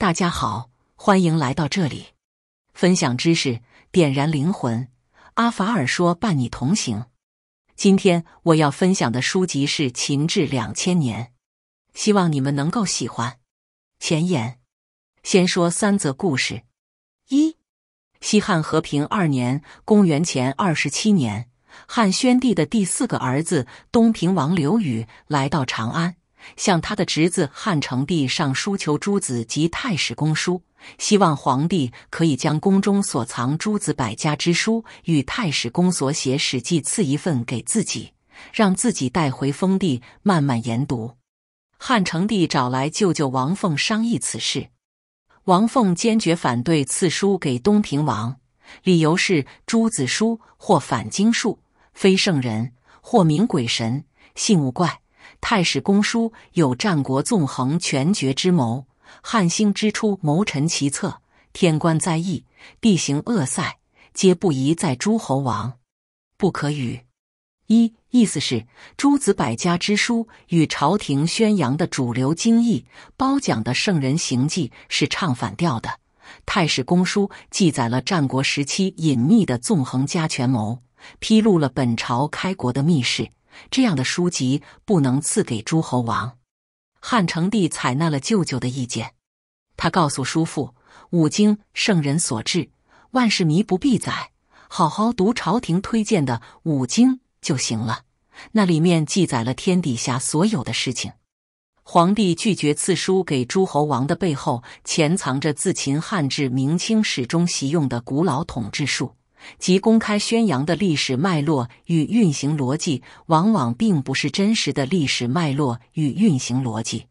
大家好，欢迎来到这里，分享知识，点燃灵魂。阿法尔说：“伴你同行。”今天我要分享的书籍是《秦制两千年》，希望你们能够喜欢。前言：先说三则故事。一、西汉和平二年（公元前二十七年），汉宣帝的第四个儿子东平王刘宇来到长安。向他的侄子汉成帝上书求诸子及太史公书，希望皇帝可以将宫中所藏诸子百家之书与太史公所写《史记》赐一份给自己，让自己带回封地慢慢研读。汉成帝找来舅舅王凤商议此事，王凤坚决反对赐书给东平王，理由是诸子书或反经术，非圣人；或明鬼神，信物怪。太史公书有战国纵横权谲之谋，汉兴之初谋臣奇策，天官灾异，地行恶塞，皆不宜在诸侯王，不可与。一意思是诸子百家之书与朝廷宣扬的主流经义、褒奖的圣人行迹是唱反调的。太史公书记载了战国时期隐秘的纵横家权谋，披露了本朝开国的秘事。这样的书籍不能赐给诸侯王。汉成帝采纳了舅舅的意见，他告诉叔父：“五经圣人所制，万事迷不必载，好好读朝廷推荐的五经就行了。那里面记载了天底下所有的事情。”皇帝拒绝赐书给诸侯王的背后，潜藏着自秦汉至明清始终习用的古老统治术。即公开宣扬的历史脉络与运行逻辑，往往并不是真实的历史脉络与运行逻辑。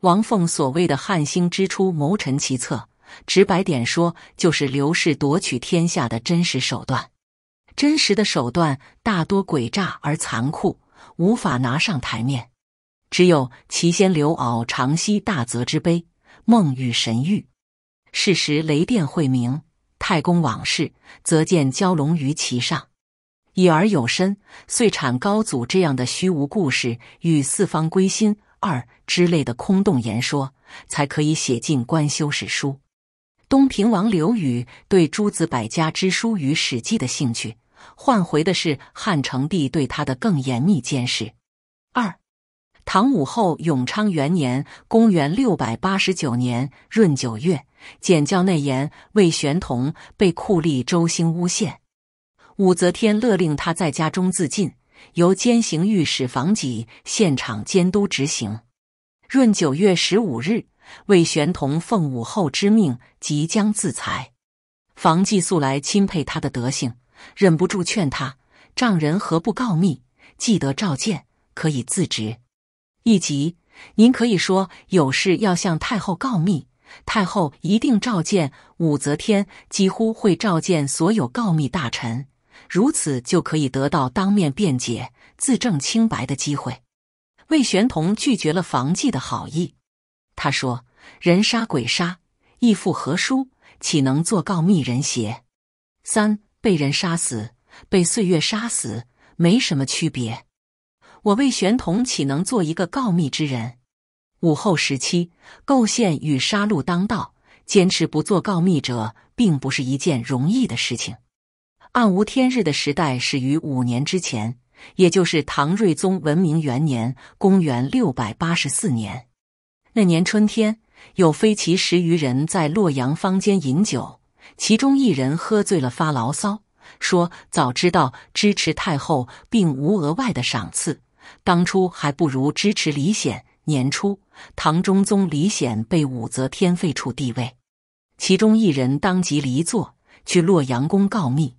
王凤所谓的汉兴之初谋臣奇策，直白点说，就是刘氏夺取天下的真实手段。真实的手段大多诡诈而残酷，无法拿上台面。只有齐先刘骜长息大泽之悲，梦与神谕，事实雷电晦明。太公往事，则见蛟龙于其上，以而有身，遂产高祖这样的虚无故事与四方归心二之类的空洞言说，才可以写进官修史书。东平王刘禹对诸子百家之书与《史记》的兴趣，换回的是汉成帝对他的更严密监视。二。唐武后永昌元年（公元六百八十九年）闰九月，检校内言魏玄同被酷吏周兴诬陷，武则天勒令他在家中自尽，由监刑御史房己现场监督执行。闰九月十五日，魏玄同奉武后之命即将自裁，房继素来钦佩他的德性，忍不住劝他：“丈人何不告密？既得召见，可以自职。”一集，您可以说有事要向太后告密，太后一定召见武则天，几乎会召见所有告密大臣，如此就可以得到当面辩解、自证清白的机会。魏玄同拒绝了房继的好意，他说：“人杀鬼杀，义父何书，岂能做告密人邪？三被人杀死，被岁月杀死，没什么区别。”我为玄同，岂能做一个告密之人？武后时期，构陷与杀戮当道，坚持不做告密者，并不是一件容易的事情。暗无天日的时代始于五年之前，也就是唐睿宗文明元年（公元684年）。那年春天，有飞骑十余人在洛阳坊间饮酒，其中一人喝醉了，发牢骚说：“早知道支持太后，并无额外的赏赐。”当初还不如支持李显。年初，唐中宗李显被武则天废黜帝位，其中一人当即离座，去洛阳宫告密。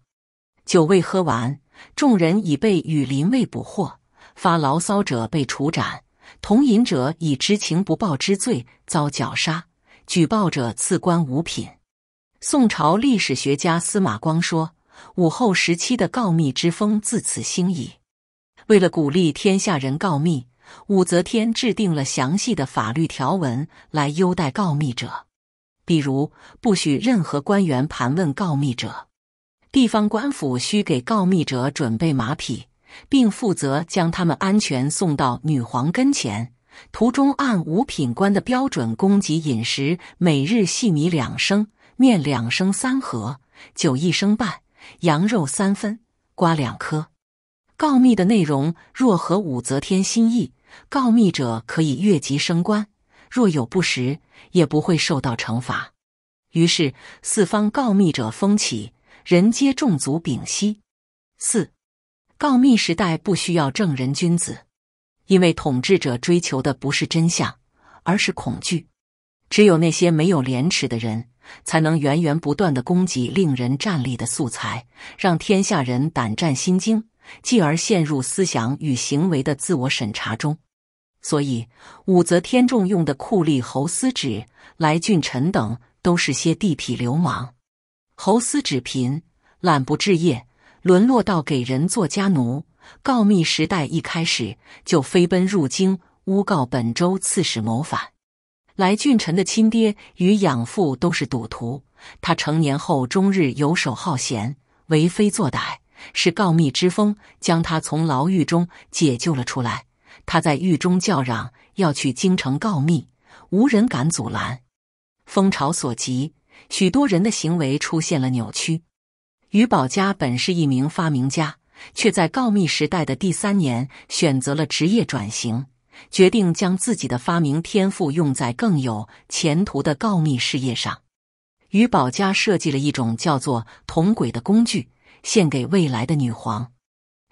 酒未喝完，众人已被羽林卫捕获，发牢骚者被处斩，同饮者以知情不报之罪遭绞杀，举报者赐官五品。宋朝历史学家司马光说：“武后时期的告密之风自此兴矣。”为了鼓励天下人告密，武则天制定了详细的法律条文来优待告密者，比如不许任何官员盘问告密者，地方官府需给告密者准备马匹，并负责将他们安全送到女皇跟前，途中按五品官的标准供给饮食，每日细米两升，面两升三合，酒一升半，羊肉三分，瓜两颗。告密的内容若合武则天心意，告密者可以越级升官；若有不实，也不会受到惩罚。于是四方告密者风起，人皆众足屏息。四告密时代不需要正人君子，因为统治者追求的不是真相，而是恐惧。只有那些没有廉耻的人，才能源源不断的供给令人战栗的素材，让天下人胆战心惊。继而陷入思想与行为的自我审查中，所以武则天重用的酷吏侯思止、来俊臣等都是些地痞流氓。侯思止贫懒不置业，沦落到给人做家奴。告密时代一开始就飞奔入京，诬告本州刺史谋反。来俊臣的亲爹与养父都是赌徒，他成年后终日游手好闲，为非作歹。是告密之风将他从牢狱中解救了出来。他在狱中叫嚷要去京城告密，无人敢阻拦。风潮所及，许多人的行为出现了扭曲。于宝家本是一名发明家，却在告密时代的第三年选择了职业转型，决定将自己的发明天赋用在更有前途的告密事业上。于宝家设计了一种叫做“铜轨”的工具。献给未来的女皇，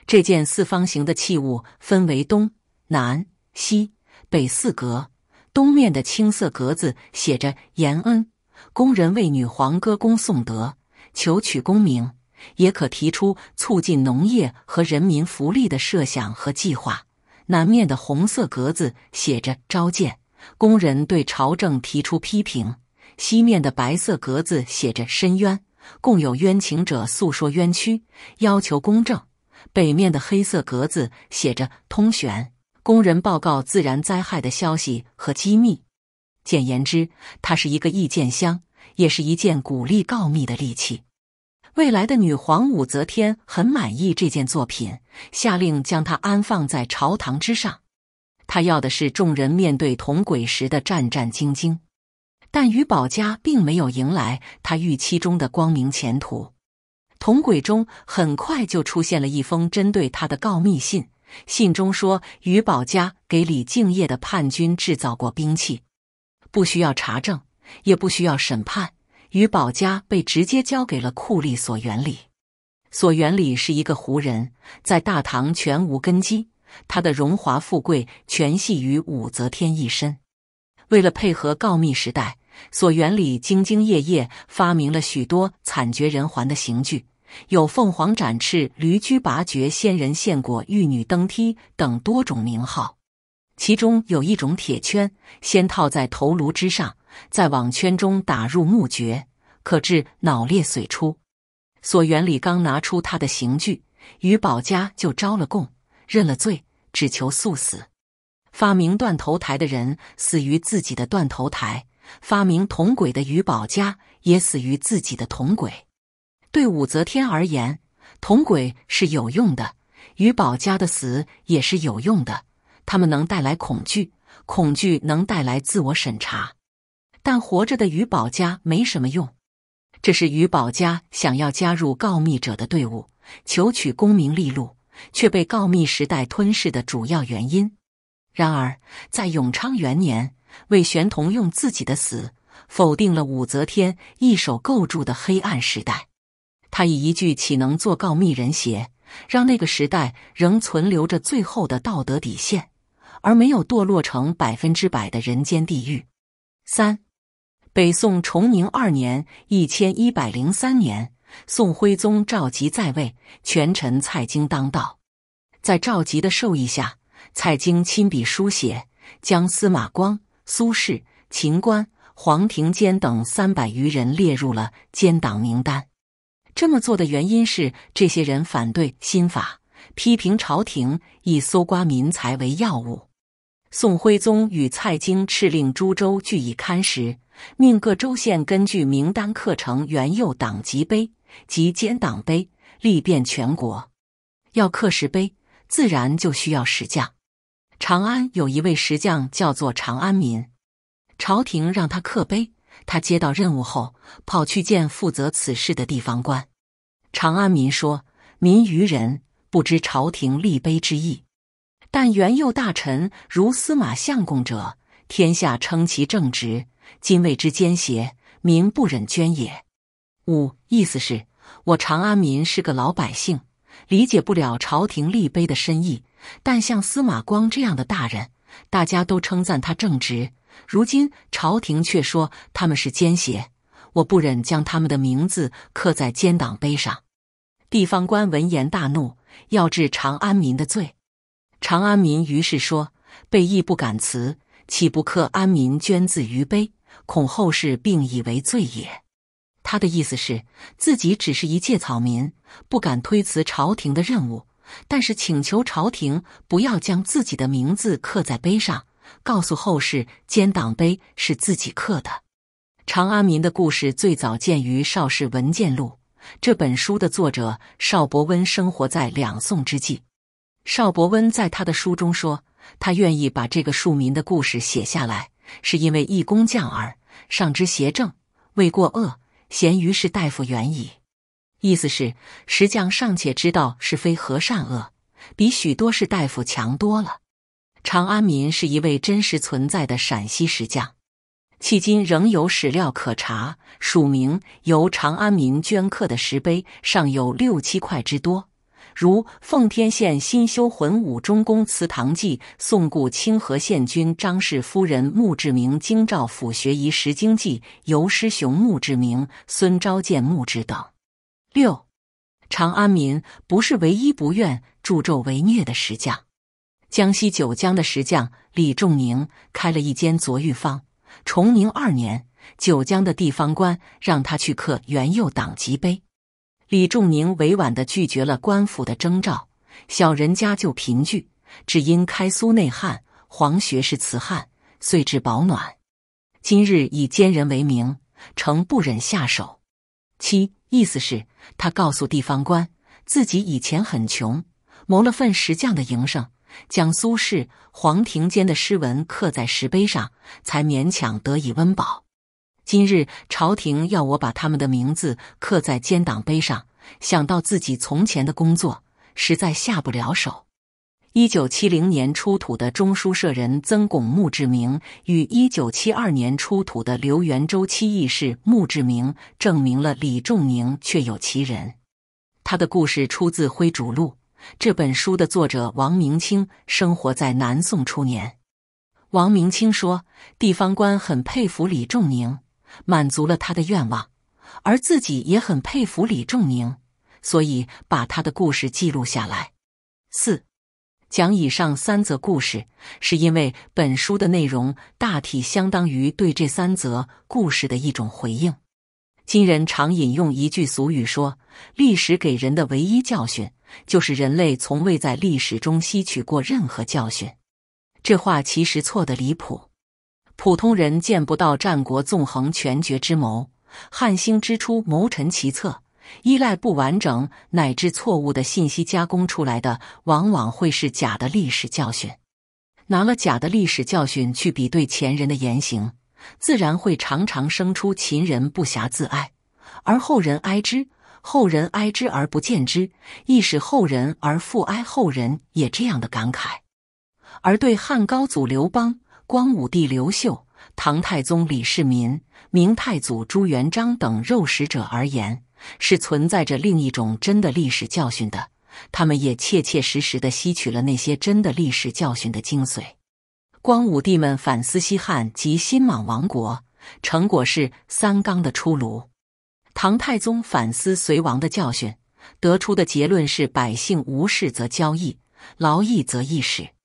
这件四方形的器物分为东南西北四格。东面的青色格子写着“延恩”，宫人为女皇歌功颂德，求取功名，也可提出促进农业和人民福利的设想和计划。南面的红色格子写着“召见”，宫人对朝政提出批评。西面的白色格子写着“申冤”。共有冤情者诉说冤屈，要求公正。北面的黑色格子写着“通玄”，工人报告自然灾害的消息和机密。简言之，它是一个意见箱，也是一件鼓励告密的利器。未来的女皇武则天很满意这件作品，下令将它安放在朝堂之上。她要的是众人面对铜鬼时的战战兢兢。但于宝家并没有迎来他预期中的光明前途。铜轨中很快就出现了一封针对他的告密信，信中说于宝家给李敬业的叛军制造过兵器，不需要查证，也不需要审判，于宝家被直接交给了酷吏索元礼。所元礼是一个胡人，在大唐全无根基，他的荣华富贵全系于武则天一身。为了配合告密时代，所园里兢兢业业发明了许多惨绝人寰的刑具，有凤凰展翅、驴驹拔绝、仙人献果、玉女登梯等多种名号。其中有一种铁圈，先套在头颅之上，再往圈中打入木橛，可致脑裂髓出。所园里刚拿出他的刑具，于宝家就招了供，认了罪，只求速死。发明断头台的人死于自己的断头台，发明铜轨的于宝家也死于自己的铜轨。对武则天而言，铜轨是有用的，于宝家的死也是有用的。他们能带来恐惧，恐惧能带来自我审查。但活着的于宝家没什么用，这是于宝家想要加入告密者的队伍，求取功名利禄，却被告密时代吞噬的主要原因。然而，在永昌元年，魏玄同用自己的死否定了武则天一手构筑的黑暗时代。他以一句“岂能做告密人邪”，让那个时代仍存留着最后的道德底线，而没有堕落成百分之百的人间地狱。三，北宋崇宁二年（一千一百零三年），宋徽宗赵佶在位，权臣蔡京当道，在赵佶的授意下。蔡京亲笔书写，将司马光、苏轼、秦观、黄庭坚等三百余人列入了奸党名单。这么做的原因是，这些人反对新法，批评朝廷以搜刮民财为要务。宋徽宗与蔡京敕令诸州具以刊实，命各州县根据名单刻成“元佑党籍碑”及“奸党碑”，立遍全国。要刻石碑，自然就需要石匠。长安有一位石匠叫做长安民，朝廷让他刻碑。他接到任务后，跑去见负责此事的地方官。长安民说：“民愚人，不知朝廷立碑之意。但元佑大臣如司马相公者，天下称其正直，今为之奸邪，民不忍捐也。”五意思是，我长安民是个老百姓，理解不了朝廷立碑的深意。但像司马光这样的大人，大家都称赞他正直。如今朝廷却说他们是奸邪，我不忍将他们的名字刻在奸党碑上。地方官闻言大怒，要治长安民的罪。长安民于是说：“被义不敢辞，岂不刻安民捐字于碑，恐后世并以为罪也？”他的意思是，自己只是一介草民，不敢推辞朝廷的任务。但是，请求朝廷不要将自己的名字刻在碑上，告诉后世奸党碑是自己刻的。长安民的故事最早见于《邵氏文鉴录》。这本书的作者邵伯温生活在两宋之际。邵伯温在他的书中说，他愿意把这个庶民的故事写下来，是因为一工匠儿上知邪正，未过恶，咸于是大夫远矣。意思是，石匠尚且知道是非和善恶，比许多士大夫强多了。长安民是一位真实存在的陕西石匠，迄今仍有史料可查。署名由长安民镌刻的石碑尚有六七块之多，如《奉天县新修魂武中宫祠堂记》、《宋故清河县君张氏夫人墓志铭》、《京兆府学仪石经记》、《游师雄墓志铭》、《孙昭建墓志》等。六，长安民不是唯一不愿助纣为虐的石匠。江西九江的石匠李仲宁开了一间琢玉坊。崇宁二年，九江的地方官让他去刻元佑党籍碑，李仲宁委婉的拒绝了官府的征召。小人家就贫据，只因开苏内汉黄学士辞汉，遂至保暖。今日以奸人为名，诚不忍下手。七，意思是。他告诉地方官，自己以前很穷，谋了份石匠的营生，将苏轼、黄庭坚的诗文刻在石碑上，才勉强得以温饱。今日朝廷要我把他们的名字刻在肩膀碑上，想到自己从前的工作，实在下不了手。一九七零年出土的中书舍人曾巩墓志铭与一九七二年出土的刘元周期义士墓志铭，证明了李仲宁确有其人。他的故事出自《灰主录》。这本书的作者王明清生活在南宋初年。王明清说，地方官很佩服李仲宁，满足了他的愿望，而自己也很佩服李仲宁，所以把他的故事记录下来。四。讲以上三则故事，是因为本书的内容大体相当于对这三则故事的一种回应。今人常引用一句俗语说：“历史给人的唯一教训，就是人类从未在历史中吸取过任何教训。”这话其实错的离谱。普通人见不到战国纵横权谲之谋，汉兴之初谋臣奇策。依赖不完整乃至错误的信息加工出来的，往往会是假的历史教训。拿了假的历史教训去比对前人的言行，自然会常常生出“秦人不暇自哀，而后人哀之；后人哀之而不见之，亦使后人而复哀后人也”这样的感慨。而对汉高祖刘邦、光武帝刘秀、唐太宗李世民、明太祖朱元璋等肉食者而言，是存在着另一种真的历史教训的，他们也切切实实的吸取了那些真的历史教训的精髓。光武帝们反思西汉及新莽王国，成果是三纲的出炉；唐太宗反思隋王的教训，得出的结论是：百姓无事则交易，劳役则易使。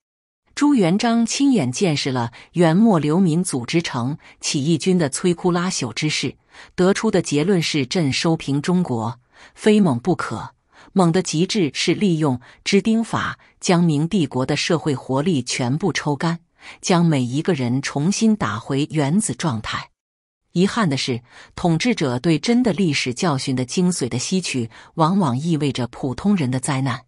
朱元璋亲眼见识了元末流民组织成起义军的摧枯拉朽之势，得出的结论是：朕收平中国，非猛不可。猛的极致是利用支丁法，将明帝国的社会活力全部抽干，将每一个人重新打回原子状态。遗憾的是，统治者对真的历史教训的精髓的吸取，往往意味着普通人的灾难。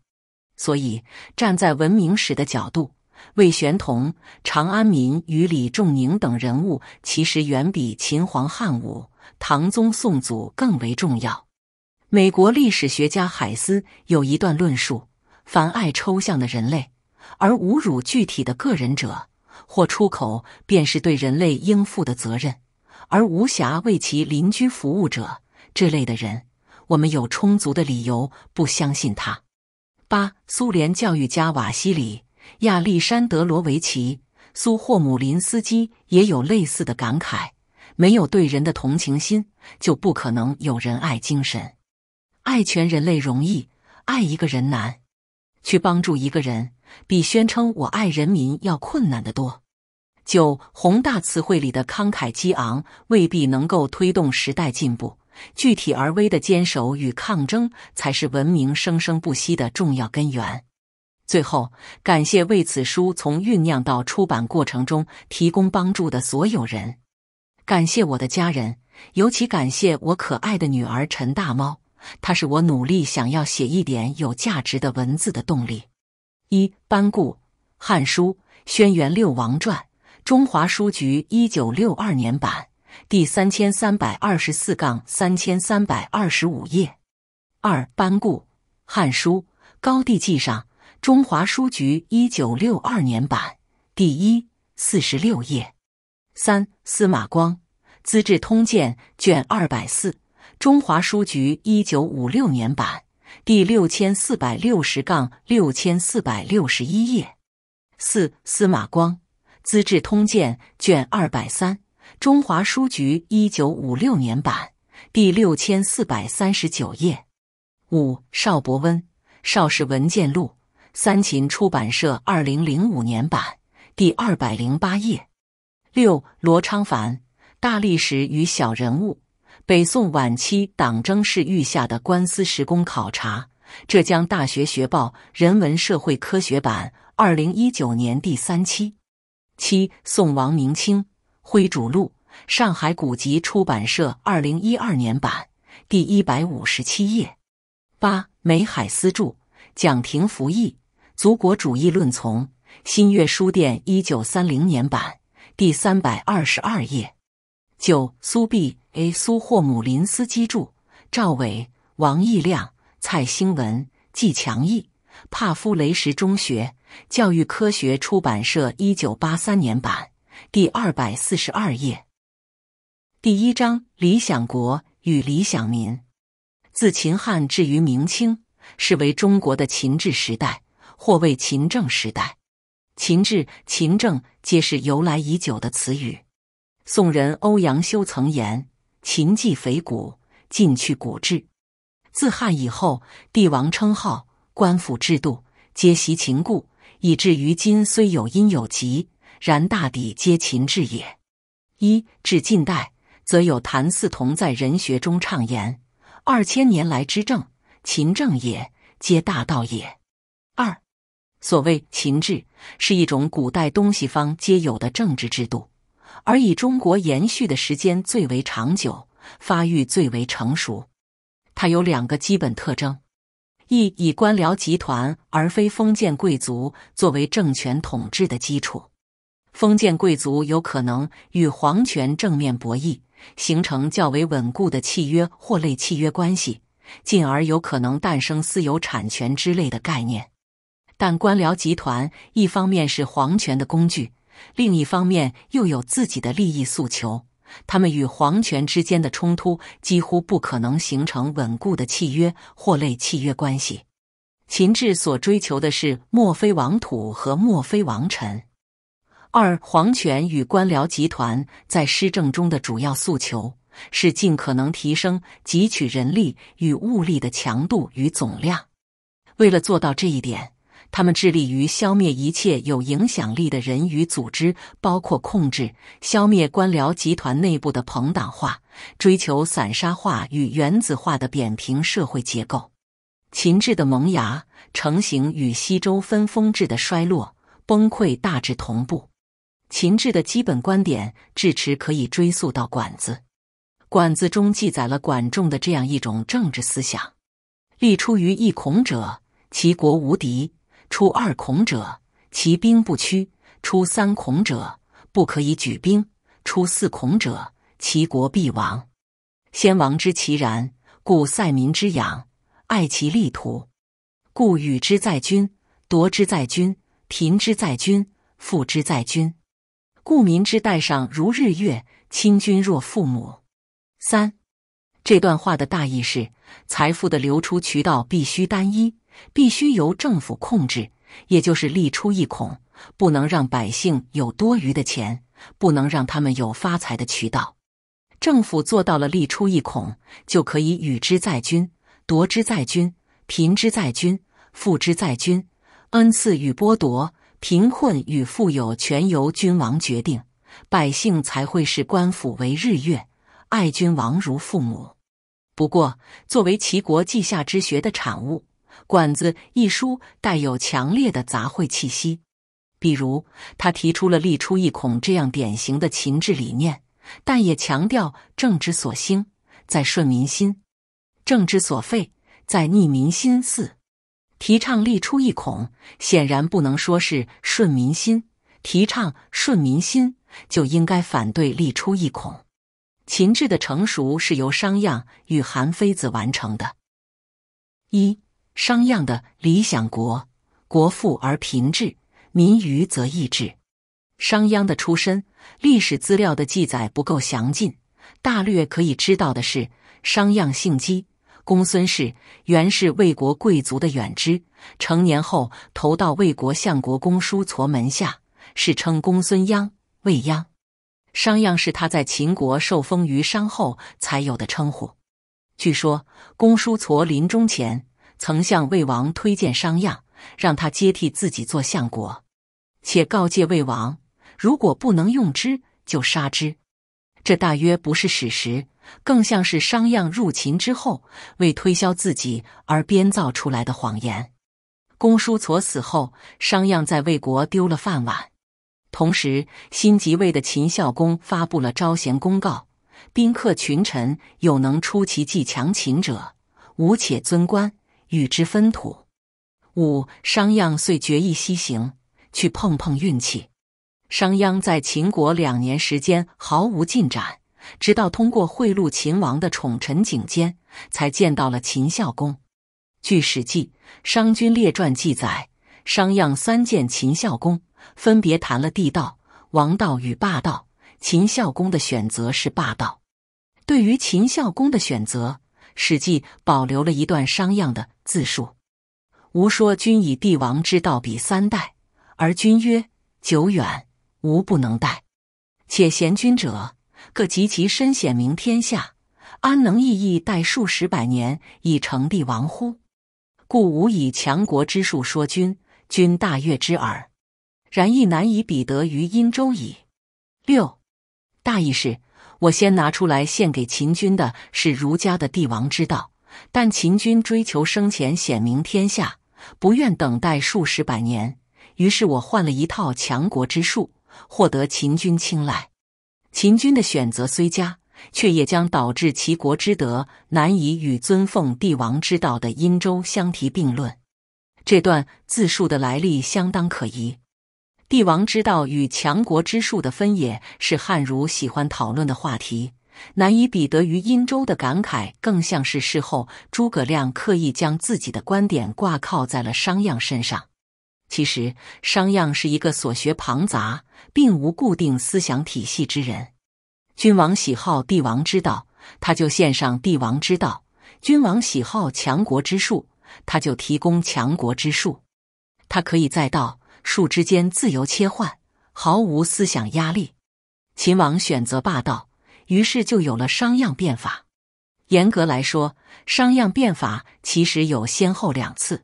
所以，站在文明史的角度。魏玄同、长安民与李仲宁等人物，其实远比秦皇汉武、唐宗宋祖更为重要。美国历史学家海斯有一段论述：“凡爱抽象的人类，而侮辱具体的个人者，或出口便是对人类应负的责任；而无暇为其邻居服务者，这类的人，我们有充足的理由不相信他。”八，苏联教育家瓦西里。亚历山德罗维奇·苏霍姆林斯基也有类似的感慨：没有对人的同情心，就不可能有仁爱精神。爱全人类容易，爱一个人难。去帮助一个人，比宣称“我爱人民”要困难得多。就宏大词汇里的慷慨激昂，未必能够推动时代进步。具体而微的坚守与抗争，才是文明生生不息的重要根源。最后，感谢为此书从酝酿到出版过程中提供帮助的所有人，感谢我的家人，尤其感谢我可爱的女儿陈大猫，她是我努力想要写一点有价值的文字的动力。一、班固《汉书·轩辕六王传》，中华书局一九六二年版，第三千三百二十四杠三千三百二十五页。二、班固《汉书·高帝纪上》。中华书局一九六二年版，第一四十六页。三、司马光《资治通鉴》卷二百四，中华书局一九五六年版，第六千四百六十杠六千四百六十一页。四、司马光《资治通鉴》卷二百三，中华书局一九五六年版，第六千四百三十九页。五、邵伯温《邵氏文件录》。三秦出版社，二零零五年版，第二百零八页。六、罗昌凡，《大历史与小人物》，北宋晚期党争式御下的官司时工考察，《浙江大学学报·人文社会科学版》，二零一九年第三期。七、宋王明清，《徽主录》，上海古籍出版社，二零一二年版，第一百五十七页。八、梅海思著，蒋廷黻译。《祖国主义论》从新月书店一九三零年版第三百二十二页；九苏 B A 苏霍姆林斯基著，赵伟、王义亮、蔡兴文、季强义，帕夫雷什中学教育科学出版社一九八三年版第二百四十二页。第一章《理想国与理想民》，自秦汉至于明清，是为中国的秦制时代。或谓秦政时代，秦制、秦政皆是由来已久的词语。宋人欧阳修曾言：“秦继肥古，尽去古制。自汉以后，帝王称号、官府制度，皆袭秦故，以至于今，虽有因有疾，然大抵皆秦制也。”一至近代，则有谭嗣同在人学中畅言：“二千年来之政，秦政也，皆大道也。”二所谓秦制是一种古代东西方皆有的政治制度，而以中国延续的时间最为长久，发育最为成熟。它有两个基本特征：一以官僚集团而非封建贵族作为政权统治的基础；封建贵族有可能与皇权正面博弈，形成较为稳固的契约或类契约关系，进而有可能诞生私有产权之类的概念。但官僚集团一方面是皇权的工具，另一方面又有自己的利益诉求。他们与皇权之间的冲突几乎不可能形成稳固的契约或类契约关系。秦制所追求的是“莫非王土”和“莫非王臣”。二，皇权与官僚集团在施政中的主要诉求是尽可能提升汲取人力与物力的强度与总量。为了做到这一点。他们致力于消灭一切有影响力的人与组织，包括控制、消灭官僚集团内部的朋党化，追求散沙化与原子化的扁平社会结构。秦制的萌芽、成型与西周分封制的衰落、崩溃大致同步。秦制的基本观点，至迟可以追溯到《管子》。《管子》中记载了管仲的这样一种政治思想：立出于一孔者，其国无敌。出二孔者，其兵不屈；出三孔者，不可以举兵；出四孔者，其国必亡。先王之其然，故塞民之养，爱其力土，故与之在君，夺之在君，贫之在君，富之在君。故民之待上如日月，亲君若父母。三，这段话的大意是：财富的流出渠道必须单一。必须由政府控制，也就是立出一孔，不能让百姓有多余的钱，不能让他们有发财的渠道。政府做到了立出一孔，就可以与之在君夺之在君贫之在君富之在君，恩赐与剥夺、贫困与富有全由君王决定，百姓才会视官府为日月，爱君王如父母。不过，作为齐国稷下之学的产物。《管子》一书带有强烈的杂烩气息，比如他提出了“立出一孔”这样典型的秦制理念，但也强调“政之所兴，在顺民心；政之所废，在逆民心”。四，提倡“立出一孔”，显然不能说是顺民心；提倡顺民心，就应该反对“立出一孔”。秦制的成熟是由商鞅与韩非子完成的。一商鞅的理想国，国富而贫治，民愚则易治。商鞅的出身，历史资料的记载不够详尽，大略可以知道的是，商鞅姓姬，公孙氏，原是魏国贵族的远支。成年后，投到魏国相国公叔痤门下，世称公孙鞅、魏鞅。商鞅是他在秦国受封于商后才有的称呼。据说，公叔痤临终前。曾向魏王推荐商鞅，让他接替自己做相国，且告诫魏王，如果不能用之，就杀之。这大约不是史实，更像是商鞅入秦之后为推销自己而编造出来的谎言。公叔痤死后，商鞅在魏国丢了饭碗。同时，新即位的秦孝公发布了招贤公告，宾客群臣有能出奇计强秦者，吾且尊官。与之分土。五商鞅遂决意西行，去碰碰运气。商鞅在秦国两年时间毫无进展，直到通过贿赂秦王的宠臣景监，才见到了秦孝公。据《史记·商君列传》记载，商鞅三见秦孝公，分别谈了地道、王道与霸道。秦孝公的选择是霸道。对于秦孝公的选择。《史记》保留了一段商鞅的自述：“吾说君以帝王之道比三代，而君曰：久远，吾不能待。且贤君者，各及其身显名天下，安能意易待数十百年以成帝王乎？故吾以强国之术说君，君大悦之耳。然亦难以彼得于殷周矣。”六，大意是。我先拿出来献给秦军的是儒家的帝王之道，但秦军追求生前显明天下，不愿等待数十百年，于是我换了一套强国之术，获得秦军青睐。秦军的选择虽佳，却也将导致齐国之德难以与尊奉帝王之道的殷周相提并论。这段自述的来历相当可疑。帝王之道与强国之术的分野是汉儒喜欢讨论的话题，难以比得于殷周的感慨，更像是事后诸葛亮刻意将自己的观点挂靠在了商鞅身上。其实，商鞅是一个所学庞杂，并无固定思想体系之人。君王喜好帝王之道，他就献上帝王之道；君王喜好强国之术，他就提供强国之术。他可以再到。术之间自由切换，毫无思想压力。秦王选择霸道，于是就有了商鞅变法。严格来说，商鞅变法其实有先后两次。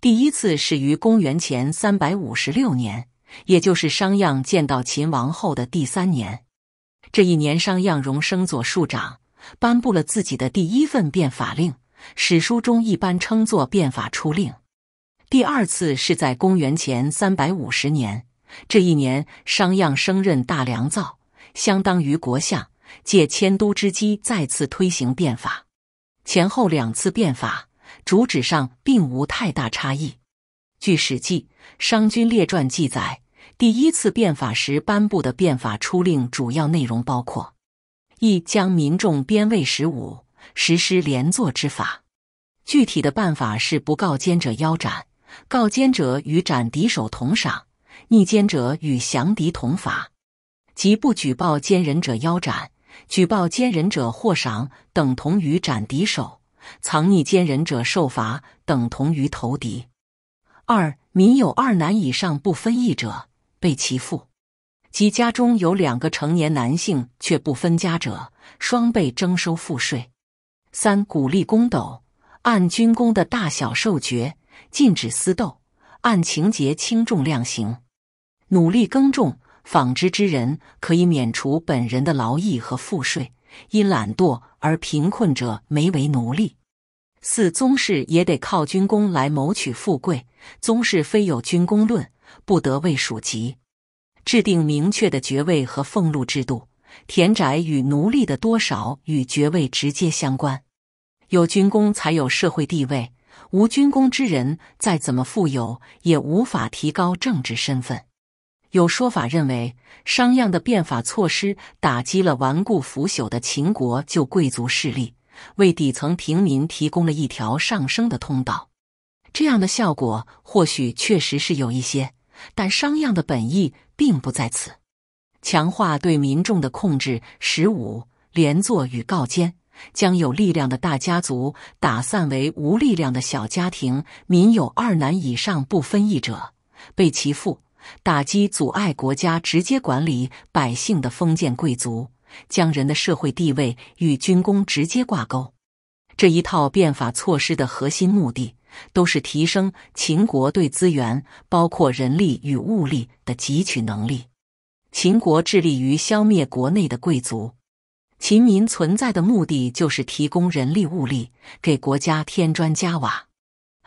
第一次始于公元前三百五十六年，也就是商鞅见到秦王后的第三年。这一年，商鞅荣升左庶长，颁布了自己的第一份变法令，史书中一般称作变法初令。第二次是在公元前三百五十年，这一年商鞅升任大良造，相当于国相，借迁都之机再次推行变法。前后两次变法主旨上并无太大差异。据《史记·商君列传》记载，第一次变法时颁布的变法初令主要内容包括：一将民众编为十五，实施连坐之法；具体的办法是不告奸者腰斩。告奸者与斩敌首同赏，逆奸者与降敌同罚。即不举报奸人者腰斩，举报奸人者获赏，等同于斩敌首；藏匿奸人者受罚，等同于投敌。二、民有二男以上不分异者，被其父；即家中有两个成年男性却不分家者，双倍征收赋税。三、鼓励攻斗，按军功的大小授爵。禁止私斗，按情节轻重量刑。努力耕种、纺织之人可以免除本人的劳役和赋税。因懒惰而贫困者没为奴隶。四宗室也得靠军功来谋取富贵。宗室非有军功论不得为属籍。制定明确的爵位和俸禄制度。田宅与奴隶的多少与爵位直接相关。有军功才有社会地位。无军功之人，再怎么富有，也无法提高政治身份。有说法认为，商鞅的变法措施打击了顽固腐朽的秦国旧贵族势力，为底层平民提供了一条上升的通道。这样的效果或许确实是有一些，但商鞅的本意并不在此。强化对民众的控制。十五连坐与告奸。将有力量的大家族打散为无力量的小家庭，民有二男以上不分异者被其父打击，阻碍国家直接管理百姓的封建贵族，将人的社会地位与军功直接挂钩。这一套变法措施的核心目的都是提升秦国对资源，包括人力与物力的汲取能力。秦国致力于消灭国内的贵族。秦民存在的目的就是提供人力物力，给国家添砖加瓦。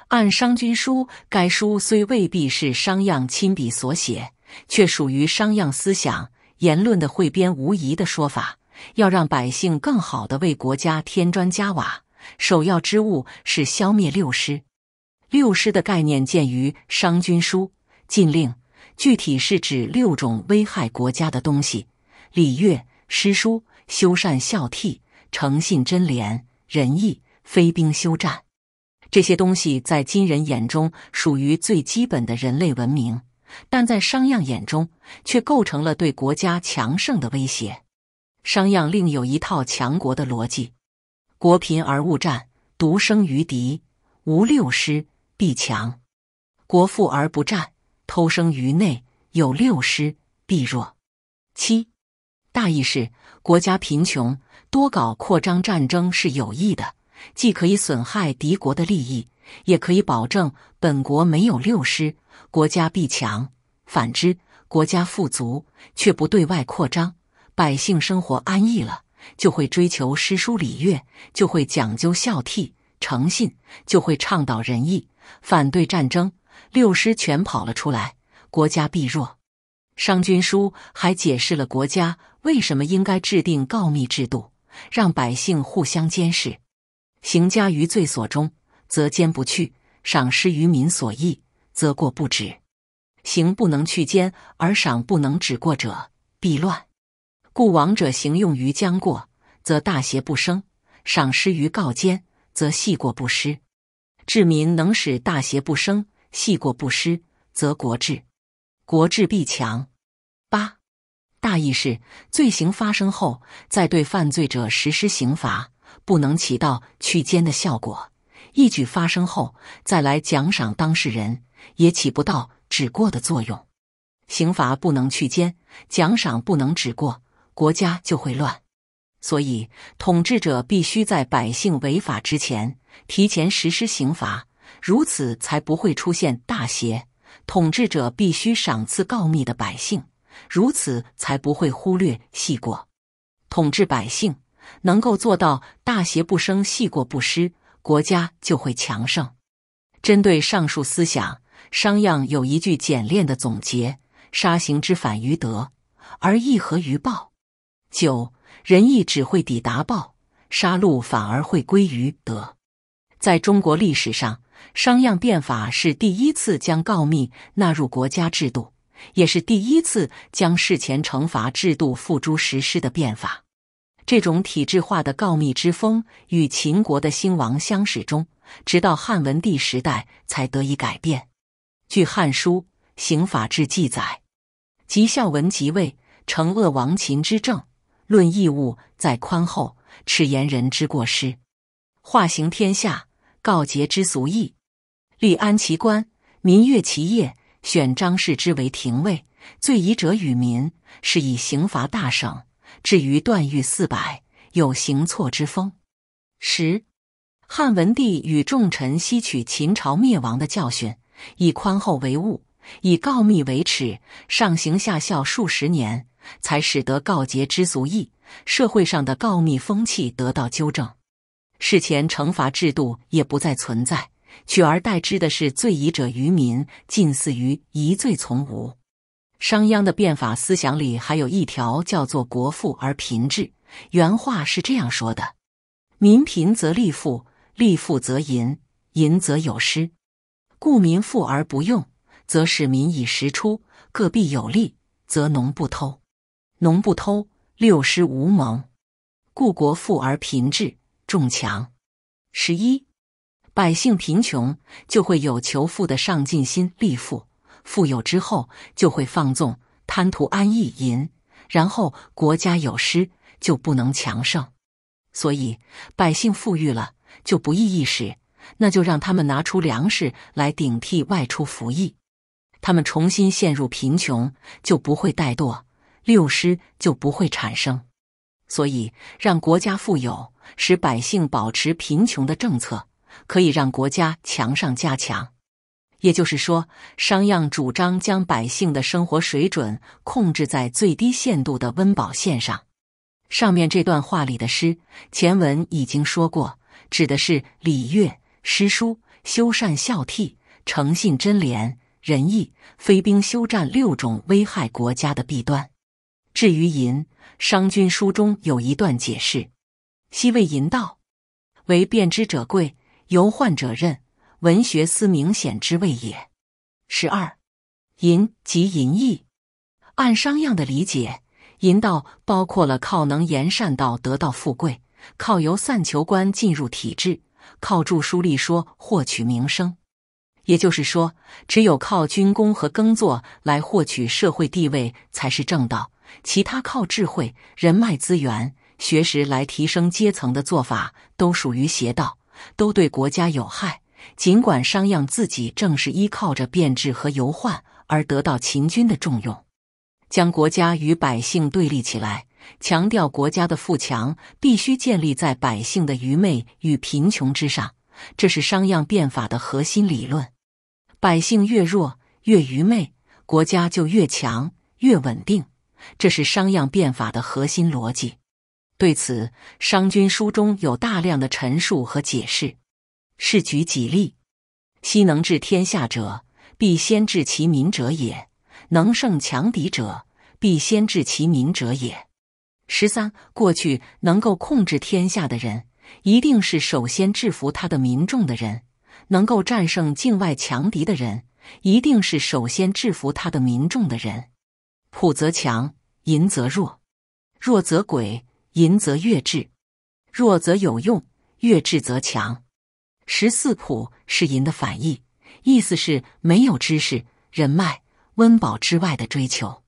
按《商君书》，该书虽未必是商鞅亲笔所写，却属于商鞅思想言论的汇编无疑的说法。要让百姓更好的为国家添砖加瓦，首要之务是消灭六师。六师的概念见于《商君书·禁令》，具体是指六种危害国家的东西：礼乐、诗书。修善孝悌，诚信贞廉，仁义，非兵休战，这些东西在金人眼中属于最基本的人类文明，但在商鞅眼中却构成了对国家强盛的威胁。商鞅另有一套强国的逻辑：国贫而勿战，独生于敌，无六师必强；国富而不战，偷生于内，有六师必弱。七，大意是。国家贫穷，多搞扩张战争是有益的，既可以损害敌国的利益，也可以保证本国没有六师，国家必强。反之，国家富足却不对外扩张，百姓生活安逸了，就会追求诗书礼乐，就会讲究孝悌诚信，就会倡导仁义，反对战争，六师全跑了出来，国家必弱。《商君书》还解释了国家。为什么应该制定告密制度，让百姓互相监视？刑加于罪所中，则奸不去；赏施于民所益，则过不止。刑不能去奸，而赏不能止过者，必乱。故王者刑用于将过，则大邪不生；赏施于告奸，则细过不失。治民能使大邪不生，细过不失，则国治，国治必强。八。大意是，罪行发生后，再对犯罪者实施刑罚，不能起到去奸的效果；一举发生后，再来奖赏当事人，也起不到止过的作用。刑罚不能去奸，奖赏不能止过，国家就会乱。所以，统治者必须在百姓违法之前，提前实施刑罚，如此才不会出现大邪。统治者必须赏赐告密的百姓。如此才不会忽略细过，统治百姓能够做到大邪不生，细过不失，国家就会强盛。针对上述思想，商鞅有一句简练的总结：杀行之反于德，而义合于暴。九仁义只会抵达暴，杀戮反而会归于德。在中国历史上，商鞅变法是第一次将告密纳入国家制度。也是第一次将事前惩罚制度付诸实施的变法，这种体制化的告密之风与秦国的兴亡相始终，直到汉文帝时代才得以改变。据《汉书·刑法志》记载，及孝文即位，惩恶亡秦之政，论义务在宽厚，耻言人之过失，化行天下，告诫之俗义，立安其官，民悦其业。选张氏之为廷尉，罪疑者与民，是以刑罚大省。至于断狱四百，有行错之风。十，汉文帝与众臣吸取秦朝灭亡的教训，以宽厚为务，以告密为耻，上行下效数十年，才使得告捷之俗易，社会上的告密风气得到纠正，事前惩罚制度也不再存在。取而代之的是，罪疑者于民，近似于疑罪从无。商鞅的变法思想里还有一条叫做“国富而贫治”，原话是这样说的：“民贫则利富，利富则淫，淫则有失。故民富而不用，则使民以食出，各必有利，则农不偷，农不偷，六师无蒙。故国富而贫治，众强。”十一。百姓贫穷，就会有求富的上进心，立富；富有之后，就会放纵，贪图安逸淫。然后国家有失，就不能强盛。所以，百姓富裕了就不易役使，那就让他们拿出粮食来顶替外出服役。他们重新陷入贫穷，就不会怠惰，六失就不会产生。所以，让国家富有，使百姓保持贫穷的政策。可以让国家强上加强，也就是说，商鞅主张将百姓的生活水准控制在最低限度的温饱线上。上面这段话里的“诗”，前文已经说过，指的是礼乐、诗书、修善、孝悌、诚信、贞廉、仁义、非兵、休战六种危害国家的弊端。至于淫，《商君书》中有一段解释：“昔谓淫道，为变之者贵。”由患者任文学思明显之谓也。十二，淫即淫逸。按商鞅的理解，淫道包括了靠能言善道得到富贵，靠由散求官进入体制，靠著书立说获取名声。也就是说，只有靠军功和耕作来获取社会地位才是正道，其他靠智慧、人脉资源、学识来提升阶层的做法都属于邪道。都对国家有害。尽管商鞅自己正是依靠着变质和游宦而得到秦军的重用，将国家与百姓对立起来，强调国家的富强必须建立在百姓的愚昧与贫穷之上，这是商鞅变法的核心理论。百姓越弱越愚昧，国家就越强越稳定，这是商鞅变法的核心逻辑。对此，《商君书》中有大量的陈述和解释。是举几例：昔能治天下者，必先治其民者也；能胜强敌者，必先治其民者也。十三，过去能够控制天下的人，一定是首先制服他的民众的人；能够战胜境外强敌的人，一定是首先制服他的民众的人。朴则强，淫则弱，弱则鬼。淫则越治，弱则有用，越治则强。十四普是淫的反义，意思是没有知识、人脉、温饱之外的追求。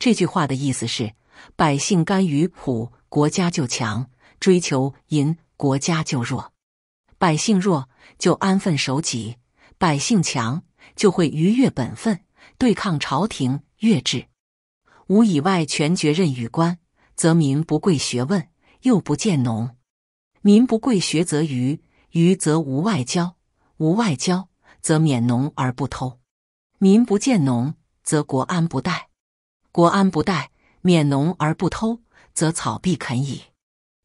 这句话的意思是：百姓甘于普，国家就强；追求淫，国家就弱。百姓弱就安分守己，百姓强就会逾越本分，对抗朝廷。越制。无以外全绝任与官。则民不贵学问，又不见农；民不贵学，则愚；愚则无外交；无外交，则免农而不偷；民不见农，则国安不怠。国安不怠，免农而不偷，则草必垦矣。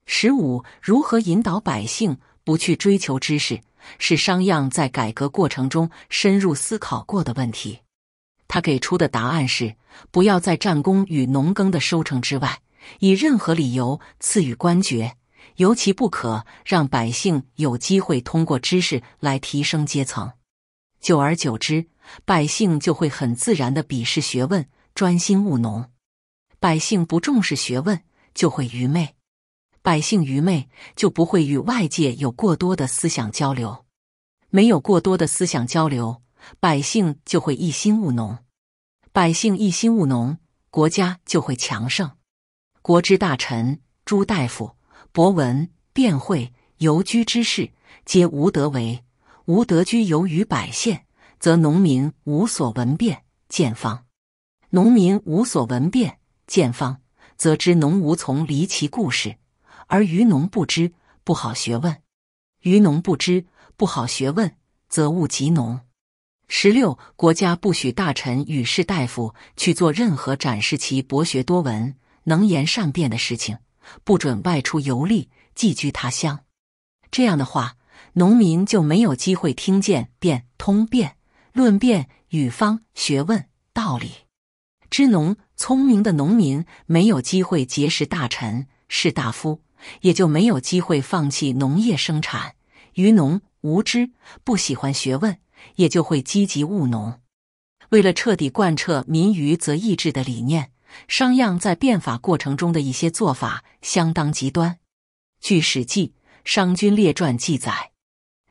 十五，如何引导百姓不去追求知识，是商鞅在改革过程中深入思考过的问题。他给出的答案是：不要在战功与农耕的收成之外。以任何理由赐予官爵，尤其不可让百姓有机会通过知识来提升阶层。久而久之，百姓就会很自然的鄙视学问，专心务农。百姓不重视学问，就会愚昧；百姓愚昧，就不会与外界有过多的思想交流。没有过多的思想交流，百姓就会一心务农；百姓一心务农，国家就会强盛。国之大臣、诸大夫、博闻辩慧、游居之事，皆无德为。无德居游于百县，则农民无所闻辩见方；农民无所闻辩见方，则知农无从离其故事，而愚农不知不好学问；愚农不知不好学问，则误及农。十六国家不许大臣与士大夫去做任何展示其博学多闻。能言善辩的事情，不准外出游历、寄居他乡。这样的话，农民就没有机会听见辩、通辩、论辩与方学问道理。知农聪明的农民没有机会结识大臣士大夫，也就没有机会放弃农业生产。愚农无知，不喜欢学问，也就会积极务农。为了彻底贯彻“民愚则易治”的理念。商鞅在变法过程中的一些做法相当极端。据《史记·商君列传》记载，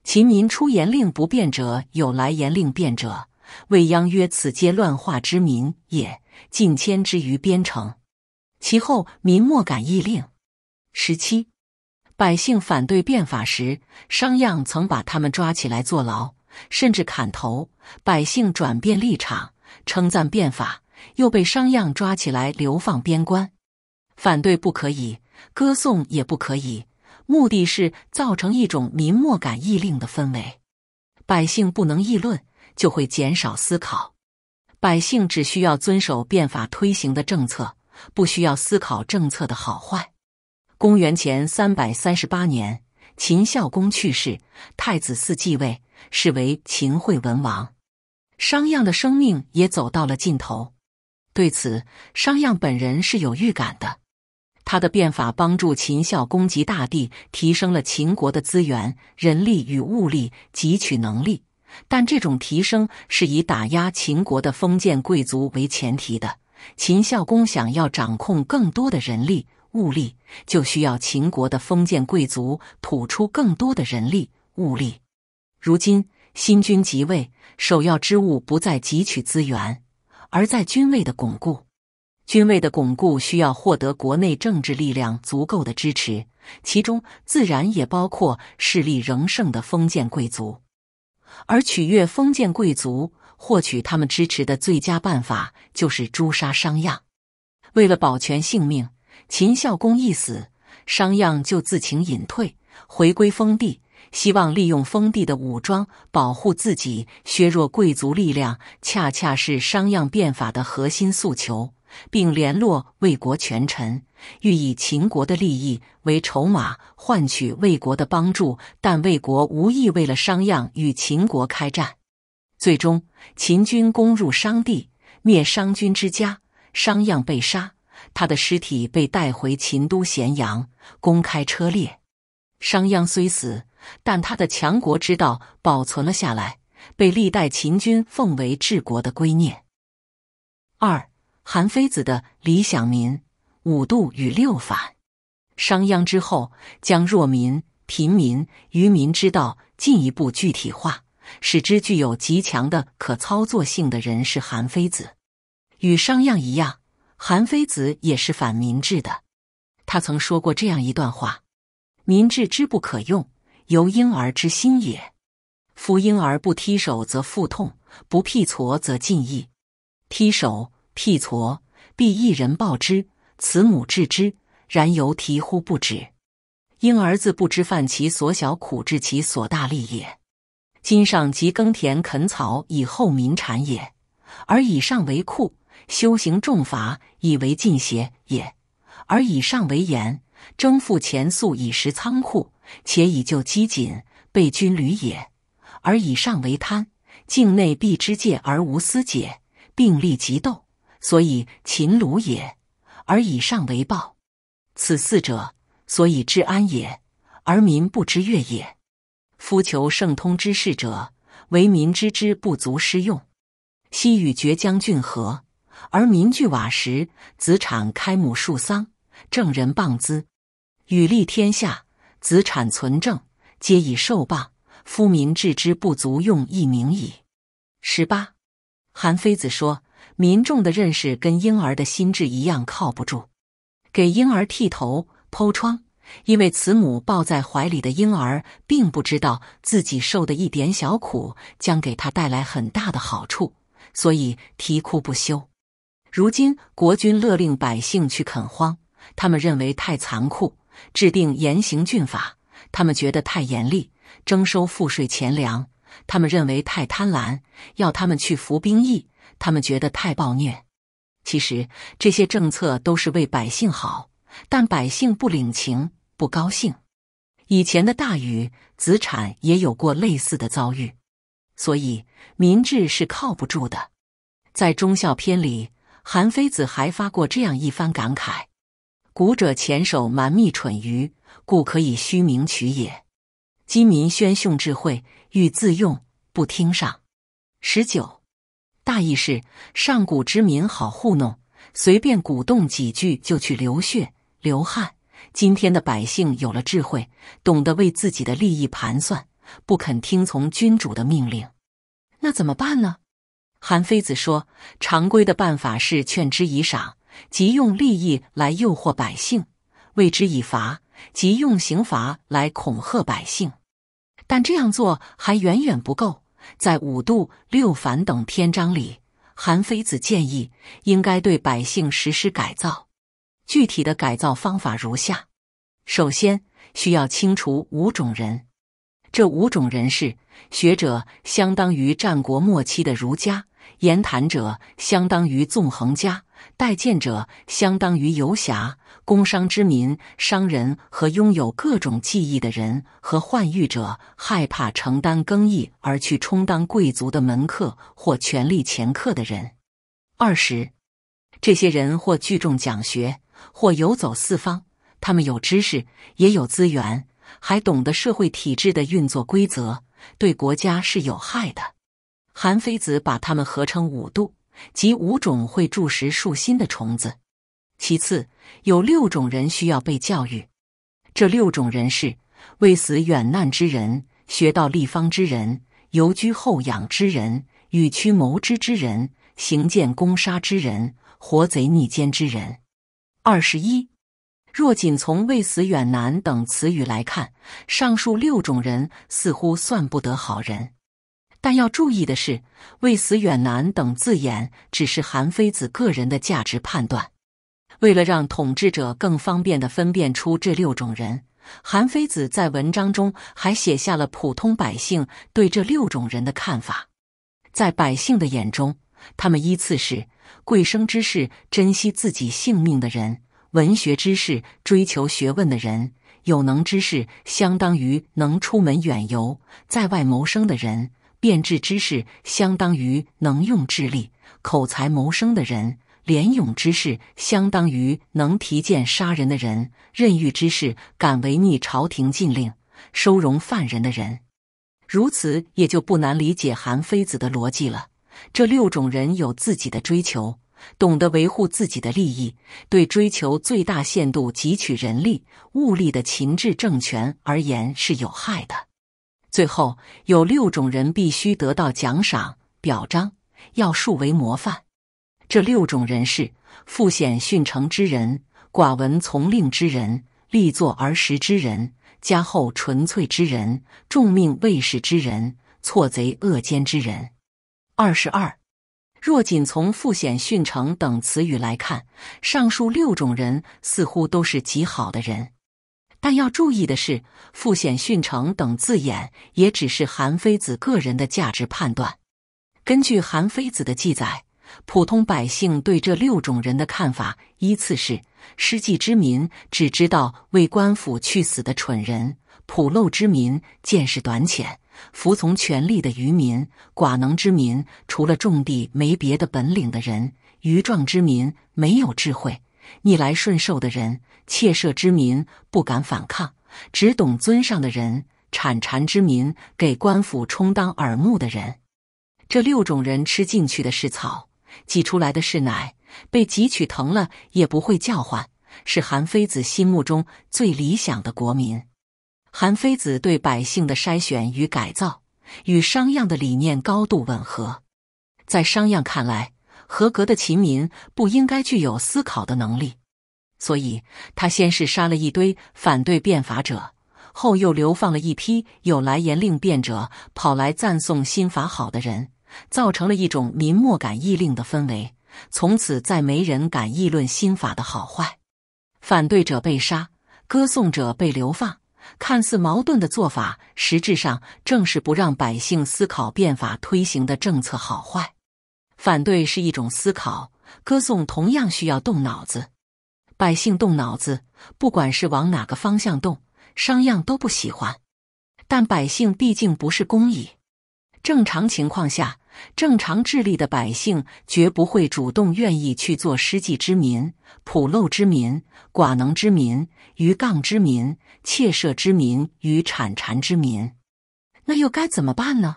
秦民出言令不变者有来言令变者，未央曰：“此皆乱化之民也，尽迁之于边城。”其后民莫敢议令。十七，百姓反对变法时，商鞅曾把他们抓起来坐牢，甚至砍头。百姓转变立场，称赞变法。又被商鞅抓起来流放边关，反对不可以，歌颂也不可以，目的是造成一种民莫敢议令的氛围，百姓不能议论，就会减少思考，百姓只需要遵守变法推行的政策，不需要思考政策的好坏。公元前三百三十八年，秦孝公去世，太子嗣继位，是为秦惠文王，商鞅的生命也走到了尽头。对此，商鞅本人是有预感的。他的变法帮助秦孝公及大帝提升了秦国的资源、人力与物力汲取能力，但这种提升是以打压秦国的封建贵族为前提的。秦孝公想要掌控更多的人力物力，就需要秦国的封建贵族吐出更多的人力物力。如今新君即位，首要之务不再汲取资源。而在君位的巩固，君位的巩固需要获得国内政治力量足够的支持，其中自然也包括势力仍盛的封建贵族。而取悦封建贵族，获取他们支持的最佳办法就是诛杀商鞅。为了保全性命，秦孝公一死，商鞅就自请隐退，回归封地。希望利用封地的武装保护自己，削弱贵族力量，恰恰是商鞅变法的核心诉求，并联络魏国权臣，欲以秦国的利益为筹码换取魏国的帮助。但魏国无意为了商鞅与秦国开战，最终秦军攻入商地，灭商君之家，商鞅被杀，他的尸体被带回秦都咸阳，公开车裂。商鞅虽死。但他的强国之道保存了下来，被历代秦军奉为治国的圭臬。二、韩非子的理想民五度与六反。商鞅之后，将弱民、贫民、愚民之道进一步具体化，使之具有极强的可操作性的人是韩非子。与商鞅一样，韩非子也是反民治的。他曾说过这样一段话：“民治之不可用。”由婴儿之心也。夫婴儿不踢手则腹痛，不辟矬则禁益。踢手、辟矬，必一人抱之，慈母治之，然犹啼呼不止。婴儿自不知犯其所小苦，至其所大利也。今上即耕田垦草，以后民产也；而以上为库，修行重罚，以为禁邪也；而以上为严，征赋钱粟，以食仓库。且以就积谨备军旅也，而以上为贪；境内必之界而无私解，并力极斗，所以禽虏也，而以上为暴。此四者，所以治安也，而民不知悦也。夫求圣通之士者，为民知之不足施用。昔与决将郡河，而民聚瓦石；子产开亩树桑，正人傍资，与立天下。子产存政，皆以受谤。夫民治之不足用一名矣。十八，韩非子说：民众的认识跟婴儿的心智一样靠不住。给婴儿剃头剖疮，因为慈母抱在怀里的婴儿并不知道自己受的一点小苦将给他带来很大的好处，所以啼哭不休。如今国君勒令百姓去垦荒，他们认为太残酷。制定严刑峻法，他们觉得太严厉；征收赋税钱粮，他们认为太贪婪；要他们去服兵役，他们觉得太暴虐。其实这些政策都是为百姓好，但百姓不领情，不高兴。以前的大禹、子产也有过类似的遭遇，所以民智是靠不住的。在《忠孝篇》里，韩非子还发过这样一番感慨。古者前手蛮密蠢愚，故可以虚名取也。今民宣汹智慧，欲自用，不听上。十九大意是：上古之民好糊弄，随便鼓动几句就去流血流汗。今天的百姓有了智慧，懂得为自己的利益盘算，不肯听从君主的命令，那怎么办呢？韩非子说，常规的办法是劝之以赏。即用利益来诱惑百姓，为之以罚；即用刑罚来恐吓百姓。但这样做还远远不够。在五度、六反等篇章里，韩非子建议应该对百姓实施改造。具体的改造方法如下：首先需要清除五种人。这五种人是学者，相当于战国末期的儒家；言谈者，相当于纵横家。待见者相当于游侠、工商之民、商人和拥有各种技艺的人和幻欲者，害怕承担更役而去充当贵族的门客或权力掮客的人。二十，这些人或聚众讲学，或游走四方，他们有知识，也有资源，还懂得社会体制的运作规则，对国家是有害的。韩非子把他们合称五度。及五种会蛀食树心的虫子。其次，有六种人需要被教育。这六种人是：未死远难之人、学道立方之人、游居后养之人、与屈谋之之人、行见攻杀之人、活贼逆奸之人。二十一，若仅从“未死远难”等词语来看，上述六种人似乎算不得好人。但要注意的是，“为死远难”等字眼只是韩非子个人的价值判断。为了让统治者更方便的分辨出这六种人，韩非子在文章中还写下了普通百姓对这六种人的看法。在百姓的眼中，他们依次是：贵生之士，珍惜自己性命的人；文学之士，追求学问的人；有能之士，相当于能出门远游、在外谋生的人。变质之事相当于能用智力、口才谋生的人，廉勇之事相当于能提剑杀人的人，任遇之事敢违逆朝廷禁令、收容犯人的人。如此，也就不难理解韩非子的逻辑了。这六种人有自己的追求，懂得维护自己的利益，对追求最大限度汲取人力、物力的秦制政权而言是有害的。最后有六种人必须得到奖赏表彰，要树为模范。这六种人是：复显训成之人，寡闻从令之人，力作而识之人，家厚纯粹之人，重命卫士之人，错贼恶奸之人。二十二，若仅从“复显训成”等词语来看，上述六种人似乎都是极好的人。但要注意的是，“复显训成”等字眼也只是韩非子个人的价值判断。根据韩非子的记载，普通百姓对这六种人的看法依次是：失计之民，只知道为官府去死的蠢人；朴陋之民，见识短浅，服从权力的愚民；寡能之民，除了种地没别的本领的人；愚壮之民，没有智慧，逆来顺受的人。窃舍之民不敢反抗，只懂尊上的人；产蝉之民给官府充当耳目的人，这六种人吃进去的是草，挤出来的是奶，被汲取疼了也不会叫唤，是韩非子心目中最理想的国民。韩非子对百姓的筛选与改造，与商鞅的理念高度吻合。在商鞅看来，合格的秦民不应该具有思考的能力。所以他先是杀了一堆反对变法者，后又流放了一批有来言令变者跑来赞颂新法好的人，造成了一种民莫敢议令的氛围。从此再没人敢议论新法的好坏。反对者被杀，歌颂者被流放，看似矛盾的做法，实质上正是不让百姓思考变法推行的政策好坏。反对是一种思考，歌颂同样需要动脑子。百姓动脑子，不管是往哪个方向动，商鞅都不喜欢。但百姓毕竟不是公蚁，正常情况下，正常智力的百姓绝不会主动愿意去做失计之民、普陋之民、寡能之民、愚杠之民、怯舍之民与产禅之民。那又该怎么办呢？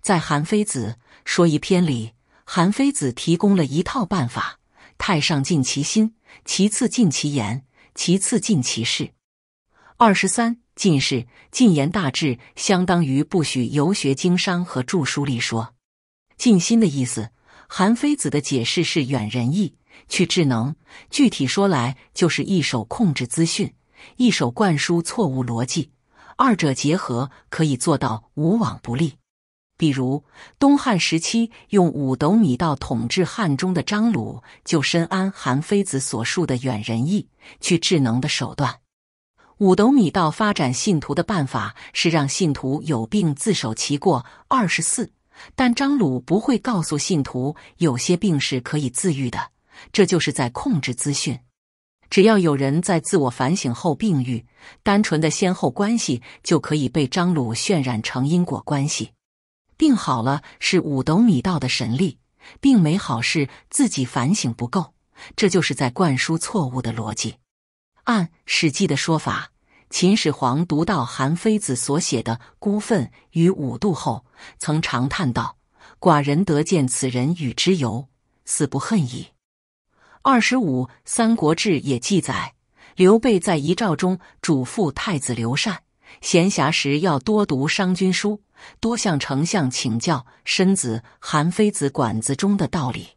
在《韩非子·说一》篇里，韩非子提供了一套办法：太上尽其心。其次，尽其言；其次，尽其事。二十三，近事、近言大致相当于不许游学、经商和著书立说。尽心的意思，韩非子的解释是远仁义，去智能。具体说来，就是一手控制资讯，一手灌输错误逻辑，二者结合，可以做到无往不利。比如东汉时期用五斗米道统治汉中的张鲁，就深谙韩非子所述的远仁义、去智能的手段。五斗米道发展信徒的办法是让信徒有病自首其过二十四，但张鲁不会告诉信徒有些病是可以自愈的，这就是在控制资讯。只要有人在自我反省后病愈，单纯的先后关系就可以被张鲁渲染成因果关系。病好了是五斗米道的神力，并没好事。自己反省不够，这就是在灌输错误的逻辑。按《史记》的说法，秦始皇读到韩非子所写的《孤愤》与《五度》后，曾长叹道：“寡人得见此人与之游，死不恨矣。”二十五，《三国志》也记载，刘备在遗诏中嘱咐太子刘禅，闲暇时要多读《商君书》。多向丞相请教申子、韩非子管子中的道理。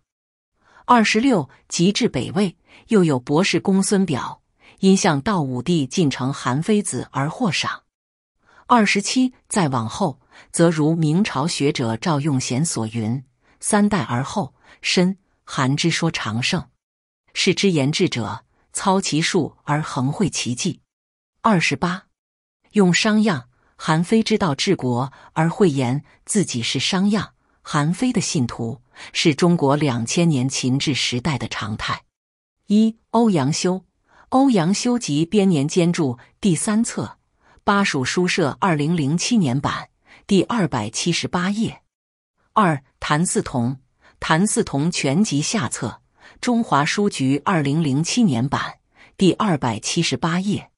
二十六，及至北魏，又有博士公孙表，因向道武帝进城韩非子而获赏。二十七，再往后，则如明朝学者赵用贤所云：“三代而后，申韩之说长盛，是之言志者，操其术而恒会其技。”二十八，用商鞅。韩非知道治国而讳言自己是商鞅，韩非的信徒是中国两千年秦制时代的常态。一、欧阳修《欧阳修集编年兼注》第三册，巴蜀书社，二零零七年版，第二百七十八页。二、谭嗣同《谭嗣同全集》下册，中华书局，二零零七年版，第二百七十八页。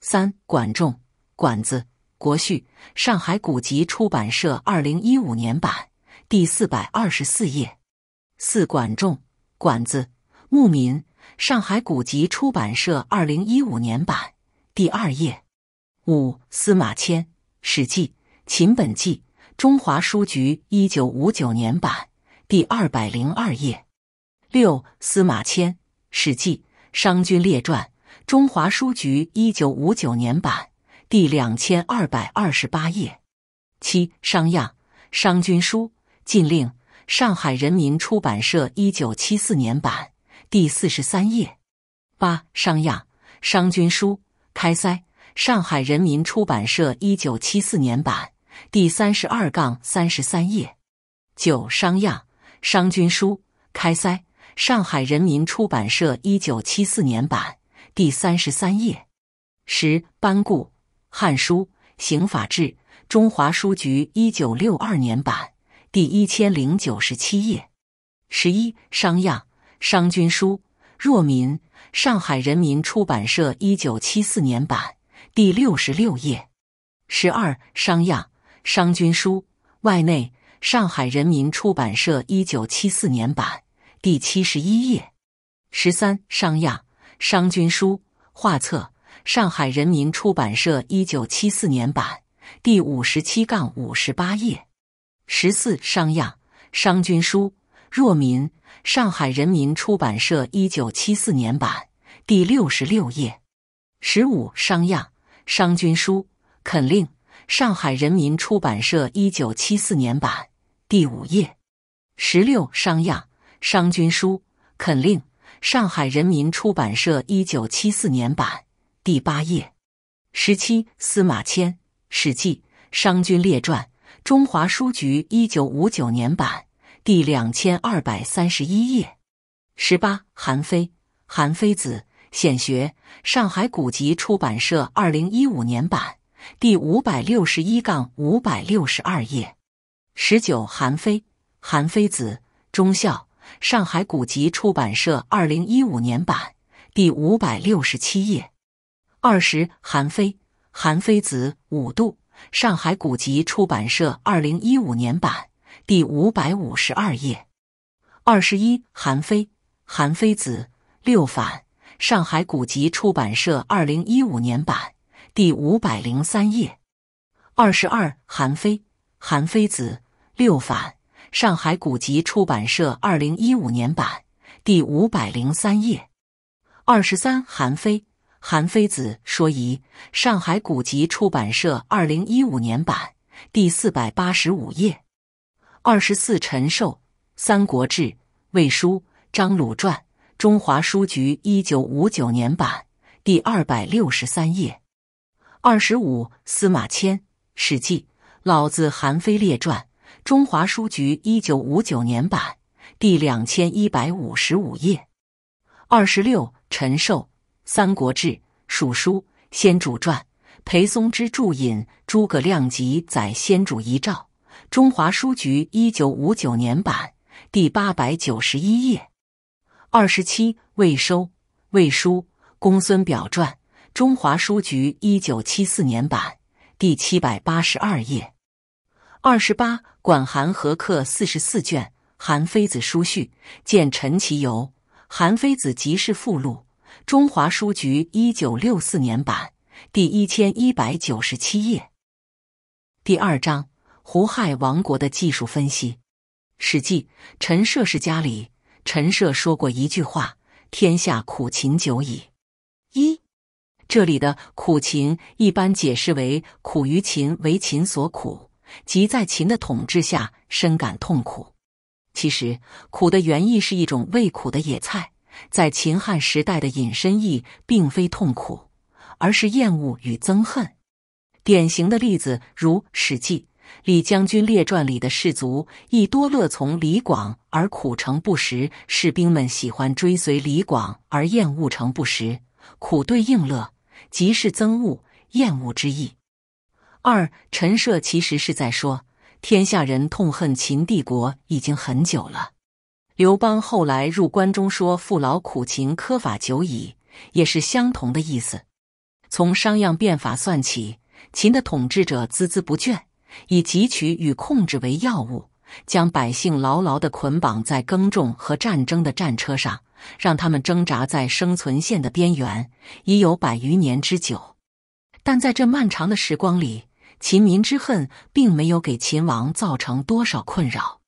三、管仲《管子》。国序，上海古籍出版社，二零一五年版，第四百二十四页。四管仲，管子，牧民，上海古籍出版社，二零一五年版，第二页。五司马迁，《史记》，秦本纪，中华书局，一九五九年版，第二百零二页。六司马迁，《史记》，商君列传，中华书局，一九五九年版。第两千二百二十八页。七、商鞅《商君书·禁令》，上海人民出版社一九七四年版，第四十三页。八、商鞅《商君书·开塞》，上海人民出版社一九七四年版，第三十二杠三十三页。九、商鞅《商君书·开塞》，上海人民出版社一九七四年版，第三十三页。十、班固。《汉书·刑法志》，中华书局1962年版，第一千零九十七页。十一，商鞅，《商君书·若民》，上海人民出版社1974年版，第六十六页。十二，商鞅，《商君书·外内》，上海人民出版社1974年版，第七十一页。十三，商鞅，《商君书·画册。上海人民出版社一九七四年版第五十七杠五十八页。十四，商鞅《商君书·若民》，上海人民出版社一九七四年版第六十六页。十五，商鞅《商君书·垦令》，上海人民出版社一九七四年版第五页。十六，商鞅《商君书·垦令》，上海人民出版社一九七四年版。第八页，十七司马迁《史记·商君列传》，中华书局一九五九年版，第两千二百三十一页。十八韩非《韩非子·显学》，上海古籍出版社二零一五年版，第五百六十一杠五百六十二页。十九韩非《韩非子·忠孝》，上海古籍出版社二零一五年版，第五百六十七页。二十，韩非，《韩非子·五度，上海古籍出版社，二零一五年版，第五百五十二页。二十一，韩非，《韩非子·六反》，上海古籍出版社，二零一五年版，第五百零三页。二十二，韩非，《韩非子·六反》，上海古籍出版社，二零一五年版，第五百零三页。二十三，韩非。韩非子说：“疑。”上海古籍出版社，二零一五年版，第四百八十五页。二十四，陈寿，《三国志·魏书·张鲁传》，中华书局，一九五九年版，第二百六十三页。二十五，司马迁，《史记·老子韩非列传》，中华书局，一九五九年版，第两千一百五十五页。二十六，陈寿。《三国志·蜀书·先主传》，裴松之注引《诸葛亮集》载先主遗诏。中华书局一九五九年版，第八百九十一页。二十七，《魏收魏书·公孙表传》，中华书局一九七四年版，第七百八十二页。二十八，《管韩和刻四十四卷》，《韩非子书序》，见陈其游《韩非子集市附录。中华书局一九六四年版第一千一百九十七页，第二章胡亥亡国的技术分析，《史记·陈涉世家》里陈涉说过一句话：“天下苦秦久矣。”一这里的“苦秦”一般解释为“苦于秦”“为秦所苦”，即在秦的统治下深感痛苦。其实，“苦”的原意是一种味苦的野菜。在秦汉时代的隐身役并非痛苦，而是厌恶与憎恨。典型的例子如《史记·李将军列传》里的士卒：“亦多乐从李广，而苦成不食。”士兵们喜欢追随李广，而厌恶成不食。苦对应乐，即是憎恶、厌恶之意。二陈涉其实是在说，天下人痛恨秦帝国已经很久了。刘邦后来入关中说：“父老苦秦苛法久矣。”也是相同的意思。从商鞅变法算起，秦的统治者孜孜不倦，以汲取与控制为药物，将百姓牢牢的捆绑在耕种和战争的战车上，让他们挣扎在生存线的边缘已有百余年之久。但在这漫长的时光里，秦民之恨并没有给秦王造成多少困扰。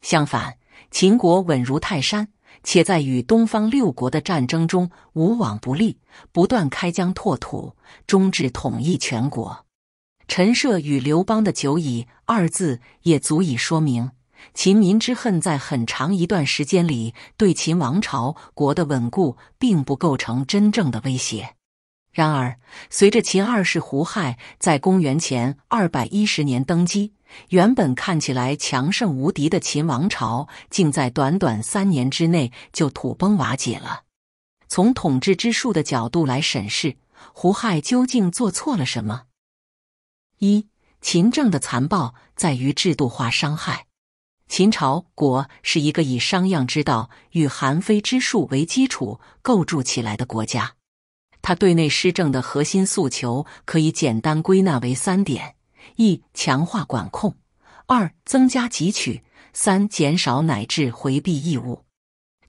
相反，秦国稳如泰山，且在与东方六国的战争中无往不利，不断开疆拓土，终至统一全国。陈涉与刘邦的“久矣”二字也足以说明，秦民之恨在很长一段时间里对秦王朝国的稳固并不构成真正的威胁。然而，随着秦二世胡亥在公元前2百一十年登基。原本看起来强盛无敌的秦王朝，竟在短短三年之内就土崩瓦解了。从统治之术的角度来审视，胡亥究竟做错了什么？一，秦政的残暴在于制度化伤害。秦朝国是一个以商鞅之道与韩非之术为基础构筑起来的国家，他对内施政的核心诉求可以简单归纳为三点。一强化管控，二增加汲取，三减少乃至回避义务。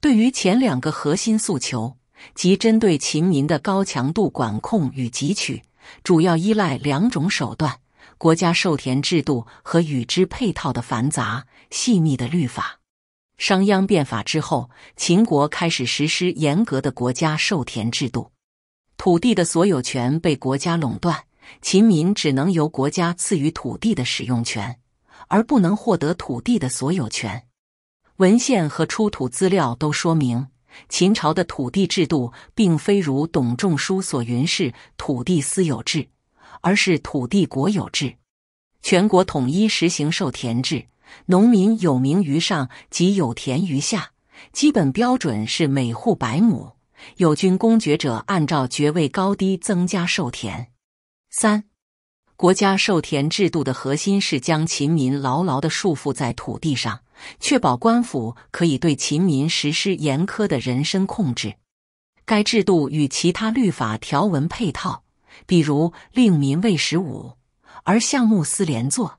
对于前两个核心诉求，即针对秦民的高强度管控与汲取，主要依赖两种手段：国家授田制度和与之配套的繁杂细密的律法。商鞅变法之后，秦国开始实施严格的国家授田制度，土地的所有权被国家垄断。秦民只能由国家赐予土地的使用权，而不能获得土地的所有权。文献和出土资料都说明，秦朝的土地制度并非如董仲舒所云是土地私有制，而是土地国有制。全国统一实行授田制，农民有名于上即有田于下，基本标准是每户百亩。有军公爵者，按照爵位高低增加授田。三，国家授田制度的核心是将秦民牢牢的束缚在土地上，确保官府可以对秦民实施严苛的人身控制。该制度与其他律法条文配套，比如令民未十五，而项目司连坐，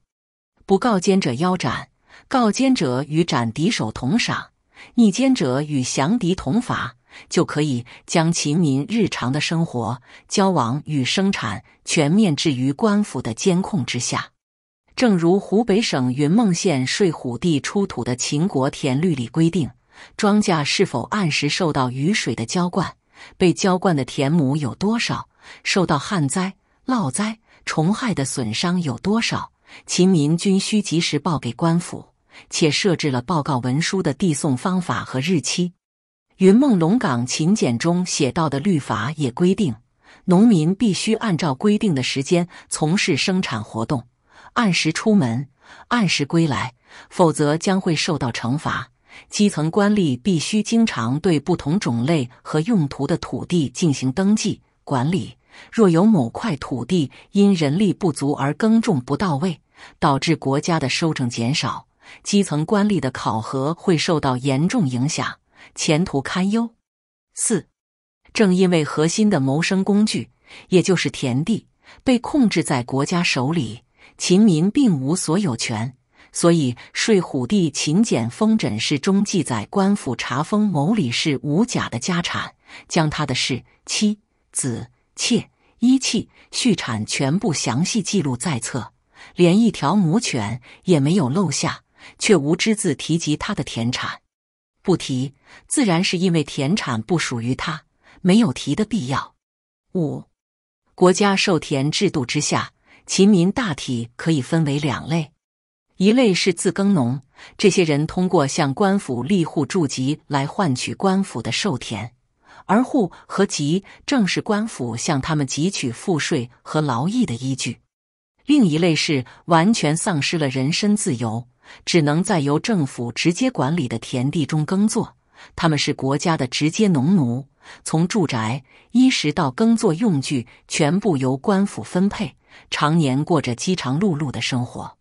不告奸者腰斩，告奸者与斩敌首同赏，逆奸者与降敌同罚。就可以将秦民日常的生活、交往与生产全面置于官府的监控之下。正如湖北省云梦县睡虎地出土的秦国田律里规定，庄稼是否按时受到雨水的浇灌，被浇灌的田亩有多少，受到旱灾、涝灾、虫害的损伤有多少，秦民均需及时报给官府，且设置了报告文书的递送方法和日期。《云梦龙岗秦简》中写到的律法也规定，农民必须按照规定的时间从事生产活动，按时出门，按时归来，否则将会受到惩罚。基层官吏必须经常对不同种类和用途的土地进行登记管理。若有某块土地因人力不足而耕种不到位，导致国家的收成减少，基层官吏的考核会受到严重影响。前途堪忧。四，正因为核心的谋生工具，也就是田地，被控制在国家手里，秦民并无所有权。所以《睡虎地秦简封诊事》中记载，官府查封某李氏五甲的家产，将他的事、妻、子、妾、衣器、畜产全部详细记录在册，连一条母犬也没有漏下，却无只字提及他的田产。不提，自然是因为田产不属于他，没有提的必要。五，国家授田制度之下，秦民大体可以分为两类：一类是自耕农，这些人通过向官府立户注籍来换取官府的授田，而户和籍正是官府向他们汲取赋税和劳役的依据；另一类是完全丧失了人身自由。只能在由政府直接管理的田地中耕作，他们是国家的直接农奴，从住宅、衣食到耕作用具，全部由官府分配，常年过着饥肠辘辘的生活。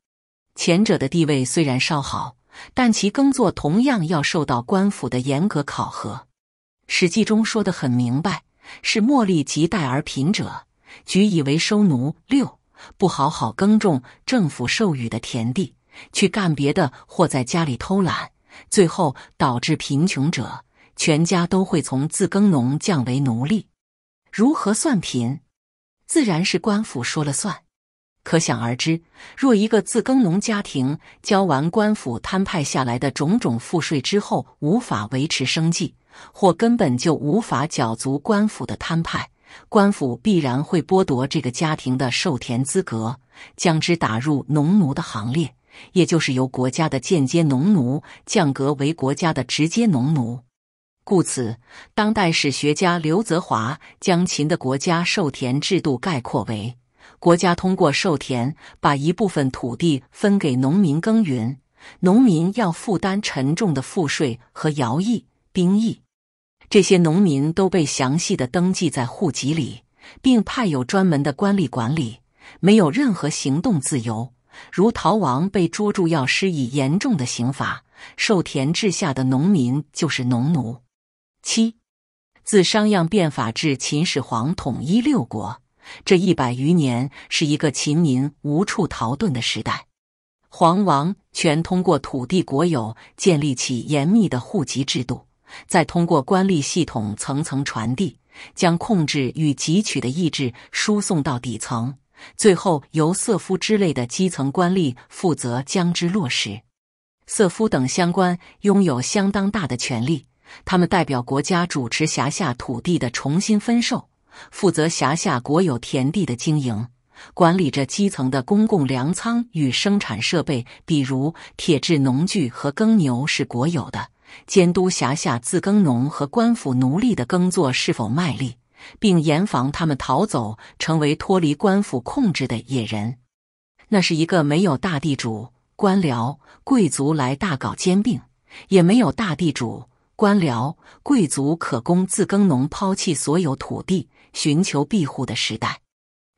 前者的地位虽然稍好，但其耕作同样要受到官府的严格考核。《史记》中说的很明白：“是莫利即待而贫者，举以为收奴六，不好好耕种政府授予的田地。”去干别的，或在家里偷懒，最后导致贫穷者，全家都会从自耕农降为奴隶。如何算贫，自然是官府说了算。可想而知，若一个自耕农家庭交完官府摊派下来的种种赋税之后，无法维持生计，或根本就无法缴足官府的摊派，官府必然会剥夺这个家庭的授田资格，将之打入农奴的行列。也就是由国家的间接农奴降格为国家的直接农奴，故此，当代史学家刘泽华将秦的国家授田制度概括为：国家通过授田把一部分土地分给农民耕耘，农民要负担沉重的赋税和徭役、兵役，这些农民都被详细的登记在户籍里，并派有专门的官吏管理，没有任何行动自由。如逃亡被捉住，要施以严重的刑罚。受田制下的农民就是农奴。七，自商鞅变法至秦始皇统一六国，这一百余年是一个秦民无处逃遁的时代。皇王全通过土地国有建立起严密的户籍制度，再通过官吏系统层层传递，将控制与汲取的意志输送到底层。最后由瑟夫之类的基层官吏负责将之落实。瑟夫等相关拥有相当大的权力，他们代表国家主持辖下土地的重新分售，负责辖下国有田地的经营，管理着基层的公共粮仓与生产设备，比如铁制农具和耕牛是国有的，监督辖下自耕农和官府奴隶的耕作是否卖力。并严防他们逃走，成为脱离官府控制的野人。那是一个没有大地主、官僚、贵族来大搞兼并，也没有大地主、官僚、贵族可供自耕农抛弃所有土地、寻求庇护的时代。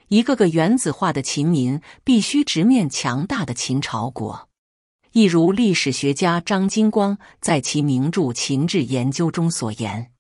一个个原子化的秦民必须直面强大的秦朝国。一如历史学家张金光在其名著《秦制研究》中所言。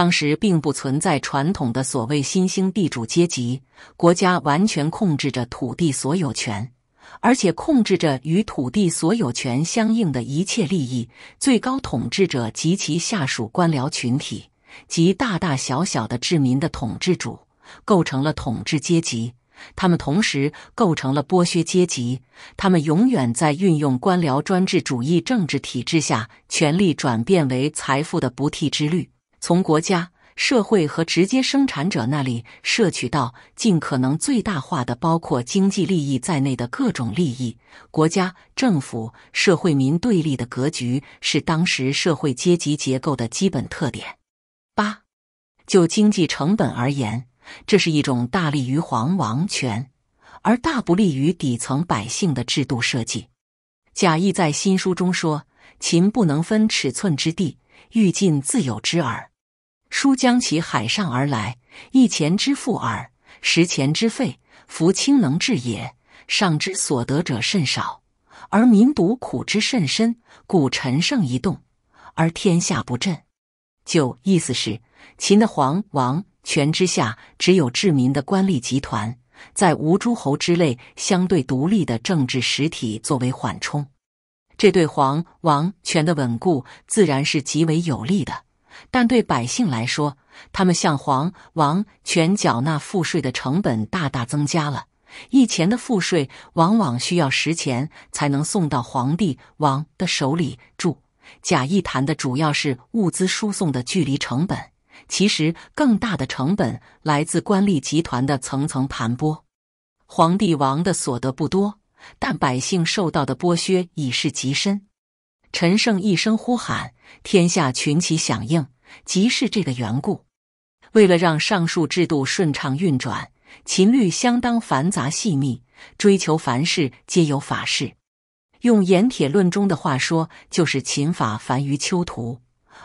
当时并不存在传统的所谓新兴地主阶级，国家完全控制着土地所有权，而且控制着与土地所有权相应的一切利益。最高统治者及其下属官僚群体及大大小小的治民的统治主，构成了统治阶级。他们同时构成了剥削阶级。他们永远在运用官僚专制主义政治体制下，权力转变为财富的不替之率。从国家、社会和直接生产者那里摄取到尽可能最大化的包括经济利益在内的各种利益，国家、政府、社会、民对立的格局是当时社会阶级结构的基本特点。八，就经济成本而言，这是一种大利于皇王权而大不利于底层百姓的制度设计。贾谊在新书中说：“秦不能分尺寸之地，欲尽自有之耳。”书将其海上而来，一钱之富耳，十钱之费，夫清能治也。上之所得者甚少，而民独苦之甚深，故陈胜一动，而天下不振。就意思是，秦的皇王权之下，只有治民的官吏集团，在吴诸侯之类相对独立的政治实体作为缓冲，这对皇王权的稳固自然是极为有利的。但对百姓来说，他们向皇王权缴纳赋税的成本大大增加了。以前的赋税往往需要实钱才能送到皇帝王的手里。住，贾谊谈的主要是物资输送的距离成本，其实更大的成本来自官吏集团的层层盘剥。皇帝王的所得不多，但百姓受到的剥削已是极深。陈胜一声呼喊，天下群起响应。即是这个缘故，为了让上述制度顺畅运转，秦律相当繁杂细密，追求凡事皆有法事。用《盐铁论》中的话说，就是“秦法繁于丘图，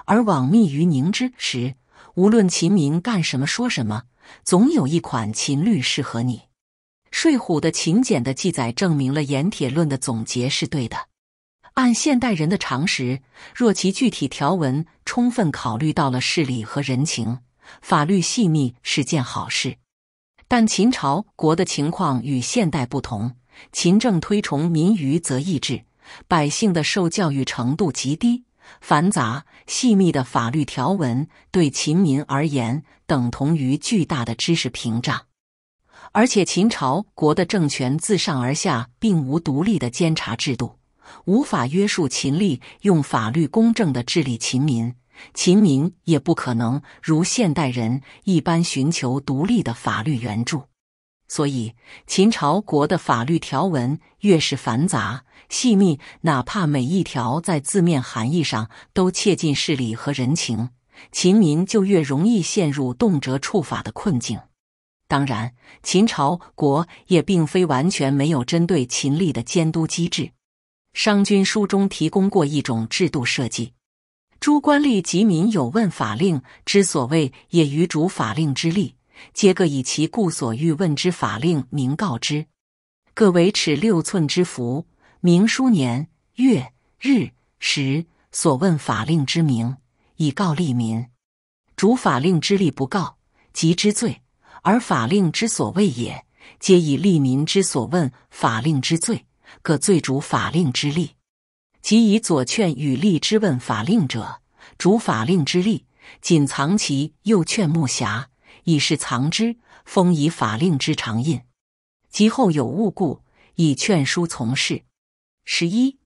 而网密于凝之时”。无论秦民干什么、说什么，总有一款秦律适合你。睡虎的秦简的记载证明了《盐铁论》的总结是对的。按现代人的常识，若其具体条文充分考虑到了事理和人情，法律细密是件好事。但秦朝国的情况与现代不同，秦政推崇民愚则易治，百姓的受教育程度极低，繁杂细密的法律条文对秦民而言等同于巨大的知识屏障。而且秦朝国的政权自上而下并无独立的监察制度。无法约束秦律用法律公正的治理秦民，秦民也不可能如现代人一般寻求独立的法律援助。所以，秦朝国的法律条文越是繁杂细密，哪怕每一条在字面含义上都切近事理和人情，秦民就越容易陷入动辄触法的困境。当然，秦朝国也并非完全没有针对秦律的监督机制。《商君书》中提供过一种制度设计：诸官吏及民有问法令之所谓，也于主法令之力，皆各以其故所欲问之法令明告之，各为尺六寸之符，明书年月日时所问法令之名，以告利民。主法令之力不告，即之罪；而法令之所谓也，皆以利民之所问法令之罪。各罪主法令之力，即以左劝与利之问法令者，主法令之力，仅藏其右劝木匣，以示藏之，封以法令之长印。及后有误故，以劝书从事。十一，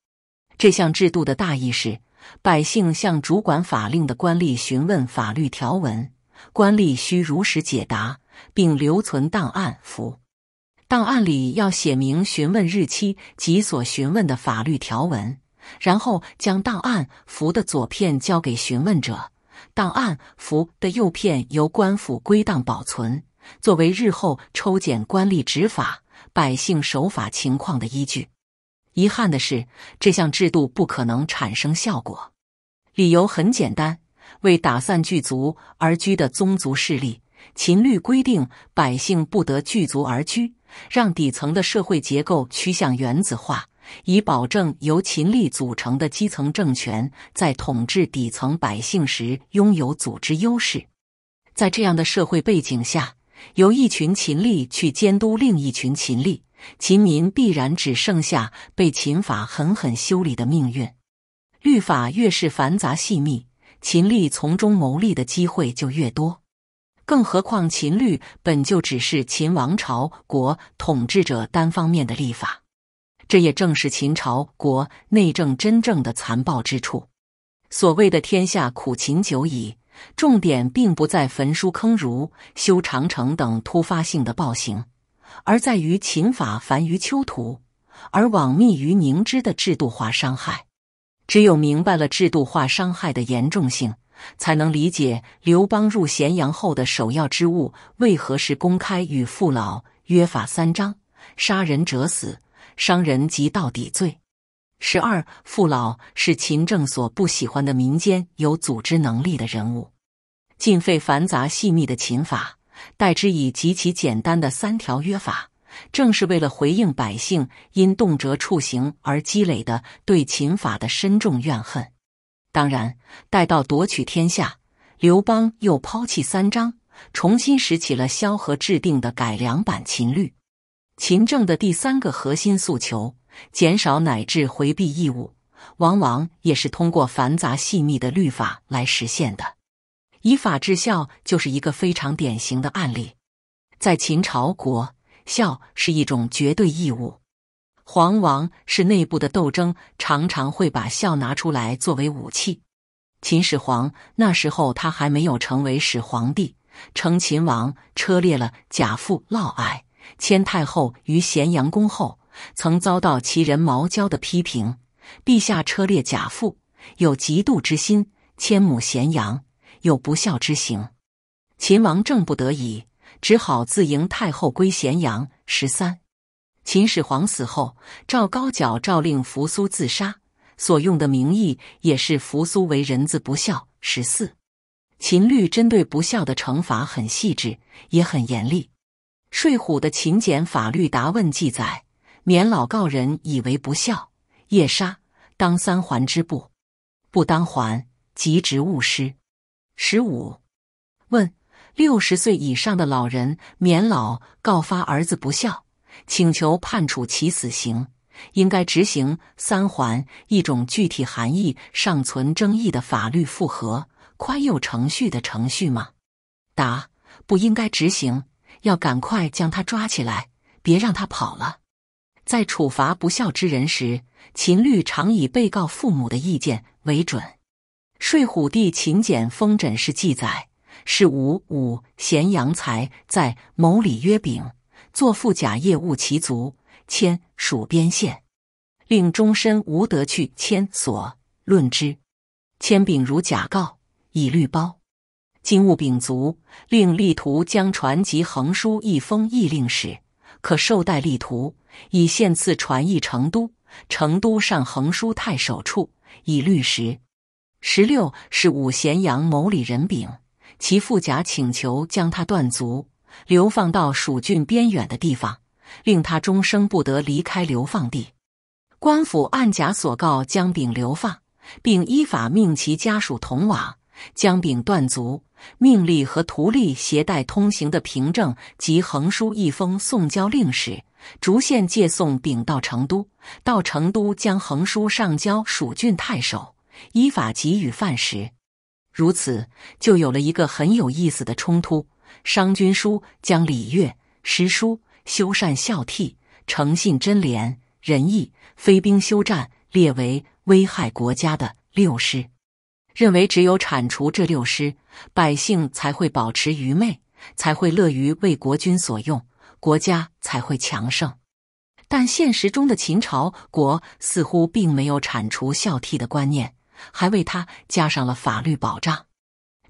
这项制度的大意是，百姓向主管法令的官吏询问法律条文，官吏需如实解答，并留存档案。符。档案里要写明询问日期及所询问的法律条文，然后将档案符的左片交给询问者，档案符的右片由官府归档保存，作为日后抽检官吏执法、百姓守法情况的依据。遗憾的是，这项制度不可能产生效果，理由很简单：为打散聚族而居的宗族势力，秦律规定百姓不得聚族而居。让底层的社会结构趋向原子化，以保证由秦吏组成的基层政权在统治底层百姓时拥有组织优势。在这样的社会背景下，由一群秦吏去监督另一群秦吏，秦民必然只剩下被秦法狠狠修理的命运。律法越是繁杂细密，秦吏从中谋利的机会就越多。更何况，秦律本就只是秦王朝国统治者单方面的立法，这也正是秦朝国内政真正的残暴之处。所谓的“天下苦秦久矣”，重点并不在焚书坑儒、修长城等突发性的暴行，而在于秦法繁于丘土，而网密于凝脂的制度化伤害。只有明白了制度化伤害的严重性。才能理解刘邦入咸阳后的首要之务为何是公开与父老约法三章：杀人者死，伤人及到底罪。十二父老是秦政所不喜欢的民间有组织能力的人物，尽废繁杂细密的秦法，代之以极其简单的三条约法，正是为了回应百姓因动辄处刑而积累的对秦法的深重怨恨。当然，待到夺取天下，刘邦又抛弃三章，重新拾起了萧何制定的改良版秦律。秦政的第三个核心诉求——减少乃至回避义务，往往也是通过繁杂细密的律法来实现的。以法治孝就是一个非常典型的案例。在秦朝国，孝是一种绝对义务。皇王是内部的斗争，常常会把孝拿出来作为武器。秦始皇那时候，他还没有成为始皇帝，称秦王，车裂了贾父、嫪毐，迁太后于咸阳宫后，曾遭到齐人毛交的批评：“陛下车裂贾父，有嫉妒之心；迁母咸阳，有不孝之行。”秦王正不得已，只好自迎太后归咸阳。十三。秦始皇死后，赵高脚诏令扶苏自杀，所用的名义也是扶苏为人子不孝。十四，秦律针对不孝的惩罚很细致，也很严厉。睡虎的《秦简法律答问》记载：年老告人以为不孝，夜杀，当三环之布；不当还，即职务失。十五，问六十岁以上的老人年老告发儿子不孝。请求判处其死刑，应该执行三环一种具体含义尚存争议的法律复核宽宥程序的程序吗？答：不应该执行，要赶快将他抓起来，别让他跑了。在处罚不孝之人时，秦律常以被告父母的意见为准。《睡虎地秦简封诊室记载：是五五咸阳才在某里约丙。作富甲业，务其足。迁属边县，令终身无得去。迁所论之，千丙如甲告，以律包。今物丙足，令力图将传及横书一封，议令使可受，代力图以献赐传意成都。成都上横书太守处，以律实。十六是武咸阳某里人丙，其富甲请求将他断足。流放到蜀郡边远的地方，令他终生不得离开流放地。官府按假所告，将丙流放，并依法命其家属同往。将丙断足，命吏和徒吏携带通行的凭证及横书一封，送交令史，逐县借送丙到成都。到成都将横书上交蜀郡太守，依法给予饭食。如此，就有了一个很有意思的冲突。《商君书》将礼乐、诗书、修缮、孝悌、诚信、贞廉、仁义、非兵休战列为危害国家的六师，认为只有铲除这六师，百姓才会保持愚昧，才会乐于为国君所用，国家才会强盛。但现实中的秦朝国似乎并没有铲除孝悌的观念，还为他加上了法律保障。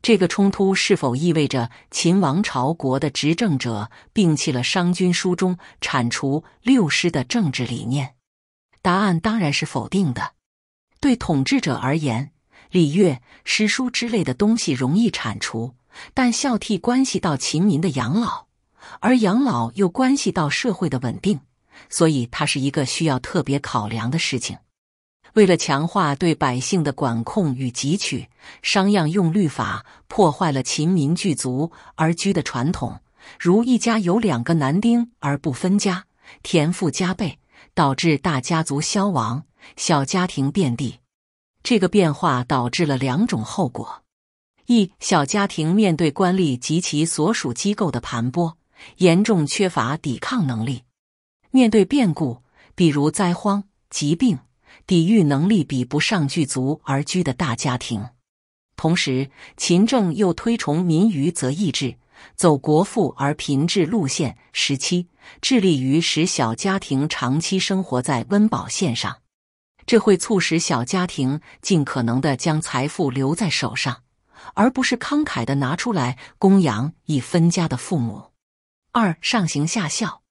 这个冲突是否意味着秦王朝国的执政者摒弃了《商君书》中铲除六师的政治理念？答案当然是否定的。对统治者而言，礼乐诗书之类的东西容易铲除，但孝悌关系到秦民的养老，而养老又关系到社会的稳定，所以它是一个需要特别考量的事情。为了强化对百姓的管控与汲取，商鞅用律法破坏了秦民聚族而居的传统，如一家有两个男丁而不分家，田赋加倍，导致大家族消亡，小家庭遍地。这个变化导致了两种后果：一小家庭面对官吏及其所属机构的盘剥，严重缺乏抵抗能力；面对变故，比如灾荒、疾病。抵御能力比不上聚族而居的大家庭，同时秦政又推崇民愚则易治，走国富而贫治路线时期，致力于使小家庭长期生活在温饱线上，这会促使小家庭尽可能的将财富留在手上，而不是慷慨的拿出来供养已分家的父母。二上行下效，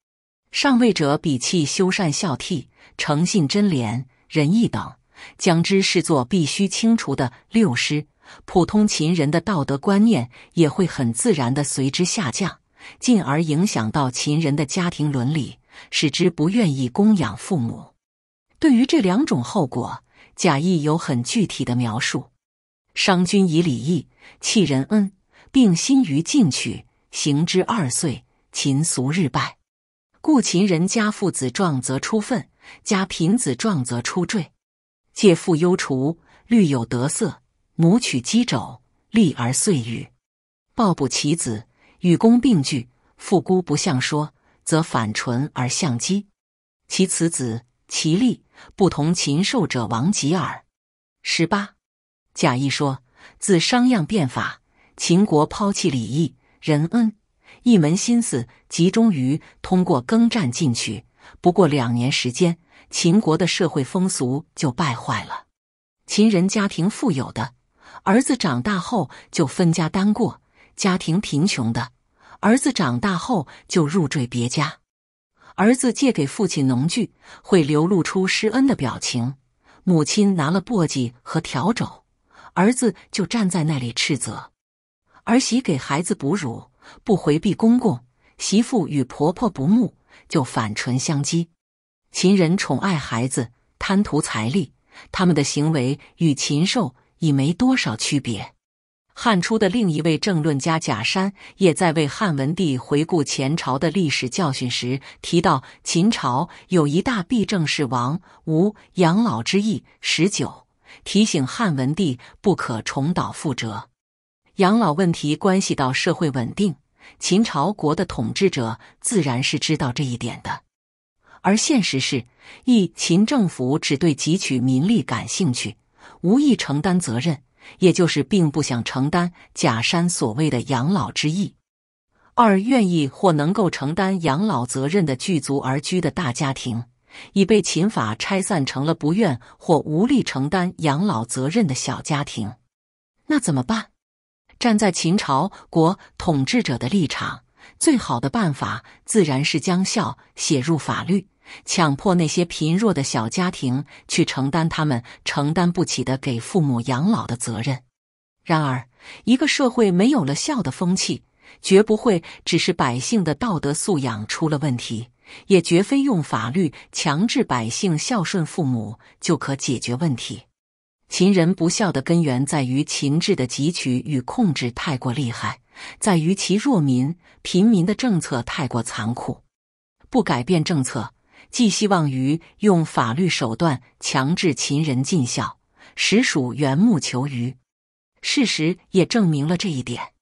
上位者比气修善孝悌诚信真廉。仁义等，将之视作必须清除的六师，普通秦人的道德观念也会很自然的随之下降，进而影响到秦人的家庭伦理，使之不愿意供养父母。对于这两种后果，贾谊有很具体的描述：商君以礼义弃仁恩，并心于进取，行之二岁，秦俗日败，故秦人家父子壮则出分。家贫子壮则出赘，借父忧除，虑有得色，母取鸡肘，立而遂与。抱补其子，与公并居。父孤不向说，则反唇而向讥。其此子，其力不同，禽兽者亡及尔。十八，贾谊说：自商鞅变法，秦国抛弃礼义仁恩，一门心思集中于通过耕战进取。不过两年时间，秦国的社会风俗就败坏了。秦人家庭富有的儿子长大后就分家单过；家庭贫穷的儿子长大后就入赘别家。儿子借给父亲农具，会流露出施恩的表情；母亲拿了簸箕和笤帚，儿子就站在那里斥责。儿媳给孩子哺乳，不回避公公；媳妇与婆婆不睦。就反唇相讥，秦人宠爱孩子，贪图财力，他们的行为与禽兽已没多少区别。汉初的另一位政论家贾山也在为汉文帝回顾前朝的历史教训时提到，秦朝有一大弊政是亡无养老之意。十九提醒汉文帝不可重蹈覆辙，养老问题关系到社会稳定。秦朝国的统治者自然是知道这一点的，而现实是：一，秦政府只对汲取民力感兴趣，无意承担责任，也就是并不想承担假山所谓的养老之意；二，愿意或能够承担养老责任的聚族而居的大家庭，已被秦法拆散成了不愿或无力承担养老责任的小家庭，那怎么办？站在秦朝国统治者的立场，最好的办法自然是将孝写入法律，强迫那些贫弱的小家庭去承担他们承担不起的给父母养老的责任。然而，一个社会没有了孝的风气，绝不会只是百姓的道德素养出了问题，也绝非用法律强制百姓孝顺父母就可解决问题。秦人不孝的根源在于秦制的汲取与控制太过厉害，在于其弱民、贫民的政策太过残酷。不改变政策，寄希望于用法律手段强制秦人尽孝，实属缘木求鱼。事实也证明了这一点。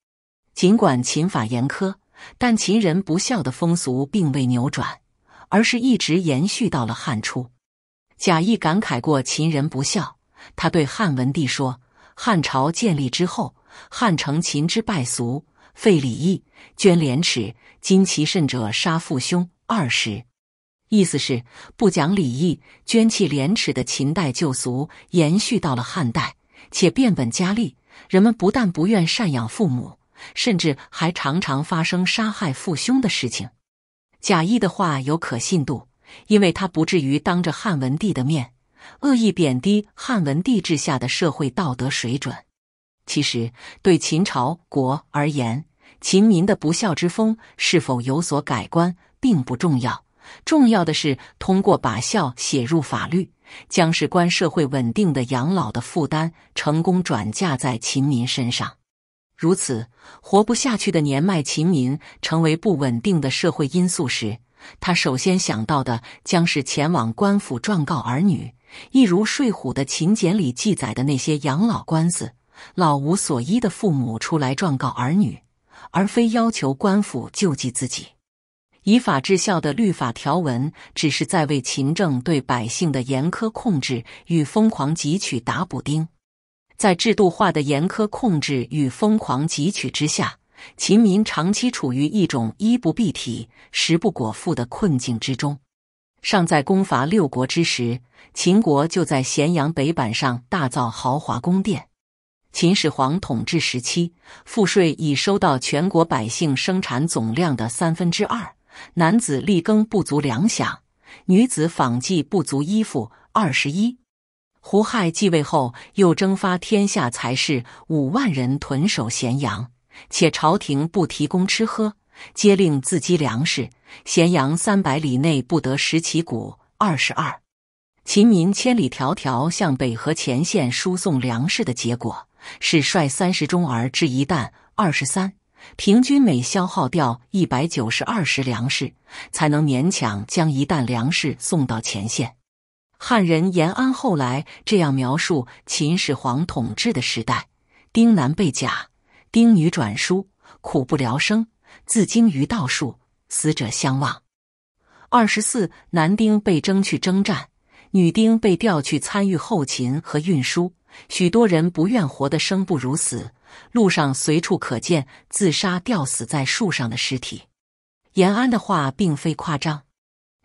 尽管秦法严苛，但秦人不孝的风俗并未扭转，而是一直延续到了汉初。贾谊感慨过秦人不孝。他对汉文帝说：“汉朝建立之后，汉承秦之败俗，废礼义，捐廉耻。今其甚者，杀父兄二十。”意思是不讲礼义、捐弃廉耻的秦代旧俗延续到了汉代，且变本加厉。人们不但不愿赡养父母，甚至还常常发生杀害父兄的事情。贾谊的话有可信度，因为他不至于当着汉文帝的面。恶意贬低汉文帝制下的社会道德水准，其实对秦朝国而言，秦民的不孝之风是否有所改观并不重要。重要的是，通过把孝写入法律，将事关社会稳定的养老的负担成功转嫁在秦民身上。如此，活不下去的年迈秦民成为不稳定的社会因素时，他首先想到的将是前往官府状告儿女。一如睡虎的秦简里记载的那些养老官司，老无所依的父母出来状告儿女，而非要求官府救济自己。以法治孝的律法条文，只是在为秦政对百姓的严苛控制与疯狂汲取打补丁。在制度化的严苛控制与疯狂汲取之下，秦民长期处于一种衣不蔽体、食不果腹的困境之中。尚在攻伐六国之时，秦国就在咸阳北板上大造豪华宫殿。秦始皇统治时期，赋税已收到全国百姓生产总量的三分之二，男子力耕不足粮饷，女子纺绩不足衣服。二十一，胡亥继位后，又征发天下财士五万人屯守咸阳，且朝廷不提供吃喝。皆令自积粮食，咸阳三百里内不得食其谷。二十二，秦民千里迢迢向北河前线输送粮食的结果是率三十中儿至一担。二十三，平均每消耗掉一百九十二石粮食，才能勉强将一担粮食送到前线。汉人延安后来这样描述秦始皇统治的时代：丁男被甲，丁女转输，苦不聊生。自精于道术，死者相望。二十四男丁被征去征战，女丁被调去参与后勤和运输。许多人不愿活得生不如死，路上随处可见自杀、吊死在树上的尸体。延安的话并非夸张。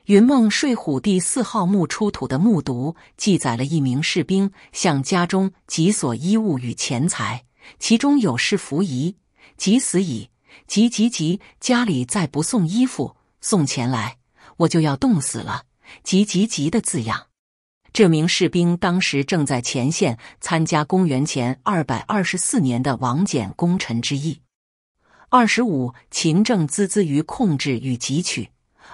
云梦睡虎地四号墓出土的墓牍记载了一名士兵向家中急所衣物与钱财，其中有事服仪，即死矣。急急急！家里再不送衣服、送钱来，我就要冻死了！急急急的字样。这名士兵当时正在前线参加公元前二百二十四年的王翦功臣之役。二十五，秦政孜孜于控制与汲取，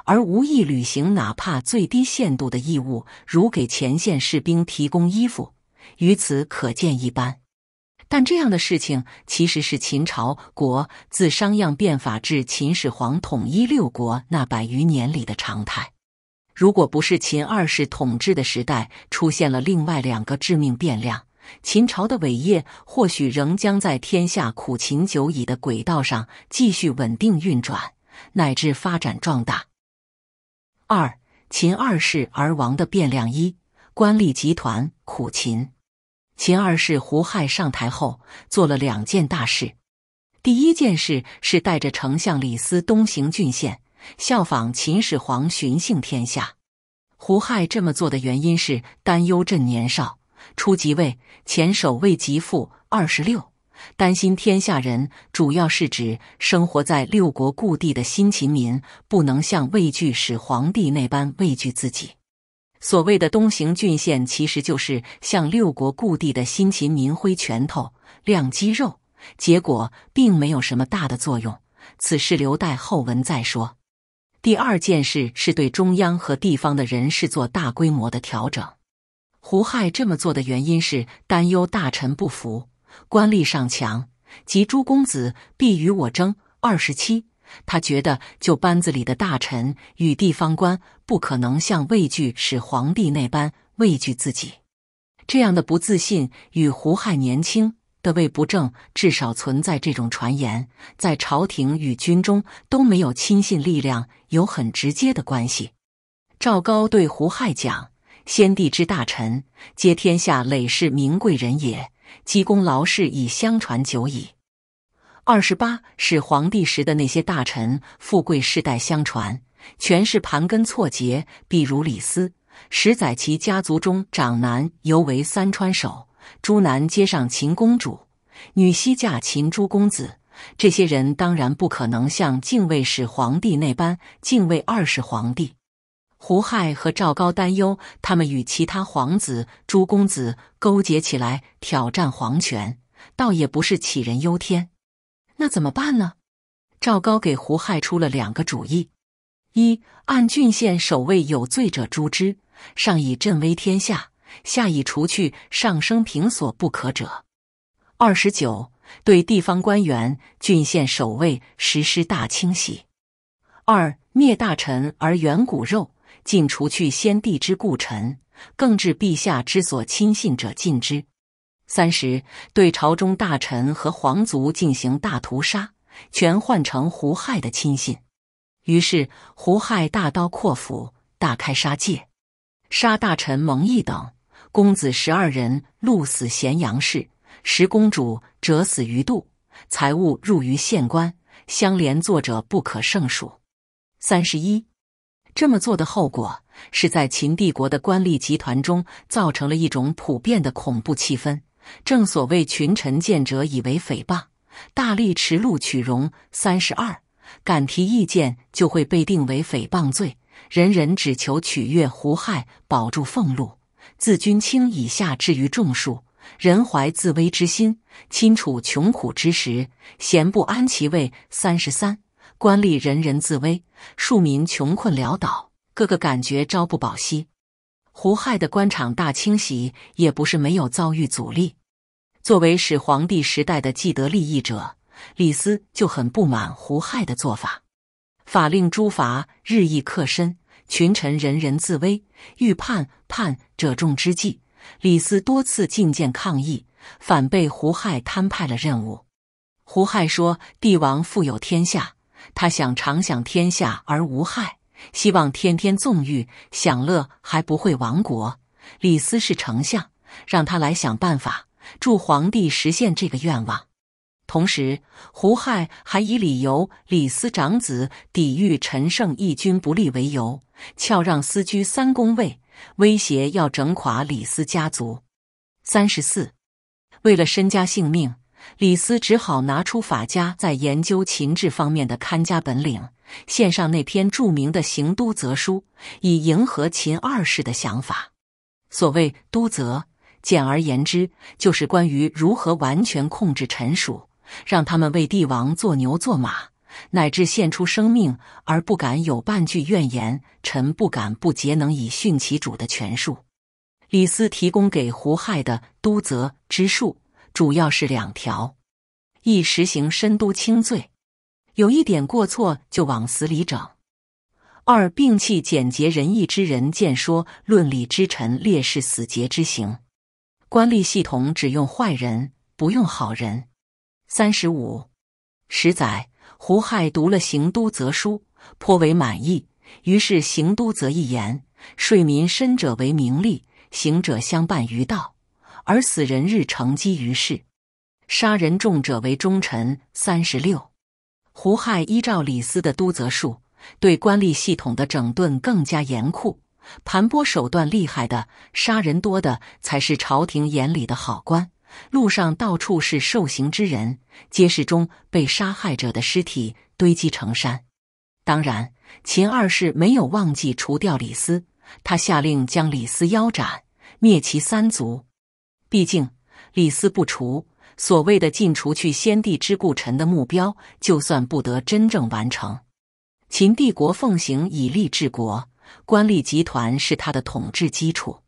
而无意履行哪怕最低限度的义务，如给前线士兵提供衣服，于此可见一斑。但这样的事情其实是秦朝国自商鞅变法至秦始皇统一六国那百余年里的常态。如果不是秦二世统治的时代出现了另外两个致命变量，秦朝的伟业或许仍将在天下苦秦久矣的轨道上继续稳定运转，乃至发展壮大。二、秦二世而亡的变量一：官吏集团苦秦。秦二世胡亥上台后做了两件大事，第一件事是带着丞相李斯东行郡县，效仿秦始皇巡幸天下。胡亥这么做的原因是担忧朕年少初即位，前守卫及父二十六，担心天下人，主要是指生活在六国故地的新秦民，不能像畏惧始皇帝那般畏惧自己。所谓的东行郡县，其实就是向六国故地的新秦民挥拳头、亮肌肉，结果并没有什么大的作用。此事留待后文再说。第二件事是对中央和地方的人事做大规模的调整。胡亥这么做的原因是担忧大臣不服，官吏上墙，及诸公子必与我争。二十七。他觉得，就班子里的大臣与地方官，不可能像畏惧始皇帝那般畏惧自己。这样的不自信与胡亥年轻的位不正，至少存在这种传言，在朝廷与军中都没有亲信力量，有很直接的关系。赵高对胡亥讲：“先帝之大臣，皆天下累世名贵人也，积功劳事以相传久矣。”二十八是皇帝时的那些大臣，富贵世代相传，全是盘根错节。比如李斯，十载其家族中长男尤为三川守，诸男皆上秦公主，女西嫁秦诸公子。这些人当然不可能像敬畏始皇帝那般敬畏二世皇帝。胡亥和赵高担忧，他们与其他皇子、诸公子勾结起来挑战皇权，倒也不是杞人忧天。那怎么办呢？赵高给胡亥出了两个主意：一按郡县守卫有罪者诛之，上以镇威天下，下以除去上生平所不可者；二十九对地方官员、郡县守卫实施大清洗；二灭大臣而远骨肉，尽除去先帝之故臣，更置陛下之所亲信者尽之。三十，对朝中大臣和皇族进行大屠杀，全换成胡亥的亲信。于是胡亥大刀阔斧，大开杀戒，杀大臣蒙毅等公子十二人，戮死咸阳市十公主，折死于杜，财物入于县官，相连作者不可胜数。三十一，这么做的后果是在秦帝国的官吏集团中造成了一种普遍的恐怖气氛。正所谓群臣见者以为诽谤，大力持禄取容三十二，敢提意见就会被定为诽谤罪。人人只求取悦胡亥，保住俸禄，自君卿以下至于众庶，人怀自危之心，亲处穷苦之时，闲不安其位三十三。官吏人人自危，庶民穷困潦倒，个个感觉朝不保夕。胡亥的官场大清洗也不是没有遭遇阻力。作为始皇帝时代的既得利益者，李斯就很不满胡亥的做法。法令诛罚日益刻深，群臣人人自危，欲叛叛者众之际，李斯多次进谏抗议，反被胡亥摊派了任务。胡亥说：“帝王富有天下，他想常享天下而无害。”希望天天纵欲享乐还不会亡国。李斯是丞相，让他来想办法助皇帝实现这个愿望。同时，胡亥还以理由李斯长子抵御陈胜义军不利为由，翘让私居三公位，威胁要整垮李斯家族。三十四，为了身家性命，李斯只好拿出法家在研究秦制方面的看家本领。献上那篇著名的《行都则书》，以迎合秦二世的想法。所谓“都则”，简而言之，就是关于如何完全控制臣属，让他们为帝王做牛做马，乃至献出生命而不敢有半句怨言。臣不敢不竭能以训其主的权术。李斯提供给胡亥的“都则”之术，主要是两条：一实行申都轻罪。有一点过错就往死里整。二摒弃简洁仁义之人，见说论理之臣，烈士死节之行。官吏系统只用坏人，不用好人。三十五，十载，胡亥读了《行都则书》，颇为满意，于是《行都则》一言：睡民身者为名利，行者相伴于道，而死人日成积于世；杀人重者为忠臣。三十六。胡亥依照李斯的督责术，对官吏系统的整顿更加严酷，盘剥手段厉害的，杀人多的，才是朝廷眼里的好官。路上到处是受刑之人，街市中被杀害者的尸体堆积成山。当然，秦二世没有忘记除掉李斯，他下令将李斯腰斩，灭其三族。毕竟，李斯不除。所谓的“尽除去先帝之故臣”的目标，就算不得真正完成。秦帝国奉行以利治国，官吏集团是他的统治基础。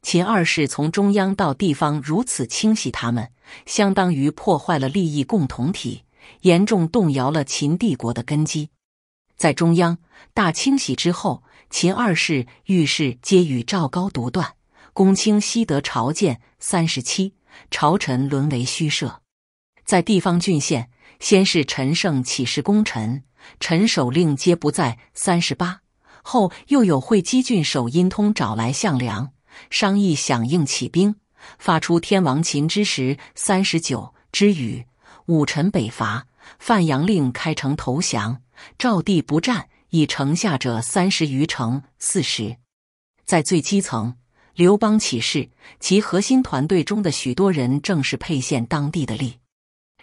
秦二世从中央到地方如此清洗他们，相当于破坏了利益共同体，严重动摇了秦帝国的根基。在中央大清洗之后，秦二世遇事皆与赵高独断，公卿悉得朝见三十七。朝臣沦为虚设，在地方郡县，先是陈胜起事，功臣陈守令皆不在三十八，后又有会稽郡守殷通找来项梁，商议响应起兵，发出天王秦之时三十九之语。武臣北伐，范阳令开城投降，赵地不战，以城下者三十余城四十，在最基层。刘邦起事，其核心团队中的许多人正是沛县当地的吏。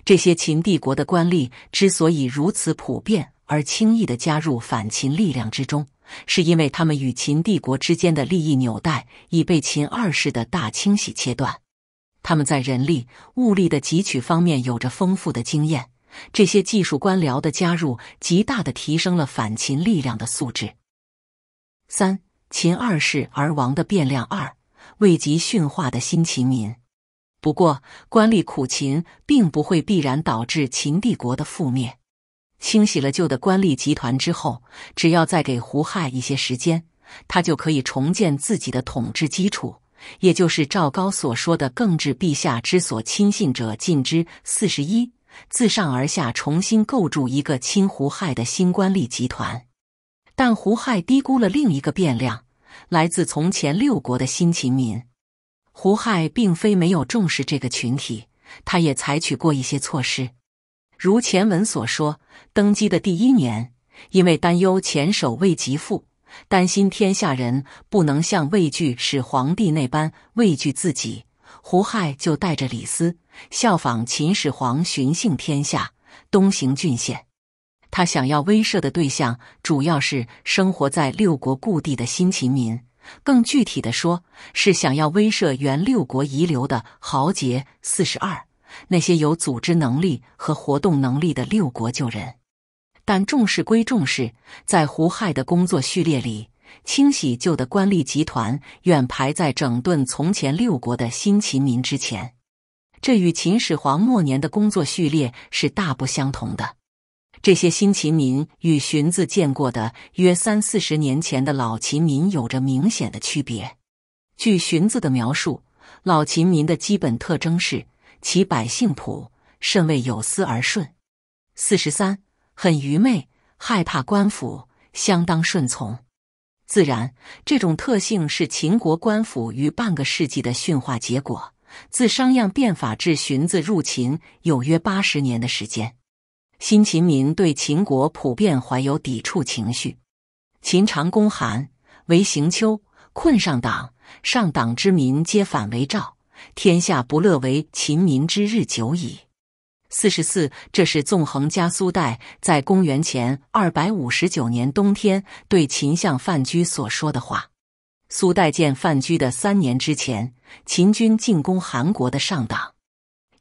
这些秦帝国的官吏之所以如此普遍而轻易的加入反秦力量之中，是因为他们与秦帝国之间的利益纽带已被秦二世的大清洗切断。他们在人力、物力的汲取方面有着丰富的经验。这些技术官僚的加入，极大的提升了反秦力量的素质。三。秦二世而亡的变量二，未及驯化的新秦民。不过，官吏苦秦并不会必然导致秦帝国的覆灭。清洗了旧的官吏集团之后，只要再给胡亥一些时间，他就可以重建自己的统治基础，也就是赵高所说的“更治陛下之所亲信者，尽之”。四十一，自上而下重新构筑一个亲胡亥的新官吏集团。但胡亥低估了另一个变量，来自从前六国的新秦民。胡亥并非没有重视这个群体，他也采取过一些措施。如前文所说，登基的第一年，因为担忧前守未及父，担心天下人不能像畏惧始皇帝那般畏惧自己，胡亥就带着李斯，效仿秦始皇巡幸天下，东行郡县。他想要威慑的对象主要是生活在六国故地的新秦民，更具体的说，是想要威慑原六国遗留的豪杰四十二，那些有组织能力和活动能力的六国旧人。但重视归重视，在胡亥的工作序列里，清洗旧的官吏集团远排在整顿从前六国的新秦民之前，这与秦始皇末年的工作序列是大不相同的。这些新秦民与荀子见过的约三四十年前的老秦民有着明显的区别。据荀子的描述，老秦民的基本特征是：其百姓朴，甚为有私而顺；四十三，很愚昧，害怕官府，相当顺从。自然，这种特性是秦国官府于半个世纪的驯化结果。自商鞅变法至荀子入秦，有约八十年的时间。新秦民对秦国普遍怀有抵触情绪。秦长公韩为行丘困上党，上党之民皆反为赵，天下不乐为秦民之日久矣。四十四，这是纵横家苏代在公元前二百五十九年冬天对秦相范雎所说的话。苏代见范雎的三年之前，秦军进攻韩国的上党，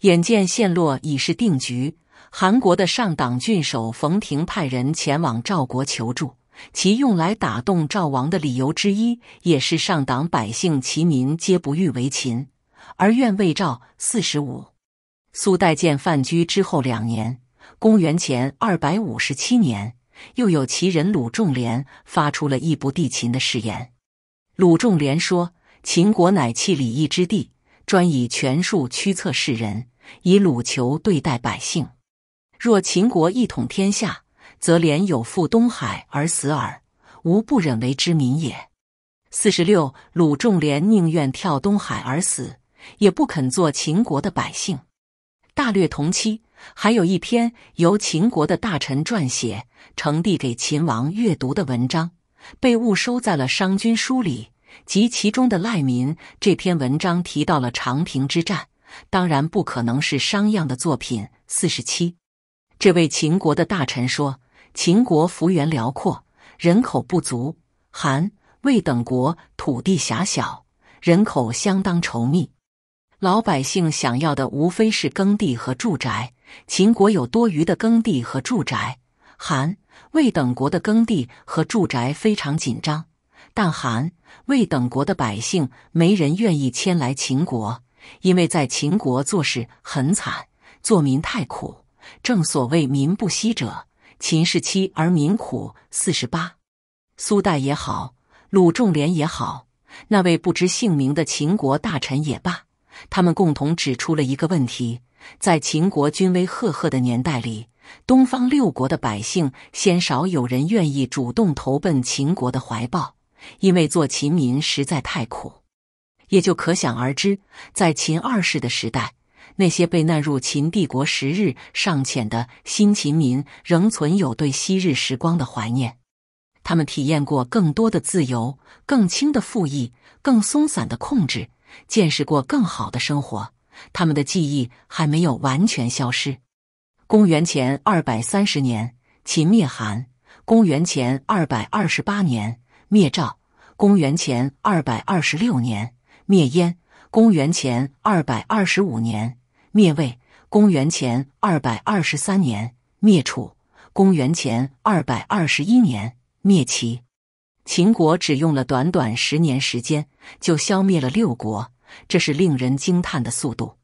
眼见陷落已是定局。韩国的上党郡守冯亭派人前往赵国求助，其用来打动赵王的理由之一，也是上党百姓其民皆不欲为秦，而愿为赵。四十五，苏代建范雎之后两年，公元前二百五十七年，又有齐人鲁仲连发出了“义不帝秦”的誓言。鲁仲连说：“秦国乃弃礼义之地，专以权术驱策世人，以鲁求对待百姓。”若秦国一统天下，则连有赴东海而死耳，吾不忍为之民也。四十六，鲁仲连宁愿跳东海而死，也不肯做秦国的百姓。大略同期，还有一篇由秦国的大臣撰写、呈递给秦王阅读的文章，被误收在了《商君书》里。及其中的《赖民》这篇文章提到了长平之战，当然不可能是商鞅的作品。四十七。这位秦国的大臣说：“秦国幅员辽阔，人口不足；韩、魏等国土地狭小，人口相当稠密。老百姓想要的无非是耕地和住宅。秦国有多余的耕地和住宅，韩、魏等国的耕地和住宅非常紧张。但韩、魏等国的百姓没人愿意迁来秦国，因为在秦国做事很惨，做民太苦。”正所谓“民不息者，秦是七而民苦”。四十八，苏代也好，鲁仲连也好，那位不知姓名的秦国大臣也罢，他们共同指出了一个问题：在秦国军威赫赫的年代里，东方六国的百姓鲜少有人愿意主动投奔秦国的怀抱，因为做秦民实在太苦。也就可想而知，在秦二世的时代。那些被纳入秦帝国十日尚浅的新秦民，仍存有对昔日时光的怀念。他们体验过更多的自由、更轻的赋役、更松散的控制，见识过更好的生活。他们的记忆还没有完全消失。公元前二百三十年，秦灭韩；公元前二百二十八年，灭赵；公元前二百二十六年，灭燕；公元前二百二十五年。灭魏，公元前二百二十三年；灭楚，公元前二百二十一年；灭齐。秦国只用了短短十年时间就消灭了六国，这是令人惊叹的速度。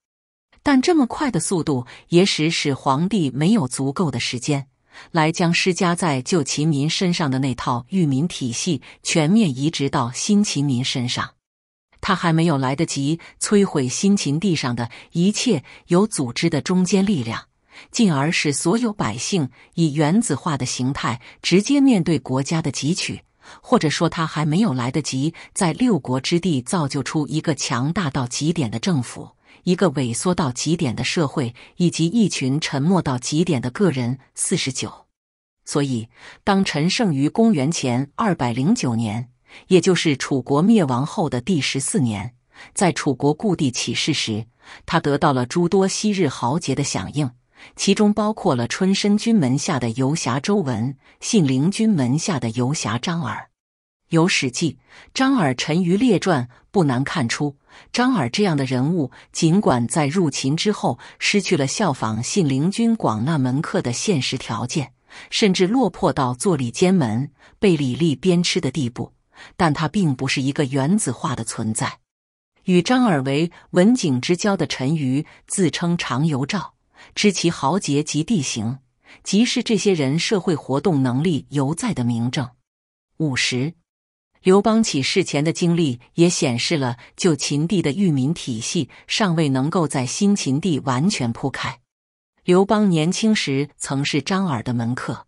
但这么快的速度也使始皇帝没有足够的时间来将施加在旧秦民身上的那套御民体系全面移植到新秦民身上。他还没有来得及摧毁辛勤地上的一切有组织的中坚力量，进而使所有百姓以原子化的形态直接面对国家的汲取，或者说，他还没有来得及在六国之地造就出一个强大到极点的政府，一个萎缩到极点的社会，以及一群沉默到极点的个人。四十九，所以当陈胜于公元前二百零九年。也就是楚国灭亡后的第十四年，在楚国故地起事时，他得到了诸多昔日豪杰的响应，其中包括了春申君门下的游侠周文、信陵君门下的游侠张耳。有《史记·张耳陈于列传》不难看出，张耳这样的人物，尽管在入秦之后失去了效仿信陵君广纳门客的现实条件，甚至落魄到坐立监门、被李丽鞭笞的地步。但它并不是一个原子化的存在。与张耳为文景之交的陈瑜自称常游赵，知其豪杰及地形，即是这些人社会活动能力犹在的明证。五十，刘邦起事前的经历也显示了旧秦地的域民体系尚未能够在新秦地完全铺开。刘邦年轻时曾是张耳的门客。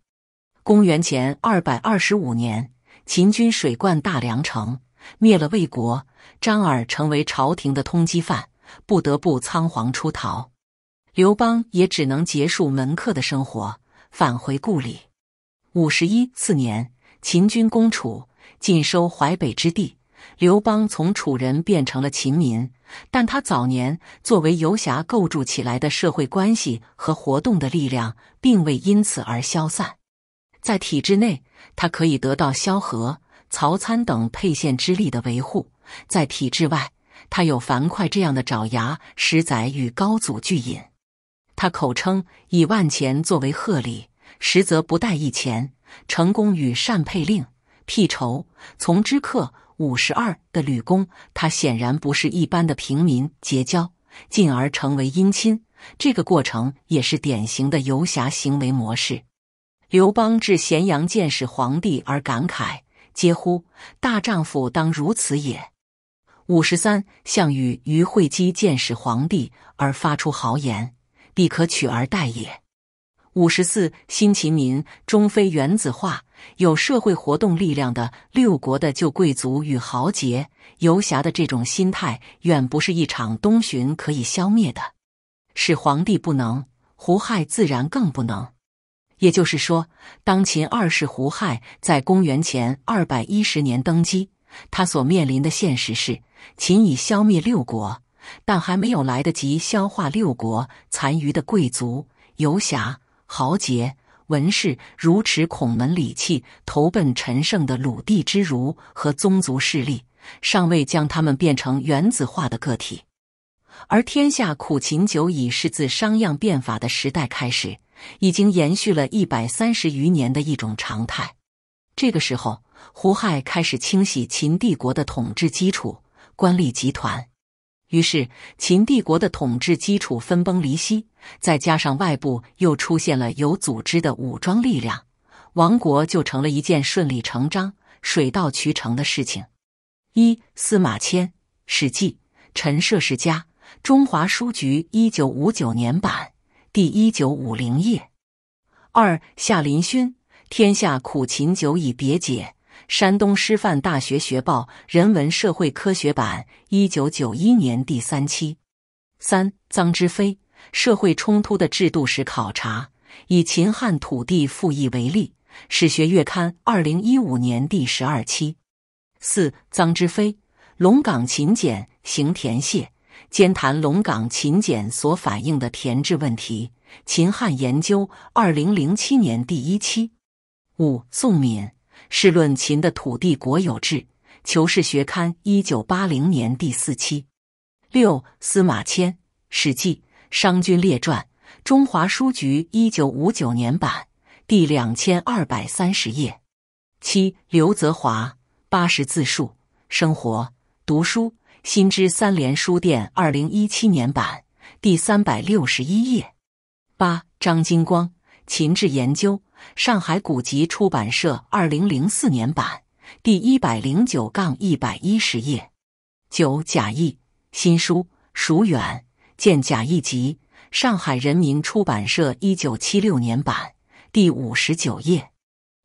公元前2百二十五年。秦军水灌大梁城，灭了魏国，张耳成为朝廷的通缉犯，不得不仓皇出逃。刘邦也只能结束门客的生活，返回故里。五十一四年，秦军攻楚，尽收淮北之地。刘邦从楚人变成了秦民，但他早年作为游侠构筑起来的社会关系和活动的力量，并未因此而消散，在体制内。他可以得到萧何、曹参等沛县之力的维护，在体制外，他有樊哙这样的爪牙，实载与高祖聚饮。他口称以万钱作为贺礼，实则不带一钱。成功与善配令辟仇从之客五十二的吕公，他显然不是一般的平民结交，进而成为姻亲。这个过程也是典型的游侠行为模式。刘邦至咸阳见始皇帝而感慨，嗟乎！大丈夫当如此也。五十三，项羽于会稽见始皇帝而发出豪言，必可取而代也。五十四，新秦民终非原子化，有社会活动力量的六国的旧贵族与豪杰、游侠的这种心态，远不是一场东巡可以消灭的。始皇帝不能，胡亥自然更不能。也就是说，当秦二世胡亥在公元前2百一十年登基，他所面临的现实是，秦已消灭六国，但还没有来得及消化六国残余的贵族、游侠、豪杰、文士、如持孔门礼器投奔陈胜的鲁地之儒和宗族势力，尚未将他们变成原子化的个体。而天下苦秦久矣，是自商鞅变法的时代开始。已经延续了一百三十余年的一种常态。这个时候，胡亥开始清洗秦帝国的统治基础官吏集团，于是秦帝国的统治基础分崩离析。再加上外部又出现了有组织的武装力量，亡国就成了一件顺理成章、水到渠成的事情。一司马迁《史记》陈涉世家，中华书局一九五九年版。第一九五零页。二夏林勋，《天下苦秦久已别解》，山东师范大学学报，人文社会科学版，一九九一年第三期。三张之飞，《社会冲突的制度史考察》，以秦汉土地复议为例，《史学月刊》，二零一五年第十二期。四张之飞，《龙岗秦简行田谢》。兼谈龙岗秦简所反映的田制问题，《秦汉研究》二零零七年第一期。五、宋敏试论秦的土地国有制，《求是学刊》一九八零年第四期。六、司马迁《史记·商君列传》，中华书局一九五九年版，第两千二百三十页。七、刘泽华八十字述：生活、读书。新知三联书店二零一七年版第三百六十一页。八张金光秦制研究，上海古籍出版社二零零四年版第一百零九杠一百一十页。九贾谊新书蜀远见贾谊集，上海人民出版社一九七六年版第五十九页。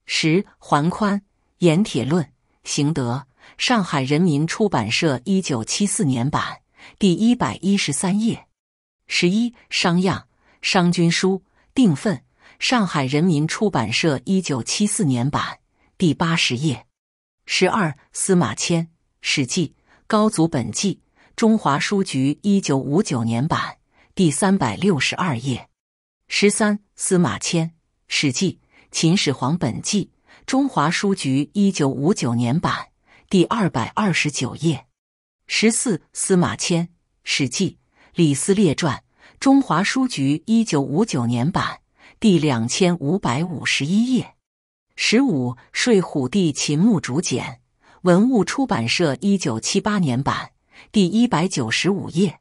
十桓宽盐铁论行德。上海人民出版社一九七四年版，第一百一十三页。十一，商鞅，《商君书·定份，上海人民出版社一九七四年版，第八十页。十二，司马迁，《史记·高祖本纪》，中华书局一九五九年版，第三百六十二页。十三，司马迁，《史记·秦始皇本纪》，中华书局一九五九年版。第二百二十九页，十四司马迁《史记·李斯列传》，中华书局一九五九年版，第两千五百五十一页。十五睡虎地秦墓竹简，文物出版社一九七八年版，第一百九十五页。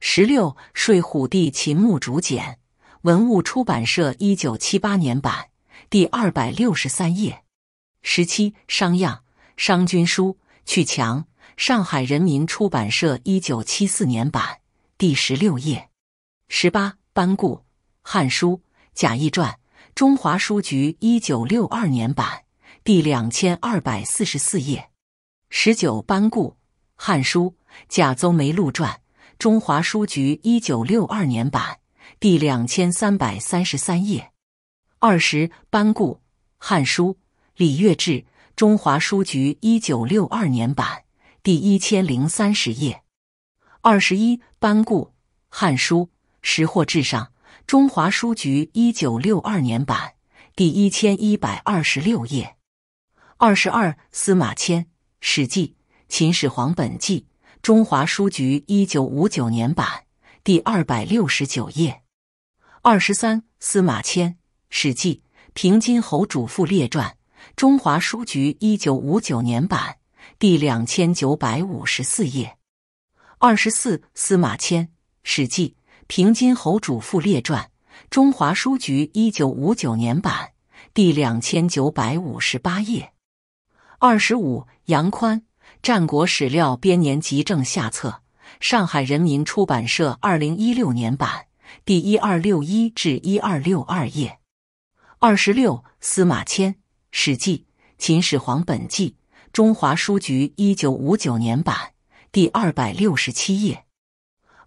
十六睡虎地秦墓竹简，文物出版社一九七八年版，第二百六十三页。十七商鞅。《商君书·去强》，上海人民出版社，一九七四年版，第十六页。十八，班固，《汉书·贾谊传》，中华书局，一九六二年版，第两千二百四十四页。十九，班固，《汉书·贾邹枚录传》，中华书局，一九六二年版，第两千三百三十三页。二十，班固，《汉书·礼乐志》。中华书局一九六二年版，第一千零三十页。二十一，班固《汉书·识货志上》，中华书局一九六二年版，第一千一百二十六页。二十二，司马迁《史记·秦始皇本纪》，中华书局一九五九年版，第二百六十九页。二十三，司马迁《史记·平津侯主父列传》。中华书局一九五九年版，第两千九百五十四页。二十四，司马迁《史记·平津侯主父列传》，中华书局一九五九年版，第两千九百五十八页。二十五，杨宽《战国史料编年集正下册，上海人民出版社二零一六年版，第一二六一至一二六二页。二十六，司马迁。《史记·秦始皇本纪》，中华书局一九五九年版，第二百六十七页。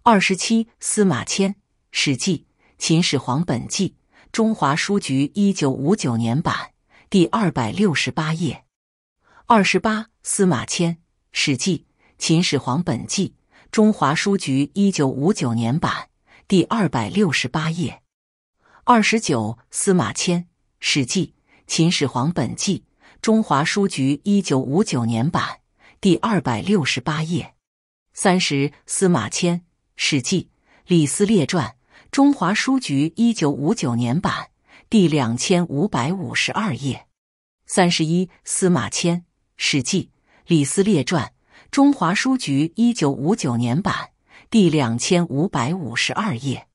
二十七，司马迁《史记·秦始皇本纪》，中华书局一九五九年版，第二百六十八页。二十八，司马迁《史记·秦始皇本纪》，中华书局一九五九年版，第二百六十八页。二十九，司马迁《史记》。秦始皇本纪，中华书局一九五九年版，第二百六十八页。三十，司马迁《史记·李斯列传》，中华书局一九五九年版，第两千五百五十二页。三十一，司马迁《史记·李斯列传》，中华书局一九五九年版，第两千五百五十二页。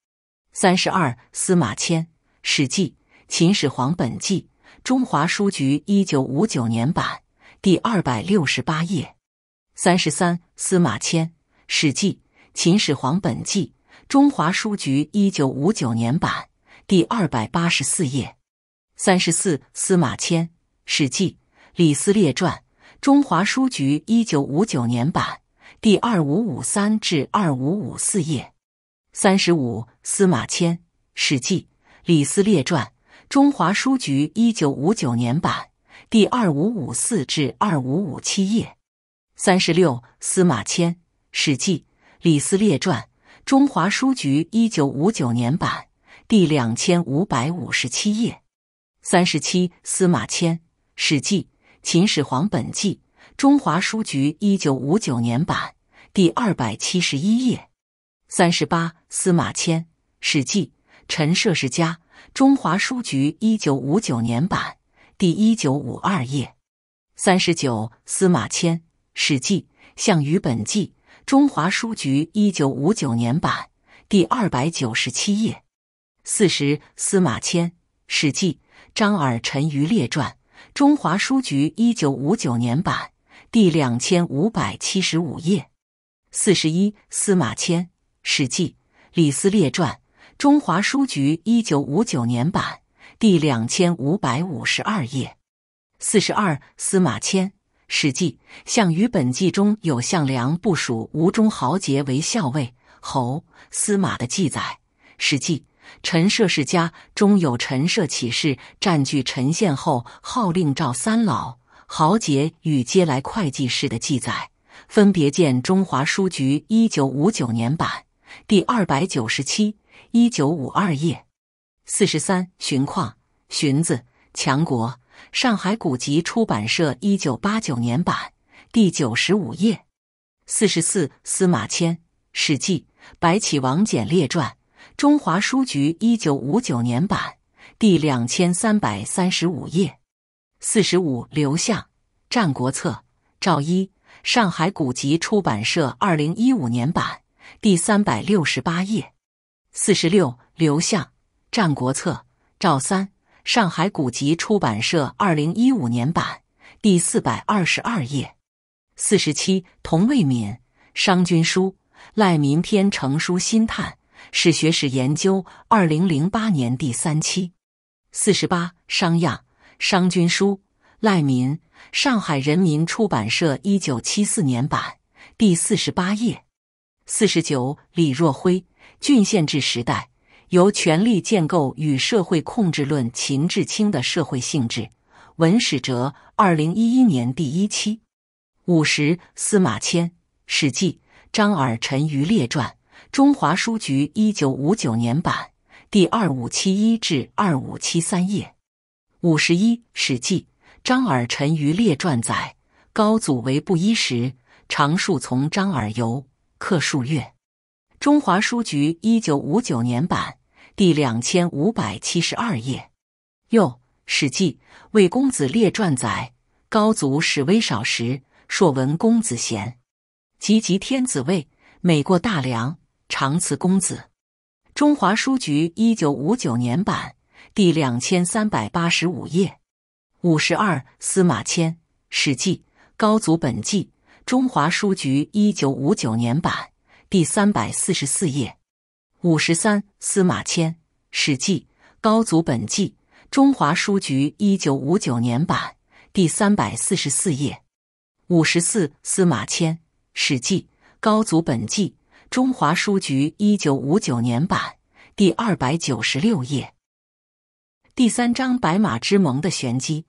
三十二，司马迁《史记·秦始皇本纪》。中华书局一九五九年版，第二百六十八页。三十三，司马迁《史记·秦始皇本纪》，中华书局一九五九年版，第二百八十四页。三十四，司马迁《史记·李斯列传》，中华书局一九五九年版，第二五五三至二五五四页。三十五，司马迁《史记·李斯列传》。中华书局一九五九年版，第二五五四至二五五七页。三十六，司马迁《史记·李斯列传》，中华书局一九五九年版，第两千五百五十七页。三十七，司马迁《史记·秦始皇本纪》，中华书局一九五九年版，第二百七十一页。三十八，司马迁《史记·陈涉世家》。中华书局一九五九年版，第一九五二页。三十九，司马迁《史记·项羽本纪》，中华书局一九五九年版，第二百九十七页。四十，司马迁《史记·张耳陈馀列传》，中华书局一九五九年版，第两千五百七十五页。四十一，司马迁《史记·李斯列传》。中华书局一九五九年版，第两千五百五十二页。四十二，司马迁《史记·项羽本纪》中有项梁部署吴中豪杰为校尉、侯、司马的记载，《史记·陈涉世家》中有陈涉起事占据陈县后号令赵三老豪杰与接来会计事的记载，分别见中华书局一九五九年版，第二百九十七。一九五二页，四十三。荀况，《荀子·强国》，上海古籍出版社一九八九年版，第九十五页。四十四。司马迁，《史记·白起王翦列传》，中华书局一九五九年版，第两千三百三十五页。四十五。刘向，《战国策》，赵一，上海古籍出版社二零一五年版，第三百六十八页。四十六，刘向，《战国策》，赵三，上海古籍出版社，二零一五年版，第四百二十二页。四十七，童卫敏，《商君书·赖民篇》成书新探，《史学史研究》，二零零八年第三期。四十八，商鞅，《商君书·赖民》，上海人民出版社，一九七四年版，第四十八页。四十九，李若辉。郡县制时代，由权力建构与社会控制论，秦至清的社会性质。文史哲，二零一一年第一期。五十，司马迁《史记·张耳陈余列传》，中华书局一九五九年版，第二五七一至二五七三页。五十一，《史记·张耳陈余列传》载：高祖为布衣时，常数从张耳游，客数月。中华书局一九五九年版，第两千五百七十二页。又，《史记·魏公子列传》载：高祖始微少时，朔闻公子贤，及集天子位，每过大梁，常辞公子。中华书局一九五九年版，第两千三百八十五页。五十二，《司马迁·史记·高祖本纪》，中华书局一九五九年版。第三百四十四页，五十三，司马迁《史记·高祖本纪》，中华书局一九五九年版，第三百四十四页。五十四，司马迁《史记·高祖本纪》，中华书局一九五九年版，第二百九十六页。第三章《白马之盟》的玄机。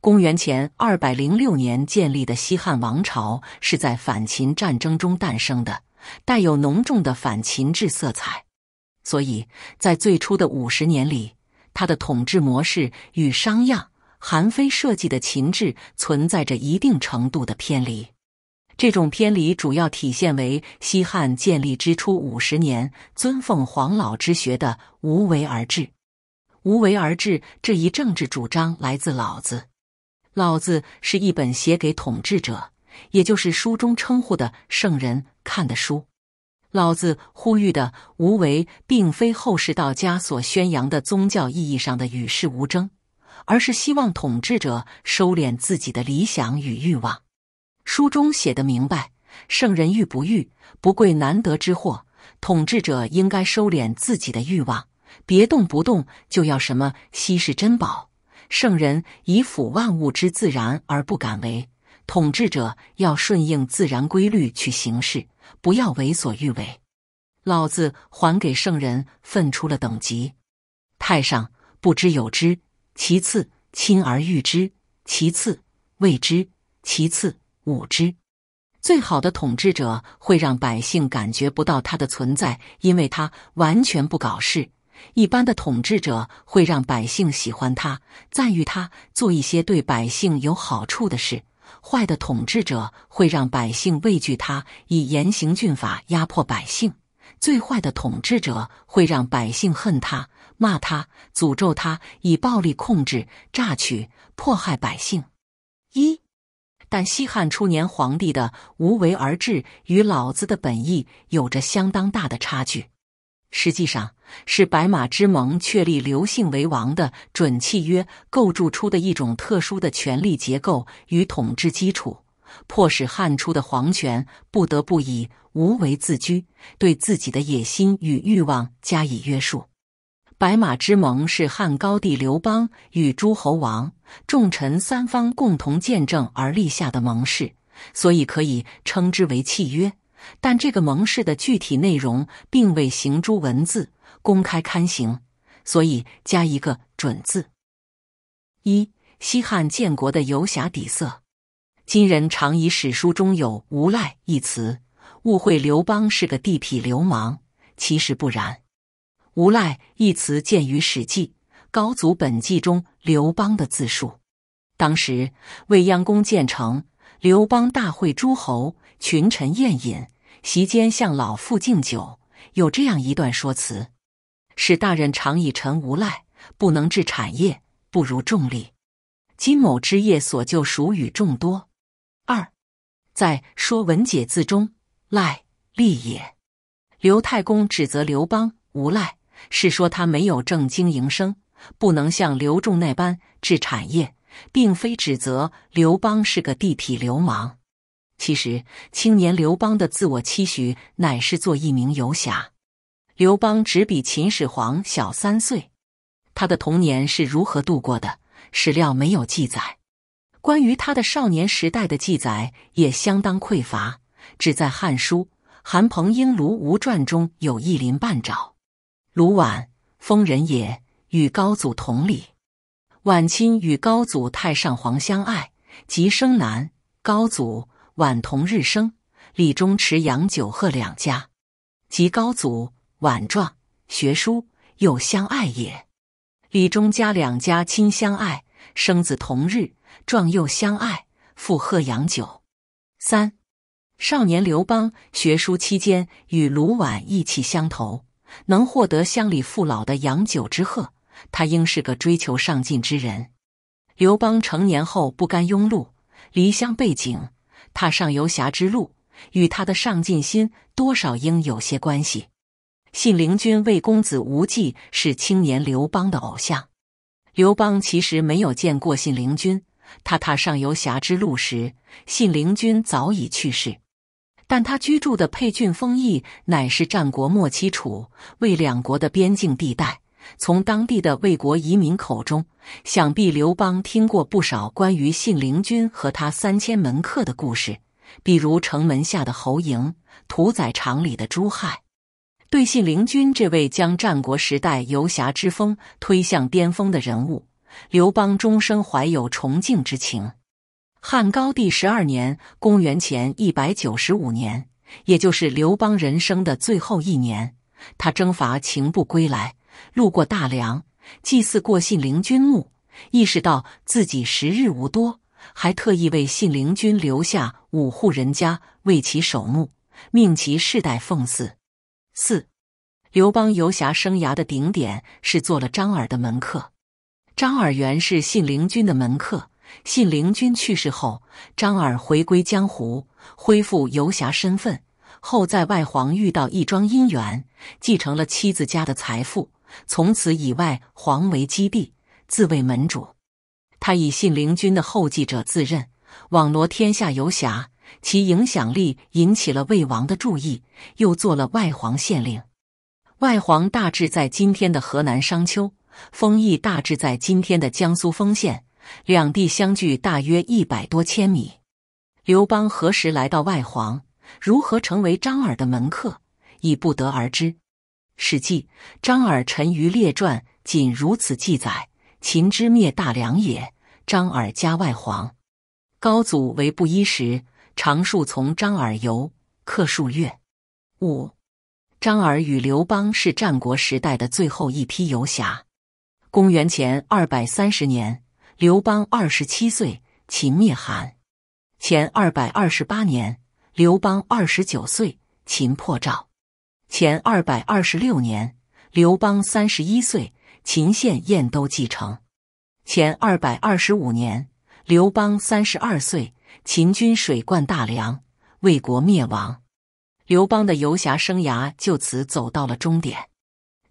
公元前二百零六年建立的西汉王朝是在反秦战争中诞生的。带有浓重的反秦制色彩，所以在最初的五十年里，他的统治模式与商鞅、韩非设计的秦制存在着一定程度的偏离。这种偏离主要体现为西汉建立之初五十年尊奉黄老之学的“无为而治”。“无为而治”这一政治主张来自老子。老子是一本写给统治者。也就是书中称呼的圣人看的书，老子呼吁的无为，并非后世道家所宣扬的宗教意义上的与世无争，而是希望统治者收敛自己的理想与欲望。书中写的明白：圣人欲不欲，不贵难得之货。统治者应该收敛自己的欲望，别动不动就要什么稀世珍宝。圣人以俯万物之自然而不敢为。统治者要顺应自然规律去行事，不要为所欲为。老子还给圣人分出了等级：太上不知有之，其次亲而誉之，其次畏之，其次侮之。最好的统治者会让百姓感觉不到他的存在，因为他完全不搞事；一般的统治者会让百姓喜欢他、赞誉他，做一些对百姓有好处的事。坏的统治者会让百姓畏惧他，以严刑峻法压迫百姓；最坏的统治者会让百姓恨他、骂他、诅咒他，以暴力控制、榨取、迫害百姓。一，但西汉初年皇帝的无为而治与老子的本意有着相当大的差距。实际上是白马之盟确立刘姓为王的准契约，构筑出的一种特殊的权力结构与统治基础，迫使汉初的皇权不得不以无为自居，对自己的野心与欲望加以约束。白马之盟是汉高帝刘邦与诸侯王、重臣三方共同见证而立下的盟誓，所以可以称之为契约。但这个盟誓的具体内容并未行诸文字公开刊行，所以加一个“准”字。一西汉建国的游侠底色，今人常以史书中有“无赖”一词误会刘邦是个地痞流氓，其实不然。“无赖”一词见于《史记·高祖本纪》中刘邦的自述。当时未央宫建成，刘邦大会诸侯。群臣宴饮，席间向老父敬酒，有这样一段说辞：“使大人常以臣无赖，不能治产业，不如众利。金某之业所就，属与众多。”二，在《说文解字》中，“赖”利也。刘太公指责刘邦无赖，是说他没有正经营生，不能像刘仲那般治产业，并非指责刘邦是个地痞流氓。其实，青年刘邦的自我期许乃是做一名游侠。刘邦只比秦始皇小三岁，他的童年是如何度过的，史料没有记载。关于他的少年时代的记载也相当匮乏，只在《汉书·韩彭英卢吴传》中有一鳞半爪。卢绾，封人也，与高祖同里。晚亲与高祖太上皇相爱，及生男，高祖。晚同日生，李中持杨九贺两家，及高祖晚壮学书，又相爱也。李中家两家亲相爱，生子同日壮又相爱，复贺杨九。三少年刘邦学书期间与卢绾意气相投，能获得乡里父老的杨九之贺，他应是个追求上进之人。刘邦成年后不甘庸碌，离乡背井。踏上游侠之路，与他的上进心多少应有些关系。信陵君魏公子无忌是青年刘邦的偶像。刘邦其实没有见过信陵君，他踏上游侠之路时，信陵君早已去世。但他居住的沛郡丰邑乃是战国末期楚魏两国的边境地带。从当地的魏国移民口中，想必刘邦听过不少关于信陵君和他三千门客的故事，比如城门下的侯嬴、屠宰场里的朱亥。对信陵君这位将战国时代游侠之风推向巅峰的人物，刘邦终生怀有崇敬之情。汉高帝十二年（公元前一百九十五年），也就是刘邦人生的最后一年，他征伐秦部归来。路过大梁，祭祀过信陵君墓，意识到自己时日无多，还特意为信陵君留下五户人家为其守墓，命其世代奉祀。四、刘邦游侠生涯的顶点是做了张耳的门客。张耳原是信陵君的门客，信陵君去世后，张耳回归江湖，恢复游侠身份后，在外皇遇到一桩姻缘，继承了妻子家的财富。从此以外，黄为基地，自为门主。他以信陵君的后继者自认，网罗天下游侠，其影响力引起了魏王的注意，又做了外黄县令。外黄大致在今天的河南商丘，封邑大致在今天的江苏丰县，两地相距大约一百多千米。刘邦何时来到外黄，如何成为张耳的门客，已不得而知。《史记·张耳陈余列传》仅如此记载：秦之灭大梁也，张耳家外黄。高祖为布衣时，常数从张耳游，客数月。五张耳与刘邦是战国时代的最后一批游侠。公元前二百三十年，刘邦二十七岁，秦灭韩；前二百二十八年，刘邦二十九岁，秦破赵。前二百二十六年，刘邦三十一岁，秦献燕都继承。前二百二十五年，刘邦三十二岁，秦军水灌大梁，魏国灭亡。刘邦的游侠生涯就此走到了终点。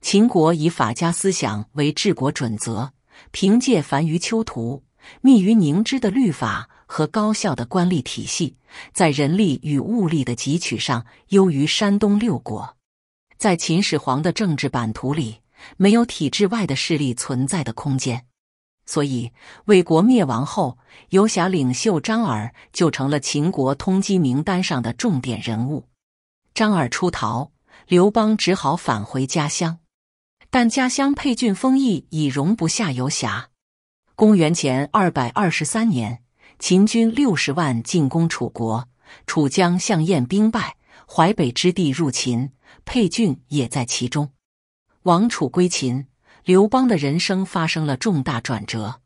秦国以法家思想为治国准则，凭借繁于丘图、密于凝脂的律法和高效的官吏体系，在人力与物力的汲取上优于山东六国。在秦始皇的政治版图里，没有体制外的势力存在的空间，所以魏国灭亡后，游侠领袖张耳就成了秦国通缉名单上的重点人物。张耳出逃，刘邦只好返回家乡，但家乡沛郡丰邑已容不下游侠。公元前二百二十三年，秦军六十万进攻楚国，楚将项燕兵败，淮北之地入秦。沛郡也在其中。王楚归秦，刘邦的人生发生了重大转折。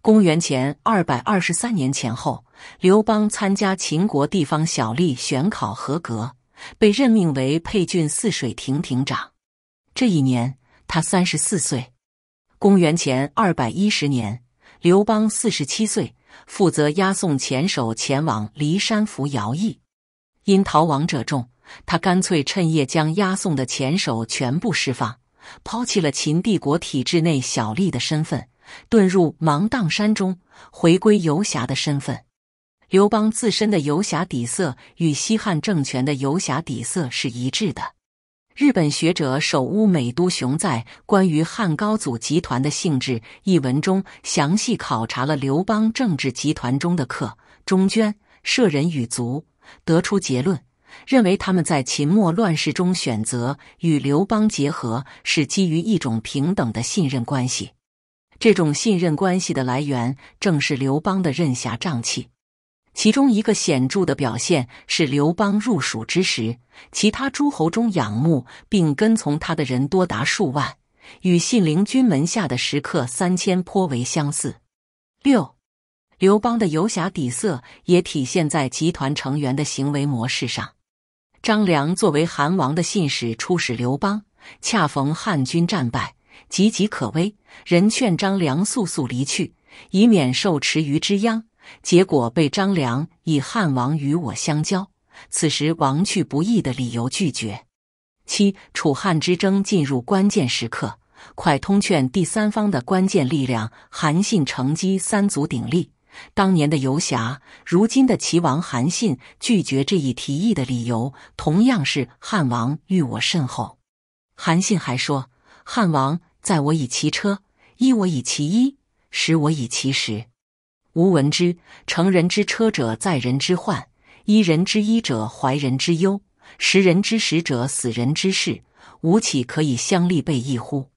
公元前二百二十三年前后，刘邦参加秦国地方小吏选考，合格，被任命为沛郡泗水亭亭长。这一年，他三十四岁。公元前二百一十年，刘邦四十七岁，负责押送前手前往骊山服徭役，因逃亡者众。他干脆趁夜将押送的前手全部释放，抛弃了秦帝国体制内小吏的身份，遁入芒砀山中，回归游侠的身份。刘邦自身的游侠底色与西汉政权的游侠底色是一致的。日本学者首屋美都雄在《关于汉高祖集团的性质》一文中，详细考察了刘邦政治集团中的客、中涓、舍人与卒，得出结论。认为他们在秦末乱世中选择与刘邦结合，是基于一种平等的信任关系。这种信任关系的来源正是刘邦的任侠仗气。其中一个显著的表现是，刘邦入蜀之时，其他诸侯中仰慕并跟从他的人多达数万，与信陵君门下的食客三千颇为相似。六，刘邦的游侠底色也体现在集团成员的行为模式上。张良作为韩王的信使出使刘邦，恰逢汉军战败，岌岌可危。人劝张良速速离去，以免受池鱼之殃，结果被张良以汉王与我相交，此时亡去不易的理由拒绝。七，楚汉之争进入关键时刻，快通劝第三方的关键力量韩信乘机三足鼎立。当年的游侠，如今的齐王韩信拒绝这一提议的理由，同样是汉王欲我甚厚。韩信还说：“汉王载我以其车，依我以其衣，食我以其食。吾闻之，乘人之车者载人之患，依人之衣者怀人之忧，食人之食者死人之事。吾岂可以相利备义乎？”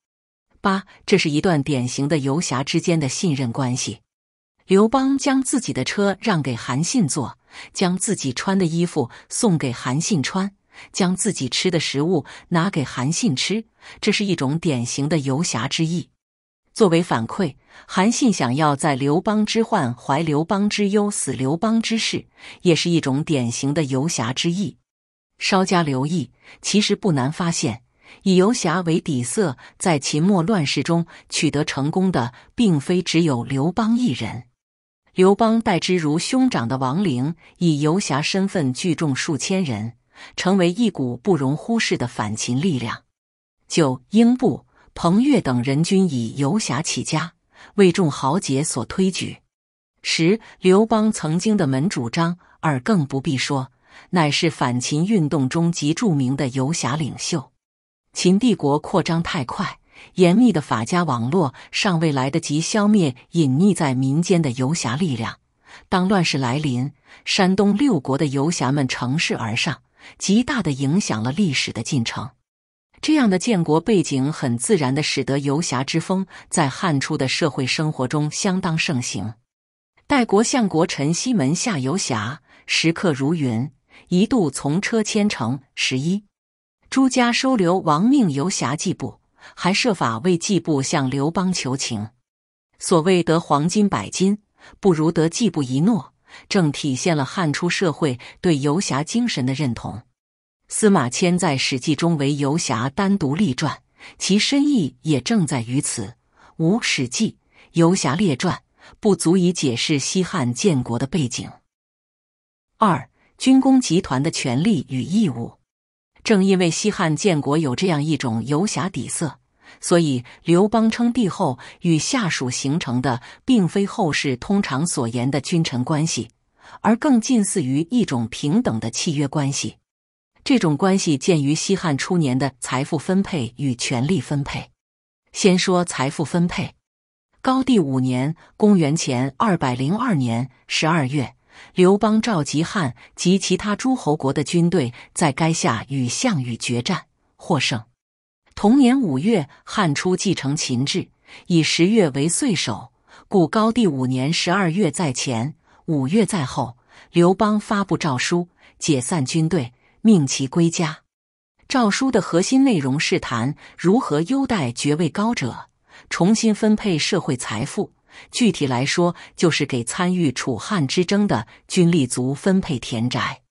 八，这是一段典型的游侠之间的信任关系。刘邦将自己的车让给韩信坐，将自己穿的衣服送给韩信穿，将自己吃的食物拿给韩信吃，这是一种典型的游侠之意。作为反馈，韩信想要在刘邦之患、怀刘邦之忧、死刘邦之事，也是一种典型的游侠之意。稍加留意，其实不难发现，以游侠为底色，在秦末乱世中取得成功的，并非只有刘邦一人。刘邦待之如兄长的王陵，以游侠身份聚众数千人，成为一股不容忽视的反秦力量。九，英布、彭越等人均以游侠起家，为众豪杰所推举。十，刘邦曾经的门主张耳，更不必说，乃是反秦运动中极著名的游侠领袖。秦帝国扩张太快。严密的法家网络尚未来得及消灭隐匿在民间的游侠力量，当乱世来临，山东六国的游侠们乘势而上，极大的影响了历史的进程。这样的建国背景很自然的使得游侠之风在汉初的社会生活中相当盛行。代国相国陈希门下游侠食客如云，一度从车迁乘十一。朱家收留亡命游侠季布。还设法为季布向刘邦求情。所谓得黄金百斤，不如得季布一诺，正体现了汉初社会对游侠精神的认同。司马迁在《史记》中为游侠单独立传，其深意也正在于此。无《史记·游侠列传》，不足以解释西汉建国的背景。二、军工集团的权利与义务。正因为西汉建国有这样一种游侠底色，所以刘邦称帝后与下属形成的，并非后世通常所言的君臣关系，而更近似于一种平等的契约关系。这种关系见于西汉初年的财富分配与权力分配。先说财富分配，高帝五年（公元前二百零二年）十二月。刘邦召集汉及其他诸侯国的军队，在垓下与项羽决战，获胜。同年五月，汉初继承秦制，以十月为岁首，故高帝五年十二月在前，五月在后。刘邦发布诏书，解散军队，命其归家。诏书的核心内容是谈如何优待爵位高者，重新分配社会财富。具体来说，就是给参与楚汉之争的军力族分配田宅。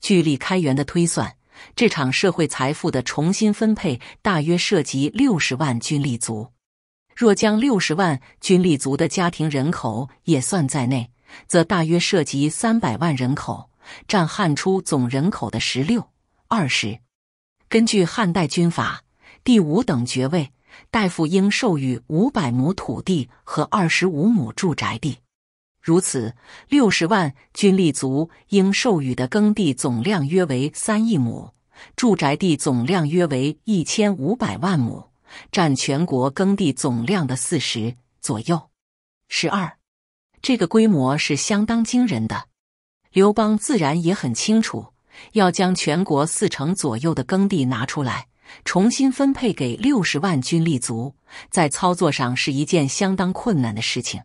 据李开元的推算，这场社会财富的重新分配大约涉及六十万军力族。若将六十万军力族的家庭人口也算在内，则大约涉及三百万人口，占汉初总人口的十六二十。根据汉代军法，第五等爵位。大夫应授予五百亩土地和二十五亩住宅地，如此六十万军力族应授予的耕地总量约为三亿亩，住宅地总量约为一千五百万亩，占全国耕地总量的四十左右。十二，这个规模是相当惊人的。刘邦自然也很清楚，要将全国四成左右的耕地拿出来。重新分配给六十万军立足，在操作上是一件相当困难的事情。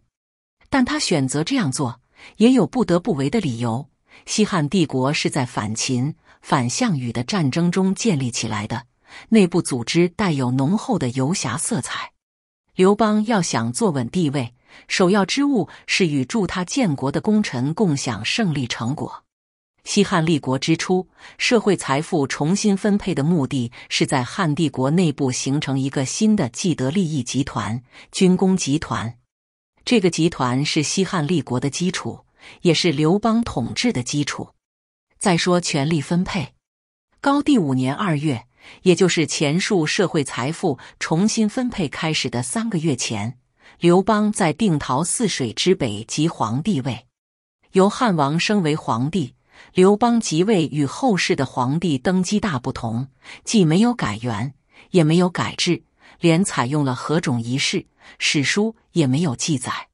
但他选择这样做，也有不得不为的理由。西汉帝国是在反秦、反项羽的战争中建立起来的，内部组织带有浓厚的游侠色彩。刘邦要想坐稳地位，首要之务是与助他建国的功臣共享胜利成果。西汉立国之初，社会财富重新分配的目的，是在汉帝国内部形成一个新的既得利益集团——军工集团。这个集团是西汉立国的基础，也是刘邦统治的基础。再说权力分配，高帝五年二月，也就是前述社会财富重新分配开始的三个月前，刘邦在定陶泗水之北即皇帝位，由汉王升为皇帝。刘邦即位与后世的皇帝登基大不同，既没有改元，也没有改制，连采用了何种仪式，史书也没有记载。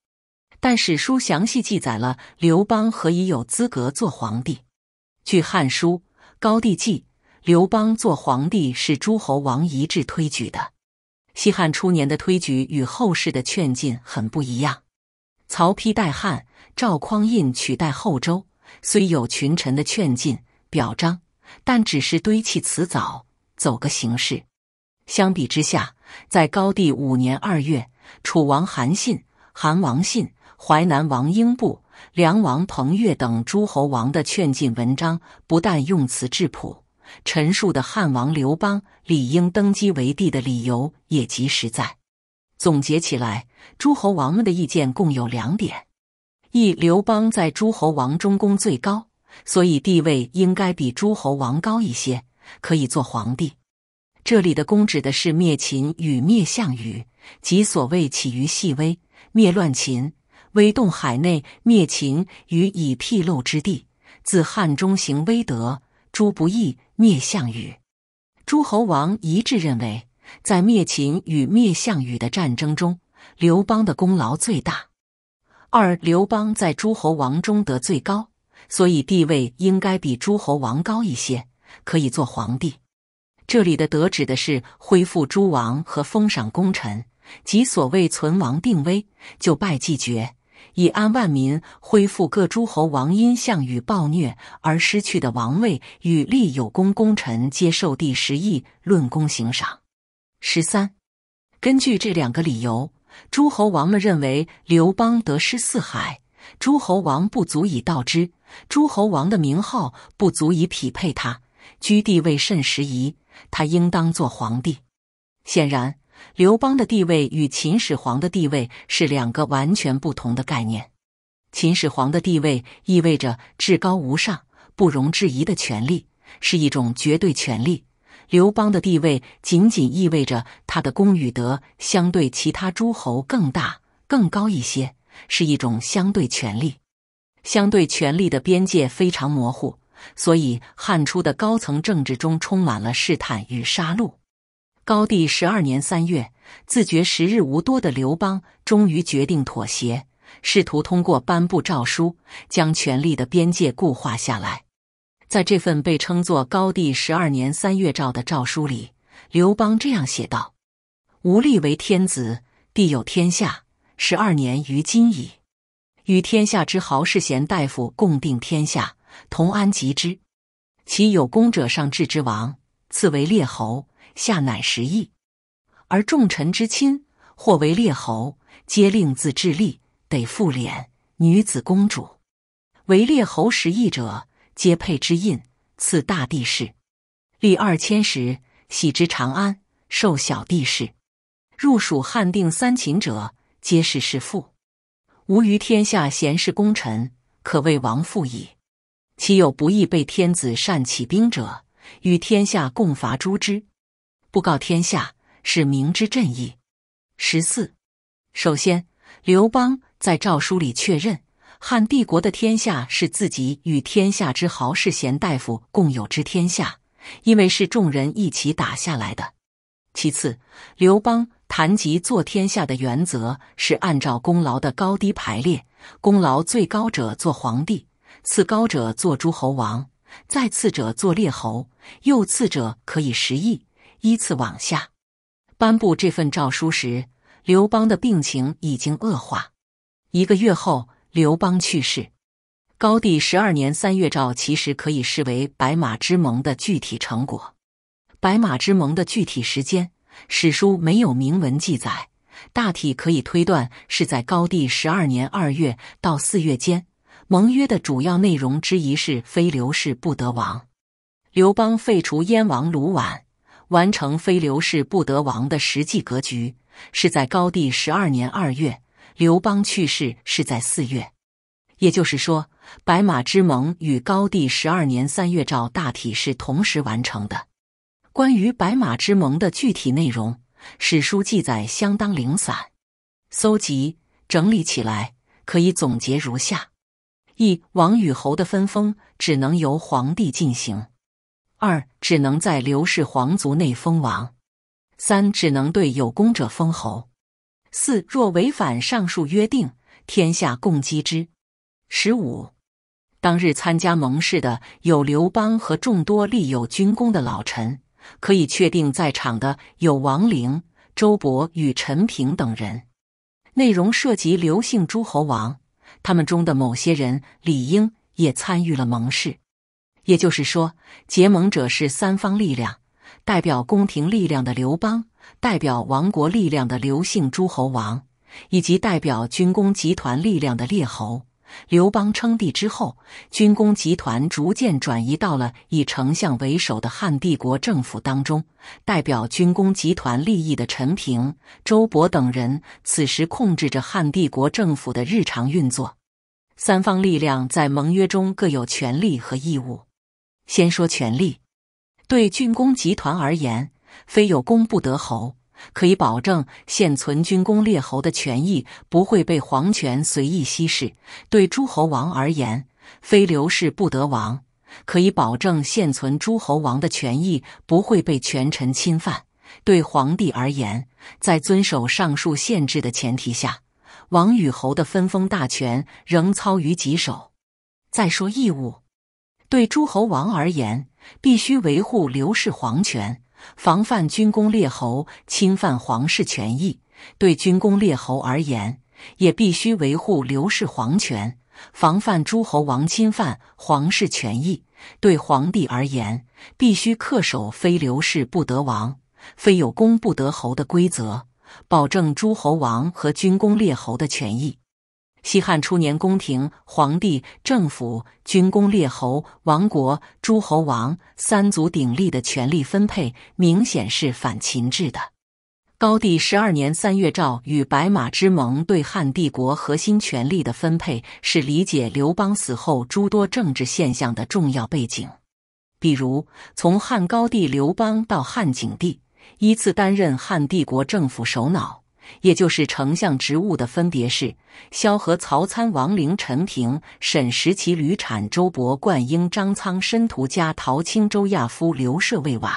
但史书详细记载了刘邦何以有资格做皇帝。据《汉书·高帝纪》，刘邦做皇帝是诸侯王一致推举的。西汉初年的推举与后世的劝进很不一样。曹丕代汉，赵匡胤取代后周。虽有群臣的劝进表彰，但只是堆砌辞藻，走个形式。相比之下，在高帝五年二月，楚王韩信、韩王信、淮南王英布、梁王彭越等诸侯王的劝进文章，不但用词质朴，陈述的汉王刘邦理应登基为帝的理由也极实在。总结起来，诸侯王们的意见共有两点。一刘邦在诸侯王中功最高，所以地位应该比诸侯王高一些，可以做皇帝。这里的“功”指的是灭秦与灭项羽，即所谓起于细微，灭乱秦，威动海内，灭秦于以僻陋之地，自汉中行威德。诸不义，灭项羽。诸侯王一致认为，在灭秦与灭项羽的战争中，刘邦的功劳最大。二刘邦在诸侯王中得最高，所以地位应该比诸侯王高一些，可以做皇帝。这里的“得”指的是恢复诸王和封赏功臣，即所谓存亡定危，就拜祭爵，以安万民，恢复各诸侯王因项羽暴虐而失去的王位与立有功功臣，接受第十义，论功行赏。十三，根据这两个理由。诸侯王们认为刘邦得失四海，诸侯王不足以道之，诸侯王的名号不足以匹配他，居地位甚时宜，他应当做皇帝。显然，刘邦的地位与秦始皇的地位是两个完全不同的概念。秦始皇的地位意味着至高无上、不容置疑的权力，是一种绝对权力。刘邦的地位仅仅意味着他的功与德相对其他诸侯更大、更高一些，是一种相对权力。相对权力的边界非常模糊，所以汉初的高层政治中充满了试探与杀戮。高帝十二年三月，自觉时日无多的刘邦终于决定妥协，试图通过颁布诏书将权力的边界固化下来。在这份被称作“高帝十二年三月诏”的诏书里，刘邦这样写道：“无力为天子，必有天下。十二年于今矣，与天下之豪士贤大夫共定天下，同安辑之。其有功者，上至之王，赐为列侯，下乃十亿。而众臣之亲，或为列侯，皆令自治力，得复敛女子公主。为列侯十亿者。”皆佩之印，赐大帝士，立二千石；喜之长安，受小帝士。入蜀汉定三秦者，皆是世父。吾于天下贤士功臣，可谓王父矣。岂有不义被天子善起兵者，与天下共伐诛之？不告天下，是明之正义。十四，首先，刘邦在诏书里确认。汉帝国的天下是自己与天下之豪士贤大夫共有之天下，因为是众人一起打下来的。其次，刘邦谈及做天下的原则是按照功劳的高低排列，功劳最高者做皇帝，次高者做诸侯王，再次者做列侯，又次者可以食邑，依次往下。颁布这份诏书时，刘邦的病情已经恶化。一个月后。刘邦去世，高帝十二年三月诏，其实可以视为白马之盟的具体成果。白马之盟的具体时间，史书没有明文记载，大体可以推断是在高帝十二年二月到四月间。盟约的主要内容之一是“非刘氏不得王”。刘邦废除燕王卢绾，完成“非刘氏不得王”的实际格局，是在高帝十二年二月。刘邦去世是在四月，也就是说，白马之盟与高帝十二年三月诏大体是同时完成的。关于白马之盟的具体内容，史书记载相当零散，搜集整理起来可以总结如下：一、王与侯的分封只能由皇帝进行；二、只能在刘氏皇族内封王；三、只能对有功者封侯。四若违反上述约定，天下共击之。十五，当日参加盟誓的有刘邦和众多立有军功的老臣，可以确定在场的有王陵、周勃与陈平等人。内容涉及刘姓诸侯王，他们中的某些人理应也参与了盟誓。也就是说，结盟者是三方力量，代表宫廷力量的刘邦。代表王国力量的刘姓诸侯王，以及代表军工集团力量的列侯。刘邦称帝之后，军工集团逐渐转移到了以丞相为首的汉帝国政府当中。代表军工集团利益的陈平、周勃等人，此时控制着汉帝国政府的日常运作。三方力量在盟约中各有权利和义务。先说权利，对军工集团而言。非有功不得侯，可以保证现存军功列侯的权益不会被皇权随意稀释；对诸侯王而言，非刘氏不得王，可以保证现存诸侯王的权益不会被权臣侵犯；对皇帝而言，在遵守上述限制的前提下，王与侯的分封大权仍操于己手。再说义务，对诸侯王而言，必须维护刘氏皇权。防范军功列侯侵犯皇室权益，对军功列侯而言，也必须维护刘氏皇权；防范诸侯王侵犯皇室权益，对皇帝而言，必须恪守非刘氏不得王、非有功不得侯的规则，保证诸侯王和军功列侯的权益。西汉初年，宫廷、皇帝、政府、军功列侯、王国、诸侯王三足鼎立的权力分配，明显是反秦制的。高帝十二年三月，赵与白马之盟对汉帝国核心权力的分配，是理解刘邦死后诸多政治现象的重要背景。比如，从汉高帝刘邦到汉景帝，依次担任汉帝国政府首脑。也就是丞相职务的分别是萧何、曹参、王陵、陈平、沈石、奇吕产、周勃、灌婴、张苍、申屠嘉、陶青、周亚夫、刘涉、魏婉。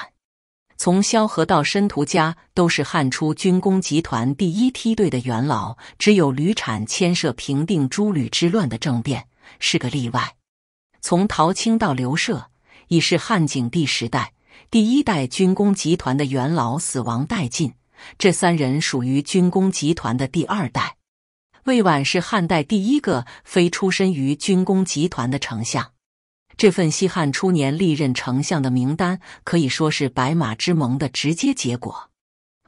从萧何到申屠嘉都是汉初军工集团第一梯队的元老，只有吕产牵涉平定诸吕之乱的政变是个例外。从陶青到刘涉已是汉景帝时代第一代军工集团的元老死亡殆尽。这三人属于军工集团的第二代。魏婉是汉代第一个非出身于军工集团的丞相。这份西汉初年历任丞相的名单可以说是白马之盟的直接结果。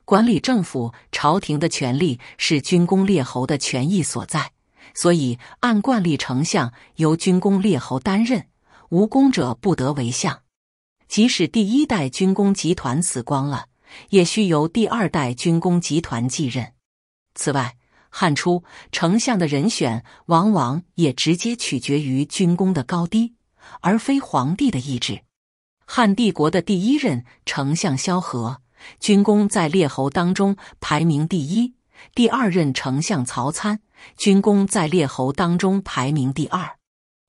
管理政府、朝廷的权力是军工列侯的权益所在，所以按惯例，丞相由军工列侯担任，无功者不得为相。即使第一代军工集团死光了。也需由第二代军工集团继任。此外，汉初丞相的人选往往也直接取决于军功的高低，而非皇帝的意志。汉帝国的第一任丞相萧何，军功在列侯当中排名第一；第二任丞相曹参，军功在列侯当中排名第二。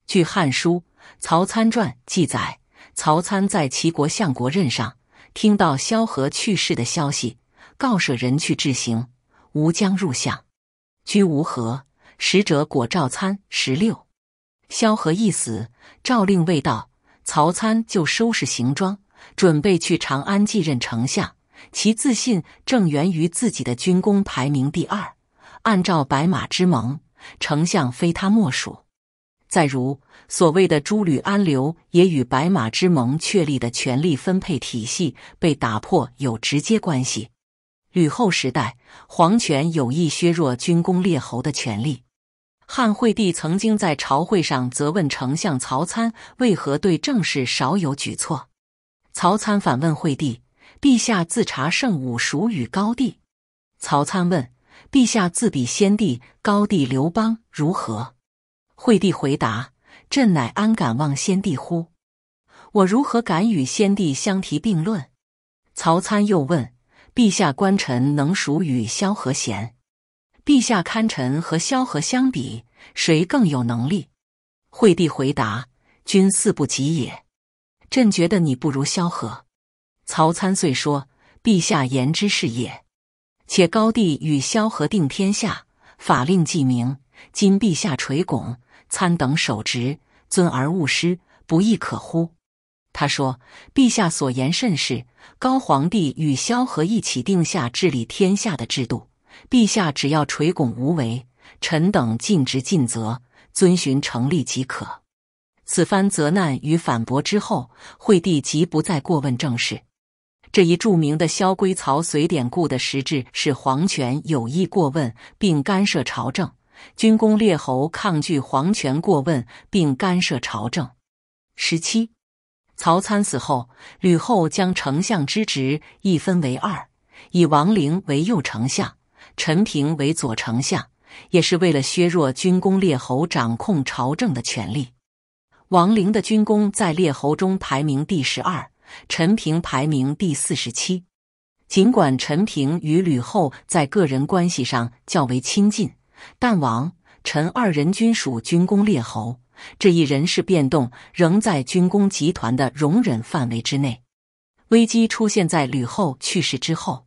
据《汉书·曹参传》记载，曹参在齐国相国任上。听到萧何去世的消息，告舍人去致行，吾将入相。居无何，使者果赵参十六。萧何一死，诏令未到，曹参就收拾行装，准备去长安继任丞相。其自信正源于自己的军功排名第二，按照白马之盟，丞相非他莫属。再如，所谓的诸吕安刘，也与白马之盟确立的权力分配体系被打破有直接关系。吕后时代，皇权有意削弱军功列侯的权利。汉惠帝曾经在朝会上责问丞相曹参，为何对政事少有举措？曹参反问惠帝：“陛下自查圣武、孰与高帝？”曹参问：“陛下自比先帝高帝刘邦如何？”惠帝回答：“朕乃安敢望先帝乎？我如何敢与先帝相提并论？”曹参又问：“陛下官臣能孰与萧何贤？陛下堪臣和萧何相比，谁更有能力？”惠帝回答：“君似不及也。朕觉得你不如萧何。”曹参遂说：“陛下言之是也。且高帝与萧何定天下，法令既明，今陛下垂拱。”参等守职，尊而勿失，不亦可乎？他说：“陛下所言甚是。高皇帝与萧何一起定下治理天下的制度，陛下只要垂拱无为，臣等尽职尽责，遵循成立即可。”此番责难与反驳之后，惠帝即不再过问政事。这一著名的萧规曹随典故的实质是皇权有意过问并干涉朝政。军功列侯抗拒皇权过问并干涉朝政。十七，曹参死后，吕后将丞相之职一分为二，以王陵为右丞相，陈平为左丞相，也是为了削弱军功列侯掌控朝政的权利。王陵的军功在列侯中排名第十二，陈平排名第四十七。尽管陈平与吕后在个人关系上较为亲近。但王、陈二人均属军功列侯，这一人事变动仍在军功集团的容忍范围之内。危机出现在吕后去世之后。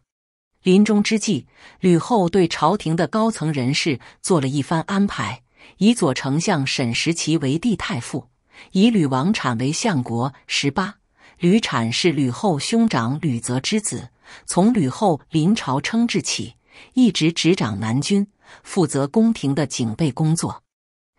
临终之际，吕后对朝廷的高层人士做了一番安排：以左丞相沈石奇为帝太傅，以吕王产为相国。十八，吕产是吕后兄长吕泽之子，从吕后临朝称制起，一直执掌南军。负责宫廷的警备工作，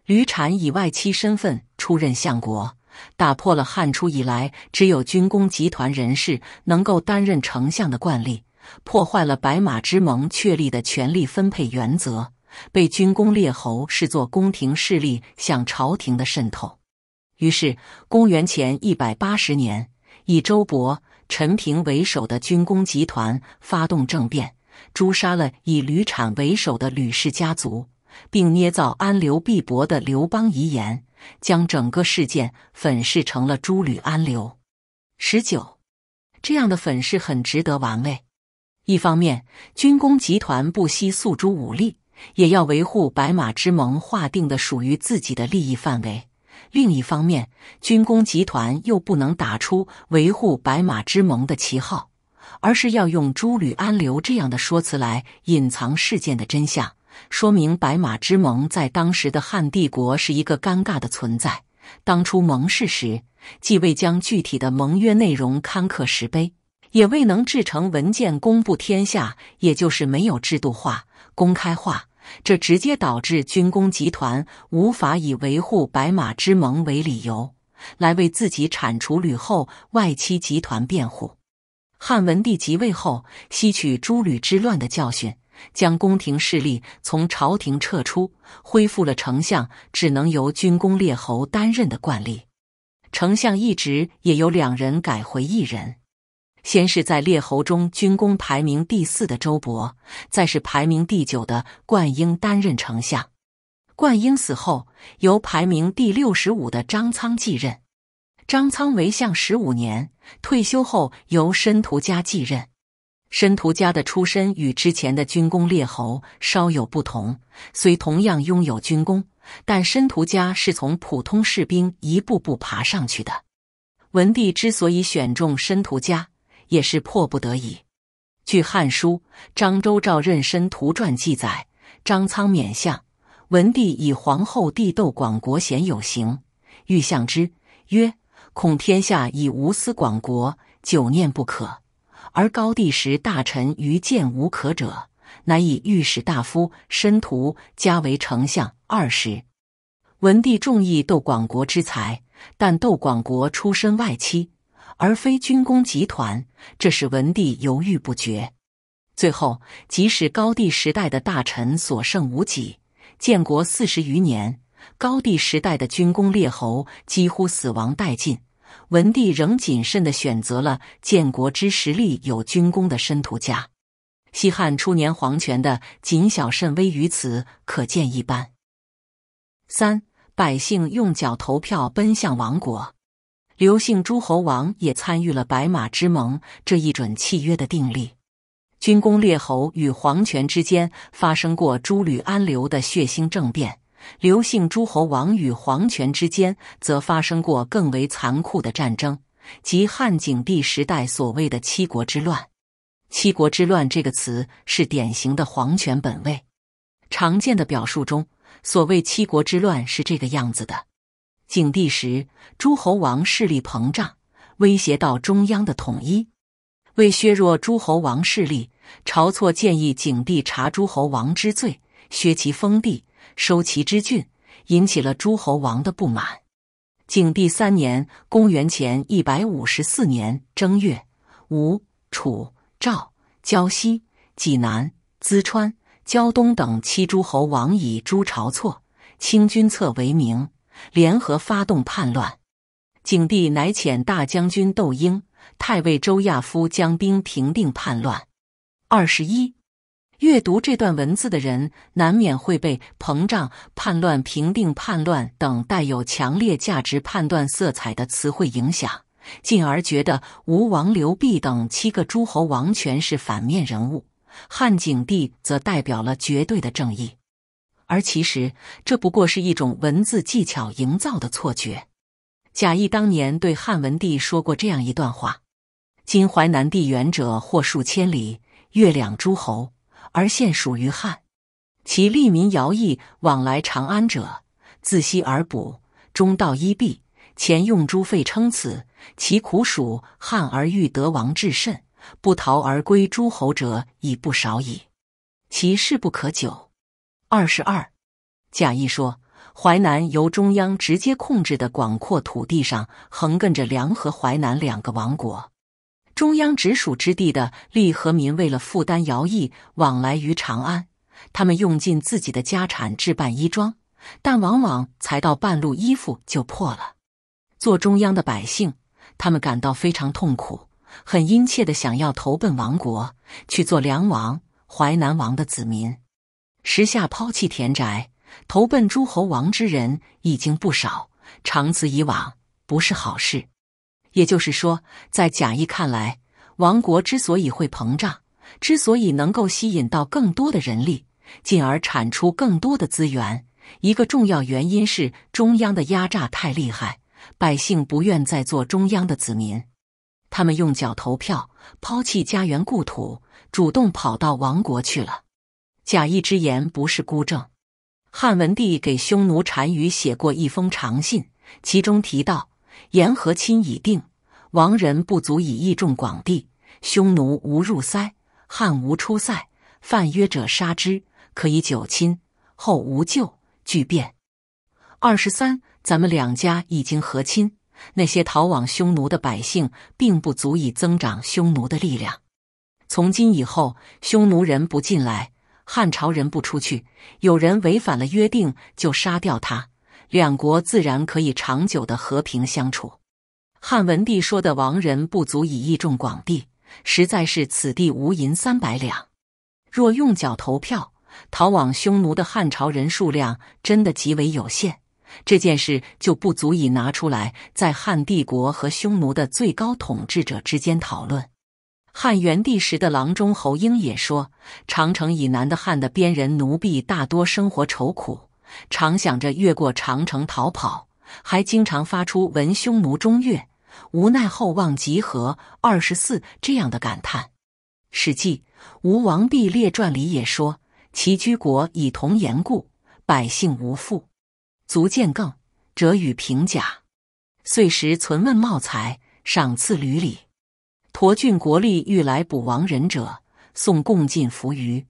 吕产以外戚身份出任相国，打破了汉初以来只有军工集团人士能够担任丞相的惯例，破坏了白马之盟确立的权力分配原则，被军功列侯视作宫廷势力向朝廷的渗透。于是，公元前一百八十年，以周勃、陈平为首的军工集团发动政变。诛杀了以吕产为首的吕氏家族，并捏造安刘必薄的刘邦遗言，将整个事件粉饰成了诛吕安刘。十九，这样的粉饰很值得玩味。一方面，军工集团不惜诉诸武力，也要维护白马之盟划定的属于自己的利益范围；另一方面，军工集团又不能打出维护白马之盟的旗号。而是要用朱吕安刘这样的说辞来隐藏事件的真相，说明白马之盟在当时的汉帝国是一个尴尬的存在。当初盟誓时，既未将具体的盟约内容刊刻石碑，也未能制成文件公布天下，也就是没有制度化、公开化。这直接导致军工集团无法以维护白马之盟为理由，来为自己铲除吕后外戚集团辩护。汉文帝即位后，吸取诸吕之乱的教训，将宫廷势力从朝廷撤出，恢复了丞相只能由军功列侯担任的惯例。丞相一职也由两人改回一人，先是在列侯中军功排名第四的周勃，再是排名第九的灌婴担任丞相。灌婴死后，由排名第六十五的张苍继任。张苍为相十五年，退休后由申屠家继任。申屠家的出身与之前的军功列侯稍有不同，虽同样拥有军功，但申屠家是从普通士兵一步步爬上去的。文帝之所以选中申屠家，也是迫不得已。据《汉书·张周赵任申屠传》记载，张苍免相，文帝以皇后帝窦广国贤有行，欲相之，曰。恐天下以无私广国久念不可，而高帝时大臣于见无可者，乃以御史大夫申屠加为丞相。二十，文帝重义窦广国之才，但窦广国出身外戚而非军工集团，这使文帝犹豫不决。最后，即使高帝时代的大臣所剩无几，建国四十余年。高帝时代的军功列侯几乎死亡殆尽，文帝仍谨慎的选择了建国之实力有军功的申屠家。西汉初年皇权的谨小慎微于此可见一斑。三百姓用脚投票奔向王国，刘姓诸侯王也参与了白马之盟这一准契约的订立。军功列侯与皇权之间发生过诸吕安刘的血腥政变。刘姓诸侯王与皇权之间，则发生过更为残酷的战争，即汉景帝时代所谓的“七国之乱”。“七国之乱”这个词是典型的皇权本位。常见的表述中，所谓“七国之乱”是这个样子的：景帝时，诸侯王势力膨胀，威胁到中央的统一。为削弱诸侯王势力，晁错建议景帝查诸侯王之罪，削其封地。收齐之郡，引起了诸侯王的不满。景帝三年（公元前一百五十四年）正月，吴、楚、赵、胶西、济南、淄川、胶东等七诸侯王以朱晁错、清君侧为名，联合发动叛乱。景帝乃遣大将军窦婴、太尉周亚夫将兵平定叛乱。二十一。阅读这段文字的人，难免会被“膨胀”、“叛乱”、“平定叛乱”等带有强烈价值判断色彩的词汇影响，进而觉得吴王刘濞等七个诸侯王权是反面人物，汉景帝则代表了绝对的正义。而其实，这不过是一种文字技巧营造的错觉。贾谊当年对汉文帝说过这样一段话：“今淮南地远者，或数千里，月两诸侯。”而现属于汉，其利民徭役往来长安者，自西而补，中道一弊，前用诸费称此，其苦属汉而欲得王至甚，不逃而归诸侯者已不少矣，其势不可久。二十二，贾谊说，淮南由中央直接控制的广阔土地上，横亘着梁和淮南两个王国。中央直属之地的利和民为了负担徭役，往来于长安。他们用尽自己的家产置办衣装，但往往才到半路，衣服就破了。做中央的百姓，他们感到非常痛苦，很殷切的想要投奔王国，去做梁王、淮南王的子民。时下抛弃田宅，投奔诸侯王之人已经不少，长此以往，不是好事。也就是说，在贾谊看来，王国之所以会膨胀，之所以能够吸引到更多的人力，进而产出更多的资源，一个重要原因是中央的压榨太厉害，百姓不愿再做中央的子民，他们用脚投票，抛弃家园故土，主动跑到王国去了。贾谊之言不是孤证，汉文帝给匈奴单于写过一封长信，其中提到。言和亲已定，亡人不足以益众广地。匈奴无入塞，汉无出塞，犯约者杀之，可以久亲。后无咎，俱变。二十三，咱们两家已经和亲，那些逃往匈奴的百姓并不足以增长匈奴的力量。从今以后，匈奴人不进来，汉朝人不出去。有人违反了约定，就杀掉他。两国自然可以长久的和平相处。汉文帝说的“亡人不足以一众广地”，实在是此地无银三百两。若用脚投票，逃往匈奴的汉朝人数量真的极为有限，这件事就不足以拿出来在汉帝国和匈奴的最高统治者之间讨论。汉元帝时的郎中侯英也说，长城以南的汉的边人奴婢大多生活愁苦。常想着越过长城逃跑，还经常发出“闻匈奴中越，无奈后望集合二十四”这样的感叹。《史记·吴王毕列传》里也说：“齐居国以同言故，百姓无富，足见更者与平贾，岁时存问茂才，赏赐履礼。驮郡国吏欲来捕亡人者，送共进扶余。”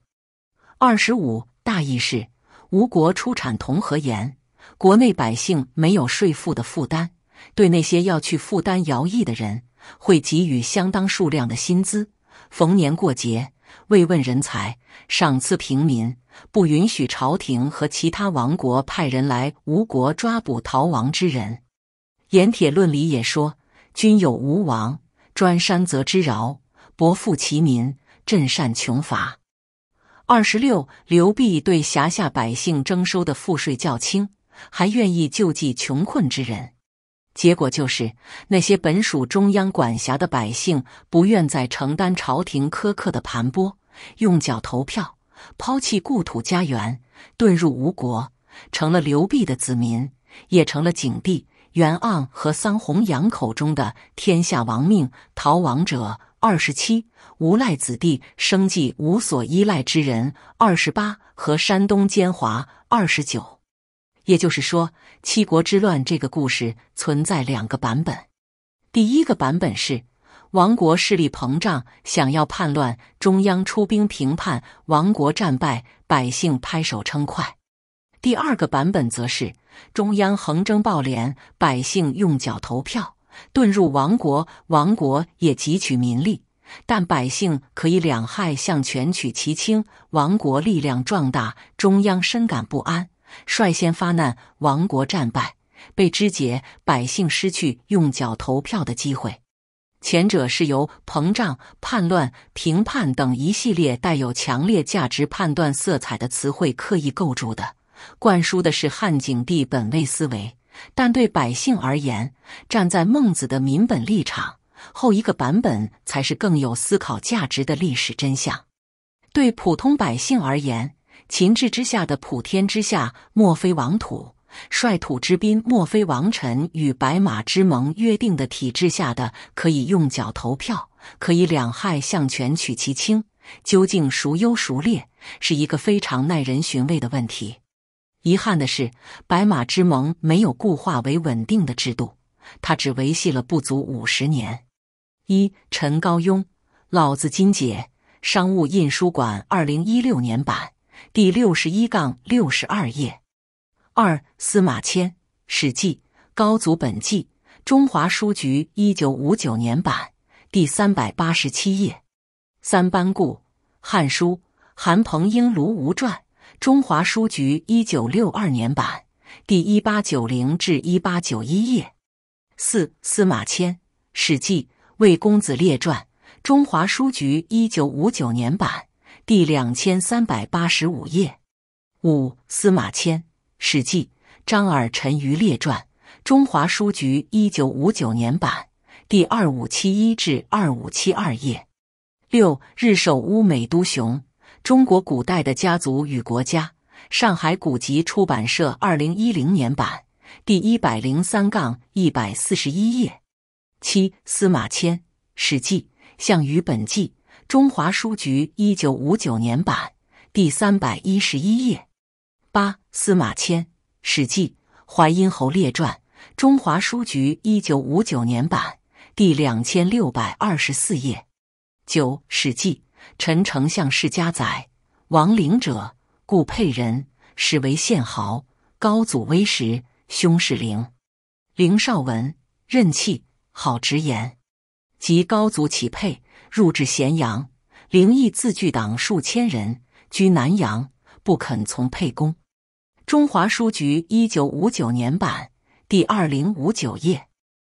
二十五大意是。吴国出产铜和盐，国内百姓没有税赋的负担。对那些要去负担徭役的人，会给予相当数量的薪资。逢年过节慰问人才，赏赐平民，不允许朝廷和其他王国派人来吴国抓捕逃亡之人。《盐铁论》里也说：“君有吴王，专山泽之饶，薄富其民，镇善穷乏。”二十六，刘辟对辖下百姓征收的赋税较轻，还愿意救济穷困之人。结果就是，那些本属中央管辖的百姓，不愿再承担朝廷苛刻的盘剥，用脚投票，抛弃故土家园，遁入吴国，成了刘辟的子民，也成了景帝、袁盎和桑弘羊口中的天下亡命逃亡者。二十七，无赖子弟，生计无所依赖之人。二十八，和山东奸猾。二十九，也就是说，七国之乱这个故事存在两个版本。第一个版本是，王国势力膨胀，想要叛乱，中央出兵平叛，王国战败，百姓拍手称快。第二个版本则是，中央横征暴敛，百姓用脚投票。遁入王国，王国也汲取民力，但百姓可以两害相权取其轻。王国力量壮大，中央深感不安，率先发难，王国战败，被肢解，百姓失去用脚投票的机会。前者是由膨胀、叛乱、评判等一系列带有强烈价值判断色彩的词汇刻意构筑的，灌输的是汉景帝本位思维。但对百姓而言，站在孟子的民本立场，后一个版本才是更有思考价值的历史真相。对普通百姓而言，秦制之下的“普天之下，莫非王土；率土之滨，莫非王臣”与“白马之盟”约定的体制下的，可以用脚投票，可以两害相权取其轻，究竟孰优孰劣，是一个非常耐人寻味的问题。遗憾的是，白马之盟没有固化为稳定的制度，它只维系了不足五十年。一陈高庸，《老子金解》，商务印书馆，二零一六年版，第六十一杠六十二页。二司马迁，《史记》，高祖本纪，中华书局，一九五九年版，第三百八十七页。三班固，《汉书》，韩彭英卢吴传。中华书局一九六二年版，第一八九零至一八九一页。四、司马迁《史记·魏公子列传》，中华书局一九五九年版，第两千三百八十五页。五、司马迁《史记·张耳陈余列传》，中华书局一九五九年版，第二五七一至二五七二页。六、日守乌美都雄。中国古代的家族与国家，上海古籍出版社，二零一零年版，第一百零三杠一百四十一页。七，司马迁《史记·项羽本纪》，中华书局，一九五九年版，第三百一十一页。八，司马迁《史记·淮阴侯列传》，中华书局，一九五九年版，第两千六百二十四页。九，《史记》。陈丞相世家载，王陵者，故沛人，始为县豪。高祖微时，兄是陵。陵少文，任气，好直言。及高祖起沛，入至咸阳，陵亦自具党数千人，居南阳，不肯从沛公。中华书局一九五九年版，第二零五九页。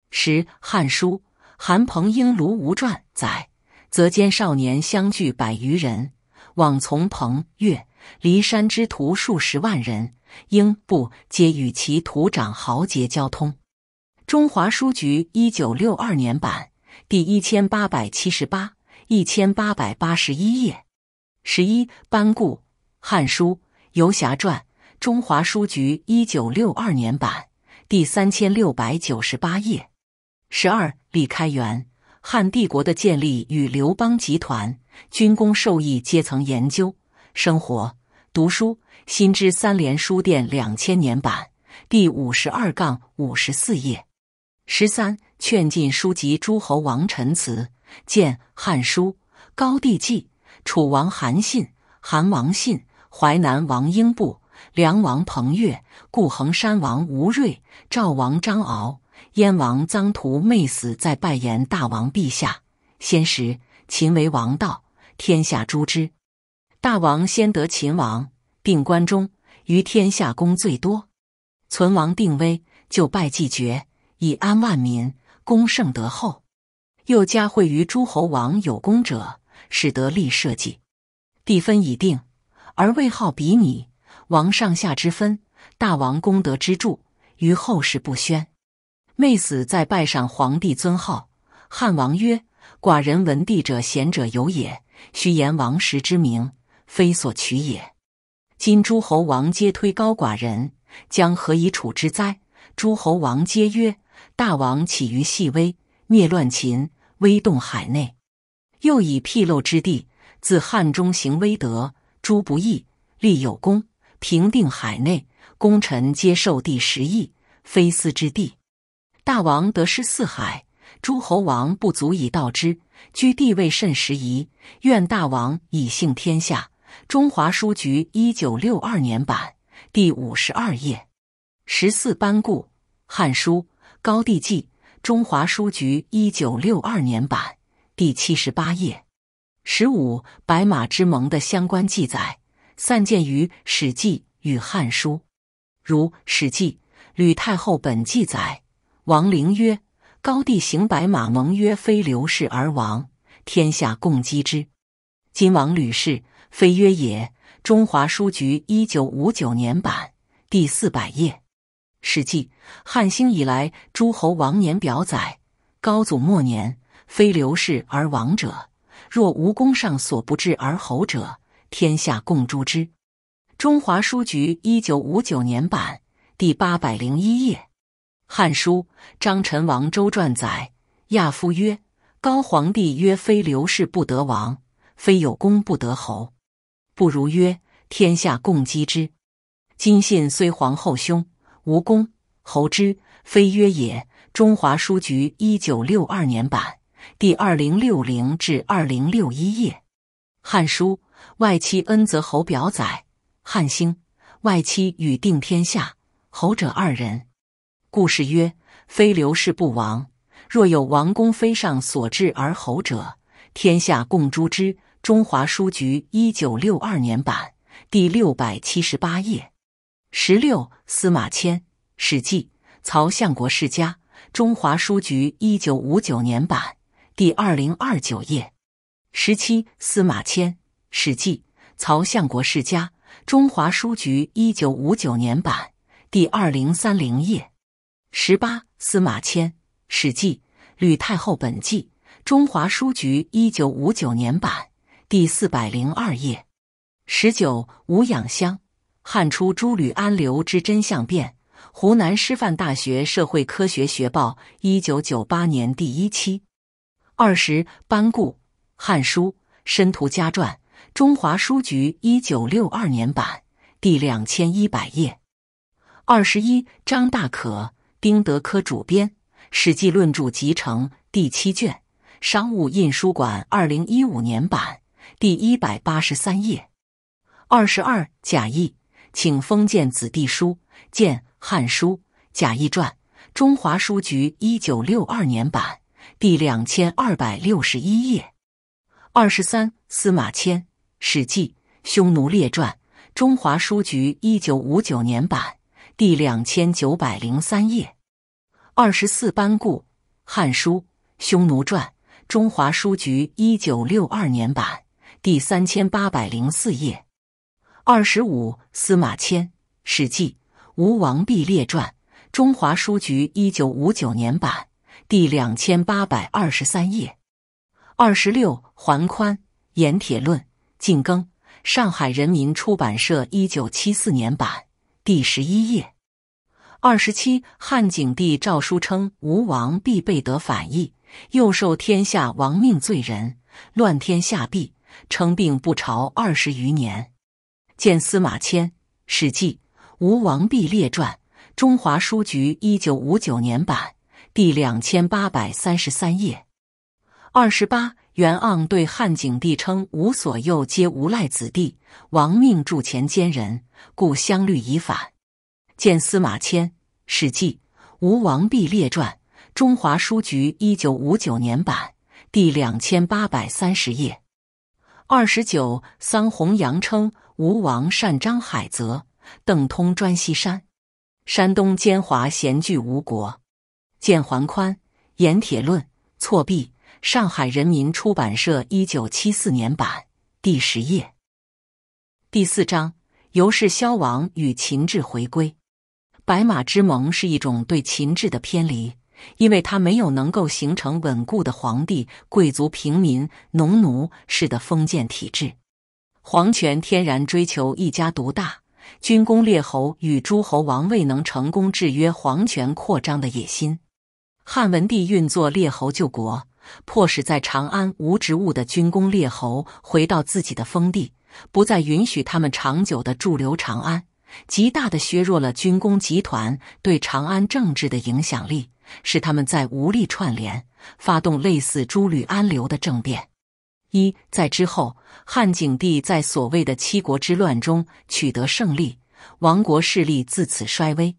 十《汉书》韩彭英卢吴传载。则兼少年相聚百余人，往从彭越、骊山之徒数十万人，英布皆与其徒长豪杰交通。中华书局一九六二年版，第一千八百七十八、一千八百八十一页。十一，班固《汉书·游侠传》，中华书局一九六二年版，第三千六百九十八页。十二，李开元。汉帝国的建立与刘邦集团军功受益阶层研究，生活读书新知三联书店两千年版第五十二杠五十四页。十三劝进书籍诸侯王陈词见《汉书·高帝纪》。楚王韩信，韩王信，淮南王英布，梁王彭越，故衡山王吴瑞》《赵王张敖。燕王臧荼昧死再拜言：“大王陛下，先时秦为王道，天下诛之。大王先得秦王，并关中于天下功最多，存亡定危，就拜季绝以安万民，功胜德厚。又加惠于诸侯王有功者，使得立社稷。地分已定，而位号比拟，王上下之分，大王功德之著，于后世不宣。”昧死在拜上皇帝尊号。汉王曰：“寡人闻帝者贤者有也，虚言王时之名，非所取也。今诸侯王皆推高寡人，将何以处之哉？”诸侯王皆曰：“大王起于细微，灭乱秦，威动海内；又以僻陋之地，自汉中行威德，诸不义，立有功，平定海内，功臣皆受帝十亿，非私之地。”大王得失四海，诸侯王不足以道之，居地位甚时宜。愿大王以幸天下。中华书局一九六二年版，第五十二页。十四，班固《汉书·高帝纪》，中华书局一九六二年版，第七十八页。十五，白马之盟的相关记载散见于《史记》与《汉书》，如《史记·吕太后本记载。王陵曰：“高帝行白马盟曰，非刘氏而王，天下共击之。今王吕氏，非曰也。”中华书局一九五九年版第四百页，《史记·汉兴以来诸侯王年表》载：“高祖末年，非刘氏而王者，若无功上所不至而侯者，天下共诛之。”中华书局一九五九年版第八百零一页。《汉书·章臣王周传》载，亚夫曰：“高皇帝曰：‘非刘氏不得王，非有功不得侯。’不如曰：‘天下共击之。’今信虽皇后兄，无功侯之，非曰也。”中华书局一九六二年版，第二零六零至二零六一页。《汉书·外戚恩泽侯表》载：汉兴，外戚与定天下，侯者二人。故事曰：“非刘氏不王。若有王公非上所至而侯者，天下共诛之。”中华书局一九六二年版，第六百七十八页。十六，司马迁《史记·曹相国世家》，中华书局一九五九年版，第二零二九页。十七，司马迁《史记·曹相国世家》，中华书局一九五九年版，第二零三零页。十八，司马迁《史记·吕太后本纪》，中华书局一九五九年版，第四百零二页。十九，吴养香，《汉初诸吕安刘之真相变》，湖南师范大学社会科学学报，一九九八年第一期。二十，班固《汉书·申屠家传》，中华书局一九六二年版，第两千一百页。二十一，张大可。丁德科主编《史记论著集成》第七卷，商务印书馆，二零一五年版，第一百八十三页。二十二，贾谊，请封建子弟书，见《汉书·贾谊传》，中华书局，一九六二年版，第两千二百六十一页。二十三，司马迁，《史记·匈奴列传》，中华书局，一九五九年版。第两千九百零三页。二十四，班固《汉书·匈奴传》，中华书局一九六二年版。第三千八百零四页。二十五，司马迁《史记·吴王濞列传》，中华书局一九五九年版。第两千八百二十三页。二十六，桓宽《盐铁论·晋耕》，上海人民出版社一九七四年版。第十一页，二十七，汉景帝诏书称吴王必被得反意，又受天下亡命罪人，乱天下弊，称病不朝二十余年。见司马迁《史记·吴王濞列传》，中华书局一九五九年版，第两千八百三十三页。二十八。袁盎对汉景帝称：“吾所右皆无赖子弟，亡命铸钱奸人，故相律以反。”见司马迁《史记·吴王弼列传》，中华书局一九五九年版，第两千八百三十页。二十九，桑弘羊称：“吴王善张海泽，邓通专西山，山东奸猾，咸聚吴国。”见桓宽《盐铁论·错币》。上海人民出版社一九七四年版第十页，第四章：尤氏消亡与秦制回归。白马之盟是一种对秦制的偏离，因为它没有能够形成稳固的皇帝、贵族、平民、农奴式的封建体制。皇权天然追求一家独大，军功列侯与诸侯王位能成功制约皇权扩张的野心。汉文帝运作列侯救国。迫使在长安无职务的军功列侯回到自己的封地，不再允许他们长久的驻留长安，极大的削弱了军功集团对长安政治的影响力，使他们在无力串联、发动类似朱吕安刘的政变。一在之后，汉景帝在所谓的七国之乱中取得胜利，王国势力自此衰微，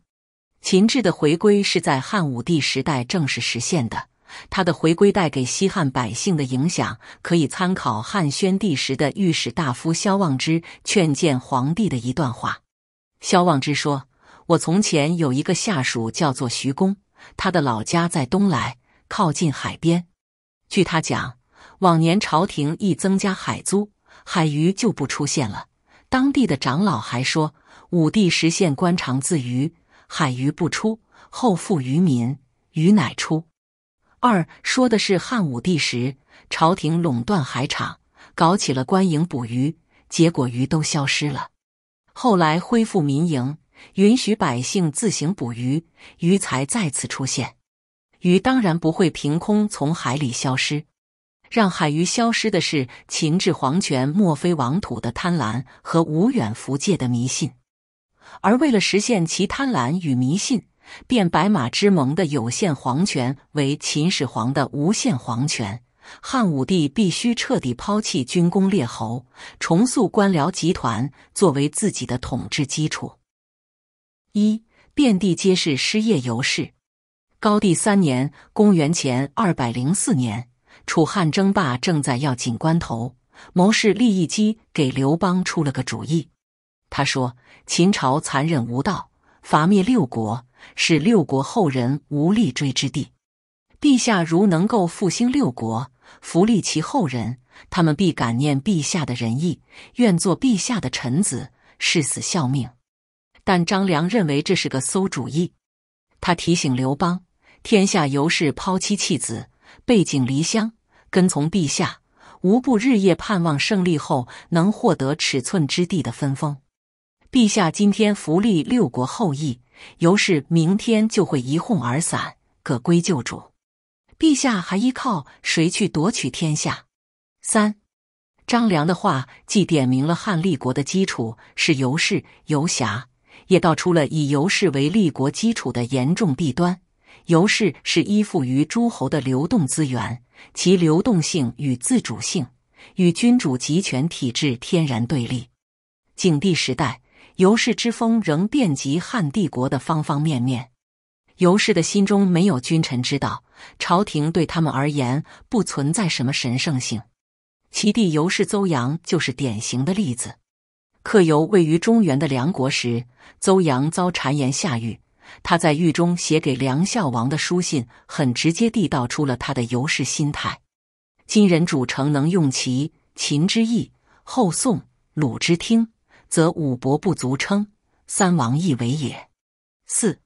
秦制的回归是在汉武帝时代正式实现的。他的回归带给西汉百姓的影响，可以参考汉宣帝时的御史大夫萧望之劝谏皇帝的一段话。萧望之说：“我从前有一个下属叫做徐公，他的老家在东来，靠近海边。据他讲，往年朝廷一增加海租，海鱼就不出现了。当地的长老还说，武帝实现官场自娱，海鱼不出，后富于民，鱼乃出。”二说的是汉武帝时，朝廷垄断海场，搞起了官营捕鱼，结果鱼都消失了。后来恢复民营，允许百姓自行捕鱼，鱼才再次出现。鱼当然不会凭空从海里消失，让海鱼消失的是秦制皇权莫非王土的贪婪和无远弗届的迷信，而为了实现其贪婪与迷信。变白马之盟的有限皇权为秦始皇的无限皇权，汉武帝必须彻底抛弃军功列侯，重塑官僚集团作为自己的统治基础。一遍地皆是失业游士。高帝三年（公元前2百零四年），楚汉争霸正在要紧关头，谋士益寄给刘邦出了个主意。他说：“秦朝残忍无道，伐灭六国。”是六国后人无力追之地。陛下如能够复兴六国，扶立其后人，他们必感念陛下的仁义，愿做陛下的臣子，誓死效命。但张良认为这是个馊主意。他提醒刘邦：天下尤氏抛妻弃子，背井离乡，跟从陛下，无不日夜盼望胜利后能获得尺寸之地的分封。陛下今天扶立六国后裔。尤氏明天就会一哄而散，各归旧主。陛下还依靠谁去夺取天下？三张良的话既点明了汉立国的基础是尤氏游侠，也道出了以尤氏为立国基础的严重弊端。尤氏是依附于诸侯的流动资源，其流动性与自主性与君主集权体制天然对立。景帝时代。尤氏之风仍遍及汉帝国的方方面面。尤氏的心中没有君臣之道，朝廷对他们而言不存在什么神圣性。其弟尤氏邹阳就是典型的例子。客游位于中原的梁国时，邹阳遭谗言下狱，他在狱中写给梁孝王的书信，很直接地道出了他的尤氏心态。今人主诚能用其秦之意，后宋鲁之听。则五伯不足称三王，亦为也。四，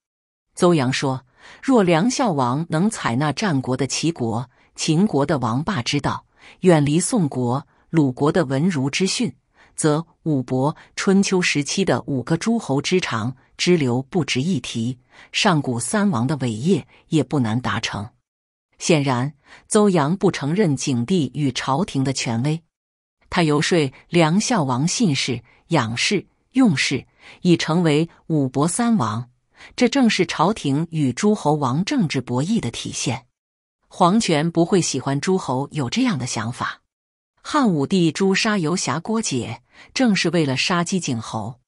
邹阳说：若梁孝王能采纳战国的齐国、秦国的王霸之道，远离宋国、鲁国的文儒之训，则五伯春秋时期的五个诸侯之长之流不值一提，上古三王的伟业也不难达成。显然，邹阳不承认景帝与朝廷的权威，他游说梁孝王信氏仰视、用视，已成为五伯三王，这正是朝廷与诸侯王政治博弈的体现。皇权不会喜欢诸侯有这样的想法。汉武帝诛杀游侠郭解，正是为了杀鸡儆猴，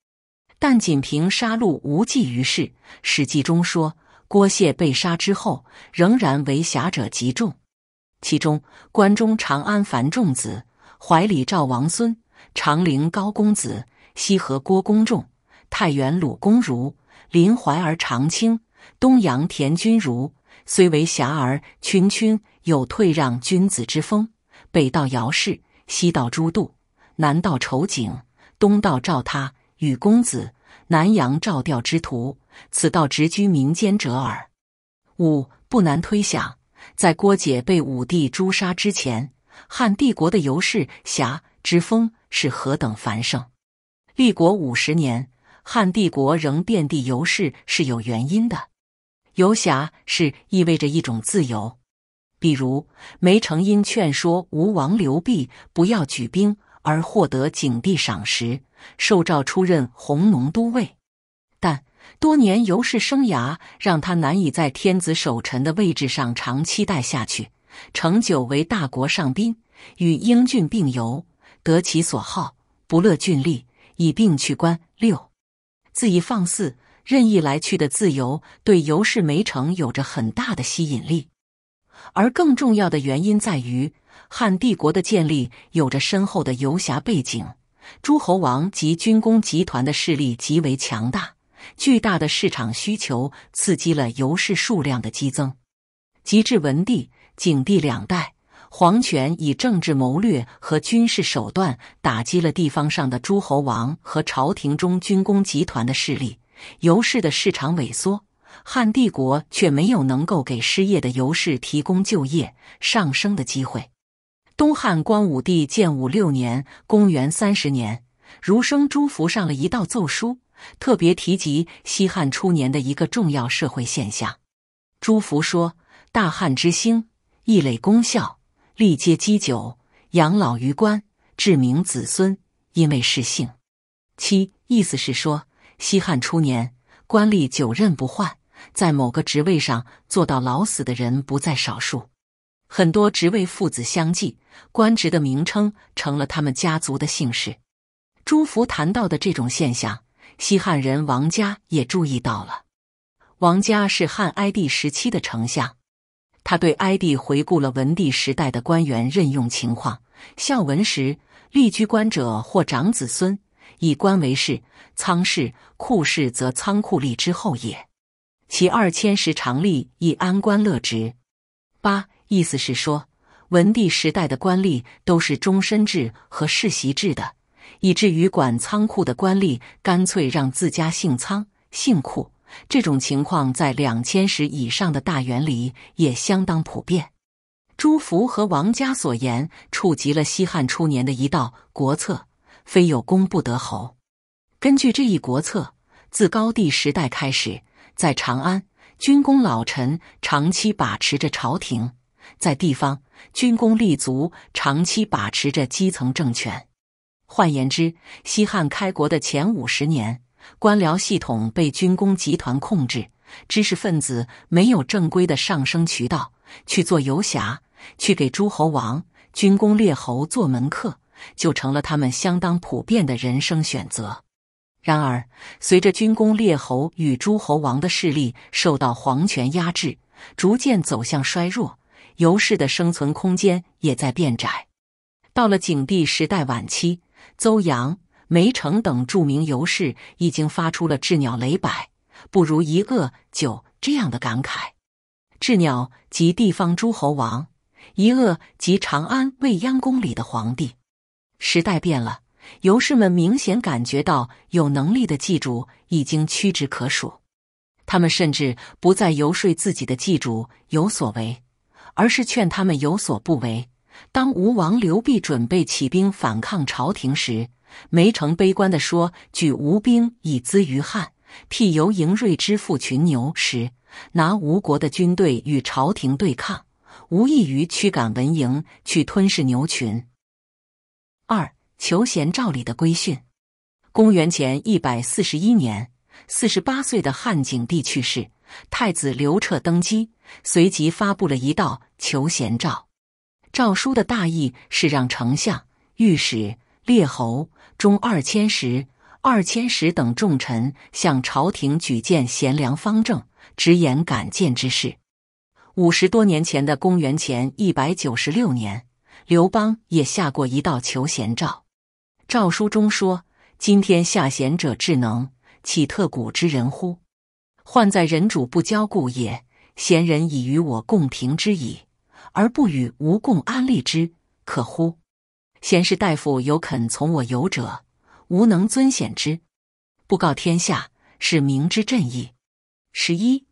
但仅凭杀戮无济于事。《史记》中说，郭解被杀之后，仍然为侠者极众，其中关中长安樊仲子、怀里赵王孙。长陵高公子、西河郭公仲、太原鲁公如、临淮儿长卿、东阳田君如，虽为侠儿，群君有退让君子之风。北道姚氏，西道朱杜，南道仇景，东道赵他与公子，南阳赵调之徒，此道直居民间者耳。五不难推想，在郭解被武帝诛杀之前，汉帝国的游士侠之风。是何等繁盛！立国五十年，汉帝国仍遍地游士是有原因的。游侠是意味着一种自由，比如梅成因劝说吴王刘濞不要举兵而获得景帝赏识，受诏出任弘农都尉。但多年游士生涯让他难以在天子守臣的位置上长期待下去。成久为大国上宾，与英俊并游。得其所好，不乐俊吏，以病去官。六，恣意放肆，任意来去的自由，对尤氏梅城有着很大的吸引力。而更重要的原因在于，汉帝国的建立有着深厚的游侠背景，诸侯王及军工集团的势力极为强大，巨大的市场需求刺激了尤氏数量的激增。及至文帝、景帝两代。皇权以政治谋略和军事手段打击了地方上的诸侯王和朝廷中军工集团的势力，尤氏的市场萎缩，汉帝国却没有能够给失业的尤氏提供就业上升的机会。东汉光武帝建武六年（公元三十年），儒生朱福上了一道奏疏，特别提及西汉初年的一个重要社会现象。朱福说：“大汉之兴，异类功效。”历阶积久，养老于官，至明子孙，因为是姓。七意思是说，西汉初年，官吏久任不换，在某个职位上做到老死的人不在少数，很多职位父子相继，官职的名称成了他们家族的姓氏。朱福谈到的这种现象，西汉人王家也注意到了。王家是汉哀帝时期的丞相。他对哀帝回顾了文帝时代的官员任用情况，孝文时立居官者或长子孙，以官为氏；仓氏、库氏则仓库立之后也。其二千石长立，以安官乐职。八意思是说，文帝时代的官吏都是终身制和世袭制的，以至于管仓库的官吏干脆让自家姓仓、姓库。这种情况在两千石以上的大园里也相当普遍。朱福和王嘉所言触及了西汉初年的一道国策：非有功不得侯。根据这一国策，自高帝时代开始，在长安，军功老臣长期把持着朝廷；在地方，军功立足，长期把持着基层政权。换言之，西汉开国的前五十年。官僚系统被军工集团控制，知识分子没有正规的上升渠道，去做游侠，去给诸侯王、军工列侯做门客，就成了他们相当普遍的人生选择。然而，随着军工列侯与诸侯王的势力受到皇权压制，逐渐走向衰弱，游士的生存空间也在变窄。到了景帝时代晚期，邹阳。梅城等著名游士已经发出了“鸷鸟雷百不如一恶就这样的感慨。鸷鸟即地方诸侯王，一恶即长安未央宫里的皇帝。时代变了，游士们明显感觉到有能力的祭主已经屈指可数。他们甚至不再游说自己的祭主有所为，而是劝他们有所不为。当吴王刘濞准备起兵反抗朝廷时，梅城悲观地说：“举吴兵以资于汉，替尤营锐之负群牛时，拿吴国的军队与朝廷对抗，无异于驱赶蚊蝇去吞噬牛群。”二求贤诏里的规训。公元前一百四十一年，四十八岁的汉景帝去世，太子刘彻登基，随即发布了一道求贤诏。诏书的大意是让丞相、御史、列侯。中二千石、二千石等重臣向朝廷举荐贤良方正，直言敢谏之事。五十多年前的公元前一百九十六年，刘邦也下过一道求贤诏。诏书中说：“今天下贤者智能，岂特古之人乎？患在人主不交故也。贤人以与我共平之矣，而不与吾共安立之，可乎？”贤士大夫有肯从我游者，吾能尊显之。布告天下，是明之正义。十一，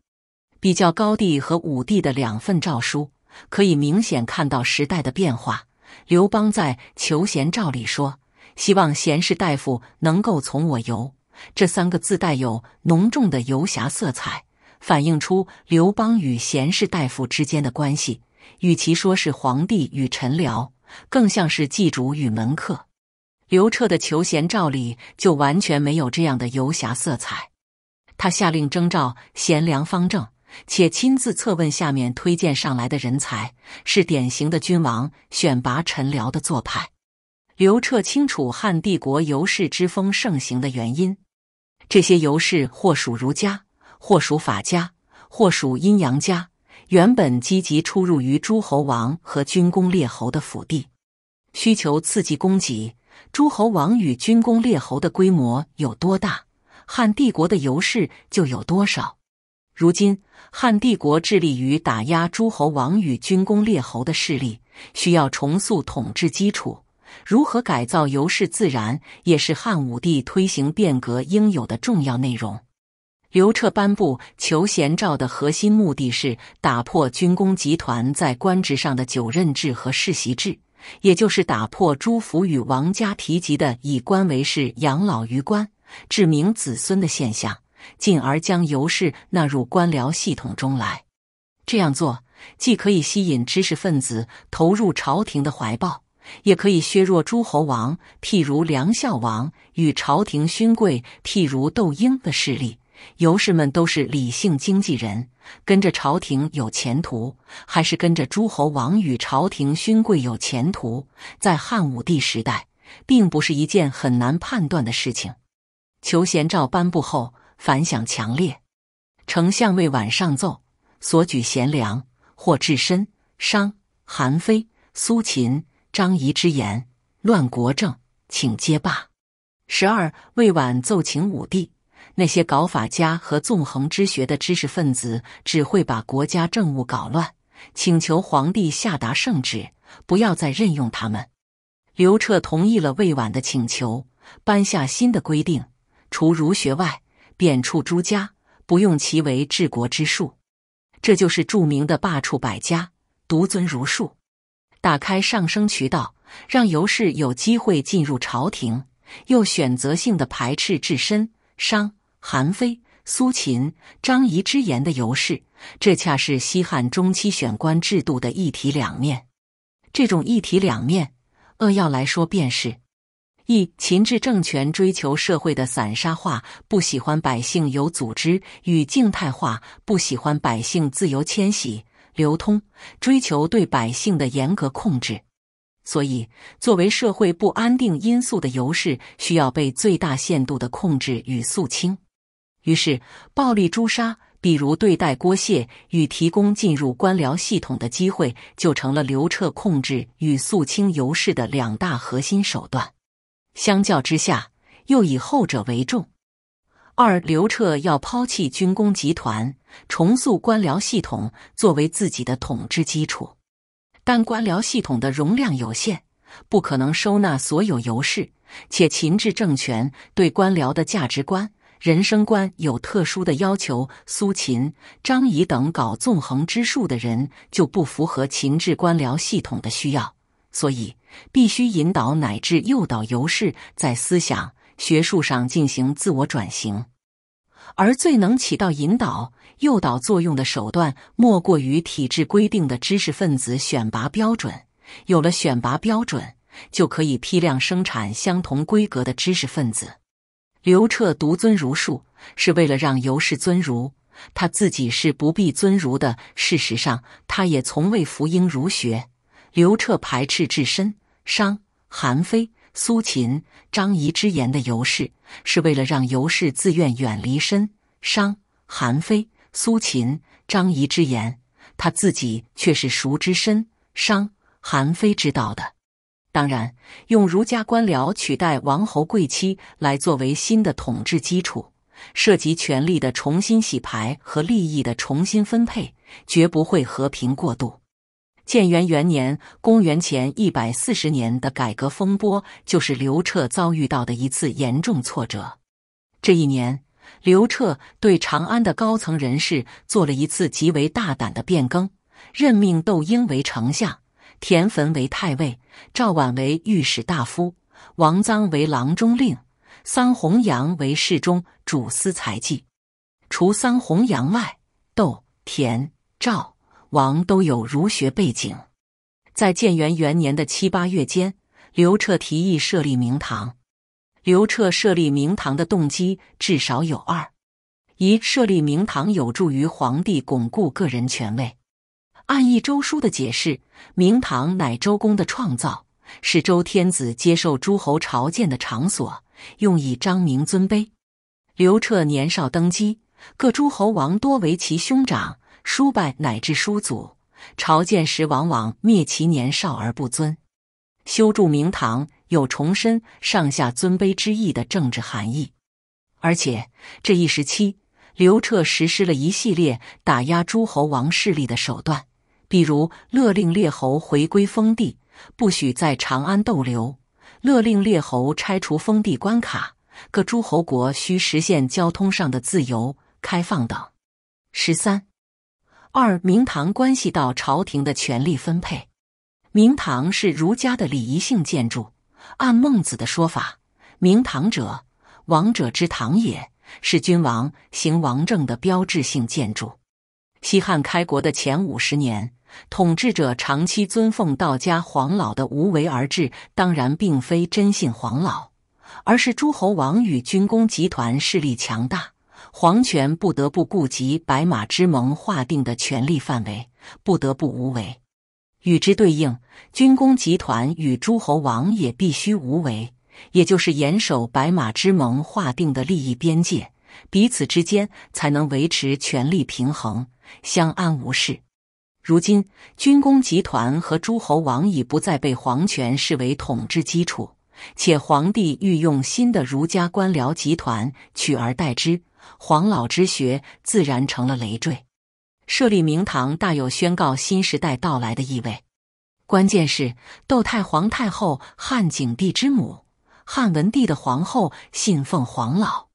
比较高帝和武帝的两份诏书，可以明显看到时代的变化。刘邦在求贤诏里说，希望贤士大夫能够从我游，这三个字带有浓重的游侠色彩，反映出刘邦与贤士大夫之间的关系，与其说是皇帝与臣僚。更像是祭主与门客。刘彻的求贤诏里就完全没有这样的游侠色彩。他下令征召贤良方正，且亲自测问下面推荐上来的人才，是典型的君王选拔臣僚的做派。刘彻清楚汉帝国游士之风盛行的原因：这些游士或属儒家，或属法家，或属阴阳家。原本积极出入于诸侯王和军功列侯的府地，需求刺激供给。诸侯王与军功列侯的规模有多大，汉帝国的游氏就有多少。如今汉帝国致力于打压诸侯王与军功列侯的势力，需要重塑统治基础。如何改造游氏自然也是汉武帝推行变革应有的重要内容。刘彻颁布求贤诏的核心目的是打破军工集团在官职上的九任制和世袭制，也就是打破朱福与王家提及的以官为事，养老于官、致名子孙的现象，进而将尤氏纳入官僚系统中来。这样做既可以吸引知识分子投入朝廷的怀抱，也可以削弱诸侯王，譬如梁孝王与朝廷勋贵，譬如窦婴的势力。尤氏们都是理性经纪人，跟着朝廷有前途，还是跟着诸侯王与朝廷勋贵有前途，在汉武帝时代，并不是一件很难判断的事情。求贤诏颁布后，反响强烈。丞相魏晚上奏，所举贤良或至深、商、韩非、苏秦、张仪之言乱国政，请皆罢。十二，魏晚奏请武帝。那些搞法家和纵横之学的知识分子只会把国家政务搞乱，请求皇帝下达圣旨，不要再任用他们。刘彻同意了魏婉的请求，颁下新的规定，除儒学外，贬黜诸家，不用其为治国之术。这就是著名的罢黜百家，独尊儒术。打开上升渠道，让尤氏有机会进入朝廷，又选择性的排斥至身商。韩非、苏秦、张仪之言的尤氏，这恰是西汉中期选官制度的一体两面。这种一体两面，扼要来说，便是：一、秦制政权追求社会的散沙化，不喜欢百姓有组织与静态化，不喜欢百姓自由迁徙流通，追求对百姓的严格控制。所以，作为社会不安定因素的尤氏，需要被最大限度的控制与肃清。于是，暴力诛杀，比如对待郭谢与提供进入官僚系统的机会，就成了刘彻控制与肃清尤氏的两大核心手段。相较之下，又以后者为重。二，刘彻要抛弃军工集团，重塑官僚系统作为自己的统治基础，但官僚系统的容量有限，不可能收纳所有尤氏，且秦制政权对官僚的价值观。人生观有特殊的要求，苏秦、张仪等搞纵横之术的人就不符合秦制官僚系统的需要，所以必须引导乃至诱导尤氏在思想学术上进行自我转型。而最能起到引导、诱导作用的手段，莫过于体制规定的知识分子选拔标准。有了选拔标准，就可以批量生产相同规格的知识分子。刘彻独尊儒术，是为了让尤氏尊儒，他自己是不必尊儒的。事实上，他也从未服膺儒学。刘彻排斥深，商、韩非、苏秦、张仪之言的尤氏，是为了让尤氏自愿远离深、商、韩非、苏秦、张仪之言，他自己却是熟知深、商、韩非之道的。当然，用儒家官僚取代王侯贵戚来作为新的统治基础，涉及权力的重新洗牌和利益的重新分配，绝不会和平过渡。建元元年（公元前140年）的改革风波，就是刘彻遭遇到的一次严重挫折。这一年，刘彻对长安的高层人士做了一次极为大胆的变更，任命窦婴为丞相。田汾为太尉，赵绾为御史大夫，王臧为郎中令，桑弘羊为侍中、主司财计。除桑弘羊外，窦、田、赵、王都有儒学背景。在建元元年的七八月间，刘彻提议设立明堂。刘彻设立明堂的动机至少有二：一，设立明堂有助于皇帝巩固个人权位。按《一周书》的解释，明堂乃周公的创造，是周天子接受诸侯朝见的场所，用以彰明尊卑。刘彻年少登基，各诸侯王多为其兄长、叔伯乃至叔祖，朝见时往往灭其年少而不尊。修筑明堂有重申上下尊卑之意的政治含义。而且这一时期，刘彻实施了一系列打压诸侯王势力的手段。比如，勒令列侯回归封地，不许在长安逗留；勒令列侯拆除封地关卡，各诸侯国需实现交通上的自由开放等。十三，二明堂关系到朝廷的权力分配。明堂是儒家的礼仪性建筑，按孟子的说法，明堂者，王者之堂也，是君王行王政的标志性建筑。西汉开国的前五十年。统治者长期尊奉道家黄老的无为而治，当然并非真信黄老，而是诸侯王与军工集团势力强大，皇权不得不顾及白马之盟划定的权力范围，不得不无为。与之对应，军工集团与诸侯王也必须无为，也就是严守白马之盟划定的利益边界，彼此之间才能维持权力平衡，相安无事。如今，军工集团和诸侯王已不再被皇权视为统治基础，且皇帝欲用新的儒家官僚集团取而代之，黄老之学自然成了累赘。设立明堂，大有宣告新时代到来的意味。关键是窦太皇太后汉景帝之母、汉文帝的皇后信奉黄老，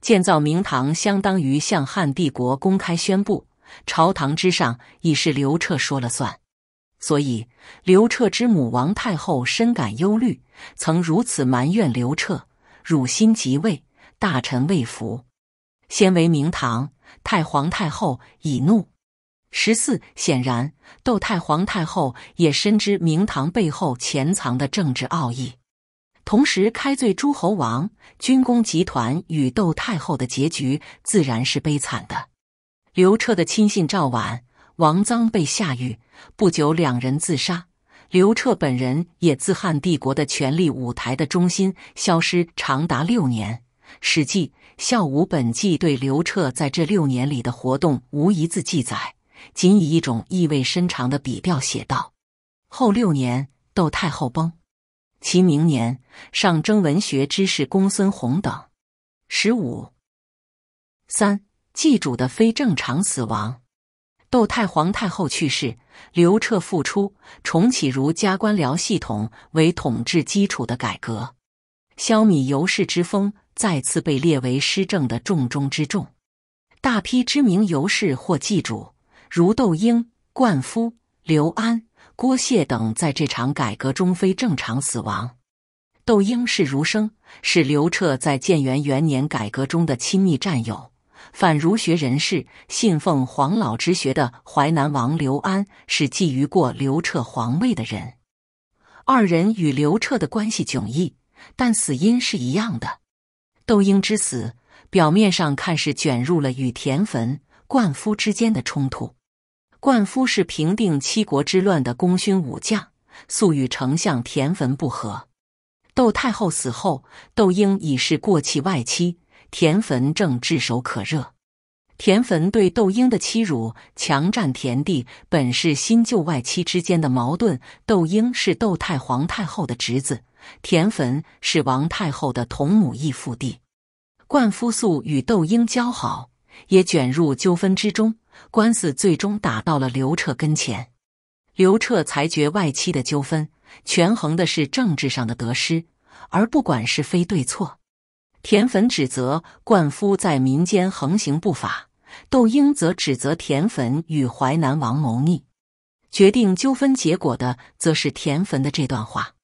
建造明堂，相当于向汉帝国公开宣布。朝堂之上已是刘彻说了算，所以刘彻之母王太后深感忧虑，曾如此埋怨刘彻：“汝心即位，大臣未服，先为明堂，太皇太后已怒。”十四显然，窦太皇太后也深知明堂背后潜藏的政治奥义，同时开罪诸侯王、军功集团与窦太后的结局自然是悲惨的。刘彻的亲信赵绾、王臧被下狱，不久两人自杀。刘彻本人也自汉帝国的权力舞台的中心消失，长达六年。《史记·孝武本纪》对刘彻在这六年里的活动无一字记载，仅以一种意味深长的笔调写道：“后六年，窦太后崩，其明年，上征文学之士公孙弘等十五三。”祭主的非正常死亡，窦太皇太后去世，刘彻复出，重启儒家官僚系统为统治基础的改革，消弭游氏之风再次被列为施政的重中之重。大批知名游氏或祭主，如窦婴、灌夫、刘安、郭谢等，在这场改革中非正常死亡。窦婴是儒生，是刘彻在建元元年改革中的亲密战友。反儒学人士、信奉黄老之学的淮南王刘安是觊觎过刘彻皇位的人。二人与刘彻的关系迥异，但死因是一样的。窦婴之死，表面上看是卷入了与田汾、灌夫之间的冲突。灌夫是平定七国之乱的功勋武将，素与丞相田汾不和。窦太后死后，窦婴已是过气外戚。田汾正炙手可热，田汾对窦婴的欺辱、强占田地，本是新旧外戚之间的矛盾。窦婴是窦太皇太后的侄子，田汾是王太后的同母异父弟。灌夫素与窦婴交好，也卷入纠纷之中。官司最终打到了刘彻跟前，刘彻裁决外戚的纠纷，权衡的是政治上的得失，而不管是非对错。田汾指责灌夫在民间横行不法，窦婴则指责田汾与淮南王谋逆。决定纠纷结果的，则是田汾的这段话：“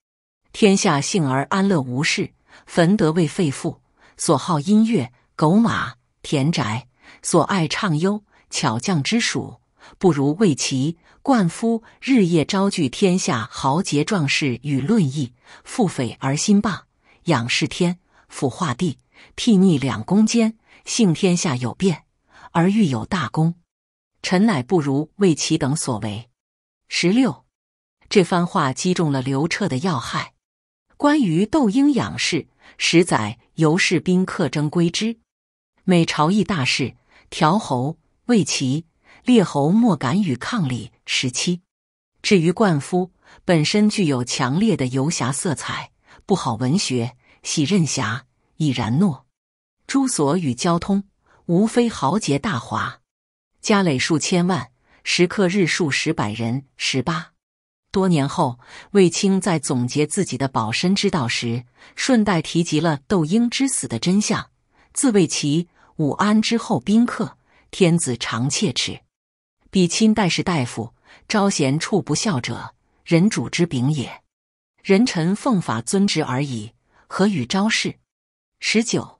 天下幸而安乐无事，汾得为废父，所好音乐狗马田宅，所爱畅优巧匠之属，不如魏齐。灌夫日夜招聚天下豪杰壮士与论议，腹诽而心谤，仰视天。”腐化地，睥睨两公间，幸天下有变，而欲有大功，臣乃不如魏其等所为。十六，这番话击中了刘彻的要害。关于窦婴养士，十载由士兵客征归之，每朝议大事，调侯、魏齐、列侯莫敢与抗礼。十七，至于灌夫，本身具有强烈的游侠色彩，不好文学，喜任侠。已然诺，诸所与交通，无非豪杰大华，家累数千万，食客日数十百人。十八多年后，卫青在总结自己的保身之道时，顺带提及了窦婴之死的真相，自卫其武安之后宾客，天子常切齿。比亲代士大夫，招贤处不孝者，人主之柄也。人臣奉法遵职而已，何与招事？十九，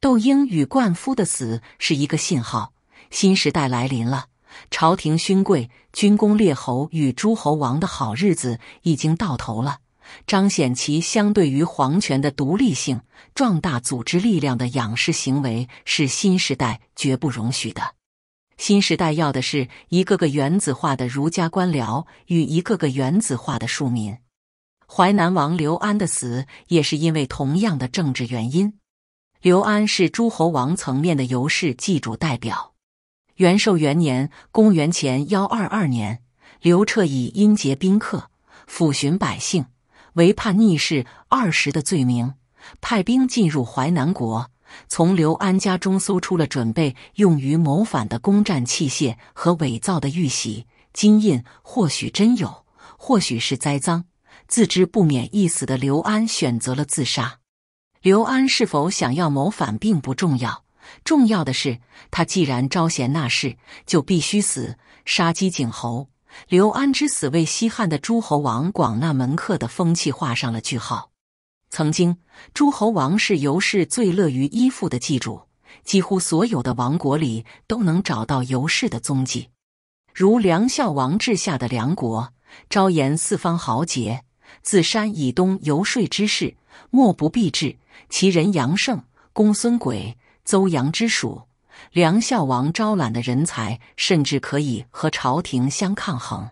窦婴与灌夫的死是一个信号，新时代来临了。朝廷勋贵、军功列侯与诸侯王的好日子已经到头了。彰显其相对于皇权的独立性、壮大组织力量的仰视行为是新时代绝不容许的。新时代要的是一个个原子化的儒家官僚与一个个原子化的庶民。淮南王刘安的死也是因为同样的政治原因。刘安是诸侯王层面的尤氏祭主代表。元狩元年（公元前幺二二年），刘彻以阴结宾客、抚巡百姓、为叛逆事二十的罪名，派兵进入淮南国，从刘安家中搜出了准备用于谋反的攻战器械和伪造的玉玺、金印。或许真有，或许是栽赃。自知不免一死的刘安选择了自杀。刘安是否想要谋反并不重要，重要的是他既然招贤纳士，就必须死，杀鸡儆猴。刘安之死为西汉的诸侯王广纳门客的风气画上了句号。曾经，诸侯王是尤氏最乐于依附的祭主，几乎所有的王国里都能找到尤氏的踪迹，如梁孝王治下的梁国，招言四方豪杰。自山以东游说之事，莫不避至。其人杨胜、公孙诡、邹阳之属，梁孝王招揽的人才，甚至可以和朝廷相抗衡。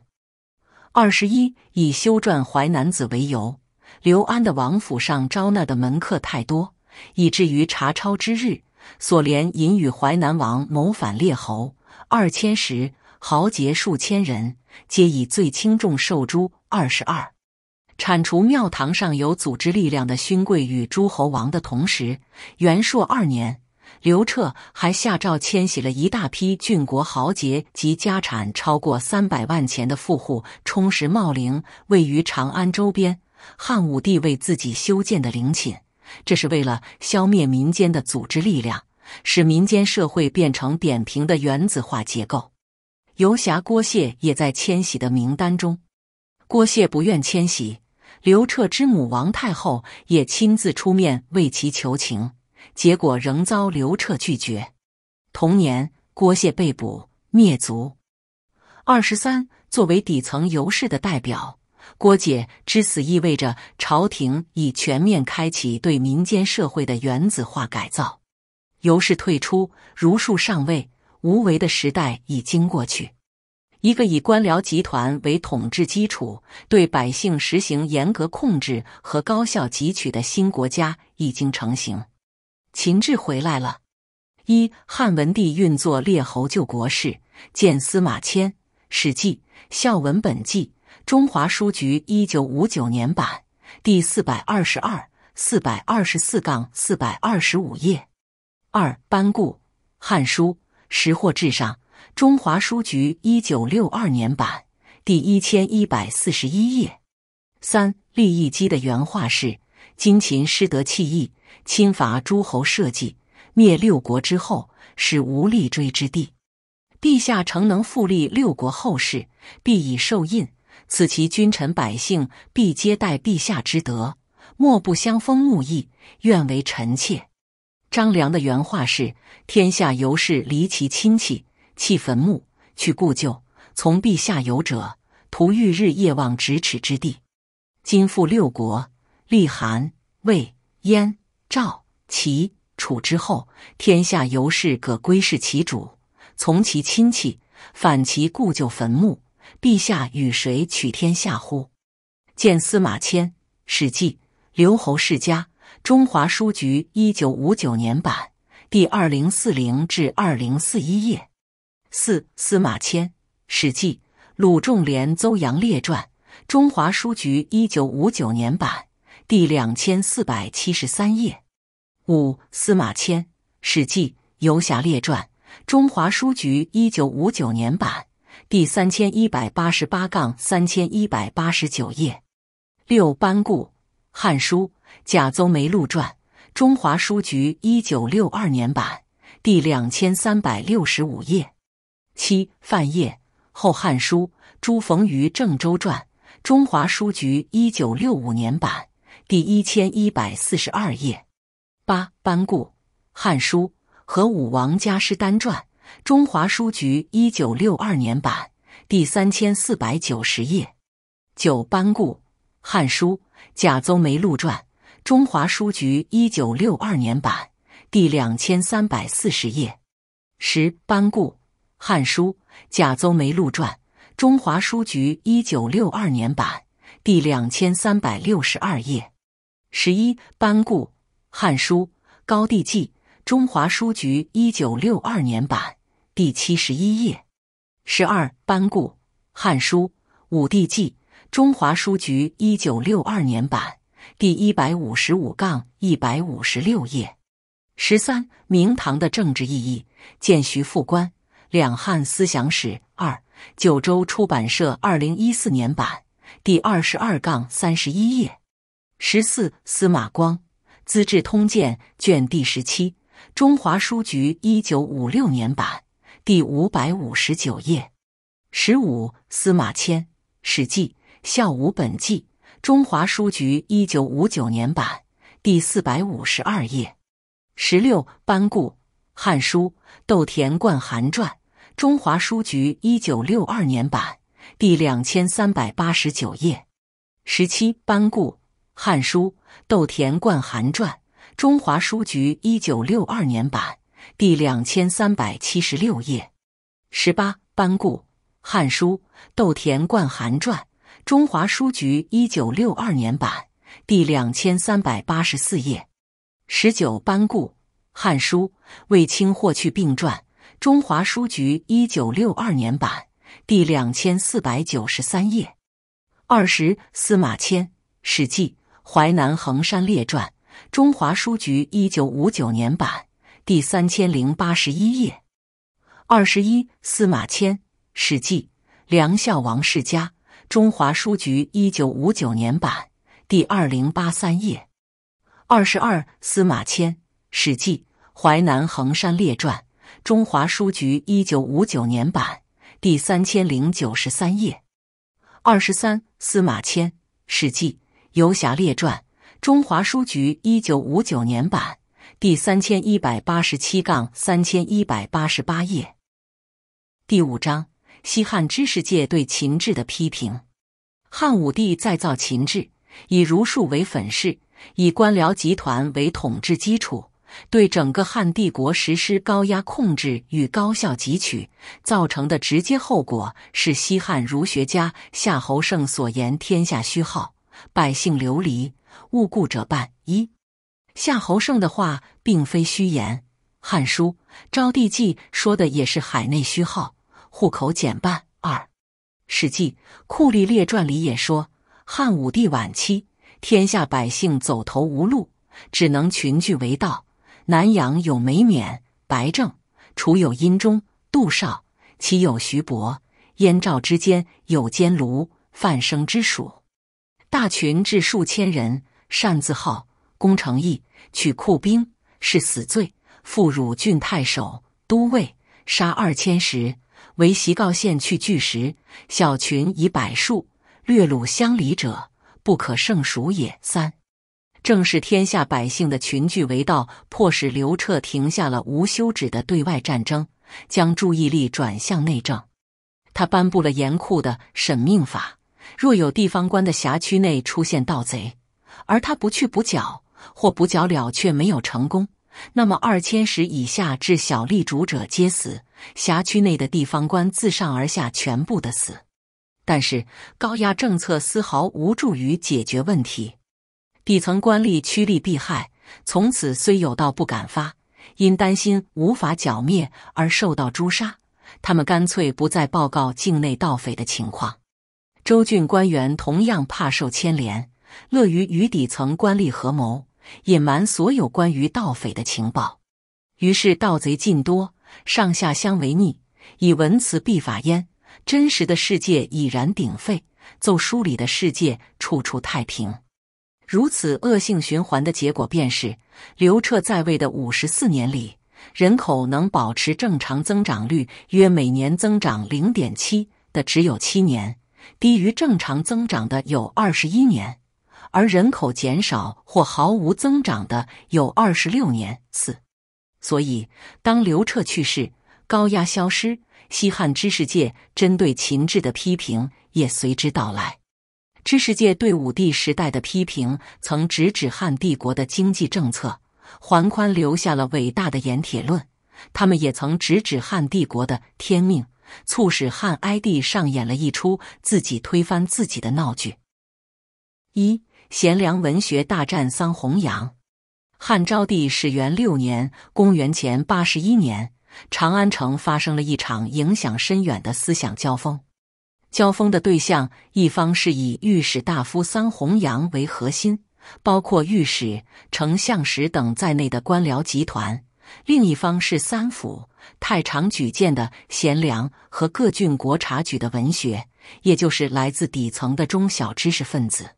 二十一，以修撰《淮南子》为由，刘安的王府上招纳的门客太多，以至于查抄之日，所连引与淮南王谋反列侯二千石豪杰数千人，皆以罪轻重受诛。二十二。铲除庙堂上有组织力量的勋贵与诸侯王的同时，元朔二年，刘彻还下诏迁徙了一大批郡国豪杰及家产超过三百万钱的富户，充实茂陵，位于长安周边。汉武帝为自己修建的陵寝，这是为了消灭民间的组织力量，使民间社会变成扁平的原子化结构。游侠郭谢也在迁徙的名单中，郭谢不愿迁徙。刘彻之母王太后也亲自出面为其求情，结果仍遭刘彻拒绝。同年，郭谢被捕灭族。二十三，作为底层游氏的代表，郭解之死意味着朝廷已全面开启对民间社会的原子化改造。游氏退出，儒术上位，无为的时代已经过去。一个以官僚集团为统治基础、对百姓实行严格控制和高效汲取的新国家已经成型。秦制回来了。一、汉文帝运作列侯救国事，见司马迁《史记·孝文本纪》，中华书局一九五九年版，第四百二十二、四百二十四杠四百二十五页。二、班固《汉书·识货志上》。中华书局一九六二年版第一千一百四十一页。三，利益姬的原话是：“金秦失德弃义，侵伐诸侯社稷，灭六国之后，是无立锥之地。陛下诚能复立六国后世，必以受印。此其君臣百姓，必皆待陛下之德，莫不相封慕义，愿为臣妾。”张良的原话是：“天下尤是离其亲戚。”弃坟墓，去故旧，从陛下游者，徒欲日夜望咫尺之地。今复六国，立韩、魏、燕、赵、齐、楚之后，天下尤氏，各归是其主，从其亲戚，反其故旧坟墓。陛下与谁取天下乎？见司马迁《史记·刘侯世家》，中华书局一九五九年版，第二零四零至二零四一页。四、司马迁《史记·鲁仲连邹阳列传》，中华书局一九五九年版，第两千四百七十三页。五、司马迁《史记·游侠列传》，中华书局一九五九年版，第三千一百八十八杠三千一百八十九页。六、班固《汉书·贾邹梅录传》，中华书局一九六二年版，第两千三百六十五页。七范晔《后汉书·朱逢于郑州传》，中华书局一九六五年版，第一千一百四十二页。八班固《汉书·和武王家师丹传》，中华书局一九六二年版，第三千四百九十页。九班固《汉书·贾邹枚录传》，中华书局一九六二年版，第两千三百四十页。十班固。《汉书·贾邹梅录传》，中华书局一九六二年版，第两千三百六十二页。十一，班固《汉书·高帝纪》，中华书局一九六二年版，第七十一页。十二，班固《汉书·武帝纪》，中华书局一九六二年版，第一百五十五杠一百五十六页。十三，明堂的政治意义，见徐副官。两汉思想史二九州出版社二零一四年版第二十二杠三十一页。十四司马光资治通鉴卷第十七中华书局一九五六年版第五百五十九页。十五司马迁史记孝武本纪中华书局一九五九年版第四百五十二页。十六班固汉书。窦田灌寒传，中华书局一九六二年版，第两千三百八十九页。十七，班固，《汉书·窦田灌寒传》，中华书局一九六二年版，第两千三百七十六页。十八，班固，《汉书·窦田灌寒传》，中华书局一九六二年版，第两千三百八十四页。十九，班固。《汉书·卫青霍去病传》，中华书局一九六二年版，第两千四百九十三页。二十，司马迁《史记·淮南衡山列传》，中华书局一九五九年版，第三千零八十一页。二十一，司马迁《史记·梁孝王世家》，中华书局一九五九年版，第二零八三页。二十二，司马迁《史记》。《淮南衡山列传》，中华书局一九五九年版，第三千零九十三页。二十三，《司马迁·史记·游侠列传》，中华书局一九五九年版，第三千一百八十七杠三千一百八十八页。第五章：西汉知识界对秦制的批评。汉武帝再造秦制，以儒术为粉饰，以官僚集团为统治基础。对整个汉帝国实施高压控制与高效汲取，造成的直接后果是西汉儒学家夏侯胜所言：“天下虚耗，百姓流离，务故者半。”一，夏侯胜的话并非虚言，《汉书·昭帝纪》说的也是“海内虚耗，户口减半”。二，《史记·酷吏列传》里也说，汉武帝晚期，天下百姓走投无路，只能群聚为盗。南阳有梅勉、白正，楚有殷中、杜少，齐有徐伯，燕赵之间有监卢、范生之属，大群至数千人，擅自号，攻城邑，取库兵，是死罪。复汝郡太守、都尉，杀二千石，为席告县去巨石，小群以百数，略鲁乡里者，不可胜数也。三。正是天下百姓的群聚为道，迫使刘彻停下了无休止的对外战争，将注意力转向内政。他颁布了严酷的审命法：若有地方官的辖区内出现盗贼，而他不去补缴，或补缴了却没有成功，那么二千石以下至小吏主者皆死，辖区内的地方官自上而下全部的死。但是高压政策丝毫无助于解决问题。底层官吏趋利避害，从此虽有道不敢发，因担心无法剿灭而受到诛杀。他们干脆不再报告境内盗匪的情况。州郡官员同样怕受牵连，乐于与底层官吏合谋，隐瞒所有关于盗匪的情报。于是盗贼尽多，上下相为逆，以文辞避法焉。真实的世界已然鼎沸，奏书里的世界处处太平。如此恶性循环的结果，便是刘彻在位的五十四年里，人口能保持正常增长率约每年增长零点七的只有七年，低于正常增长的有二十一年，而人口减少或毫无增长的有二十六年四。所以，当刘彻去世，高压消失，西汉知识界针对秦制的批评也随之到来。知识界对武帝时代的批评曾直指汉帝国的经济政策，桓宽留下了伟大的《盐铁论》。他们也曾直指汉帝国的天命，促使汉哀帝上演了一出自己推翻自己的闹剧。一贤良文学大战桑弘羊，汉昭帝始元六年（公元前八十一年），长安城发生了一场影响深远的思想交锋。交锋的对象，一方是以御史大夫桑弘羊为核心，包括御史、丞相、史等在内的官僚集团；另一方是三辅太常举荐的贤良和各郡国察举的文学，也就是来自底层的中小知识分子。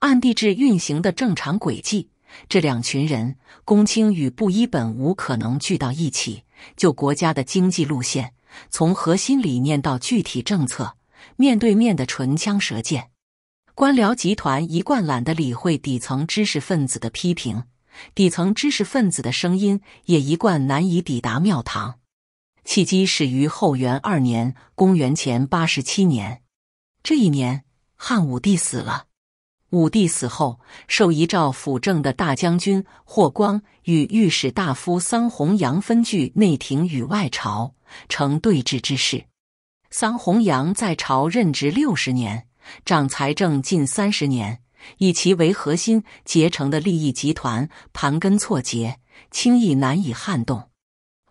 按帝制运行的正常轨迹，这两群人，公卿与布衣本无可能聚到一起。就国家的经济路线，从核心理念到具体政策。面对面的唇枪舌剑，官僚集团一贯懒得理会底层知识分子的批评，底层知识分子的声音也一贯难以抵达庙堂。契机始于后元二年（公元前八十七年），这一年汉武帝死了。武帝死后，受遗诏辅政的大将军霍光与御史大夫桑弘羊分据内廷与外朝，成对峙之势。桑弘羊在朝任职六十年，掌财政近三十年，以其为核心结成的利益集团盘根错节，轻易难以撼动。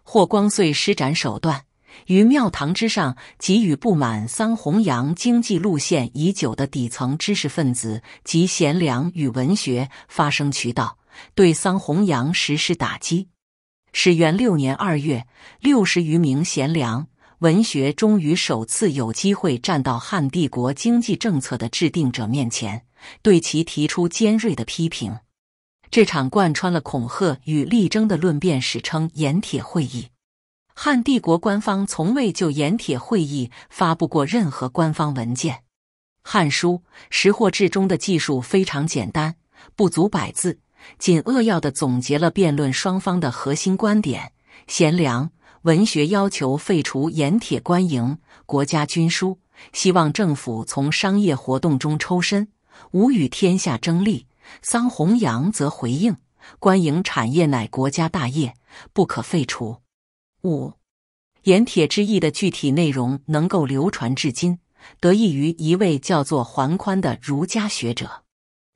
霍光遂施展手段，于庙堂之上给予不满桑弘羊经济路线已久的底层知识分子及贤良与文学发声渠道，对桑弘羊实施打击。始元六年二月，六十余名贤良。文学终于首次有机会站到汉帝国经济政策的制定者面前，对其提出尖锐的批评。这场贯穿了恐吓与力争的论辩史称“盐铁会议”。汉帝国官方从未就盐铁会议发布过任何官方文件。《汉书·识货志》中的技术非常简单，不足百字，仅扼要的总结了辩论双方的核心观点。贤良。文学要求废除盐铁官营，国家军书，希望政府从商业活动中抽身，无与天下争利。桑弘羊则回应，官营产业乃国家大业，不可废除。五盐铁之役的具体内容能够流传至今，得益于一位叫做桓宽的儒家学者。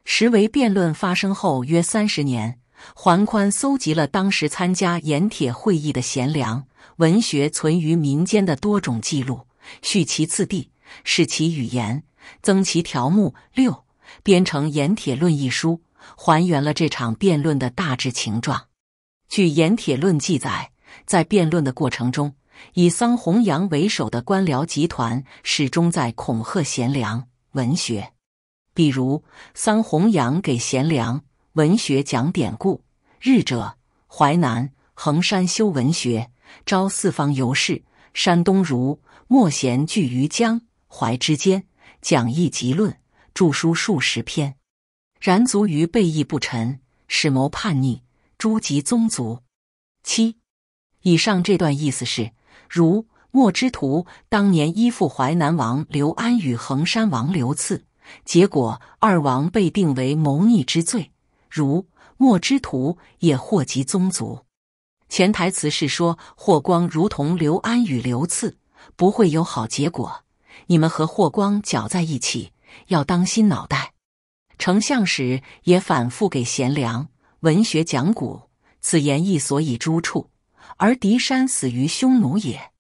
实为辩论发生后约三十年。桓宽搜集了当时参加盐铁会议的贤良文学存于民间的多种记录，续其次第，是其语言，增其条目六，编成《盐铁论》一书，还原了这场辩论的大致情状。据《盐铁论》记载，在辩论的过程中，以桑弘羊为首的官僚集团始终在恐吓贤良文学，比如桑弘羊给贤良。文学讲典故。日者，淮南衡山修文学，招四方游士。山东儒莫贤聚于江淮之间，讲义集论，著书数十篇。然卒于背义不臣，始谋叛逆，诛及宗族。七，以上这段意思是：如墨之徒当年依附淮南王刘安与衡山王刘赐，结果二王被定为谋逆之罪。如莫之徒也，祸及宗族。潜台词是说，霍光如同刘安与刘赐，不会有好结果。你们和霍光搅在一起，要当心脑袋。丞相时也反复给贤良文学讲古，此言意所以诸处。而狄山死于匈奴也，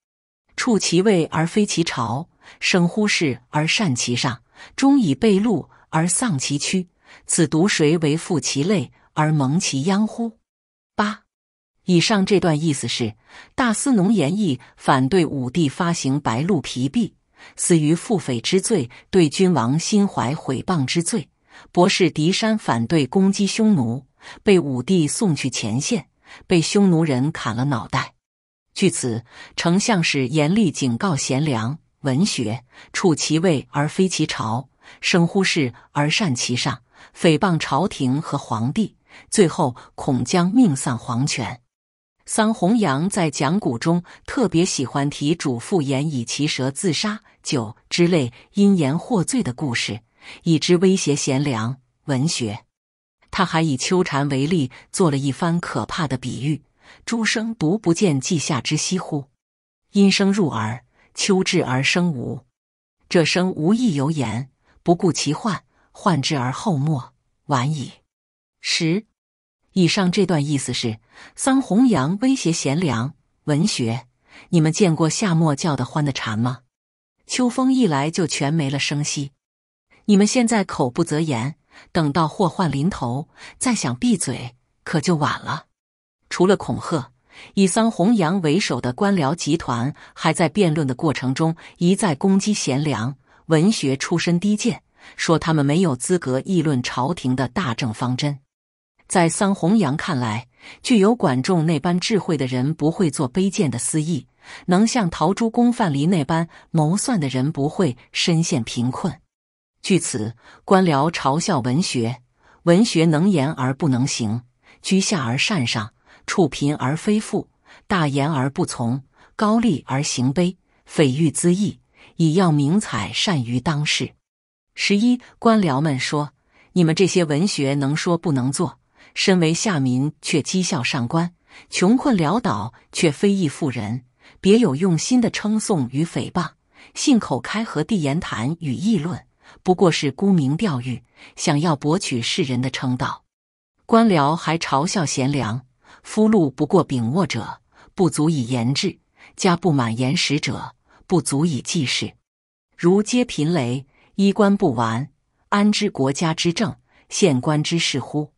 处其位而非其朝，生乎世而善其上，终以被戮而丧其躯。此毒谁为负其累而蒙其殃乎？八，以上这段意思是：大司农严毅反对武帝发行白鹿皮币，死于腹匪之罪；对君王心怀毁谤之罪。博士狄山反对攻击匈奴，被武帝送去前线，被匈奴人砍了脑袋。据此，丞相是严厉警告贤良文学：处其位而非其朝，生乎世而善其上。诽谤朝廷和皇帝，最后恐将命丧黄泉。桑弘羊在讲古中特别喜欢提主父言以其蛇自杀、酒之类因言获罪的故事，以之威胁贤良。文学，他还以秋蝉为例，做了一番可怕的比喻：诸生独不见稷下之息乎？音声入耳，秋至而生无。这生无亦有言，不顾其患。患之而后莫，晚矣。十以上这段意思是，桑弘羊威胁贤良文学：“你们见过夏末叫的欢的蝉吗？秋风一来就全没了声息。你们现在口不择言，等到祸患临头，再想闭嘴可就晚了。”除了恐吓，以桑弘羊为首的官僚集团还在辩论的过程中一再攻击贤良文学出身低贱。说他们没有资格议论朝廷的大政方针。在桑弘羊看来，具有管仲那般智慧的人不会做卑贱的私议；能像陶朱公范蠡那般谋算的人不会深陷贫困。据此，官僚嘲笑文学：文学能言而不能行，居下而善上，处贫而非富，大言而不从，高利而行卑，匪欲滋益，以要名采，善于当世。十一官僚们说：“你们这些文学能说不能做，身为下民却讥笑上官，穷困潦倒却非议富人，别有用心的称颂与诽谤，信口开河地言谈与议论，不过是沽名钓誉，想要博取世人的称道。”官僚还嘲笑贤良：“夫禄不过秉握者，不足以言治；家不满言食者，不足以济世。如皆贫累。”衣冠不完，安知国家之政、县官之事乎？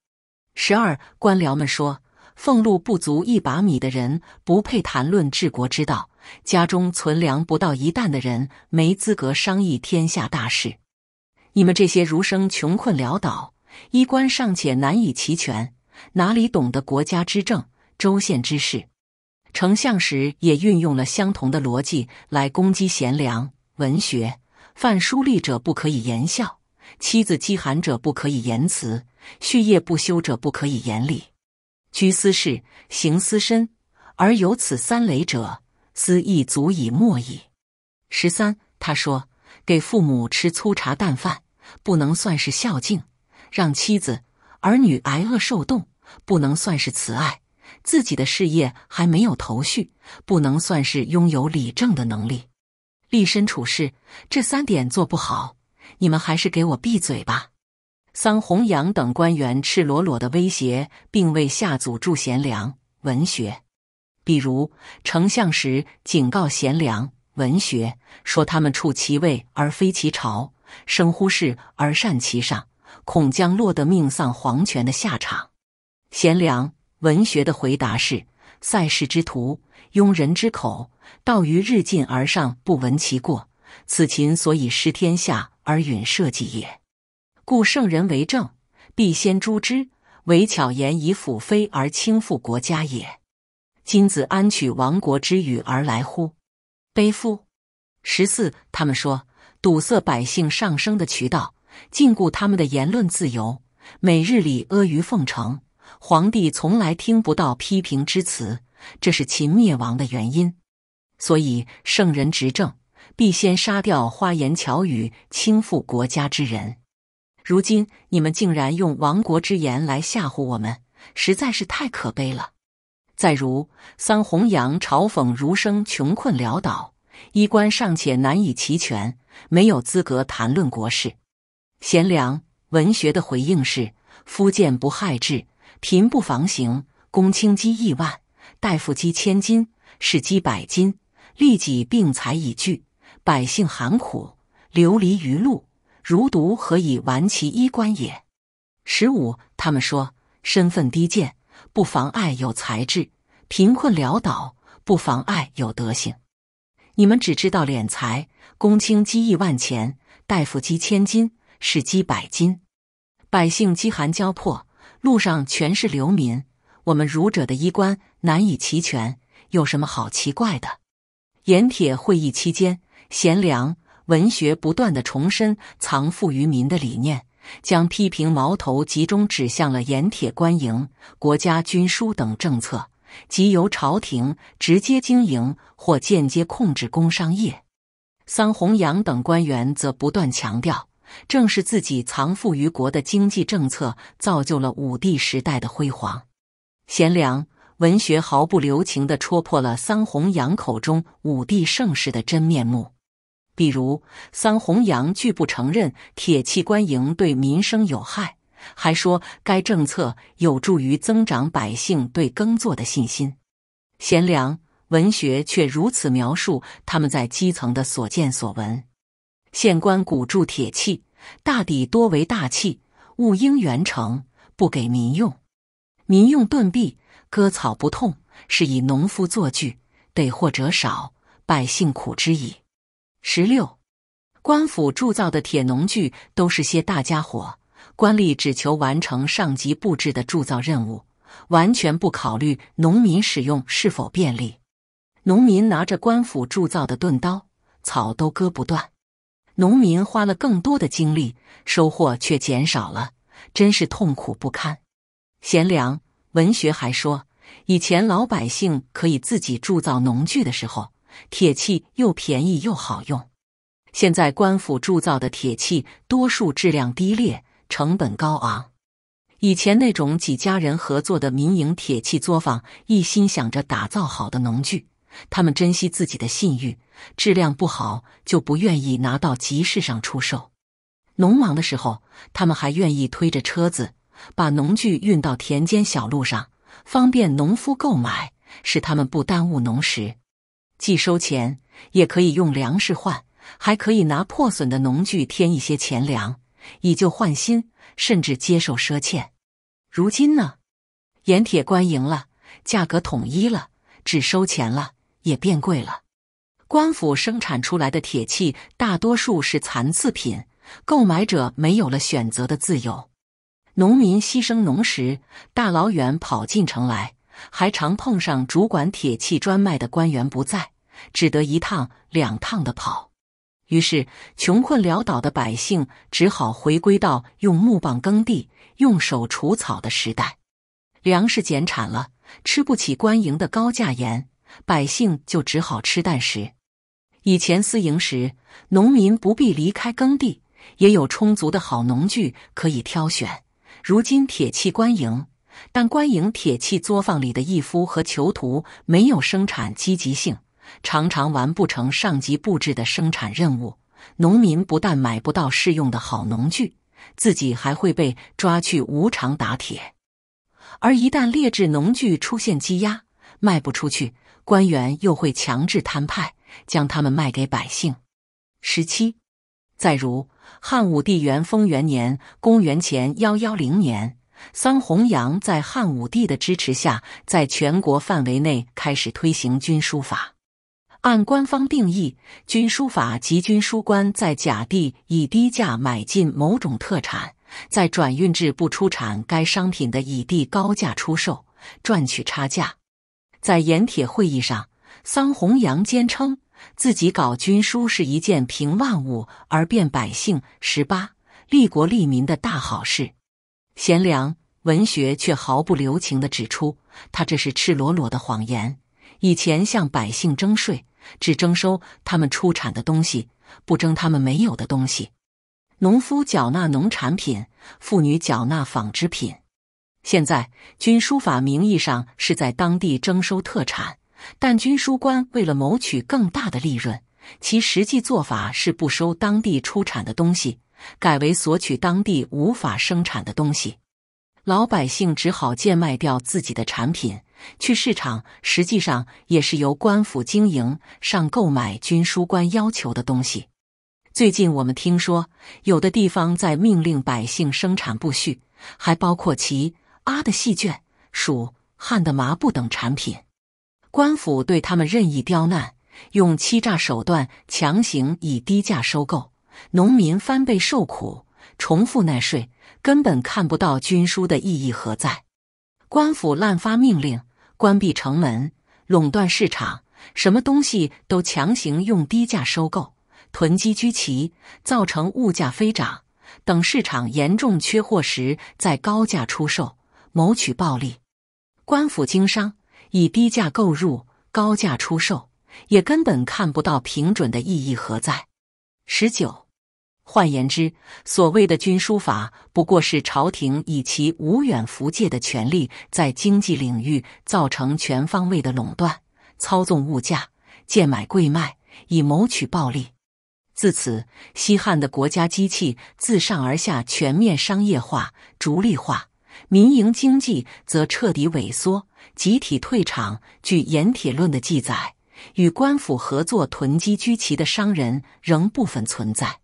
十二官僚们说，俸禄不足一把米的人不配谈论治国之道，家中存粮不到一担的人没资格商议天下大事。你们这些儒生穷困潦倒，衣冠尚且难以齐全，哪里懂得国家之政、州县之事？丞相时也运用了相同的逻辑来攻击贤良文学。犯书吏者不可以言孝，妻子饥寒者不可以言辞，续业不修者不可以言礼。居私事，行私身，而有此三累者，私亦足以莫矣。十三，他说，给父母吃粗茶淡饭不能算是孝敬，让妻子儿女挨饿受冻不能算是慈爱，自己的事业还没有头绪不能算是拥有理政的能力。立身处世这三点做不好，你们还是给我闭嘴吧！桑弘羊等官员赤裸裸的威胁，并为下祖祝贤良文学。比如丞相时警告贤良文学，说他们处其位而非其朝，生乎世而善其上，恐将落得命丧黄泉的下场。贤良文学的回答是：塞事之徒。庸人之口，道于日进而上，不闻其过，此秦所以失天下而允社稷也。故圣人为政，必先诛之，唯巧言以辅非而轻覆国家也。今子安取亡国之语而来乎？悲夫！十四，他们说，堵塞百姓上升的渠道，禁锢他们的言论自由，每日里阿谀奉承，皇帝从来听不到批评之词。这是秦灭亡的原因，所以圣人执政必先杀掉花言巧语倾覆国家之人。如今你们竟然用亡国之言来吓唬我们，实在是太可悲了。再如桑弘羊嘲讽儒生穷困潦倒，衣冠尚且难以齐全，没有资格谈论国事。贤良文学的回应是：“夫见不害志，贫不妨行，公卿积亿万。”大夫积千金，士积百金，利己病财以聚；百姓寒苦，流离于路，如独何以完其衣冠也？十五，他们说，身份低贱不妨碍有才智，贫困潦倒不妨碍有德行。你们只知道敛财，公卿积亿万钱，大夫积千金，士积百金，百姓饥寒交迫，路上全是流民。我们儒者的衣冠。难以齐全，有什么好奇怪的？盐铁会议期间，贤良文学不断的重申“藏富于民”的理念，将批评矛头集中指向了盐铁官营、国家军书等政策，即由朝廷直接经营或间接控制工商业。桑弘羊等官员则不断强调，正是自己“藏富于国”的经济政策，造就了武帝时代的辉煌。贤良。文学毫不留情地戳破了桑弘羊口中五帝盛世的真面目，比如桑弘羊拒不承认铁器官营对民生有害，还说该政策有助于增长百姓对耕作的信心。贤良文学却如此描述他们在基层的所见所闻：县官鼓铸铁器，大抵多为大器，勿应元成，不给民用，民用盾币。割草不痛，是以农夫作具，得祸者少，百姓苦之矣。十六，官府铸造的铁农具都是些大家伙，官吏只求完成上级布置的铸造任务，完全不考虑农民使用是否便利。农民拿着官府铸造的钝刀，草都割不断，农民花了更多的精力，收获却减少了，真是痛苦不堪。贤良。文学还说，以前老百姓可以自己铸造农具的时候，铁器又便宜又好用。现在官府铸造的铁器多数质量低劣，成本高昂。以前那种几家人合作的民营铁器作坊，一心想着打造好的农具，他们珍惜自己的信誉，质量不好就不愿意拿到集市上出售。农忙的时候，他们还愿意推着车子。把农具运到田间小路上，方便农夫购买，使他们不耽误农时。既收钱，也可以用粮食换，还可以拿破损的农具添一些钱粮，以旧换新，甚至接受赊欠。如今呢，盐铁官营了，价格统一了，只收钱了，也变贵了。官府生产出来的铁器大多数是残次品，购买者没有了选择的自由。农民牺牲农时，大老远跑进城来，还常碰上主管铁器专卖的官员不在，只得一趟两趟的跑。于是，穷困潦倒的百姓只好回归到用木棒耕地、用手除草的时代。粮食减产了，吃不起官营的高价盐，百姓就只好吃淡食。以前私营时，农民不必离开耕地，也有充足的好农具可以挑选。如今铁器官营，但官营铁器作坊里的一夫和囚徒没有生产积极性，常常完不成上级布置的生产任务。农民不但买不到适用的好农具，自己还会被抓去无偿打铁。而一旦劣质农具出现积压，卖不出去，官员又会强制摊派，将他们卖给百姓。十七，再如。汉武帝元封元年（公元前幺幺零年），桑弘羊在汉武帝的支持下，在全国范围内开始推行军书法。按官方定义，军书法即军书官在甲地以低价买进某种特产，在转运至不出产该商品的乙地高价出售，赚取差价。在盐铁会议上，桑弘羊坚称。自己搞军书是一件平万物而变百姓十八利国利民的大好事，贤良文学却毫不留情地指出，他这是赤裸裸的谎言。以前向百姓征税，只征收他们出产的东西，不征他们没有的东西。农夫缴纳农产品，妇女缴纳纺织品。现在军书法名义上是在当地征收特产。但军书官为了谋取更大的利润，其实际做法是不收当地出产的东西，改为索取当地无法生产的东西。老百姓只好贱卖掉自己的产品去市场，实际上也是由官府经营上购买军书官要求的东西。最近我们听说，有的地方在命令百姓生产布絮，还包括其阿的细绢、蜀汉的麻布等产品。官府对他们任意刁难，用欺诈手段强行以低价收购，农民翻倍受苦，重复纳税，根本看不到军书的意义何在。官府滥发命令，关闭城门，垄断市场，什么东西都强行用低价收购，囤积居奇，造成物价飞涨。等市场严重缺货时，再高价出售，谋取暴利。官府经商。以低价购入，高价出售，也根本看不到平准的意义何在。十九，换言之，所谓的军书法，不过是朝廷以其无远弗届的权力，在经济领域造成全方位的垄断，操纵物价，贱买贵卖，以谋取暴利。自此，西汉的国家机器自上而下全面商业化、逐利化，民营经济则彻底萎缩。集体退场。据《盐铁论》的记载，与官府合作囤积居奇的商人仍部分存在。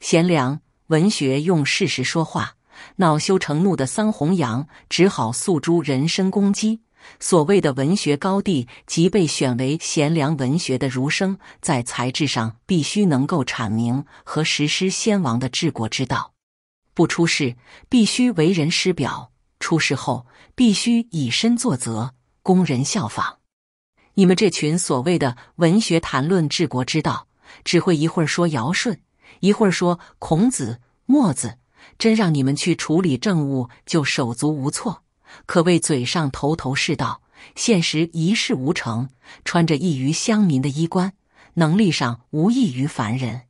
贤良文学用事实说话，恼羞成怒的桑弘羊只好诉诸人身攻击。所谓的文学高地，即被选为贤良文学的儒生，在才智上必须能够阐明和实施先王的治国之道，不出世必须为人师表。出事后，必须以身作则，供人效仿。你们这群所谓的文学，谈论治国之道，只会一会儿说尧舜，一会儿说孔子、墨子。真让你们去处理政务，就手足无措。可谓嘴上头头是道，现实一事无成。穿着异于乡民的衣冠，能力上无异于凡人。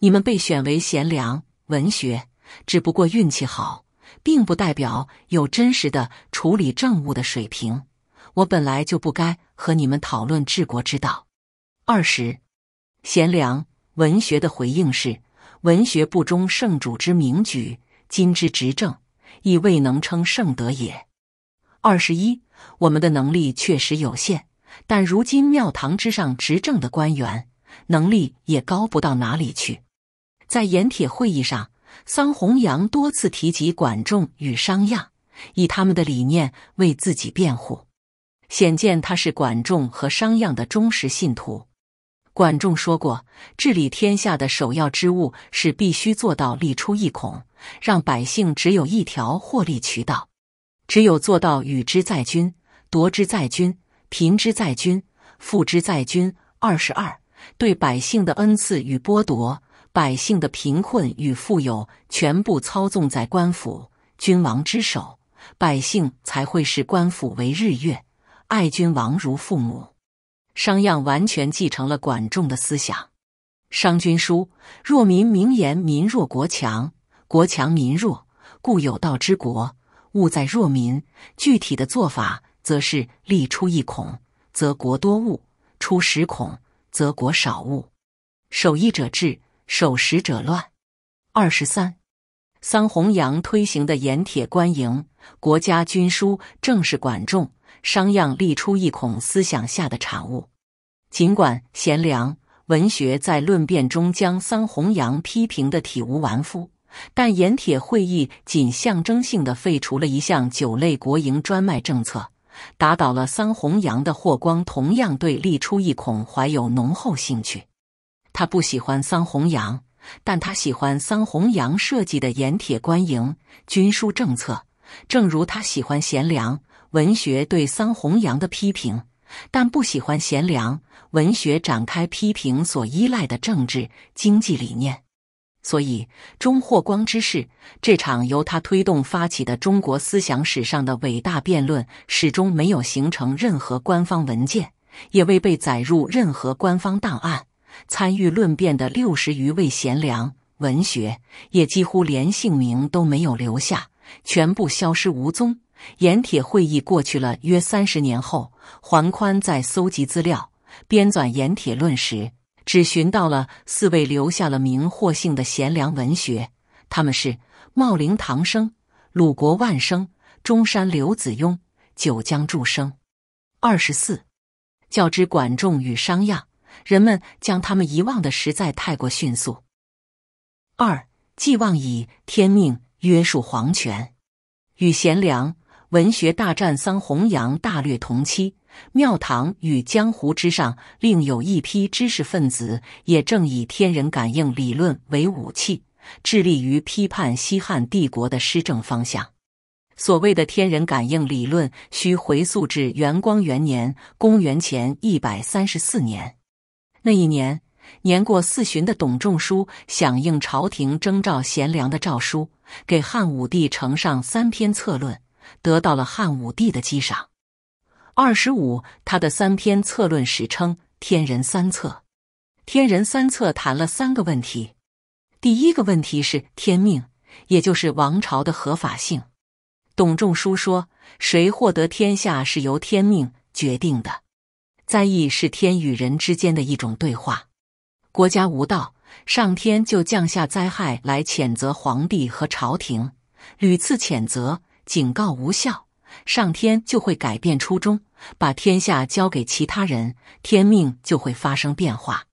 你们被选为贤良文学，只不过运气好。并不代表有真实的处理政务的水平。我本来就不该和你们讨论治国之道。二十，贤良文学的回应是：文学不忠圣主之明举，今之执政亦未能称圣德也。二十一，我们的能力确实有限，但如今庙堂之上执政的官员能力也高不到哪里去。在盐铁会议上。桑弘羊多次提及管仲与商鞅，以他们的理念为自己辩护，显见他是管仲和商鞅的忠实信徒。管仲说过，治理天下的首要之物是必须做到利出一孔，让百姓只有一条获利渠道。只有做到与之在军、夺之在军、贫之在军、富之在军，二十二对百姓的恩赐与剥夺。百姓的贫困与富有全部操纵在官府、君王之手，百姓才会视官府为日月，爱君王如父母。商鞅完全继承了管仲的思想，《商君书》：“若民名言，民弱国强，国强民弱，故有道之国，务在弱民。”具体的做法，则是“利出一孔，则国多务；出十孔，则国少务。”守义者治。守时者乱。二十三，桑弘羊推行的盐铁官营，国家军书正是管仲、商鞅立出一孔思想下的产物。尽管贤良文学在论辩中将桑弘羊批评的体无完肤，但盐铁会议仅象征性的废除了一项酒类国营专卖政策，打倒了桑弘羊的霍光同样对立出一孔怀有浓厚兴趣。他不喜欢桑弘羊，但他喜欢桑弘羊设计的盐铁官营、军书政策。正如他喜欢贤良文学对桑弘羊的批评，但不喜欢贤良文学展开批评所依赖的政治经济理念。所以，中霍光之事这场由他推动发起的中国思想史上的伟大辩论，始终没有形成任何官方文件，也未被载入任何官方档案。参与论辩的六十余位贤良文学，也几乎连姓名都没有留下，全部消失无踪。盐铁会议过去了约三十年后，桓宽在搜集资料、编纂《盐铁论》时，只寻到了四位留下了名或姓的贤良文学，他们是茂陵唐生、鲁国万生、中山刘子雍、九江祝生。二十四，较之管仲与商鞅。人们将他们遗忘的实在太过迅速。二，寄望以天命约束皇权，与贤良文学大战桑弘羊大略同期，庙堂与江湖之上，另有一批知识分子也正以天人感应理论为武器，致力于批判西汉帝国的施政方向。所谓的天人感应理论，需回溯至元光元年（公元前一百三十四年）。那一年，年过四旬的董仲舒响应朝廷征召贤良的诏书，给汉武帝呈上三篇策论，得到了汉武帝的激赏。二十五，他的三篇策论史称“天人三策”。天人三策谈了三个问题，第一个问题是天命，也就是王朝的合法性。董仲舒说，谁获得天下是由天命决定的。灾异是天与人之间的一种对话。国家无道，上天就降下灾害来谴责皇帝和朝廷；屡次谴责、警告无效，上天就会改变初衷，把天下交给其他人，天命就会发生变化。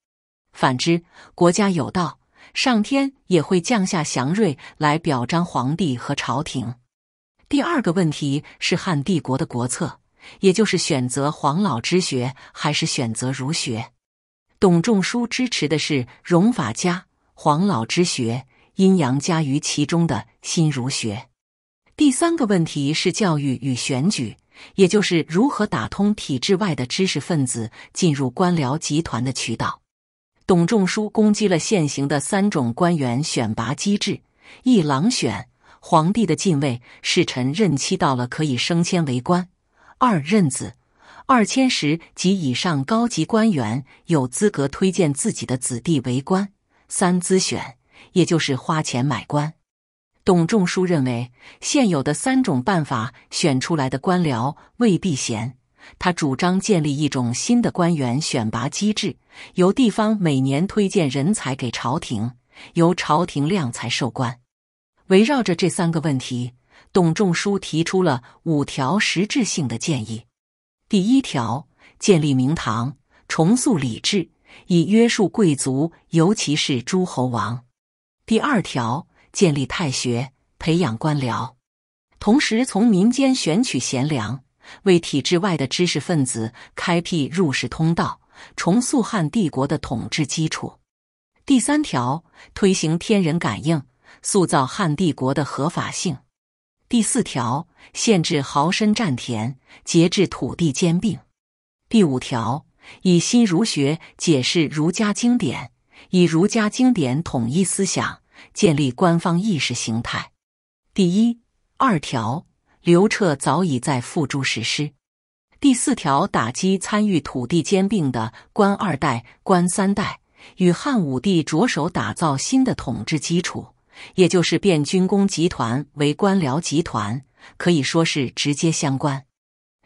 反之，国家有道，上天也会降下祥瑞来表彰皇帝和朝廷。第二个问题是汉帝国的国策。也就是选择黄老之学还是选择儒学？董仲舒支持的是荣法家、黄老之学、阴阳家于其中的新儒学。第三个问题是教育与选举，也就是如何打通体制外的知识分子进入官僚集团的渠道。董仲舒攻击了现行的三种官员选拔机制：一、郎选，皇帝的近卫侍臣任期到了可以升迁为官。二任子，二千石及以上高级官员有资格推荐自己的子弟为官。三资选，也就是花钱买官。董仲舒认为，现有的三种办法选出来的官僚未必贤，他主张建立一种新的官员选拔机制，由地方每年推荐人才给朝廷，由朝廷量才授官。围绕着这三个问题。董仲舒提出了五条实质性的建议：第一条，建立明堂，重塑礼制，以约束贵族，尤其是诸侯王；第二条，建立太学，培养官僚，同时从民间选取贤良，为体制外的知识分子开辟入仕通道，重塑汉帝国的统治基础；第三条，推行天人感应，塑造汉帝国的合法性。第四条，限制豪绅占田，节制土地兼并。第五条，以新儒学解释儒家经典，以儒家经典统一思想，建立官方意识形态。第一、二条，刘彻早已在付诸实施。第四条，打击参与土地兼并的官二代、官三代，与汉武帝着手打造新的统治基础。也就是变军工集团为官僚集团，可以说是直接相关。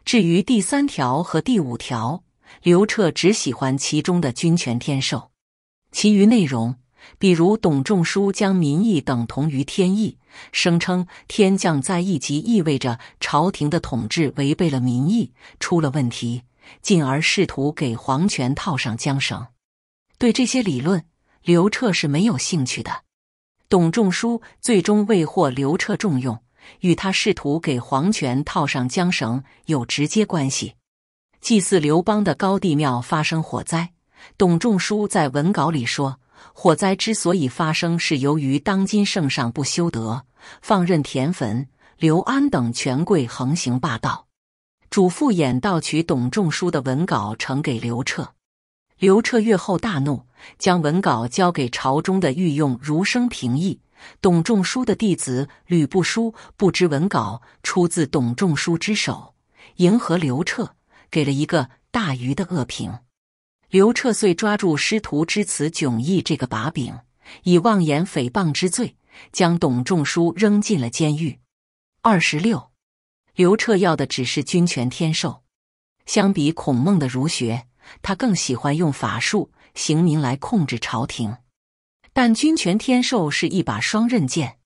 至于第三条和第五条，刘彻只喜欢其中的君权天授，其余内容，比如董仲舒将民意等同于天意，声称天降灾异即意味着朝廷的统治违背了民意，出了问题，进而试图给皇权套上缰绳。对这些理论，刘彻是没有兴趣的。董仲舒最终未获刘彻重用，与他试图给皇权套上缰绳有直接关系。祭祀刘邦的高帝庙发生火灾，董仲舒在文稿里说，火灾之所以发生，是由于当今圣上不修德，放任田汾、刘安等权贵横行霸道。主父偃盗取董仲舒的文稿呈给刘彻。刘彻阅后大怒，将文稿交给朝中的御用儒生评议。董仲舒的弟子吕不书不知文稿出自董仲舒之手，迎合刘彻，给了一个大鱼的恶评。刘彻遂抓住师徒之词迥异这个把柄，以妄言诽谤之罪，将董仲舒扔进了监狱。二十六，刘彻要的只是君权天授，相比孔孟的儒学。他更喜欢用法术、刑名来控制朝廷，但君权天授是一把双刃剑。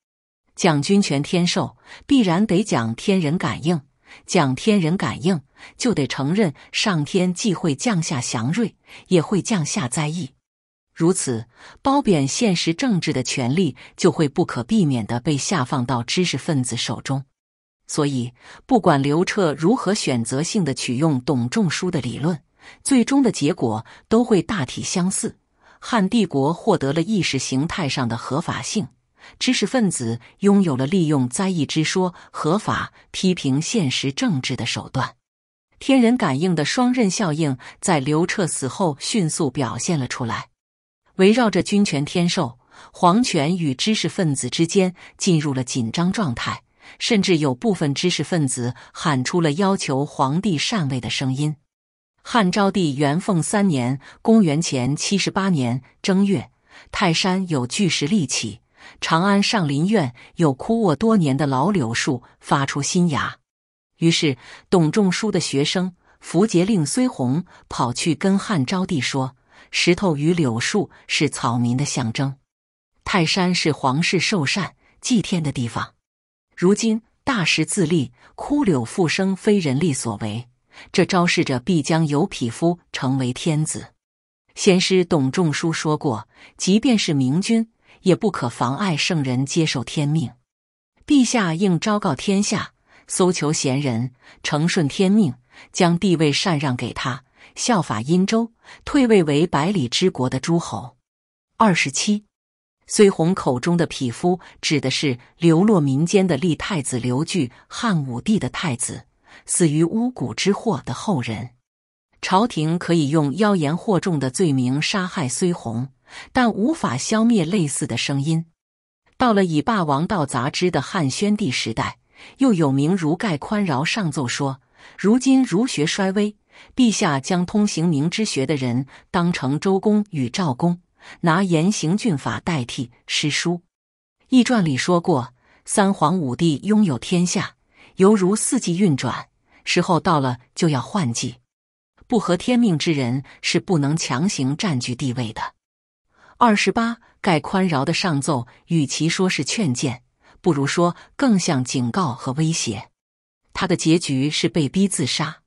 讲君权天授，必然得讲天人感应；讲天人感应，就得承认上天既会降下祥瑞，也会降下灾异。如此，褒贬现实政治的权利就会不可避免地被下放到知识分子手中。所以，不管刘彻如何选择性地取用董仲舒的理论。最终的结果都会大体相似。汉帝国获得了意识形态上的合法性，知识分子拥有了利用灾异之说合法批评现实政治的手段。天人感应的双刃效应在刘彻死后迅速表现了出来。围绕着君权天授、皇权与知识分子之间进入了紧张状态，甚至有部分知识分子喊出了要求皇帝禅位的声音。汉昭帝元凤三年（公元前七十八年）正月，泰山有巨石立起，长安上林苑有枯卧多年的老柳树发出新芽。于是，董仲舒的学生符节令虽弘跑去跟汉昭帝说：“石头与柳树是草民的象征，泰山是皇室受善祭天的地方，如今大石自立，枯柳复生，非人力所为。”这昭示着必将有匹夫成为天子。先师董仲舒说过，即便是明君，也不可妨碍圣人接受天命。陛下应昭告天下，搜求贤人，承顺天命，将帝位禅让给他，效法殷周，退位为百里之国的诸侯。二十七，虽鸿口中的匹夫指的是流落民间的立太子刘据，汉武帝的太子。死于巫蛊之祸的后人，朝廷可以用妖言惑众的罪名杀害崔鸿，但无法消灭类似的声音。到了以霸王道杂之的汉宣帝时代，又有名儒盖宽饶上奏说：如今儒学衰微，陛下将通行明之学的人当成周公与赵公，拿严刑峻法代替诗书。易传里说过，三皇五帝拥有天下，犹如四季运转。时候到了就要换季，不合天命之人是不能强行占据地位的。二十八盖宽饶的上奏，与其说是劝谏，不如说更像警告和威胁。他的结局是被逼自杀。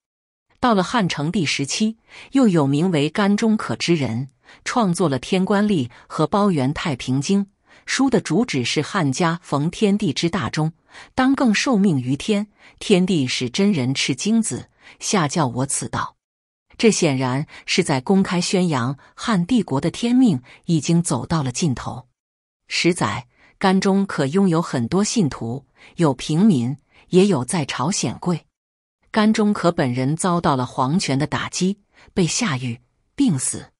到了汉成帝时期，又有名为甘忠可之人，创作了《天官历》和《包元太平经》书的主旨是汉家逢天地之大中。当更受命于天，天地使真人赤精子下教我此道。这显然是在公开宣扬汉帝国的天命已经走到了尽头。十载，甘忠可拥有很多信徒，有平民，也有在朝显贵。甘忠可本人遭到了皇权的打击，被下狱，病死。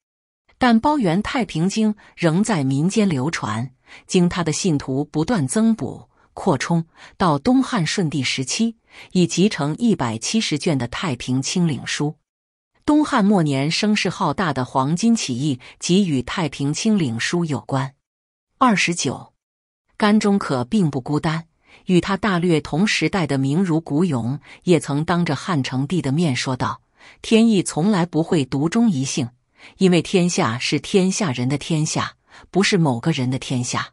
但包元《太平经》仍在民间流传，经他的信徒不断增补。扩充到东汉顺帝时期，已集成一百七十卷的《太平清领书》。东汉末年声势浩大的黄巾起义，即与《太平清领书》有关。二十九，甘忠可并不孤单，与他大略同时代的名儒古勇也曾当着汉成帝的面说道：“天意从来不会独钟一姓，因为天下是天下人的天下，不是某个人的天下。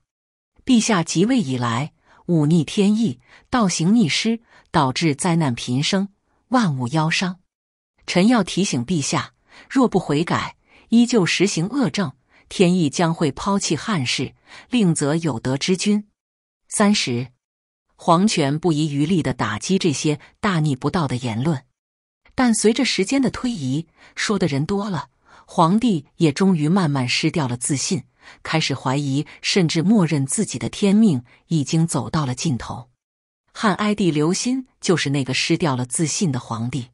陛下即位以来。”忤逆天意，倒行逆施，导致灾难频生，万物妖伤。臣要提醒陛下，若不悔改，依旧实行恶政，天意将会抛弃汉室，另择有德之君。三十，皇权不遗余力地打击这些大逆不道的言论，但随着时间的推移，说的人多了，皇帝也终于慢慢失掉了自信。开始怀疑，甚至默认自己的天命已经走到了尽头。汉哀帝刘歆就是那个失掉了自信的皇帝。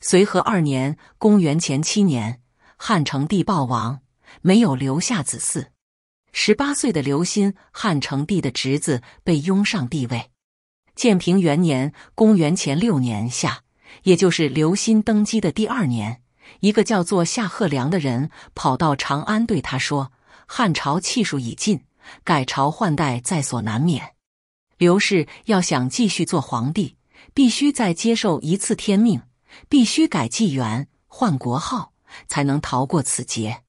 隋和二年（公元前七年），汉成帝暴亡，没有留下子嗣。十八岁的刘歆，汉成帝的侄子，被拥上帝位。建平元年（公元前六年夏），也就是刘歆登基的第二年，一个叫做夏贺良的人跑到长安，对他说。汉朝气数已尽，改朝换代在所难免。刘氏要想继续做皇帝，必须再接受一次天命，必须改纪元、换国号，才能逃过此劫。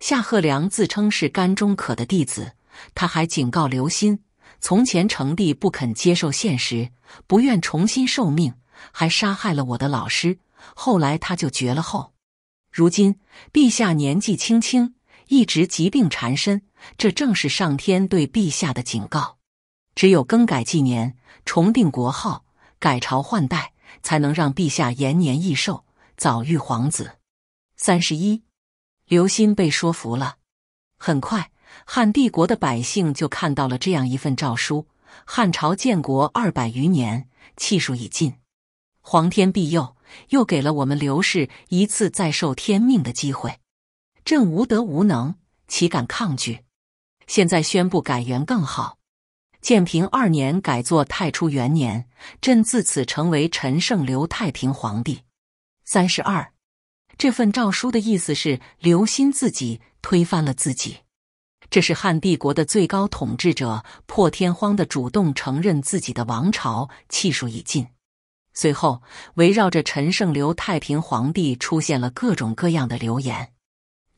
夏贺良自称是甘忠可的弟子，他还警告刘歆：从前成帝不肯接受现实，不愿重新受命，还杀害了我的老师。后来他就绝了后。如今陛下年纪轻轻。一直疾病缠身，这正是上天对陛下的警告。只有更改纪年、重定国号、改朝换代，才能让陛下延年益寿，早育皇子。三十一，刘歆被说服了。很快，汉帝国的百姓就看到了这样一份诏书：汉朝建国二百余年，气数已尽，皇天庇佑，又给了我们刘氏一次再受天命的机会。朕无德无能，岂敢抗拒？现在宣布改元更好。建平二年改作太初元年，朕自此成为陈胜刘太平皇帝。三十二，这份诏书的意思是刘歆自己推翻了自己。这是汉帝国的最高统治者破天荒的主动承认自己的王朝气数已尽。随后，围绕着陈胜刘太平皇帝出现了各种各样的流言。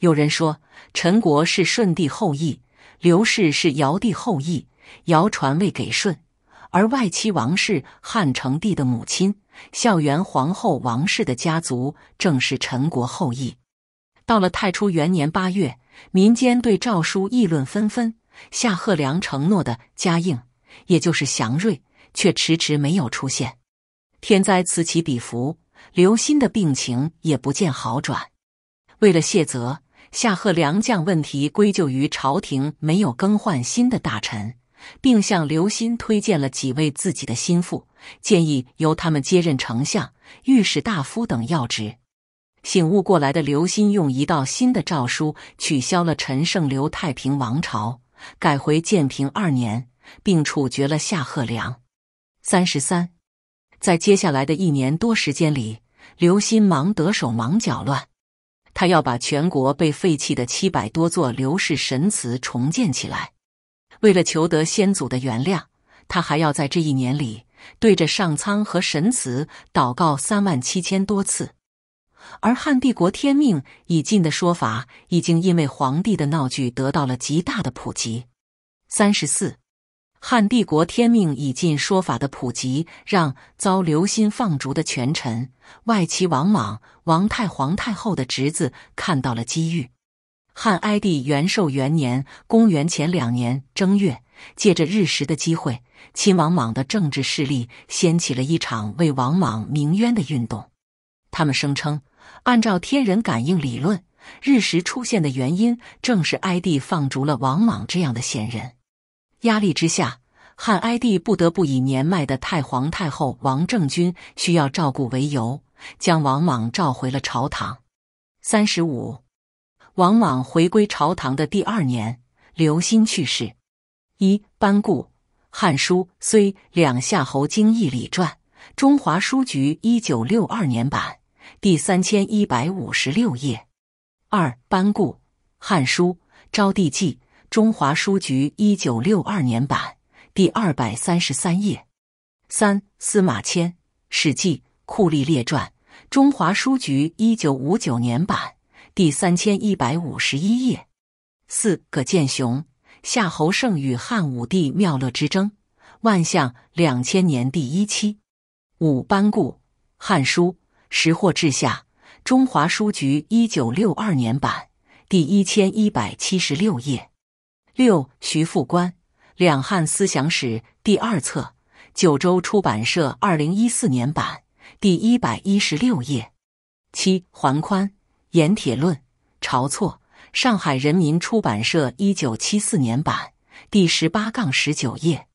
有人说，陈国是舜帝后裔，刘氏是尧帝后裔，尧传位给舜，而外戚王氏，汉成帝的母亲孝元皇后王氏的家族正是陈国后裔。到了太初元年八月，民间对诏书议论纷纷。夏贺良承诺的嘉应，也就是祥瑞，却迟迟没有出现。天灾此起彼伏，刘歆的病情也不见好转。为了谢责。夏贺良将问题归咎于朝廷没有更换新的大臣，并向刘歆推荐了几位自己的心腹，建议由他们接任丞相、御史大夫等要职。醒悟过来的刘歆用一道新的诏书取消了陈胜刘太平王朝，改回建平二年，并处决了夏贺良。三十三，在接下来的一年多时间里，刘歆忙得手忙脚乱。他要把全国被废弃的七百多座刘氏神祠重建起来，为了求得先祖的原谅，他还要在这一年里对着上苍和神祠祷告三万七千多次。而汉帝国天命已尽的说法，已经因为皇帝的闹剧得到了极大的普及。三十四。汉帝国天命已尽说法的普及，让遭刘心放逐的权臣外戚王莽、王太皇太后的侄子看到了机遇。汉哀帝元寿元年（公元前两年）正月，借着日食的机会，亲王莽的政治势力掀起了一场为王莽鸣冤的运动。他们声称，按照天人感应理论，日食出现的原因正是哀帝放逐了王莽这样的贤人。压力之下，汉哀帝不得不以年迈的太皇太后王政君需要照顾为由，将王莽召回了朝堂。三十五，王莽回归朝堂的第二年，刘歆去世。一、班固，《汉书·虽两夏侯经义礼传》，中华书局一九六二年版，第三千一百五十六页。二、班固，《汉书·昭帝纪》。中华书局一九六二年版，第二百三十三页。三、司马迁《史记·酷吏列传》，中华书局一九五九年版，第三千一百五十一页。四、葛剑雄《夏侯胜与汉武帝庙乐之争》，万象两千年第一期。五、班固《汉书·识货志下》，中华书局一九六二年版，第一千一百七十六页。六、徐复观《两汉思想史》第二册，九州出版社，二零一四年版，第一百一十六页。七、桓宽《盐铁论》晁错，上海人民出版社，一九七四年版，第十八杠十九页。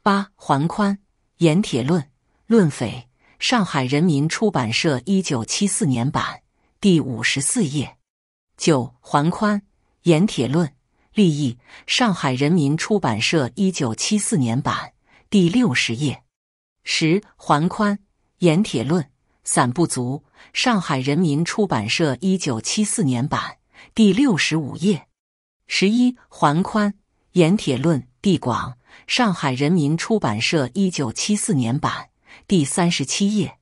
八、桓宽《盐铁论》论斐，上海人民出版社，一九七四年版，第五十四页。九、桓宽《盐铁论》立意，上海人民出版社一九七四年版第六十页。十，环宽《盐铁论·散不足》，上海人民出版社一九七四年版第六十五页。十一，环宽《盐铁论·地广》，上海人民出版社一九七四年版第三十七页。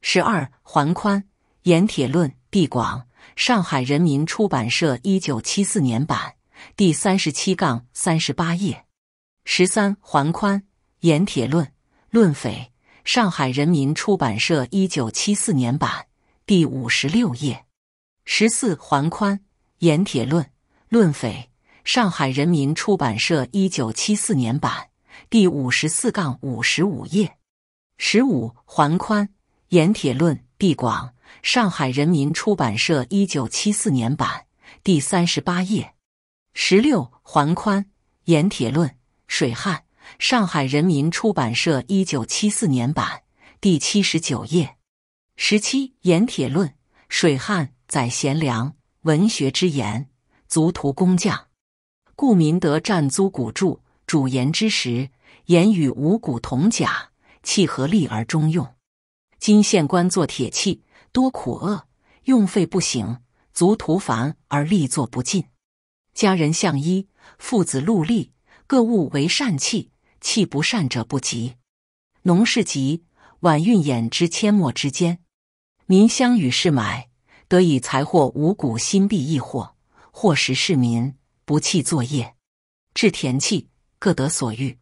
十二，环宽《盐铁论·地广》，上海人民出版社一九七四年版。第三十七杠三十八页，十三。环宽《盐铁论·论斐，上海人民出版社一九七四年版，第五十六页。十四。环宽《盐铁论·论斐，上海人民出版社一九七四年版，第五十四杠五十五页。十五。环宽《盐铁论·地广》，上海人民出版社一九七四年版，第三十八页。十六，《桓宽·盐铁论·水旱》，上海人民出版社一九七四年版，第七十九页。十七，《盐铁论·水旱》，载贤良文学之言，足图工匠，故民得占租谷助主盐之时，盐与五谷同甲，契合利而中用。今县官作铁器，多苦厄，用费不省，足徒烦而力作不尽。家人相依，父子戮力，各物为善气。气不善者不吉。农事吉，晚运衍之阡陌之间。民相与市买，得以财获五谷，新币易货。或时市民不弃作业，置田契，各得所欲。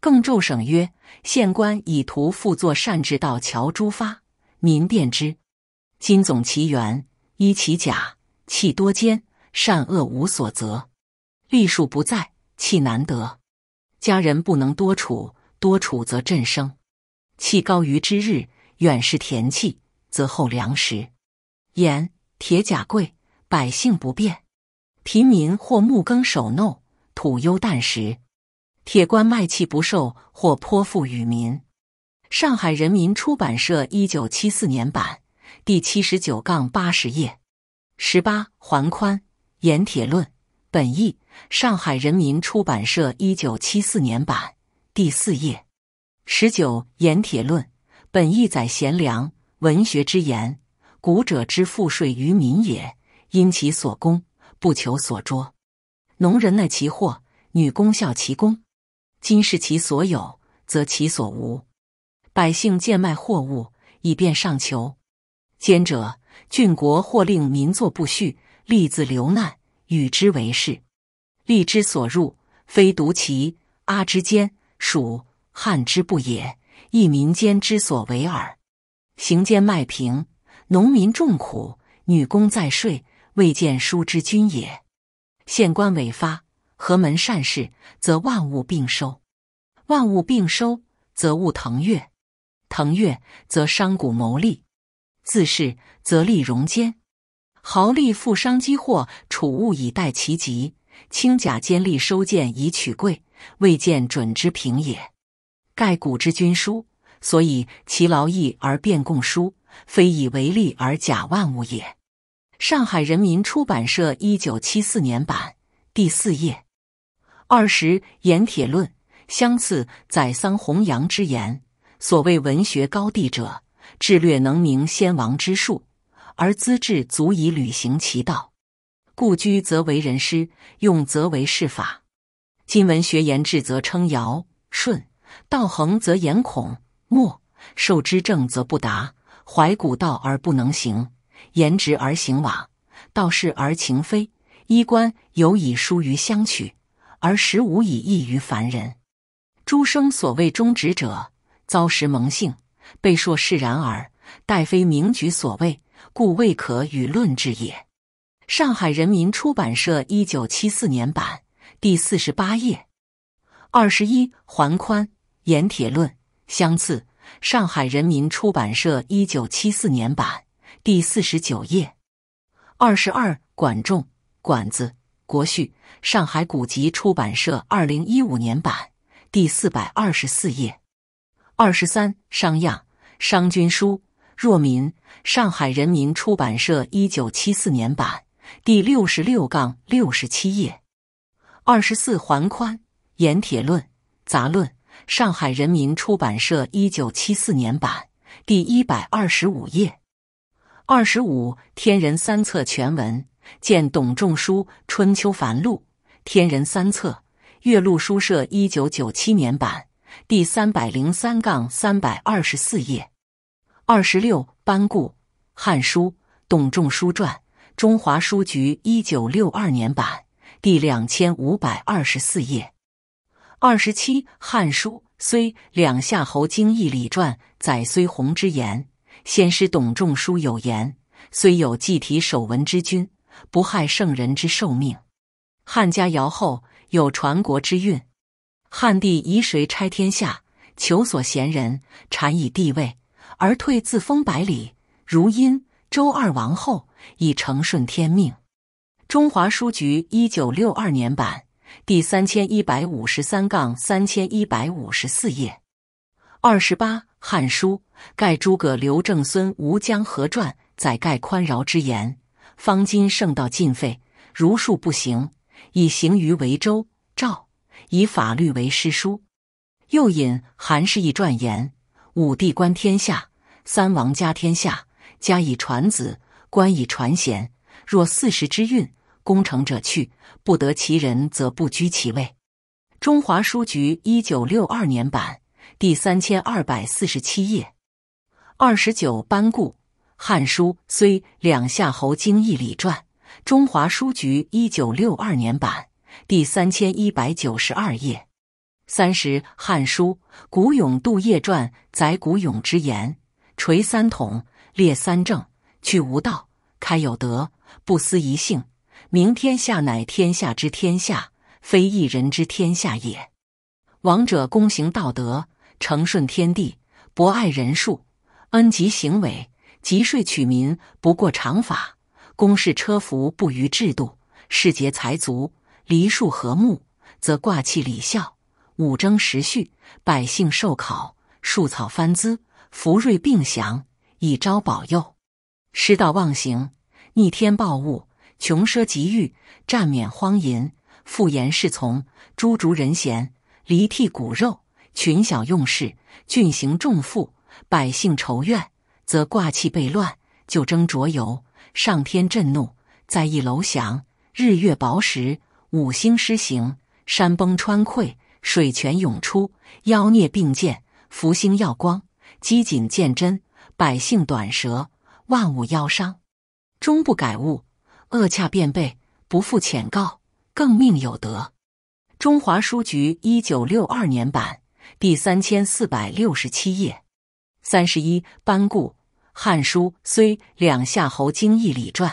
更骤省曰：县官以图赋作善治道桥诸发，民便之。今总其源，依其甲气多坚。善恶无所责，利数不在，气难得。家人不能多处，多处则震生。气高于之日，远是田气，则厚粮食。言铁甲贵，百姓不便。贫民或木耕守耨，土优淡食。铁官卖气不受，或颇富与民。上海人民出版社一九七四年版，第七十九杠八十页。十八环宽。《盐铁论》本意，上海人民出版社一九七四年版第四页。十九，《盐铁论》本意载贤良文学之言：古者之赋税于民也，因其所功，不求所捉。农人耐其货，女工效其功。今视其所有，则其所无；百姓贱卖货物，以便上求。兼者，郡国或令民作不恤，吏自流难，与之为事。利之所入，非独其阿之间，属汉之不也，亦民间之所为耳。行间麦平，农民重苦，女工在税，未见书之君也。县官委发，何门善事，则万物并收；万物并收，则物腾跃；腾跃，则商贾谋利；自是，则利容奸。豪利富商机货，储物以待其极；轻甲坚利收件以取贵。未见准之平也。盖古之军书，所以其劳逸而变供输，非以为利而假万物也。上海人民出版社一九七四年版第四页。二十《盐铁论》相次载桑弘羊之言。所谓文学高地者，智略能明先王之术。而资质足以履行其道，故居则为人师，用则为世法。今文学言治则称尧舜，道恒则言孔墨，受之正则不达，怀古道而不能行，言直而行枉，道是而情非，衣冠犹以疏于乡曲，而实无以异于凡人。诸生所谓忠直者，遭时蒙幸，被硕士然耳，殆非名举所谓。故未可与论之也。上海人民出版社一九七四年版第四十八页。二十一，环宽《盐铁论》相次。上海人民出版社一九七四年版第四十九页。二十二，《管仲》《管子》《国序》。上海古籍出版社二零一五年版第四百二十四页。二十三，《商鞅》《商君书》。若民，上海人民出版社一九七四年版，第六十六杠六十七页。二十四，环宽，盐铁论杂论，上海人民出版社一九七四年版，第一百二十五页。二十五，天人三策全文见董仲舒《春秋繁露》天人三策，岳麓书社一九九七年版，第三百零三杠三百二十四页。二十六，班固《汉书·董仲舒传》，中华书局一九六二年版，第两千五百二十四页。二十七，《汉书·虽两夏侯经义礼传》，载虽鸿之言，先师董仲舒有言：“虽有祭体守文之君，不害圣人之寿命。汉家尧后有传国之运，汉帝以谁拆天下？求所贤人，禅以帝位。”而退自封百里，如因周二王后，以承顺天命。中华书局一九六二年版，第三千一百五十三杠三千一百五十四页。二十八，《汉书》盖诸葛刘正孙吴江河传载盖宽饶之言，方今圣道尽废，儒术不行，以行于为周赵，以法律为诗书。又引韩氏一传言：武帝观天下。三王家天下，家以传子，官以传贤。若四时之运，功成者去，不得其人，则不居其位。中华书局一九六二年版，第三千二百四十七页。二十九，班固《汉书·虽两夏侯经义礼传》，中华书局一九六二年版，第三千一百九十二页。三十，《汉书·古咏杜业传》载古咏之言。垂三统，列三正，去无道，开有德，不思一姓，明天下乃天下之天下，非一人之天下也。王者公行道德，承顺天地，博爱人数，恩及行为，吉税取民，不过常法，公事车服不逾制度，士节财足，黎庶和睦，则挂气礼孝，五征时序，百姓受考，树草翻滋。福瑞并祥，以昭保佑；失道忘行，逆天暴物，穷奢极欲，占免荒淫，妇言侍从，诛逐人贤，离替骨肉，群小用事，郡行重负，百姓仇怨，则卦气被乱，就争浊游，上天震怒，灾异楼祥，日月薄时，五星失行，山崩川溃，水泉涌出，妖孽并见，福星耀光。机警见真，百姓短舌，万物妖伤，终不改悟。恶恰便备，不负浅告，更命有德。中华书局一九六二年版，第三千四百六十七页。三十一，班固《汉书·虽两夏侯经义礼传》，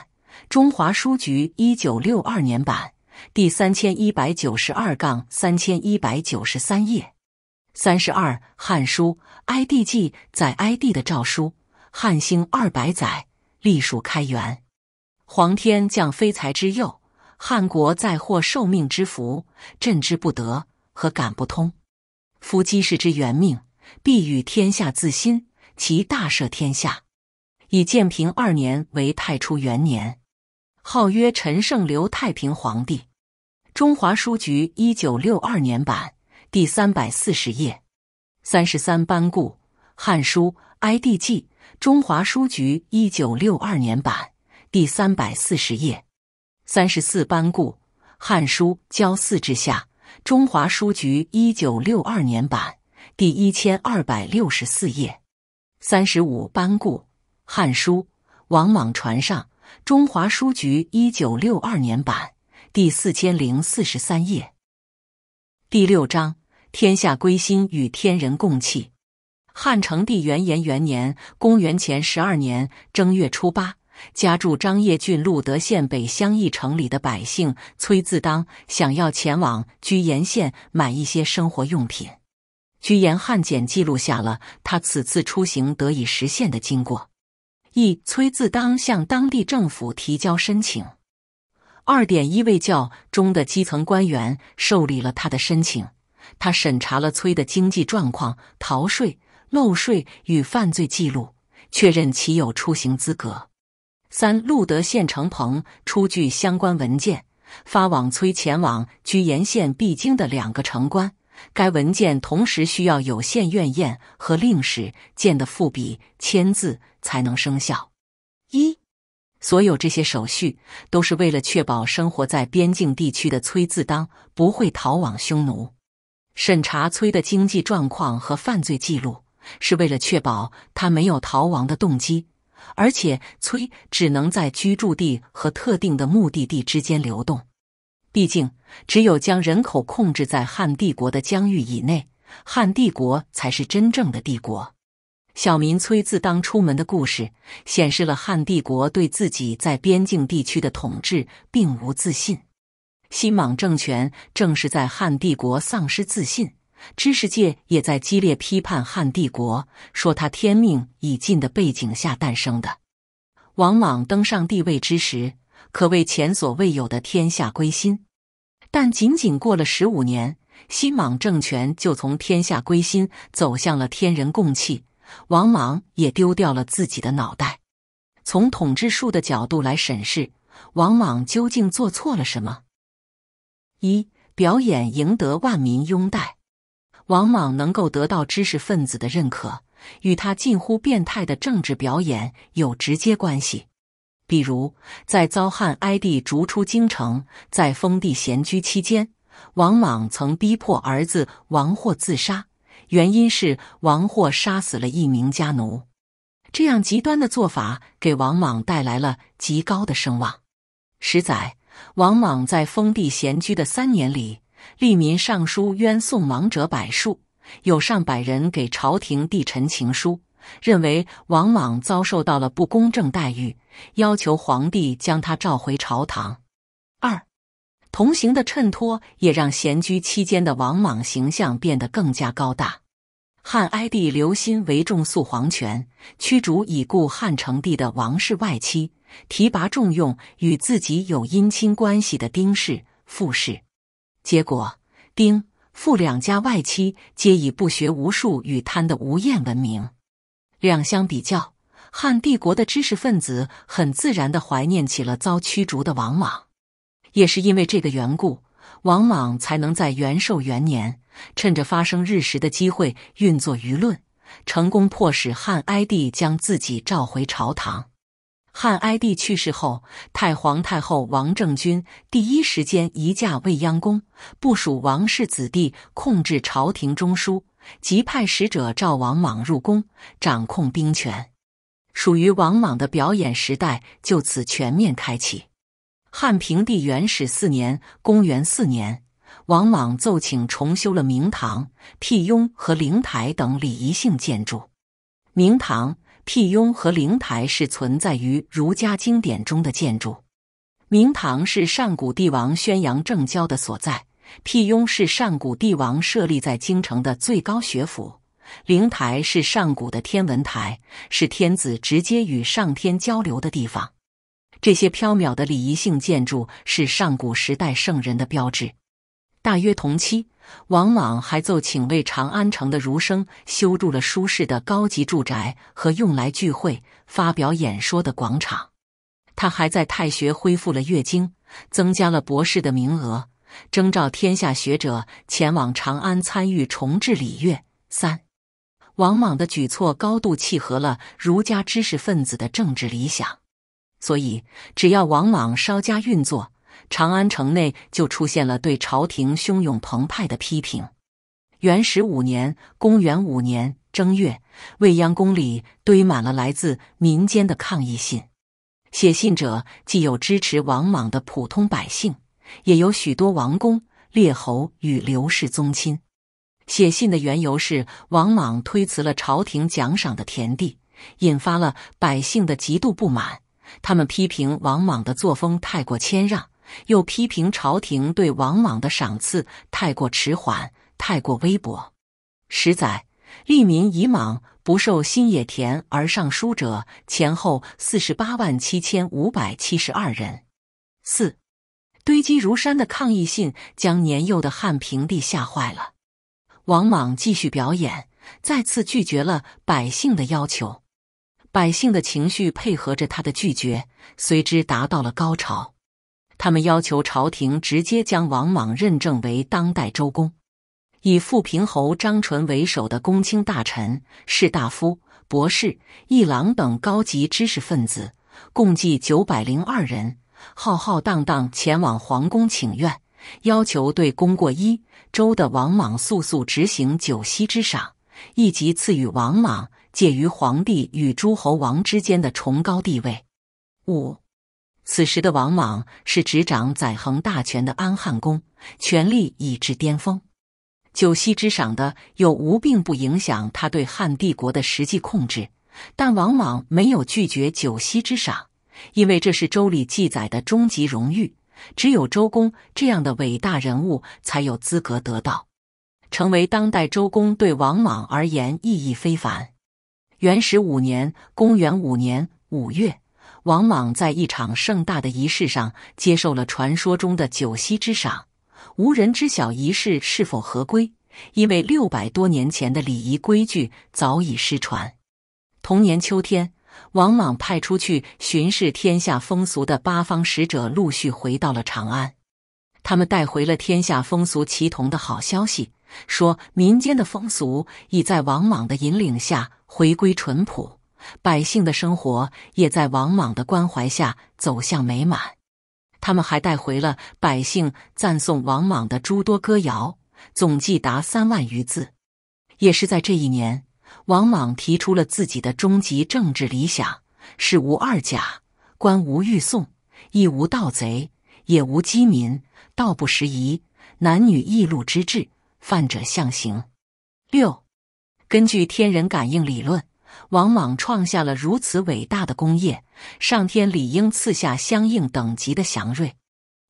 中华书局一九六二年版，第三千一百九十二杠三千一百九十三页。三十二，《汉书·哀帝记载哀帝的诏书：“汉兴二百载，隶属开元，皇天降非才之佑，汉国再获受命之福，朕之不得，何敢不通？夫姬世之元命，必与天下自新，其大赦天下。以建平二年为太初元年，号曰陈胜刘太平皇帝。”中华书局一九六二年版。第三百四十页，三十三。班固《汉书· i d 纪》，中华书局一九六二年版。第三百四十页，三十四。班固《汉书·交四之下》，中华书局一九六二年版。第一千二百六十四页，三十五。班固《汉书·王莽传上》，中华书局一九六二年版。第四千零四十三页。第六章。天下归心，与天人共气。汉成帝元延元年（公元前十二年）正月初八，家住张掖郡路德县北乡邑城里的百姓崔自当想要前往居延县买一些生活用品。居延汉简记录下了他此次出行得以实现的经过：一，崔自当向当地政府提交申请；二，点一位教中的基层官员受理了他的申请。他审查了崔的经济状况、逃税、漏税与犯罪记录，确认其有出行资格。三路德县城鹏出具相关文件，发往崔前往居延县必经的两个城关。该文件同时需要有县院验和令史见的复笔签字才能生效。一，所有这些手续都是为了确保生活在边境地区的崔自当不会逃往匈奴。审查崔的经济状况和犯罪记录，是为了确保他没有逃亡的动机，而且崔只能在居住地和特定的目的地之间流动。毕竟，只有将人口控制在汉帝国的疆域以内，汉帝国才是真正的帝国。小民崔自当出门的故事，显示了汉帝国对自己在边境地区的统治并无自信。新莽政权正是在汉帝国丧失自信，知识界也在激烈批判汉帝国，说他天命已尽的背景下诞生的。王莽登上帝位之时，可谓前所未有的天下归心。但仅仅过了十五年，新莽政权就从天下归心走向了天人共弃，王莽也丢掉了自己的脑袋。从统治术的角度来审视，王莽究竟做错了什么？一表演赢得万民拥戴，王莽能够得到知识分子的认可，与他近乎变态的政治表演有直接关系。比如，在遭汉哀帝逐出京城，在封地闲居期间，王莽曾逼迫儿子王霍自杀，原因是王霍杀死了一名家奴。这样极端的做法给王莽带来了极高的声望。十载。王莽在封地闲居的三年里，吏民上书冤宋王者百数，有上百人给朝廷递陈情书，认为王莽遭受到了不公正待遇，要求皇帝将他召回朝堂。二，同行的衬托也让闲居期间的王莽形象变得更加高大。汉哀帝刘歆为重塑皇权，驱逐已故汉成帝的王室外戚，提拔重用与自己有姻亲关系的丁氏、傅氏。结果，丁、傅两家外戚皆以不学无术与贪得无厌闻名。两相比较，汉帝国的知识分子很自然的怀念起了遭驱逐的王莽。也是因为这个缘故。王莽才能在元寿元年，趁着发生日食的机会运作舆论，成功迫使汉哀帝将自己召回朝堂。汉哀帝去世后，太皇太后王政君第一时间移驾未央宫，部署王室子弟控制朝廷中枢，即派使者召王莽入宫，掌控兵权。属于王莽的表演时代就此全面开启。汉平帝元始四年（公元四年），王莽奏请重修了明堂、辟雍和灵台等礼仪性建筑。明堂、辟雍和灵台是存在于儒家经典中的建筑。明堂是上古帝王宣扬政教的所在，辟雍是上古帝王设立在京城的最高学府，灵台是上古的天文台，是天子直接与上天交流的地方。这些飘渺的礼仪性建筑是上古时代圣人的标志。大约同期，王莽还奏请为长安城的儒生修筑了舒适的高级住宅和用来聚会、发表演说的广场。他还在太学恢复了乐经，增加了博士的名额，征召天下学者前往长安参与重置礼乐。三，王莽的举措高度契合了儒家知识分子的政治理想。所以，只要王莽稍加运作，长安城内就出现了对朝廷汹涌澎湃的批评。元始五年（公元五年）正月，未央宫里堆满了来自民间的抗议信。写信者既有支持王莽的普通百姓，也有许多王公列侯与刘氏宗亲。写信的缘由是王莽推辞了朝廷奖赏的田地，引发了百姓的极度不满。他们批评王莽的作风太过谦让，又批评朝廷对王莽的赏赐太过迟缓、太过微薄。十载，利民以莽不受新野田而上书者前后四十八万七千五百七十二人。四，堆积如山的抗议信将年幼的汉平帝吓坏了。王莽继续表演，再次拒绝了百姓的要求。百姓的情绪配合着他的拒绝，随之达到了高潮。他们要求朝廷直接将王莽认证为当代周公。以富平侯张纯为首的公卿大臣、士大夫、博士、议郎等高级知识分子，共计九百零二人，浩浩荡荡前往皇宫请愿，要求对功过一周的王莽速速执行九锡之赏，以及赐予王莽。介于皇帝与诸侯王之间的崇高地位。五，此时的王莽是执掌宰衡大权的安汉公，权力已至巅峰。九锡之赏的有无并不影响他对汉帝国的实际控制，但王莽没有拒绝九锡之赏，因为这是周礼记载的终极荣誉，只有周公这样的伟大人物才有资格得到。成为当代周公，对王莽而言意义非凡。元始五年（公元五年）五月，王莽在一场盛大的仪式上接受了传说中的九锡之赏。无人知晓仪式是否合规，因为六百多年前的礼仪规矩早已失传。同年秋天，王莽派出去巡视天下风俗的八方使者陆续回到了长安，他们带回了天下风俗齐同的好消息。说民间的风俗已在王莽的引领下回归淳朴，百姓的生活也在王莽的关怀下走向美满。他们还带回了百姓赞颂王莽的诸多歌谣，总计达三万余字。也是在这一年，王莽提出了自己的终极政治理想：是无二甲，官无欲讼，亦无盗贼，也无饥民，道不拾遗，男女异路之志。犯者象形六，根据天人感应理论，王莽创下了如此伟大的功业，上天理应赐下相应等级的祥瑞。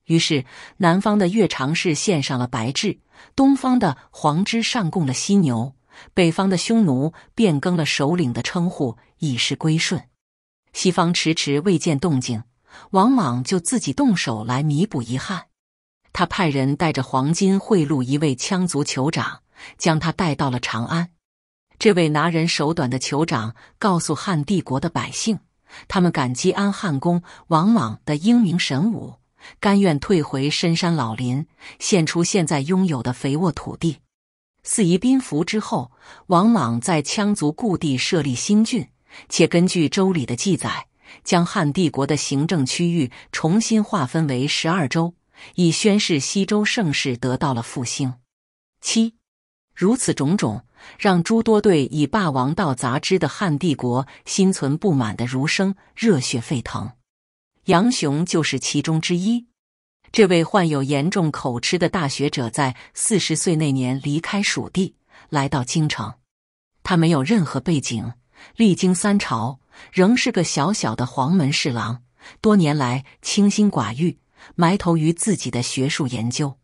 于是，南方的越长氏献上了白雉，东方的黄之上供了犀牛，北方的匈奴变更了首领的称呼，以示归顺。西方迟迟未见动静，王莽就自己动手来弥补遗憾。他派人带着黄金贿赂一位羌族酋长，将他带到了长安。这位拿人手短的酋长告诉汉帝国的百姓，他们感激安汉公王莽的英明神武，甘愿退回深山老林，献出现在拥有的肥沃土地。四夷宾服之后，王莽在羌族故地设立新郡，且根据《周礼》的记载，将汉帝国的行政区域重新划分为十二州。以宣示西周盛世得到了复兴。七，如此种种让诸多对以霸王道杂之的汉帝国心存不满的儒生热血沸腾。杨雄就是其中之一。这位患有严重口吃的大学者，在四十岁那年离开蜀地来到京城。他没有任何背景，历经三朝，仍是个小小的黄门侍郎。多年来清心寡欲。埋头于自己的学术研究。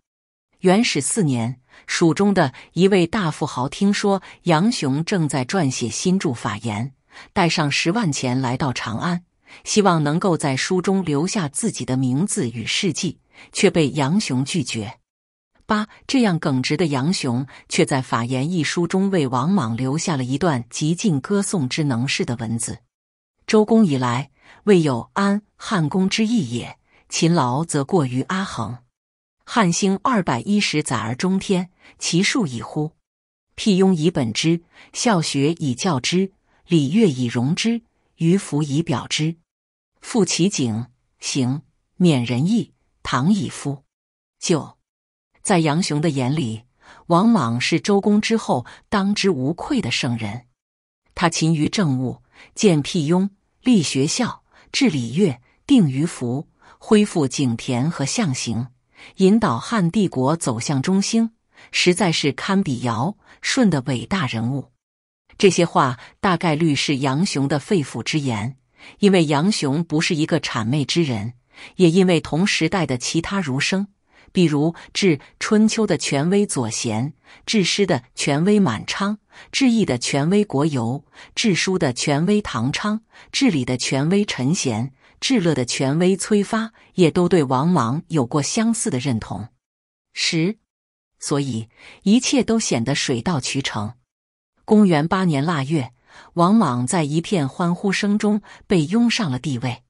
元始四年，蜀中的一位大富豪听说杨雄正在撰写新著《法言》，带上十万钱来到长安，希望能够在书中留下自己的名字与事迹，却被杨雄拒绝。八，这样耿直的杨雄，却在《法言》一书中为王莽留下了一段极尽歌颂之能事的文字：“周公以来，未有安汉公之意也。”勤劳则过于阿衡，汉兴二百一十载而中天，其数已乎？辟雍以本之，孝学以教之，礼乐以容之，于服以表之，复其景行，勉仁义，唐以夫。九，在杨雄的眼里，王莽是周公之后当之无愧的圣人。他勤于政务，建辟雍，立学校，治礼乐，定于服。恢复井田和象形，引导汉帝国走向中兴，实在是堪比尧舜的伟大人物。这些话大概率是杨雄的肺腑之言，因为杨雄不是一个谄媚之人，也因为同时代的其他儒生，比如治春秋的权威左贤，治诗的权威满昌，治义的权威国由，治书的权威唐昌，治礼的权威陈贤。智乐的权威催发，也都对王莽有过相似的认同。十，所以一切都显得水到渠成。公元八年腊月，王莽在一片欢呼声中被拥上了帝位，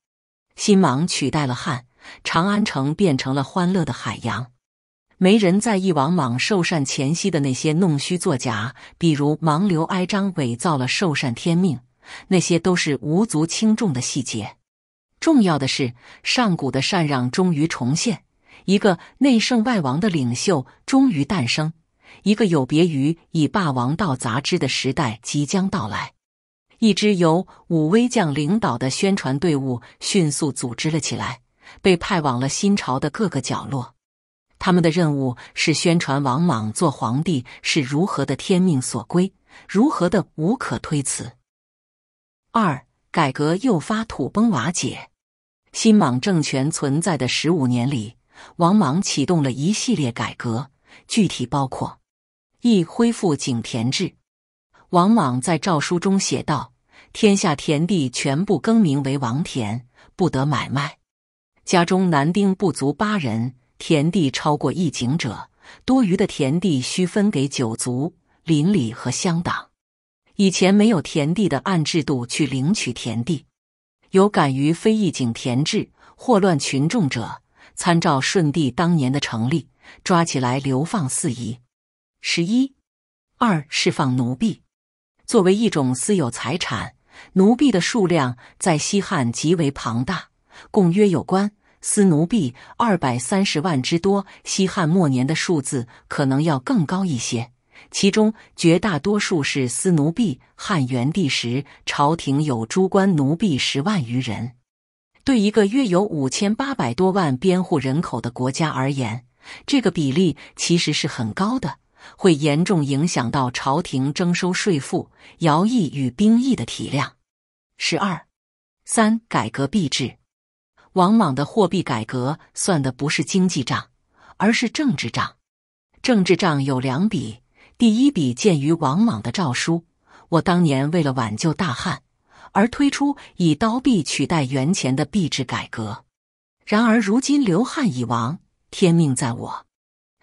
新莽取代了汉，长安城变成了欢乐的海洋。没人在意王莽受善前夕的那些弄虚作假，比如盲流哀章伪造了受善天命，那些都是无足轻重的细节。重要的是，上古的禅让终于重现，一个内圣外王的领袖终于诞生，一个有别于以霸王道杂之的时代即将到来。一支由武威将领导的宣传队伍迅速组织了起来，被派往了新朝的各个角落。他们的任务是宣传王莽做皇帝是如何的天命所归，如何的无可推辞。二改革诱发土崩瓦解。新莽政权存在的十五年里，王莽启动了一系列改革，具体包括：一、恢复井田制。王莽在诏书中写道：“天下田地全部更名为王田，不得买卖。家中男丁不足八人，田地超过一井者，多余的田地需分给九族、邻里和乡党。以前没有田地的，按制度去领取田地。”有敢于非议井田制、祸乱群众者，参照舜帝当年的成立，抓起来流放四夷。十一，二释放奴婢。作为一种私有财产，奴婢的数量在西汉极为庞大，共约有关私奴婢二百三十万之多。西汉末年的数字可能要更高一些。其中绝大多数是私奴婢。汉元帝时，朝廷有诸官奴婢十万余人。对一个约有五千八百多万编户人口的国家而言，这个比例其实是很高的，会严重影响到朝廷征收税赋、徭役与兵役的体量。十二、三改革币制，往往的货币改革算的不是经济账，而是政治账。政治账有两笔。第一笔见于王莽的诏书。我当年为了挽救大汉，而推出以刀币取代元钱的币制改革。然而如今刘汉已亡，天命在我。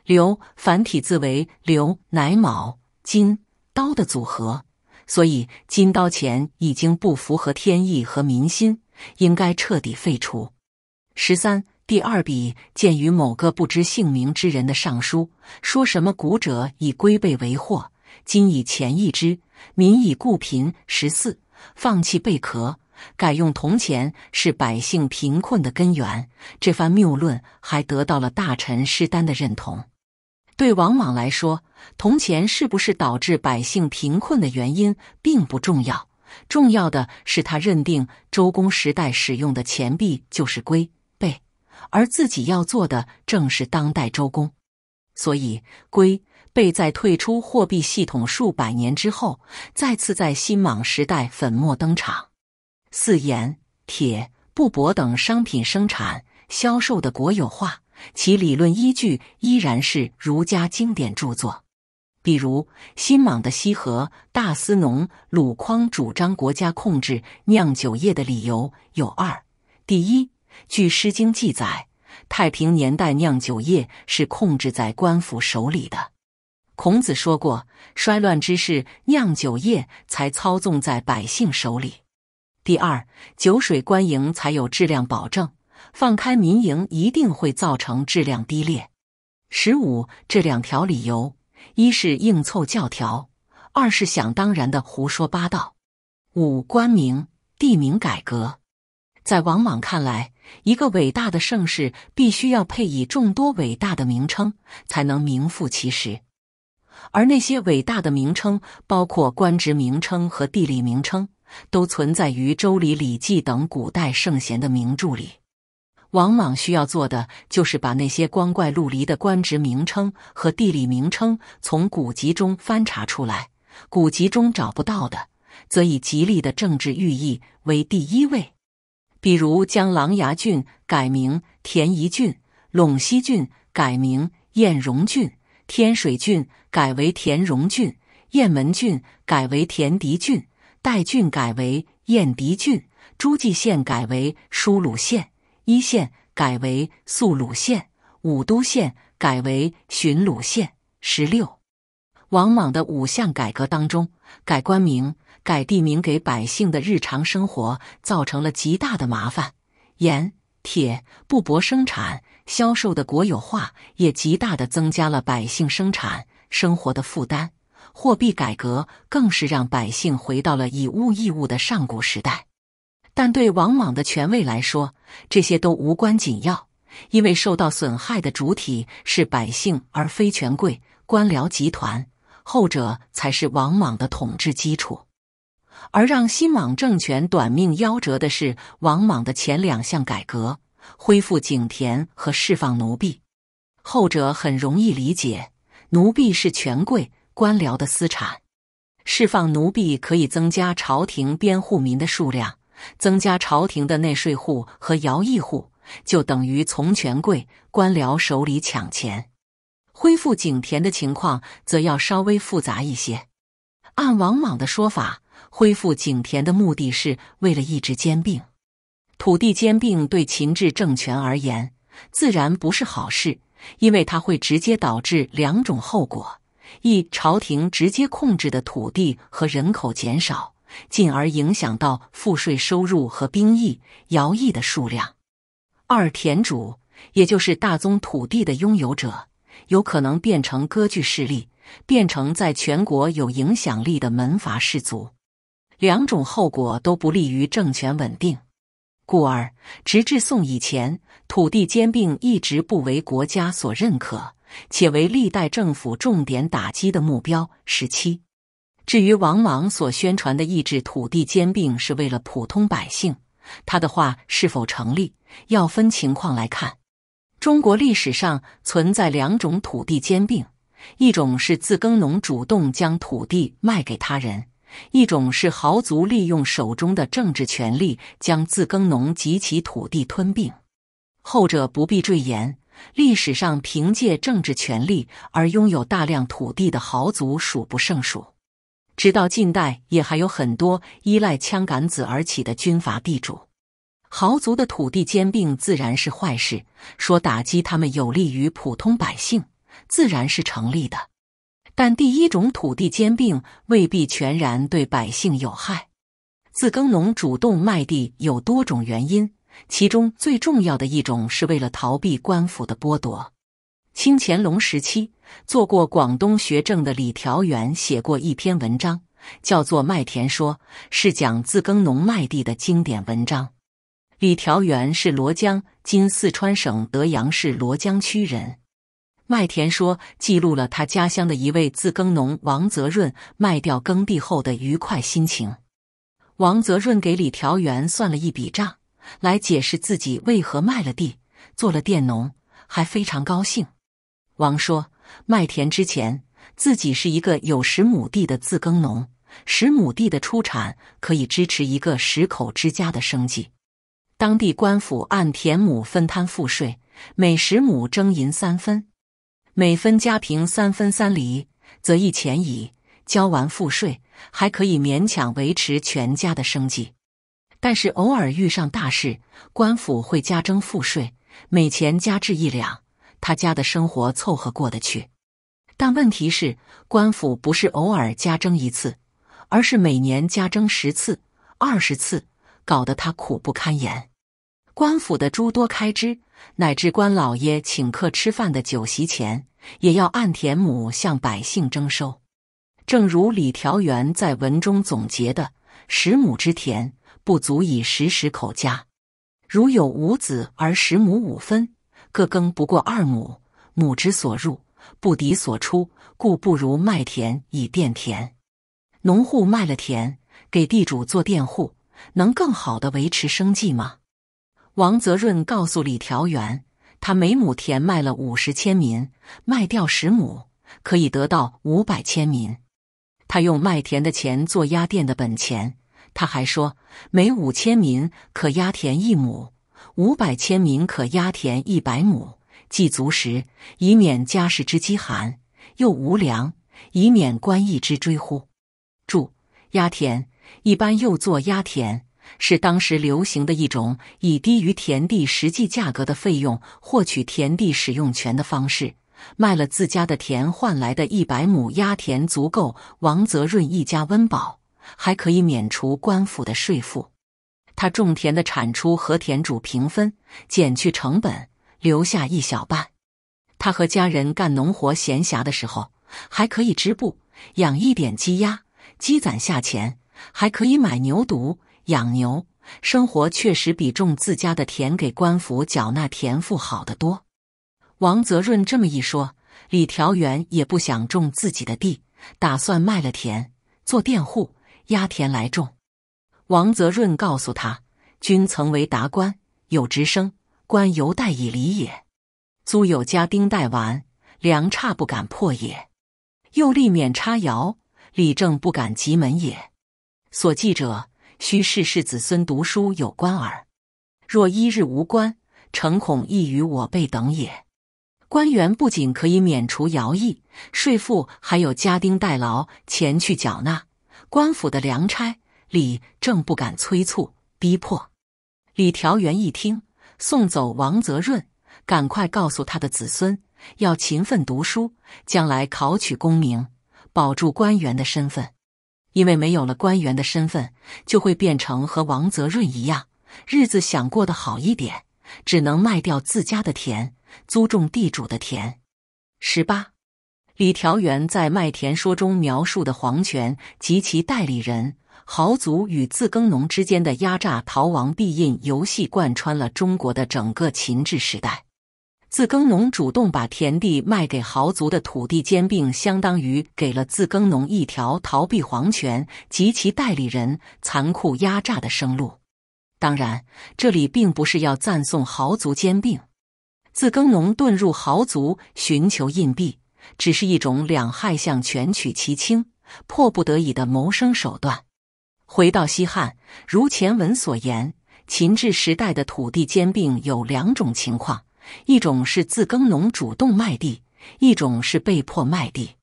刘繁体字为刘，乃卯金刀的组合，所以金刀钱已经不符合天意和民心，应该彻底废除。十三。第二笔见于某个不知姓名之人的上书，说什么“古者以龟背为祸，今以钱易之，民以固贫”。十四放弃贝壳，改用铜钱是百姓贫困的根源。这番谬论还得到了大臣施丹的认同。对王莽来说，铜钱是不是导致百姓贫困的原因并不重要，重要的是他认定周公时代使用的钱币就是龟。而自己要做的正是当代周公，所以龟被在退出货币系统数百年之后，再次在新莽时代粉墨登场。四盐铁布帛等商品生产销售的国有化，其理论依据依然是儒家经典著作，比如新莽的西河大司农鲁匡主张国家控制酿酒业的理由有二：第一。据《诗经》记载，太平年代酿酒业是控制在官府手里的。孔子说过：“衰乱之事，酿酒业才操纵在百姓手里。”第二，酒水官营才有质量保证，放开民营一定会造成质量低劣。十五，这两条理由，一是硬凑教条，二是想当然的胡说八道。五、官名、地名改革，在王莽看来。一个伟大的盛世，必须要配以众多伟大的名称，才能名副其实。而那些伟大的名称，包括官职名称和地理名称，都存在于《周礼》《礼记》等古代圣贤的名著里。往往需要做的，就是把那些光怪陆离的官职名称和地理名称从古籍中翻查出来，古籍中找不到的，则以吉利的政治寓意为第一位。比如将琅琊郡改名田宜郡，陇西郡改名燕荣郡，天水郡改为田荣郡，雁门郡改为田狄郡，代郡改为燕狄郡，诸暨县改为舒鲁县，一县改为肃鲁县，武都县改为寻鲁县。十六，王莽的五项改革当中，改官名。改地名给百姓的日常生活造成了极大的麻烦，盐、铁、布帛生产销售的国有化也极大地增加了百姓生产生活的负担，货币改革更是让百姓回到了以物易物的上古时代。但对王莽的权位来说，这些都无关紧要，因为受到损害的主体是百姓而非权贵官僚集团，后者才是王莽的统治基础。而让新莽政权短命夭折的是王莽的前两项改革：恢复井田和释放奴婢。后者很容易理解，奴婢是权贵官僚的私产，释放奴婢可以增加朝廷编户民的数量，增加朝廷的内税户和徭役户，就等于从权贵官僚手里抢钱。恢复井田的情况则要稍微复杂一些，按王莽的说法。恢复井田的目的是为了抑制兼并。土地兼并对秦制政权而言，自然不是好事，因为它会直接导致两种后果：一，朝廷直接控制的土地和人口减少，进而影响到赋税收入和兵役、徭役的数量；二，田主，也就是大宗土地的拥有者，有可能变成割据势力，变成在全国有影响力的门阀士族。两种后果都不利于政权稳定，故而直至宋以前，土地兼并一直不为国家所认可，且为历代政府重点打击的目标。时期，至于王莽所宣传的抑制土地兼并是为了普通百姓，他的话是否成立，要分情况来看。中国历史上存在两种土地兼并，一种是自耕农主动将土地卖给他人。一种是豪族利用手中的政治权力将自耕农及其土地吞并，后者不必赘言。历史上凭借政治权力而拥有大量土地的豪族数不胜数，直到近代也还有很多依赖枪杆子而起的军阀地主。豪族的土地兼并自然是坏事，说打击他们有利于普通百姓，自然是成立的。但第一种土地兼并未必全然对百姓有害，自耕农主动卖地有多种原因，其中最重要的一种是为了逃避官府的剥夺。清乾隆时期，做过广东学政的李调元写过一篇文章，叫做《麦田说》，是讲自耕农卖地的经典文章。李调元是罗江（今四川省德阳市罗江区）人。麦田说，记录了他家乡的一位自耕农王泽润卖掉耕地后的愉快心情。王泽润给李条元算了一笔账，来解释自己为何卖了地，做了佃农，还非常高兴。王说，麦田之前，自己是一个有十亩地的自耕农，十亩地的出产可以支持一个十口之家的生计。当地官府按田亩分摊赋税，每十亩征银三分。每分家庭三分三厘，则一钱矣。交完赋税，还可以勉强维持全家的生计。但是偶尔遇上大事，官府会加征赋税，每钱加至一两，他家的生活凑合过得去。但问题是，官府不是偶尔加征一次，而是每年加征十次、二十次，搞得他苦不堪言。官府的诸多开支，乃至官老爷请客吃饭的酒席钱，也要按田亩向百姓征收。正如李调元在文中总结的：“十亩之田，不足以十十口家。如有五子而十亩五分，各耕不过二亩，亩之所入不敌所出，故不如卖田以垫田。农户卖了田，给地主做佃户，能更好的维持生计吗？”王泽润告诉李调元，他每亩田卖了五十千民，卖掉十亩可以得到五百千民。他用卖田的钱做押店的本钱。他还说，每五千民可押田一亩，五百千民可押田一百亩，既足食，以免家世之饥寒，又无粮以免官役之追呼。注：押田一般又做押田。是当时流行的一种以低于田地实际价格的费用获取田地使用权的方式。卖了自家的田，换来的一百亩压田足够王泽润一家温饱，还可以免除官府的税赋。他种田的产出和田主平分，减去成本，留下一小半。他和家人干农活，闲暇的时候还可以织布，养一点鸡鸭，积攒下钱，还可以买牛犊。养牛，生活确实比种自家的田给官府缴纳田赋好得多。王泽润这么一说，李调元也不想种自己的地，打算卖了田做佃户，压田来种。王泽润告诉他：“君曾为达官，有职升，官犹待以礼也；租有家丁代完，粮差不敢破也；又立免差徭，李正不敢急门也。所记者。”须世世子孙读书有关耳，若一日无关，诚恐亦与我辈等也。官员不仅可以免除徭役税赋，还有家丁代劳前去缴纳官府的粮差。李正不敢催促逼迫。李调元一听，送走王泽润，赶快告诉他的子孙，要勤奋读书，将来考取功名，保住官员的身份。因为没有了官员的身份，就会变成和王泽润一样，日子想过的好一点，只能卖掉自家的田，租种地主的田。十八，李调元在《麦田说》中描述的皇权及其代理人豪族与自耕农之间的压榨、逃亡、避印游戏，贯穿了中国的整个秦制时代。自耕农主动把田地卖给豪族的土地兼并，相当于给了自耕农一条逃避皇权及其代理人残酷压榨的生路。当然，这里并不是要赞颂豪族兼并，自耕农遁入豪族寻求荫币，只是一种两害相权取其轻、迫不得已的谋生手段。回到西汉，如前文所言，秦制时代的土地兼并有两种情况。一种是自耕农主动卖地，一种是被迫卖地。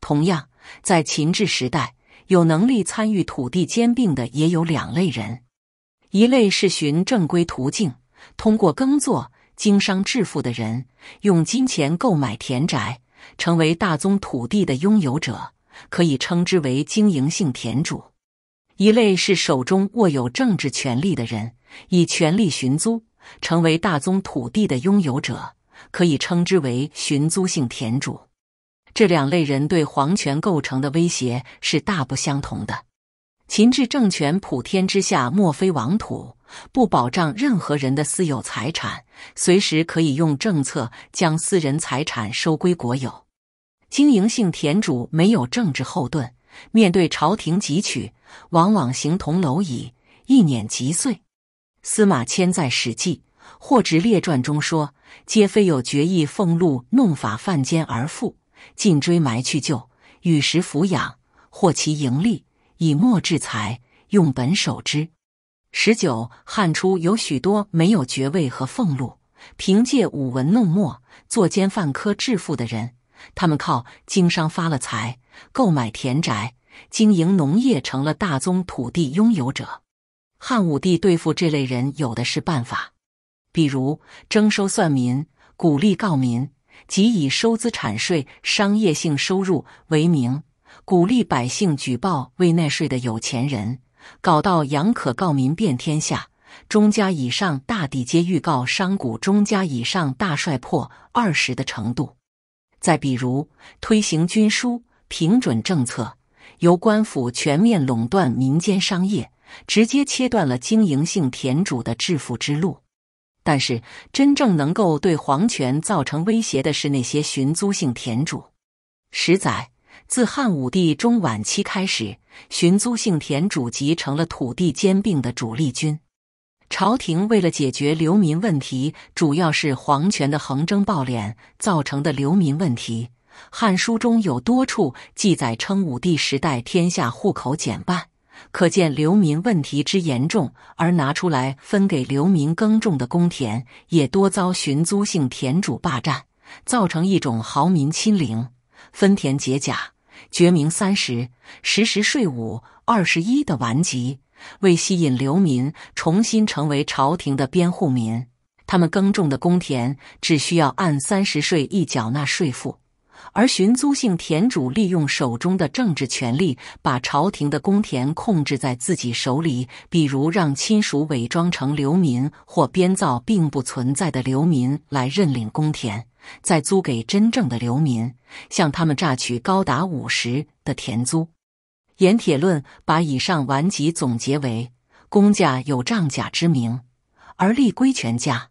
同样，在秦制时代，有能力参与土地兼并的也有两类人：一类是循正规途径通过耕作、经商致富的人，用金钱购买田宅，成为大宗土地的拥有者，可以称之为经营性田主；一类是手中握有政治权力的人，以权力寻租。成为大宗土地的拥有者，可以称之为寻租性田主。这两类人对皇权构成的威胁是大不相同的。秦制政权，普天之下莫非王土，不保障任何人的私有财产，随时可以用政策将私人财产收归国有。经营性田主没有政治后盾，面对朝廷汲取，往往形同蝼蚁，一碾即碎。司马迁在《史记·霍职列传》中说：“皆非有爵意俸禄，弄法犯奸而富，尽追埋去旧，与时俯仰，获其盈利，以墨制财，用本守之。”十九汉初有许多没有爵位和俸禄，凭借舞文弄墨、作奸犯科致富的人，他们靠经商发了财，购买田宅，经营农业，成了大宗土地拥有者。汉武帝对付这类人有的是办法，比如征收算民、鼓励告民，即以收资产税、商业性收入为名，鼓励百姓举报未纳税的有钱人，搞到杨可告民遍天下，中家以上大抵皆预告商贾；中家以上大帅破二十的程度。再比如推行军书平准政策，由官府全面垄断民间商业。直接切断了经营性田主的致富之路，但是真正能够对皇权造成威胁的是那些寻租性田主。十载，自汉武帝中晚期开始，寻租性田主即成了土地兼并的主力军。朝廷为了解决流民问题，主要是皇权的横征暴敛造成的流民问题。《汉书》中有多处记载，称武帝时代天下户口减半。可见流民问题之严重，而拿出来分给流民耕种的公田，也多遭寻租性田主霸占，造成一种豪民侵陵、分田解甲、决民三十、时时税五、二十一的顽疾。为吸引流民重新成为朝廷的编户民，他们耕种的公田只需要按三十税一缴纳税赋。而寻租性田主利用手中的政治权力，把朝廷的公田控制在自己手里，比如让亲属伪装成流民，或编造并不存在的流民来认领公田，再租给真正的流民，向他们榨取高达五十的田租。《盐铁论》把以上顽疾总结为：公家有仗甲之名，而利归权家。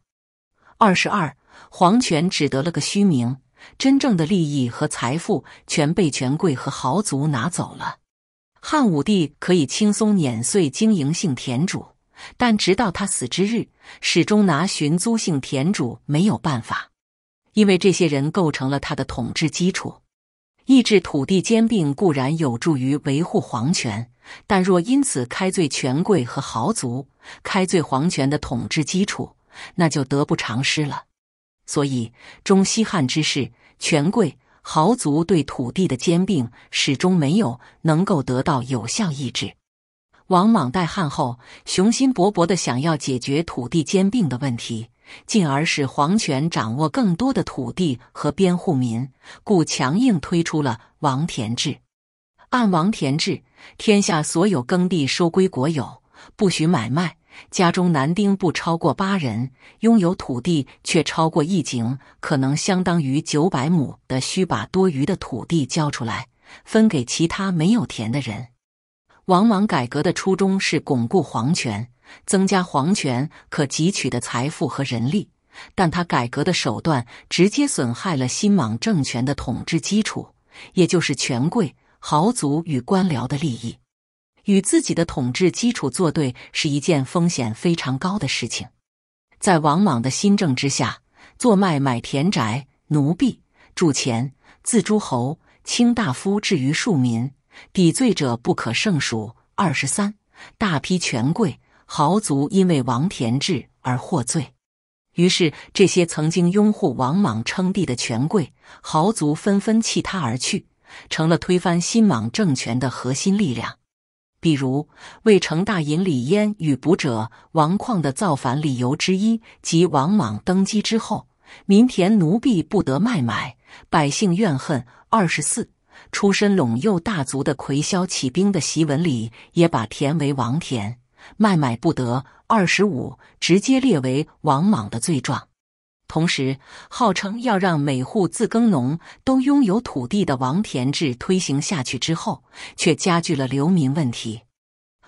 二十二，皇权只得了个虚名。真正的利益和财富全被权贵和豪族拿走了。汉武帝可以轻松碾碎经营性田主，但直到他死之日，始终拿寻租性田主没有办法，因为这些人构成了他的统治基础。抑制土地兼并固然有助于维护皇权，但若因此开罪权贵和豪族，开罪皇权的统治基础，那就得不偿失了。所以，中西汉之事，权贵豪族对土地的兼并始终没有能够得到有效抑制。王莽代汉后，雄心勃勃的想要解决土地兼并的问题，进而使皇权掌握更多的土地和边户民，故强硬推出了王田制。按王田制，天下所有耕地收归国有，不许买卖。家中男丁不超过八人，拥有土地却超过一井，可能相当于九百亩的，需把多余的土地交出来，分给其他没有田的人。王莽改革的初衷是巩固皇权，增加皇权可汲取的财富和人力，但他改革的手段直接损害了新莽政权的统治基础，也就是权贵、豪族与官僚的利益。与自己的统治基础作对是一件风险非常高的事情。在王莽的新政之下，做卖买田宅、奴婢、铸钱、自诸侯、卿大夫至于庶民，抵罪者不可胜数。二十三，大批权贵豪族因为王田制而获罪，于是这些曾经拥护王莽称帝的权贵豪族纷纷弃他而去，成了推翻新莽政权的核心力量。比如，魏成大尹李嫣与卜者王旷的造反理由之一，即王莽登基之后，民田奴婢不得卖买，百姓怨恨。二十四，出身陇右大族的魁霄起兵的檄文里，也把田为王田，卖买不得。二十五，直接列为王莽的罪状。同时，号称要让每户自耕农都拥有土地的王田制推行下去之后，却加剧了流民问题。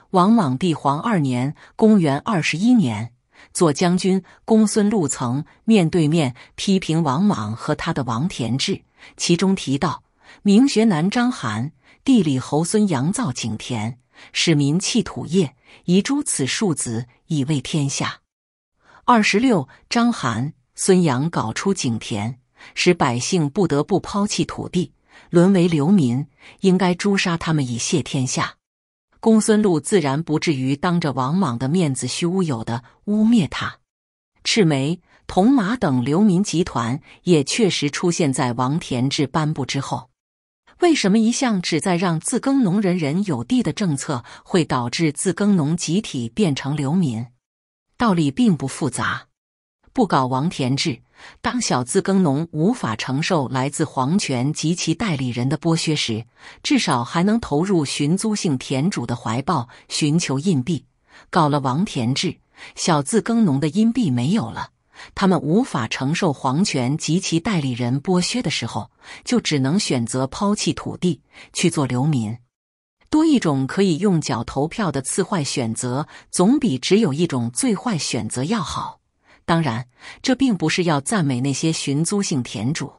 王莽帝皇二年（公元二十一年），左将军公孙禄曾面对面批评王莽和他的王田制，其中提到：“明学南张邯，地里侯孙杨造井田，使民弃土业，遗诸此庶子，以为天下。”二十六，张邯。孙杨搞出井田，使百姓不得不抛弃土地，沦为流民，应该诛杀他们以谢天下。公孙禄自然不至于当着王莽的面子，虚无有的污蔑他。赤眉、铜马等流民集团也确实出现在王田制颁布之后。为什么一向旨在让自耕农人人有地的政策会导致自耕农集体变成流民？道理并不复杂。不搞王田制，当小自耕农无法承受来自皇权及其代理人的剥削时，至少还能投入寻租性田主的怀抱，寻求印币。搞了王田制，小自耕农的印币没有了，他们无法承受皇权及其代理人剥削的时候，就只能选择抛弃土地去做流民。多一种可以用脚投票的次坏选择，总比只有一种最坏选择要好。当然，这并不是要赞美那些寻租性田主。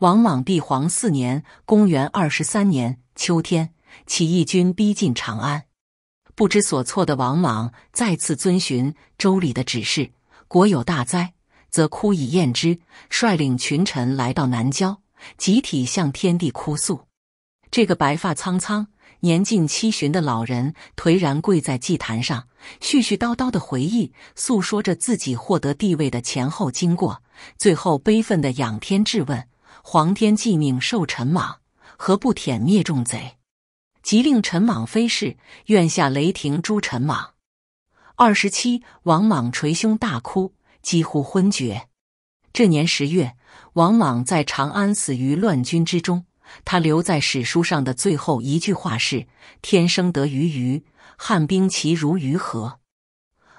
王莽帝皇四年（公元二十三年）秋天，起义军逼近长安，不知所措的王莽再次遵循周礼的指示：“国有大灾，则哭以验之。”率领群臣来到南郊，集体向天地哭诉。这个白发苍苍。年近七旬的老人颓然跪在祭坛上，絮絮叨叨的回忆，诉说着自己获得地位的前后经过，最后悲愤的仰天质问：“皇天既命，受臣莽，何不舔灭众贼？即令陈莽飞逝，愿下雷霆诛陈莽。”二十七，王莽捶胸大哭，几乎昏厥。这年十月，王莽在长安死于乱军之中。他留在史书上的最后一句话是：“天生得鱼鱼，汉兵其如鱼何。”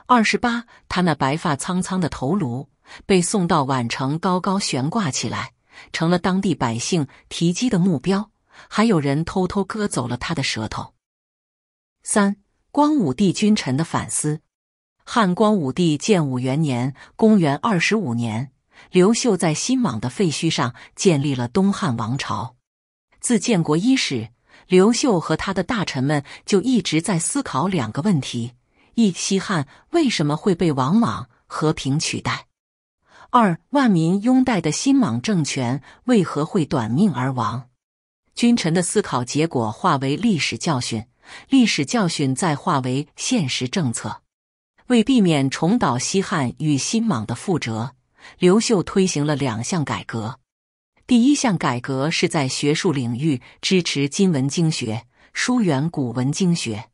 二十八，他那白发苍苍的头颅被送到宛城，高高悬挂起来，成了当地百姓提击的目标。还有人偷偷割走了他的舌头。三、光武帝君臣的反思。汉光武帝建武元年（公元二十五年），刘秀在新莽的废墟上建立了东汉王朝。自建国伊始，刘秀和他的大臣们就一直在思考两个问题：一、西汉为什么会被王莽和平取代；二、万民拥戴的新莽政权为何会短命而亡？君臣的思考结果化为历史教训，历史教训再化为现实政策。为避免重蹈西汉与新莽的覆辙，刘秀推行了两项改革。第一项改革是在学术领域支持今文经学，疏远古文经学。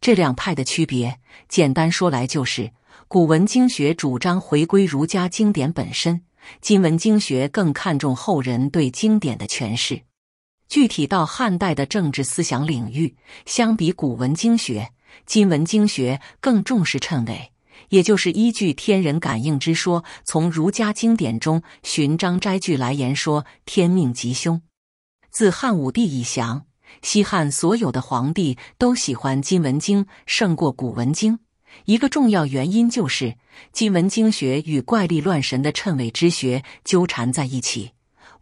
这两派的区别，简单说来就是，古文经学主张回归儒家经典本身，今文经学更看重后人对经典的诠释。具体到汉代的政治思想领域，相比古文经学，今文经学更重视谶纬。也就是依据天人感应之说，从儒家经典中寻章摘句来言说天命吉凶。自汉武帝以降，西汉所有的皇帝都喜欢金文经胜过古文经，一个重要原因就是金文经学与怪力乱神的谶纬之学纠缠在一起。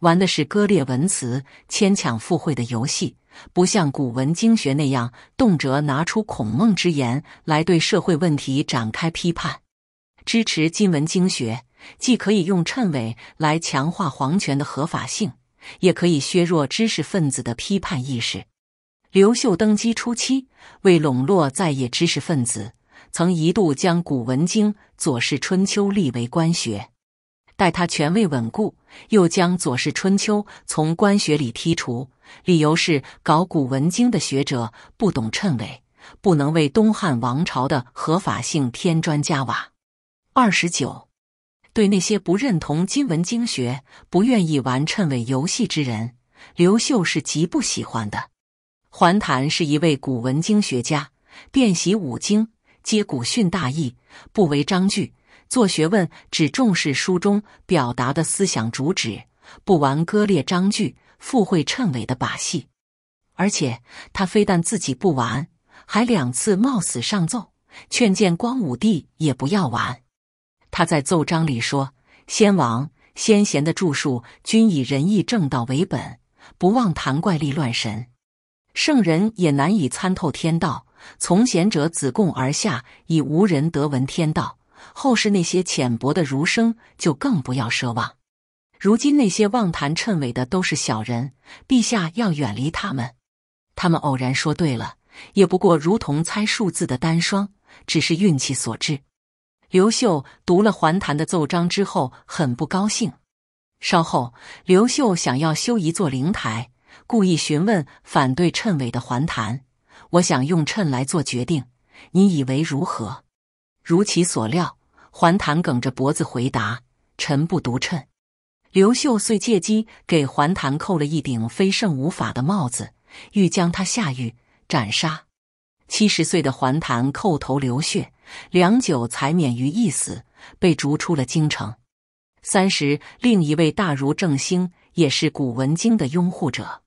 玩的是割裂文辞、牵强附会的游戏，不像古文经学那样动辄拿出孔孟之言来对社会问题展开批判。支持今文经学，既可以用谶纬来强化皇权的合法性，也可以削弱知识分子的批判意识。刘秀登基初期，为笼络在野知识分子，曾一度将古文经《左氏春秋》立为官学，待他权位稳固。又将《左氏春秋》从官学里剔除，理由是搞古文经的学者不懂谶纬，不能为东汉王朝的合法性添砖加瓦。二十九，对那些不认同今文经学、不愿意玩谶纬游戏之人，刘秀是极不喜欢的。桓谭是一位古文经学家，遍习五经，皆古训大义，不为章句。做学问只重视书中表达的思想主旨，不玩割裂章句、附会谶纬的把戏。而且他非但自己不玩，还两次冒死上奏，劝谏光武帝也不要玩。他在奏章里说：“先王先贤的著述，均以仁义正道为本，不妄谈怪力乱神。圣人也难以参透天道，从贤者子贡而下，已无人得闻天道。”后世那些浅薄的儒生就更不要奢望。如今那些妄谈谶纬的都是小人，陛下要远离他们。他们偶然说对了，也不过如同猜数字的单双，只是运气所致。刘秀读了桓谭的奏章之后，很不高兴。稍后，刘秀想要修一座灵台，故意询问反对谶纬的桓谭：“我想用谶来做决定，你以为如何？”如其所料。桓谭梗着脖子回答：“臣不独称。”刘秀遂借机给桓谭扣了一顶非圣无法的帽子，欲将他下狱斩杀。七十岁的桓谭叩头流血，良久才免于一死，被逐出了京城。三十，另一位大儒郑兴也是古文经的拥护者。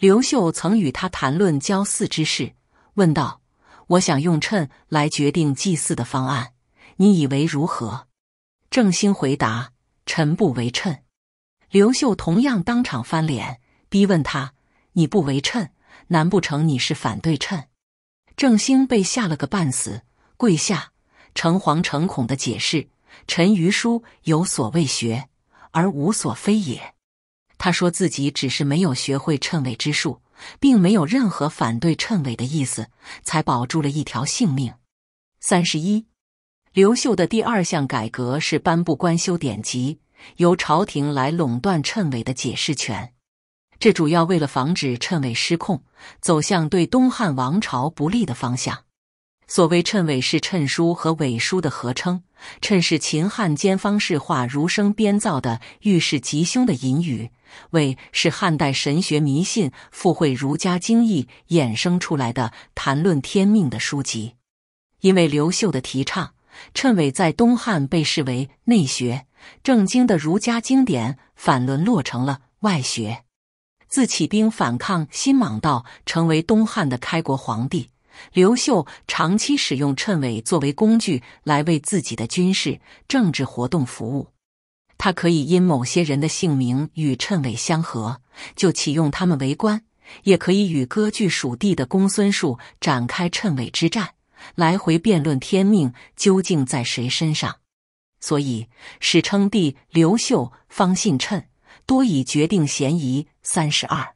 刘秀曾与他谈论交祀之事，问道：“我想用称来决定祭祀的方案。”你以为如何？郑兴回答：“臣不为称。”刘秀同样当场翻脸，逼问他：“你不为称，难不成你是反对称？”郑兴被吓了个半死，跪下诚惶诚恐的解释：“臣于书有所未学，而无所非也。”他说自己只是没有学会称纬之术，并没有任何反对称纬的意思，才保住了一条性命。三十一。刘秀的第二项改革是颁布官修典籍，由朝廷来垄断谶纬的解释权。这主要为了防止谶纬失控，走向对东汉王朝不利的方向。所谓谶纬，是谶书和纬书的合称。谶是秦汉间方士化儒生编造的遇事吉凶的隐语，纬是汉代神学迷信附会儒家经义衍生出来的谈论天命的书籍。因为刘秀的提倡。谶纬在东汉被视为内学正经的儒家经典，反沦落成了外学。自起兵反抗新莽道，成为东汉的开国皇帝刘秀，长期使用谶纬作为工具来为自己的军事政治活动服务。他可以因某些人的姓名与谶纬相合，就启用他们为官；也可以与割据蜀地的公孙述展开谶纬之战。来回辩论天命究竟在谁身上，所以史称帝刘秀方信谶，多以决定嫌疑三十二。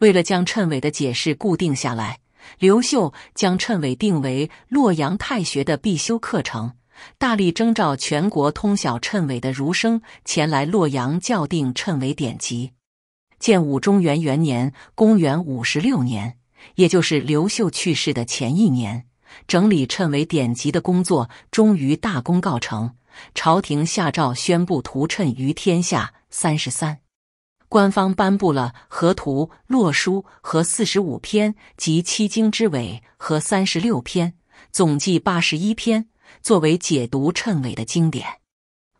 为了将谶纬的解释固定下来，刘秀将谶纬定为洛阳太学的必修课程，大力征召全国通晓谶纬的儒生前来洛阳校定谶纬典籍。建武中元元年（公元56年），也就是刘秀去世的前一年。整理谶纬典籍的工作终于大功告成，朝廷下诏宣布屠谶于天下三十三，官方颁布了河图、洛书和四十五篇及七经之纬和三十六篇，总计八十一篇，作为解读谶纬的经典。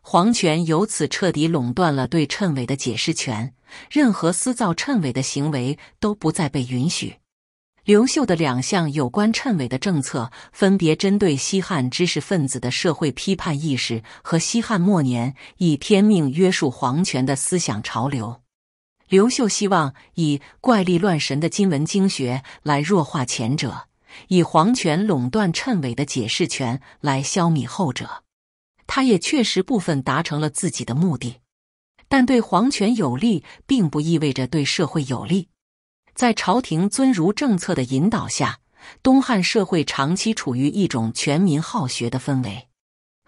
皇权由此彻底垄断了对谶纬的解释权，任何私造谶纬的行为都不再被允许。刘秀的两项有关谶纬的政策，分别针对西汉知识分子的社会批判意识和西汉末年以天命约束皇权的思想潮流。刘秀希望以怪力乱神的金文经学来弱化前者，以皇权垄断谶纬的解释权来消弭后者。他也确实部分达成了自己的目的，但对皇权有利，并不意味着对社会有利。在朝廷尊儒政策的引导下，东汉社会长期处于一种全民好学的氛围，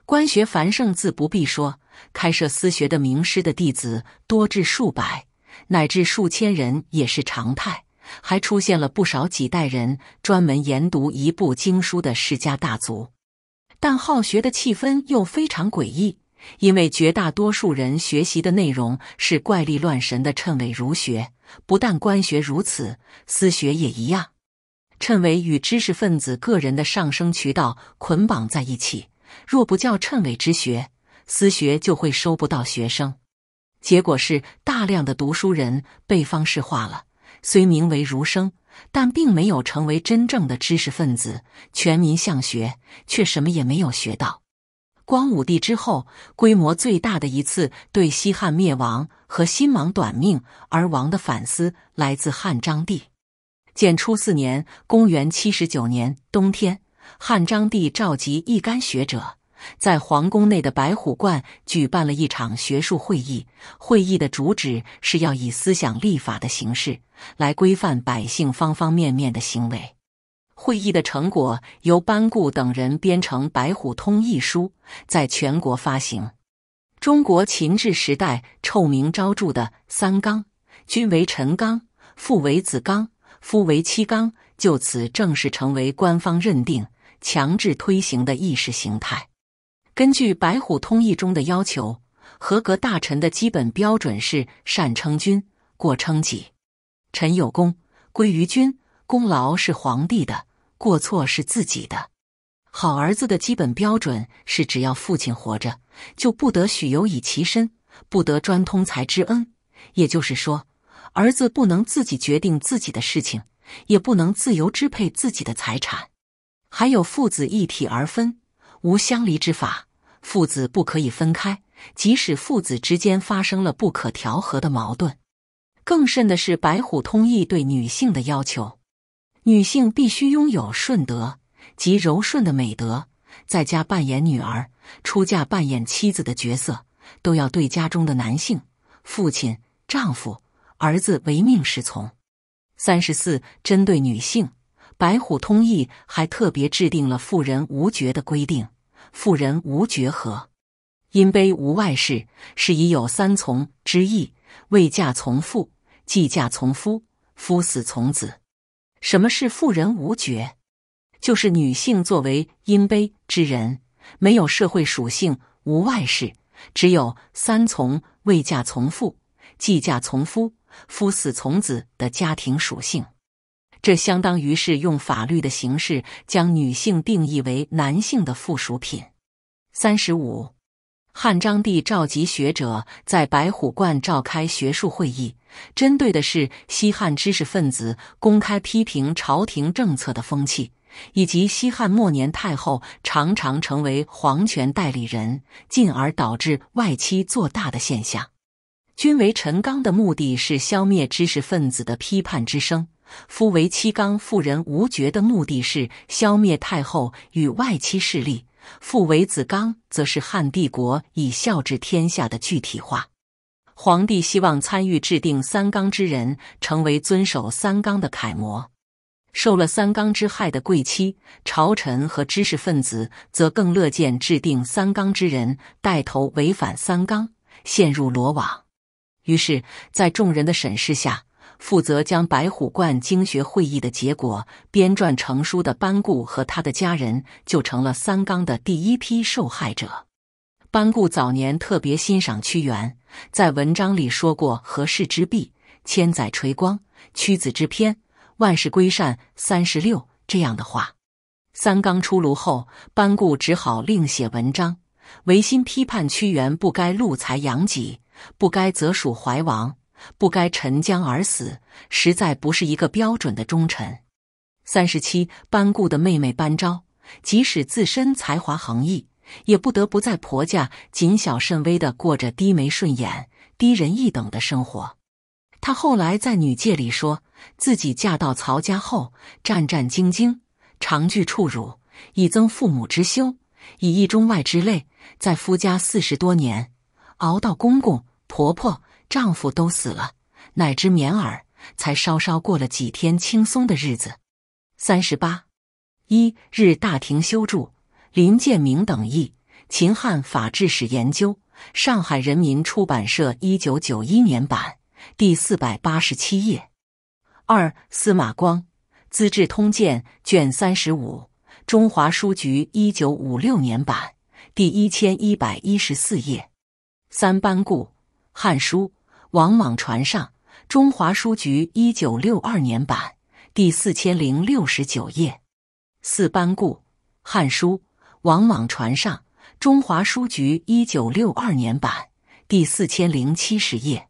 官学繁盛自不必说，开设私学的名师的弟子多至数百乃至数千人也是常态，还出现了不少几代人专门研读一部经书的世家大族。但好学的气氛又非常诡异，因为绝大多数人学习的内容是怪力乱神的谶纬儒学。不但官学如此，私学也一样。称谓与知识分子个人的上升渠道捆绑在一起，若不叫称谓之学，私学就会收不到学生。结果是，大量的读书人被方式化了，虽名为儒生，但并没有成为真正的知识分子。全民向学，却什么也没有学到。光武帝之后，规模最大的一次对西汉灭亡和新王短命而亡的反思，来自汉章帝。建初四年（公元七十九年）冬天，汉章帝召集一干学者，在皇宫内的白虎观举办了一场学术会议。会议的主旨是要以思想立法的形式，来规范百姓方方面面的行为。会议的成果由班固等人编成《白虎通义》书，在全国发行。中国秦制时代臭名昭著的“三纲”，君为臣纲，父为子纲，夫为妻纲，就此正式成为官方认定、强制推行的意识形态。根据《白虎通义》中的要求，合格大臣的基本标准是：善称君，过称己；臣有功，归于君，功劳是皇帝的。过错是自己的。好儿子的基本标准是：只要父亲活着，就不得许由以其身，不得专通财之恩。也就是说，儿子不能自己决定自己的事情，也不能自由支配自己的财产。还有父子一体而分，无相离之法。父子不可以分开，即使父子之间发生了不可调和的矛盾。更甚的是，白虎通义对女性的要求。女性必须拥有顺德及柔顺的美德，在家扮演女儿，出嫁扮演妻子的角色，都要对家中的男性、父亲、丈夫、儿子唯命是从。三十四，针对女性，白虎通义还特别制定了妇人无爵的规定，妇人无爵和因卑无外事，是以有三从之意：未嫁从父，既嫁从夫，夫死从子。什么是妇人无爵？就是女性作为阴卑之人，没有社会属性，无外事，只有三从：未嫁从父，既嫁从夫，夫死从子的家庭属性。这相当于是用法律的形式将女性定义为男性的附属品。三十五，汉章帝召集学者在白虎观召开学术会议。针对的是西汉知识分子公开批评朝廷政策的风气，以及西汉末年太后常常成为皇权代理人，进而导致外戚做大的现象。君为臣纲的目的是消灭知识分子的批判之声；夫为妻纲妇人无觉的目的是消灭太后与外戚势力；父为子纲则是汉帝国以孝治天下的具体化。皇帝希望参与制定三纲之人成为遵守三纲的楷模，受了三纲之害的贵戚、朝臣和知识分子则更乐见制定三纲之人带头违反三纲，陷入罗网。于是，在众人的审视下，负责将白虎观经学会议的结果编撰成书的班固和他的家人就成了三纲的第一批受害者。班固早年特别欣赏屈原，在文章里说过“何氏之璧，千载垂光，屈子之篇万事归善三十六”这样的话。三纲出炉后，班固只好另写文章，违心批判屈原不该露财养己，不该责属怀王，不该沉江而死，实在不是一个标准的忠臣。三十七，班固的妹妹班昭，即使自身才华横溢。也不得不在婆家谨小慎微的过着低眉顺眼、低人一等的生活。她后来在女诫里说，自己嫁到曹家后，战战兢兢，常惧触辱，以增父母之羞，以益中外之泪。在夫家四十多年，熬到公公、婆婆、丈夫都死了，乃至免耳，才稍稍过了几天轻松的日子。三十八，一日大庭修筑。林建明等译《秦汉法制史研究》，上海人民出版社，一九九一年版，第四百八十七页。二、司马光《资治通鉴》卷三十五，中华书局一九五六年版，第一千一百一十四页。三、班固《汉书·王莽传上》，中华书局一九六二年版，第四千零六十九页。四、班固《汉书》。王莽传上，中华书局一九六二年版，第四千零七十页。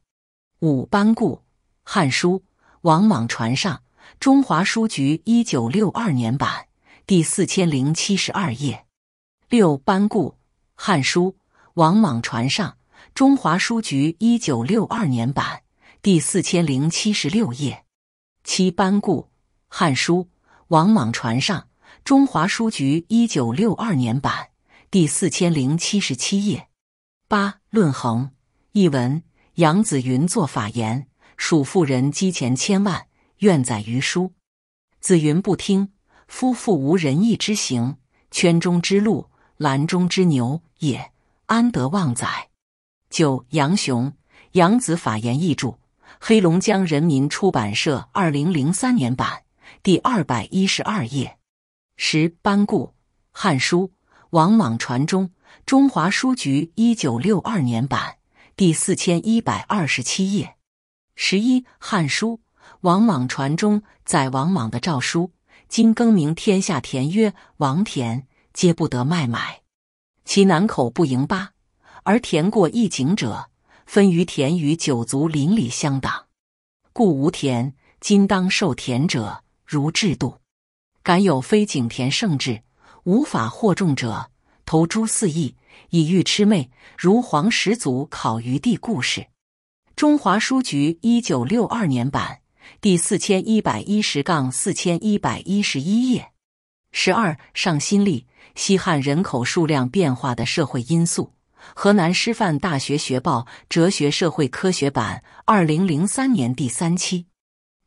五、班固《汉书·王莽传上》，中华书局一九六二年版，第四千零七十二页。六、班固《汉书·王莽传上》，中华书局一九六二年版，第四千零七十六页。七、班固《汉书·王莽传上》。中华书局一九六二年版，第四千零七十七页。八论衡译文：杨子云作法言，属妇人积钱千万，愿载于书。子云不听，夫妇无仁义之行，圈中之鹿，兰中之牛也，安得旺载？九杨雄杨子法言译著，黑龙江人民出版社二零零三年版，第二百一十二页。十，班固《汉书·王莽传中》，中华书局一九六二年版，第四千一百二十七页。十一，《汉书·王莽传中》载王莽的诏书：“今更名天下田曰王田，皆不得卖买。其南口不盈八，而田过一井者，分于田与九族邻里相党。故无田，今当受田者，如制度。”敢有非景田圣志，无法获众者，投诸四裔，以御魑魅。如黄始祖考于地故事。中华书局一九六二年版，第四千一百一十杠四千一百一十一页。十二上新力西汉人口数量变化的社会因素。河南师范大学学报哲学社会科学版，二零零三年第三期。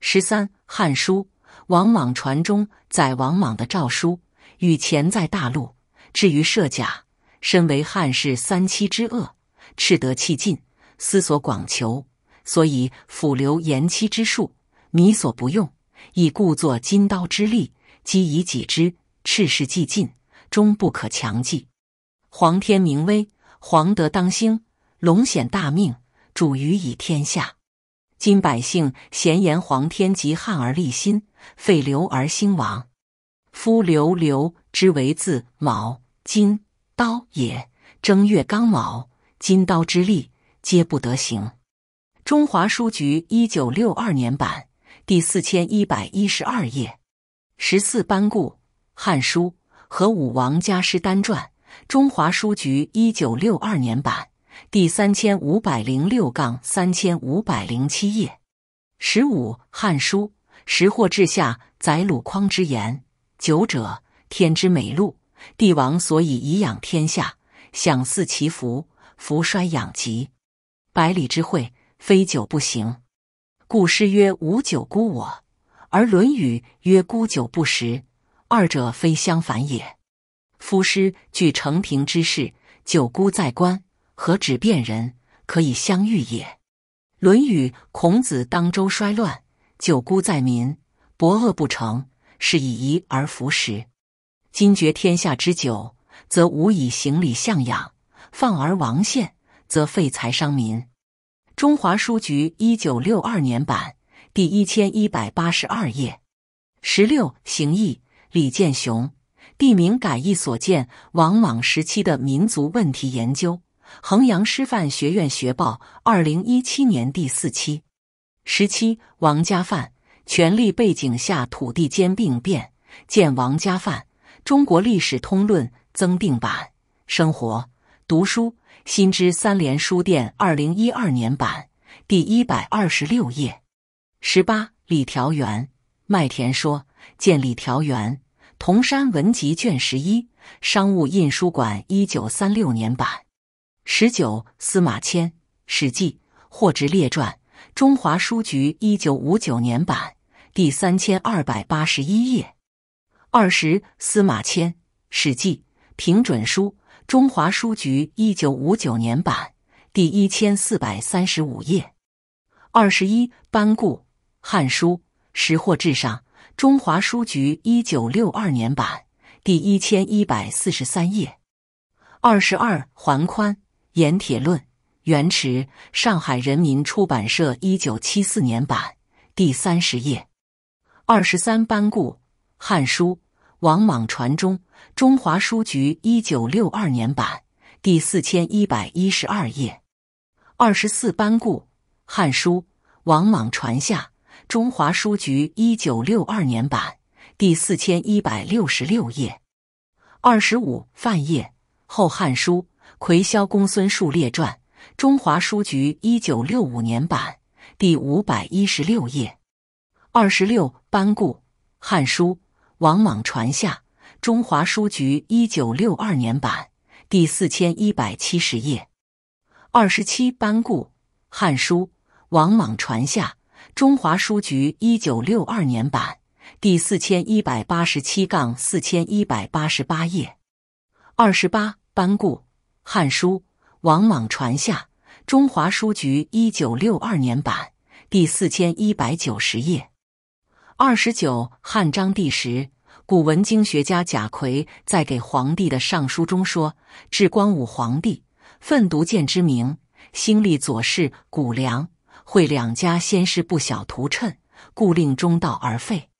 十三《汉书》。王莽传中载王莽的诏书，与潜在大陆，至于设甲，身为汉室三妻之恶，赤德气尽，思索广求，所以辅流延期之术，靡所不用，以故作金刀之利，积以己之赤势既尽，终不可强记。皇天明威，皇德当兴，龙显大命，主于以天下。今百姓咸言皇天及汉而立心，废刘而兴王。夫刘刘之为字，卯金刀也。正月刚卯，金刀之力，皆不得行。中华书局一九六二年版，第四千一百一十二页。十四班固《汉书·和武王家师丹传》，中华书局一九六二年版。第三千五百零六杠三千五百零七页，十五《汉书·食货志下》载鲁匡之言：“九者，天之美禄，帝王所以以养天下，享祀其福，福衰养极。百里之会，非久不行。故诗曰：‘无酒孤我’，而《论语》曰：‘孤酒不食’，二者非相反也。夫诗具承平之势，久孤在官。”何止辨人可以相遇也，《论语》孔子当周衰乱，九姑在民，博恶不成，是以夷而服食。今绝天下之久，则无以行礼向养；放而亡献，则废财伤民。中华书局一九六二年版，第一千一百八十二页。十六行义，李建雄，地名改义所见，王莽时期的民族问题研究。衡阳师范学院学报，二零一七年第四期。十七，王家范，权力背景下土地兼并变，见王家范《中国历史通论》增订版。生活读书新知三联书店，二零一二年版，第一百二十六页。十八，李调元，《麦田说》，见李调元《同山文集》卷十一，商务印书馆，一九三六年版。十九，司马迁《史记·货殖列传》，中华书局一九五九年版，第三千二百八十一页。二十，司马迁《史记·平准书》，中华书局一九五九年版，第一千四百三十五页。二十一，班固《汉书·识货志上》，中华书局一九六二年版，第一千一百四十三页。二十二，桓宽。《盐铁论》，原驰，上海人民出版社，一九七四年版，第三十页。二十三，班固，《汉书》，王莽传中，中华书局，一九六二年版，第四千一百一十二页。二十四，班固，《汉书》，王莽传下，中华书局，一九六二年版，第四千一百六十六页。二十五，范晔，《后汉书》。《葵萧公孙述列传》，中华书局一九六五年版，第五百一十六页。二十六，班固，《汉书·王莽传下》，中华书局一九六二年版，第四千一百七十页。二十七，班固，《汉书·王莽传下》，中华书局一九六二年版，第四千一百八十七杠四千一百八十八页。二十八，班固。《汉书·王莽传下》，中华书局一九六二年版，第四千一百九十页。二十九，汉章帝时，古文经学家贾逵在给皇帝的上书中说：“至光武皇帝，奋读剑之名，兴立左氏、谷梁、会两家先师，不小徒趁，故令中道而废。”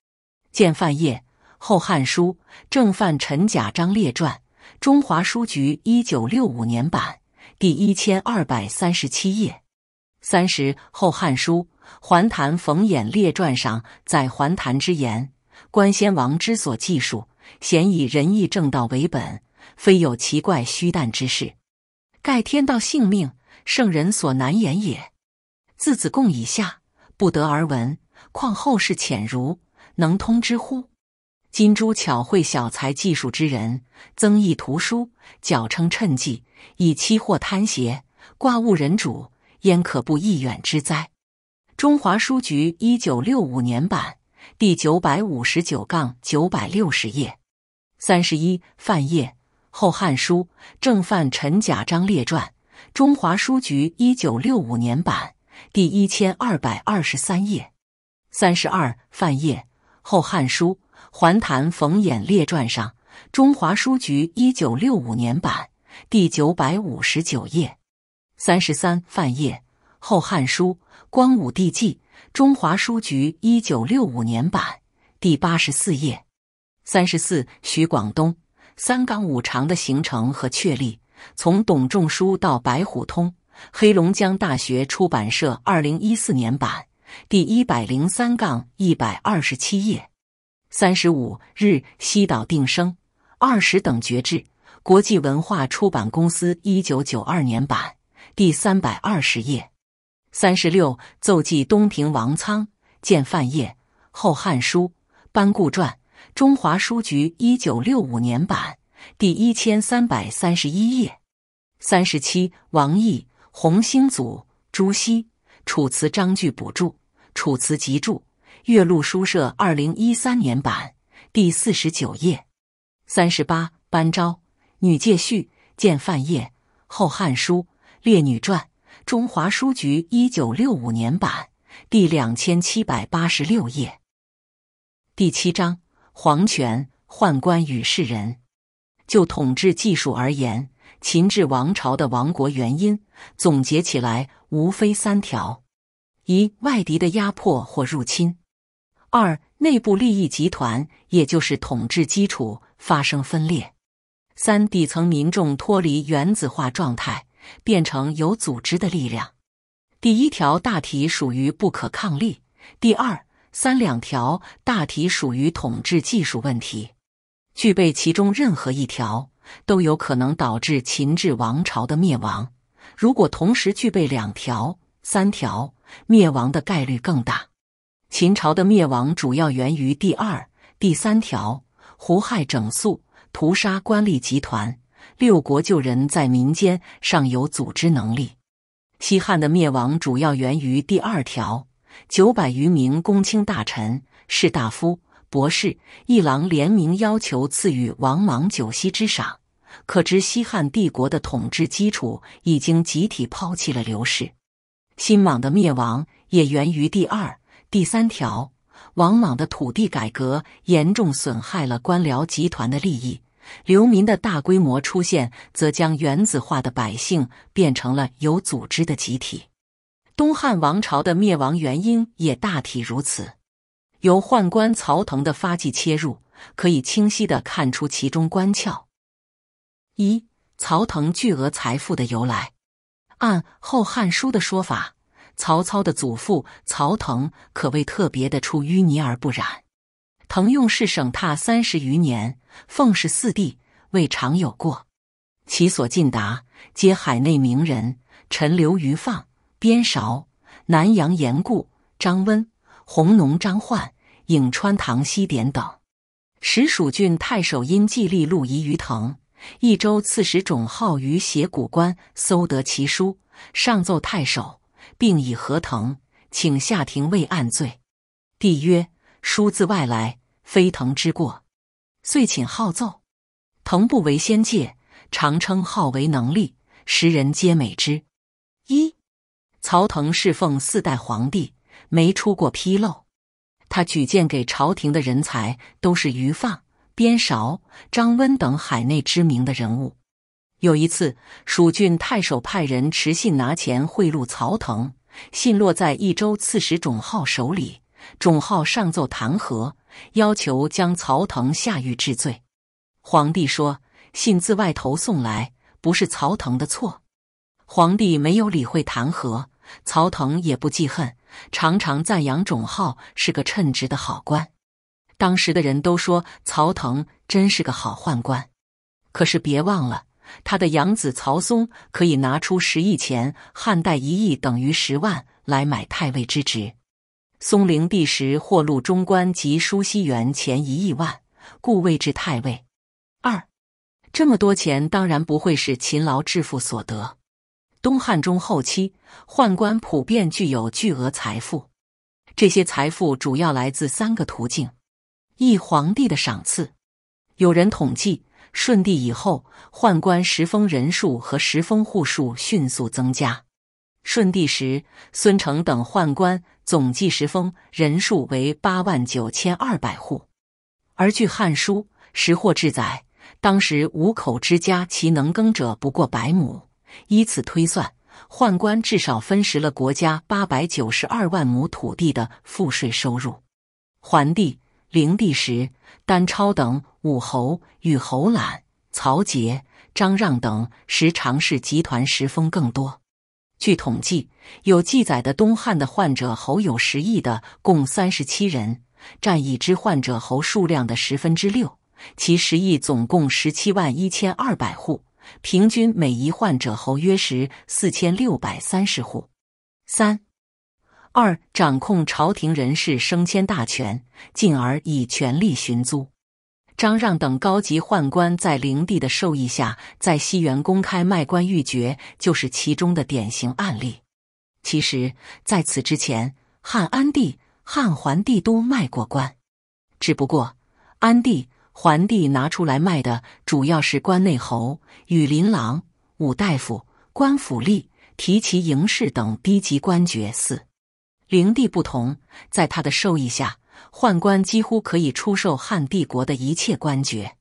见范晔《后汉书·正范陈贾张列传》。中华书局一九六五年版第一千二百三十七页。三十，《后汉书·桓谭冯衍列传》上载桓谭之言：“观先王之所记述，显以仁义正道为本，非有奇怪虚诞之事。盖天道性命，圣人所难言也。自子贡以下，不得而闻，况后世浅如，能通之乎？”金珠巧绘小财技术之人，增益图书，矫称趁计，以期货贪邪，挂误人主，焉可不一远之哉？中华书局一九六五年版第九百五十九杠九百六十页。三十一范晔《后汉书·正范陈贾张列传》，中华书局一九六五年版第一千二百二十三页。三十二范晔《后汉书》。《环谈冯衍列传》上，中华书局一九六五年版第九百五十九页。三十三范晔，《后汉书·光武帝纪》，中华书局一九六五年版第八十四页。三十四徐广东，《三纲五常的形成和确立》，从董仲舒到白虎通，黑龙江大学出版社二零一四年版第一百零三杠一百二十七页。三十五日，西岛定生二十等爵制，国际文化出版公司，一九九二年版，第三百二十页。三十六奏记东平王仓，见范晔《后汉书》，班固传，中华书局，一九六五年版，第一千三百三十一页。三十七，王毅，《洪兴祖》，朱熹《楚辞章句补注》，《楚辞集注》。岳麓书社二零一三年版第四十九页，三十八班昭《女诫序》见范晔《后汉书列女传》，中华书局一九六五年版第两千七百八十六页。第七章皇权、宦官与士人。就统治技术而言，秦制王朝的亡国原因总结起来无非三条：一、外敌的压迫或入侵。二、内部利益集团，也就是统治基础发生分裂；三、底层民众脱离原子化状态，变成有组织的力量。第一条大体属于不可抗力；第二、三两条大体属于统治技术问题。具备其中任何一条，都有可能导致秦制王朝的灭亡。如果同时具备两条、三条，灭亡的概率更大。秦朝的灭亡主要源于第二、第三条，胡亥整肃、屠杀官吏集团；六国旧人在民间尚有组织能力。西汉的灭亡主要源于第二条，九百余名公卿大臣、士大夫、博士、一郎联名要求赐予王莽九锡之赏，可知西汉帝国的统治基础已经集体抛弃了刘氏。新莽的灭亡也源于第二。第三条，王莽的土地改革严重损害了官僚集团的利益，流民的大规模出现，则将原子化的百姓变成了有组织的集体。东汉王朝的灭亡原因也大体如此。由宦官曹腾的发迹切入，可以清晰的看出其中关窍。一、曹腾巨额财富的由来，按《后汉书》的说法。曹操的祖父曹腾可谓特别的出淤泥而不染。腾用事省榻三十余年，奉事四帝，未尝有过。其所进达，皆海内名人，陈留于放、边韶、南阳严固、张温、弘农张焕、颍川唐西典等。使蜀郡太守因寄立录遗于腾。益州刺史种浩于斜谷关搜得其书，上奏太守。并以何腾请下庭为案罪，帝曰：“书自外来，非腾之过。”遂请号奏。腾不为仙界，常称号为能力，时人皆美之。一，曹腾侍奉四代皇帝，没出过纰漏。他举荐给朝廷的人才，都是于放、边韶、张温等海内知名的人物。有一次，蜀郡太守派人持信拿钱贿赂曹腾，信落在益州刺史种浩手里。种浩上奏弹劾，要求将曹腾下狱治罪。皇帝说：“信自外头送来，不是曹腾的错。”皇帝没有理会弹劾，曹腾也不记恨，常常赞扬种浩是个称职的好官。当时的人都说曹腾真是个好宦官，可是别忘了。他的养子曹松可以拿出十亿钱，汉代一亿等于十万，来买太尉之职。松灵帝时获录中官及枢西园钱一亿万，故位至太尉。二，这么多钱当然不会是勤劳致富所得。东汉中后期，宦官普遍具有巨额财富，这些财富主要来自三个途径：一、皇帝的赏赐。有人统计。顺帝以后，宦官十封人数和十封户数迅速增加。顺帝时，孙成等宦官总计十封人数为八万九千二百户，而据《汉书识货志》载，当时五口之家其能耕者不过百亩，依此推算，宦官至少分食了国家八百九十二万亩土地的赋税收入。桓帝、灵帝时。单超等武侯与侯览、曹节、张让等十常侍集团时封更多。据统计，有记载的东汉的患者侯有十亿的共三十七人，占已知患者侯数量的十分之六。其十亿总共十七万一千二百户，平均每一患者侯约十四千六百三十户。三。二，掌控朝廷人事升迁大权，进而以权力寻租。张让等高级宦官在灵帝的授意下，在西园公开卖官鬻爵，就是其中的典型案例。其实，在此之前，汉安帝、汉桓帝都卖过官，只不过安帝、桓帝拿出来卖的主要是关内侯、羽林郎、武大夫、官府吏、提其营士等低级官爵。四灵地不同，在他的授意下，宦官几乎可以出售汉帝国的一切官爵。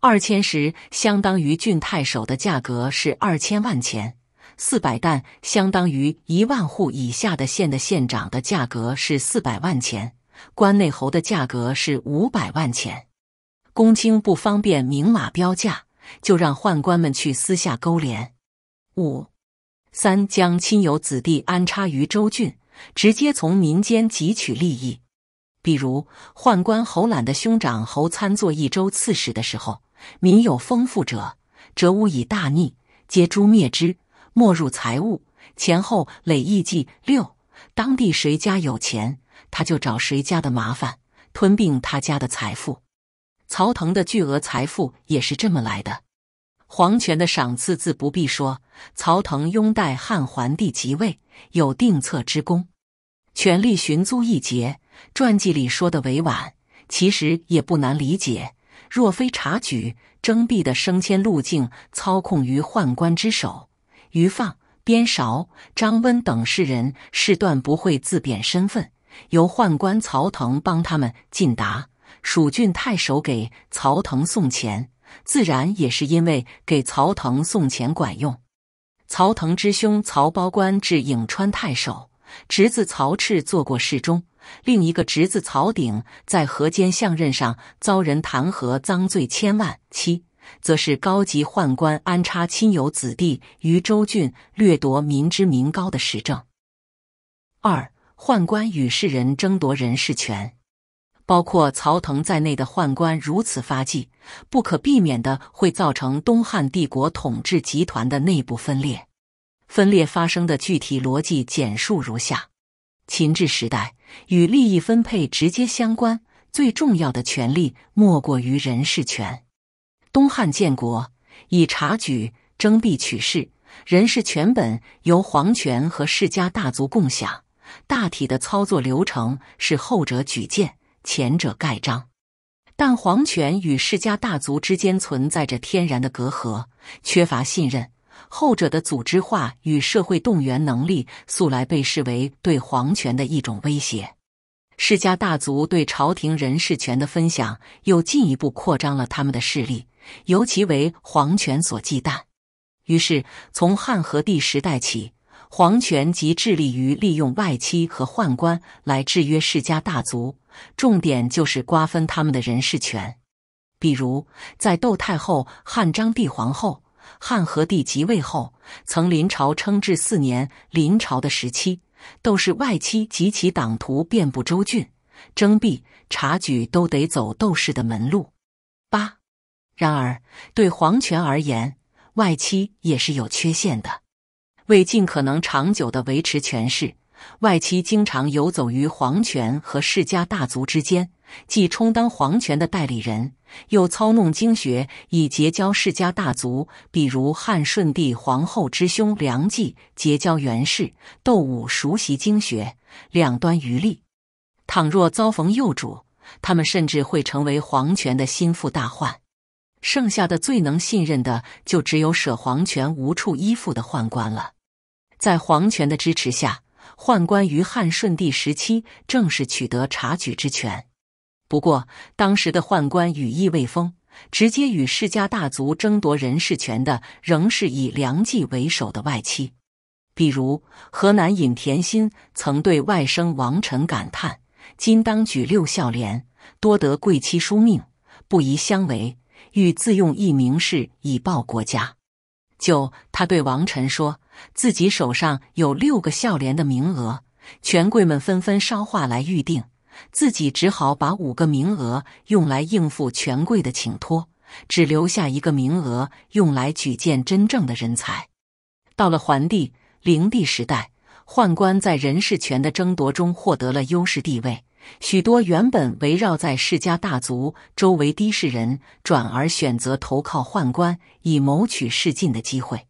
二千石相当于郡太守的价格是二千万钱，四百担相当于一万户以下的县的县长的价格是四百万钱，关内侯的价格是五百万钱。公卿不方便明码标价，就让宦官们去私下勾连。五、三将亲友子弟安插于州郡。直接从民间汲取利益，比如宦官侯览的兄长侯参做益州刺史的时候，民有丰富者，辄诬以大逆，皆诛灭之，没入财物，前后累亿计。六，当地谁家有钱，他就找谁家的麻烦，吞并他家的财富。曹腾的巨额财富也是这么来的。皇权的赏赐自不必说，曹腾拥戴汉桓帝即位，有定策之功，权力寻租一节，传记里说的委婉，其实也不难理解。若非察举征辟的升迁路径操控于宦官之手，于放边韶、张温等世人是断不会自贬身份，由宦官曹腾帮他们进达蜀郡太守，给曹腾送钱。自然也是因为给曹腾送钱管用。曹腾之兄曹包官至颍川太守，侄子曹炽做过侍中，另一个侄子曹鼎在河间相任上遭人弹劾，赃罪千万。七，则是高级宦官安插亲友子弟于州郡，掠夺民脂民膏的实证。二，宦官与世人争夺人事权。包括曹腾在内的宦官如此发迹，不可避免的会造成东汉帝国统治集团的内部分裂。分裂发生的具体逻辑简述如下：秦制时代与利益分配直接相关，最重要的权利莫过于人事权。东汉建国以察举、征辟取士，人事权本由皇权和世家大族共享，大体的操作流程是后者举荐。前者盖章，但皇权与世家大族之间存在着天然的隔阂，缺乏信任。后者的组织化与社会动员能力素来被视为对皇权的一种威胁。世家大族对朝廷人事权的分享，又进一步扩张了他们的势力，尤其为皇权所忌惮。于是，从汉和帝时代起，皇权即致力于利用外戚和宦官来制约世家大族。重点就是瓜分他们的人事权，比如在窦太后、汉章帝皇后、汉和帝即位后，曾临朝称制四年，临朝的时期，窦氏外戚及其党徒遍布州郡，征辟、察举都得走窦氏的门路。八，然而对皇权而言，外戚也是有缺陷的，为尽可能长久的维持权势。外戚经常游走于皇权和世家大族之间，既充当皇权的代理人，又操弄经学以结交世家大族。比如汉顺帝皇后之兄梁冀结交袁氏、窦武，熟悉经学，两端余利。倘若遭逢幼主，他们甚至会成为皇权的心腹大患。剩下的最能信任的，就只有舍皇权无处依附的宦官了。在皇权的支持下。宦官于汉顺帝时期正式取得察举之权，不过当时的宦官羽翼未丰，直接与世家大族争夺人事权的仍是以梁冀为首的外戚。比如河南尹田心曾对外甥王臣感叹：“今当举六孝廉，多得贵戚殊命，不宜相违，欲自用一名士以报国家。”就他对王臣说。自己手上有六个孝廉的名额，权贵们纷纷捎话来预定，自己只好把五个名额用来应付权贵的请托，只留下一个名额用来举荐真正的人才。到了桓帝、灵帝时代，宦官在人事权的争夺中获得了优势地位，许多原本围绕在世家大族周围的士人，转而选择投靠宦官，以谋取仕进的机会。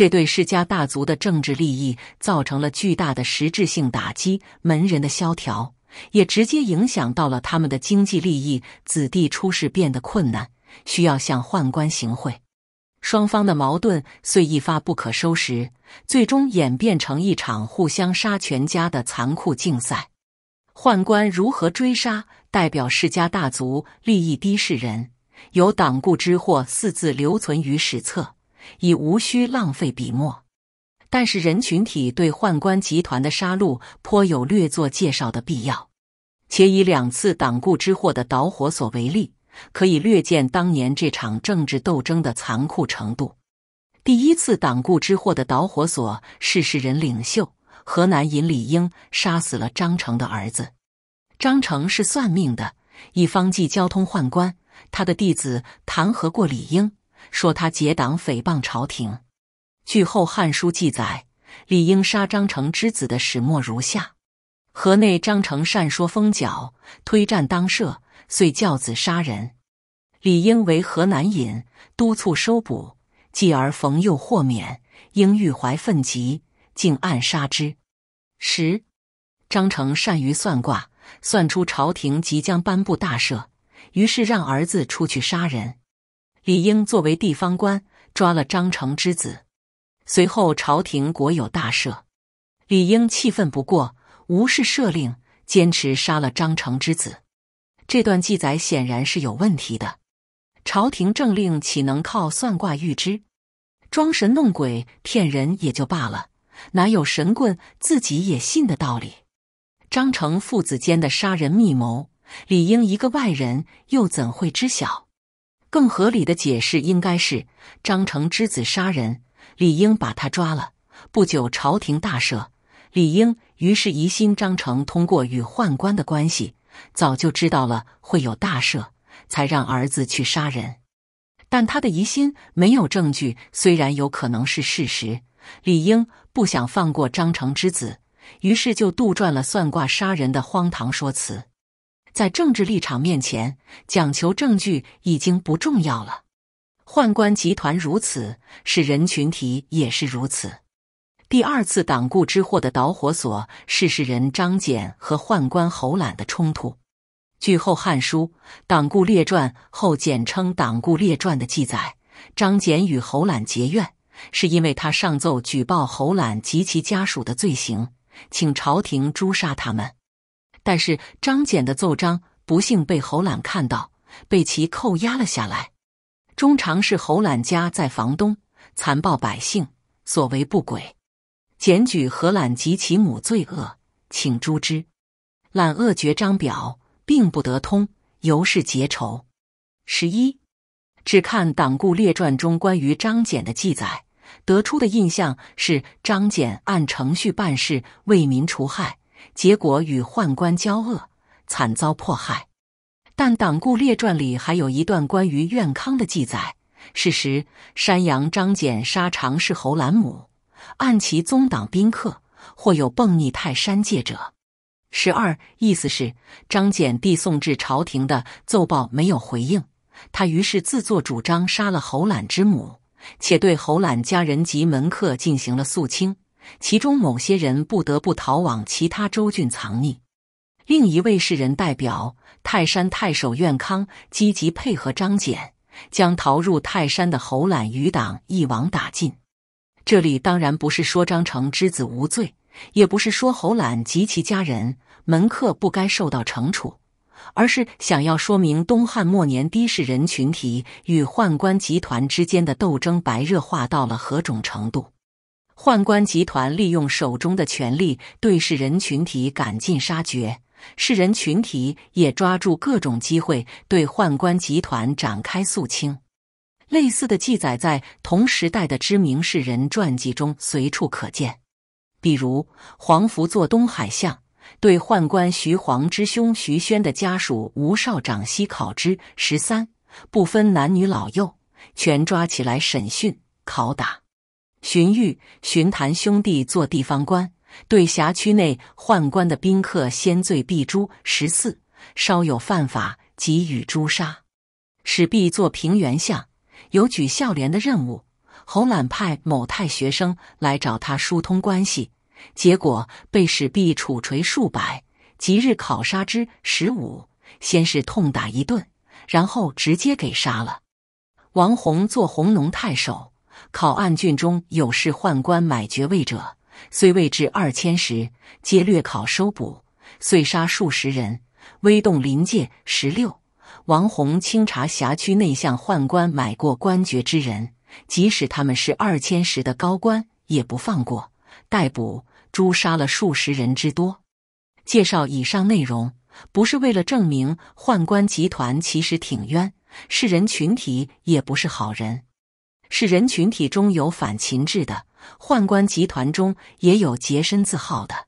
这对世家大族的政治利益造成了巨大的实质性打击，门人的萧条也直接影响到了他们的经济利益，子弟出世变得困难，需要向宦官行贿。双方的矛盾遂一发不可收拾，最终演变成一场互相杀全家的残酷竞赛。宦官如何追杀代表世家大族利益低士人，有“党锢之祸”四字留存于史册。已无需浪费笔墨，但是人群体对宦官集团的杀戮颇有略作介绍的必要，且以两次党锢之祸的导火索为例，可以略见当年这场政治斗争的残酷程度。第一次党锢之祸的导火索是世人领袖河南尹李英杀死了张成的儿子。张成是算命的，以方济交通宦官，他的弟子弹劾过李英，说他结党诽谤朝廷。据《后汉书》记载，李应杀张成之子的始末如下：河内张成善说风角，推战当赦，遂教子杀人。李应为河南尹，督促收捕，继而逢又豁免。应欲怀愤疾，竟暗杀之。十，张成善于算卦，算出朝廷即将颁布大赦，于是让儿子出去杀人。李英作为地方官，抓了张成之子。随后朝廷国有大赦，李英气愤不过，无视赦令，坚持杀了张成之子。这段记载显然是有问题的。朝廷政令岂能靠算卦预知？装神弄鬼骗人也就罢了，哪有神棍自己也信的道理？张成父子间的杀人密谋，李英一个外人又怎会知晓？更合理的解释应该是，张成之子杀人，理应把他抓了。不久，朝廷大赦，理应于是疑心张成通过与宦官的关系，早就知道了会有大赦，才让儿子去杀人。但他的疑心没有证据，虽然有可能是事实，理应不想放过张成之子，于是就杜撰了算卦杀人的荒唐说辞。在政治立场面前，讲求证据已经不重要了。宦官集团如此，是人群体也是如此。第二次党锢之祸的导火索是士人张俭和宦官侯览的冲突。据《后汉书·党锢列传》（后简称《党锢列传》）的记载，张俭与侯览结怨，是因为他上奏举报侯览及其家属的罪行，请朝廷诛杀他们。但是张俭的奏章不幸被侯览看到，被其扣押了下来。中常侍侯览家在房东，残暴百姓，所为不轨，检举何览及其母罪恶，请诛之。览恶绝张表，并不得通，由是结仇。十一，只看《党锢列传》中关于张俭的记载，得出的印象是张俭按程序办事，为民除害。结果与宦官交恶，惨遭迫害。但《党锢列传》里还有一段关于怨康的记载：是时，山阳张俭杀常侍侯览母，按其宗党宾客，或有迸逆泰山界者。十二意思是张俭递送至朝廷的奏报没有回应，他于是自作主张杀了侯览之母，且对侯览家人及门客进行了肃清。其中某些人不得不逃往其他州郡藏匿，另一位士人代表泰山太守苑康积极配合张俭，将逃入泰山的侯览余党一网打尽。这里当然不是说张成之子无罪，也不是说侯览及其家人门客不该受到惩处，而是想要说明东汉末年的士人群体与宦官集团之间的斗争白热化到了何种程度。宦官集团利用手中的权力对士人群体赶尽杀绝，士人群体也抓住各种机会对宦官集团展开肃清。类似的记载在同时代的知名士人传记中随处可见。比如，黄福做东海相，对宦官徐黄之兄徐宣的家属吴少长、西考之十三，不分男女老幼，全抓起来审讯、拷打。荀彧、荀谭兄弟做地方官，对辖区内宦官的宾客，先罪必诛；十四，稍有犯法，即予诛杀。史弼做平原相，有举孝廉的任务。侯览派某太学生来找他疏通关系，结果被史弼处锤数百，即日考杀之。十五，先是痛打一顿，然后直接给杀了。王弘做弘农太守。考案卷中有事宦官买爵位者，虽未至二千石，皆略考收捕，遂杀数十人。威动临界十六，王弘清查辖区内向宦官买过官爵之人，即使他们是二千石的高官，也不放过，逮捕诛杀了数十人之多。介绍以上内容，不是为了证明宦官集团其实挺冤，是人群体也不是好人。是人群体中有反秦制的，宦官集团中也有洁身自好的。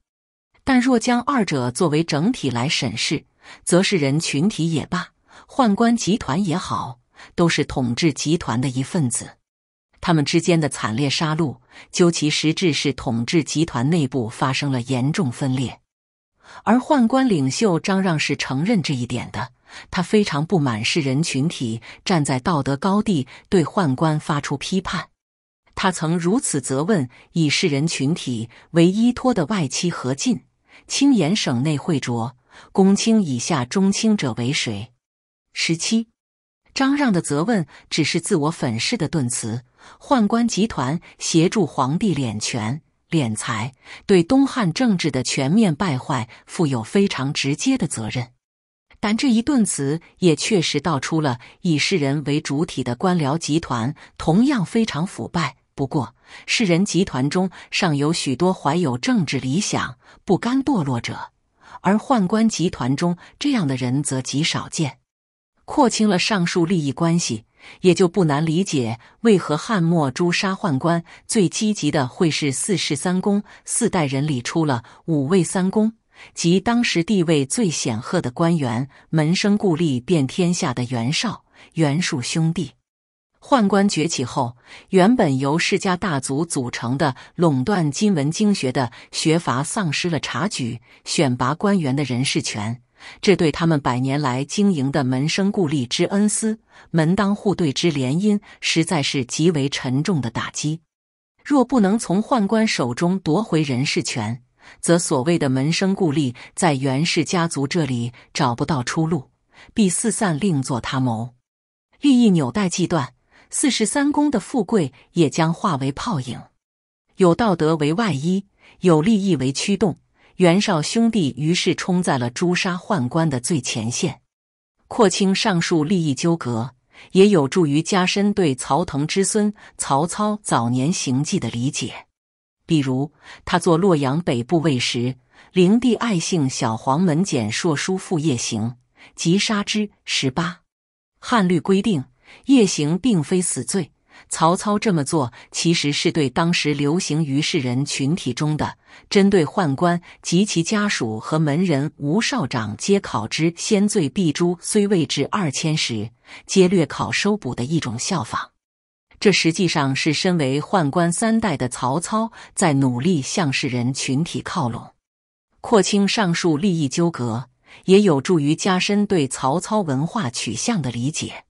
但若将二者作为整体来审视，则是人群体也罢，宦官集团也好，都是统治集团的一份子。他们之间的惨烈杀戮，究其实质是统治集团内部发生了严重分裂。而宦官领袖张让是承认这一点的，他非常不满世人群体站在道德高地对宦官发出批判。他曾如此责问以世人群体为依托的外戚何进：“清延省内会浊，公卿以下中卿者为谁？”十七，张让的责问只是自我粉饰的遁词。宦官集团协助皇帝敛权。敛财对东汉政治的全面败坏负有非常直接的责任，但这一顿词也确实道出了以世人为主体的官僚集团同样非常腐败。不过，世人集团中尚有许多怀有政治理想、不甘堕落者，而宦官集团中这样的人则极少见。廓清了上述利益关系。也就不难理解，为何汉末诛杀宦官最积极的会是四世三公，四代人里出了五位三公，即当时地位最显赫的官员，门生故吏遍天下的袁绍、袁术兄弟。宦官崛起后，原本由世家大族组成的垄断金文经学的学阀，丧失了察举选拔官员的人事权。这对他们百年来经营的门生故吏之恩私、门当户对之联姻，实在是极为沉重的打击。若不能从宦官手中夺回人事权，则所谓的门生故吏在袁氏家族这里找不到出路，必四散另作他谋。利益纽带既断，四十三公的富贵也将化为泡影。有道德为外衣，有利益为驱动。袁绍兄弟于是冲在了诛杀宦官的最前线，廓清上述利益纠葛，也有助于加深对曹腾之孙曹操早年行迹的理解。比如，他做洛阳北部尉时，灵帝爱幸小黄门简硕书父夜行，即杀之十八。汉律规定，夜行并非死罪。曹操这么做，其实是对当时流行于世人群体中的针对宦官及其家属和门人吴少长皆考之，先罪必诛，虽未至二千时，皆略考收捕的一种效仿。这实际上是身为宦官三代的曹操在努力向世人群体靠拢，廓清上述利益纠葛，也有助于加深对曹操文化取向的理解。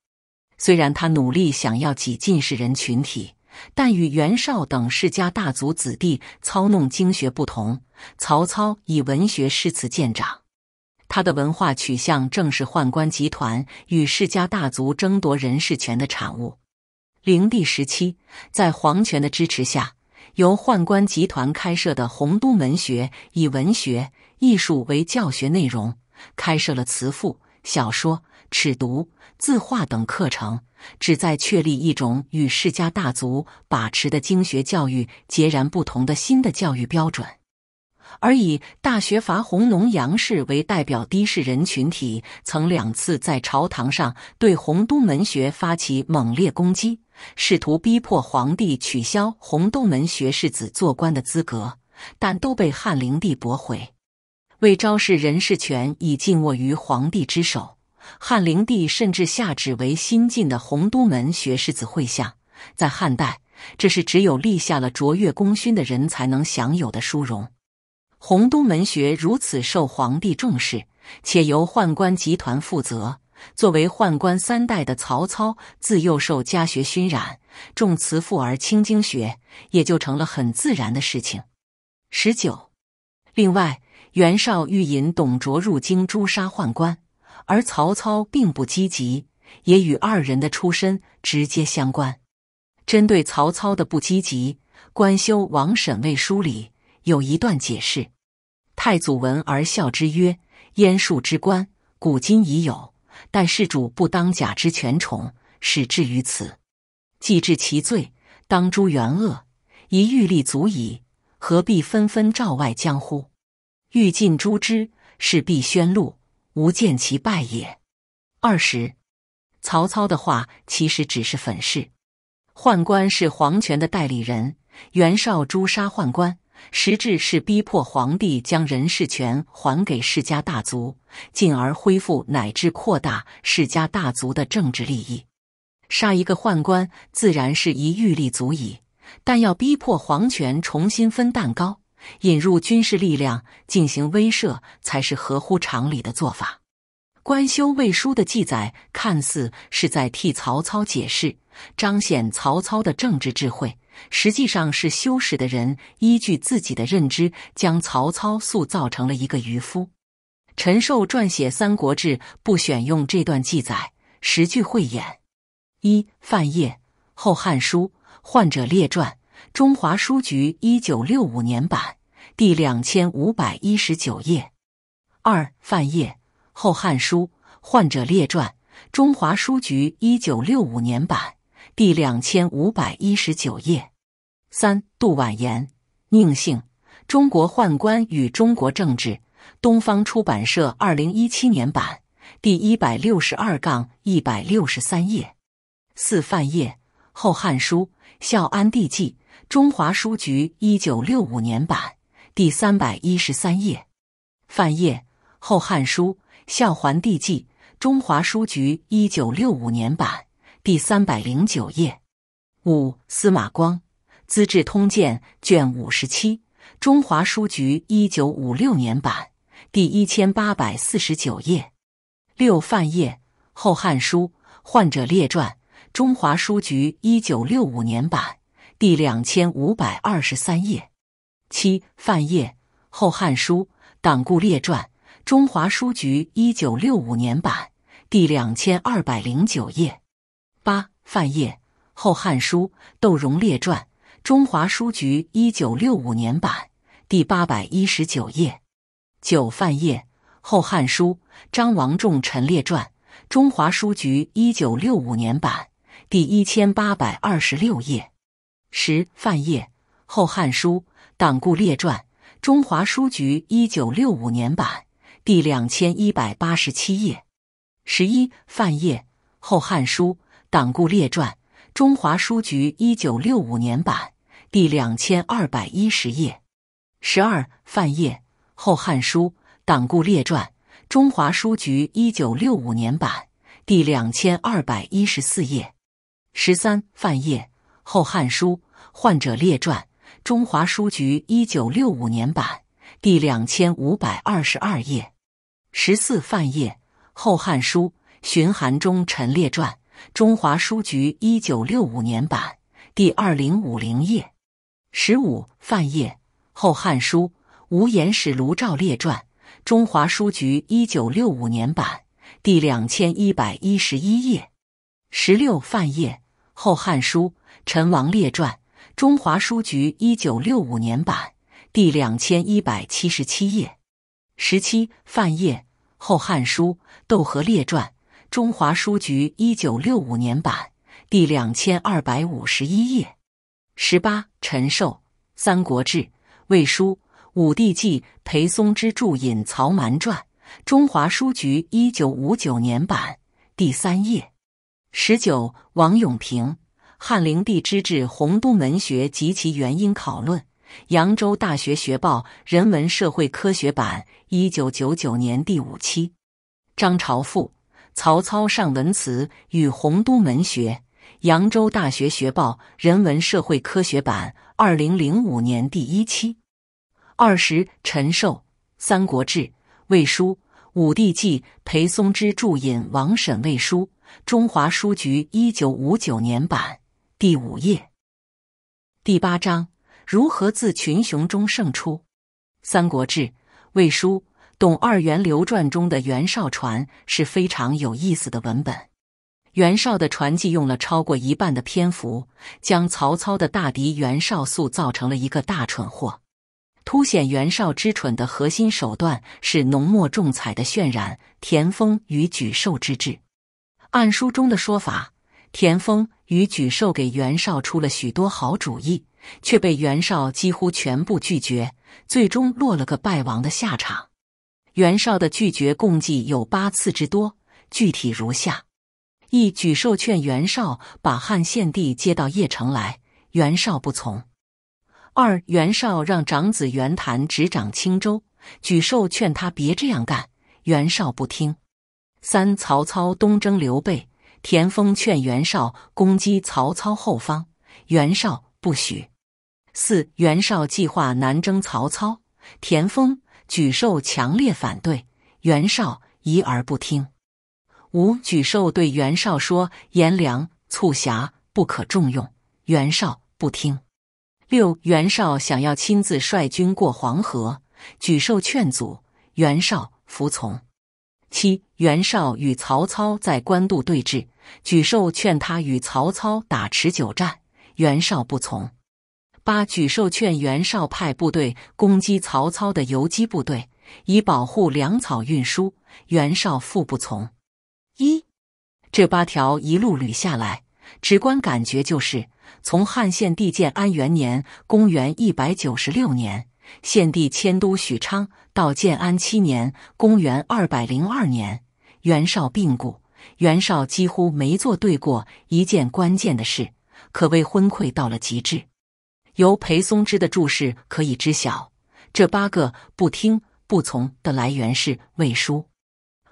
虽然他努力想要挤进士人群体，但与袁绍等世家大族子弟操弄经学不同，曹操以文学诗词见长。他的文化取向正是宦官集团与世家大族争夺人事权的产物。灵帝时期，在皇权的支持下，由宦官集团开设的鸿都门学，以文学艺术为教学内容，开设了词赋、小说、尺牍。字画等课程，旨在确立一种与世家大族把持的经学教育截然不同的新的教育标准。而以大学阀洪农杨氏为代表的士人群体，曾两次在朝堂上对洪都门学发起猛烈攻击，试图逼迫皇帝取消洪都门学士子做官的资格，但都被汉灵帝驳回，为昭示人事权已尽握于皇帝之手。汉灵帝甚至下旨为新晋的洪都门学士子会下。在汉代，这是只有立下了卓越功勋的人才能享有的殊荣。洪都门学如此受皇帝重视，且由宦官集团负责，作为宦官三代的曹操，自幼受家学熏染，重辞赋而轻经学，也就成了很自然的事情。十九，另外，袁绍欲引董卓入京诛杀宦官。而曹操并不积极，也与二人的出身直接相关。针对曹操的不积极，《关修王审魏书》里有一段解释：“太祖闻而笑之曰：‘燕数之官，古今已有，但事主不当假之权宠，始至于此。既知其罪，当诛元恶，一欲立足矣，何必纷纷召外江乎？欲尽诛之，势必宣露。’”吾见其败也。二十，曹操的话其实只是粉饰。宦官是皇权的代理人，袁绍诛杀宦官，实质是逼迫皇帝将人事权还给世家大族，进而恢复乃至扩大世家大族的政治利益。杀一个宦官，自然是一欲力足矣，但要逼迫皇权重新分蛋糕。引入军事力量进行威慑，才是合乎常理的做法。关修魏书的记载看似是在替曹操解释，彰显曹操的政治智慧，实际上是修史的人依据自己的认知，将曹操塑造成了一个渔夫。陈寿撰写《三国志》不选用这段记载，十句慧眼。一范晔《后汉书·宦者列传》。中华书局一九六五年版，第两千五百一十九页。二范晔《后汉书·患者列传》，中华书局一九六五年版，第两千五百一十九页。三杜婉言《宁性：中国宦官与中国政治》，东方出版社二零一七年版，第一百六十二杠一百六十三页。四范晔《后汉书·孝安帝纪》。中华书局一九六五年版第三百一十三页。范晔《后汉书·孝桓帝纪》，中华书局一九六五年版第三百零九页。五司马光《资治通鉴》卷五十七，中华书局一九五六年版第一千八百四十九页。六范晔《后汉书·患者列传》，中华书局一九六五年版。第两千五百二十三页。七范晔《后汉书·党锢列传》，中华书局一九六五年版，第两千二百零九页。八范晔《后汉书·窦融列传》，中华书局一九六五年版，第八百一十九页。九范晔《后汉书·张王仲陈列传》，中华书局一九六五年版，第一千八百二十六页。十范晔，《后汉书·党锢列传》，中华书局一九六五年版，第两千一百八十七页。十一范晔，《后汉书·党锢列传》，中华书局一九六五年版，第两千二百一十页。十二范晔，《后汉书·党锢列传》，中华书局一九六五年版，第两千二百一十四页。十三范晔。《后汉书·宦者列传》，中华书局一九六五年版，第两千五百二十二页。十四范晔，《后汉书·荀韩中陈列传》，中华书局一九六五年版，第二零五零页。十五范晔，《后汉书·吴延史卢照列传》，中华书局一九六五年版，第两千一百一十一页。十六范晔，《后汉书》。陈王列传，中华书局一九六五年版，第两千一百七十七页。十七范晔，后汉书窦和列传，中华书局一九六五年版，第两千二百五十一页。十八陈寿，三国志魏书武帝纪裴松之注引曹瞒传，中华书局一九五九年版，第三页。十九王永平。汉灵帝之治洪都文学及其原因考论，《扬州大学学报·人文社会科学版》一九九九年第五期。张朝富，《曹操上文辞与洪都文学》，《扬州大学学报·人文社会科学版》二零零五年第一期。二十，陈寿，《三国志·魏书·武帝纪》，裴松之注引王审《魏书》，中华书局一九五九年版。第五页，第八章如何自群雄中胜出？《三国志·魏书·董二元流传》中的袁绍传是非常有意思的文本。袁绍的传记用了超过一半的篇幅，将曹操的大敌袁绍塑造成了一个大蠢货，凸显袁绍之蠢的核心手段是浓墨重彩的渲染田丰与沮授之志。按书中的说法，田丰。与沮授给袁绍出了许多好主意，却被袁绍几乎全部拒绝，最终落了个败亡的下场。袁绍的拒绝共计有八次之多，具体如下：一、沮授劝袁绍把汉献帝接到邺城来，袁绍不从；二、袁绍让长子袁谭执掌青州，沮授劝他别这样干，袁绍不听；三、曹操东征刘备。田丰劝袁绍攻击曹操后方，袁绍不许。四、袁绍计划南征曹操，田丰、沮授强烈反对，袁绍疑而不听。五、沮授对袁绍说：“颜良、促狭不可重用。”袁绍不听。六、袁绍想要亲自率军过黄河，沮授劝阻，袁绍服从。七、袁绍与曹操在官渡对峙，沮授劝他与曹操打持久战，袁绍不从。八、沮授劝袁绍派部队攻击曹操的游击部队，以保护粮草运输，袁绍复不从。一、这八条一路捋下来，直观感觉就是从汉献帝建安元年（公元一百九十六年）。献帝迁都许昌到建安七年（公元二百零二年），袁绍病故。袁绍几乎没做对过一件关键的事，可谓昏聩到了极致。由裴松之的注释可以知晓，这八个“不听不从”的来源是《魏书》。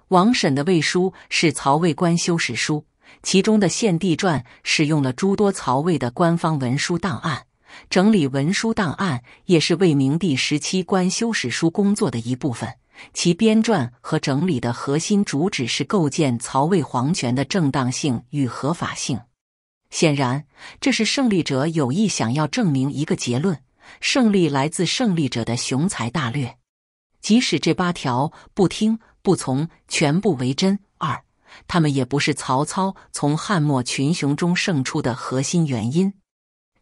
王审的《魏书》是曹魏官修史书，其中的《献帝传》使用了诸多曹魏的官方文书档案。整理文书档案也是魏明帝时期官修史书工作的一部分。其编撰和整理的核心主旨是构建曹魏皇权的正当性与合法性。显然，这是胜利者有意想要证明一个结论：胜利来自胜利者的雄才大略。即使这八条不听不从，全部为真，二，他们也不是曹操从汉末群雄中胜出的核心原因。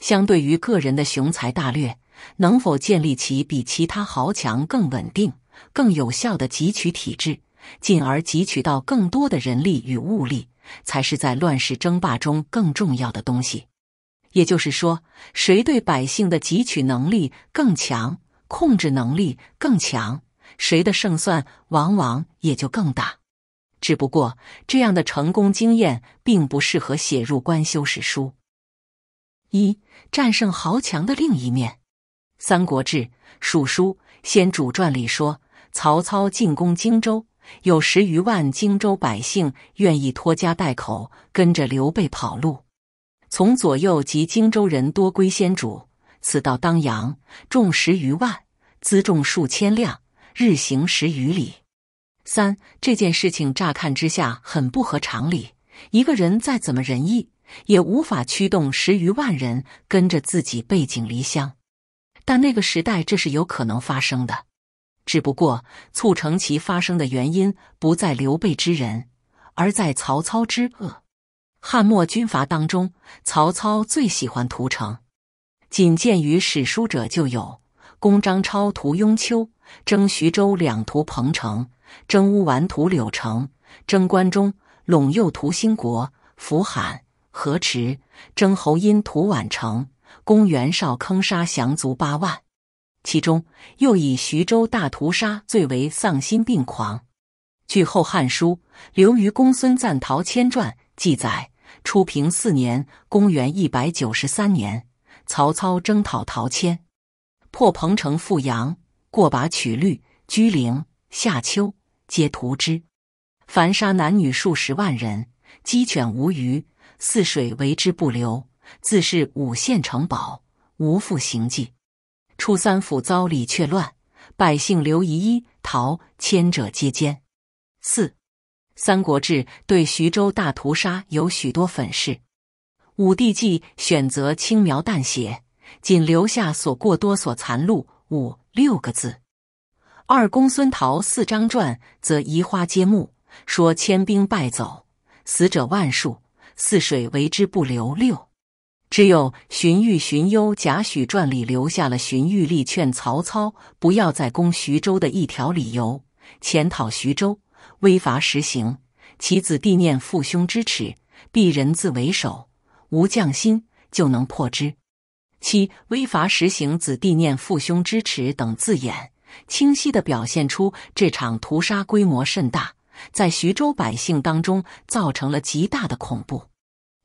相对于个人的雄才大略，能否建立起比其他豪强更稳定、更有效的汲取体制，进而汲取到更多的人力与物力，才是在乱世争霸中更重要的东西。也就是说，谁对百姓的汲取能力更强，控制能力更强，谁的胜算往往也就更大。只不过，这样的成功经验并不适合写入官修史书。一战胜豪强的另一面，《三国志·蜀书·先主传》里说，曹操进攻荆州，有十余万荆州百姓愿意拖家带口跟着刘备跑路。从左右及荆州人多归先主，此道当阳，重十余万，辎重数千辆，日行十余里。三这件事情乍看之下很不合常理，一个人再怎么仁义。也无法驱动十余万人跟着自己背井离乡，但那个时代这是有可能发生的，只不过促成其发生的原因不在刘备之人，而在曹操之恶。汉末军阀当中，曹操最喜欢屠城，仅见于史书者就有：攻张超屠雍丘，征徐州两屠彭城，征乌丸屠柳城，征关中陇右屠兴国、扶汉。河池征侯因屠宛城，攻袁绍，坑杀降卒八万。其中又以徐州大屠杀最为丧心病狂。据《后汉书·刘虞、公孙瓒、陶谦传》记载，初平四年（公元193年），曹操征讨陶谦，破彭城、富阳，过把曲率、居陵、夏丘，皆屠之。凡杀男女数十万人，鸡犬无余。泗水为之不流，自是五县城堡无复行迹。初三府遭李榷乱，百姓流一逃迁者皆歼。四《三国志》对徐州大屠杀有许多粉饰，《武帝纪》选择轻描淡写，仅留下所过多所残录五六个字。二公孙陶四张传则移花接木，说千兵败走，死者万数。泗水为之不留。六，只有《荀彧荀攸贾诩传》里留下了荀彧力劝曹操不要再攻徐州的一条理由：潜讨徐州，威伐实行。其子弟念父兄之耻，必人自为首，无将心就能破之。七威伐实行，子弟念父兄之耻等字眼，清晰地表现出这场屠杀规模甚大，在徐州百姓当中造成了极大的恐怖。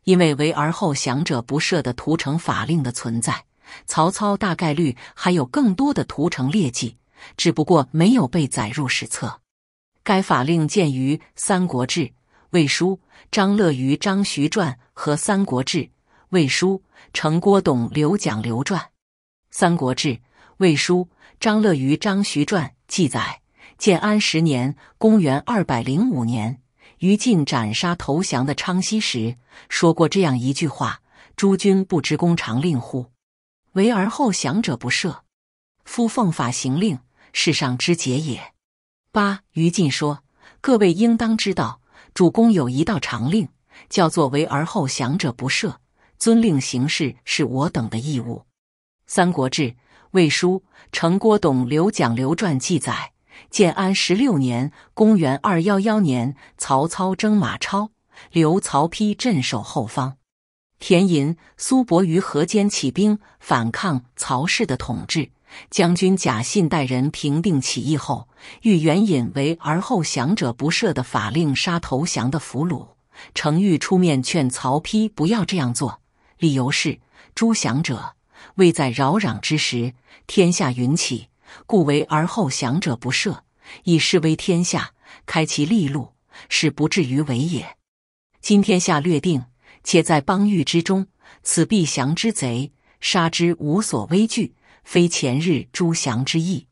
因为“为而后降者不赦”的屠城法令的存在，曹操大概率还有更多的屠城劣迹，只不过没有被载入史册。该法令见于《三国志·魏书·张乐于张徐传》和《三国志·魏书·程郭董刘蒋刘传》。《三国志·魏书·张乐于张徐传》记载：建安十年（公元二百零五年）。于禁斩杀投降的昌豨时，说过这样一句话：“诸君不知公常令乎？为而后降者不赦。夫奉法行令，世上之节也。”八，于禁说：“各位应当知道，主公有一道常令，叫做‘为而后降者不赦’，遵令行事是我等的义务。”《三国志·魏书·程郭董刘蒋刘传》记载。建安十六年（公元211年），曹操征马超，留曹丕镇守后方。田银、苏伯于河间起兵反抗曹氏的统治。将军贾信带人平定起义后，欲援引“为而后降者不赦”的法令杀投降的俘虏。程昱出面劝曹丕不要这样做，理由是：“诸降者，未在扰攘之时，天下云起。”故为而后降者不赦，以示威天下，开其利路，使不至于为也。今天下略定，且在邦域之中，此必降之贼，杀之无所畏惧，非前日诸降之意。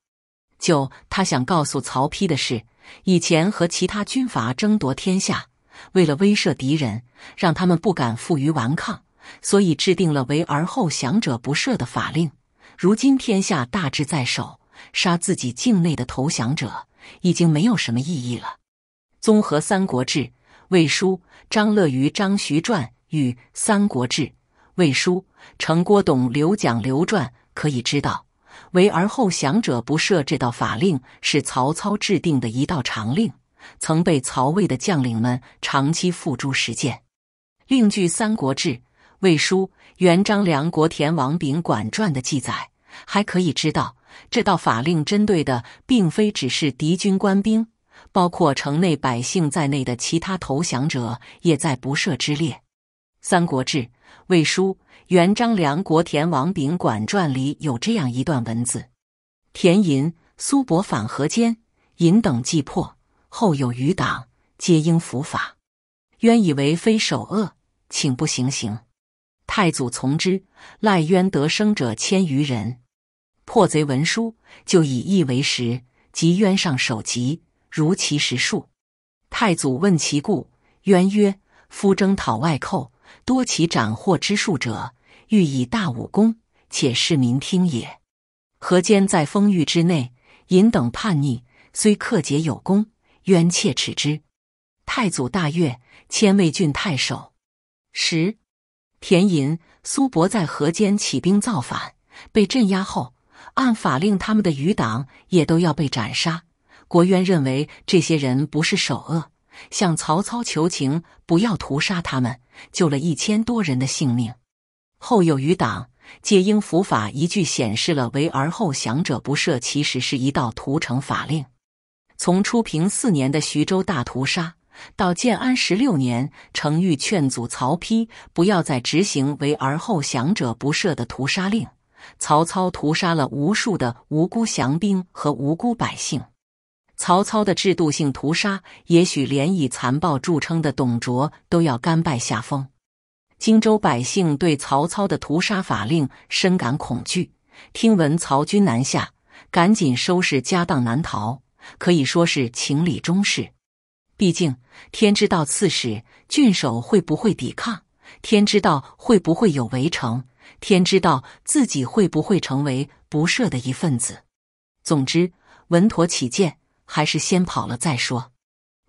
就他想告诉曹丕的是，以前和其他军阀争夺天下，为了威慑敌人，让他们不敢负隅顽抗，所以制定了为而后降者不赦的法令。如今天下大致在手。杀自己境内的投降者已经没有什么意义了。综合《三国志》《魏书》《张乐于张徐传》与《三国志》《魏书》《程郭董刘蒋刘传》，可以知道“为而后降者不赦”这道法令是曹操制定的一道常令，曾被曹魏的将领们长期付诸实践。另据《三国志》《魏书》《元张良国田王炳管传》的记载，还可以知道。这道法令针对的并非只是敌军官兵，包括城内百姓在内的其他投降者也在不赦之列。《三国志·魏书·元张良国田王秉传》里有这样一段文字：田银、苏伯反河间，银等既破，后有余党，皆应伏法。渊以为非首恶，请不行刑。太祖从之，赖渊得生者千余人。破贼文书，就以一为十，即冤上首级，如其实数。太祖问其故，渊曰：“夫征讨外寇，多其斩获之数者，欲以大武功，且市民听也。河间在封域之内，尹等叛逆，虽克节有功，渊切耻之。太祖大悦，迁魏郡太守。十田寅、苏伯在河间起兵造反，被镇压后。”按法令，他们的余党也都要被斩杀。国渊认为这些人不是首恶，向曹操求情，不要屠杀他们，救了一千多人的性命。后有余党，皆应伏法。一句显示了“为而后降者不赦”，其实是一道屠城法令。从初平四年的徐州大屠杀，到建安十六年，程昱劝阻曹丕不要再执行“为而后降者不赦”的屠杀令。曹操屠杀了无数的无辜降兵和无辜百姓。曹操的制度性屠杀，也许连以残暴著称的董卓都要甘拜下风。荆州百姓对曹操的屠杀法令深感恐惧，听闻曹军南下，赶紧收拾家当南逃，可以说是情理中事。毕竟，天知道刺史、郡守会不会抵抗，天知道会不会有围城。天知道自己会不会成为不赦的一份子。总之，稳妥起见，还是先跑了再说。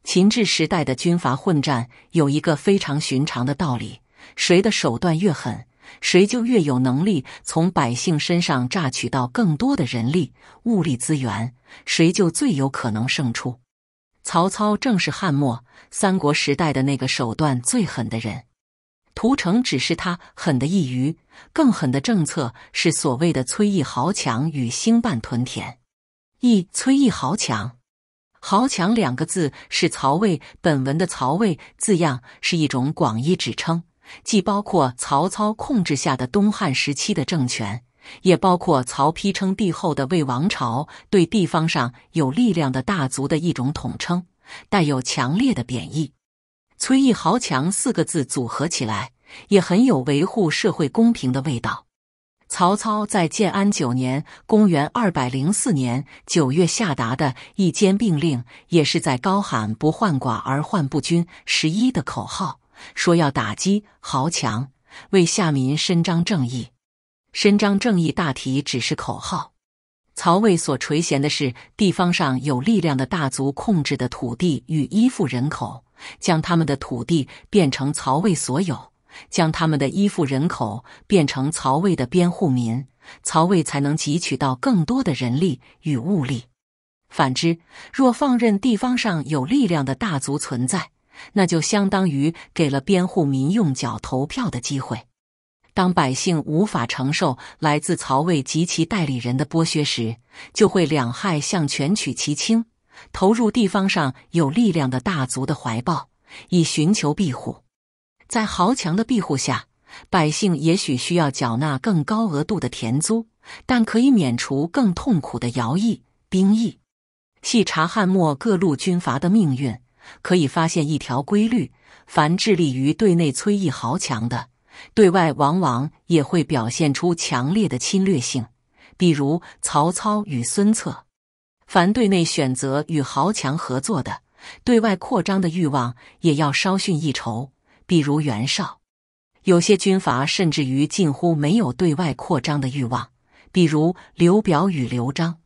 秦制时代的军阀混战有一个非常寻常的道理：谁的手段越狠，谁就越有能力从百姓身上榨取到更多的人力、物力资源，谁就最有可能胜出。曹操正是汉末三国时代的那个手段最狠的人，屠城只是他狠的一隅。更狠的政策是所谓的“崔毅豪强”与“兴办屯田”。一“崔毅豪强”，“豪强”两个字是曹魏本文的“曹魏”字样，是一种广义指称，既包括曹操控制下的东汉时期的政权，也包括曹丕称帝后的魏王朝对地方上有力量的大族的一种统称，带有强烈的贬义。“崔毅豪强”四个字组合起来。也很有维护社会公平的味道。曹操在建安九年（公元204年）九月下达的一兼并令，也是在高喊“不患寡而患不均”十一的口号，说要打击豪强，为下民伸张正义。伸张正义大体只是口号，曹魏所垂涎的是地方上有力量的大族控制的土地与依附人口，将他们的土地变成曹魏所有。将他们的依附人口变成曹魏的编户民，曹魏才能汲取到更多的人力与物力。反之，若放任地方上有力量的大族存在，那就相当于给了编户民用脚投票的机会。当百姓无法承受来自曹魏及其代理人的剥削时，就会两害相权取其轻，投入地方上有力量的大族的怀抱，以寻求庇护。在豪强的庇护下，百姓也许需要缴纳更高额度的田租，但可以免除更痛苦的徭役、兵役。细查汉末各路军阀的命运，可以发现一条规律：凡致力于对内催役豪强的，对外往往也会表现出强烈的侵略性。比如曹操与孙策，凡对内选择与豪强合作的，对外扩张的欲望也要稍逊一筹。比如袁绍，有些军阀甚至于近乎没有对外扩张的欲望，比如刘表与刘璋。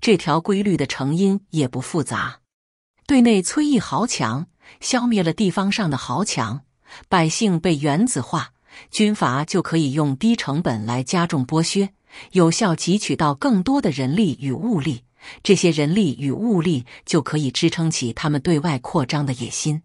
这条规律的成因也不复杂：对内催抑豪强，消灭了地方上的豪强，百姓被原子化，军阀就可以用低成本来加重剥削，有效汲取到更多的人力与物力。这些人力与物力就可以支撑起他们对外扩张的野心。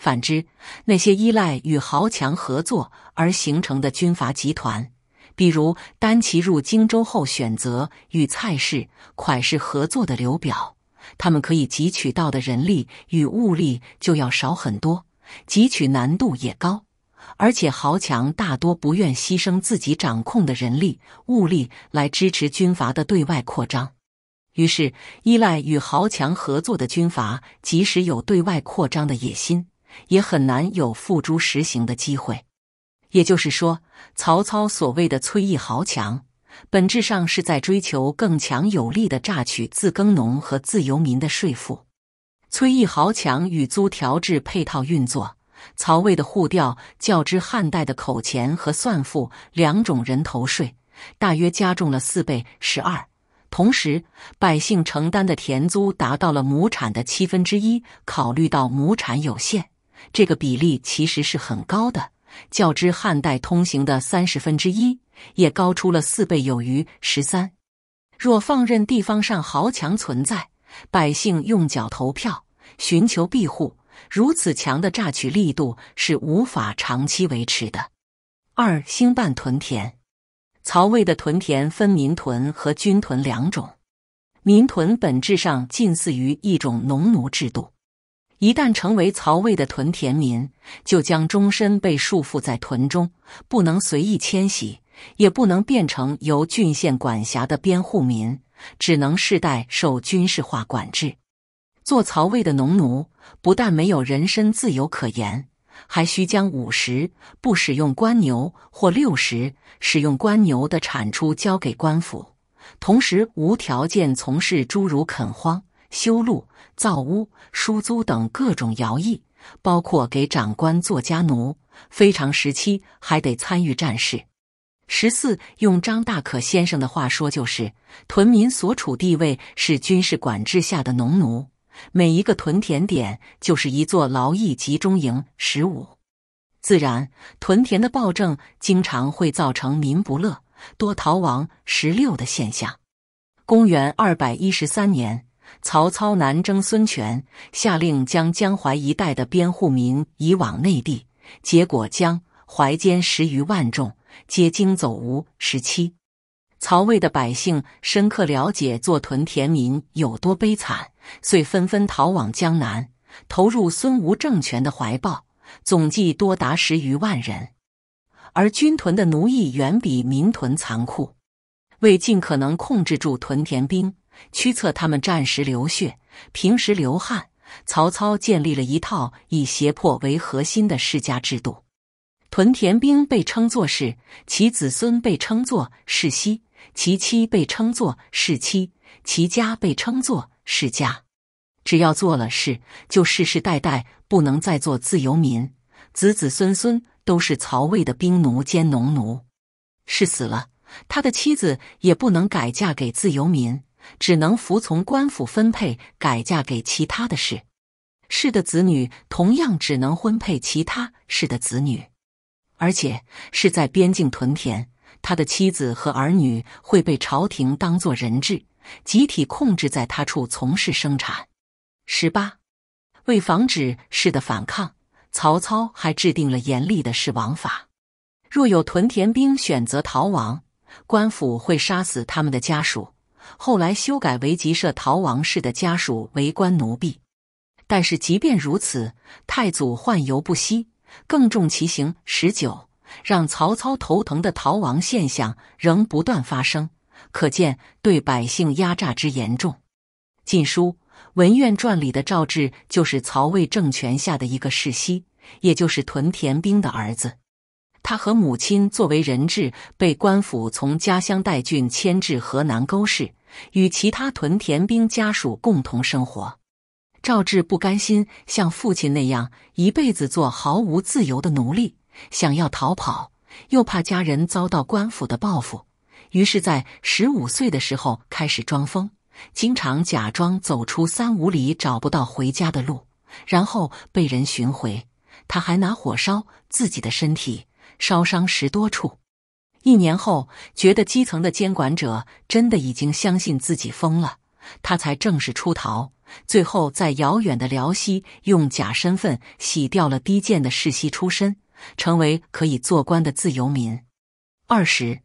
反之，那些依赖与豪强合作而形成的军阀集团，比如丹骑入荆州后选择与蔡氏、蒯氏合作的刘表，他们可以汲取到的人力与物力就要少很多，汲取难度也高。而且豪强大多不愿牺牲自己掌控的人力物力来支持军阀的对外扩张，于是依赖与豪强合作的军阀，即使有对外扩张的野心。也很难有付诸实行的机会。也就是说，曹操所谓的催役豪强，本质上是在追求更强有力的榨取自耕农和自由民的税赋。催役豪强与租调制配套运作，曹魏的户调较之汉代的口钱和算赋两种人头税，大约加重了四倍十二。同时，百姓承担的田租达到了亩产的七分之一。考虑到亩产有限。这个比例其实是很高的，较之汉代通行的三十分之一，也高出了四倍有余十三。若放任地方上豪强存在，百姓用脚投票寻求庇护，如此强的榨取力度是无法长期维持的。二、兴办屯田。曹魏的屯田分民屯和军屯两种，民屯本质上近似于一种农奴制度。一旦成为曹魏的屯田民，就将终身被束缚在屯中，不能随意迁徙，也不能变成由郡县管辖的边户民，只能世代受军事化管制。做曹魏的农奴，不但没有人身自由可言，还需将五十不使用官牛或六十使用官牛的产出交给官府，同时无条件从事诸如垦荒、修路。造屋、收租等各种徭役，包括给长官做家奴，非常时期还得参与战事。十四，用张大可先生的话说，就是屯民所处地位是军事管制下的农奴，每一个屯田点就是一座劳役集中营。十五，自然屯田的暴政经常会造成民不乐、多逃亡十六的现象。公元二百一十三年。曹操南征孙权，下令将江淮一带的边户民移往内地，结果江淮间十余万众皆惊走吴。十七，曹魏的百姓深刻了解做屯田民有多悲惨，遂纷纷逃往江南，投入孙吴政权的怀抱，总计多达十余万人。而军屯的奴役远比民屯残酷，为尽可能控制住屯田兵。驱策他们战时流血，平时流汗。曹操建立了一套以胁迫为核心的世家制度。屯田兵被称作是其子孙，被称作世袭，其妻被称作世妻，其家被称作世家。只要做了事，就世世代代不能再做自由民，子子孙孙都是曹魏的兵奴兼农奴。是死了，他的妻子也不能改嫁给自由民。只能服从官府分配，改嫁给其他的事氏的子女，同样只能婚配其他氏的子女，而且是在边境屯田。他的妻子和儿女会被朝廷当做人质，集体控制在他处从事生产。十八，为防止氏的反抗，曹操还制定了严厉的氏王法。若有屯田兵选择逃亡，官府会杀死他们的家属。后来修改为吉社逃亡式的家属为官奴婢，但是即便如此，太祖患游不息，更重其刑十九，让曹操头疼的逃亡现象仍不断发生，可见对百姓压榨之严重。《晋书·文苑传》里的赵质就是曹魏政权下的一个世袭，也就是屯田兵的儿子，他和母亲作为人质被官府从家乡代郡迁至河南沟市。与其他屯田兵家属共同生活，赵志不甘心像父亲那样一辈子做毫无自由的奴隶，想要逃跑，又怕家人遭到官府的报复，于是，在十五岁的时候开始装疯，经常假装走出三五里找不到回家的路，然后被人寻回。他还拿火烧自己的身体，烧伤十多处。一年后，觉得基层的监管者真的已经相信自己疯了，他才正式出逃。最后，在遥远的辽西，用假身份洗掉了低贱的世袭出身，成为可以做官的自由民。二十，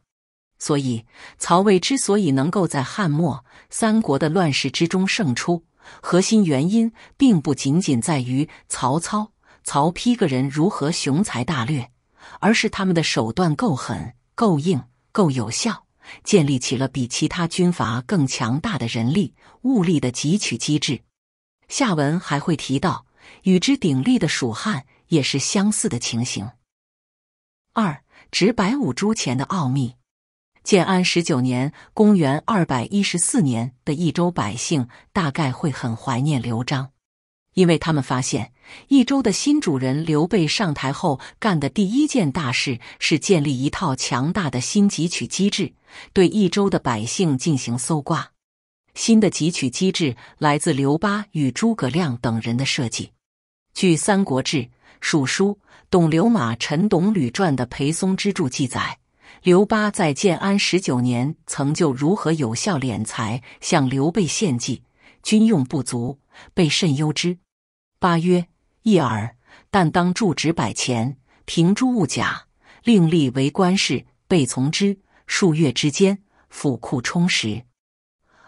所以曹魏之所以能够在汉末三国的乱世之中胜出，核心原因并不仅仅在于曹操、曹丕个人如何雄才大略，而是他们的手段够狠。够硬，够有效，建立起了比其他军阀更强大的人力、物力的汲取机制。下文还会提到，与之鼎立的蜀汉也是相似的情形。二，值百五铢钱的奥秘。建安十九年（公元二百一十四年）的益州百姓，大概会很怀念刘璋。因为他们发现，益州的新主人刘备上台后干的第一件大事是建立一套强大的新汲取机制，对益州的百姓进行搜刮。新的汲取机制来自刘巴与诸葛亮等人的设计。据《三国志·蜀书·董刘马陈董吕传》的裴松之注记载，刘巴在建安十九年曾就如何有效敛财向刘备献计，军用不足，被慎忧之。八曰一耳，但当铸纸百钱，平诸物甲，另立为官事，备从之。数月之间，府库充实。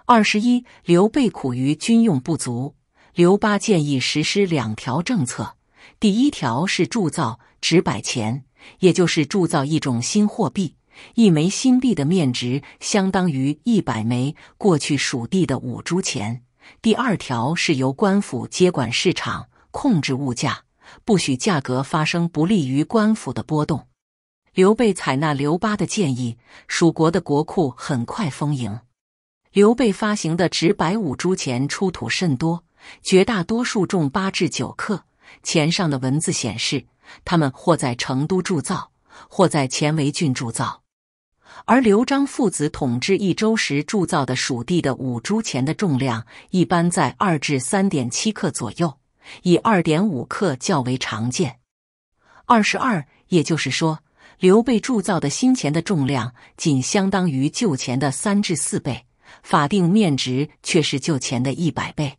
二十一，刘备苦于军用不足，刘巴建议实施两条政策。第一条是铸造纸百钱，也就是铸造一种新货币，一枚新币的面值相当于一百枚过去蜀地的五铢钱。第二条是由官府接管市场，控制物价，不许价格发生不利于官府的波动。刘备采纳刘巴的建议，蜀国的国库很快丰盈。刘备发行的直百五铢钱出土甚多，绝大多数重八至九克，钱上的文字显示，他们或在成都铸造，或在犍为郡铸造。而刘璋父子统治益州时铸造的蜀地的五铢钱的重量一般在二至三点七克左右，以二点五克较为常见。二十二，也就是说，刘备铸造的新钱的重量仅相当于旧钱的三至四倍，法定面值却是旧钱的一百倍。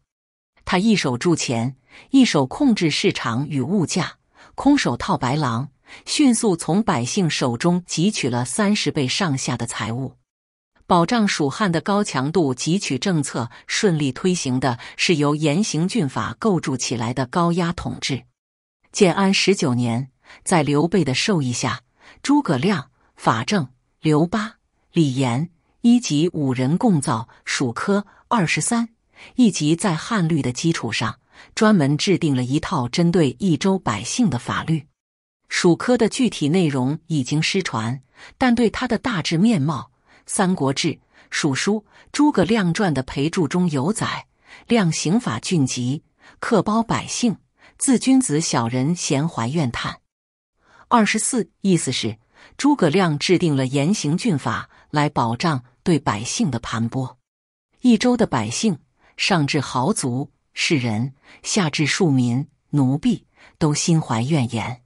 他一手铸钱，一手控制市场与物价，空手套白狼。迅速从百姓手中汲取了三十倍上下的财物，保障蜀汉的高强度汲取政策顺利推行的是由严刑峻法构筑起来的高压统治。建安十九年，在刘备的授意下，诸葛亮、法正、刘巴、李严一级五人共造《蜀科》二十三，一级在汉律的基础上专门制定了一套针对益州百姓的法律。蜀科的具体内容已经失传，但对他的大致面貌，《三国志·蜀书·诸葛亮传》的裴注中有载：“亮刑法峻极，刻包百姓，自君子小人闲怀怨叹。”二十四意思是诸葛亮制定了严刑峻法来保障对百姓的盘剥，益州的百姓，上至豪族士人，下至庶民奴婢，都心怀怨言。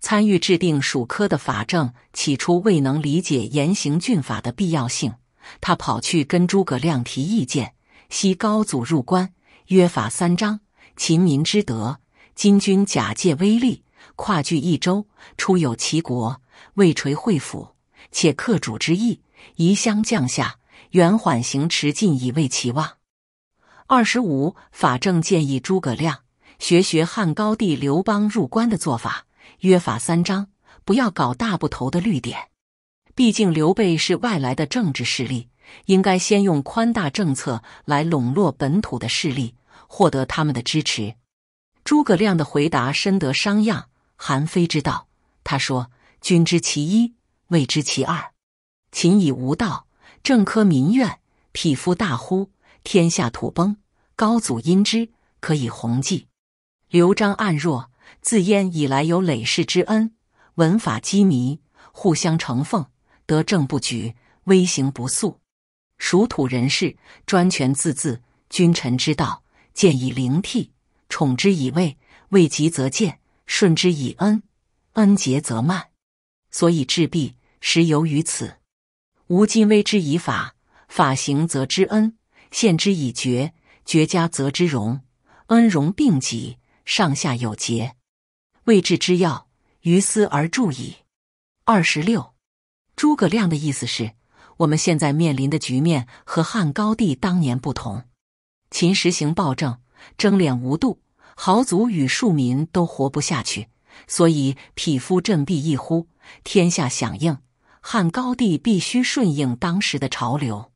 参与制定蜀科的法正，起初未能理解严刑峻法的必要性。他跑去跟诸葛亮提意见，昔高祖入关，约法三章，秦民之德。金军假借威力，跨据益州，出有其国，未垂惠府，且克主之意，宜相降下，远缓行，持进以慰其望。二十五，法正建议诸葛亮学学汉高帝刘邦入关的做法。约法三章，不要搞大不头的律点。毕竟刘备是外来的政治势力，应该先用宽大政策来笼络本土的势力，获得他们的支持。诸葛亮的回答深得商鞅、韩非之道。他说：“君知其一，未知其二。秦以无道，政苛民怨，匹夫大呼，天下土崩。高祖因之，可以宏济。”刘璋暗弱。自燕以来，有累世之恩，文法积迷，互相承奉，得政不举，威行不肃。属土人士，专权自恣，君臣之道，见以灵替。宠之以位，位极则僭；顺之以恩，恩结则慢。所以治弊，实由于此。吾今威之以法，法行则知恩；限之以爵，爵家则知荣；恩荣并济，上下有节。未至之药，于斯而著矣。二十六，诸葛亮的意思是我们现在面临的局面和汉高帝当年不同。秦实行暴政，争敛无度，豪族与庶民都活不下去，所以匹夫振臂一呼，天下响应。汉高帝必须顺应当时的潮流。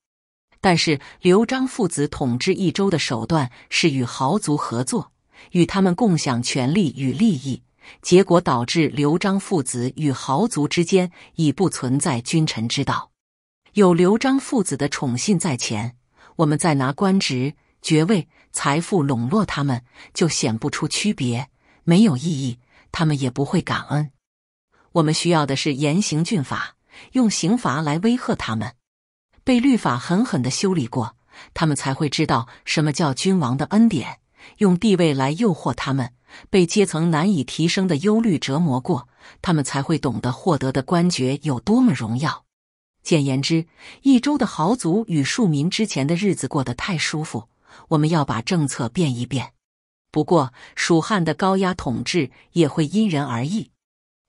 但是刘璋父子统治益州的手段是与豪族合作，与他们共享权力与利益。结果导致刘璋父子与豪族之间已不存在君臣之道。有刘璋父子的宠信在前，我们再拿官职、爵位、财富笼络他们，就显不出区别，没有意义，他们也不会感恩。我们需要的是严刑峻法，用刑罚来威吓他们。被律法狠狠地修理过，他们才会知道什么叫君王的恩典。用地位来诱惑他们。被阶层难以提升的忧虑折磨过，他们才会懂得获得的官爵有多么荣耀。简言之，一周的豪族与庶民之前的日子过得太舒服，我们要把政策变一变。不过，蜀汉的高压统治也会因人而异。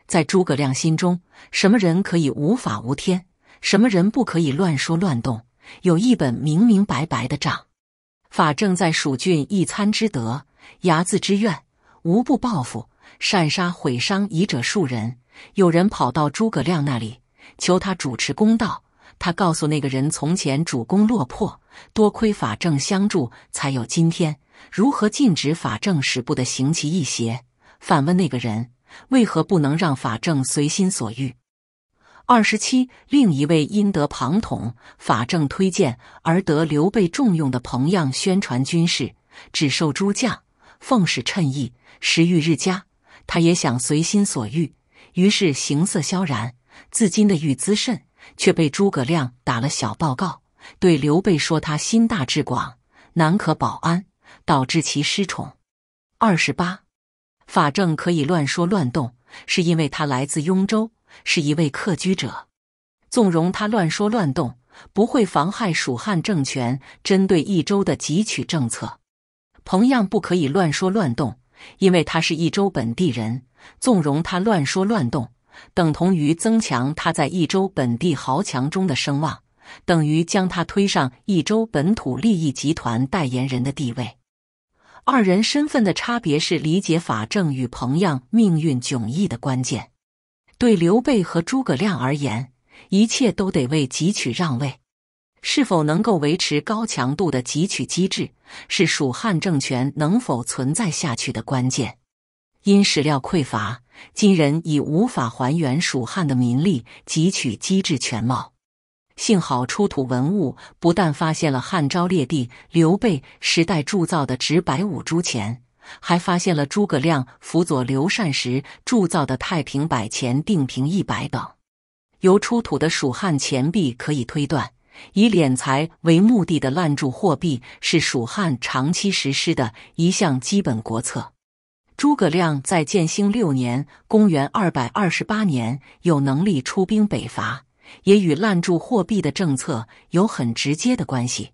在诸葛亮心中，什么人可以无法无天，什么人不可以乱说乱动，有一本明明白白的账。法正在蜀郡一餐之德，睚眦之怨。无不报复，擅杀毁伤遗者数人。有人跑到诸葛亮那里求他主持公道，他告诉那个人：从前主公落魄，多亏法正相助，才有今天。如何禁止法正使不得行其意邪？反问那个人：为何不能让法正随心所欲？二十七，另一位因得庞统、法正推荐而得刘备重用的彭样宣传军事，只受诸将奉使，称意。食欲日加，他也想随心所欲，于是形色萧然。自今的欲滋甚，却被诸葛亮打了小报告，对刘备说他心大志广，难可保安，导致其失宠。二十八，法正可以乱说乱动，是因为他来自雍州，是一位客居者，纵容他乱说乱动，不会妨害蜀汉政权针对益州的汲取政策。同样不可以乱说乱动。因为他是益州本地人，纵容他乱说乱动，等同于增强他在益州本地豪强中的声望，等于将他推上益州本土利益集团代言人的地位。二人身份的差别是理解法正与彭样命运迥异的关键。对刘备和诸葛亮而言，一切都得为汲取让位。是否能够维持高强度的汲取机制，是蜀汉政权能否存在下去的关键。因史料匮乏，今人已无法还原蜀汉的民力汲取机制全貌。幸好出土文物不但发现了汉昭烈帝刘备时代铸造的直百五铢钱，还发现了诸葛亮辅佐刘禅时铸造的太平百钱、定平一百等。由出土的蜀汉钱币可以推断。以敛财为目的的滥铸货币是蜀汉长期实施的一项基本国策。诸葛亮在建兴六年（公元228年）有能力出兵北伐，也与滥铸货币的政策有很直接的关系。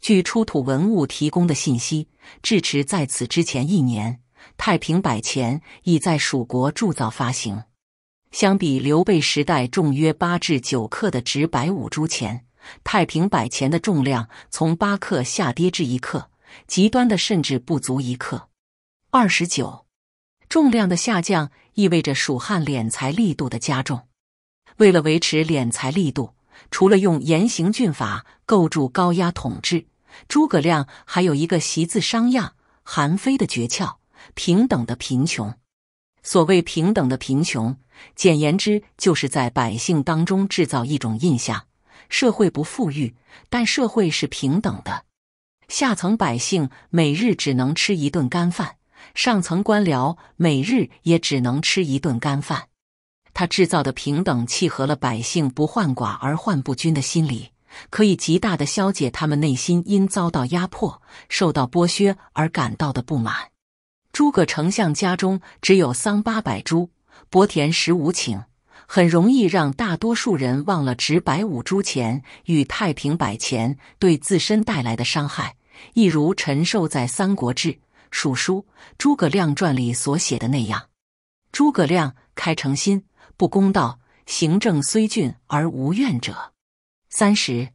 据出土文物提供的信息，至迟在此之前一年，太平百钱已在蜀国铸造发行。相比刘备时代重约八至九克的直百五铢钱。太平百钱的重量从八克下跌至一克，极端的甚至不足一克。二十九，重量的下降意味着蜀汉敛财力度的加重。为了维持敛财力度，除了用严刑峻法构筑高压统治，诸葛亮还有一个习字商鞅、韩非的诀窍——平等的贫穷。所谓平等的贫穷，简言之，就是在百姓当中制造一种印象。社会不富裕，但社会是平等的。下层百姓每日只能吃一顿干饭，上层官僚每日也只能吃一顿干饭。他制造的平等，契合了百姓不患寡而患不均的心理，可以极大的消解他们内心因遭到压迫、受到剥削而感到的不满。诸葛丞相家中只有桑八百株，薄田十五顷。很容易让大多数人忘了值白五铢钱与太平百钱对自身带来的伤害，一如陈寿在《三国志·蜀书·诸葛亮传》里所写的那样：“诸葛亮开诚心，不公道，行政虽峻而无怨者。”三十，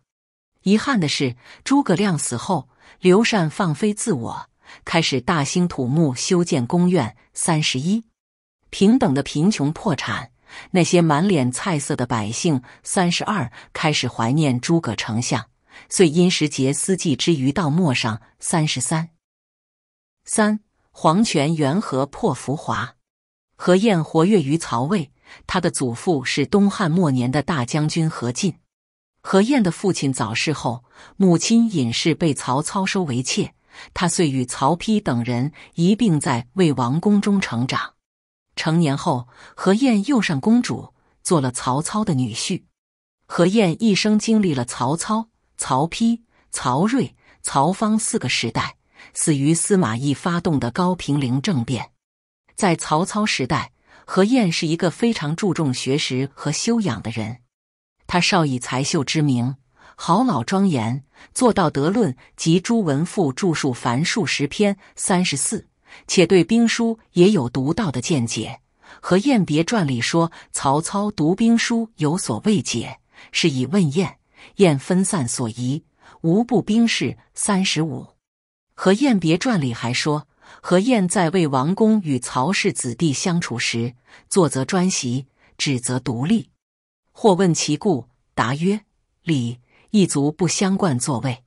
遗憾的是，诸葛亮死后，刘禅放飞自我，开始大兴土木，修建宫苑。三十一，平等的贫穷破产。那些满脸菜色的百姓，三十二开始怀念诸葛丞相，遂因时节思季之余到陌上。三十三，三黄权缘何破浮华？何晏活跃于曹魏，他的祖父是东汉末年的大将军何进。何晏的父亲早逝后，母亲尹氏被曹操收为妾，他遂与曹丕等人一并在魏王宫中成长。成年后，何晏又上公主，做了曹操的女婿。何晏一生经历了曹操、曹丕、曹睿、曹芳四个时代，死于司马懿发动的高平陵政变。在曹操时代，何晏是一个非常注重学识和修养的人。他少以才秀之名，好老庄严，作道德论及诸文赋著述凡数十篇，三十四。且对兵书也有独到的见解。何晏别传里说，曹操读兵书有所未解，是以问晏，晏分散所疑，无不兵士三十五，何晏别传里还说，何晏在魏王宫与曹氏子弟相处时，坐则专席，指则独立。或问其故，答曰：“礼，一族不相冠坐位。”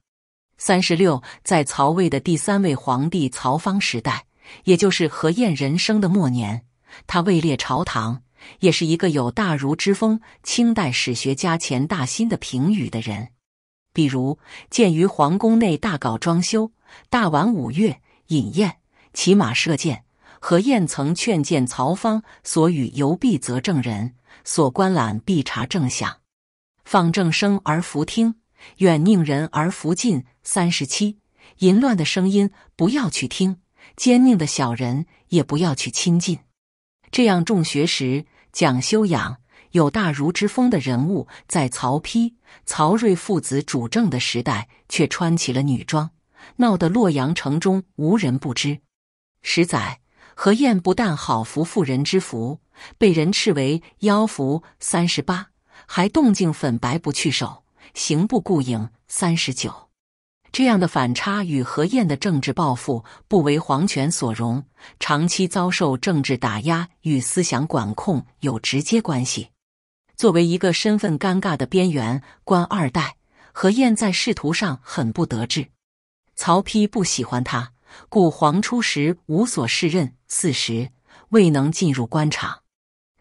三十六，在曹魏的第三位皇帝曹芳时代。也就是何晏人生的末年，他位列朝堂，也是一个有大儒之风。清代史学家钱大新的评语的人，比如建于皇宫内大搞装修，大玩五月饮宴、骑马射箭。何晏曾劝谏曹芳：“所与游必则正人，所观览必察正想，放正声而弗听，远宁人而弗近。”三十七，淫乱的声音不要去听。奸佞的小人也不要去亲近。这样重学识、讲修养、有大儒之风的人物，在曹丕、曹睿父子主政的时代，却穿起了女装，闹得洛阳城中无人不知。十载，何晏不但好服妇人之服，被人斥为妖服三十八，还动静粉白不去手，行不顾影三十九。这样的反差与何晏的政治抱负不为皇权所容，长期遭受政治打压与思想管控有直接关系。作为一个身份尴尬的边缘官二代，何晏在仕途上很不得志。曹丕不喜欢他，故黄初时无所适任；四十未能进入官场。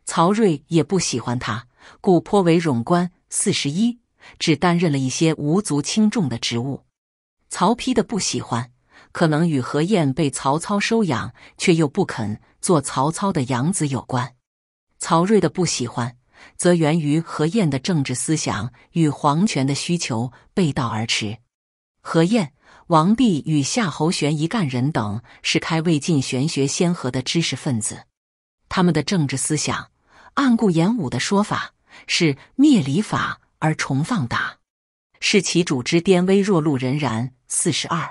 曹睿也不喜欢他，故颇为冗官，四十一只担任了一些无足轻重的职务。曹丕的不喜欢，可能与何晏被曹操收养，却又不肯做曹操的养子有关；曹睿的不喜欢，则源于何晏的政治思想与皇权的需求背道而驰。何晏、王弼与夏侯玄一干人等是开魏晋玄学先河的知识分子，他们的政治思想，按顾炎武的说法，是灭礼法而重放达。是其主之颠危弱路仍然四十二。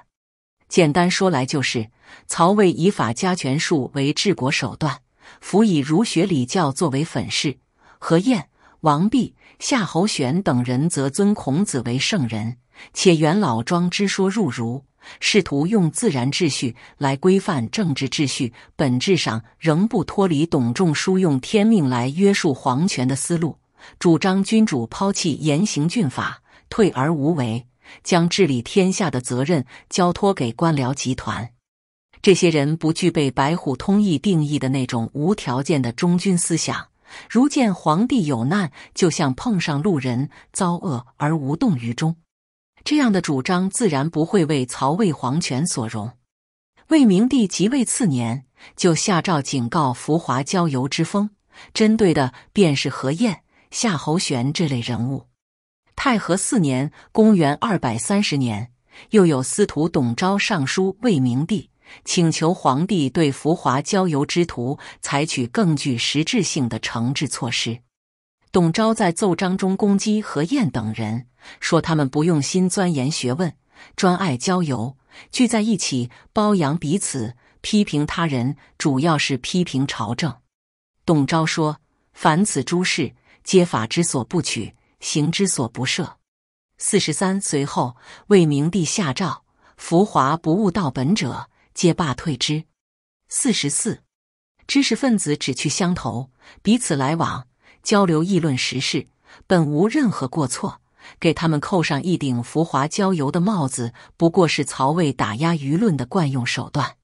简单说来，就是曹魏以法家权术为治国手段，辅以儒学礼教作为粉饰。何晏、王弼、夏侯玄等人则尊孔子为圣人，且元老庄之说入儒，试图用自然秩序来规范政治秩序，本质上仍不脱离董仲舒用天命来约束皇权的思路，主张君主抛弃严刑峻法。退而无为，将治理天下的责任交托给官僚集团。这些人不具备白虎通义定义的那种无条件的忠君思想，如见皇帝有难，就像碰上路人遭恶而无动于衷。这样的主张自然不会为曹魏皇权所容。魏明帝即位次年，就下诏警告浮华交游之风，针对的便是何晏、夏侯玄这类人物。太和四年（公元二百三十年），又有司徒董昭上书魏明帝，请求皇帝对浮华交游之徒采取更具实质性的惩治措施。董昭在奏章中攻击何晏等人，说他们不用心钻研学问，专爱交游，聚在一起包养彼此，批评他人主要是批评朝政。董昭说：“凡此诸事，皆法之所不取。”行之所不赦。四十三，随后魏明帝下诏：浮华不务道本者，皆罢退之。四十四，知识分子只去相投，彼此来往交流议论时事，本无任何过错。给他们扣上一顶浮华交游的帽子，不过是曹魏打压舆论的惯用手段。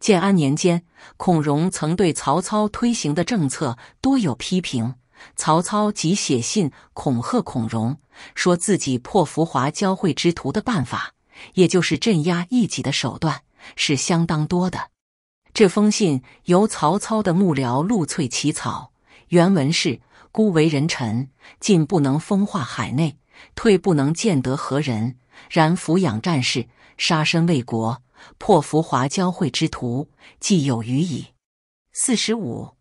建安年间，孔融曾对曹操推行的政策多有批评。曹操即写信恐吓孔融，说自己破浮华交汇之徒的办法，也就是镇压异己的手段，是相当多的。这封信由曹操的幕僚陆翠起草，原文是：“孤为人臣，进不能风化海内，退不能见得何人。然抚养战士，杀身为国，破浮华交汇之徒，既有余矣。”四十五。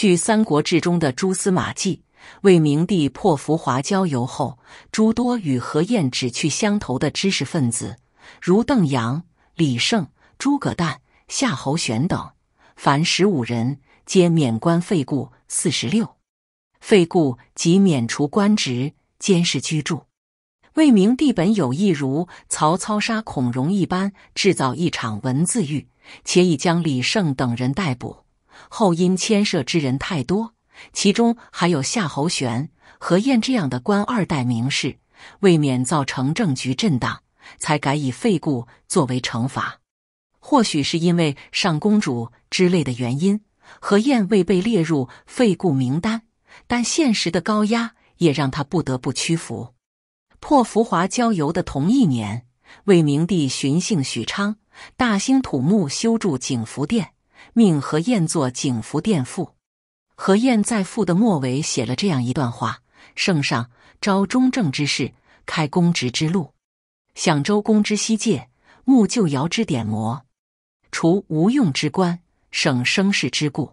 据《三国志》中的蛛丝马迹，魏明帝破浮华交游后，诸多与何晏志趣相投的知识分子，如邓阳、李胜、诸葛诞、夏侯玄等，凡十五人，皆免官废故四十六，废故即免除官职，监视居住。魏明帝本有意如曹操杀孔融一般，制造一场文字狱，且已将李胜等人逮捕。后因牵涉之人太多，其中还有夏侯玄、何晏这样的官二代名士，为免造成政局震荡，才改以废故作为惩罚。或许是因为上公主之类的原因，何晏未被列入废故名单，但现实的高压也让他不得不屈服。破浮华郊游的同一年，魏明帝巡幸许昌，大兴土木，修筑景福殿。命何晏作《景福殿赋》，何晏在赋的末尾写了这样一段话：“圣上招中正之士，开公职之路，享周公之西界，慕旧尧之典谟，除无用之官，省生事之故。”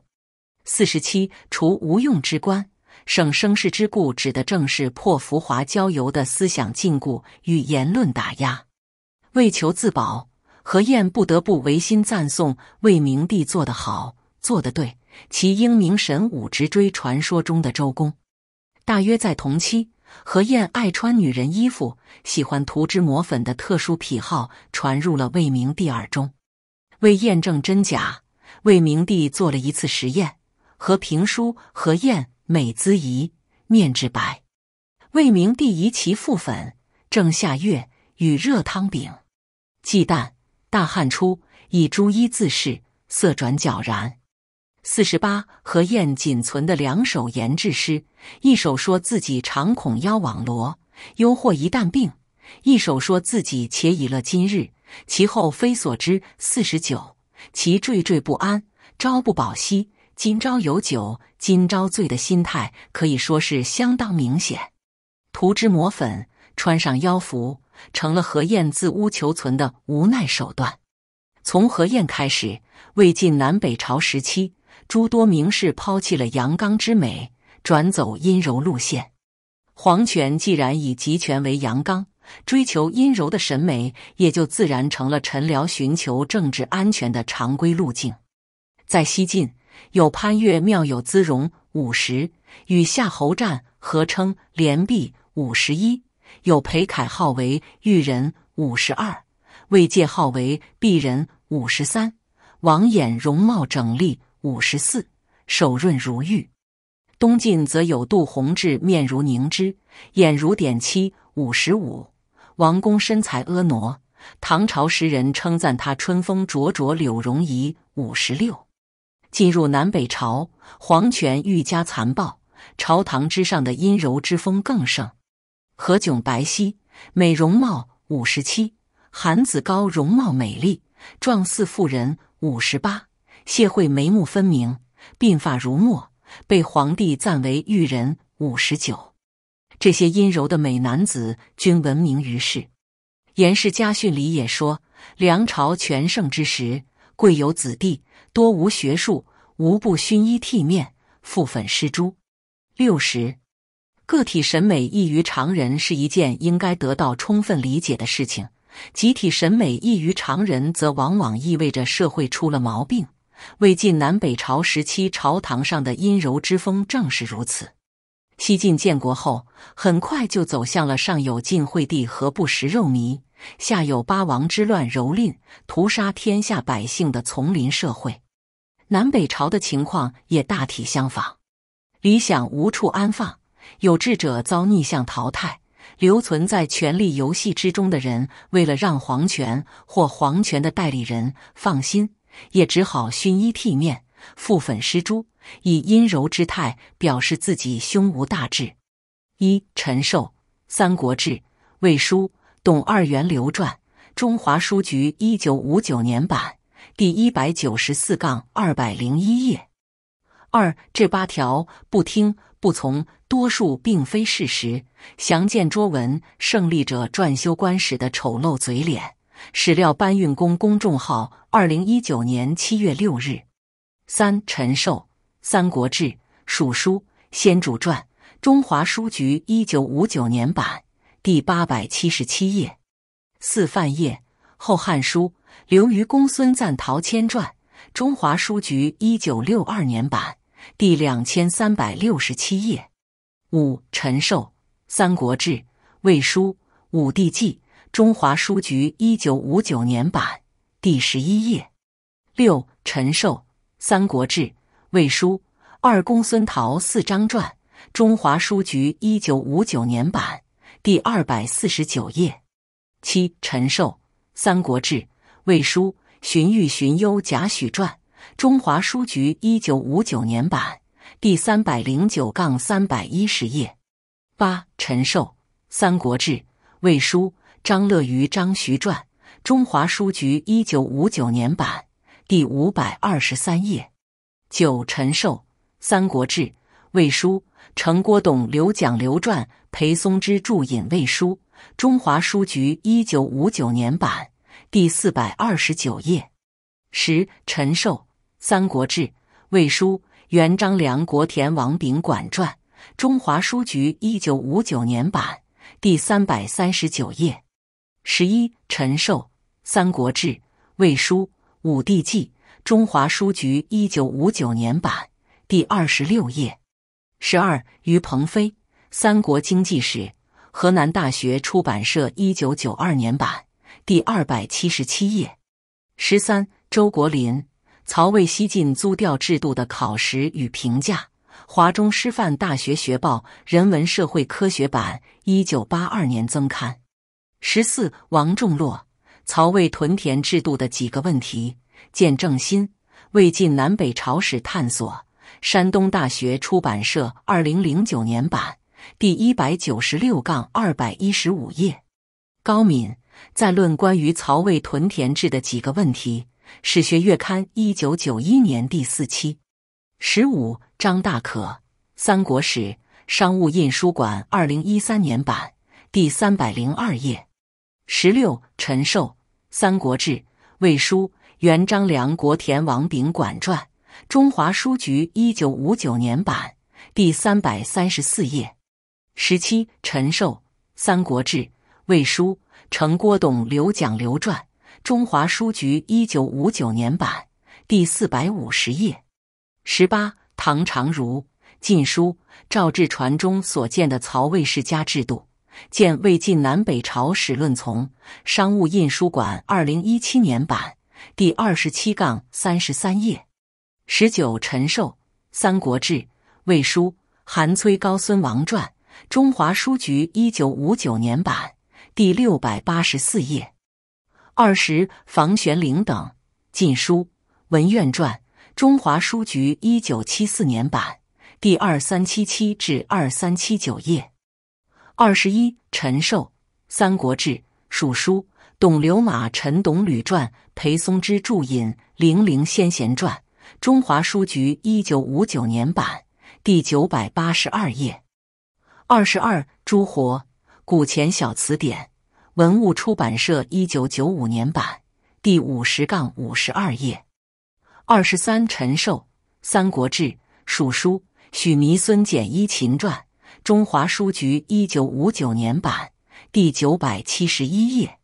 四十七，除无用之官，省生事之故，指的正是破浮华、交游的思想禁锢与言论打压，为求自保。何晏不得不违心赞颂魏明帝做得好，做得对，其英明神武直追传说中的周公。大约在同期，何晏爱穿女人衣服、喜欢涂脂抹粉的特殊癖好传入了魏明帝耳中。为验证真假，魏明帝做了一次实验。和评书何晏美姿仪，面至白。魏明帝疑其傅粉，正夏月与热汤饼、鸡蛋。大汉初以朱衣自饰，色转皎然。四十八何燕仅存的两首言志诗，一首说自己常恐妖网罗，忧惑一旦病；一首说自己且已乐今日，其后非所知。四十九，其惴惴不安，朝不保夕，今朝有酒今朝醉的心态可以说是相当明显。涂脂抹粉，穿上妖服。成了何晏自污求存的无奈手段。从何晏开始，魏晋南北朝时期诸多名士抛弃了阳刚之美，转走阴柔路线。皇权既然以集权为阳刚，追求阴柔的审美也就自然成了陈僚寻求政治安全的常规路径。在西晋，有潘岳妙有姿容，五十，与夏侯湛合称连璧，五十一。有裴楷号为玉人五十二，魏借号为璧人五十三，王衍容貌整丽五十四，手润如玉。东晋则有杜弘志，面如凝脂，眼如点漆五十五，王公身材婀娜。唐朝时人称赞他春风灼灼柳容仪五十六。进入南北朝，皇权愈加残暴，朝堂之上的阴柔之风更盛。何炅白皙美容貌，五十七；韩子高容貌美丽，状似妇人，五十八；谢慧眉目分明，鬓发如墨，被皇帝赞为玉人，五十九。这些阴柔的美男子均闻名于世。《颜氏家训》里也说，梁朝全盛之时，贵有子弟多无学术，无不薰衣剃面，覆粉施朱，六十。个体审美异于常人是一件应该得到充分理解的事情，集体审美异于常人则往往意味着社会出了毛病。魏晋南北朝时期朝堂上的阴柔之风正是如此。西晋建国后，很快就走向了上有晋惠帝何不食肉糜，下有八王之乱蹂躏屠杀天下百姓的丛林社会。南北朝的情况也大体相仿，理想无处安放。有志者遭逆向淘汰，留存在权力游戏之中的人，为了让皇权或皇权的代理人放心，也只好薰衣剃面、覆粉施朱，以阴柔之态表示自己胸无大志。一陈寿《三国志·魏书·董二元流传》，中华书局一九五九年版，第一百九十四杠二百零一页。二这八条不听。不从多数并非事实，详见卓文《胜利者撰修官史的丑陋嘴脸》。史料搬运工公众号，二零一九年七月六日。三、陈寿，《三国志·蜀书·先主传》，中华书局一九五九年版，第八百七十七页。四、范晔，《后汉书·刘虞公孙瓒陶谦传》，中华书局一九六二年版。第两千三百六十七页。五、陈寿，《三国志·魏书·武帝纪》，中华书局一九五九年版，第十一页。六、陈寿，《三国志·魏书·二公孙陶四张传》，中华书局一九五九年版，第二百四十九页。七、陈寿，《三国志·魏书·荀彧荀攸贾诩传》。中华书局一九五九年版，第三百零九杠三百一十页。八陈寿《三国志·魏书·张乐于张徐传》，中华书局一九五九年版，第五百二十三页。九陈寿《三国志·魏书·陈郭董刘蒋刘传》，裴松之注引《魏书》，中华书局一九五九年版，第四百二十九页。十陈寿《三国志·魏书·元张良国田王炳管传》，中华书局一九五九年版，第三百三十九页。十一、陈寿，《三国志·魏书·武帝纪》，中华书局一九五九年版，第二十六页。十二、于鹏飞，《三国经济史》，河南大学出版社一九九二年版，第二百七十七页。十三、周国林。曹魏西晋租调制度的考实与评价，《华中师范大学学报·人文社会科学版》，一九八二年增刊。十四，王仲洛，曹魏屯田制度的几个问题》，见《正新魏晋南北朝史探索》，山东大学出版社二零零九年版，第一百九十六杠二百一十五页。高敏在论关于曹魏屯田制的几个问题。《史学月刊》一九九一年第四期，十五张大可《三国史》，商务印书馆二零一三年版，第三百零二页。十六陈寿《三国志·魏书》，元张良国田王秉管传，中华书局一九五九年版，第三百三十四页。十七陈寿《三国志·魏书》，程郭董刘蒋刘传。中华书局一九五九年版第四百五十页。十八，唐长儒《晋书·赵志传》中所见的曹魏世家制度，见《魏晋南北朝史论丛》，商务印书馆二零一七年版第二十七杠三十三页。十九，陈寿《三国志·魏书·韩崔高孙王传》，中华书局一九五九年版第六百八十四页。二十、房玄龄等《晋书·文苑传》，中华书局一九七四年版，第二三七七至二三七九页。二十一、陈寿《三国志·蜀书·董刘马陈董吕传》，裴松之注引《零陵先贤传》，中华书局一九五九年版，第九百八十二页。二十二、朱活《古钱小辞典》。文物出版社一九九五年版第五十杠五十二页。二十三，陈寿《三国志·蜀书·许弥孙简一秦传》，中华书局一九五九年版第九百七十一页。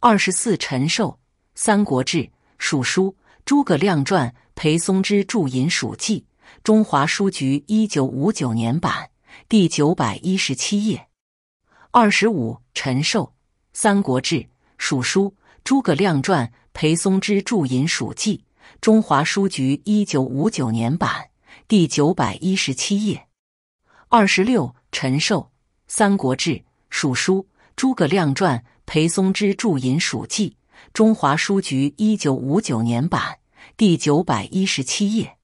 二十四，陈寿《三国志·蜀书·诸葛亮传》，裴松之注引《蜀记》，中华书局一九五九年版第九百一十七页。二十五，陈寿。《三国志·蜀书·诸葛亮传》，裴松之注引《蜀记》，中华书局一九五九年版，第九百一十七页。二十六，陈寿，《三国志·蜀书·诸葛亮传》，裴松之注引《蜀记》，中华书局一九五九年版，第九百一十七页。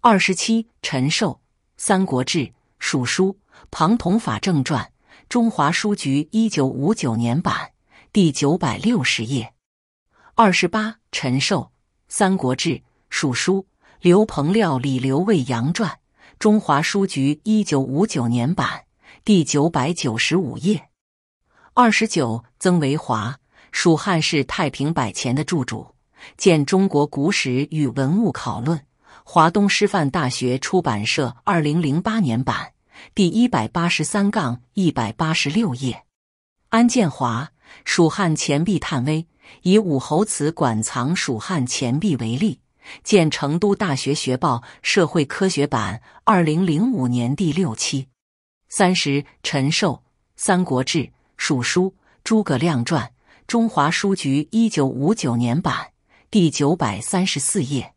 二十七，陈寿，《三国志·蜀书·庞统法正传》。中华书局一九五九年版，第九百六十页。二十八，陈寿《三国志》蜀书刘鹏、廖李、刘卫、杨传。中华书局一九五九年版，第九百九十五页。二十九，曾维华《蜀汉是太平百钱》的著主，见《中国古史与文物考论》，华东师范大学出版社二零零八年版。第一百八十三杠一百八十六页，安建华《蜀汉钱币探微》，以武侯祠馆藏蜀汉钱币为例，见《成都大学学报社会科学版》二零零五年第六期。三十，陈寿《三国志·蜀书·诸葛亮传》，中华书局一九五九年版，第九百三十四页。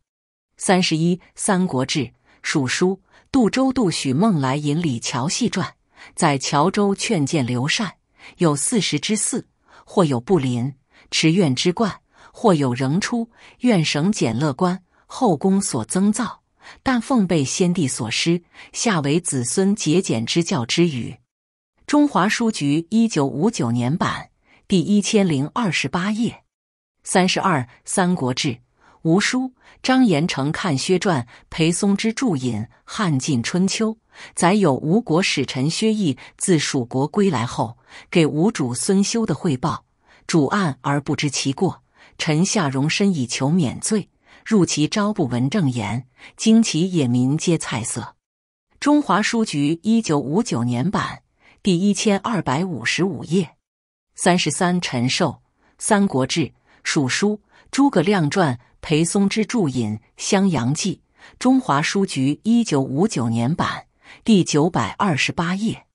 三十一，《三国志·蜀书》。杜周、杜许梦来引李乔戏传，在乔州劝谏刘禅，有四十之四，或有不临持苑之冠，或有仍出愿省简乐官后宫所增造，但奉被先帝所施，下为子孙节俭之教之语。中华书局一九五九年版，第一千零二十八页。三十二，《三国志》吴书。张延成看《薛传》，裴松之注引《汉晋春秋》载有吴国使臣薛毅自蜀国归来后给吴主孙休的汇报：“主案而不知其过，臣下容身以求免罪。入其朝不闻正言，经其野民皆菜色。”中华书局一九五九年版，第一千二百五十五页。三十三，陈寿，《三国志·蜀书·诸葛亮传》。裴松之注引《襄阳记》，中华书局一九五九年版，第九百二十八页。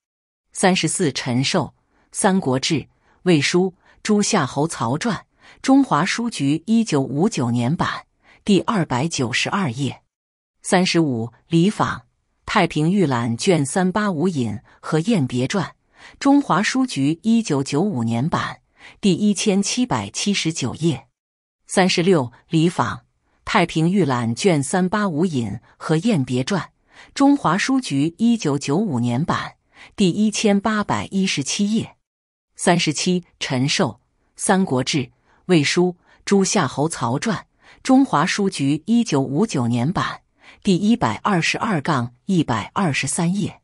三十四，陈寿《三国志·魏书·诸夏侯曹传》，中华书局一九五九年版，第二百九十二页。三十五，李昉《太平御览》卷三八五引《和燕别传》，中华书局一九九五年版，第一千七百七十九页。三十六，李昉《太平御览》卷三八五引《和宴别传》，中华书局一九九五年版，第一千八百一十七页。三十七，陈寿《三国志·魏书·朱夏侯曹传》，中华书局一九五九年版，第一百二十二杠一百二十三页。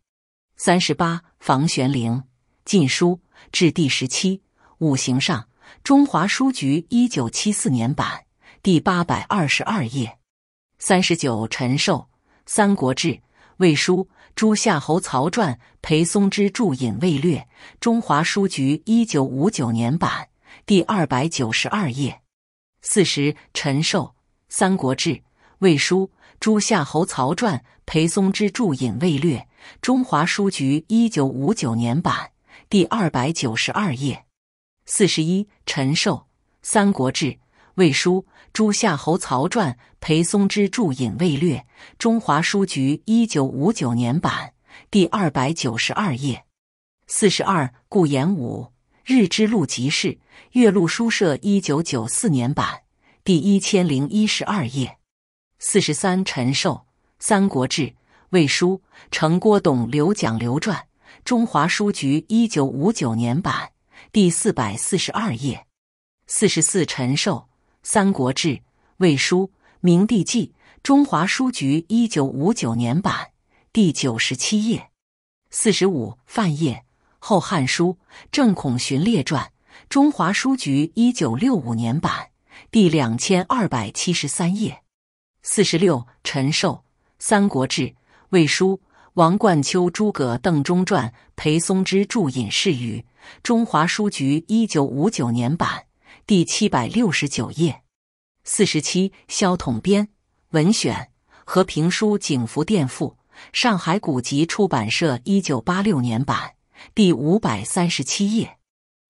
三十八，房玄龄《晋书·至第十七·五行上》。中华书局一九七四年版第八百二十二页。三十九，陈寿《三国志·魏书·诸夏侯曹传》，裴松之注引《魏略》。中华书局一九五九年版第二百九十二页。四十，陈寿《三国志·魏书·诸夏侯曹传》，裴松之注引《魏略》。中华书局一九五九年版第二百九十二页。四十一，陈寿，《三国志·魏书·诸夏侯曹传》，裴松之注引魏略，中华书局一九五九年版，第二百九十二页。四十二，顾炎武，《日之路集市，岳麓书社一九九四年版，第一千零一十二页。四十三，陈寿，《三国志·魏书·程郭董刘蒋刘传》，中华书局一九五九年版。第四百四十二页，四十四陈寿，《三国志·魏书·明帝纪》，中华书局一九五九年版，第九十七页。四十五范晔，《后汉书·郑孔循列传》，中华书局一九六五年版，第两千二百七十三页。四十六陈寿，《三国志·魏书》。王冠秋、诸葛邓中传，裴松之注引释语，中华书局一九五九年版，第七百六十九页。四十七，萧统编《文选》和平书《景福殿赋》，上海古籍出版社一九八六年版，第五百三十七页。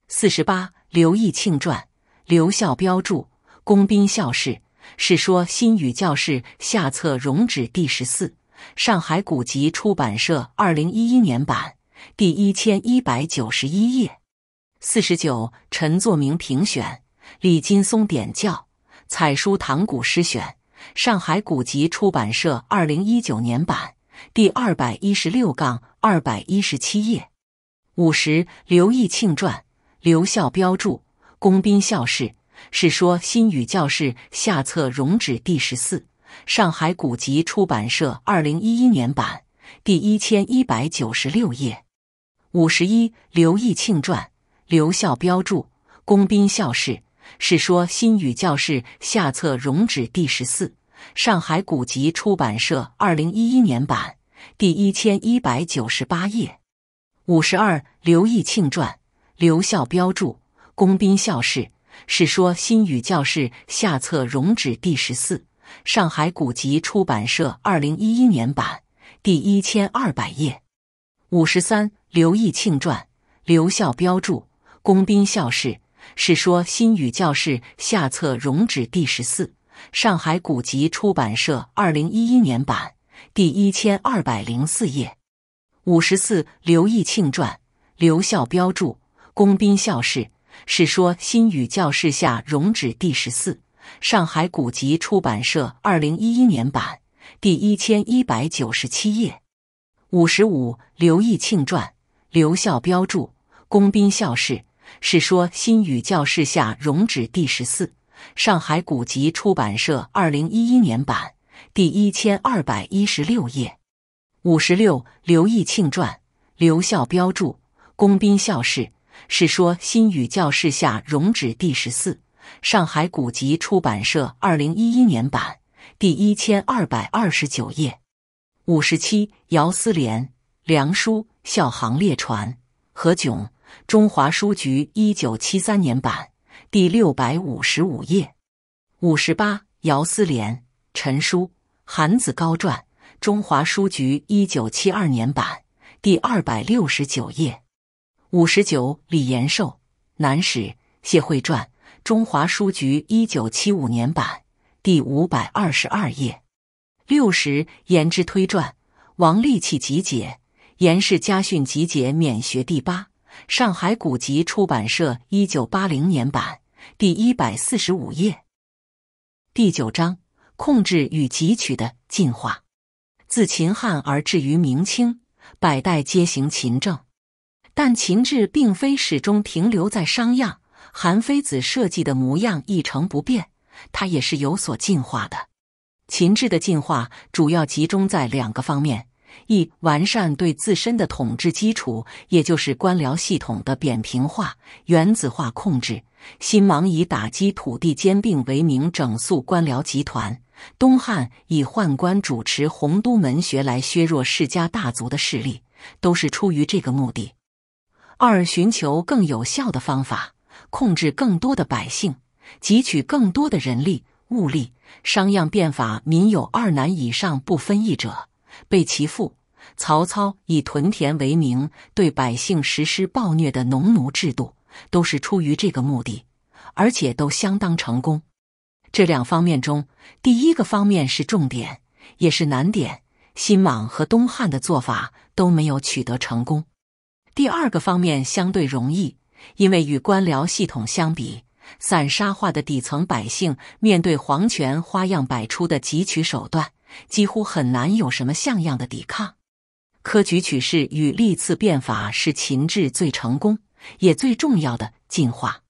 四十八，刘义庆传，刘孝标注《工兵校事》，《是说新语》教室下册，容止第十四。上海古籍出版社，二零一一年版，第一千一百九十一页。四十九，陈作明评选，李金松点校，《采书堂古诗选》，上海古籍出版社，二零一九年版，第二百一十六杠二百一十七页。五十，刘义庆传，刘孝标注，《工兵校释》，《是说新语教室下册，容止第十四。上海古籍出版社，二零一一年版，第一千一百九十六页。五十一，刘义庆传，刘孝标注，公宾校释，《是说新语·教室下册，容止第十四。上海古籍出版社，二零一一年版，第一千一百九十八页。五十二，刘义庆传，刘孝标注，公宾校释，《是说新语·教室下册，容止第十四。上海古籍出版社，二零一一年版，第一千二百页。五十三，《刘义庆传》，刘孝标注，《公宾校释》，《是说新语教室下册，容止第十四。上海古籍出版社，二零一一年版，第一千二百零四页。五十四，《刘义庆传》，刘孝标注，《公宾校释》，《是说新语教室下，容止第十四。上海古籍出版社，二零一一年版，第一千一百九十七页。五十五，《刘义庆传》，刘孝标注，《公彬校释》，《是说新语教室下，容止第十四。上海古籍出版社，二零一一年版，第一千二百一十六页。五十六，《刘义庆传》，刘孝标注，《公彬校释》，《是说新语教室下，容止第十四。上海古籍出版社，二零一一年版，第一千二百二十九页。五十七，姚思廉《梁书·孝行列传》，何炅，中华书局，一九七三年版，第六百五十五页。五十八，姚思廉《陈书·韩子高传》，中华书局，一九七二年版，第二百六十九页。五十九，李延寿《南史·谢惠传》。中华书局一九七五年版第五百二十二页，六十言之推传王立起集解严氏家训集解免学第八，上海古籍出版社一九八零年版第一百四十五页。第九章控制与汲取的进化，自秦汉而至于明清，百代皆行秦政，但秦制并非始终停留在商鞅。韩非子设计的模样一成不变，他也是有所进化的。秦制的进化主要集中在两个方面：一、完善对自身的统治基础，也就是官僚系统的扁平化、原子化控制。新莽以打击土地兼并为名整肃官僚集团，东汉以宦官主持洪都门学来削弱世家大族的势力，都是出于这个目的。二、寻求更有效的方法。控制更多的百姓，汲取更多的人力物力。商鞅变法，民有二男以上不分异者，被其父。曹操以屯田为名，对百姓实施暴虐的农奴制度，都是出于这个目的，而且都相当成功。这两方面中，第一个方面是重点，也是难点。新莽和东汉的做法都没有取得成功。第二个方面相对容易。因为与官僚系统相比，散沙化的底层百姓面对皇权花样百出的汲取手段，几乎很难有什么像样的抵抗。科举取士与历次变法是秦制最成功也最重要的进化。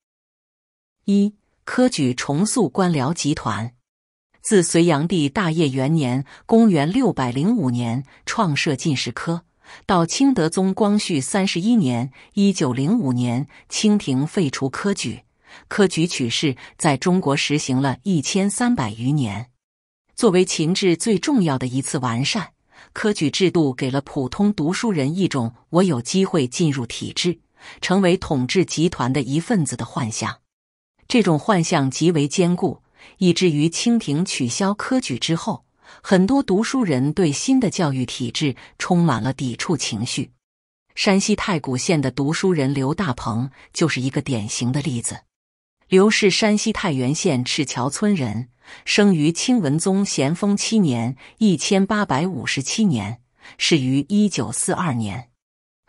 一、科举重塑官僚集团，自隋炀帝大业元年（公元605年）创设进士科。到清德宗光绪三十一年（一九零五年），清廷废除科举，科举取士在中国实行了一千三百余年。作为秦制最重要的一次完善，科举制度给了普通读书人一种“我有机会进入体制，成为统治集团的一份子”的幻想。这种幻想极为坚固，以至于清廷取消科举之后。很多读书人对新的教育体制充满了抵触情绪。山西太谷县的读书人刘大鹏就是一个典型的例子。刘是山西太原县赤桥村人，生于清文宗咸丰七年（一千八百五十七年），逝于一九四二年。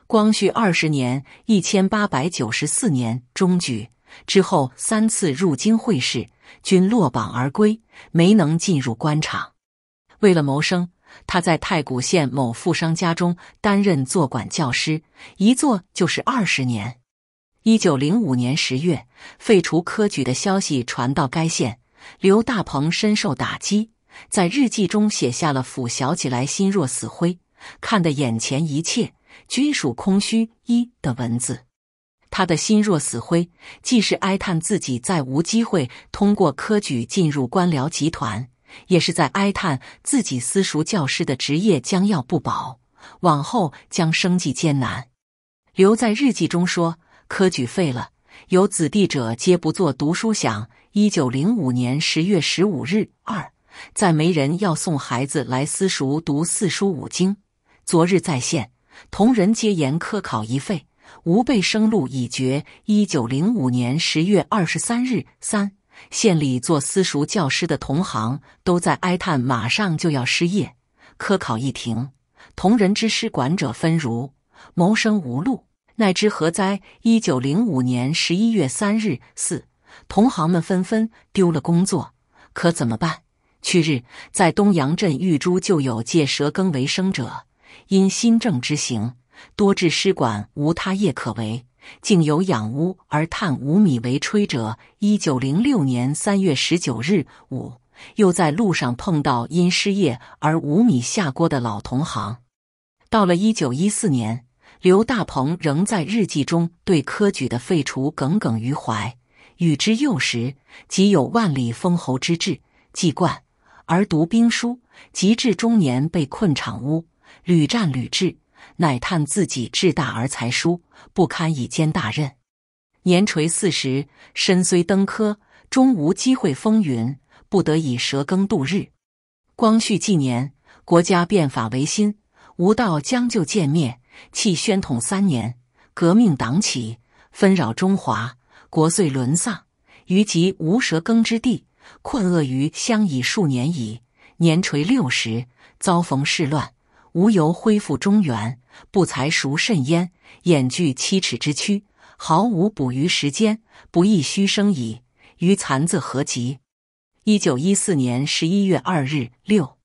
光绪二十年（一千八百九十四年）中举之后，三次入京会试，均落榜而归，没能进入官场。为了谋生，他在太谷县某富商家中担任坐馆教师，一做就是二十年。一九零五年十月，废除科举的消息传到该县，刘大鹏深受打击，在日记中写下了“抚小起来心若死灰，看得眼前一切均属空虚一”的文字。他的心若死灰，既是哀叹自己再无机会通过科举进入官僚集团。也是在哀叹自己私塾教师的职业将要不保，往后将生计艰难。留在日记中说：“科举废了，有子弟者皆不做读书想。”一九零五年十月十五日二，在没人要送孩子来私塾读四书五经。昨日在线同人皆言科考一废，吾辈生路已绝。一九零五年十月二十三日三。县里做私塾教师的同行都在哀叹，马上就要失业。科考一停，同人之师管者纷如，谋生无路，奈之何哉？一九零五年十一月三日四，同行们纷纷丢了工作，可怎么办？去日在东阳镇玉珠就有借蛇羹为生者，因新政之行，多至师管无他业可为。竟有仰屋而叹无米为炊者。一九零六年三月十九日，午，又在路上碰到因失业而无米下锅的老同行。到了一九一四年，刘大鹏仍在日记中对科举的废除耿耿于怀。与之幼时即有万里封侯之志，记冠而读兵书，及至中年被困场屋，屡战屡治。乃叹自己志大而才疏，不堪以肩大任。年垂四十，身虽登科，终无机会风云，不得以舌耕度日。光绪纪年，国家变法维新，无道将就渐灭。弃宣统三年，革命党起，纷扰中华，国遂沦丧。余及无舌耕之地，困厄于乡已数年矣。年垂六十，遭逢世乱，无由恢复中原。不才孰甚焉？眼具七尺之躯，毫无捕鱼时间，不亦虚生矣。于残字何及？一九一四年十一月二日六，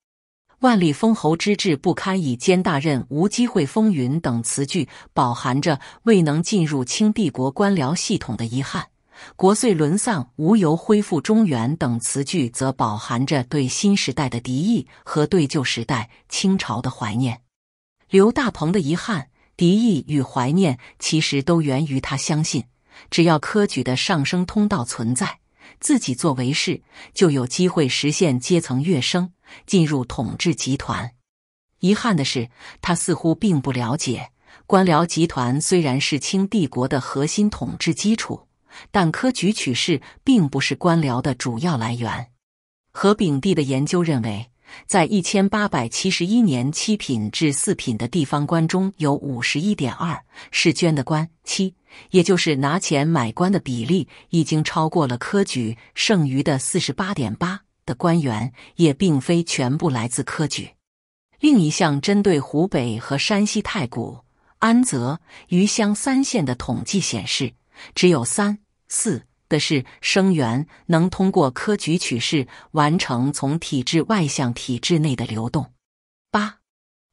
万里封侯之志不堪，以兼大任无机会风云等词句，饱含着未能进入清帝国官僚系统的遗憾。国遂沦丧，无由恢复中原等词句，则饱含着对新时代的敌意和对旧时代清朝的怀念。刘大鹏的遗憾、敌意与怀念，其实都源于他相信，只要科举的上升通道存在，自己做为士就有机会实现阶层跃升，进入统治集团。遗憾的是，他似乎并不了解，官僚集团虽然是清帝国的核心统治基础，但科举取士并不是官僚的主要来源。何炳帝的研究认为。在一千八百七十一年，七品至四品的地方官中有五十一点二是捐的官，七，也就是拿钱买官的比例已经超过了科举，剩余的四十八点八的官员也并非全部来自科举。另一项针对湖北和山西太谷、安泽、余乡三县的统计显示，只有三四。的是生源能通过科举取士完成从体制外向体制内的流动。八，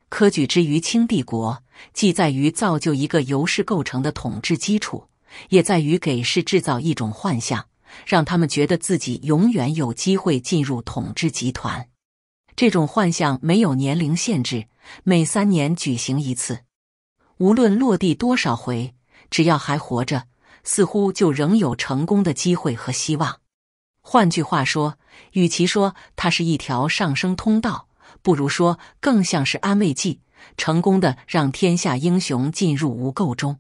科举之于清帝国，既在于造就一个由士构成的统治基础，也在于给士制造一种幻象，让他们觉得自己永远有机会进入统治集团。这种幻象没有年龄限制，每三年举行一次，无论落地多少回，只要还活着。似乎就仍有成功的机会和希望。换句话说，与其说它是一条上升通道，不如说更像是安慰剂，成功的让天下英雄进入无垢中。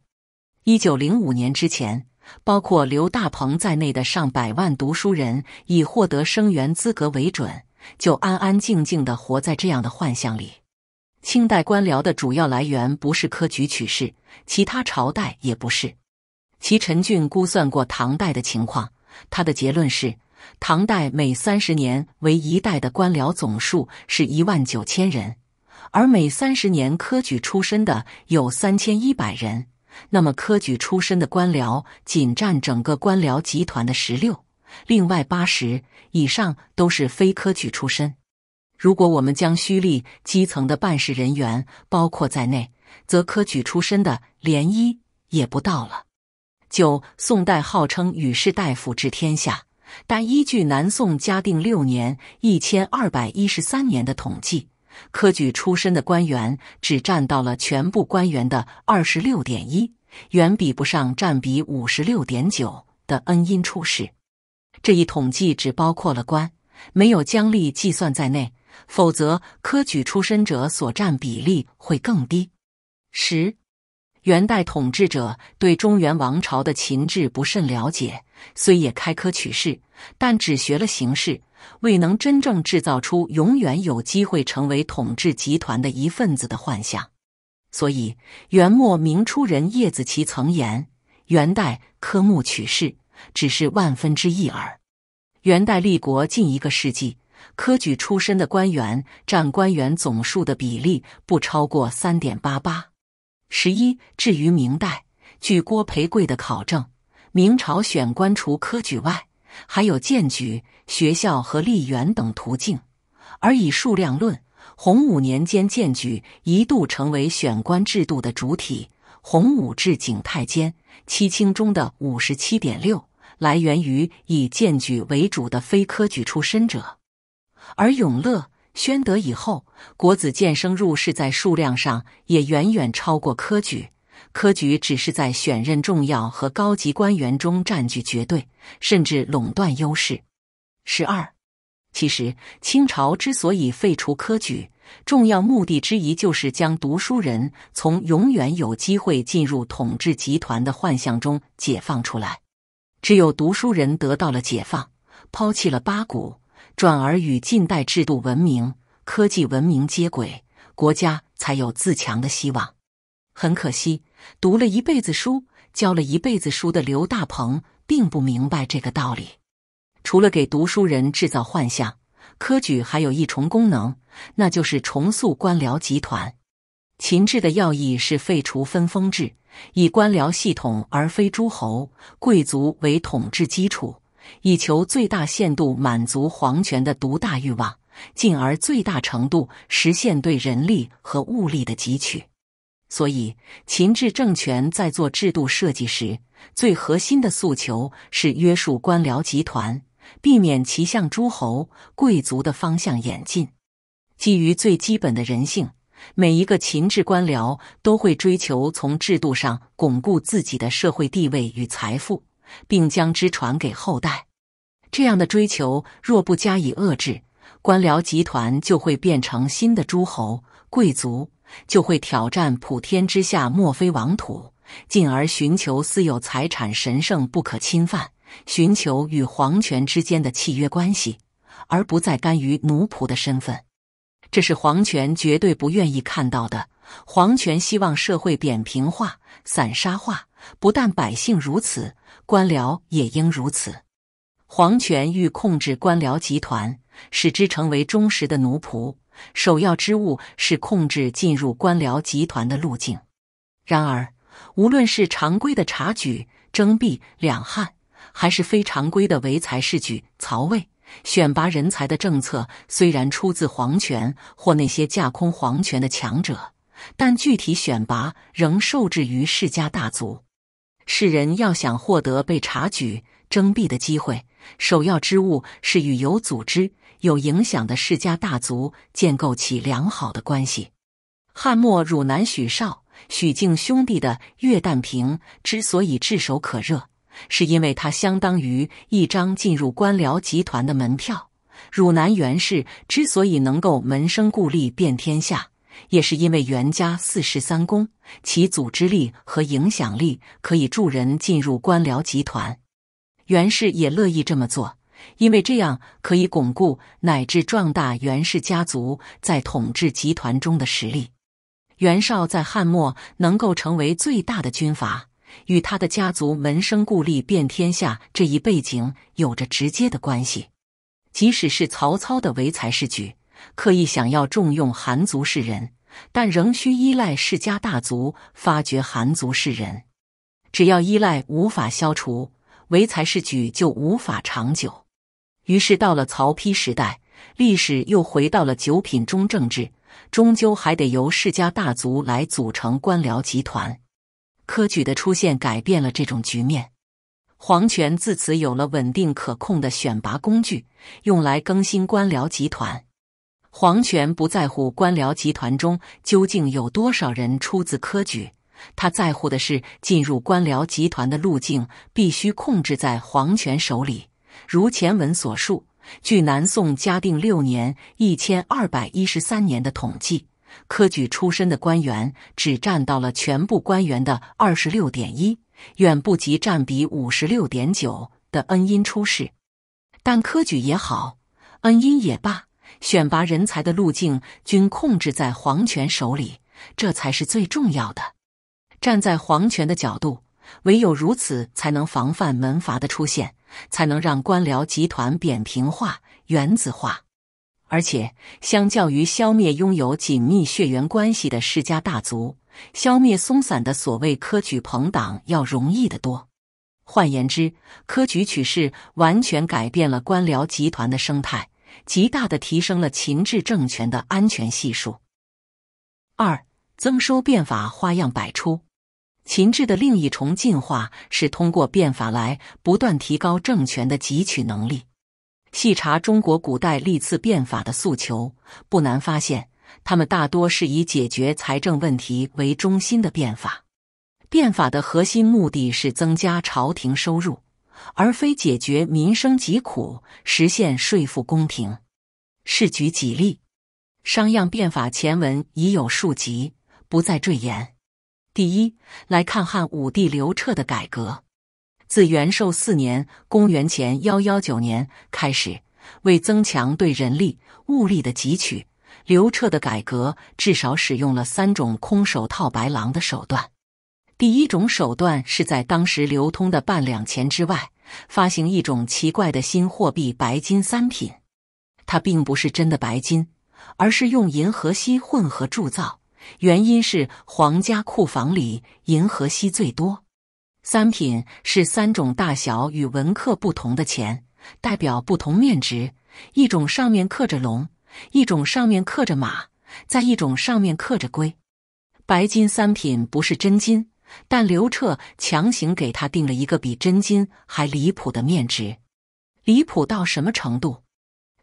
一九零五年之前，包括刘大鹏在内的上百万读书人，以获得生源资格为准，就安安静静的活在这样的幻象里。清代官僚的主要来源不是科举取士，其他朝代也不是。其陈俊估算过唐代的情况，他的结论是：唐代每三十年为一代的官僚总数是一万九千人，而每三十年科举出身的有三千一百人。那么，科举出身的官僚仅占整个官僚集团的十六，另外八十以上都是非科举出身。如果我们将胥吏基层的办事人员包括在内，则科举出身的连一也不到了。九，宋代号称与士大夫治天下，但依据南宋嘉定六年（一千二百一十三年）的统计，科举出身的官员只占到了全部官员的二十六点一，远比不上占比五十六点九的恩荫出仕。这一统计只包括了官，没有将吏计算在内，否则科举出身者所占比例会更低。十。元代统治者对中原王朝的秦制不甚了解，虽也开科取士，但只学了形式，未能真正制造出永远有机会成为统治集团的一份子的幻想。所以，元末明初人叶子奇曾言：“元代科目取士，只是万分之一耳。”元代立国近一个世纪，科举出身的官员占官员总数的比例不超过三点八八。十一，至于明代，据郭培贵的考证，明朝选官除科举外，还有荐举、学校和吏员等途径。而以数量论，洪武年间荐举一度成为选官制度的主体。洪武至景泰间，七卿中的五十七点六来源于以荐举为主的非科举出身者，而永乐。宣德以后，国子监生入仕在数量上也远远超过科举。科举只是在选任重要和高级官员中占据绝对甚至垄断优势。十二，其实清朝之所以废除科举，重要目的之一就是将读书人从永远有机会进入统治集团的幻想中解放出来。只有读书人得到了解放，抛弃了八股。转而与近代制度文明、科技文明接轨，国家才有自强的希望。很可惜，读了一辈子书、教了一辈子书的刘大鹏并不明白这个道理。除了给读书人制造幻象，科举还有一重功能，那就是重塑官僚集团。秦制的要义是废除分封制，以官僚系统而非诸侯、贵族为统治基础。以求最大限度满足皇权的独大欲望，进而最大程度实现对人力和物力的汲取。所以，秦制政权在做制度设计时，最核心的诉求是约束官僚集团，避免其向诸侯贵族的方向演进。基于最基本的人性，每一个秦制官僚都会追求从制度上巩固自己的社会地位与财富。并将之传给后代。这样的追求若不加以遏制，官僚集团就会变成新的诸侯贵族，就会挑战普天之下莫非王土，进而寻求私有财产神圣不可侵犯，寻求与皇权之间的契约关系，而不再甘于奴仆的身份。这是皇权绝对不愿意看到的。皇权希望社会扁平化、散沙化，不但百姓如此。官僚也应如此。皇权欲控制官僚集团，使之成为忠实的奴仆，首要之物是控制进入官僚集团的路径。然而，无论是常规的察举、征辟、两汉，还是非常规的唯才是举、曹魏选拔人才的政策，虽然出自皇权或那些架空皇权的强者，但具体选拔仍受制于世家大族。世人要想获得被察举、征辟的机会，首要之物是与有组织、有影响的世家大族建构起良好的关系。汉末汝南许绍、许靖兄弟的岳旦平之所以炙手可热，是因为他相当于一张进入官僚集团的门票。汝南袁氏之所以能够门生故吏遍天下。也是因为袁家四世三公，其组织力和影响力可以助人进入官僚集团，袁氏也乐意这么做，因为这样可以巩固乃至壮大袁氏家族在统治集团中的实力。袁绍在汉末能够成为最大的军阀，与他的家族门生故吏遍天下这一背景有着直接的关系。即使是曹操的唯才是举。刻意想要重用韩族士人，但仍需依赖世家大族发掘韩族士人。只要依赖无法消除，唯才是举就无法长久。于是到了曹丕时代，历史又回到了九品中正制，终究还得由世家大族来组成官僚集团。科举的出现改变了这种局面，皇权自此有了稳定可控的选拔工具，用来更新官僚集团。皇权不在乎官僚集团中究竟有多少人出自科举，他在乎的是进入官僚集团的路径必须控制在皇权手里。如前文所述，据南宋嘉定六年（一千二百一十三年）的统计，科举出身的官员只占到了全部官员的二十六点一，远不及占比五十六点九的恩荫出世。但科举也好，恩荫也罢。选拔人才的路径均控制在皇权手里，这才是最重要的。站在皇权的角度，唯有如此，才能防范门阀的出现，才能让官僚集团扁平化、原子化。而且，相较于消灭拥有紧密血缘关系的世家大族，消灭松散的所谓科举朋党要容易得多。换言之，科举取士完全改变了官僚集团的生态。极大的提升了秦制政权的安全系数。二、增收变法花样百出。秦制的另一重进化是通过变法来不断提高政权的汲取能力。细查中国古代历次变法的诉求，不难发现，他们大多是以解决财政问题为中心的变法。变法的核心目的是增加朝廷收入。而非解决民生疾苦，实现税负公平。是举几例：商鞅变法前文已有数集，不再赘言。第一，来看汉武帝刘彻的改革。自元寿四年（公元前幺幺九年）开始，为增强对人力物力的汲取，刘彻的改革至少使用了三种“空手套白狼”的手段。第一种手段是在当时流通的半两钱之外。发行一种奇怪的新货币——白金三品。它并不是真的白金，而是用银河系混合铸造。原因是皇家库房里银河系最多。三品是三种大小与文刻不同的钱，代表不同面值。一种上面刻着龙，一种上面刻着马，在一种上面刻着龟。白金三品不是真金。但刘彻强行给他定了一个比真金还离谱的面值，离谱到什么程度？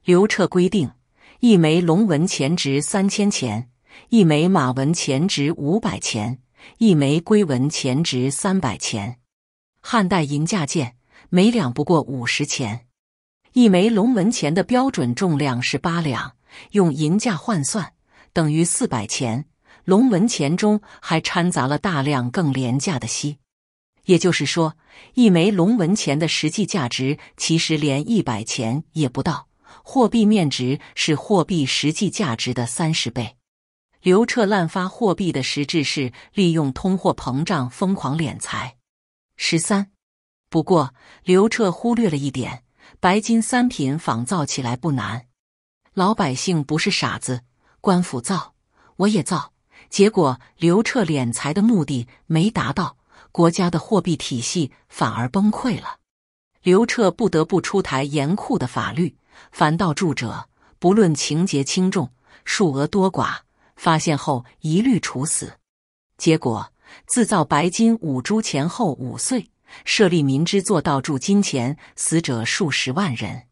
刘彻规定，一枚龙纹钱值三千钱，一枚马纹钱值五百钱，一枚龟纹钱值三百钱。汉代银价件每两不过五十钱。一枚龙纹钱的标准重量是八两，用银价换算，等于四百钱。龙纹钱中还掺杂了大量更廉价的锡，也就是说，一枚龙纹钱的实际价值其实连一百钱也不到，货币面值是货币实际价值的三十倍。刘彻滥发货币的实质是利用通货膨胀疯狂敛财。十三，不过刘彻忽略了一点，白金三品仿造起来不难，老百姓不是傻子，官府造，我也造。结果，刘彻敛财的目的没达到，国家的货币体系反而崩溃了。刘彻不得不出台严酷的法律：凡盗铸者，不论情节轻重、数额多寡，发现后一律处死。结果，自造白金五铢前后五岁，设立民之作盗铸金钱，死者数十万人。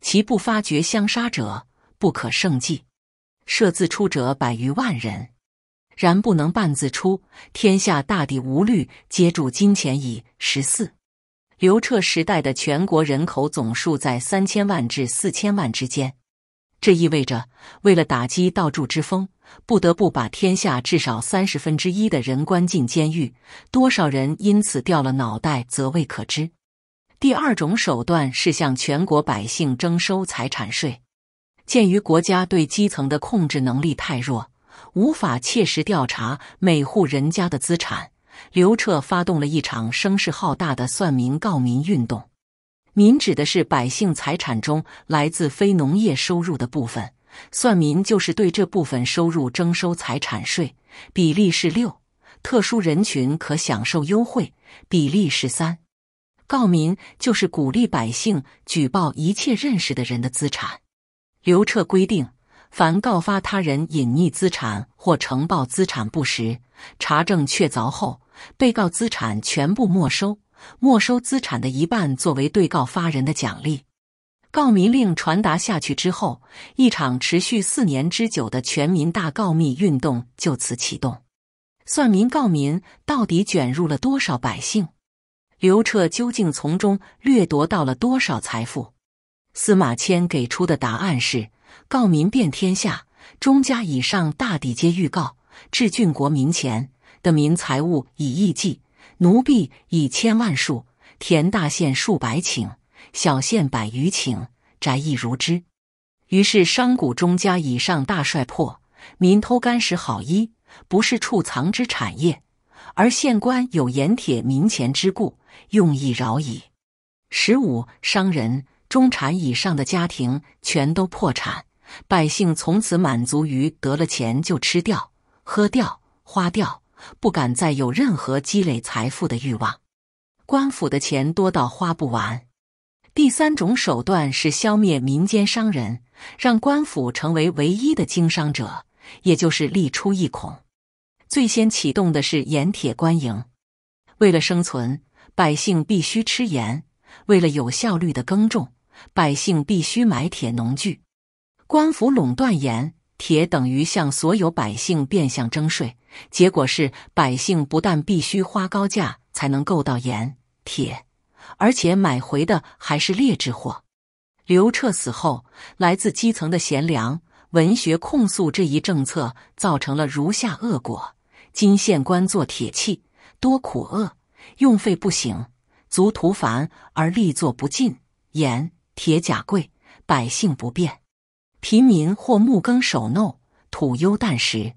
其不发觉相杀者，不可胜计；设自出者百余万人。然不能半字出，天下大抵无虑，皆注金钱矣。十四，刘彻时代的全国人口总数在三千万至四千万之间，这意味着为了打击倒住之风，不得不把天下至少三十分之一的人关进监狱。多少人因此掉了脑袋，则未可知。第二种手段是向全国百姓征收财产税，鉴于国家对基层的控制能力太弱。无法切实调查每户人家的资产，刘彻发动了一场声势浩大的算民告民运动。民指的是百姓财产中来自非农业收入的部分，算民就是对这部分收入征收财产税，比例是六；特殊人群可享受优惠，比例是三。告民就是鼓励百姓举报一切认识的人的资产。刘彻规定。凡告发他人隐匿资产或呈报资产不实，查证确凿后，被告资产全部没收，没收资产的一半作为对告发人的奖励。告密令传达下去之后，一场持续四年之久的全民大告密运动就此启动。算民告民到底卷入了多少百姓？刘彻究竟从中掠夺到了多少财富？司马迁给出的答案是。告民遍天下，中家以上大抵皆预告，至郡国民前的民财物以亿计，奴婢以千万数，田大县数百顷，小县百余顷，宅亦如之。于是商贾中家以上大帅破，民偷干食好衣，不是处藏之产业。而县官有盐铁民钱之故，用意饶矣。十五商人。中产以上的家庭全都破产，百姓从此满足于得了钱就吃掉、喝掉、花掉，不敢再有任何积累财富的欲望。官府的钱多到花不完。第三种手段是消灭民间商人，让官府成为唯一的经商者，也就是利出一孔。最先启动的是盐铁官营。为了生存，百姓必须吃盐；为了有效率的耕种。百姓必须买铁农具，官府垄断盐铁，等于向所有百姓变相征税。结果是，百姓不但必须花高价才能够到盐铁，而且买回的还是劣质货。刘彻死后，来自基层的贤良文学控诉这一政策造成了如下恶果：今县官做铁器，多苦厄，用费不省，足徒烦而力作不尽，盐。铁甲贵，百姓不便；贫民或木耕手弄，土优淡食。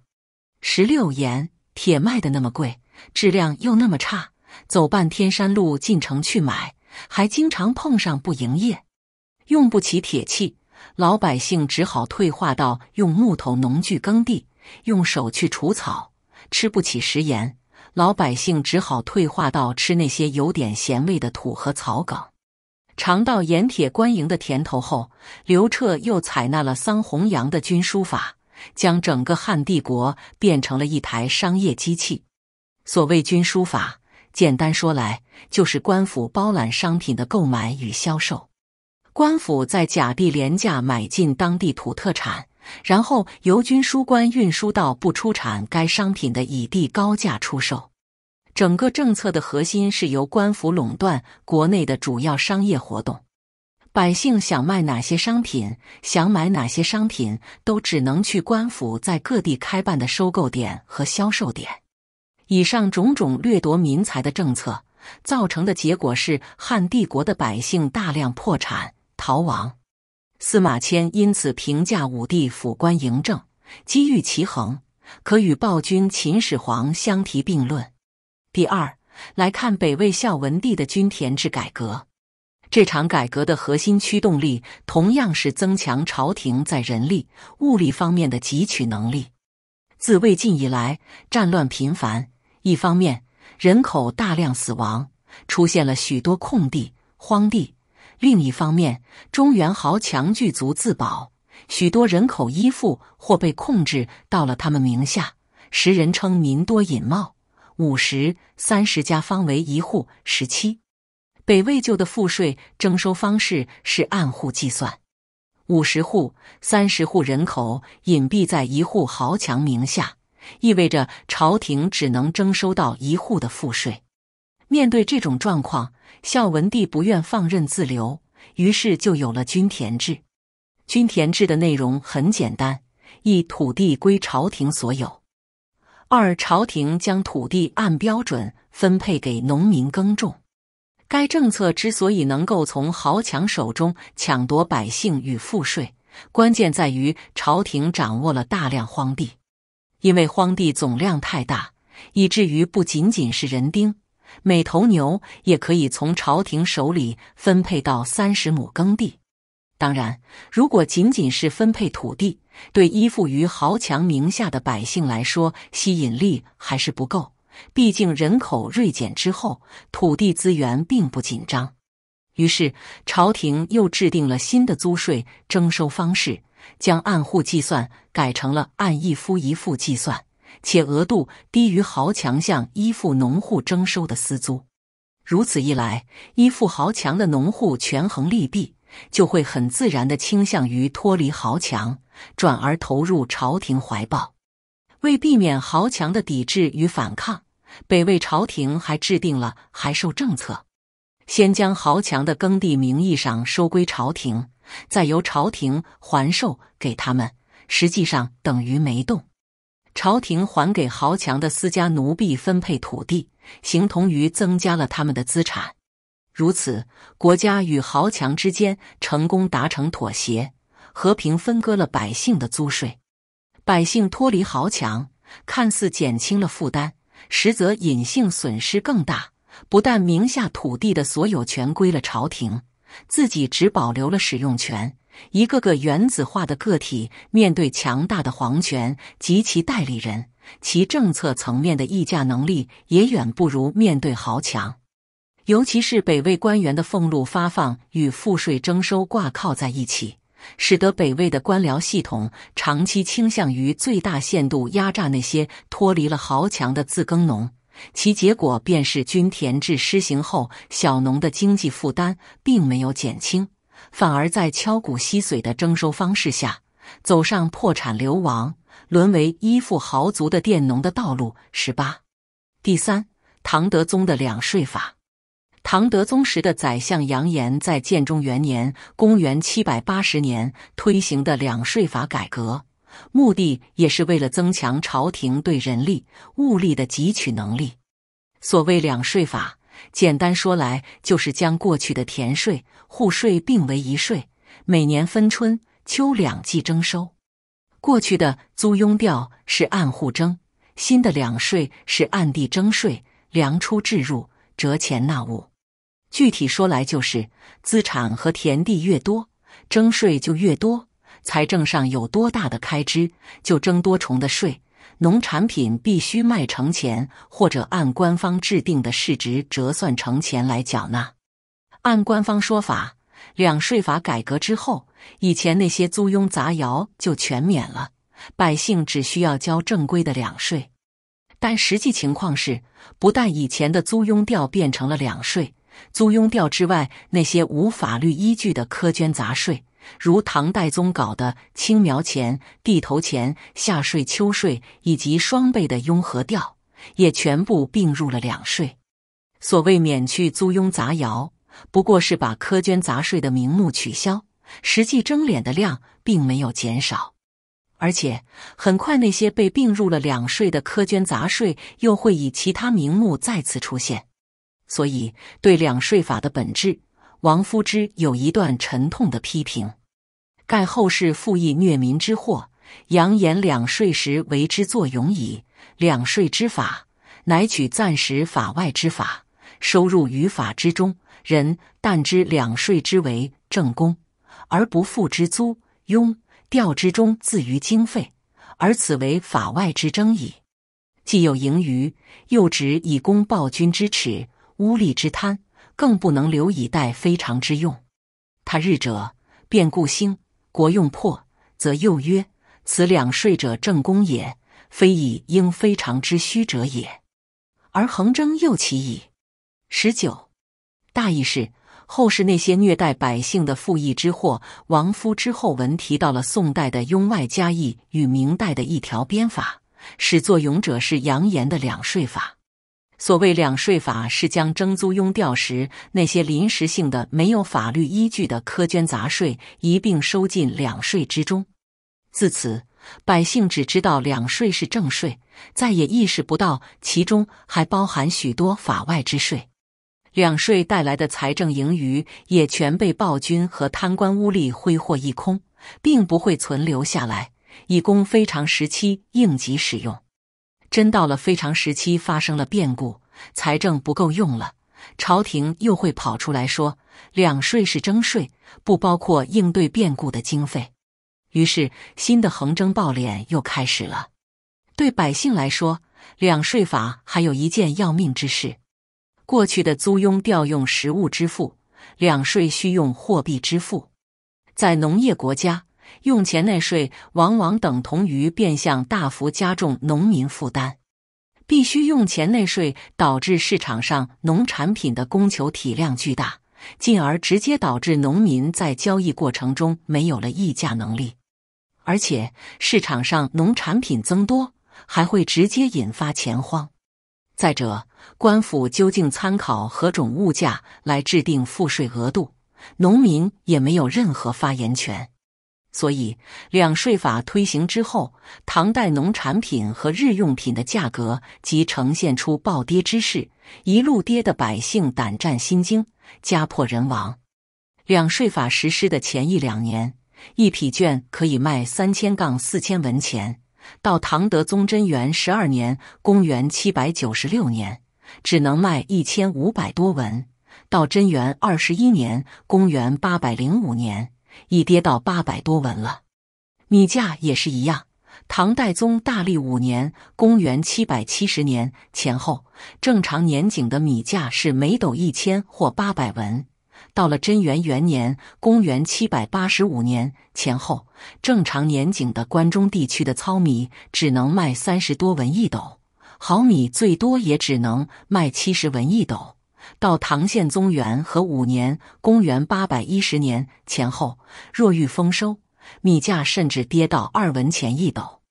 十六盐铁卖的那么贵，质量又那么差，走半天山路进城去买，还经常碰上不营业。用不起铁器，老百姓只好退化到用木头农具耕地，用手去除草；吃不起食盐，老百姓只好退化到吃那些有点咸味的土和草梗。尝到盐铁官营的甜头后，刘彻又采纳了桑弘羊的军书法，将整个汉帝国变成了一台商业机器。所谓军书法，简单说来，就是官府包揽商品的购买与销售。官府在假币廉价买进当地土特产，然后由军书官运输到不出产该商品的乙地高价出售。整个政策的核心是由官府垄断国内的主要商业活动，百姓想卖哪些商品、想买哪些商品，都只能去官府在各地开办的收购点和销售点。以上种种掠夺民财的政策，造成的结果是汉帝国的百姓大量破产、逃亡。司马迁因此评价武帝府官嬴政，机遇奇横，可与暴君秦始皇相提并论。第二，来看北魏孝文帝的均田制改革。这场改革的核心驱动力同样是增强朝廷在人力、物力方面的汲取能力。自魏晋以来，战乱频繁，一方面人口大量死亡，出现了许多空地、荒地；另一方面，中原豪强聚族自保，许多人口依附或被控制到了他们名下，时人称“民多隐冒”。五十三十家方为一户。十七，北魏旧的赋税征收方式是按户计算，五十户三十户人口隐蔽在一户豪强名下，意味着朝廷只能征收到一户的赋税。面对这种状况，孝文帝不愿放任自流，于是就有了均田制。均田制的内容很简单，一土地归朝廷所有。二，朝廷将土地按标准分配给农民耕种。该政策之所以能够从豪强手中抢夺百姓与赋税，关键在于朝廷掌握了大量荒地。因为荒地总量太大，以至于不仅仅是人丁，每头牛也可以从朝廷手里分配到三十亩耕地。当然，如果仅仅是分配土地，对依附于豪强名下的百姓来说，吸引力还是不够。毕竟人口锐减之后，土地资源并不紧张。于是，朝廷又制定了新的租税征收方式，将按户计算改成了按一夫一妇计算，且额度低于豪强向依附农户征收的私租。如此一来，依附豪强的农户权衡利弊，就会很自然地倾向于脱离豪强。转而投入朝廷怀抱，为避免豪强的抵制与反抗，北魏朝廷还制定了还授政策：先将豪强的耕地名义上收归朝廷，再由朝廷还授给他们，实际上等于没动。朝廷还给豪强的私家奴婢分配土地，形同于增加了他们的资产。如此，国家与豪强之间成功达成妥协。和平分割了百姓的租税，百姓脱离豪强，看似减轻了负担，实则隐性损失更大。不但名下土地的所有权归了朝廷，自己只保留了使用权。一个个原子化的个体面对强大的皇权及其代理人，其政策层面的议价能力也远不如面对豪强。尤其是北魏官员的俸禄发放与赋税征收挂靠在一起。使得北魏的官僚系统长期倾向于最大限度压榨那些脱离了豪强的自耕农，其结果便是均田制施行后，小农的经济负担并没有减轻，反而在敲骨吸髓的征收方式下，走上破产流亡、沦为依附豪族的佃农的道路。十八，第三，唐德宗的两税法。唐德宗时的宰相杨炎在建中元年（公元780年）推行的两税法改革，目的也是为了增强朝廷对人力、物力的汲取能力。所谓两税法，简单说来就是将过去的田税、户税并为一税，每年分春秋两季征收。过去的租庸调是按户征，新的两税是按地征税，粮出置入，折钱纳物。具体说来，就是资产和田地越多，征税就越多；财政上有多大的开支，就征多重的税。农产品必须卖成钱，或者按官方制定的市值折算成钱来缴纳。按官方说法，两税法改革之后，以前那些租庸杂徭就全免了，百姓只需要交正规的两税。但实际情况是，不但以前的租庸调变成了两税。租庸调之外，那些无法律依据的苛捐杂税，如唐代宗搞的青苗钱、地头钱、夏税、秋税，以及双倍的雍和调，也全部并入了两税。所谓免去租庸杂徭，不过是把苛捐杂税的名目取消，实际征敛的量并没有减少。而且很快，那些被并入了两税的苛捐杂税，又会以其他名目再次出现。所以，对两税法的本质，王夫之有一段沉痛的批评。盖后世复议虐民之祸，扬言两税时为之作勇矣。两税之法，乃取暂时法外之法，收入于法之中。人但知两税之为正功，而不付之租庸调之中自于经费，而此为法外之争矣。既有盈余，又止以公暴君之耻，污吏之贪，更不能留以待非常之用。他日者变故兴，国用破，则又曰：此两税者正公也，非以应非常之虚者也。而横征又其矣。十九，大意是后世那些虐待百姓的赋役之祸。王夫之后文提到了宋代的庸外加役与明代的一条鞭法，始作俑者是杨言的两税法。所谓两税法，是将征租庸调时那些临时性的、没有法律依据的苛捐杂税一并收进两税之中。自此，百姓只知道两税是正税，再也意识不到其中还包含许多法外之税。两税带来的财政盈余也全被暴君和贪官污吏挥霍一空，并不会存留下来以供非常时期应急使用。真到了非常时期，发生了变故，财政不够用了，朝廷又会跑出来说两税是征税，不包括应对变故的经费。于是新的横征暴敛又开始了。对百姓来说，两税法还有一件要命之事：过去的租庸调用实物支付，两税需用货币支付，在农业国家。用钱纳税往往等同于变相大幅加重农民负担。必须用钱纳税导致市场上农产品的供求体量巨大，进而直接导致农民在交易过程中没有了议价能力。而且市场上农产品增多，还会直接引发钱荒。再者，官府究竟参考何种物价来制定赋税额度，农民也没有任何发言权。所以，两税法推行之后，唐代农产品和日用品的价格即呈现出暴跌之势，一路跌的百姓胆战心惊，家破人亡。两税法实施的前一两年，一匹绢可以卖三千杠四千文钱，到唐德宗贞元十二年（公元七百九十六年），只能卖一千五百多文；到贞元二十一年（公元八百零五年）。已跌到八百多文了，米价也是一样。唐代宗大历五年（公元七百七十年前后），正常年景的米价是每斗一千或八百文。到了贞元元年（公元七百八十五年前后），正常年景的关中地区的糙米只能卖三十多文一斗，毫米最多也只能卖七十文一斗。到唐宪宗元和五年（公元810年前后），若遇丰收，米价甚至跌到二文钱一斗。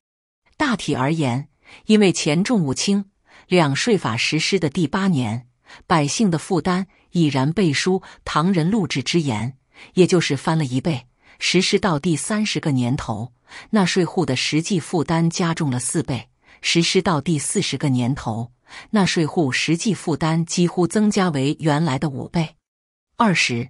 大体而言，因为钱重物轻，两税法实施的第八年，百姓的负担已然背书唐人录制之言，也就是翻了一倍。实施到第三十个年头，纳税户的实际负担加重了四倍。实施到第四十个年头。纳税户实际负担几乎增加为原来的五倍，二十。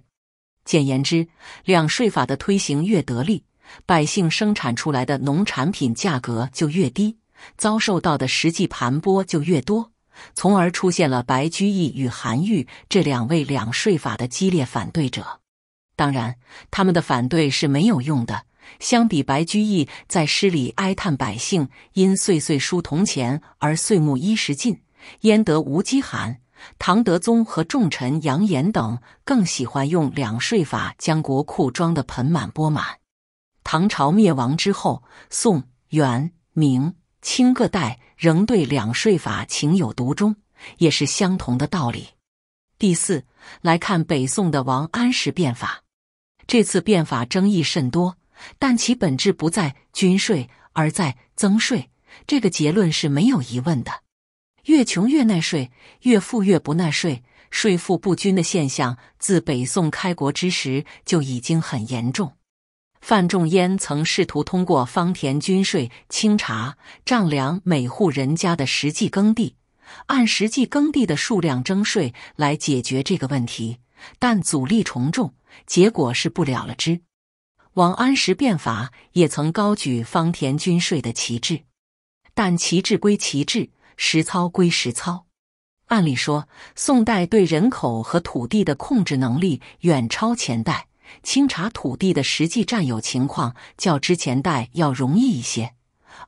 简言之，两税法的推行越得力，百姓生产出来的农产品价格就越低，遭受到的实际盘剥就越多，从而出现了白居易与韩愈这两位两税法的激烈反对者。当然，他们的反对是没有用的。相比白居易在诗里哀叹百姓因岁岁输铜钱而岁暮衣食尽。焉得无饥寒？唐德宗和重臣杨炎等更喜欢用两税法将国库装得盆满钵满。唐朝灭亡之后，宋、元、明、清各代仍对两税法情有独钟，也是相同的道理。第四，来看北宋的王安石变法。这次变法争议甚多，但其本质不在军税，而在增税。这个结论是没有疑问的。越穷越耐税，越富越不耐税，税负不均的现象自北宋开国之时就已经很严重。范仲淹曾试图通过方田均税清查丈量每户人家的实际耕地，按实际耕地的数量征税来解决这个问题，但阻力重重，结果是不了了之。王安石变法也曾高举方田均税的旗帜，但旗帜归旗帜。实操归实操，按理说，宋代对人口和土地的控制能力远超前代，清查土地的实际占有情况较之前代要容易一些。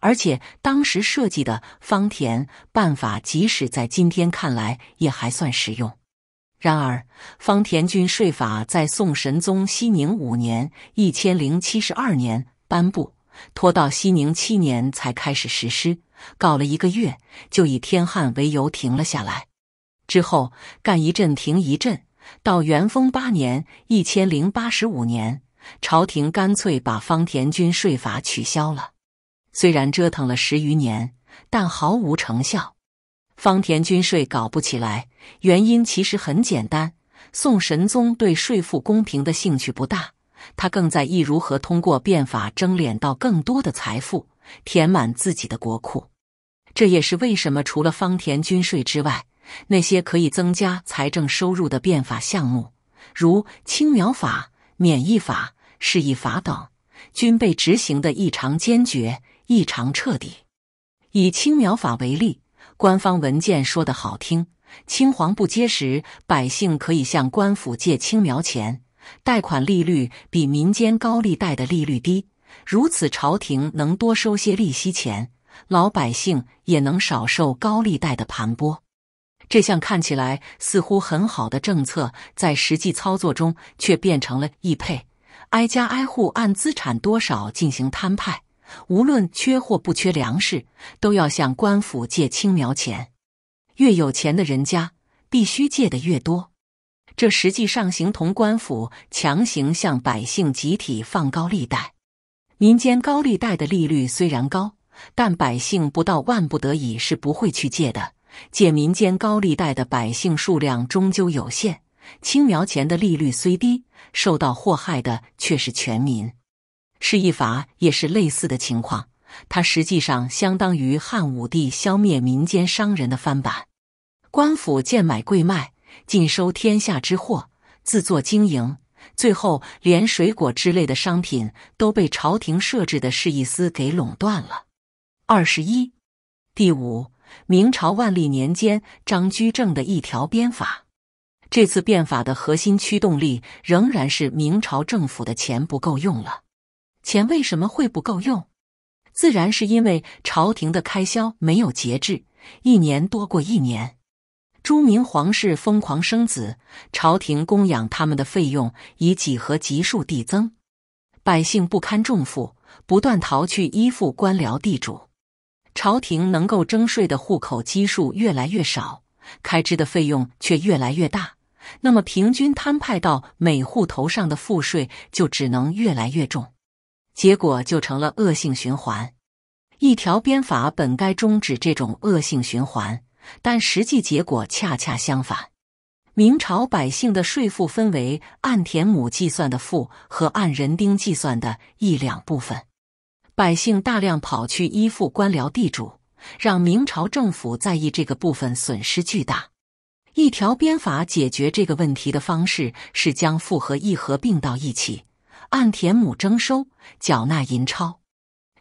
而且当时设计的方田办法，即使在今天看来也还算实用。然而，方田均税法在宋神宗熙宁五年（一千零七十二年）颁布。拖到熙宁七年才开始实施，搞了一个月就以天旱为由停了下来。之后干一阵停一阵，到元丰八年（一千零八十五年），朝廷干脆把方田军税法取消了。虽然折腾了十余年，但毫无成效。方田军税搞不起来，原因其实很简单：宋神宗对税赋公平的兴趣不大。他更在意如何通过变法争敛到更多的财富，填满自己的国库。这也是为什么，除了方田军税之外，那些可以增加财政收入的变法项目，如青苗法、免役法、示易法等，均被执行得异常坚决、异常彻底。以青苗法为例，官方文件说得好听：“青黄不接时，百姓可以向官府借青苗钱。”贷款利率比民间高利贷的利率低，如此朝廷能多收些利息钱，老百姓也能少受高利贷的盘剥。这项看起来似乎很好的政策，在实际操作中却变成了易配，挨家挨户按资产多少进行摊派，无论缺或不缺粮食，都要向官府借青苗钱。越有钱的人家，必须借的越多。这实际上形同官府强行向百姓集体放高利贷。民间高利贷的利率虽然高，但百姓不到万不得已是不会去借的。借民间高利贷的百姓数量终究有限。青苗钱的利率虽低，受到祸害的却是全民。市一法也是类似的情况，它实际上相当于汉武帝消灭民间商人的翻版。官府贱买贵卖。尽收天下之货，自作经营，最后连水果之类的商品都被朝廷设置的市一司给垄断了。二十一，第五，明朝万历年间张居正的一条鞭法。这次变法的核心驱动力仍然是明朝政府的钱不够用了。钱为什么会不够用？自然是因为朝廷的开销没有节制，一年多过一年。朱明皇室疯狂生子，朝廷供养他们的费用以几何级数递增，百姓不堪重负，不断逃去依附官僚地主。朝廷能够征税的户口基数越来越少，开支的费用却越来越大，那么平均摊派到每户头上的赋税就只能越来越重，结果就成了恶性循环。一条编法本该终止这种恶性循环。但实际结果恰恰相反，明朝百姓的税赋分为按田亩计算的赋和按人丁计算的一两部分，百姓大量跑去依附官僚地主，让明朝政府在意这个部分损失巨大。一条鞭法解决这个问题的方式是将赋和役合并到一起，按田亩征收，缴纳银钞。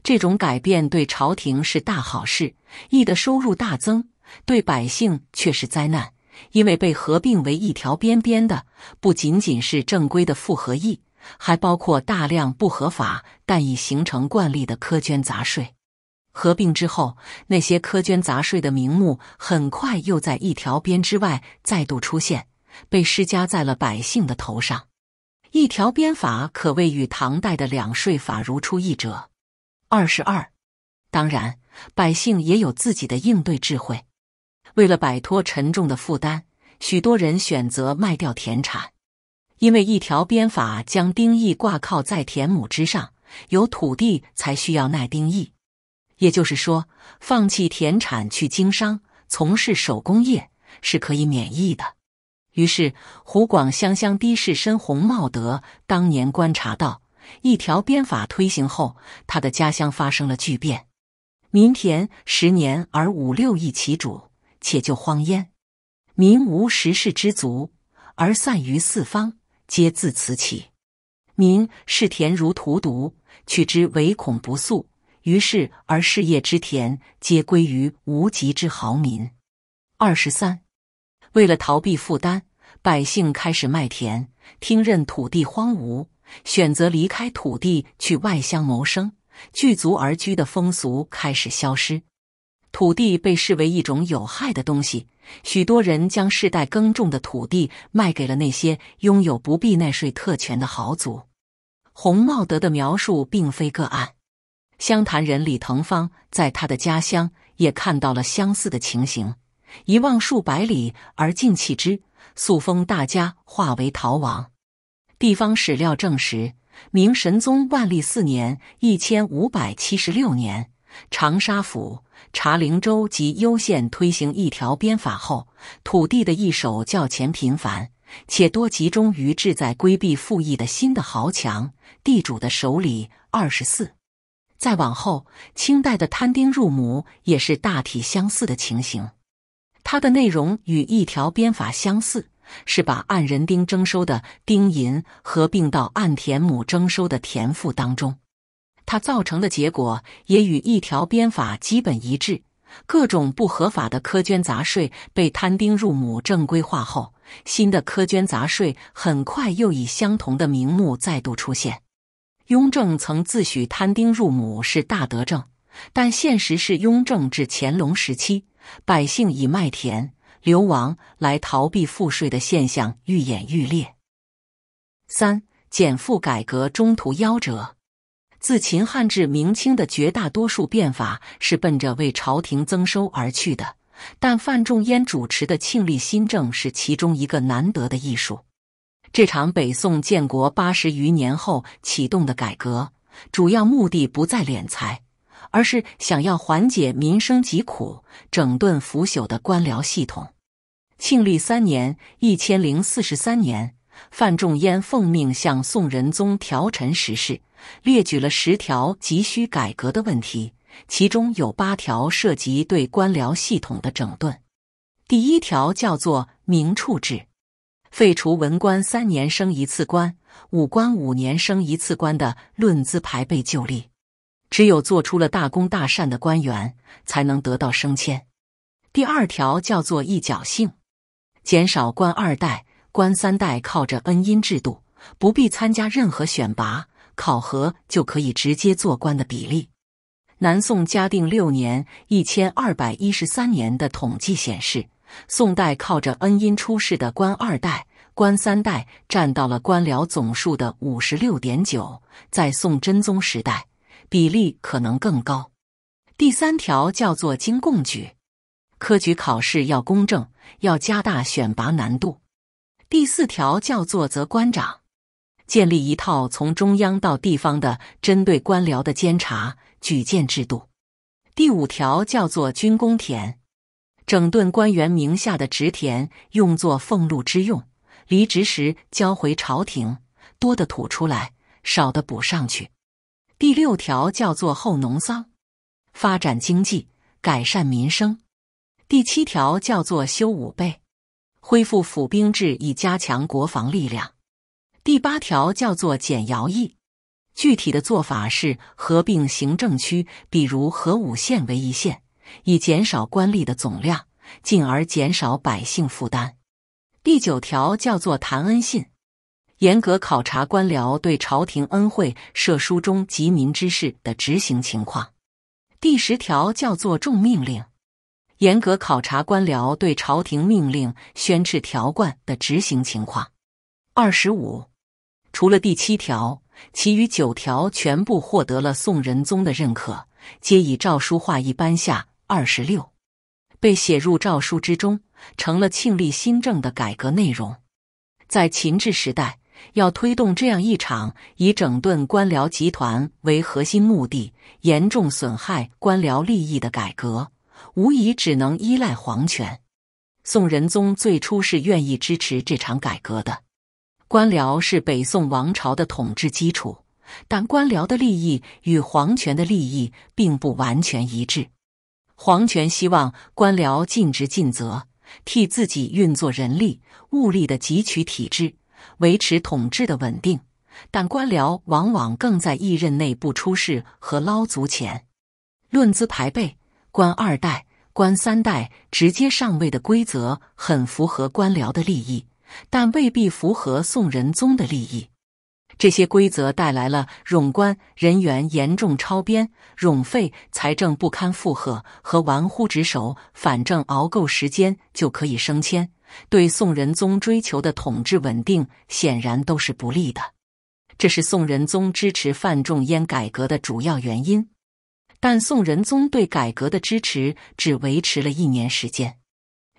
这种改变对朝廷是大好事，役的收入大增。对百姓却是灾难，因为被合并为一条边边的不仅仅是正规的复合役，还包括大量不合法但已形成惯例的苛捐杂税。合并之后，那些苛捐杂税的名目很快又在一条边之外再度出现，被施加在了百姓的头上。一条边法可谓与唐代的两税法如出一辙。二十二，当然，百姓也有自己的应对智慧。为了摆脱沉重的负担，许多人选择卖掉田产，因为一条鞭法将丁义挂靠在田亩之上，有土地才需要耐丁义。也就是说，放弃田产去经商、从事手工业是可以免疫的。于是，湖广湘乡的士绅洪茂德当年观察到，一条鞭法推行后，他的家乡发生了巨变：民田十年而五六亿其主。且就荒焉，民无食事之足，而散于四方，皆自此起。民视田如荼毒，取之唯恐不速，于是而事业之田皆归于无极之豪民。二十三，为了逃避负担，百姓开始卖田，听任土地荒芜，选择离开土地去外乡谋生，聚族而居的风俗开始消失。土地被视为一种有害的东西，许多人将世代耕种的土地卖给了那些拥有不必纳税特权的豪族。洪茂德的描述并非个案，湘潭人李腾芳在他的家乡也看到了相似的情形：一望数百里而尽弃之，素封大家化为逃亡。地方史料证实，明神宗万历四年（一千五百七十六年），长沙府。茶陵州及攸县推行一条鞭法后，土地的易手较前频繁，且多集中于志在规避复役的新的豪强地主的手里。二十四，再往后，清代的摊丁入亩也是大体相似的情形。它的内容与一条鞭法相似，是把按人丁征收的丁银合并到按田亩征收的田赋当中。它造成的结果也与一条鞭法基本一致。各种不合法的苛捐杂税被摊丁入亩正规化后，新的苛捐杂税很快又以相同的名目再度出现。雍正曾自诩摊丁入亩是大德政，但现实是，雍正至乾隆时期，百姓以卖田、流亡来逃避赋税的现象愈演愈烈。三减负改革中途夭折。自秦汉至明清的绝大多数变法是奔着为朝廷增收而去的，但范仲淹主持的庆历新政是其中一个难得的艺术。这场北宋建国八十余年后启动的改革，主要目的不在敛财，而是想要缓解民生疾苦，整顿腐朽的官僚系统。庆历三年（一千零四十三年）。范仲淹奉命向宋仁宗条陈时事，列举了十条急需改革的问题，其中有八条涉及对官僚系统的整顿。第一条叫做“明处置”，废除文官三年升一次官、武官五年升一次官的论资排辈旧例，只有做出了大功大善的官员才能得到升迁。第二条叫做“一侥幸”，减少官二代。官三代靠着恩荫制度，不必参加任何选拔考核，就可以直接做官的比例。南宋嘉定六年（一千二百一十三年）的统计显示，宋代靠着恩荫出世的官二代、官三代占到了官僚总数的五十六点九。在宋真宗时代，比例可能更高。第三条叫做经贡举，科举考试要公正，要加大选拔难度。第四条叫做责官长，建立一套从中央到地方的针对官僚的监察举荐制度。第五条叫做军功田，整顿官员名下的职田，用作俸禄之用，离职时交回朝廷，多的吐出来，少的补上去。第六条叫做后农桑，发展经济，改善民生。第七条叫做修武备。恢复府兵制以加强国防力量。第八条叫做简徭役，具体的做法是合并行政区，比如合五县为一县，以减少官吏的总量，进而减少百姓负担。第九条叫做谈恩信，严格考察官僚对朝廷恩惠、设书中及民之事的执行情况。第十条叫做重命令。严格考察官僚对朝廷命令、宣敕条贯的执行情况。二十五，除了第七条，其余九条全部获得了宋仁宗的认可，皆以诏书画一颁下。二十六，被写入诏书之中，成了庆历新政的改革内容。在秦制时代，要推动这样一场以整顿官僚集团为核心目的、严重损害官僚利益的改革。无疑只能依赖皇权。宋仁宗最初是愿意支持这场改革的。官僚是北宋王朝的统治基础，但官僚的利益与皇权的利益并不完全一致。皇权希望官僚尽职尽责，替自己运作人力物力的汲取体制，维持统治的稳定；但官僚往往更在意任内不出事和捞足钱。论资排辈。官二代、官三代直接上位的规则很符合官僚的利益，但未必符合宋仁宗的利益。这些规则带来了冗官人员严重超编、冗费、财政不堪负荷和玩忽职守，反正熬够时间就可以升迁，对宋仁宗追求的统治稳定显然都是不利的。这是宋仁宗支持范仲淹改革的主要原因。但宋仁宗对改革的支持只维持了一年时间，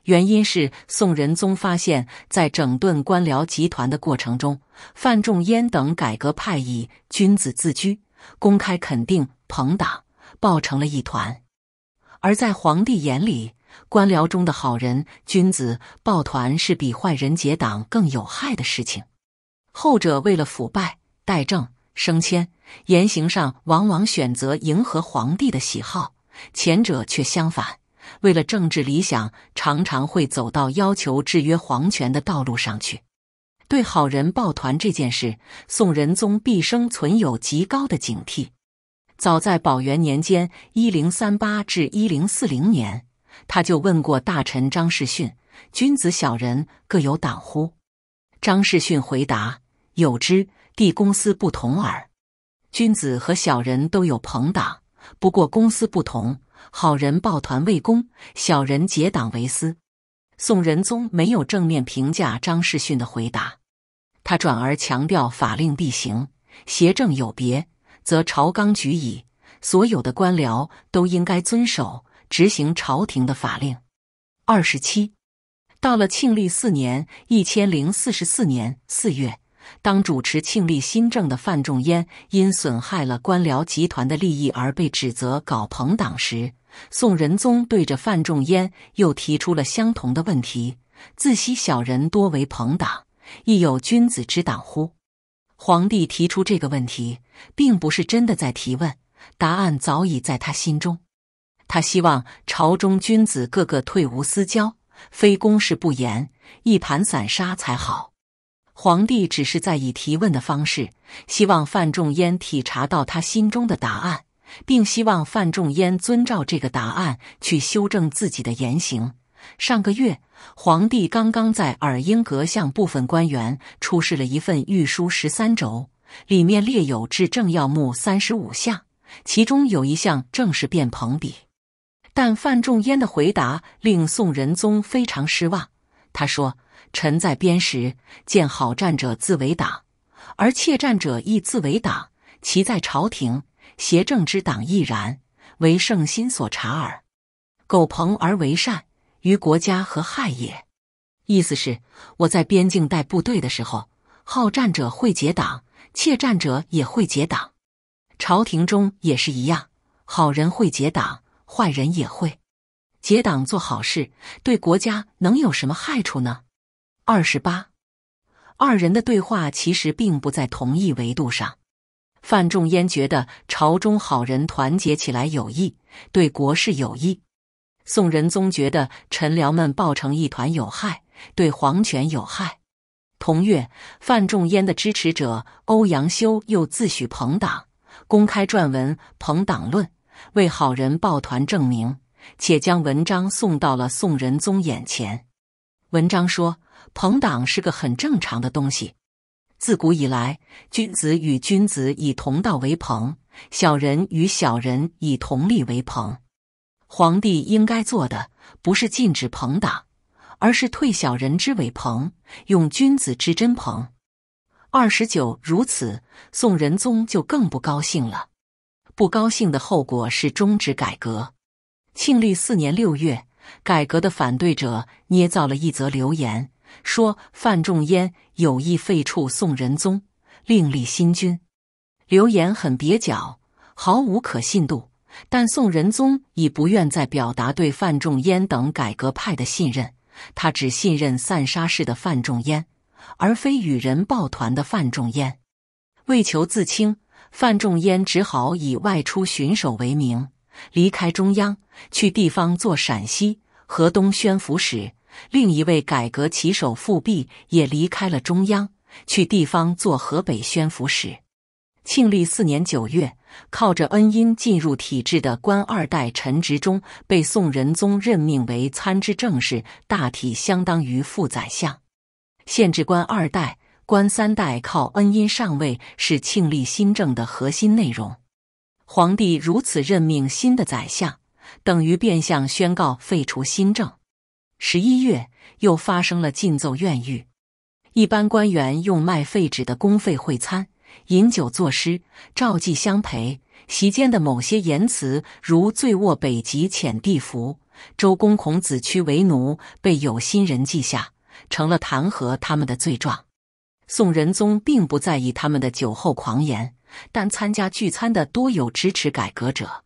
原因是宋仁宗发现，在整顿官僚集团的过程中，范仲淹等改革派以君子自居，公开肯定朋党，抱成了一团。而在皇帝眼里，官僚中的好人君子抱团是比坏人结党更有害的事情，后者为了腐败代政。升迁，言行上往往选择迎合皇帝的喜好；前者却相反，为了政治理想，常常会走到要求制约皇权的道路上去。对好人抱团这件事，宋仁宗毕生存有极高的警惕。早在宝元年间（一零三八至一零四零年），他就问过大臣张士逊：“君子小人各有党乎？”张世训回答：“有之。”地公司不同耳，君子和小人都有朋党，不过公司不同。好人抱团为公，小人结党为私。宋仁宗没有正面评价张士勋的回答，他转而强调法令必行，邪正有别，则朝纲举矣。所有的官僚都应该遵守执行朝廷的法令。二十七，到了庆历四年（一千零四十四年）四月。当主持庆历新政的范仲淹因损害了官僚集团的利益而被指责搞朋党时，宋仁宗对着范仲淹又提出了相同的问题：“自惜小人多为朋党，亦有君子之党乎？”皇帝提出这个问题，并不是真的在提问，答案早已在他心中。他希望朝中君子个个退无私交，非公事不言，一盘散沙才好。皇帝只是在以提问的方式，希望范仲淹体察到他心中的答案，并希望范仲淹遵照这个答案去修正自己的言行。上个月，皇帝刚刚在尔英阁向部分官员出示了一份御书十三轴，里面列有至政要目三十五项，其中有一项正是变蓬比。但范仲淹的回答令宋仁宗非常失望，他说。臣在边时，见好战者自为党，而怯战者亦自为党；其在朝廷，邪正之党亦然，为圣心所察耳。苟朋而为善，于国家何害也？意思是，我在边境带部队的时候，好战者会结党，怯战者也会结党；朝廷中也是一样，好人会结党，坏人也会结党，做好事对国家能有什么害处呢？二十八，二人的对话其实并不在同一维度上。范仲淹觉得朝中好人团结起来有益，对国事有益；宋仁宗觉得臣僚们抱成一团有害，对皇权有害。同月，范仲淹的支持者欧阳修又自诩朋党，公开撰文《朋党论》，为好人抱团证明，且将文章送到了宋仁宗眼前。文章说。朋党是个很正常的东西，自古以来，君子与君子以同道为朋，小人与小人以同利为朋。皇帝应该做的不是禁止朋党，而是退小人之为朋，用君子之真朋。二十九，如此，宋仁宗就更不高兴了。不高兴的后果是终止改革。庆历四年六月，改革的反对者捏造了一则流言。说范仲淹有意废黜宋仁宗，另立新君。流言很蹩脚，毫无可信度。但宋仁宗已不愿再表达对范仲淹等改革派的信任，他只信任散沙式的范仲淹，而非与人抱团的范仲淹。为求自清，范仲淹只好以外出巡守为名，离开中央，去地方做陕西、河东宣抚使。另一位改革旗手傅弼也离开了中央，去地方做河北宣抚使。庆历四年九月，靠着恩荫进入体制的官二代陈执中被宋仁宗任命为参知政事，大体相当于副宰相。限制官二代、官三代靠恩荫上位是庆历新政的核心内容。皇帝如此任命新的宰相，等于变相宣告废除新政。十一月，又发生了禁奏怨狱。一般官员用卖废纸的公费会餐，饮酒作诗，照妓相陪。席间的某些言辞，如“醉卧北极遣地浮，周公孔子屈为奴”，被有心人记下，成了弹劾他们的罪状。宋仁宗并不在意他们的酒后狂言，但参加聚餐的多有支持改革者。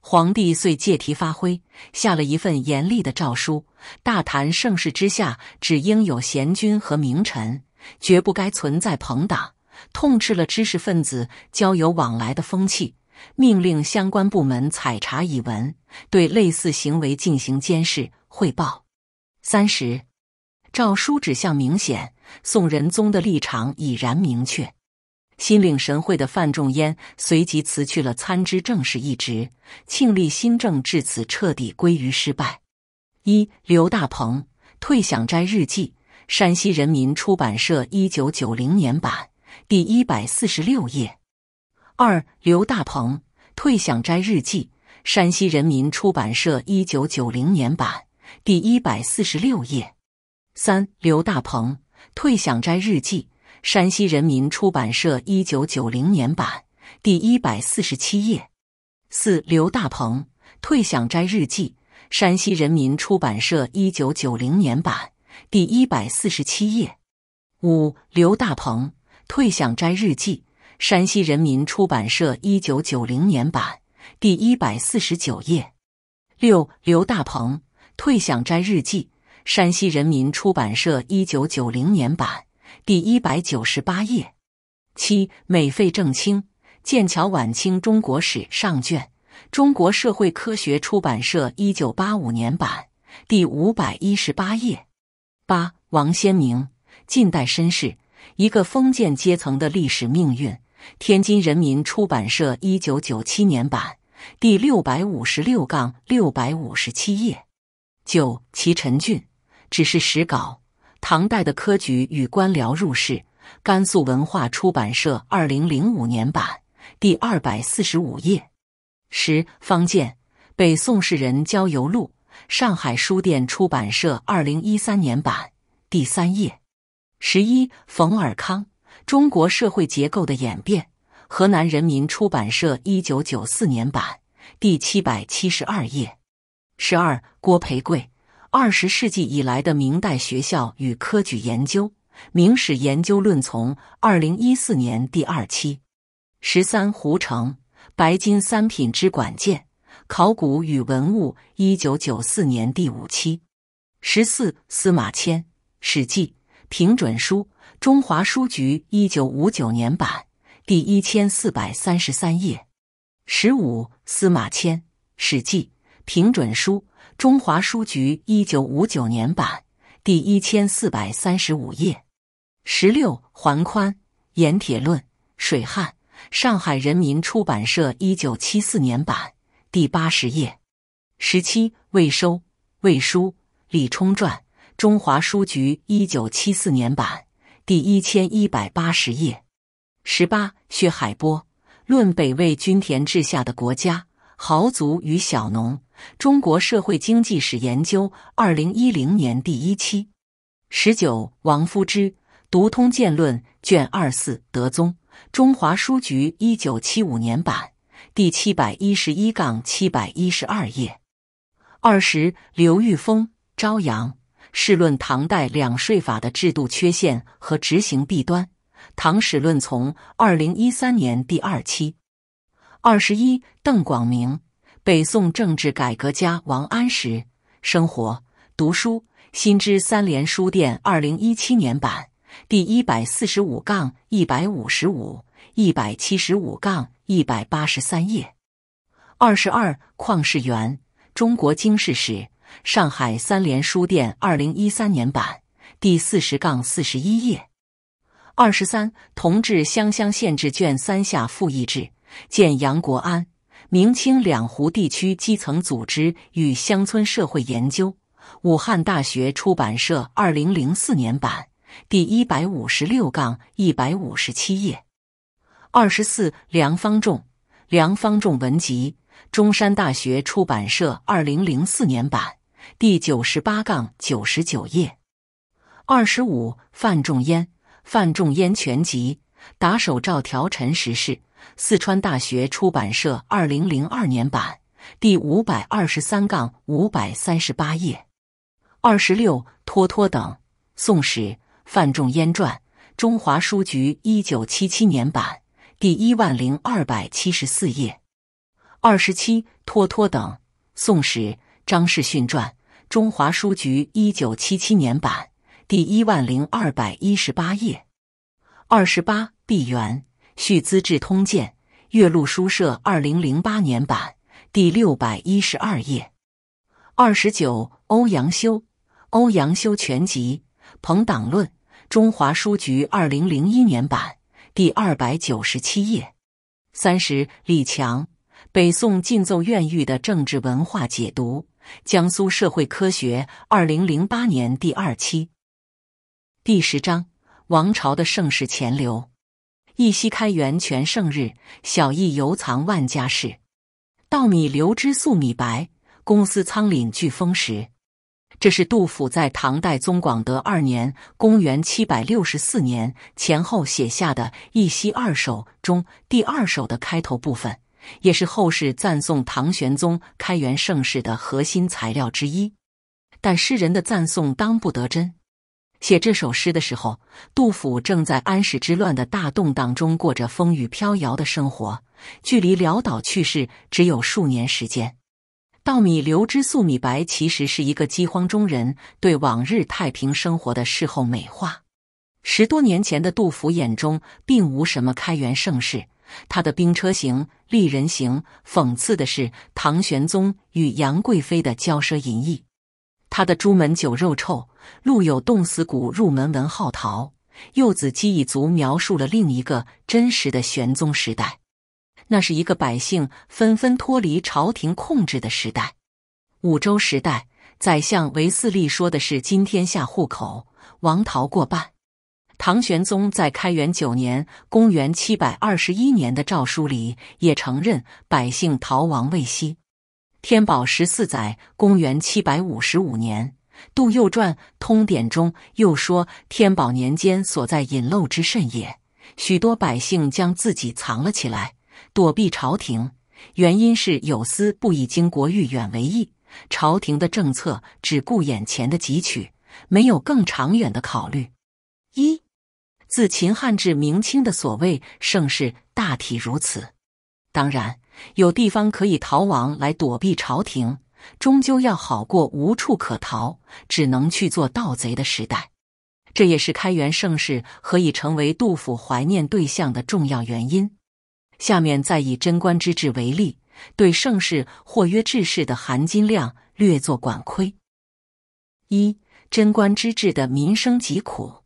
皇帝遂借题发挥，下了一份严厉的诏书，大谈盛世之下只应有贤君和名臣，绝不该存在朋党，痛斥了知识分子交友往来的风气，命令相关部门采查以闻，对类似行为进行监视汇报。三十，诏书指向明显，宋仁宗的立场已然明确。心领神会的范仲淹随即辞去了参知政事一职，庆历新政至此彻底归于失败。一刘大鹏《退饷斋日记》，山西人民出版社一九九零年版，第一百四十六页。二刘大鹏《退饷斋日记》，山西人民出版社一九九零年版，第一百四十六页。三刘大鹏《退饷斋日记》。山西人民出版社一九九零年版，第一百四十七页。四、刘大鹏《退享斋日记》，山西人民出版社一九九零年版，第一百四十七页。五、刘大鹏《退享斋日记》，山西人民出版社一九九零年版，第一百四十九页。六、刘大鹏《退享斋日记》，山西人民出版社一九九零年版。第一百九十八页，七美费正清《剑桥晚清中国史》上卷，中国社会科学出版社一九八五年版，第五百一十八页。八王先明《近代绅士：一个封建阶层的历史命运》，天津人民出版社一九九七年版，第六百五十六杠六百五十七页。九齐陈俊只是实稿。唐代的科举与官僚入仕，甘肃文化出版社，二零零五年版，第二百四十五页。十方见《北宋诗人郊游录，上海书店出版社，二零一三年版，第三页。十一冯尔康，中国社会结构的演变，河南人民出版社，一九九四年版，第七百七十二页。十二郭培贵。二十世纪以来的明代学校与科举研究，《明史研究论从二零一四年第二期，十三胡城白金三品之管见，《考古与文物》一九九四年第五期，十四司马迁《史记》评准书，中华书局一九五九年版，第一千四百三十三页，十五司马迁《史记》评准书。中华书局一九五九年版，第一千四百三十五页。十六，桓宽《盐铁论·水旱》，上海人民出版社一九七四年版，第八十页。十七，魏收《魏书·李冲传》，中华书局一九七四年版，第一千一百八十页。十八，薛海波《论北魏均田制下的国家豪族与小农》。中国社会经济史研究，二零一零年第一期，十九，王夫之读通鉴论卷二四，德宗，中华书局一九七五年版，第七百一十一杠七百一十二页。二十，刘玉峰，朝阳试论唐代两税法的制度缺陷和执行弊端，《唐史论从二零一三年第二期。二十一，邓广明。北宋政治改革家王安石，生活读书新知三联书店，二零一七年版，第一百四十五杠一百五十五，一百七十五杠一百八十三页。二十二，《旷世元》，中国经世史，上海三联书店，二零一三年版，第四十杠四十一页。二十三，《同治湘乡县志》卷三下附议志，见杨国安。明清两湖地区基层组织与乡村社会研究，武汉大学出版社，二零零四年版，第一百五十六杠一百五十七页。二十四，梁方仲，《梁方仲文集》，中山大学出版社，二零零四年版，第九十八杠九十九页。二十五，范仲淹，《范仲淹全集》，打手赵条陈时事。四川大学出版社，二零零二年版，第五百二十三杠五百三十八页。二十六，托托等，《宋史·范仲淹传》，中华书局，一九七七年版，第一万零二百七十四页。二十七，托托等，《宋史·张世训传》，中华书局，一九七七年版，第一万零二百一十八页。二十八，毕元。《续资治通鉴》，岳麓书社，二零零八年版，第六百一十二页。二十九，欧阳修，《欧阳修全集》，《朋党论》，中华书局，二零零一年版，第二百九十七页。三十，李强，《北宋进奏院狱的政治文化解读》，江苏社会科学，二零零八年第二期，第十章：王朝的盛世前流。一昔开元全盛日，小邑犹藏万家室。稻米流脂粟米白，公私仓廪俱丰实。这是杜甫在唐代宗广德二年（公元764年前后）写下的一夕二首中第二首的开头部分，也是后世赞颂唐玄宗开元盛世的核心材料之一。但诗人的赞颂当不得真。写这首诗的时候，杜甫正在安史之乱的大动荡中过着风雨飘摇的生活，距离潦倒去世只有数年时间。稻米流脂粟米白，其实是一个饥荒中人对往日太平生活的事后美化。十多年前的杜甫眼中并无什么开元盛世，他的《兵车行》《丽人行》讽刺的是唐玄宗与杨贵妃的骄奢淫逸。他的“朱门酒肉臭，路有冻死骨”入门闻浩逃幼子鸡一族描述了另一个真实的玄宗时代。那是一个百姓纷纷脱离朝廷控制的时代。武周时代，宰相韦四立说的是：“今天下户口王逃过半。”唐玄宗在开元九年（公元721年）的诏书里也承认百姓逃亡未息。天宝十四载（公元七百五十五年），杜佑《传通典》中又说：“天宝年间所在隐陋之甚也，许多百姓将自己藏了起来，躲避朝廷。原因是有私不以经国欲远为意，朝廷的政策只顾眼前的汲取，没有更长远的考虑。一自秦汉至明清的所谓盛世，大体如此。当然。”有地方可以逃亡来躲避朝廷，终究要好过无处可逃，只能去做盗贼的时代。这也是开元盛世何以成为杜甫怀念对象的重要原因。下面再以贞观之治为例，对盛世或曰治世的含金量略作管窥。一、贞观之治的民生疾苦。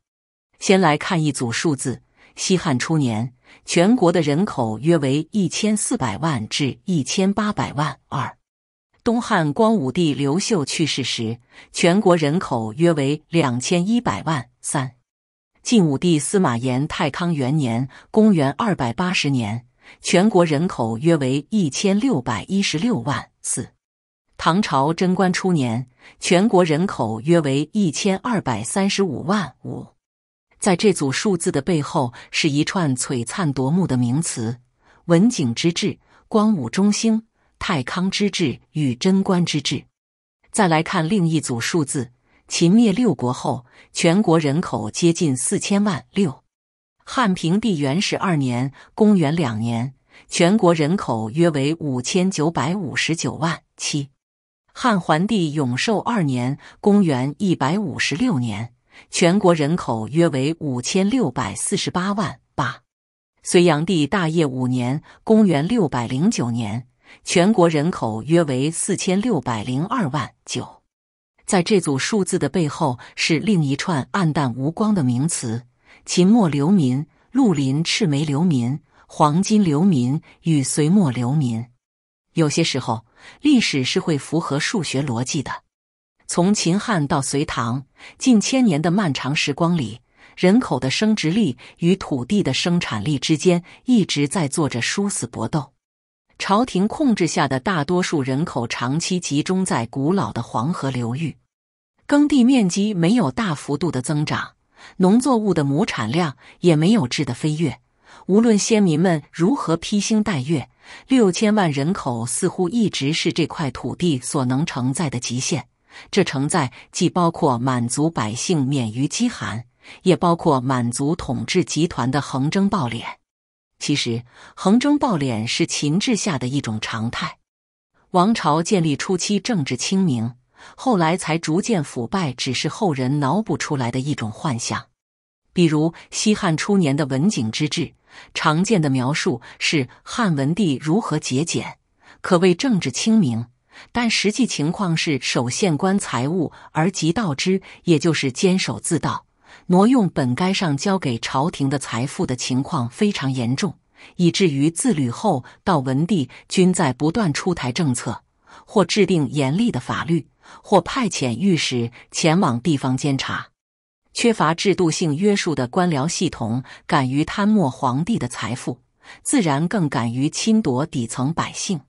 先来看一组数字：西汉初年。全国的人口约为一千四百万至一千八百万二。东汉光武帝刘秀去世时，全国人口约为两千一百万三。晋武帝司马炎太康元年（公元二百八十年），全国人口约为一千六百一十六万四。唐朝贞观初年，全国人口约为一千二百三十五万五。在这组数字的背后，是一串璀璨夺目的名词：文景之治、光武中兴、太康之治与贞观之治。再来看另一组数字：秦灭六国后，全国人口接近四千万六；汉平帝元始二年（公元两年），全国人口约为五千九百五十九万七；汉桓帝永寿二年（公元一百五十六年）。全国人口约为五千六百四十八万八。隋炀帝大业五年（公元六百零九年），全国人口约为四千六百零二万九。在这组数字的背后，是另一串暗淡无光的名词：秦末流民、绿林赤眉流民、黄金流民与隋末流民。有些时候，历史是会符合数学逻辑的。从秦汉到隋唐，近千年的漫长时光里，人口的生殖力与土地的生产力之间一直在做着殊死搏斗。朝廷控制下的大多数人口长期集中在古老的黄河流域，耕地面积没有大幅度的增长，农作物的亩产量也没有质的飞跃。无论先民们如何披星戴月，六千万人口似乎一直是这块土地所能承载的极限。这承载既包括满族百姓免于饥寒，也包括满族统治集团的横征暴敛。其实，横征暴敛是秦制下的一种常态。王朝建立初期政治清明，后来才逐渐腐败，只是后人脑补出来的一种幻想。比如西汉初年的文景之治，常见的描述是汉文帝如何节俭，可谓政治清明。但实际情况是，守县官财物而即盗之，也就是监守自盗，挪用本该上交给朝廷的财富的情况非常严重，以至于自吕后到文帝，均在不断出台政策，或制定严厉的法律，或派遣御史前往地方监察。缺乏制度性约束的官僚系统，敢于贪墨皇帝的财富，自然更敢于侵夺底层百姓。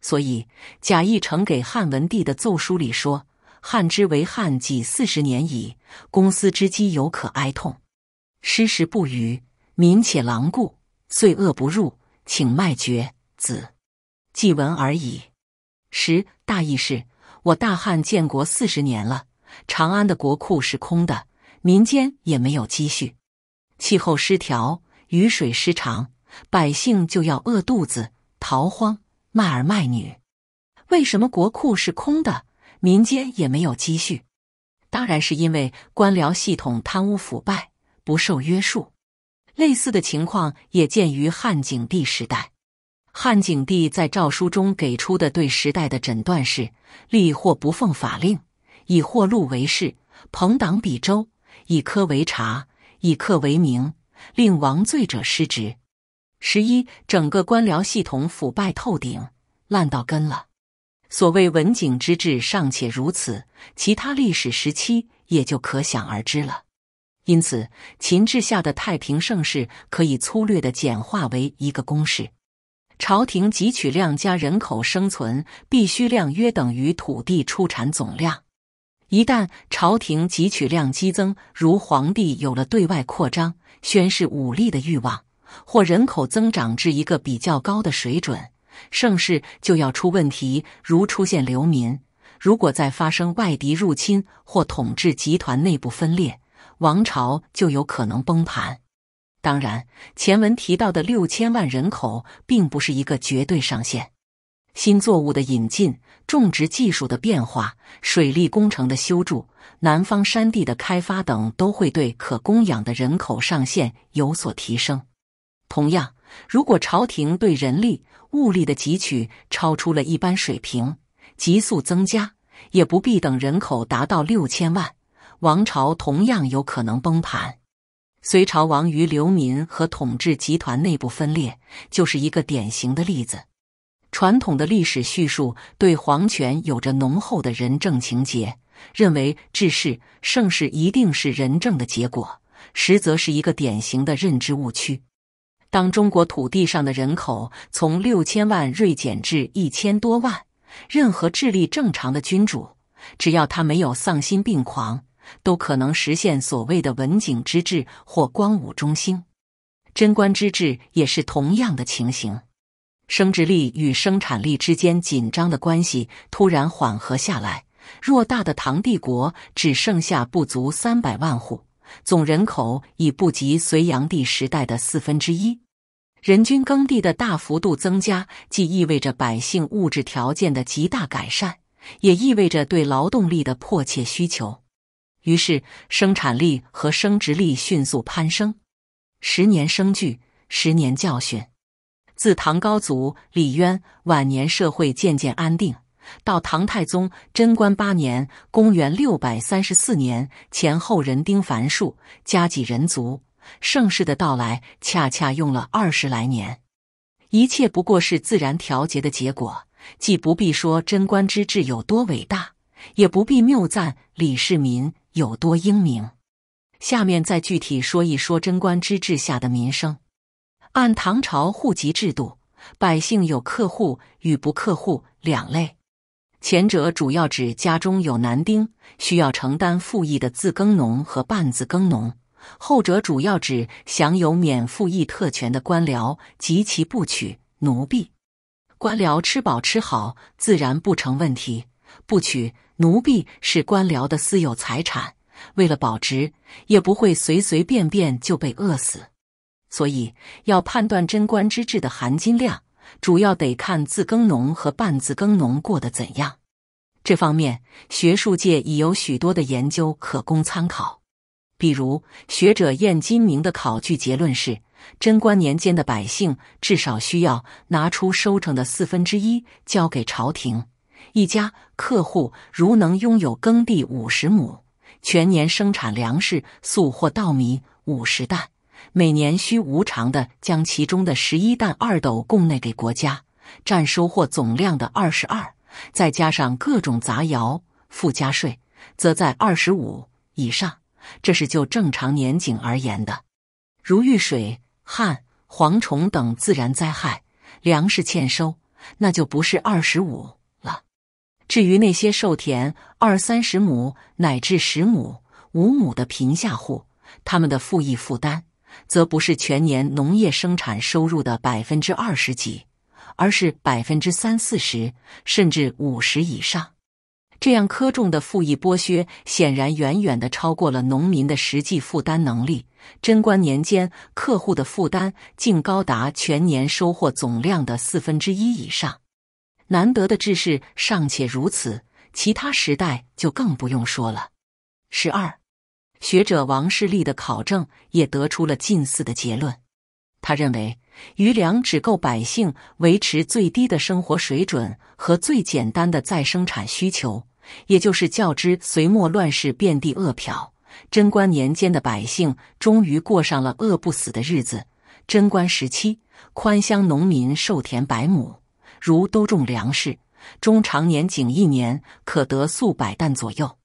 所以，贾谊呈给汉文帝的奏书里说：“汉之为汉，己四十年矣，公私之机犹可哀痛。失时不虞，民且狼顾，岁恶不入，请卖爵子。既闻而已。”时大意是：我大汉建国四十年了，长安的国库是空的，民间也没有积蓄，气候失调，雨水失常，百姓就要饿肚子、逃荒。卖儿卖女，为什么国库是空的，民间也没有积蓄？当然是因为官僚系统贪污腐败，不受约束。类似的情况也见于汉景帝时代。汉景帝在诏书中给出的对时代的诊断是：吏或不奉法令，以货赂为事，朋党比周，以苛为察，以客为名，令亡罪者失职。十一，整个官僚系统腐败透顶，烂到根了。所谓文景之治尚且如此，其他历史时期也就可想而知了。因此，秦制下的太平盛世可以粗略地简化为一个公式：朝廷汲取量加人口生存必须量约等于土地出产总量。一旦朝廷汲取量激增，如皇帝有了对外扩张、宣示武力的欲望。或人口增长至一个比较高的水准，盛世就要出问题。如出现流民，如果再发生外敌入侵或统治集团内部分裂，王朝就有可能崩盘。当然，前文提到的六千万人口并不是一个绝对上限。新作物的引进、种植技术的变化、水利工程的修筑、南方山地的开发等，都会对可供养的人口上限有所提升。同样，如果朝廷对人力物力的汲取超出了一般水平，急速增加，也不必等人口达到六千万，王朝同样有可能崩盘。隋朝亡于流民和统治集团内部分裂，就是一个典型的例子。传统的历史叙述对皇权有着浓厚的仁政情节，认为治世盛世一定是仁政的结果，实则是一个典型的认知误区。当中国土地上的人口从六千万锐减至一千多万，任何智力正常的君主，只要他没有丧心病狂，都可能实现所谓的文景之治或光武中兴、贞观之治，也是同样的情形。生殖力与生产力之间紧张的关系突然缓和下来，偌大的唐帝国只剩下不足三百万户。总人口已不及隋炀帝时代的四分之一，人均耕地的大幅度增加，既意味着百姓物质条件的极大改善，也意味着对劳动力的迫切需求。于是，生产力和生殖力迅速攀升。十年生聚，十年教训。自唐高祖李渊晚年，社会渐渐安定。到唐太宗贞观八年（公元634年）前后，人丁繁庶，家几人足，盛世的到来恰恰用了二十来年。一切不过是自然调节的结果。既不必说贞观之治有多伟大，也不必谬赞李世民有多英明。下面再具体说一说贞观之治下的民生。按唐朝户籍制度，百姓有客户与不客户两类。前者主要指家中有男丁需要承担赋役的自耕农和半自耕农，后者主要指享有免赋役特权的官僚及其部曲、奴婢。官僚吃饱吃好自然不成问题，部曲、奴婢是官僚的私有财产，为了保值，也不会随随便便就被饿死。所以，要判断贞观之治的含金量。主要得看自耕农和半自耕农过得怎样。这方面，学术界已有许多的研究可供参考。比如，学者燕金明的考据结论是：贞观年间的百姓至少需要拿出收成的四分之一交给朝廷。一家客户如能拥有耕地五十亩，全年生产粮食粟或稻米五十担。每年需无偿地将其中的十一担二斗供内给国家，占收获总量的二十二。再加上各种杂肴、附加税，则在二十五以上。这是就正常年景而言的。如遇水旱、蝗虫等自然灾害，粮食欠收，那就不是二十五了。至于那些受田二三十亩乃至十亩、五亩的贫下户，他们的赋役负担。则不是全年农业生产收入的百分之二十几，而是百分之三四十，甚至五十以上。这样苛重的赋役剥削，显然远远的超过了农民的实际负担能力。贞观年间，客户的负担竟高达全年收获总量的四分之一以上。难得的知识尚且如此，其他时代就更不用说了。十二。学者王士立的考证也得出了近似的结论。他认为，余粮只够百姓维持最低的生活水准和最简单的再生产需求，也就是较之隋末乱世遍地饿殍，贞观年间的百姓终于过上了饿不死的日子。贞观时期，宽乡农民受田百亩，如都种粮食，中常年仅一年可得数百担左右。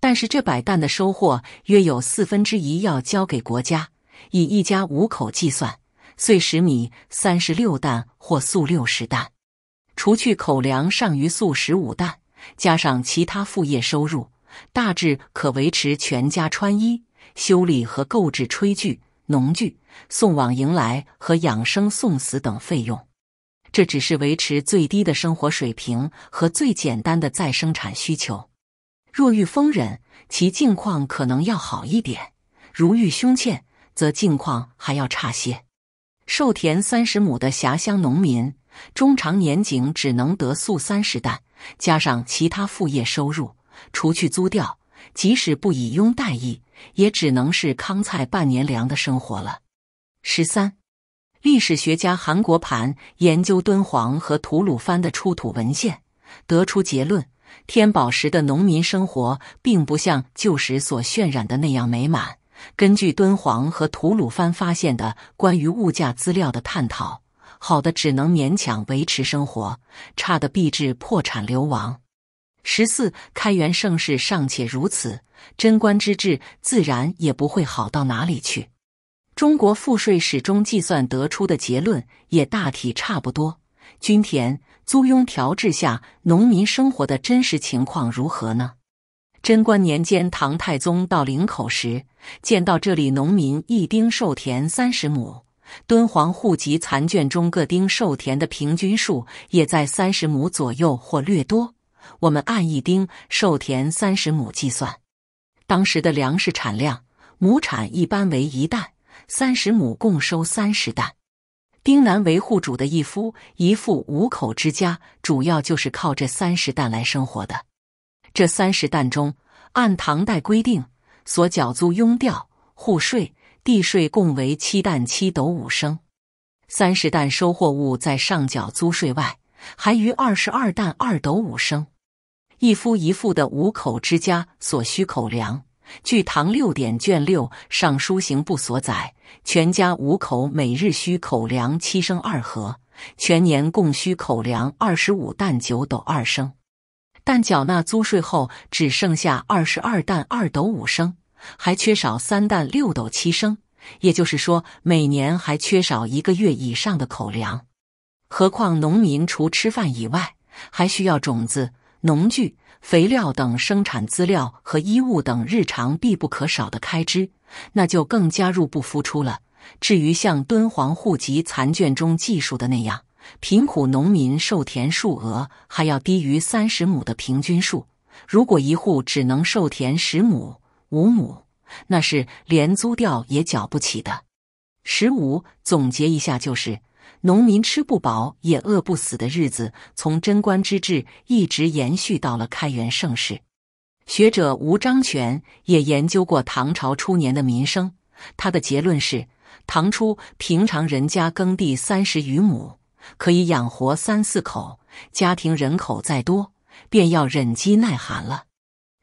但是这百担的收获约有四分之一要交给国家，以一家五口计算，碎石米三十六担或粟六十担，除去口粮，尚余粟十五担，加上其他副业收入，大致可维持全家穿衣、修理和购置炊具、农具、送往迎来和养生送死等费用。这只是维持最低的生活水平和最简单的再生产需求。若遇风忍，其境况可能要好一点；如遇凶欠，则境况还要差些。寿田三十亩的峡乡农民，中长年景只能得粟三十担，加上其他副业收入，除去租调，即使不以佣代役，也只能是糠菜半年粮的生活了。十三，历史学家韩国盘研究敦煌和吐鲁番的出土文献，得出结论。天宝时的农民生活，并不像旧时所渲染的那样美满。根据敦煌和吐鲁番发现的关于物价资料的探讨，好的只能勉强维持生活，差的必致破产流亡。十四开元盛世尚且如此，贞观之治自然也不会好到哪里去。中国赋税始终计算得出的结论，也大体差不多。均田租庸调制下农民生活的真实情况如何呢？贞观年间，唐太宗到林口时，见到这里农民一丁授田三十亩。敦煌户籍残卷中，各丁授田的平均数也在三十亩左右或略多。我们按一丁授田三十亩计算，当时的粮食产量，亩产一般为一担，三十亩共收三十担。丁南为户主的一夫一妇五口之家，主要就是靠这三十担来生活的。这三十担中，按唐代规定，所缴租庸调、户税、地税共为七担七斗五升。三十担收获物在上缴租税外，还余二十二担二斗五升。一夫一妇的五口之家所需口粮。据《唐六典》卷六《尚书刑部》所载，全家五口每日需口粮七升二合，全年共需口粮二十五担九斗二升。但缴纳租税后，只剩下二十二担二斗五升，还缺少三担六斗七升，也就是说，每年还缺少一个月以上的口粮。何况农民除吃饭以外，还需要种子、农具。肥料等生产资料和衣物等日常必不可少的开支，那就更加入不敷出了。至于像敦煌户籍残卷中记述的那样，贫苦农民授田数额还要低于三十亩的平均数。如果一户只能授田十亩、五亩，那是连租调也缴不起的。十五，总结一下就是。农民吃不饱也饿不死的日子，从贞观之治一直延续到了开元盛世。学者吴章权也研究过唐朝初年的民生，他的结论是：唐初平常人家耕地三十余亩，可以养活三四口家庭，人口再多便要忍饥耐寒了。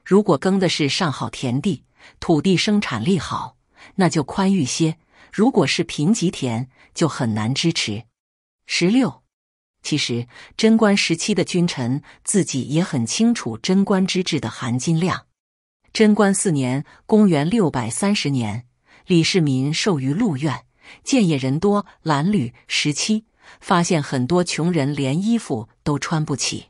如果耕的是上好田地，土地生产力好，那就宽裕些；如果是贫瘠田，就很难支持。十六，其实贞观时期的君臣自己也很清楚贞观之治的含金量。贞观四年（公元六百三十年），李世民授予陆苑建业人多褴褛，十七发现很多穷人连衣服都穿不起。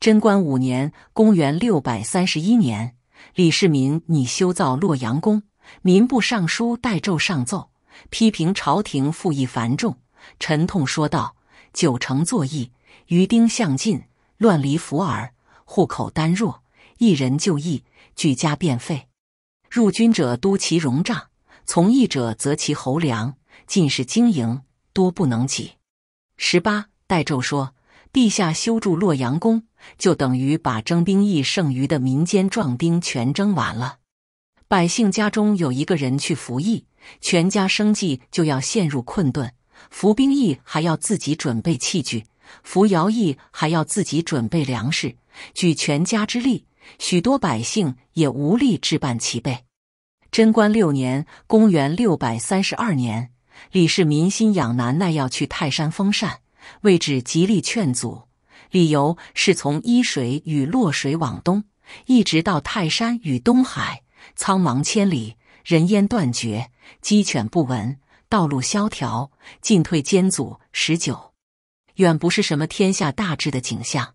贞观五年（公元六百三十一年），李世民拟修造洛阳宫，民部尚书代胄上奏。批评朝廷赋役繁重，沉痛说道：“九成作役，余丁向尽；乱离服耳，户口单弱。一人就役，举家便废。入军者督其戎帐，从役者责其侯粮。尽是经营，多不能给。十八代胄说：“陛下修筑洛阳宫，就等于把征兵役剩余的民间壮丁全征完了。”百姓家中有一个人去服役，全家生计就要陷入困顿。服兵役还要自己准备器具，服徭役还要自己准备粮食，举全家之力，许多百姓也无力置办齐备。贞观六年（公元六百三十二年），李世民心痒难耐要去泰山封禅，为徵极力劝阻，理由是从伊水与洛水往东，一直到泰山与东海。苍茫千里，人烟断绝，鸡犬不闻，道路萧条，进退艰阻。十九，远不是什么天下大治的景象。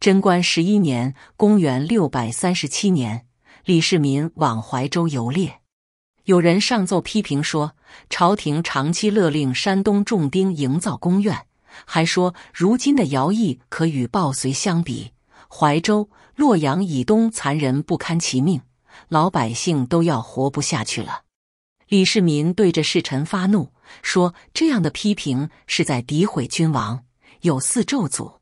贞观十一年（公元六百三十七年），李世民往怀州游猎，有人上奏批评说，朝廷长期勒令山东重丁营造宫苑，还说如今的徭役可与暴隋相比，怀州、洛阳以东残人不堪其命。老百姓都要活不下去了。李世民对着侍臣发怒说：“这样的批评是在诋毁君王，有四咒诅。”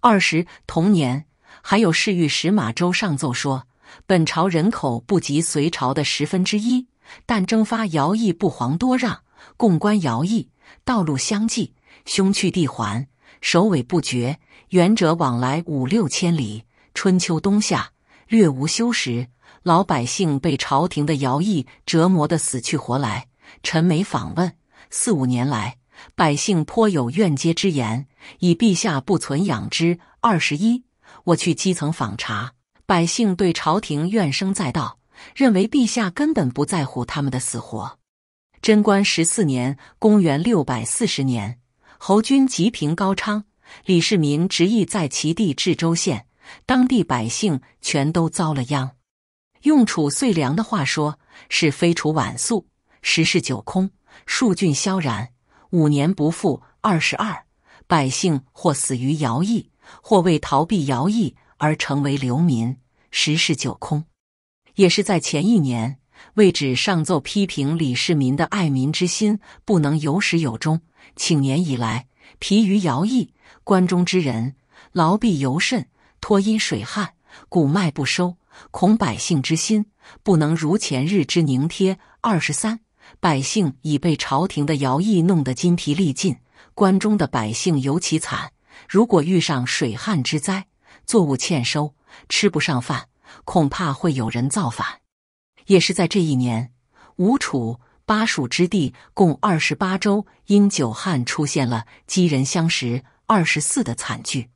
二十同年，还有侍御史马周上奏说：“本朝人口不及隋朝的十分之一，但征发徭役不遑多让，共官徭役，道路相继，凶去地还，首尾不绝，远者往来五六千里，春秋冬夏，略无休时。”老百姓被朝廷的徭役折磨得死去活来。臣每访问四五年来，百姓颇有怨嗟之言，以陛下不存养之。二十一，我去基层访查，百姓对朝廷怨声载道，认为陛下根本不在乎他们的死活。贞观十四年（公元六百四十年），侯君集平高昌，李世民执意在其地置州县，当地百姓全都遭了殃。用褚遂良的话说，是“非楚晚宿，十室九空，数郡萧然，五年不复”。二十二百姓或死于徭役，或为逃避徭役而成为流民，十室九空。也是在前一年，魏止上奏批评李世民的爱民之心不能有始有终。请年以来，疲于徭役，关中之人劳弊尤甚，脱因水旱，谷麦不收。恐百姓之心不能如前日之凝贴。二十三，百姓已被朝廷的徭役弄得筋疲力尽，关中的百姓尤其惨。如果遇上水旱之灾，作物欠收，吃不上饭，恐怕会有人造反。也是在这一年，吴楚巴蜀之地共二十八州，因久旱出现了饥人相食二十四的惨剧。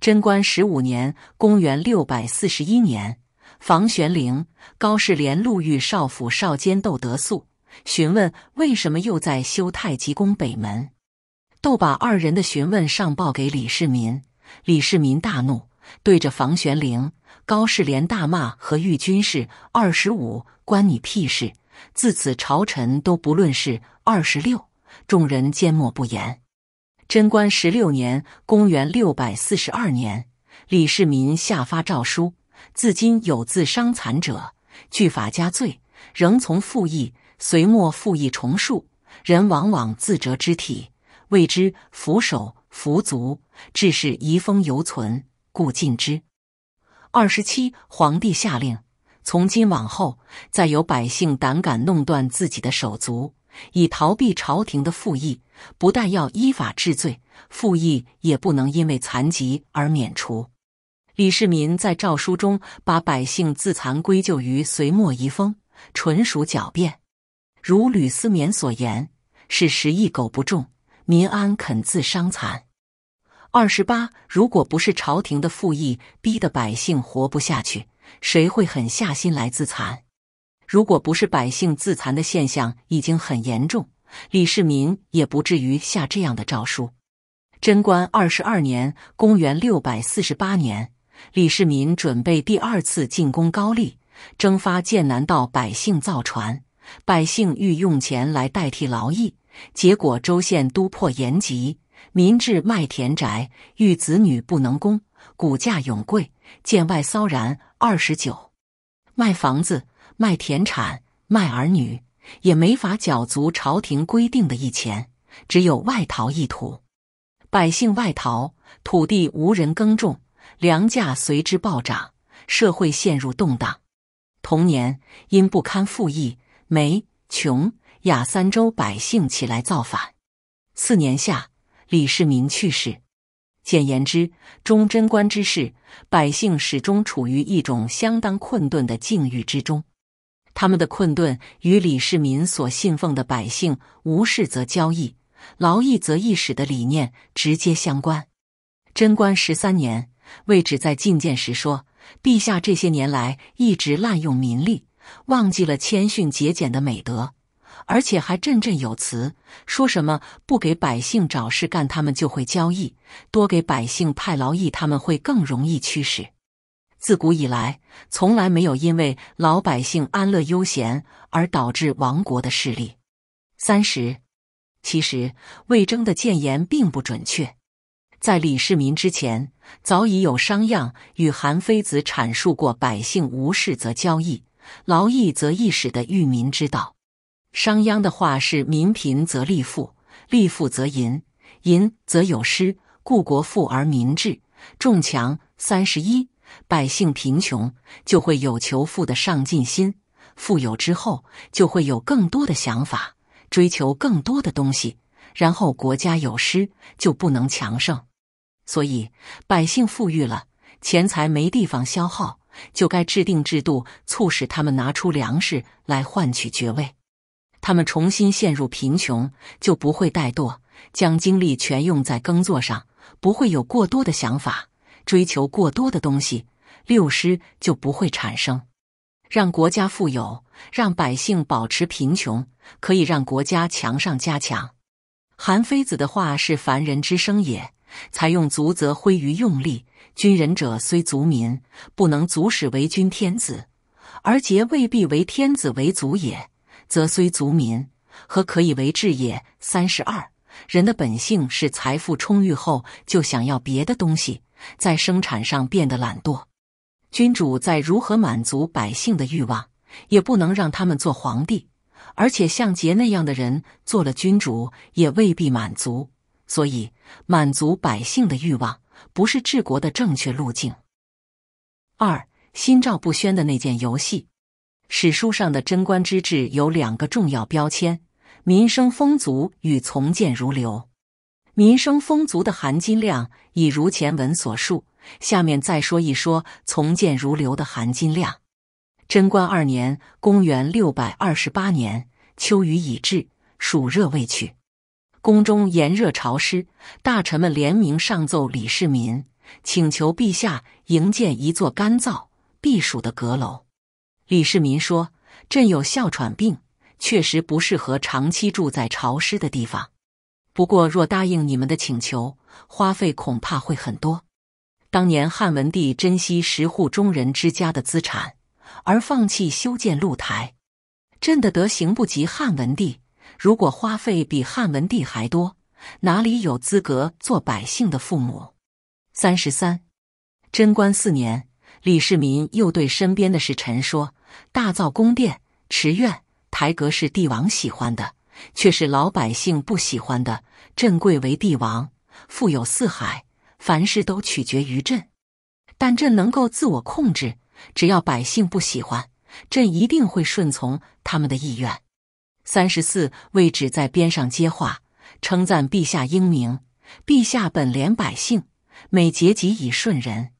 贞观十五年，公元六百四十一年。房玄龄、高士廉路遇少府少监窦德素，询问为什么又在修太极宫北门。窦把二人的询问上报给李世民，李世民大怒，对着房玄龄、高士廉大骂和玉军是二十五关你屁事！”自此，朝臣都不论是二十六，众人缄默不言。贞观十六年（公元六百四十二年），李世民下发诏书。自今有自伤残者，据法加罪，仍从复议。隋末复议重述，人往往自折肢体，谓之扶手、扶足，致使遗风犹存，故禁之。二十七，皇帝下令：从今往后，再有百姓胆敢弄断自己的手足以逃避朝廷的复议，不但要依法治罪，复议也不能因为残疾而免除。李世民在诏书中把百姓自残归咎于隋末遗风，纯属狡辩。如吕思勉所言：“是时役苟不中，民安肯自伤残？”二十八，如果不是朝廷的赋役逼得百姓活不下去，谁会狠下心来自残？如果不是百姓自残的现象已经很严重，李世民也不至于下这样的诏书。贞观二十二年（公元六百四十八年）。李世民准备第二次进攻高丽，征发剑南道百姓造船，百姓欲用钱来代替劳役，结果州县都破严吉，民至卖田宅，鬻子女不能供，股价永贵，剑外骚然二十九，卖房子、卖田产、卖儿女，也没法缴足朝廷规定的一钱，只有外逃一途。百姓外逃，土地无人耕种。粮价随之暴涨，社会陷入动荡。同年，因不堪赋役，梅、穷雅三州百姓起来造反。四年夏，李世民去世。简言之，忠贞观之事，百姓始终处于一种相当困顿的境遇之中。他们的困顿与李世民所信奉的“百姓无事则交易，劳役则役使”的理念直接相关。贞观十三年。魏徵在进谏时说：“陛下这些年来一直滥用民力，忘记了谦逊节俭的美德，而且还振振有词，说什么不给百姓找事干，他们就会交易；多给百姓派劳役，他们会更容易驱使。自古以来，从来没有因为老百姓安乐悠闲而导致亡国的势力。”三十，其实魏征的谏言并不准确。在李世民之前，早已有商鞅与韩非子阐述过“百姓无事则交易，劳役则易使”的育民之道。商鞅的话是：“民贫则利富，利富则淫，淫则有失，故国富而民治。”众强三十一，百姓贫穷就会有求富的上进心，富有之后就会有更多的想法，追求更多的东西。然后国家有失就不能强盛，所以百姓富裕了，钱财没地方消耗，就该制定制度，促使他们拿出粮食来换取爵位。他们重新陷入贫穷，就不会怠惰，将精力全用在耕作上，不会有过多的想法，追求过多的东西，六失就不会产生。让国家富有，让百姓保持贫穷，可以让国家强上加强。韩非子的话是：“凡人之生也，采用足则挥于用力；君人者虽足民，不能足使为君天子，而桀未必为天子为足也，则虽足民，何可以为治也？”三十二，人的本性是财富充裕后就想要别的东西，在生产上变得懒惰。君主在如何满足百姓的欲望，也不能让他们做皇帝。而且，像桀那样的人做了君主，也未必满足，所以满足百姓的欲望不是治国的正确路径。二，心照不宣的那件游戏，史书上的贞观之治有两个重要标签：民生丰足与从谏如流。民生丰足的含金量已如前文所述，下面再说一说从谏如流的含金量。贞观二年，公元六百二十八年，秋雨已至，暑热未去，宫中炎热潮湿。大臣们联名上奏李世民，请求陛下营建一座干燥避暑的阁楼。李世民说：“朕有哮喘病，确实不适合长期住在潮湿的地方。不过，若答应你们的请求，花费恐怕会很多。当年汉文帝珍惜十户中人之家的资产。”而放弃修建露台，朕的德行不及汉文帝。如果花费比汉文帝还多，哪里有资格做百姓的父母？三十三，贞观四年，李世民又对身边的使臣说：“大造宫殿、池苑、台阁是帝王喜欢的，却是老百姓不喜欢的。朕贵为帝王，富有四海，凡事都取决于朕，但朕能够自我控制。”只要百姓不喜欢，朕一定会顺从他们的意愿。三十四位只在边上接话，称赞陛下英明。陛下本怜百姓，每节己以顺人。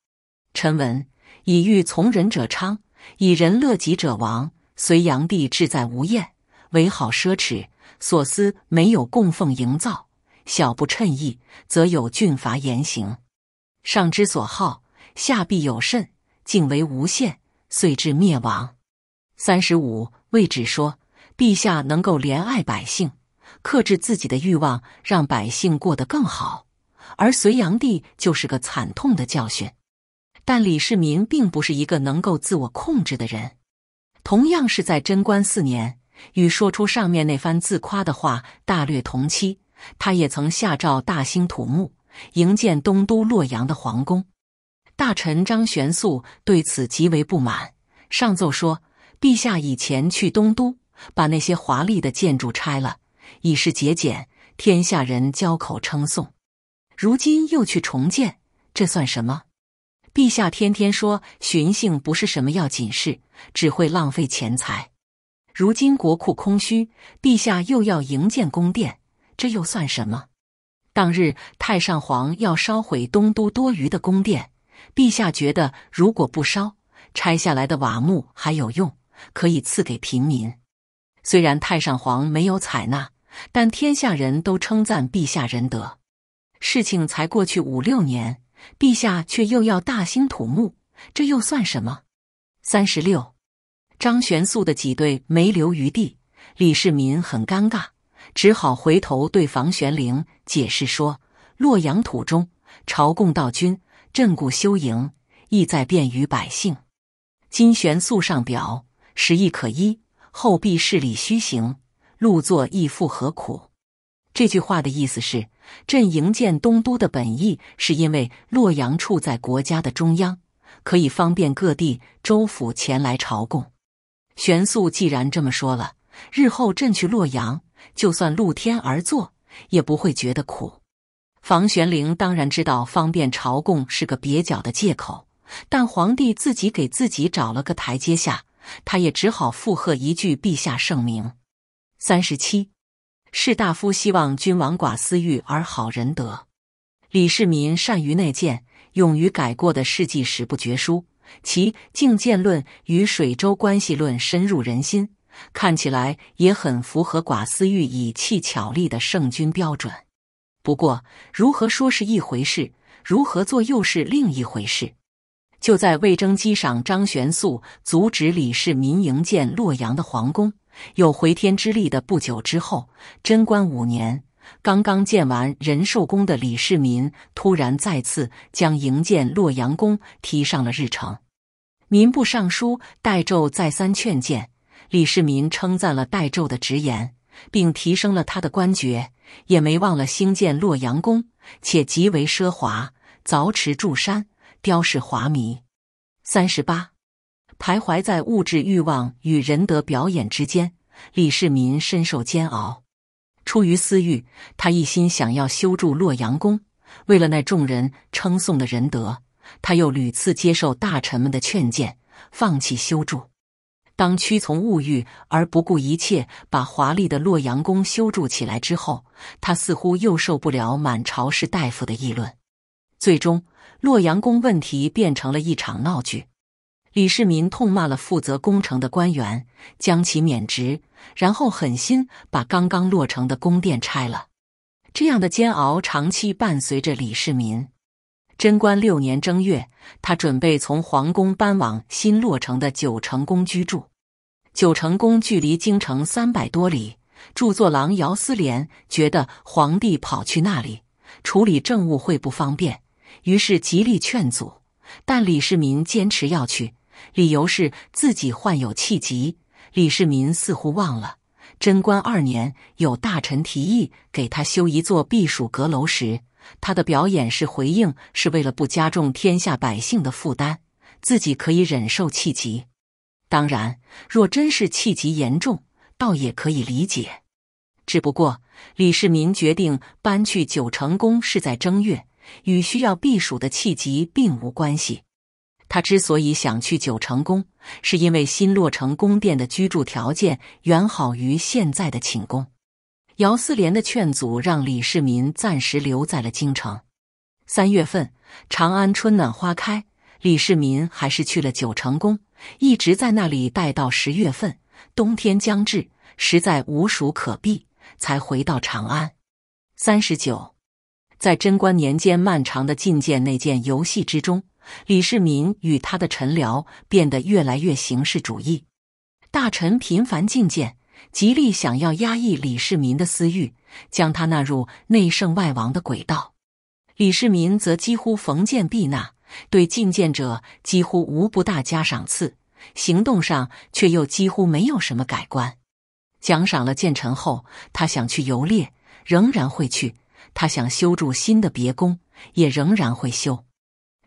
臣闻以欲从人者昌，以人乐己者亡。隋炀帝志在无厌，唯好奢侈，所思没有供奉营造。小不称意，则有峻罚严刑。上之所好，下必有甚。竟为无限，遂至灭亡。三十五，魏芷说：“陛下能够怜爱百姓，克制自己的欲望，让百姓过得更好。而隋炀帝就是个惨痛的教训。但李世民并不是一个能够自我控制的人。同样是在贞观四年，与说出上面那番自夸的话大略同期，他也曾下诏大兴土木，营建东都洛阳的皇宫。”大臣张玄素对此极为不满，上奏说：“陛下以前去东都，把那些华丽的建筑拆了，以示节俭，天下人交口称颂。如今又去重建，这算什么？陛下天天说寻衅不是什么要紧事，只会浪费钱财。如今国库空虚，陛下又要营建宫殿，这又算什么？”当日，太上皇要烧毁东都多余的宫殿。陛下觉得，如果不烧，拆下来的瓦木还有用，可以赐给平民。虽然太上皇没有采纳，但天下人都称赞陛下仁德。事情才过去五六年，陛下却又要大兴土木，这又算什么？三十六，张玄素的挤兑没留余地，李世民很尴尬，只好回头对房玄龄解释说：“洛阳土中朝贡道君。”朕故修营，意在便于百姓。金玄素上表，时亦可依；后必势力虚行，路作亦复何苦？这句话的意思是，朕营建东都的本意，是因为洛阳处在国家的中央，可以方便各地州府前来朝贡。玄素既然这么说了，日后朕去洛阳，就算露天而坐，也不会觉得苦。房玄龄当然知道方便朝贡是个蹩脚的借口，但皇帝自己给自己找了个台阶下，他也只好附和一句“陛下圣明”。三十七，士大夫希望君王寡私欲而好仁德。李世民善于内谏，勇于改过的事迹史不绝书，其《境见论》与《水周关系论》深入人心，看起来也很符合寡私欲、以弃巧立的圣君标准。不过，如何说是一回事，如何做又是另一回事。就在魏征击赏张玄素阻止李世民营建洛阳的皇宫有回天之力的不久之后，贞观五年，刚刚建完仁寿宫的李世民突然再次将营建洛阳宫提上了日程。民部尚书戴胄再三劝谏，李世民称赞了戴胄的直言。并提升了他的官爵，也没忘了兴建洛阳宫，且极为奢华，凿池筑山，雕饰华靡。三十八，徘徊在物质欲望与仁德表演之间，李世民深受煎熬。出于私欲，他一心想要修筑洛阳宫；为了那众人称颂的仁德，他又屡次接受大臣们的劝谏，放弃修筑。当屈从物欲而不顾一切，把华丽的洛阳宫修筑起来之后，他似乎又受不了满朝士大夫的议论，最终洛阳宫问题变成了一场闹剧。李世民痛骂了负责工程的官员，将其免职，然后狠心把刚刚落成的宫殿拆了。这样的煎熬长期伴随着李世民。贞观六年正月，他准备从皇宫搬往新落成的九成宫居住。九成宫距离京城三百多里。著作郎姚思廉觉得皇帝跑去那里处理政务会不方便，于是极力劝阻。但李世民坚持要去，理由是自己患有气疾。李世民似乎忘了，贞观二年有大臣提议给他修一座避暑阁楼时。他的表演是回应，是为了不加重天下百姓的负担，自己可以忍受气急。当然，若真是气急严重，倒也可以理解。只不过，李世民决定搬去九成宫是在正月，与需要避暑的气急并无关系。他之所以想去九成宫，是因为新落成宫殿的居住条件远好于现在的寝宫。姚思廉的劝阻让李世民暂时留在了京城。三月份，长安春暖花开，李世民还是去了九成宫，一直在那里待到十月份，冬天将至，实在无暑可避，才回到长安。三十九，在贞观年间漫长的觐见那件游戏之中，李世民与他的臣僚变得越来越形式主义，大臣频繁觐见。极力想要压抑李世民的私欲，将他纳入内圣外王的轨道。李世民则几乎逢见必纳，对觐见者几乎无不大加赏赐。行动上却又几乎没有什么改观。奖赏了建成后，他想去游猎，仍然会去；他想修筑新的别宫，也仍然会修。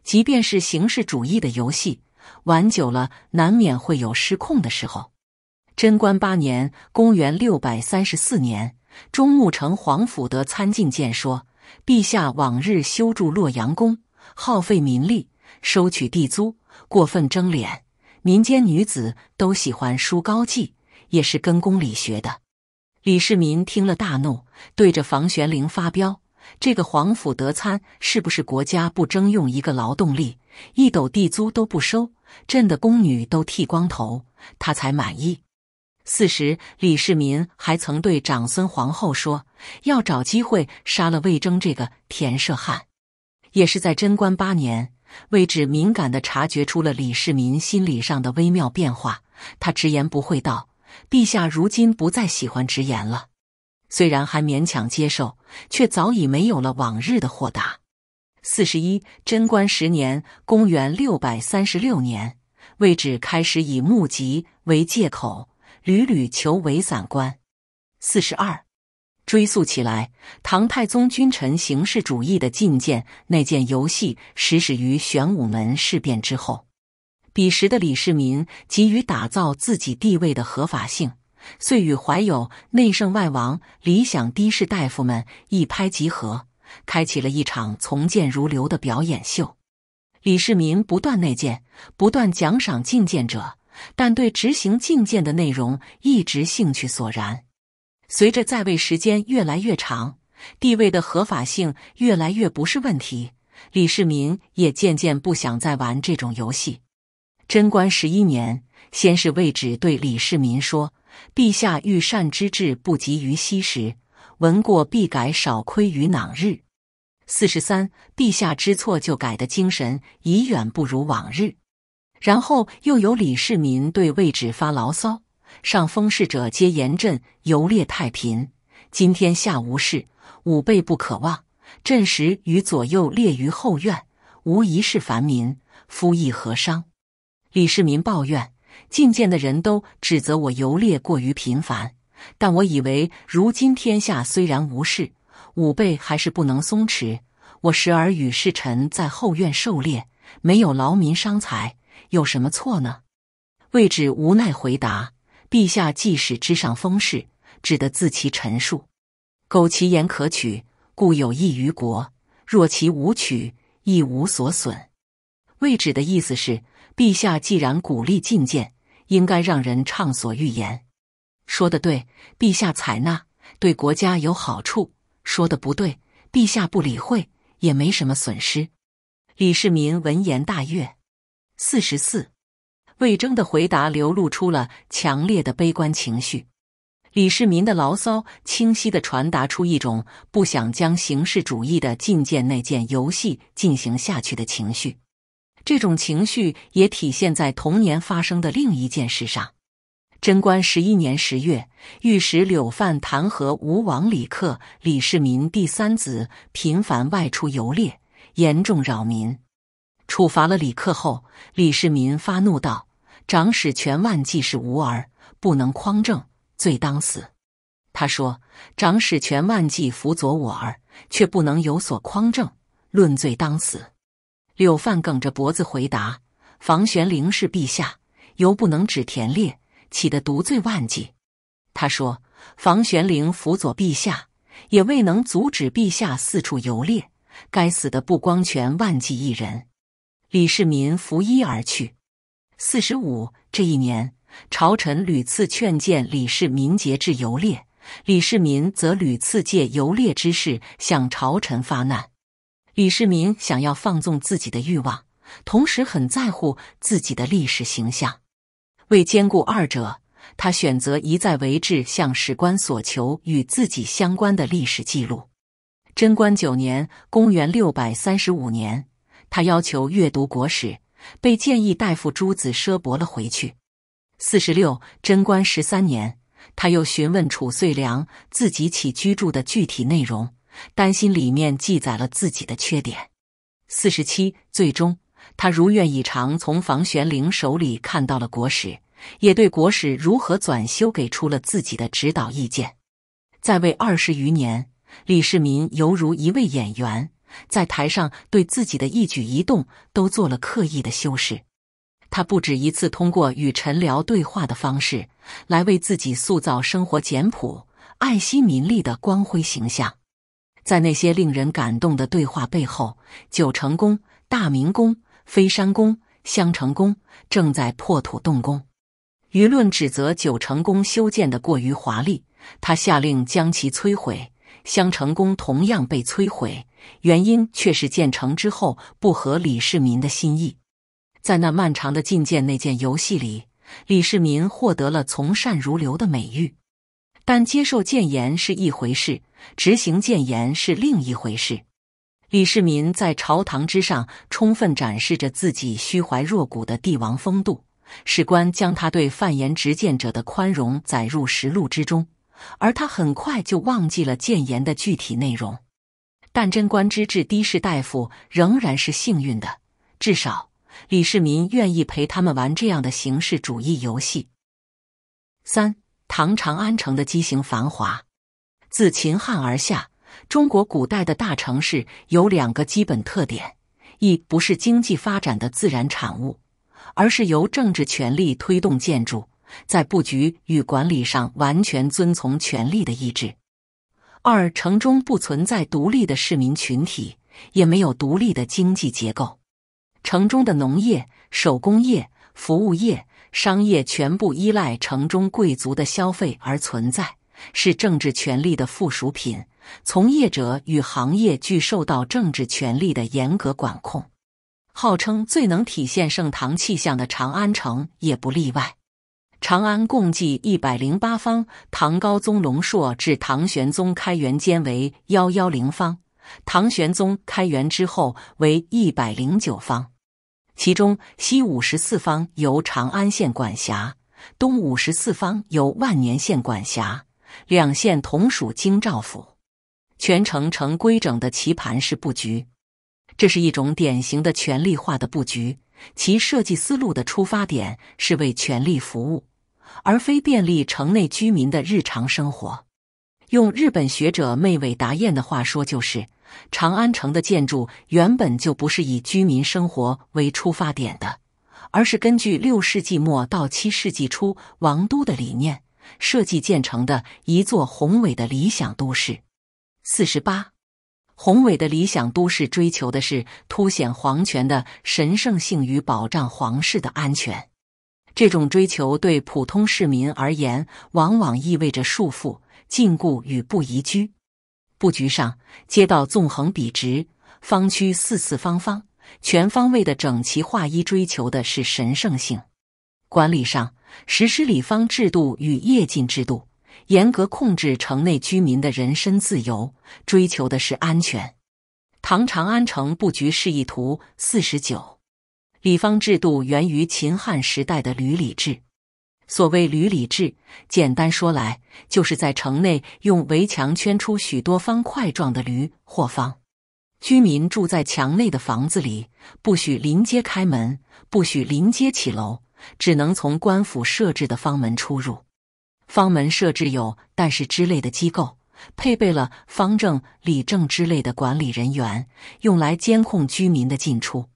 即便是形式主义的游戏，玩久了难免会有失控的时候。贞观八年（公元六百三十四年），中牧城皇甫德参进谏说：“陛下往日修筑洛阳宫，耗费民力，收取地租，过分争敛。民间女子都喜欢梳高髻，也是跟宫里学的。”李世民听了大怒，对着房玄龄发飙：“这个皇甫德参，是不是国家不征用一个劳动力，一斗地租都不收，朕的宫女都剃光头，他才满意？”四十，李世民还曾对长孙皇后说：“要找机会杀了魏征这个田舍汉。”也是在贞观八年，魏徵敏感地察觉出了李世民心理上的微妙变化，他直言不讳道：“陛下如今不再喜欢直言了。”虽然还勉强接受，却早已没有了往日的豁达。四十一，贞观十年（公元六百三十六年），魏徵开始以募集为借口。屡屡求为散官，四十二。追溯起来，唐太宗君臣形式主义的觐见那件游戏，始始于玄武门事变之后。彼时的李世民急于打造自己地位的合法性，遂与怀有内圣外王理想的士大夫们一拍即合，开启了一场从谏如流的表演秀。李世民不断内谏，不断奖赏觐见者。但对执行禁谏的内容一直兴趣索然。随着在位时间越来越长，地位的合法性越来越不是问题，李世民也渐渐不想再玩这种游戏。贞观十一年，先是魏徵对李世民说：“陛下欲善之志不及于昔时，闻过必改，少亏于囊日。”四十三，陛下知错就改的精神已远不如往日。然后又有李世民对魏徵发牢骚：“上封事者皆言朕游猎太平。今天下无事，吾辈不可忘。朕时与左右猎于后院，无一事烦民，夫亦何伤？”李世民抱怨，觐见的人都指责我游猎过于频繁，但我以为如今天下虽然无事，吾辈还是不能松弛。我时而与侍臣在后院狩猎，没有劳民伤财。有什么错呢？魏止无奈回答：“陛下既使之上风事，只得自其陈述。苟其言可取，故有益于国；若其无取，亦无所损。”魏止的意思是：陛下既然鼓励进谏，应该让人畅所欲言。说的对，陛下采纳，对国家有好处；说的不对，陛下不理会，也没什么损失。李世民闻言大悦。四十四，魏征的回答流露出了强烈的悲观情绪。李世民的牢骚清晰地传达出一种不想将形式主义的进谏那件游戏进行下去的情绪。这种情绪也体现在同年发生的另一件事上。贞观十一年十月，御史柳范弹劾吴王李克、李世民第三子，频繁外出游猎，严重扰民。处罚了李克后，李世民发怒道：“长史权万计是无儿，不能匡正，罪当死。”他说：“长史权万计辅佐我儿，却不能有所匡正，论罪当死。”柳范梗着脖子回答：“房玄龄是陛下，犹不能止田猎，岂得独罪万计？”他说：“房玄龄辅佐陛下，也未能阻止陛下四处游猎，该死的不光全万计一人。”李世民拂衣而去。四十五这一年，朝臣屡次劝谏李世民节制游猎，李世民则屡次借游猎之事向朝臣发难。李世民想要放纵自己的欲望，同时很在乎自己的历史形象。为兼顾二者，他选择一再为质向史官索求与自己相关的历史记录。贞观九年（公元六百三十五年）。他要求阅读国史，被建议大夫朱子奢驳了回去。四十六，贞观十三年，他又询问褚遂良自己起居住的具体内容，担心里面记载了自己的缺点。四十七，最终他如愿以偿，从房玄龄手里看到了国史，也对国史如何转修给出了自己的指导意见。在位二十余年，李世民犹如一位演员。在台上，对自己的一举一动都做了刻意的修饰。他不止一次通过与陈僚对话的方式，来为自己塑造生活简朴、爱惜民力的光辉形象。在那些令人感动的对话背后，九成宫、大明宫、飞山宫、香城宫正在破土动工。舆论指责九成宫修建的过于华丽，他下令将其摧毁。香城宫同样被摧毁。原因却是建成之后不合李世民的心意。在那漫长的觐见那件游戏里，李世民获得了从善如流的美誉。但接受谏言是一回事，执行谏言是另一回事。李世民在朝堂之上充分展示着自己虚怀若谷的帝王风度，史官将他对犯言直谏者的宽容载入实录之中，而他很快就忘记了谏言的具体内容。但贞观之治的士大夫仍然是幸运的，至少李世民愿意陪他们玩这样的形式主义游戏。三唐长安城的畸形繁华，自秦汉而下，中国古代的大城市有两个基本特点：一不是经济发展的自然产物，而是由政治权力推动建筑，在布局与管理上完全遵从权力的意志。二城中不存在独立的市民群体，也没有独立的经济结构。城中的农业、手工业、服务业、商业全部依赖城中贵族的消费而存在，是政治权力的附属品。从业者与行业俱受到政治权力的严格管控。号称最能体现盛唐气象的长安城也不例外。长安共计一百零八方，唐高宗龙朔至唐玄宗开元间为幺幺零方，唐玄宗开元之后为一百零九方。其中西五十四方由长安县管辖，东五十四方由万年县管辖，两县同属京兆府。全城呈规整的棋盘式布局，这是一种典型的权力化的布局，其设计思路的出发点是为权力服务。而非便利城内居民的日常生活。用日本学者妹尾达彦的话说，就是：长安城的建筑原本就不是以居民生活为出发点的，而是根据六世纪末到七世纪初王都的理念设计建成的一座宏伟的理想都市。四十八，宏伟的理想都市追求的是凸显皇权的神圣性与保障皇室的安全。这种追求对普通市民而言，往往意味着束缚、禁锢与不宜居。布局上，街道纵横笔直，方区四四方方，全方位的整齐划一，追求的是神圣性。管理上，实施里坊制度与夜禁制度，严格控制城内居民的人身自由，追求的是安全。唐长安城布局示意图四十九。礼方制度源于秦汉时代的吕礼制。所谓吕礼制，简单说来，就是在城内用围墙圈出许多方块状的吕或方，居民住在墙内的房子里，不许临街开门，不许临街起楼，只能从官府设置的方门出入。方门设置有但是之类的机构，配备了方正、礼正之类的管理人员，用来监控居民的进出。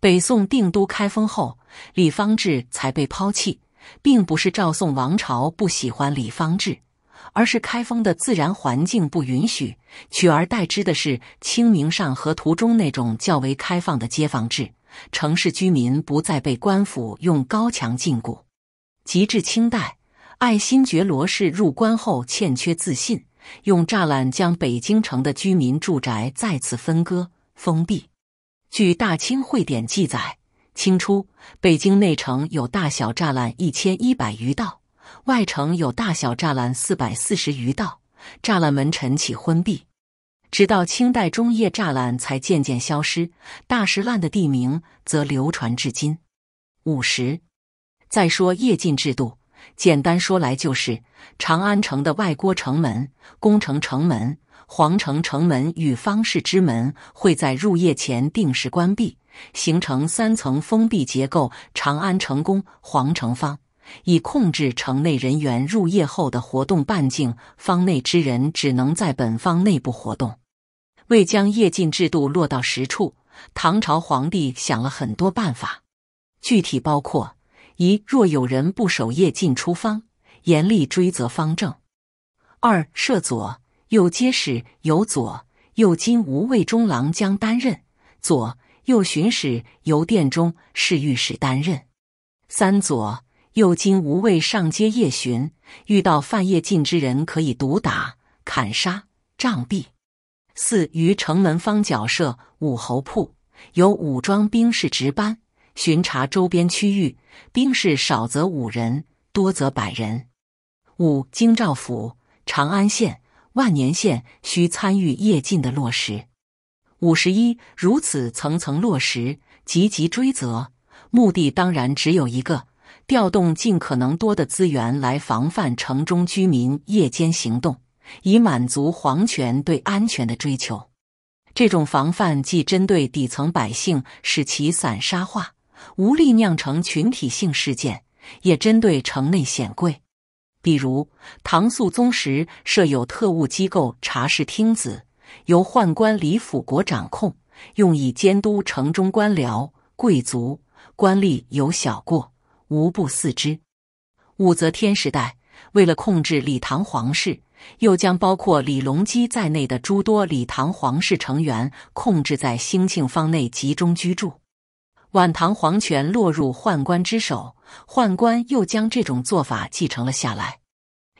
北宋定都开封后，李方志才被抛弃，并不是赵宋王朝不喜欢李方志，而是开封的自然环境不允许。取而代之的是《清明上河图》中那种较为开放的街坊制，城市居民不再被官府用高墙禁锢。及至清代，爱新觉罗氏入关后欠缺自信，用栅栏将北京城的居民住宅再次分割封闭。据《大清会典》记载，清初北京内城有大小栅栏一千一百余道，外城有大小栅栏四百四十余道，栅栏门晨起昏闭，直到清代中叶，栅栏才渐渐消失。大石烂的地名则流传至今。五十，再说夜禁制度，简单说来就是长安城的外郭城门、宫城城门。皇城城门与方氏之门会在入夜前定时关闭，形成三层封闭结构：长安城宫、皇城、方，以控制城内人员入夜后的活动半径。方内之人只能在本方内部活动。为将夜禁制度落到实处，唐朝皇帝想了很多办法，具体包括：一、若有人不守夜进出方，严厉追责方正；二、设左。右街使由左、右金吾卫中郎将担任，左、右巡使由殿中侍御史担任。三左、右金吾卫上街夜巡，遇到犯夜禁之人可以毒打、砍杀、杖毙。四于城门方角设武侯铺，由武装兵士值班巡查周边区域，兵士少则五人，多则百人。五京兆府长安县。万年县需参与夜禁的落实。五十一，如此层层落实，积极追责，目的当然只有一个：调动尽可能多的资源来防范城中居民夜间行动，以满足皇权对安全的追求。这种防范既针对底层百姓，使其散沙化，无力酿成群体性事件，也针对城内显贵。比如唐肃宗时设有特务机构查事听子，由宦官李辅国掌控，用以监督城中官僚、贵族、官吏有小过，无不四之。武则天时代，为了控制李唐皇室，又将包括李隆基在内的诸多李唐皇室成员控制在兴庆坊内集中居住。晚唐皇权落入宦官之手。宦官又将这种做法继承了下来。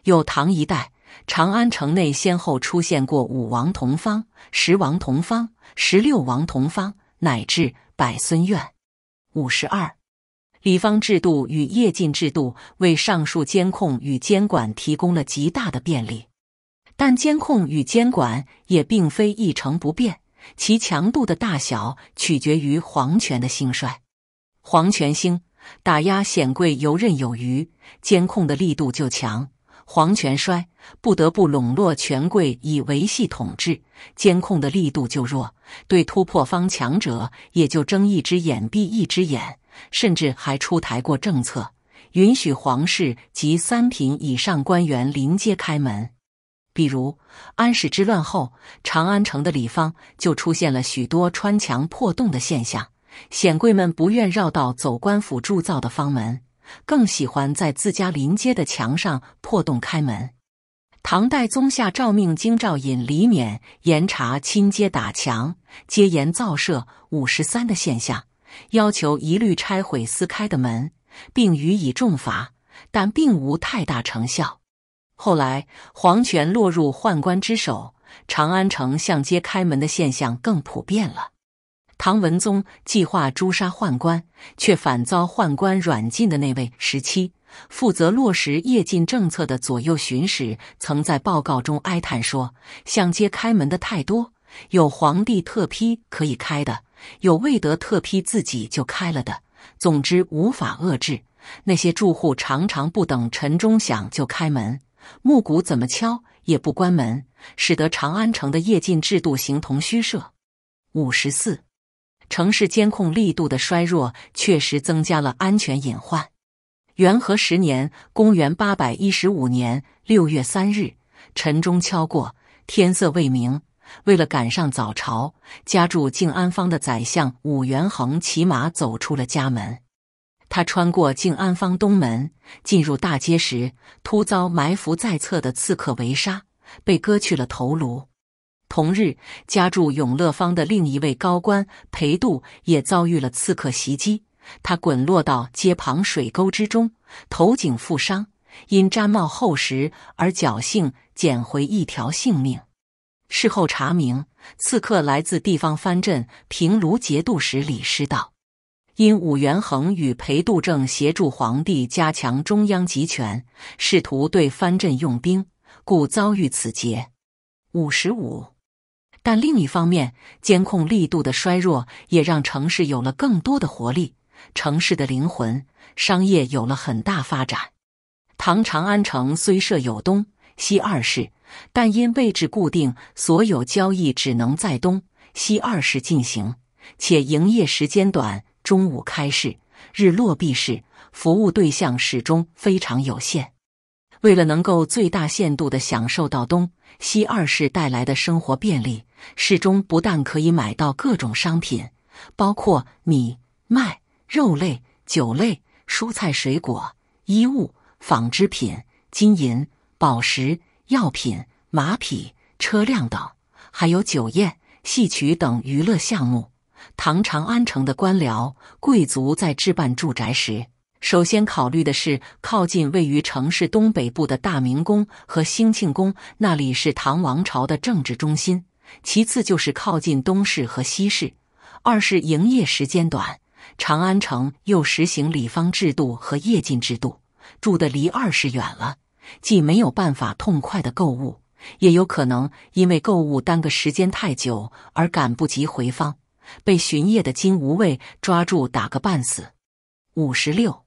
有唐一代，长安城内先后出现过五王同方、十王同方、十六王同方，乃至百孙院。五十二，礼方制度与夜禁制度为上述监控与监管提供了极大的便利，但监控与监管也并非一成不变，其强度的大小取决于皇权的兴衰。皇权兴。打压显贵游刃有余，监控的力度就强；皇权衰，不得不笼络权贵以维系统治，监控的力度就弱。对突破方强者，也就睁一只眼闭一只眼，甚至还出台过政策，允许皇室及三品以上官员临街开门。比如安史之乱后，长安城的里坊就出现了许多穿墙破洞的现象。显贵们不愿绕道走官府铸造的方门，更喜欢在自家临街的墙上破洞开门。唐代宗下诏命京兆尹李勉严查亲街打墙、接沿造设五十三的现象，要求一律拆毁私开的门，并予以重罚，但并无太大成效。后来皇权落入宦官之手，长安城向街开门的现象更普遍了。唐文宗计划诛杀宦官，却反遭宦官软禁的那位时期，负责落实夜禁政策的左右巡使，曾在报告中哀叹说：“向街开门的太多，有皇帝特批可以开的，有未得特批自己就开了的。总之无法遏制那些住户，常常不等晨钟响就开门，木鼓怎么敲也不关门，使得长安城的夜禁制度形同虚设。”五十四。城市监控力度的衰弱确实增加了安全隐患。元和十年（公元八百一十五年）六月三日，晨钟敲过，天色未明。为了赶上早朝，家住静安坊的宰相武元衡骑马走出了家门。他穿过静安坊东门，进入大街时，突遭埋伏在侧的刺客围杀，被割去了头颅。同日，家住永乐坊的另一位高官裴度也遭遇了刺客袭击，他滚落到街旁水沟之中，头颈负伤，因毡帽厚实而侥幸捡回一条性命。事后查明，刺客来自地方藩镇平卢节度使李师道，因武元衡与裴度正协助皇帝加强中央集权，试图对藩镇用兵，故遭遇此劫。五十五。但另一方面，监控力度的衰弱也让城市有了更多的活力。城市的灵魂，商业有了很大发展。唐长安城虽设有东西二市，但因位置固定，所有交易只能在东西二市进行，且营业时间短，中午开市，日落闭市，服务对象始终非常有限。为了能够最大限度的享受到东西二市带来的生活便利，市中不但可以买到各种商品，包括米、麦、肉类、酒类、蔬菜、水果、衣物、纺织品、金银、宝石、药品、马匹、车辆等，还有酒宴、戏曲等娱乐项目。唐长安城的官僚、贵族在置办住宅时。首先考虑的是靠近位于城市东北部的大明宫和兴庆宫，那里是唐王朝的政治中心。其次就是靠近东市和西市。二是营业时间短，长安城又实行里坊制度和夜禁制度，住的离二市远了，既没有办法痛快的购物，也有可能因为购物耽搁时间太久而赶不及回坊，被巡夜的金吾卫抓住打个半死。五十六。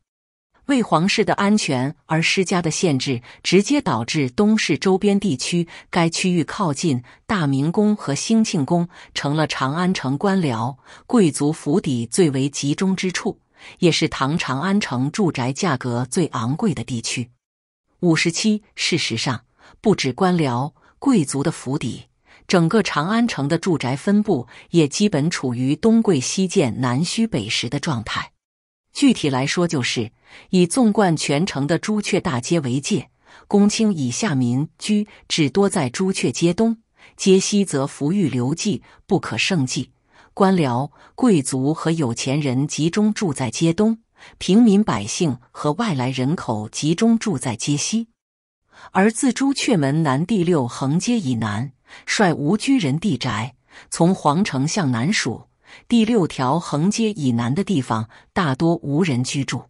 为皇室的安全而施加的限制，直接导致东市周边地区该区域靠近大明宫和兴庆宫，成了长安城官僚贵族府邸最为集中之处，也是唐长安城住宅价格最昂贵的地区。五十七，事实上，不止官僚贵族的府邸，整个长安城的住宅分布也基本处于东贵西贱、南虚北实的状态。具体来说，就是以纵贯全城的朱雀大街为界，公卿以下民居只多在朱雀街东，街西则浮裕流迹不可胜计。官僚、贵族和有钱人集中住在街东，平民百姓和外来人口集中住在街西。而自朱雀门南第六横街以南，率无居人地宅，从皇城向南数。第六条横街以南的地方大多无人居住。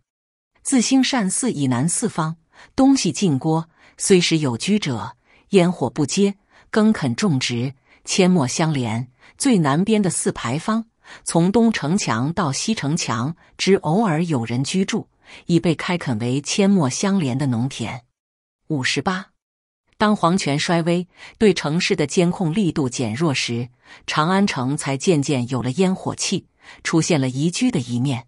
自兴善寺以南四方，东西进郭虽时有居者，烟火不接，耕垦种植，阡陌相连。最南边的四牌坊，从东城墙到西城墙，只偶尔有人居住，已被开垦为阡陌相连的农田。五十八。当皇权衰微，对城市的监控力度减弱时，长安城才渐渐有了烟火气，出现了宜居的一面。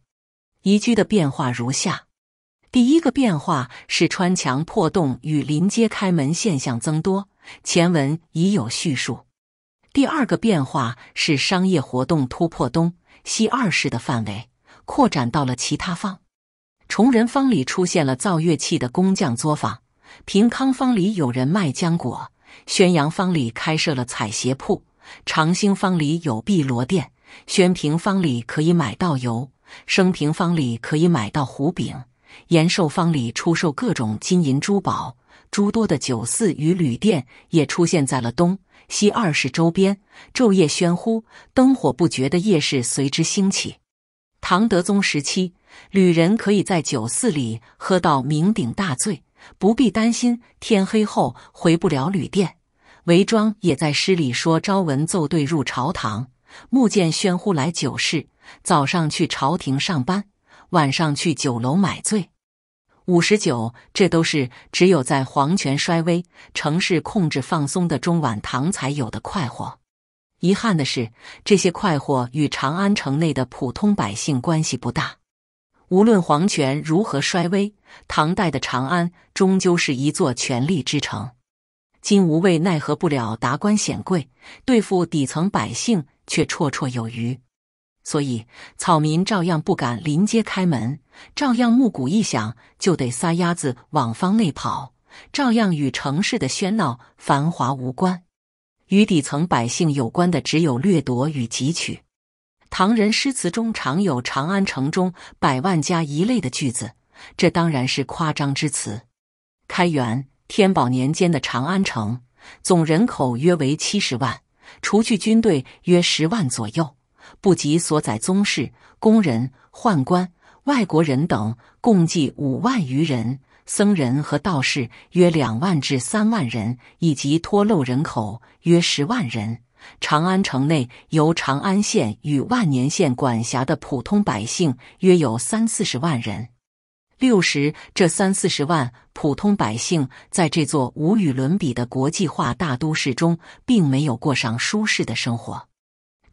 宜居的变化如下：第一个变化是穿墙破洞与临街开门现象增多，前文已有叙述；第二个变化是商业活动突破东西二市的范围，扩展到了其他方。崇仁坊里出现了造乐器的工匠作坊。平康坊里有人卖浆果，宣阳坊里开设了彩鞋铺，长兴坊里有碧螺店，宣平坊里可以买到油，升平坊里可以买到胡饼，延寿坊里出售各种金银珠宝。诸多的酒肆与旅店也出现在了东西二市周边，昼夜喧呼，灯火不绝的夜市随之兴起。唐德宗时期，旅人可以在酒肆里喝到酩酊大醉。不必担心天黑后回不了旅店。韦庄也在诗里说：“朝闻奏对入朝堂，暮见喧呼来酒市。”早上去朝廷上班，晚上去酒楼买醉。五十九，这都是只有在皇权衰微、城市控制放松的中晚唐才有的快活。遗憾的是，这些快活与长安城内的普通百姓关系不大。无论皇权如何衰微，唐代的长安终究是一座权力之城。金无畏奈何不了达官显贵，对付底层百姓却绰绰有余。所以，草民照样不敢临街开门，照样木鼓一响就得撒丫子往方内跑，照样与城市的喧闹繁华无关。与底层百姓有关的，只有掠夺与汲取。唐人诗词中常有“长安城中百万家”一类的句子，这当然是夸张之词。开元、天宝年间的长安城总人口约为七十万，除去军队约十万左右，不及所载宗室、工人、宦官、外国人等共计五万余人，僧人和道士约两万至三万人，以及脱漏人口约十万人。长安城内由长安县与万年县管辖的普通百姓约有三四十万人。六十，这三四十万普通百姓在这座无与伦比的国际化大都市中，并没有过上舒适的生活。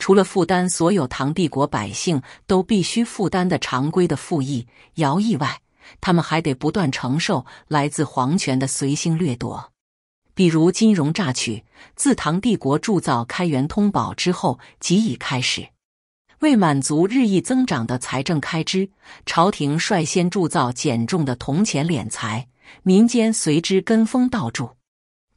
除了负担所有唐帝国百姓都必须负担的常规的赋役、徭役外，他们还得不断承受来自皇权的随心掠夺。比如金融榨取，自唐帝国铸造开元通宝之后即已开始。为满足日益增长的财政开支，朝廷率先铸造减重的铜钱敛财，民间随之跟风倒铸。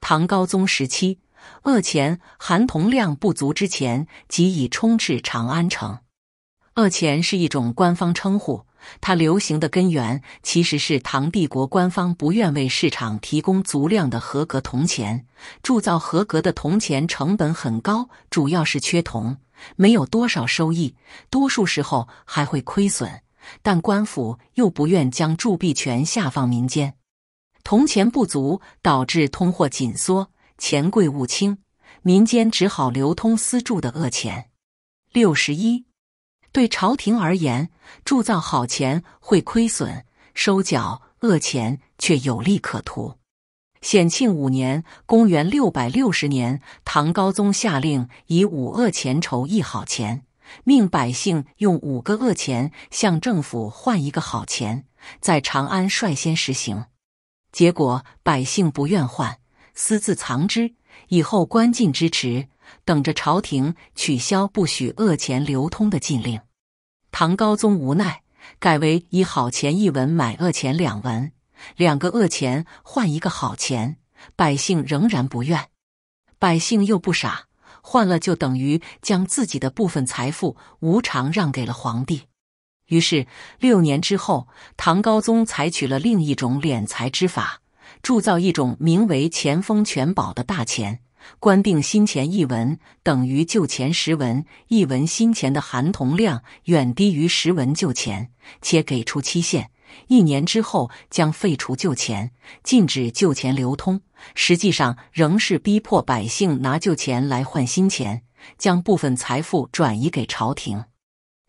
唐高宗时期，恶钱含铜量不足之前，即已充斥长安城。恶钱是一种官方称呼。它流行的根源其实是唐帝国官方不愿为市场提供足量的合格铜钱，铸造合格的铜钱成本很高，主要是缺铜，没有多少收益，多数时候还会亏损。但官府又不愿将铸币权下放民间，铜钱不足导致通货紧缩，钱贵物轻，民间只好流通私铸的恶钱。六十一。对朝廷而言，铸造好钱会亏损，收缴恶钱却有利可图。显庆五年（公元六百六十年），唐高宗下令以五恶钱酬一好钱，命百姓用五个恶钱向政府换一个好钱，在长安率先实行。结果百姓不愿换，私自藏之，以后官进之池。等着朝廷取消不许恶钱流通的禁令，唐高宗无奈改为以好钱一文买恶钱两文，两个恶钱换一个好钱，百姓仍然不愿。百姓又不傻，换了就等于将自己的部分财富无偿让给了皇帝。于是六年之后，唐高宗采取了另一种敛财之法，铸造一种名为“钱丰全宝”的大钱。官定新钱一文等于旧钱十文，一文新钱的含铜量远低于十文旧钱，且给出期限，一年之后将废除旧钱，禁止旧钱流通。实际上仍是逼迫百姓拿旧钱来换新钱，将部分财富转移给朝廷。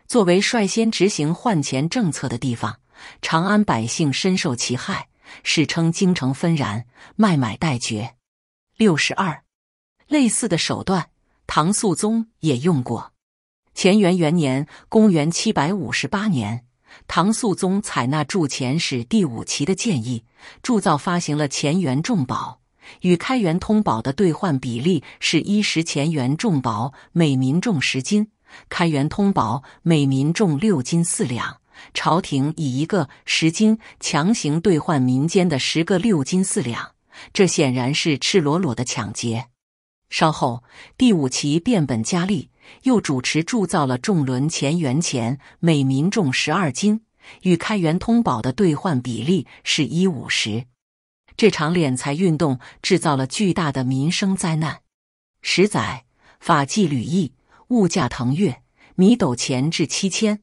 作为率先执行换钱政策的地方，长安百姓深受其害，史称京城纷然，卖买代绝。六十二。类似的手段，唐肃宗也用过。乾元元年（公元758年），唐肃宗采纳铸钱使第五期的建议，铸造发行了乾元重宝。与开元通宝的兑换比例是一十乾元重宝每民重十斤，开元通宝每民重六斤四两。朝廷以一个十斤强行兑换民间的十个六斤四两，这显然是赤裸裸的抢劫。稍后，第五旗变本加厉，又主持铸造了重轮乾元钱，每民众十二斤，与开元通宝的兑换比例是一五十。这场敛财运动制造了巨大的民生灾难。十载，法纪履易，物价腾跃，米斗钱至七千，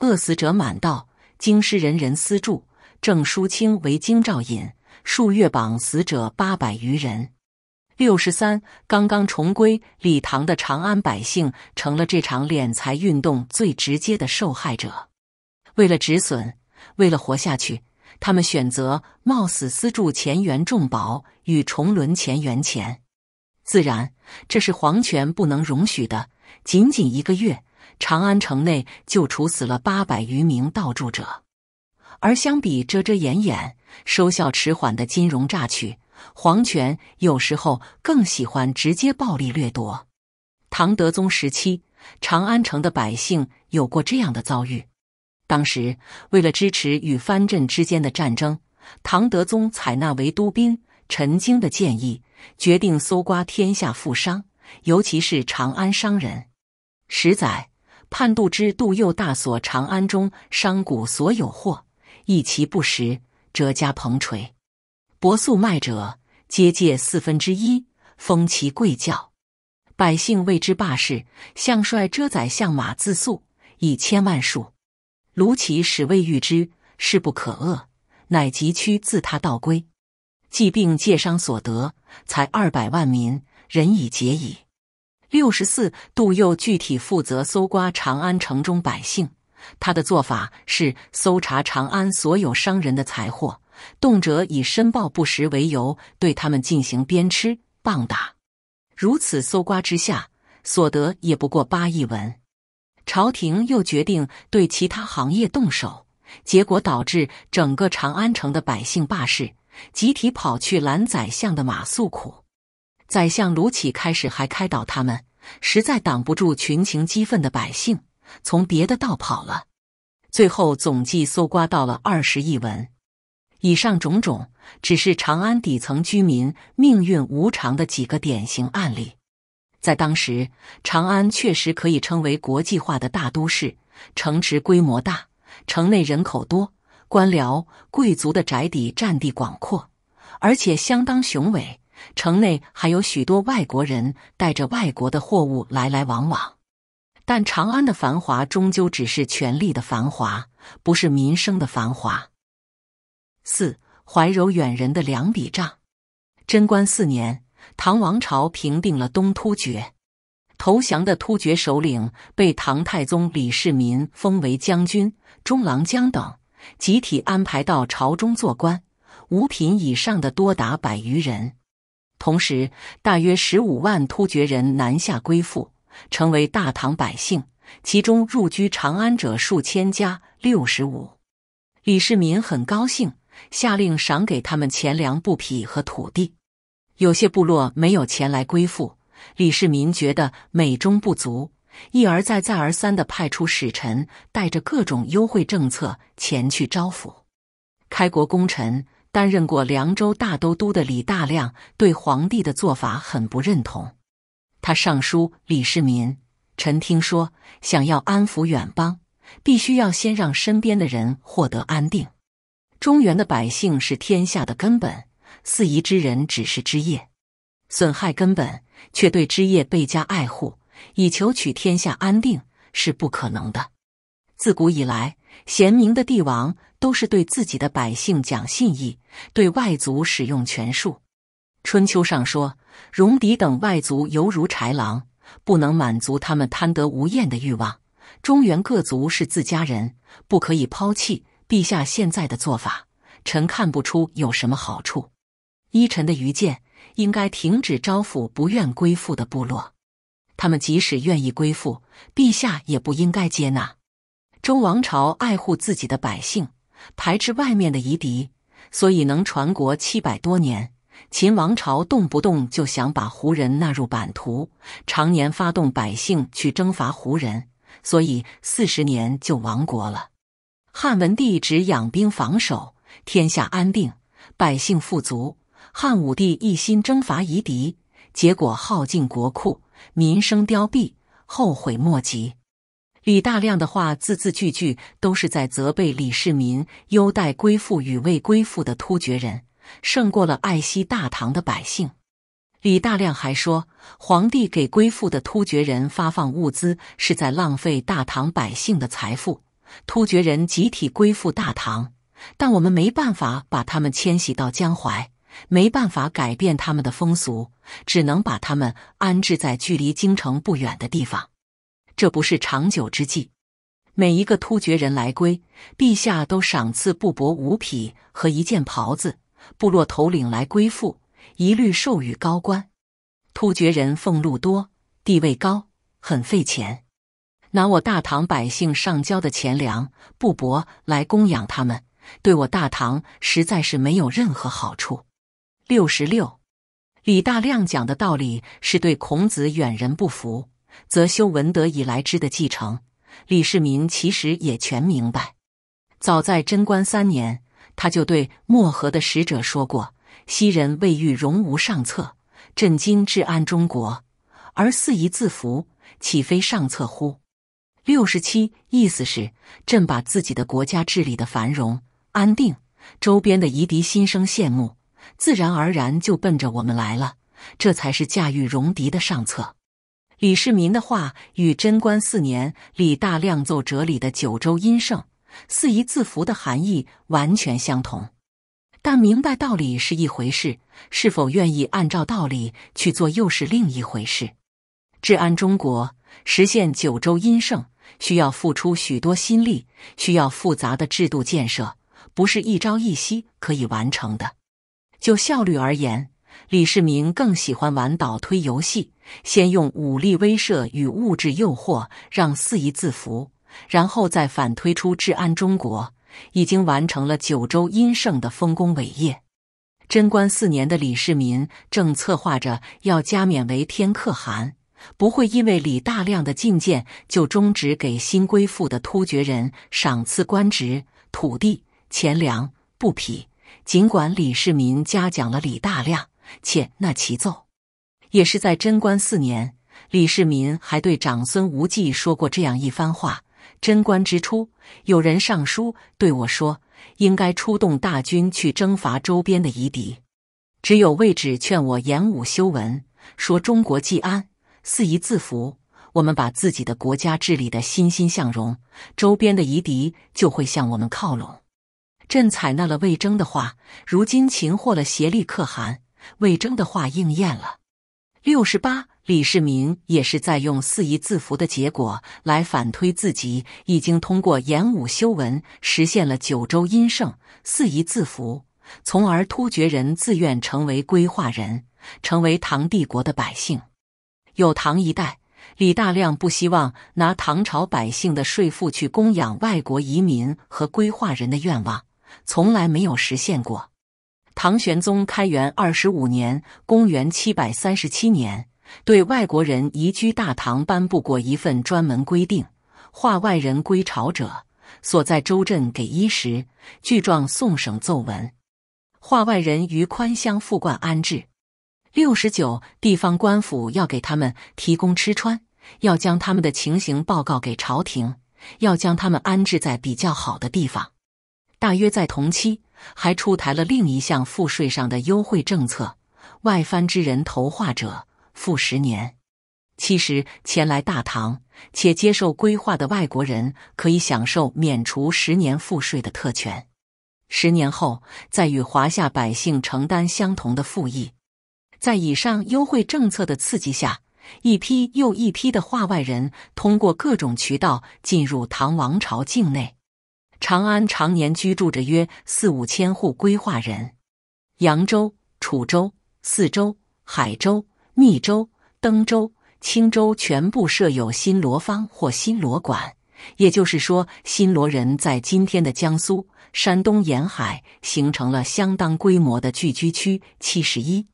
饿死者满道。京师人人私铸，郑淑清为京兆尹，数月榜死者八百余人。六十三，刚刚重归礼堂的长安百姓成了这场敛财运动最直接的受害者。为了止损，为了活下去，他们选择冒死私铸乾元重宝与重轮乾元钱。自然，这是皇权不能容许的。仅仅一个月，长安城内就处死了八百余名盗铸者。而相比遮遮掩掩、收效迟缓的金融榨取。皇权有时候更喜欢直接暴力掠夺。唐德宗时期，长安城的百姓有过这样的遭遇：当时为了支持与藩镇之间的战争，唐德宗采纳为都兵陈经的建议，决定搜刮天下富商，尤其是长安商人。十载，叛度之杜佑大索长安中商贾所有货，一其不食，折家蓬垂。薄素卖者，皆借四分之一，封其贵教。百姓谓之霸事。相帅遮载，相马自粟，以千万数。卢杞始未遇之，势不可遏，乃急趋自他道归。既病，借商所得，才二百万民，人已竭矣。六十四，杜佑具体负责搜刮长安城中百姓，他的做法是搜查长安所有商人的财货。动辄以申报不实为由对他们进行鞭笞、棒打，如此搜刮之下，所得也不过八亿文。朝廷又决定对其他行业动手，结果导致整个长安城的百姓罢市，集体跑去拦宰相的马诉苦。宰相卢杞开始还开导他们，实在挡不住群情激愤的百姓，从别的道跑了。最后总计搜刮到了二十亿文。以上种种只是长安底层居民命运无常的几个典型案例。在当时，长安确实可以称为国际化的大都市，城池规模大，城内人口多，官僚、贵族的宅邸占地广阔，而且相当雄伟。城内还有许多外国人带着外国的货物来来往往。但长安的繁华终究只是权力的繁华，不是民生的繁华。四怀柔远人的两笔账，贞观四年，唐王朝平定了东突厥，投降的突厥首领被唐太宗李世民封为将军、中郎将等，集体安排到朝中做官，五品以上的多达百余人。同时，大约十五万突厥人南下归附，成为大唐百姓，其中入居长安者数千家，六十五。李世民很高兴。下令赏给他们钱粮布匹和土地，有些部落没有前来归附。李世民觉得美中不足，一而再再而三地派出使臣，带着各种优惠政策前去招抚。开国功臣、担任过凉州大都督的李大亮对皇帝的做法很不认同，他上书李世民：“臣听说，想要安抚远邦，必须要先让身边的人获得安定。”中原的百姓是天下的根本，四夷之人只是枝叶。损害根本，却对枝叶倍加爱护，以求取天下安定是不可能的。自古以来，贤明的帝王都是对自己的百姓讲信义，对外族使用权术。春秋上说，戎狄等外族犹如豺狼，不能满足他们贪得无厌的欲望。中原各族是自家人，不可以抛弃。陛下现在的做法，臣看不出有什么好处。依臣的愚见，应该停止招抚不愿归附的部落。他们即使愿意归附，陛下也不应该接纳。周王朝爱护自己的百姓，排斥外面的夷狄，所以能传国七百多年。秦王朝动不动就想把胡人纳入版图，常年发动百姓去征伐胡人，所以四十年就亡国了。汉文帝只养兵防守，天下安定，百姓富足；汉武帝一心征伐夷狄，结果耗尽国库，民生凋敝，后悔莫及。李大亮的话字字句句都是在责备李世民优待归附与未归附的突厥人，胜过了爱惜大唐的百姓。李大亮还说，皇帝给归附的突厥人发放物资，是在浪费大唐百姓的财富。突厥人集体归附大唐，但我们没办法把他们迁徙到江淮，没办法改变他们的风俗，只能把他们安置在距离京城不远的地方。这不是长久之计。每一个突厥人来归，陛下都赏赐布帛五匹和一件袍子；部落头领来归附，一律授予高官。突厥人俸禄多，地位高，很费钱。拿我大唐百姓上交的钱粮、布帛来供养他们，对我大唐实在是没有任何好处。六十六，李大量讲的道理是对孔子“远人不服，则修文德以来之”的继承。李世民其实也全明白。早在贞观三年，他就对漠河的使者说过：“昔人未遇，容无上策；朕今治安中国，而肆意自服，岂非上策乎？”六十七，意思是朕把自己的国家治理的繁荣安定，周边的夷狄心生羡慕，自然而然就奔着我们来了。这才是驾驭戎狄的上策。李世民的话与贞观四年李大量奏折里的“九州殷盛，四夷自服”的含义完全相同。但明白道理是一回事，是否愿意按照道理去做又是另一回事。治安中国，实现九州殷盛。需要付出许多心力，需要复杂的制度建设，不是一朝一夕可以完成的。就效率而言，李世民更喜欢玩倒推游戏，先用武力威慑与物质诱惑让四夷自服，然后再反推出“治安中国”。已经完成了九州殷盛的丰功伟业。贞观四年的李世民正策划着要加冕为天可汗。不会因为李大亮的进谏就终止给新归附的突厥人赏赐官职、土地、钱粮、布匹。尽管李世民嘉奖了李大亮，且纳其奏。也是在贞观四年，李世民还对长孙无忌说过这样一番话：贞观之初，有人上书对我说，应该出动大军去征伐周边的夷狄，只有魏止劝我言武修文，说中国既安。四夷自服，我们把自己的国家治理的欣欣向荣，周边的夷狄就会向我们靠拢。朕采纳了魏征的话，如今擒获了协力可汗，魏征的话应验了。六十八，李世民也是在用四夷自服的结果来反推自己已经通过演武修文实现了九州殷盛，四夷自服，从而突厥人自愿成为归化人，成为唐帝国的百姓。有唐一代，李大亮不希望拿唐朝百姓的税赋去供养外国移民和归化人的愿望，从来没有实现过。唐玄宗开元二十五年（公元七百三十七年），对外国人移居大唐颁布过一份专门规定：化外人归朝者，所在州镇给衣食，具状送省奏文；化外人于宽乡富冠安置。六十九，地方官府要给他们提供吃穿，要将他们的情形报告给朝廷，要将他们安置在比较好的地方。大约在同期，还出台了另一项赋税上的优惠政策：外藩之人投化者，赋十年。其实，前来大唐且接受归化的外国人可以享受免除十年赋税的特权，十年后再与华夏百姓承担相同的赋役。在以上优惠政策的刺激下，一批又一批的化外人通过各种渠道进入唐王朝境内。长安常年居住着约四五千户归化人。扬州、楚州、泗州、海州、密州、登州、青州全部设有新罗坊或新罗馆，也就是说，新罗人在今天的江苏、山东沿海形成了相当规模的聚居区。七十一。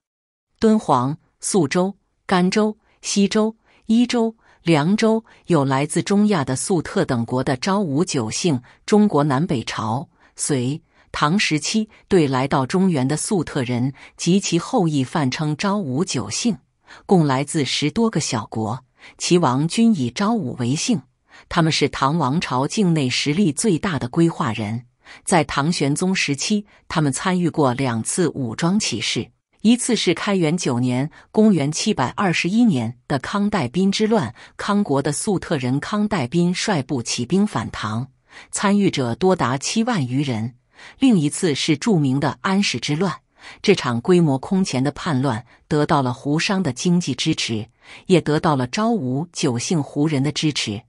敦煌、肃州、甘州、西州、伊州、凉州有来自中亚的粟特等国的昭武九姓。中国南北朝、隋、唐时期，对来到中原的粟特人及其后裔泛称“昭武九姓”，共来自十多个小国，其王均以昭武为姓。他们是唐王朝境内实力最大的规划人。在唐玄宗时期，他们参与过两次武装起事。一次是开元九年（公元七百二十一年）的康代宾之乱，康国的粟特人康代宾率部起兵反唐，参与者多达七万余人。另一次是著名的安史之乱，这场规模空前的叛乱得到了胡商的经济支持，也得到了昭武九姓胡人的支持。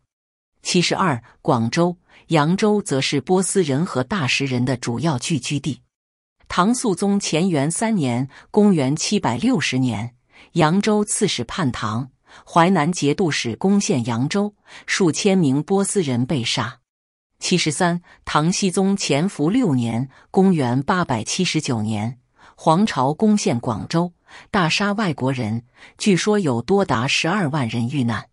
七十二，广州、扬州则是波斯人和大食人的主要聚居地。唐肃宗乾元三年（公元760年），扬州刺史叛唐，淮南节度使攻陷扬州，数千名波斯人被杀。七十三，唐僖宗乾伏六年（公元879年），黄巢攻陷广州，大杀外国人，据说有多达十二万人遇难。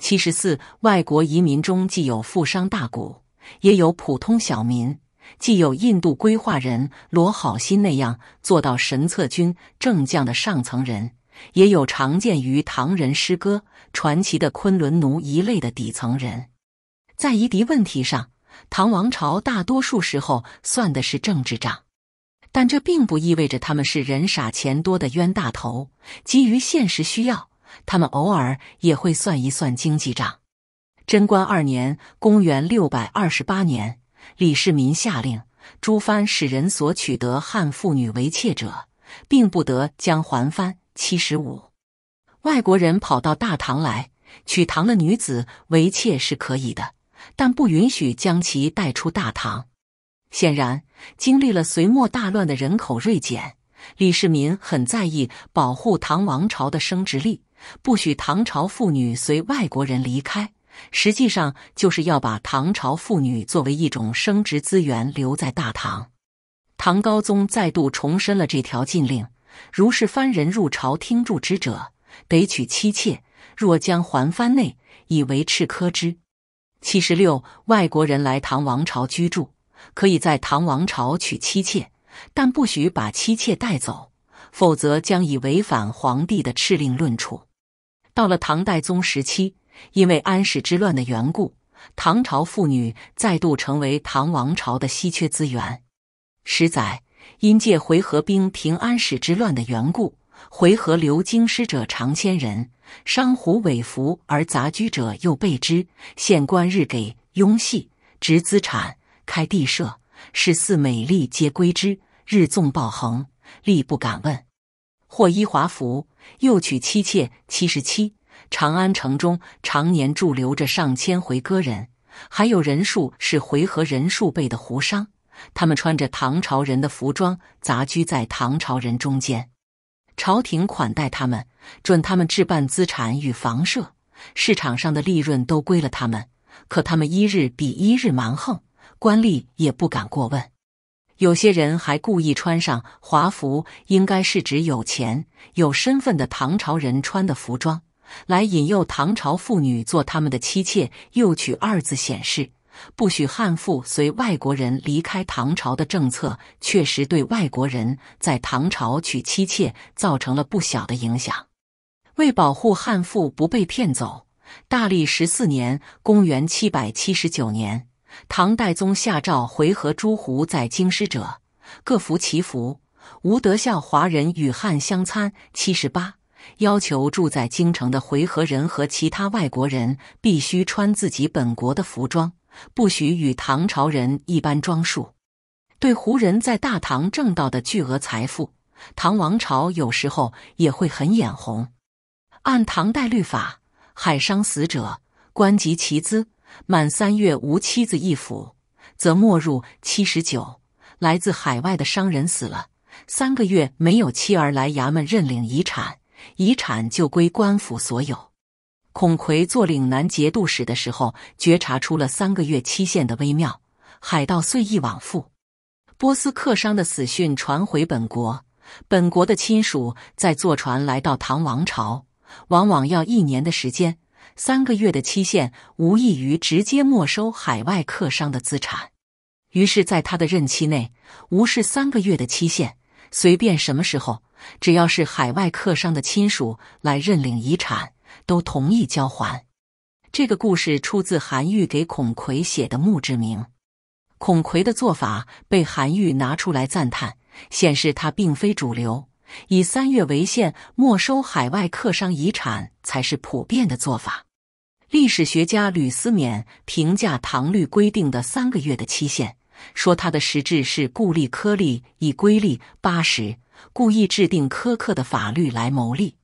七十四，外国移民中既有富商大贾，也有普通小民。既有印度规划人罗好心那样做到神策军正将的上层人，也有常见于唐人诗歌传奇的昆仑奴一类的底层人。在夷狄问题上，唐王朝大多数时候算的是政治账，但这并不意味着他们是人傻钱多的冤大头。基于现实需要，他们偶尔也会算一算经济账。贞观二年（公元六百二十八年）。李世民下令：诸藩使人所取得汉妇女为妾者，并不得将还藩。七十五。外国人跑到大唐来娶唐的女子为妾是可以的，但不允许将其带出大唐。显然，经历了隋末大乱的人口锐减，李世民很在意保护唐王朝的生殖力，不许唐朝妇女随外国人离开。实际上就是要把唐朝妇女作为一种生殖资源留在大唐。唐高宗再度重申了这条禁令：如是藩人入朝听住之者，得娶妻妾；若将还番内，以为赤科之。七十六，外国人来唐王朝居住，可以在唐王朝娶妻妾，但不许把妻妾带走，否则将以违反皇帝的敕令论处。到了唐代宗时期。因为安史之乱的缘故，唐朝妇女再度成为唐王朝的稀缺资源。十载，因借回纥兵平安史之乱的缘故，回纥流经师者常千人，商胡伪服而杂居者又倍之。县官日给庸细，执资产，开地社，使四，美丽皆归之，日纵暴横，吏不敢问。或衣华服，又娶妻妾七十七。长安城中常年驻留着上千回歌人，还有人数是回纥人数倍的胡商，他们穿着唐朝人的服装，杂居在唐朝人中间。朝廷款待他们，准他们置办资产与房舍，市场上的利润都归了他们。可他们一日比一日蛮横，官吏也不敢过问。有些人还故意穿上华服，应该是指有钱有身份的唐朝人穿的服装。来引诱唐朝妇女做他们的妻妾，又取“二字显示不许汉妇随外国人离开唐朝”的政策，确实对外国人在唐朝娶妻妾造成了不小的影响。为保护汉妇不被骗走，大历十四年（公元779年），唐代宗下诏：“回纥、诸胡在京师者，各服其服；无德孝华人与汉相参七十八。”要求住在京城的回纥人和其他外国人必须穿自己本国的服装，不许与唐朝人一般装束。对胡人在大唐挣到的巨额财富，唐王朝有时候也会很眼红。按唐代律法，海商死者，官及其资，满三月无妻子一府，则没入七十九。来自海外的商人死了，三个月没有妻儿来衙门认领遗产。遗产就归官府所有。孔逵做岭南节度使的时候，觉察出了三个月期限的微妙。海盗随意往复，波斯客商的死讯传回本国，本国的亲属再坐船来到唐王朝，往往要一年的时间。三个月的期限，无异于直接没收海外客商的资产。于是，在他的任期内，无视三个月的期限，随便什么时候。只要是海外客商的亲属来认领遗产，都同意交还。这个故事出自韩愈给孔魁写的墓志铭。孔魁的做法被韩愈拿出来赞叹，显示他并非主流。以三月为限没收海外客商遗产，才是普遍的做法。历史学家吕思勉评价唐律规定的三个月的期限，说它的实质是固利颗粒以规利八十。故意制定苛刻的法律来谋利。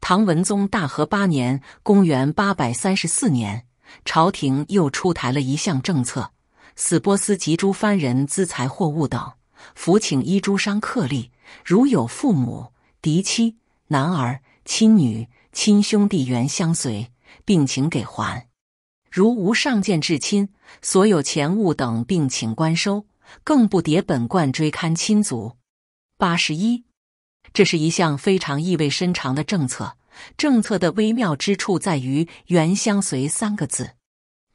唐文宗大和八年（公元834年），朝廷又出台了一项政策：死波斯及诸藩人资财货物等，服请依诸商客利。如有父母、嫡妻、男儿、亲女、亲兄弟缘相随，病请给还；如无上见至亲，所有钱物等，并请官收，更不迭本贯追勘亲族。八十一，这是一项非常意味深长的政策。政策的微妙之处在于“原相随”三个字，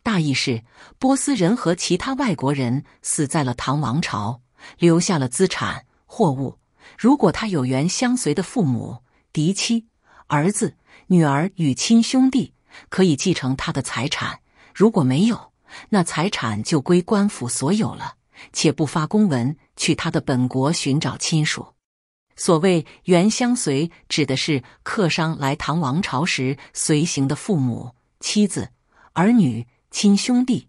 大意是波斯人和其他外国人死在了唐王朝，留下了资产货物。如果他有缘相随的父母、嫡妻、儿子、女儿与亲兄弟，可以继承他的财产；如果没有，那财产就归官府所有了，且不发公文。去他的本国寻找亲属。所谓“原相随”，指的是客商来唐王朝时随行的父母、妻子、儿女、亲兄弟，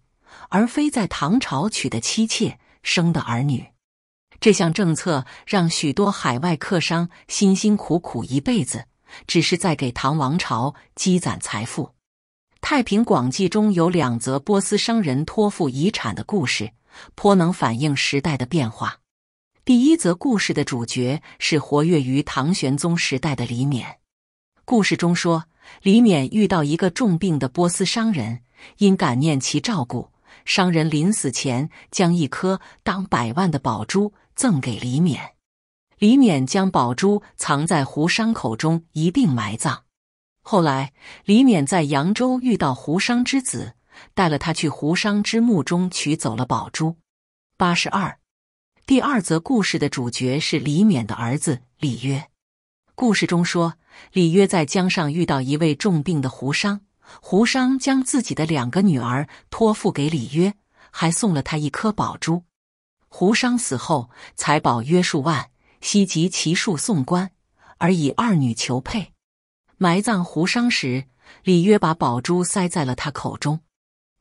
而非在唐朝娶的妻妾、生的儿女。这项政策让许多海外客商辛辛苦苦一辈子，只是在给唐王朝积攒财富。《太平广记》中有两则波斯商人托付遗产的故事。颇能反映时代的变化。第一则故事的主角是活跃于唐玄宗时代的李勉。故事中说，李勉遇到一个重病的波斯商人，因感念其照顾，商人临死前将一颗当百万的宝珠赠给李勉。李勉将宝珠藏在胡商口中一并埋葬。后来，李勉在扬州遇到胡商之子。带了他去胡商之墓中取走了宝珠。八十二，第二则故事的主角是李冕的儿子李约。故事中说，李约在江上遇到一位重病的胡商，胡商将自己的两个女儿托付给李约，还送了他一颗宝珠。胡商死后，财宝约数万，悉集其数送官，而以二女求配。埋葬胡商时，李约把宝珠塞在了他口中。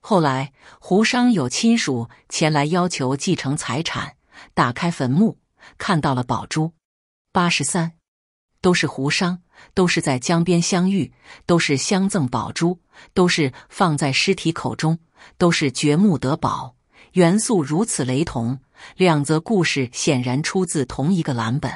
后来，胡商有亲属前来要求继承财产，打开坟墓，看到了宝珠。八十三都是胡商，都是在江边相遇，都是相赠宝珠，都是放在尸体口中，都是掘墓得宝。元素如此雷同，两则故事显然出自同一个蓝本。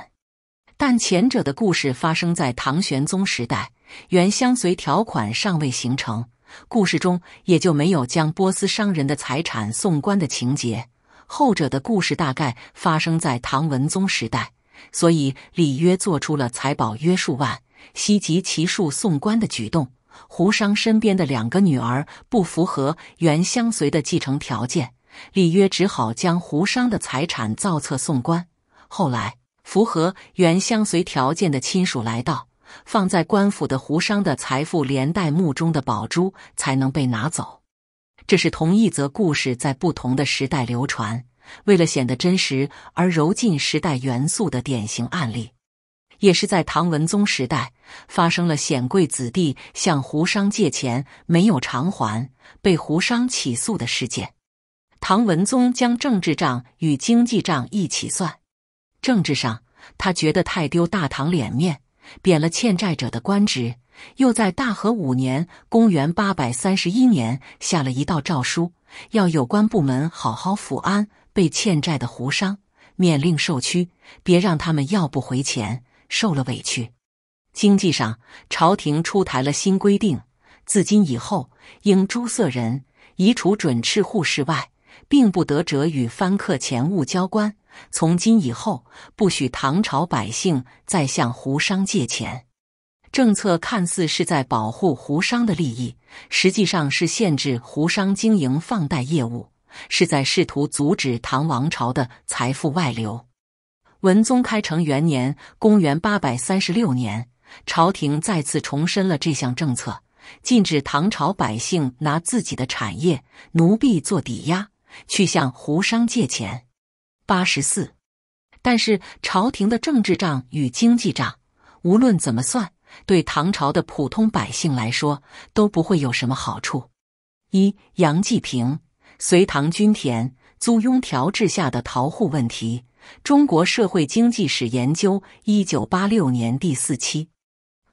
但前者的故事发生在唐玄宗时代，原相随条款尚未形成。故事中也就没有将波斯商人的财产送官的情节。后者的故事大概发生在唐文宗时代，所以李约做出了财宝约数万、西集其数送官的举动。胡商身边的两个女儿不符合原相随的继承条件，李约只好将胡商的财产造册送官。后来符合原相随条件的亲属来到。放在官府的胡商的财富，连带墓中的宝珠才能被拿走。这是同一则故事在不同的时代流传，为了显得真实而揉进时代元素的典型案例。也是在唐文宗时代发生了显贵子弟向胡商借钱没有偿还，被胡商起诉的事件。唐文宗将政治账与经济账一起算，政治上他觉得太丢大唐脸面。贬了欠债者的官职，又在大和五年（公元831年）下了一道诏书，要有关部门好好抚安被欠债的胡商，免令受屈，别让他们要不回钱受了委屈。经济上，朝廷出台了新规定：自今以后，应诸色人，移除准赤户士外，并不得者与藩客钱物交官。从今以后，不许唐朝百姓再向胡商借钱。政策看似是在保护胡商的利益，实际上是限制胡商经营放贷业务，是在试图阻止唐王朝的财富外流。文宗开成元年（公元836年），朝廷再次重申了这项政策，禁止唐朝百姓拿自己的产业、奴婢做抵押去向胡商借钱。八十四，但是朝廷的政治账与经济账，无论怎么算，对唐朝的普通百姓来说都不会有什么好处。一杨继平，《隋唐均田租庸调制下的逃户问题》，《中国社会经济史研究》，一九八六年第四期。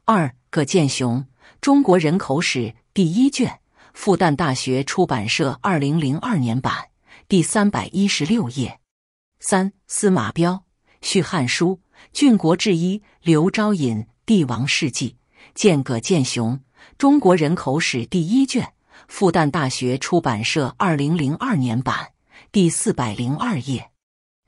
二葛剑雄，《中国人口史》第一卷，复旦大学出版社二零零二年版，第三百一十六页。三、司马彪《续汉书·郡国志一》刘昭尹，帝王世纪》，剑葛剑雄《中国人口史》第一卷，复旦大学出版社二零零二年版，第四百零二页。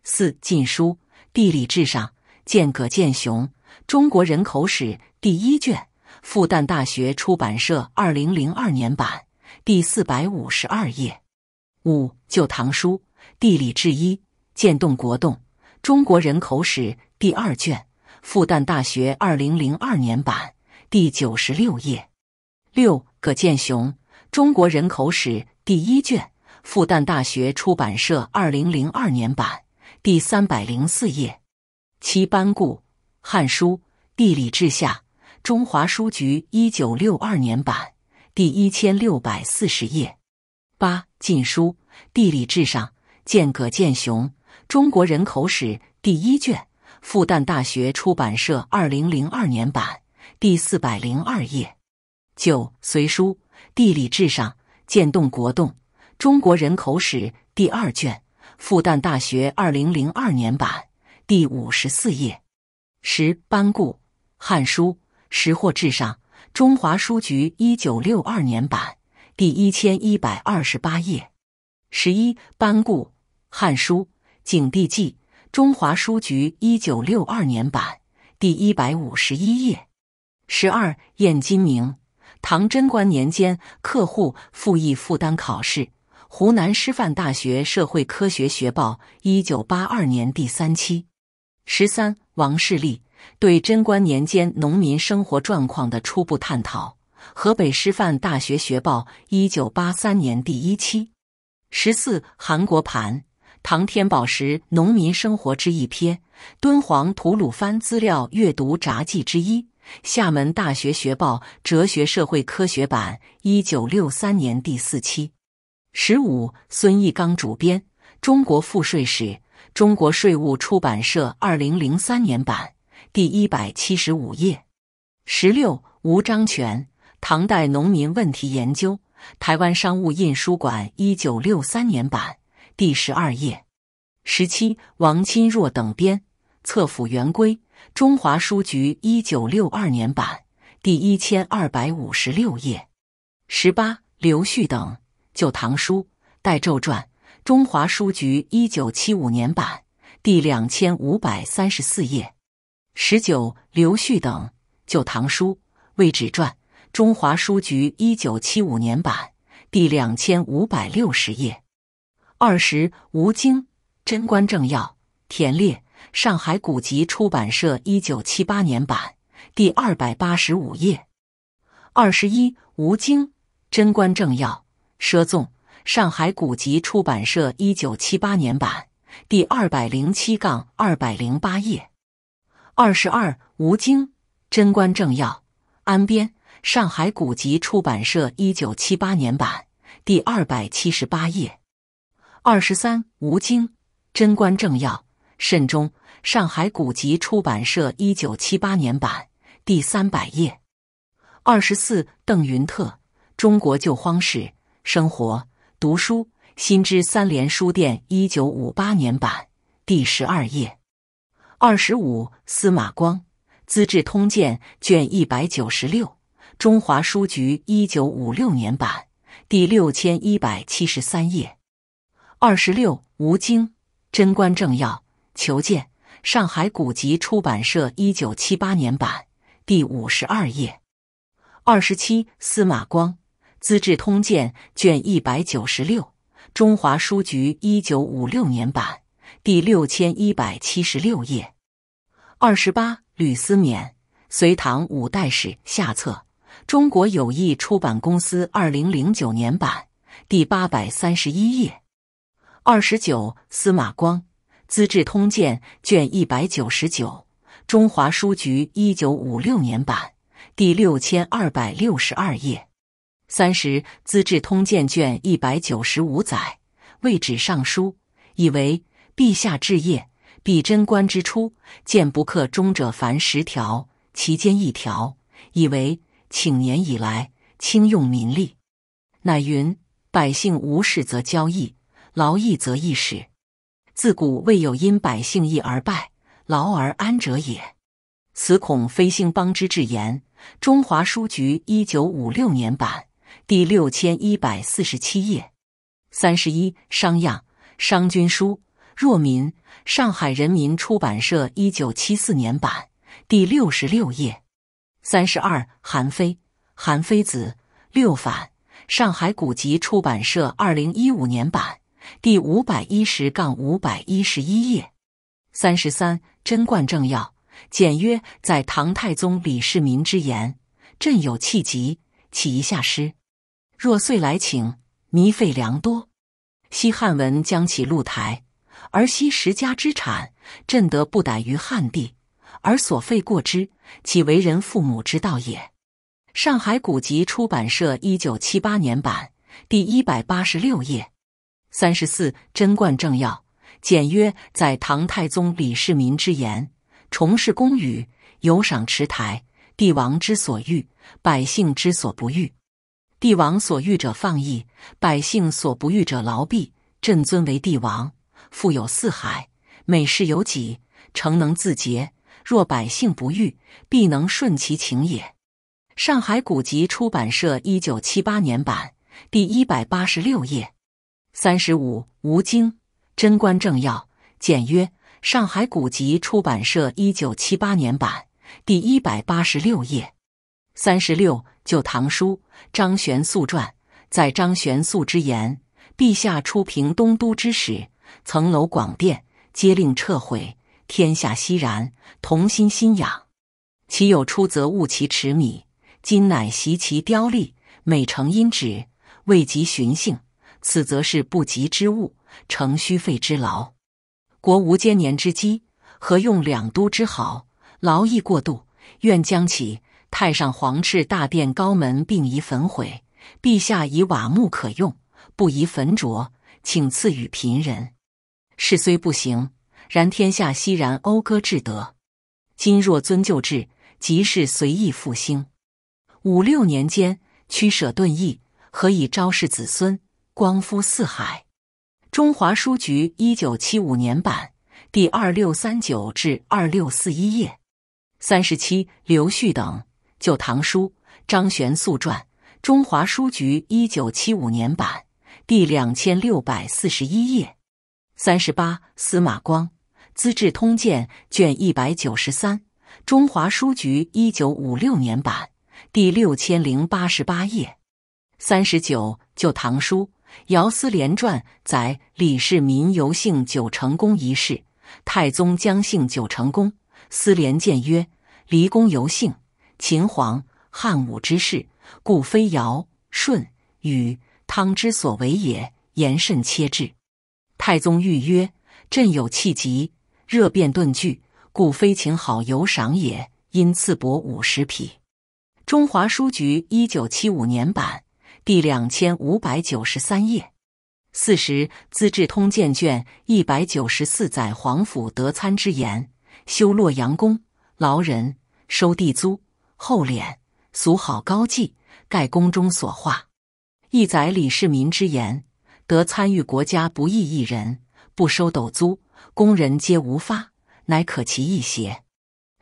四、《晋书·地理志上》，剑葛剑雄《中国人口史》第一卷，复旦大学出版社二零零二年版，第四百五十二页。五、《旧唐书·地理志一》。建动国动，《中国人口史》第二卷，复旦大学二零零二年版，第九十六页。六，葛建雄，《中国人口史》第一卷，复旦大学出版社二零零二年版，第三百零四页。七，班固，《汉书·地理志下》，中华书局一九六二年版，第一千六百四十页。八，《晋书·地理志上》，见葛建雄。中国人口史第一卷，复旦大学出版社，二零零二年版，第四百零二页。九，《隋书·地理志上》建栋国动。中国人口史第二卷，复旦大学，二零零二年版，第五十四页。十，《班固·汉书·识货志上》，中华书局，一九六二年版，第一千一百二十八页。十一，《班固·汉书》。《景帝纪》，中华书局一九六二年版，第一百五十一页。十二，燕金明，唐贞观年间客户复议负担考试，湖南师范大学社会科学学报，一九八二年第三期。十三，王世立，对贞观年间农民生活状况的初步探讨，河北师范大学学报，一九八三年第一期。十四，韩国盘。唐天宝时农民生活之一篇，敦煌吐鲁番资料阅读札记之一，厦门大学学报哲学社会科学版，一九六三年第四期。十五，孙义刚主编《中国赋税史》，中国税务出版社，二零零三年版，第一百七十五页。十六，吴章全《唐代农民问题研究》，台湾商务印书馆，一九六三年版。第十二页，十七王钦若等编《册府原规》，中华书局一九六二年版，第一千二百五十六页。十八刘旭等《旧唐书·代周传》，中华书局一九七五年版，第两千五百三十四页。十九刘旭等《旧唐书·魏徵传》，中华书局一九七五年版，第两千五百六十页。二十，吴京，贞观政要》，田烈，上海古籍出版社，一九七八年版，第二百八十五页。二十一，吴京，贞观政要》，奢纵，上海古籍出版社，一九七八年版，第二百零七杠二百零八页。二十二，吴京，贞观政要》，安边，上海古籍出版社，一九七八年版，第二百七十八页。二十三，吴京，贞观政要》，慎中，上海古籍出版社，一九七八年版，第三百页。二十四，邓云特《中国旧荒史》，生活读书新知三联书店，一九五八年版，第十二页。二十五，司马光《资治通鉴》卷一百九十六，中华书局，一九五六年版，第六千一百七十三页。二十六，吴京，《贞观政要》，求见，上海古籍出版社一九七八年版，第五十二页。二十七，司马光《资治通鉴》卷一百九十六，中华书局一九五六年版，第六千一百七十六页。二十八，吕思勉《隋唐五代史》下册，中国友谊出版公司二零零九年版，第八百三十一页。二十九，司马光，《资治通鉴》卷一百九十九，中华书局一九五六年版，第六千二百六十二页。三十，《资治通鉴》卷一百九十五载，未止尚书，以为陛下治业，比贞观之初，见不克终者凡十条，其间一条，以为请年以来，轻用民力，乃云百姓无事则交易。劳役则易始。自古未有因百姓逸而败劳而安者也。此恐非兴邦之至言。中华书局一九五六年版，第六千一百四十七页。三十一，商鞅《商君书·若民》，上海人民出版社一九七四年版，第六十六页。三十二，韩非《韩非子·六反》，上海古籍出版社二零一五年版。第五百一十杠五百一十一页，三十三《贞观政要》简约：在唐太宗李世民之言，朕有气急，起一下诗。若遂来请，弥费良多。昔汉文将起露台，而惜十家之产，朕得不逮于汉地，而所费过之，岂为人父母之道也？上海古籍出版社一九七八年版第一百八十六页。三十四，《贞观政要》简曰：“在唐太宗李世民之言，重视宫宇，有赏池台，帝王之所欲，百姓之所不欲。帝王所欲者放逸，百姓所不欲者劳弊。朕尊为帝王，富有四海，美事有己，诚能自洁。若百姓不欲，必能顺其情也。”上海古籍出版社一九七八年版，第一百八十六页。三十五，吴京，《贞观政要》简曰：上海古籍出版社一九七八年版，第一百八十六页。三十六，《旧唐书》张玄素传，在张玄素之言：“陛下初平东都之时，层楼广殿，皆令撤毁，天下熙然，同心欣仰。其有出则物其持米，今乃习其凋丽，每成阴止，未及寻性。”此则是不吉之物，成虚费之劳。国无千年之基，何用两都之豪？劳役过度，愿将起太上皇敕大殿高门，并宜焚毁。陛下以瓦木可用，不宜焚灼，请赐予贫人。事虽不行，然天下熙然讴歌至德。今若遵旧制，即是随意复兴。五六年间，屈舍顿易，何以昭示子孙？光复四海，中华书局一九七五年版，第二六三九至二六四一页。三十七，刘旭等《旧唐书·张玄素传》，中华书局一九七五年版，第两千六百四十一页。三十八，司马光《资治通鉴》卷一百九十三，中华书局一九五六年版，第六千零八十八页。三十九，《旧唐书》。《姚思廉传》载李世民游幸九成宫一事，太宗将幸九成宫，思廉谏曰：“离宫游幸，秦皇、汉武之事，故非尧、舜、禹、汤之所为也。”言甚切至。太宗谕曰：“朕有气急，热变顿剧，故非秦好游赏也。”因赐帛五十匹。中华书局一九七五年版。第两千五百九十三页，四十《资治通鉴》卷一百九十四载皇甫德参之言：修洛阳宫，劳人，收地租，厚敛，俗好高技，盖宫中所画。一载李世民之言：得参与国家不义一人，不收斗租，工人皆无发，乃可其一邪？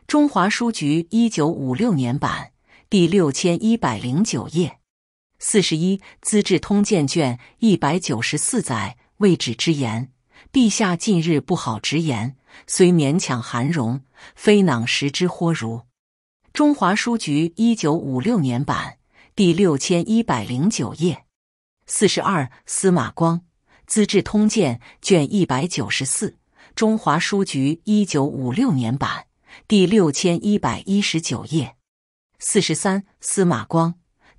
中华书局一九五六年版，第六千一百零九页。四十一，《资治通鉴》卷一百九十四载未止之言：“陛下近日不好直言，虽勉强含容，非囊时之豁如。”中华书局一九五六年版，第六千一百零九页。四十二，《司马光》，《资治通鉴》卷一百九十四，中华书局一九五六年版，第六千一百一十九页。四十三，《司马光》。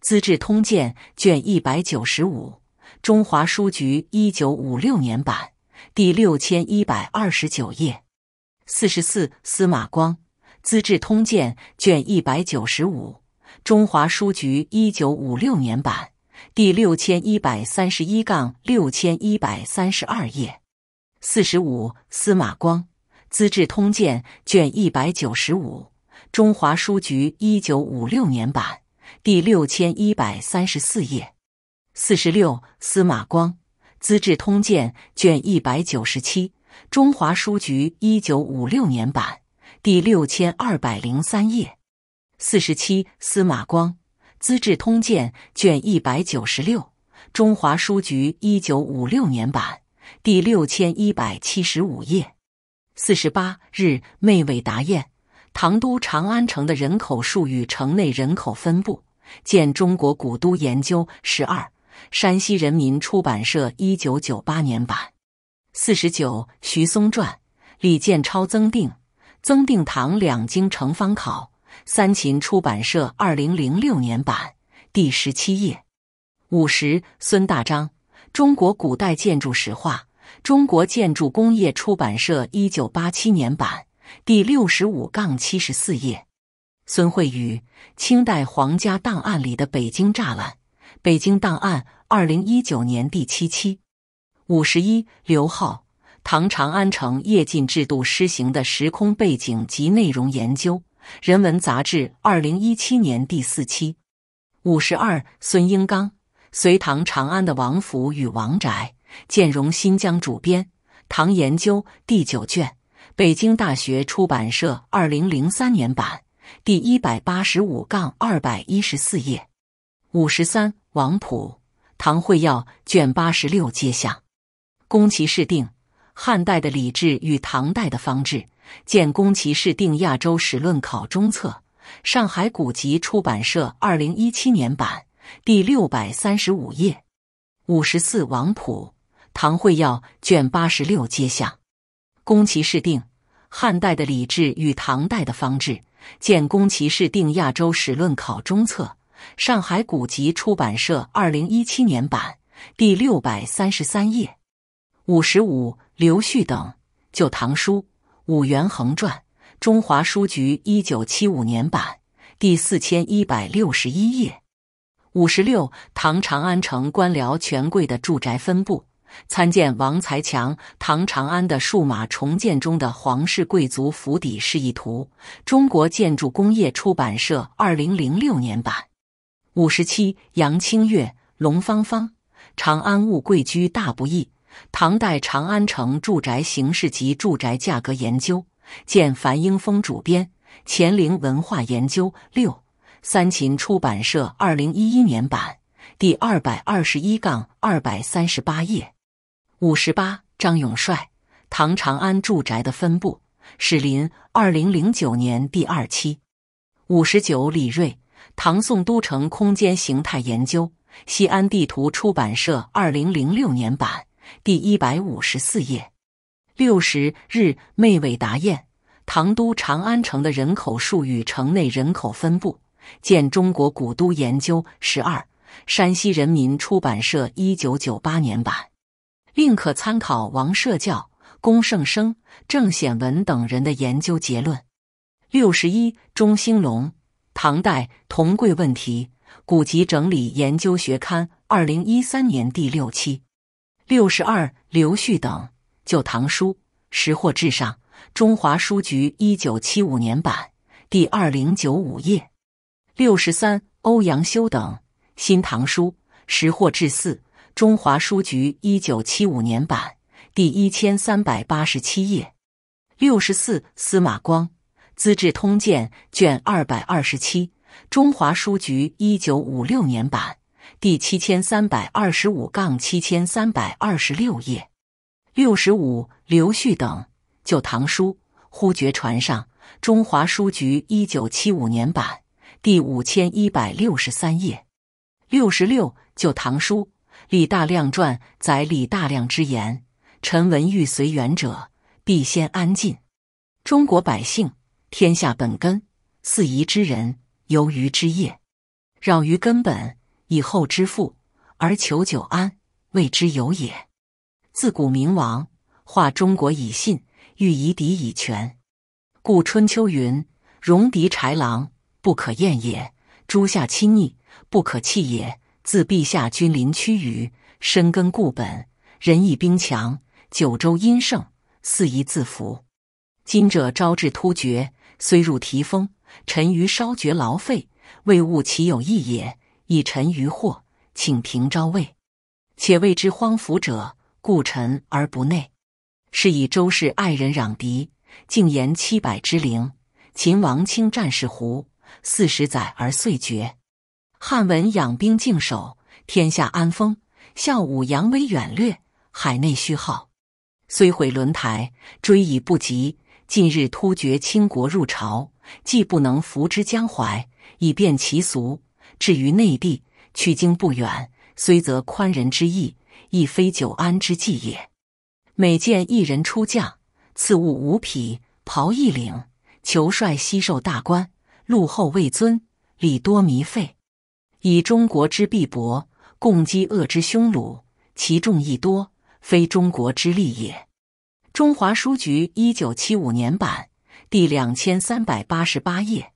《资治通鉴》卷一百九十五，中华书局一九五六年版，第六千一百二十九页。四十四，司马光，《资治通鉴》卷一百九十五，中华书局一九五六年版，第六千一百三十一杠六千一百三十二页。四十五，司马光，《资治通鉴》卷一百九十五，中华书局一九五六年版。第六千一百三十四页，四十六司马光《资治通鉴》卷一百九十七，中华书局一九五六年版，第六千二百零三页。四十七司马光《资治通鉴》卷一百九十六，中华书局一九五六年版，第六千一百七十五页。四十八日，妹伟答宴。唐都长安城的人口数与城内人口分布，见《中国古都研究》十二，山西人民出版社一九九八年版。四十九，徐松传，李建超曾定、曾定堂两京城方考》，三秦出版社二零零六年版，第十七页。五十，孙大章，《中国古代建筑史话》，中国建筑工业出版社一九八七年版。第六十五杠七十四页，孙慧宇，《清代皇家档案里的北京栅栏》，《北京档案》，二零一九年第七期，五十一。刘浩，《唐长安城夜禁制度施行的时空背景及内容研究》，《人文杂志》，二零一七年第四期，五十二。孙英刚，《隋唐长安的王府与王宅》，建荣新疆主编，《唐研究》第九卷。北京大学出版社，二零零三年版，第一百八十五杠二百一十四页。五十三，王溥《唐会要》卷八十六接下。宫崎市定《汉代的礼制与唐代的方志，见《宫崎市定亚洲史论考》中册，上海古籍出版社，二零一七年版，第六百三十五页。五十四，王溥《唐会要》卷八十六接下。宫崎市定，汉代的礼制与唐代的方志，见《宫崎市定亚洲史论考》中册，上海古籍出版社，二零一七年版，第六百三十三页。五十五，刘旭等《旧唐书·五元衡传》，中华书局，一九七五年版，第四千一百六十一页。五十六，唐长安城官僚权贵的住宅分布。参见王才强《唐长安的数码重建中的皇室贵族府邸示意图》，中国建筑工业出版社，2006年版。五十七，杨清月、龙芳芳，《长安物贵居大不易：唐代长安城住宅形式及住宅价格研究》，见樊英峰主编《乾陵文化研究》，六三秦出版社，2011年版，第二百二十一杠二百三十八页。五十八，张永帅，唐长安住宅的分布，史林，二零零九年第二期。五十九，李瑞，唐宋都城空间形态研究》，西安地图出版社，二零零六年版，第一百五十四页。六十，日妹伟达彦，《唐都长安城的人口数与城内人口分布》，见《中国古都研究》十二，山西人民出版社，一九九八年版。另可参考王社教、龚盛生、郑显文等人的研究结论。六十一，钟兴龙，《唐代铜柜问题》，古籍整理研究学刊，二零一三年第六期。六十二，刘旭等，《旧唐书》，《识货至上》，中华书局一九七五年版，第二零九五页。六十三，欧阳修等，《新唐书》，《识货至四》。中华书局一九七五年版，第一千三百八十七页。六十四，司马光，《资治通鉴》卷二百二十七。中华书局一九五六年版，第七千三百二十五杠七千三百二十六页。六十五，刘旭等，《旧唐书》。忽觉传上。中华书局一九七五年版，第五千一百六十三页。六十六，《旧唐书》。李大亮传载李大亮之言：“臣闻欲随远者，必先安晋。中国百姓，天下本根。四夷之人，由于之业，扰于根本，以后之富而求久安，未之有也。自古明王化中国以信，欲以敌以权。故春秋云：‘容敌豺狼，不可厌也；诸夏亲逆，不可弃也。’”自陛下君临区宇，深根固本，仁义兵强，九州殷盛，四夷自服。今者招致突厥，虽入提封，臣于稍绝劳费，未悟其有益也。以臣于祸，请平昭慰。且谓之荒服者，故臣而不内，是以周氏爱人攘敌，竟言七百之灵；秦王卿战士胡，四十载而遂绝。汉文养兵静守，天下安丰；孝武扬威远略，海内虚耗。虽毁轮台，追以不及。近日突厥倾国入朝，既不能扶之江淮，以变其俗；至于内地，取经不远，虽则宽仁之意，亦非久安之计也。每见一人出将，赐物五匹，袍一领，求帅悉受大官，禄厚位尊，礼多靡费。以中国之必薄，共击恶之匈奴，其众亦多，非中国之利也。中华书局一九七五年版，第两千三百八十八页。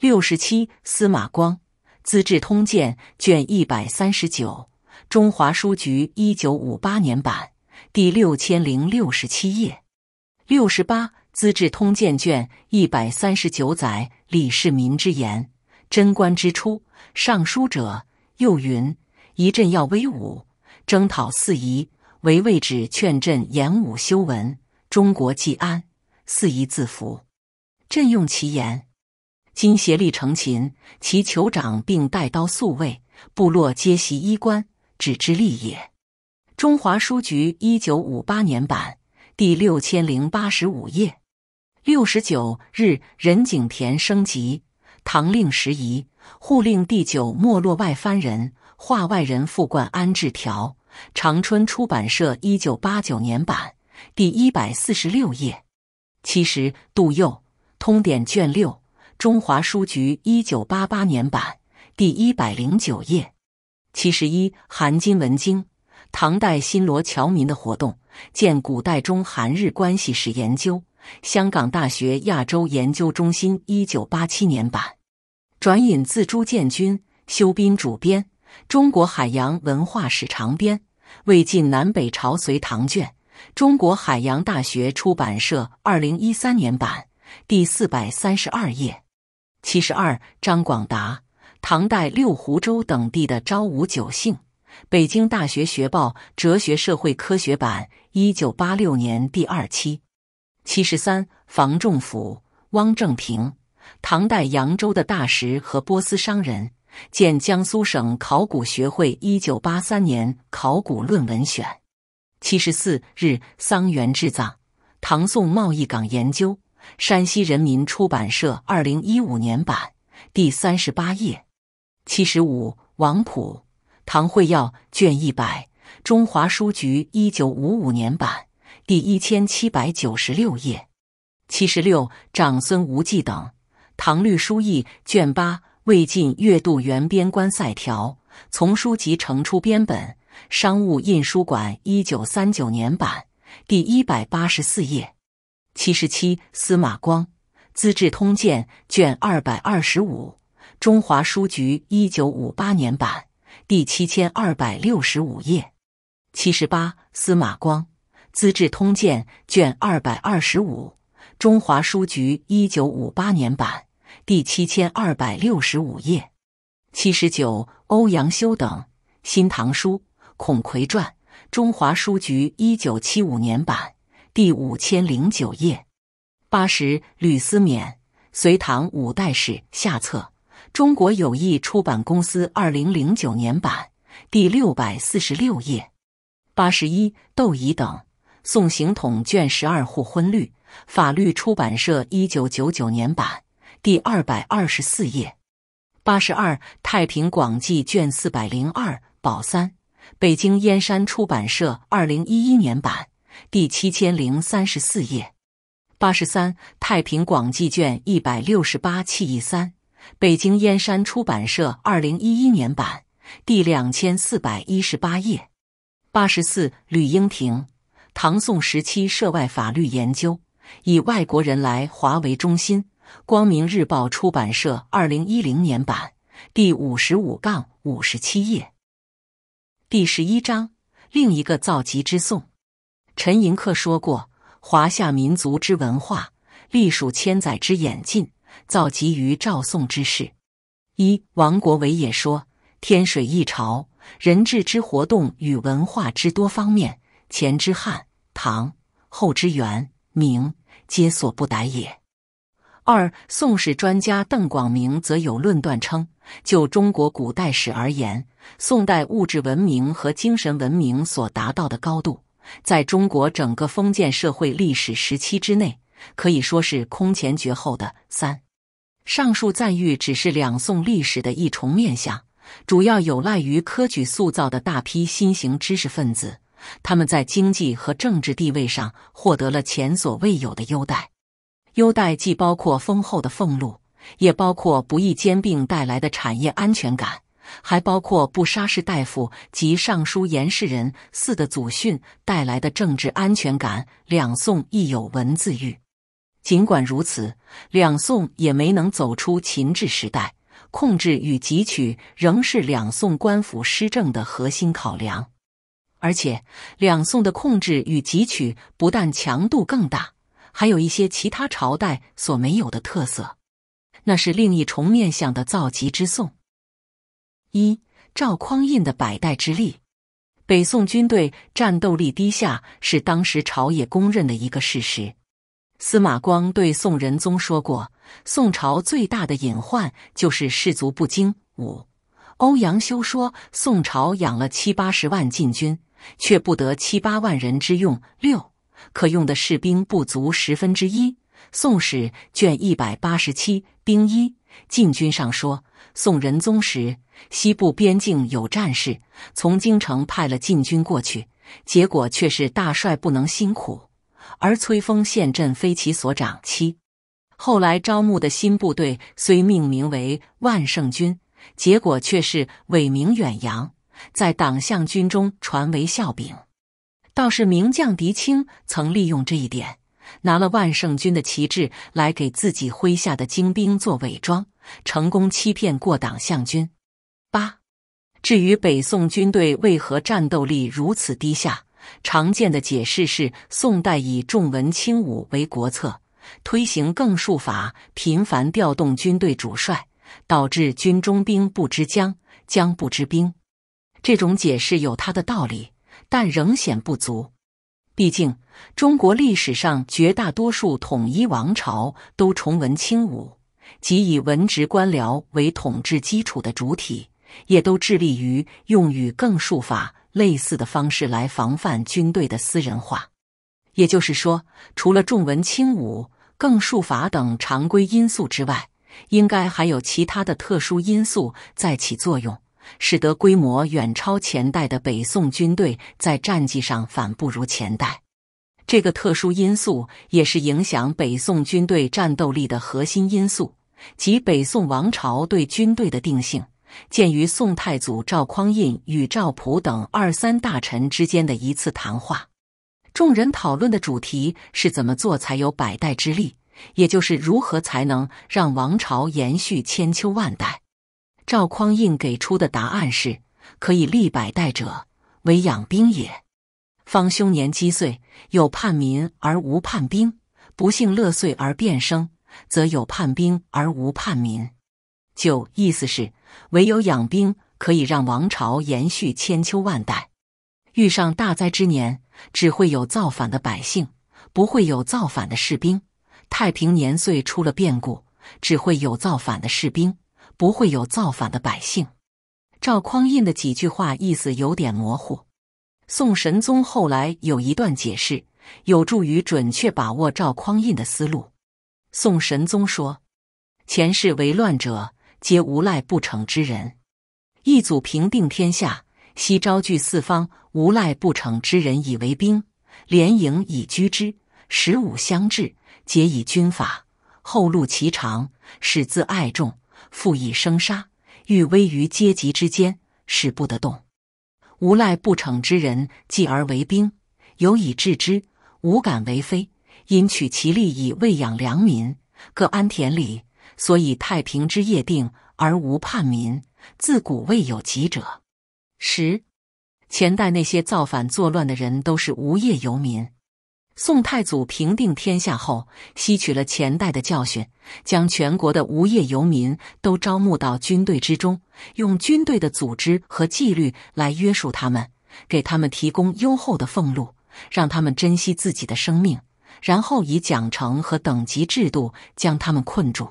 六十七，司马光《资治通鉴》卷一百三十九，中华书局一九五八年版，第六千零六十七页。六十八，《资治通鉴》卷一百三十九载李世民之言，贞观之初。尚书者又云：“一阵要威武，征讨四夷。为卫指劝朕演武修文，中国既安，四夷自服。朕用其言，今协力成秦，其酋长并带刀宿卫，部落皆习衣冠，只知利也。”中华书局一九五八年版第六千零八十五页。六十九日，任景田升级，唐令时宜。户令第九没落外藩人，画外人复冠安置条。长春出版社，一九八九年版，第一百四十六页。七十，杜佑，《通典》卷六，中华书局，一九八八年版，第一百零九页。七十一，韩金文经，唐代新罗侨民的活动，见《古代中韩日关系史研究》，香港大学亚洲研究中心，一九八七年版。转引自朱建军、修斌主编《中国海洋文化史长编·魏晋南北朝隋唐卷》，中国海洋大学出版社，二零一三年版，第四百三十二页。七十二，张广达，《唐代六湖州等地的昭武九姓》，北京大学学报·哲学社会科学版，一九八六年第二期。七十三，房仲甫、汪正平。唐代扬州的大石和波斯商人，见江苏省考古学会《一九八三年考古论文选》，七十四日桑园制藏《唐宋贸易港研究》，山西人民出版社二零一五年版，第三十八页。七十五王溥《唐会要》卷一百，中华书局一九五五年版，第一千七百九十六页。七十六长孙无忌等。《唐律疏议》卷八，《魏晋越度元边关塞条》丛书集成出编本，商务印书馆一九三九年版，第一百八十四页。七十七，司马光，《资治通鉴》卷二百二十五，中华书局一九五八年版，第七千二百六十五页。七十八，司马光，《资治通鉴》卷二百二十五，中华书局一九五八年版。第七千二百六十五页，七十九，欧阳修等，《新唐书·孔逵传》，中华书局一九七五年版，第五千零九页。八十，吕思勉，《隋唐五代史》下册，中国友谊出版公司二零零九年版，第六百四十六页。八十一，窦仪等，《宋刑统》卷十二《户婚律》，法律出版社一九九九年版。第二百二十四页，八十二《太平广记》卷四百零二宝三，北京燕山出版社二零一一年版，第七千零三十四页。八十三《太平广记》卷一百六十八弃义三，北京燕山出版社二零一一年版，第两千四百一十八页。八十四吕英亭《唐宋时期涉外法律研究》，以外国人来华为中心。光明日报出版社，二零一零年版，第五十五杠五十七页。第十一章，另一个造极之宋。陈寅恪说过：“华夏民族之文化，历属千载之演进，造极于赵宋之世。”一王国维也说：“天水一朝，人治之活动与文化之多方面，前之汉、唐，后之元、明，皆所不逮也。”二，宋史专家邓广明则有论断称，就中国古代史而言，宋代物质文明和精神文明所达到的高度，在中国整个封建社会历史时期之内，可以说是空前绝后的。三，上述赞誉只是两宋历史的一重面相，主要有赖于科举塑造的大批新型知识分子，他们在经济和政治地位上获得了前所未有的优待。优待既包括丰厚的俸禄，也包括不易兼并带来的产业安全感，还包括不杀士大夫及尚书严氏人嗣的祖训带来的政治安全感。两宋亦有文字狱，尽管如此，两宋也没能走出秦制时代，控制与汲取仍是两宋官府施政的核心考量。而且，两宋的控制与汲取不但强度更大。还有一些其他朝代所没有的特色，那是另一重面向的造极之宋。一、赵匡胤的百代之力，北宋军队战斗力低下是当时朝野公认的一个事实。司马光对宋仁宗说过：“宋朝最大的隐患就是士卒不精。”五、欧阳修说：“宋朝养了七八十万禁军，却不得七八万人之用。”六。可用的士兵不足十分之一，《宋史》卷一百八十七兵一禁军上说，宋仁宗时西部边境有战事，从京城派了禁军过去，结果却是大帅不能辛苦，而崔丰陷阵非其所长。七，后来招募的新部队虽命名为万胜军，结果却是伪名远扬，在党项军中传为笑柄。倒是名将狄青曾利用这一点，拿了万胜军的旗帜来给自己麾下的精兵做伪装，成功欺骗过党项军。八，至于北宋军队为何战斗力如此低下，常见的解释是宋代以重文轻武为国策，推行更数法，频繁调动军队主帅，导致军中兵不知将，将不知兵。这种解释有它的道理。但仍显不足。毕竟，中国历史上绝大多数统一王朝都重文轻武，即以文职官僚为统治基础的主体，也都致力于用与更数法类似的方式来防范军队的私人化。也就是说，除了重文轻武、更数法等常规因素之外，应该还有其他的特殊因素在起作用。使得规模远超前代的北宋军队在战绩上反不如前代，这个特殊因素也是影响北宋军队战斗力的核心因素即北宋王朝对军队的定性。鉴于宋太祖赵匡胤与赵普等二三大臣之间的一次谈话，众人讨论的主题是怎么做才有百代之力，也就是如何才能让王朝延续千秋万代。赵匡胤给出的答案是：可以立百代者，唯养兵也。方兄年积岁，有叛民而无叛兵；不幸乐岁而变生，则有叛兵而无叛民。就意思是，唯有养兵可以让王朝延续千秋万代。遇上大灾之年，只会有造反的百姓，不会有造反的士兵；太平年岁出了变故，只会有造反的士兵。不会有造反的百姓。赵匡胤的几句话意思有点模糊。宋神宗后来有一段解释，有助于准确把握赵匡胤的思路。宋神宗说：“前世为乱者，皆无赖不成之人。一祖平定天下，悉招聚四方无赖不成之人以为兵，联营以居之。十五相制，皆以军法。后路其长，始自爱众。”富以生杀，欲危于阶级之间，使不得动。无赖不逞之人，继而为兵，有以治之，无敢为非。因取其利以喂养良民，各安田里，所以太平之业定而无叛民，自古未有及者。十前代那些造反作乱的人，都是无业游民。宋太祖平定天下后，吸取了前代的教训，将全国的无业游民都招募到军队之中，用军队的组织和纪律来约束他们，给他们提供优厚的俸禄，让他们珍惜自己的生命，然后以奖惩和等级制度将他们困住。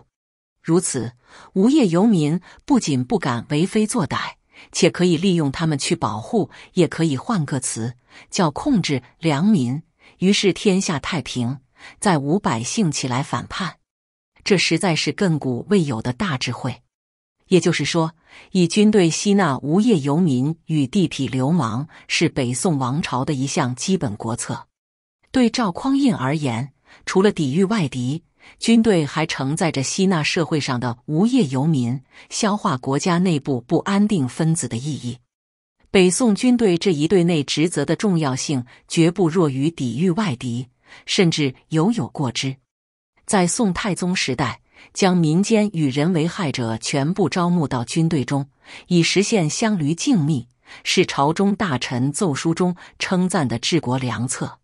如此，无业游民不仅不敢为非作歹，且可以利用他们去保护，也可以换个词叫控制良民。于是天下太平，再无百姓起来反叛，这实在是亘古未有的大智慧。也就是说，以军队吸纳无业游民与地痞流氓，是北宋王朝的一项基本国策。对赵匡胤而言，除了抵御外敌，军队还承载着吸纳社会上的无业游民、消化国家内部不安定分子的意义。北宋军队这一对内职责的重要性，绝不弱于抵御外敌，甚至犹有过之。在宋太宗时代，将民间与人为害者全部招募到军队中，以实现相驴静谧，是朝中大臣奏书中称赞的治国良策。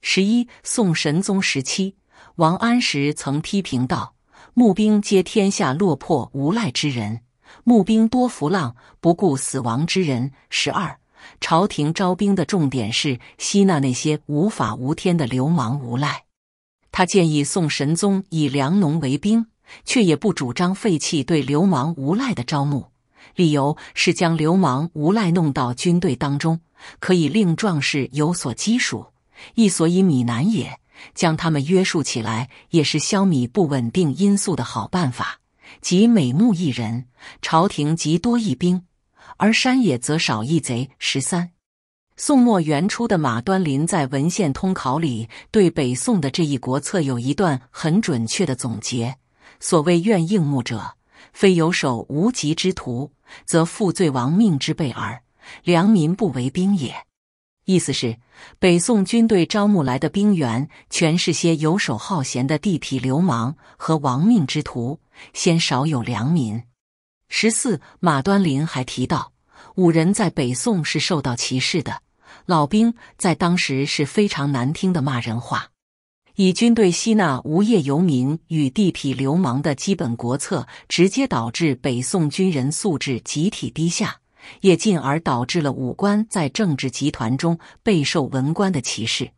十一，宋神宗时期，王安石曾批评道：“募兵皆天下落魄无赖之人。”募兵多浮浪，不顾死亡之人十二。朝廷招兵的重点是吸纳那些无法无天的流氓无赖。他建议宋神宗以粮农为兵，却也不主张废弃对流氓无赖的招募。理由是将流氓无赖弄到军队当中，可以令壮士有所基础，亦所以米难也。将他们约束起来，也是消弭不稳定因素的好办法。即每募一人，朝廷即多一兵，而山野则少一贼。十三，宋末元初的马端林在《文献通考》里对北宋的这一国策有一段很准确的总结：所谓愿应募者，非有守无极之徒，则负罪亡命之辈耳，良民不为兵也。意思是，北宋军队招募来的兵员全是些游手好闲的地痞流氓和亡命之徒，鲜少有良民。十四马端林还提到，五人在北宋是受到歧视的，老兵在当时是非常难听的骂人话。以军队吸纳无业游民与地痞流氓的基本国策，直接导致北宋军人素质集体低下。也进而导致了武官在政治集团中备受文官的歧视。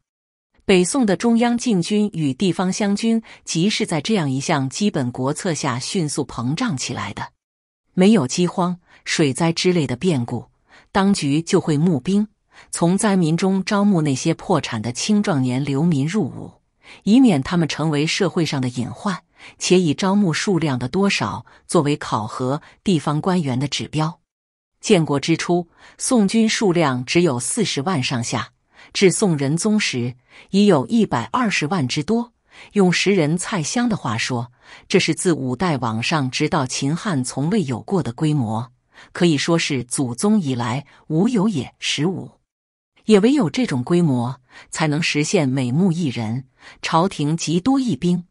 北宋的中央禁军与地方湘军，即是在这样一项基本国策下迅速膨胀起来的。没有饥荒、水灾之类的变故，当局就会募兵，从灾民中招募那些破产的青壮年流民入伍，以免他们成为社会上的隐患，且以招募数量的多少作为考核地方官员的指标。建国之初，宋军数量只有四十万上下，至宋仁宗时已有一百二十万之多。用时人蔡襄的话说，这是自五代往上直到秦汉从未有过的规模，可以说是祖宗以来无有也。十五，也唯有这种规模才能实现“每牧一人，朝廷极多一兵，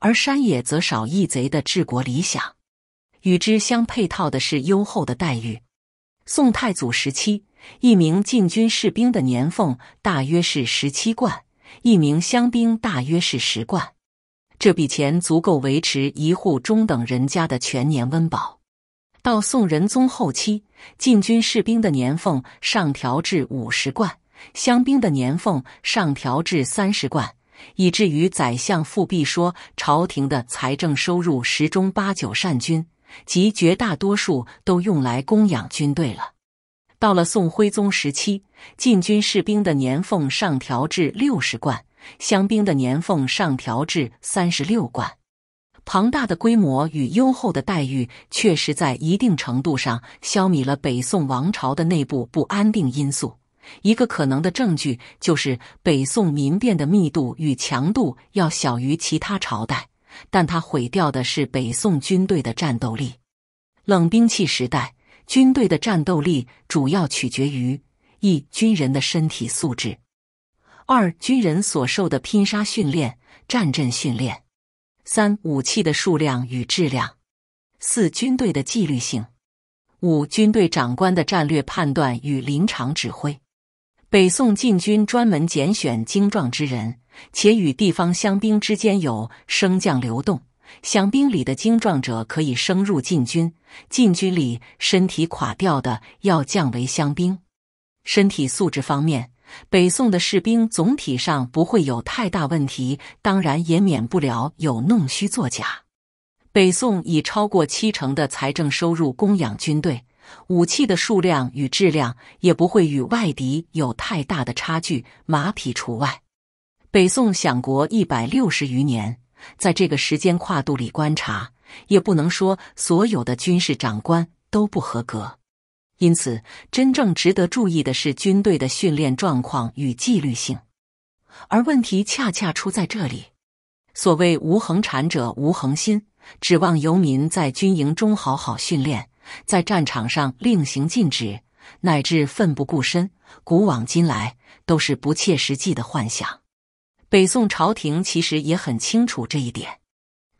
而山野则少一贼”的治国理想。与之相配套的是优厚的待遇。宋太祖时期，一名禁军士兵的年俸大约是十七贯，一名厢兵大约是十贯。这笔钱足够维持一户中等人家的全年温饱。到宋仁宗后期，禁军士兵的年俸上调至五十贯，厢兵的年俸上调至三十贯，以至于宰相富弼说：“朝廷的财政收入十中八九善军。”即绝大多数都用来供养军队了。到了宋徽宗时期，禁军士兵的年俸上调至六十贯，香兵的年俸上调至三十六贯。庞大的规模与优厚的待遇，确实在一定程度上消弭了北宋王朝的内部不安定因素。一个可能的证据就是，北宋民变的密度与强度要小于其他朝代。但它毁掉的是北宋军队的战斗力。冷兵器时代，军队的战斗力主要取决于：一、军人的身体素质；二、军人所受的拼杀训练、战阵训练；三、武器的数量与质量；四、军队的纪律性；五、军队长官的战略判断与临场指挥。北宋禁军专门拣选精壮之人。且与地方乡兵之间有升降流动，乡兵里的精壮者可以升入禁军，禁军里身体垮掉的要降为乡兵。身体素质方面，北宋的士兵总体上不会有太大问题，当然也免不了有弄虚作假。北宋以超过七成的财政收入供养军队，武器的数量与质量也不会与外敌有太大的差距，马匹除外。北宋享国一百六十余年，在这个时间跨度里观察，也不能说所有的军事长官都不合格。因此，真正值得注意的是军队的训练状况与纪律性，而问题恰恰出在这里。所谓“无恒产者无恒心”，指望游民在军营中好好训练，在战场上令行禁止，乃至奋不顾身，古往今来都是不切实际的幻想。北宋朝廷其实也很清楚这一点。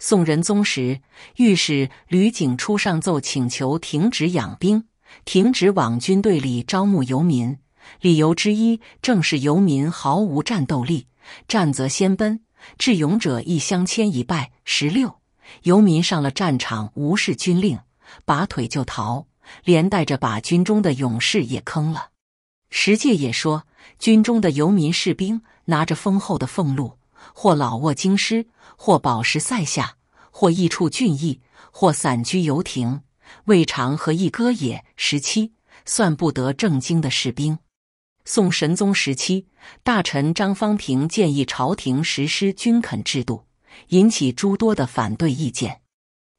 宋仁宗时，御史吕景初上奏请求停止养兵，停止往军队里招募游民，理由之一正是游民毫无战斗力，战则先奔，智勇者亦相牵一败。十六游民上了战场，无视军令，拔腿就逃，连带着把军中的勇士也坑了。石介也说。军中的游民士兵拿着丰厚的俸禄，或老挝京师，或宝石塞下，或一处郡邑，或散居游艇，未尝和一哥也。时期算不得正经的士兵。宋神宗时期，大臣张方平建议朝廷实施军垦制度，引起诸多的反对意见。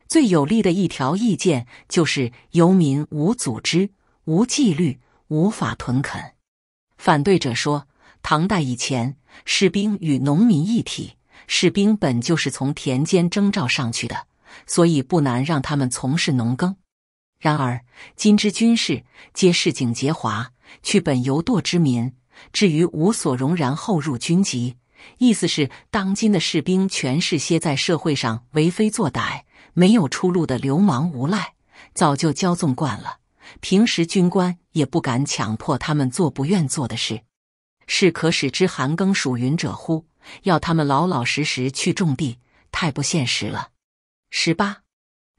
最有力的一条意见就是游民无组织、无纪律，无法屯垦。反对者说：“唐代以前，士兵与农民一体，士兵本就是从田间征召上去的，所以不难让他们从事农耕。然而，今之军事皆市井节华，去本游惰之民，至于无所容，然后入军籍。意思是，当今的士兵全是些在社会上为非作歹、没有出路的流氓无赖，早就骄纵惯了，平时军官。”也不敢强迫他们做不愿做的事，是可使之寒耕暑云者乎？要他们老老实实去种地，太不现实了。十八，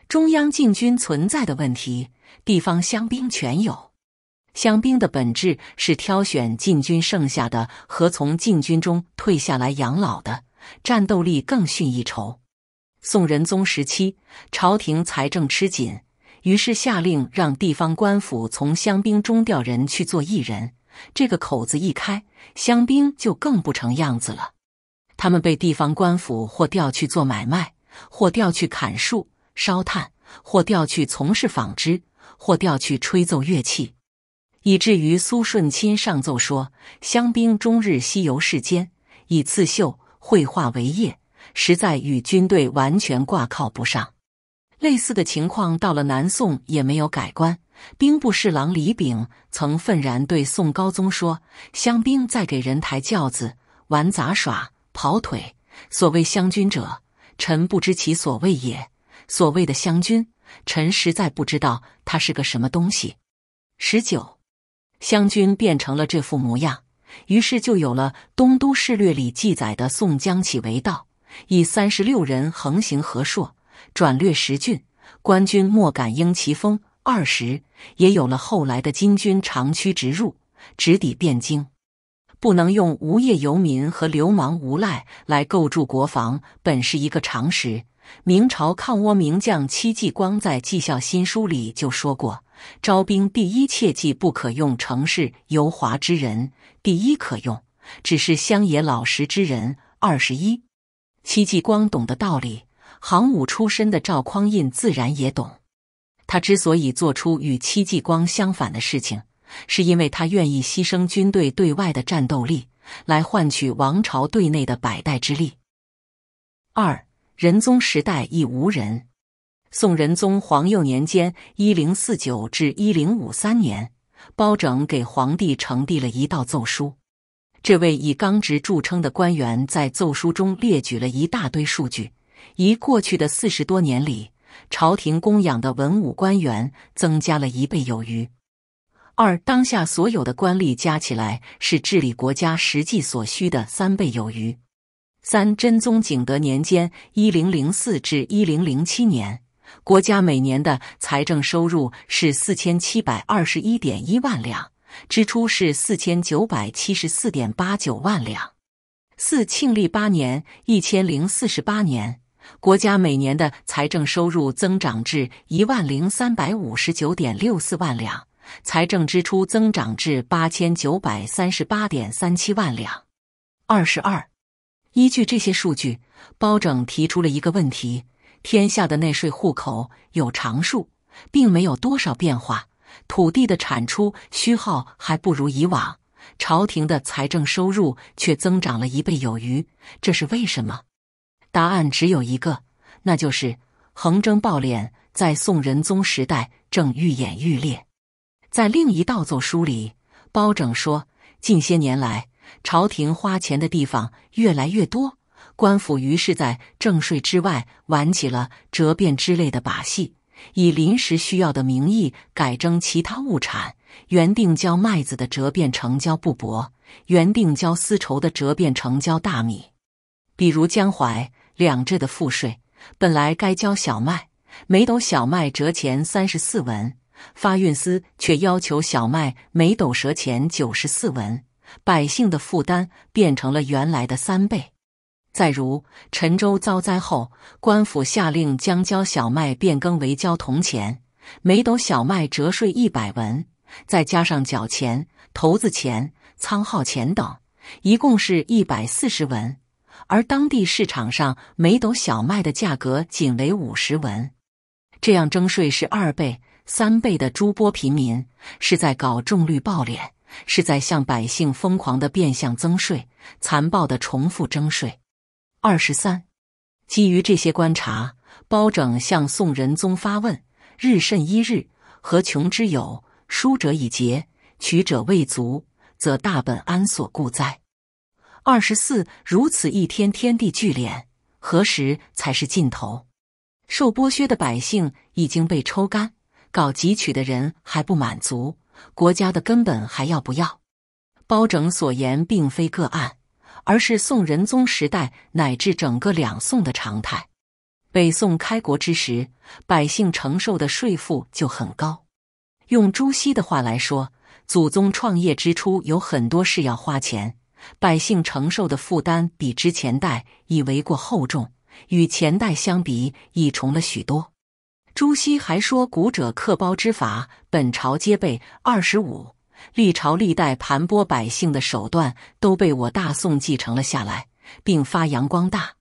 中央禁军存在的问题，地方乡兵全有。乡兵的本质是挑选禁军剩下的和从禁军中退下来养老的，战斗力更逊一筹。宋仁宗时期，朝廷财政吃紧。于是下令让地方官府从香槟中调人去做艺人，这个口子一开，香槟就更不成样子了。他们被地方官府或调去做买卖，或调去砍树烧炭，或调去从事纺织，或调去吹奏乐器，以至于苏顺钦上奏说，香槟终日西游世间，以刺绣、绘画为业，实在与军队完全挂靠不上。类似的情况到了南宋也没有改观。兵部侍郎李炳曾愤然对宋高宗说：“湘兵在给人抬轿子、玩杂耍、跑腿。所谓湘军者，臣不知其所谓也。所谓的湘军，臣实在不知道他是个什么东西。”十九，湘军变成了这副模样，于是就有了《东都事略》里记载的宋江起为盗，以三十六人横行河朔。转略十郡，官军莫敢应其风。二十也有了。后来的金军长驱直入，直抵汴京。不能用无业游民和流氓无赖来构筑国防，本是一个常识。明朝抗倭名将戚继光在《绩效新书》里就说过：招兵第一，切记不可用城市游华之人，第一可用，只是乡野老实之人。二十一，戚继光懂得道理。航母出身的赵匡胤自然也懂，他之所以做出与戚继光相反的事情，是因为他愿意牺牲军队对外的战斗力，来换取王朝对内的百代之力。二仁宗时代亦无人，宋仁宗皇佑年间（一零四九至一零五三年），包拯给皇帝呈递了一道奏书。这位以刚直著称的官员在奏书中列举了一大堆数据。一过去的四十多年里，朝廷供养的文武官员增加了一倍有余。二当下所有的官吏加起来是治理国家实际所需的三倍有余。三真宗景德年间（一零零四至一零零七年），国家每年的财政收入是四千七百二十一点一万两，支出是四千九百七十四点八九万两。四庆历八年（一千零四十八年）。国家每年的财政收入增长至一万零三百五十九点六四万两，财政支出增长至八千九百三十八点三七万两。二十二，依据这些数据，包拯提出了一个问题：天下的纳税户口有常数，并没有多少变化，土地的产出虚耗还不如以往，朝廷的财政收入却增长了一倍有余，这是为什么？答案只有一个，那就是横征暴敛在宋仁宗时代正愈演愈烈。在另一道奏疏里，包拯说，近些年来朝廷花钱的地方越来越多，官府于是在正税之外玩起了折变之类的把戏，以临时需要的名义改征其他物产，原定交麦子的折变成交布帛，原定交丝绸的折变成交大米，比如江淮。两制的赋税本来该交小麦，每斗小麦折钱三十四文，发运司却要求小麦每斗折钱九十四文，百姓的负担变成了原来的三倍。再如陈州遭灾后，官府下令将交小麦变更为交铜钱，每斗小麦折税一百文，再加上缴钱、头子钱、仓号钱等，一共是一百四十文。而当地市场上每斗小麦的价格仅为五十文，这样征税是二倍、三倍的。诸波贫民是在搞重率暴敛，是在向百姓疯狂的变相增税，残暴的重复征税。二十三，基于这些观察，包拯向宋仁宗发问：日甚一日，何穷之有？书者已竭，取者未足，则大本安所固哉？二十四，如此一天天地聚敛，何时才是尽头？受剥削的百姓已经被抽干，搞汲取的人还不满足，国家的根本还要不要？包拯所言并非个案，而是宋仁宗时代乃至整个两宋的常态。北宋开国之时，百姓承受的税赋就很高。用朱熹的话来说，祖宗创业之初有很多事要花钱。百姓承受的负担比之前代已为过厚重，与前代相比已重了许多。朱熹还说：“古者刻包之法，本朝皆备二十五，历朝历代盘剥百姓的手段都被我大宋继承了下来，并发扬光大。”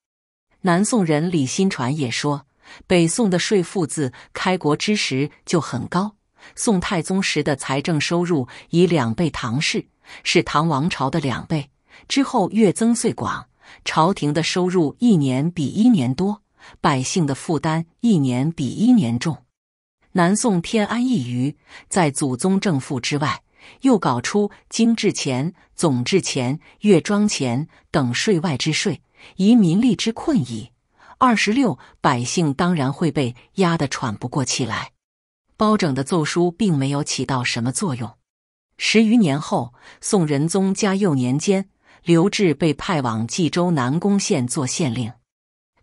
南宋人李新传也说：“北宋的税赋自开国之时就很高，宋太宗时的财政收入已两倍唐氏，是唐王朝的两倍。”之后，越增岁广，朝廷的收入一年比一年多，百姓的负担一年比一年重。南宋偏安一隅，在祖宗正赋之外，又搞出经制钱、总制钱、月庄钱等税外之税，以民利之困矣。二十六，百姓当然会被压得喘不过气来。包拯的奏书并没有起到什么作用。十余年后，宋仁宗嘉佑年间。刘志被派往冀州南宫县做县令，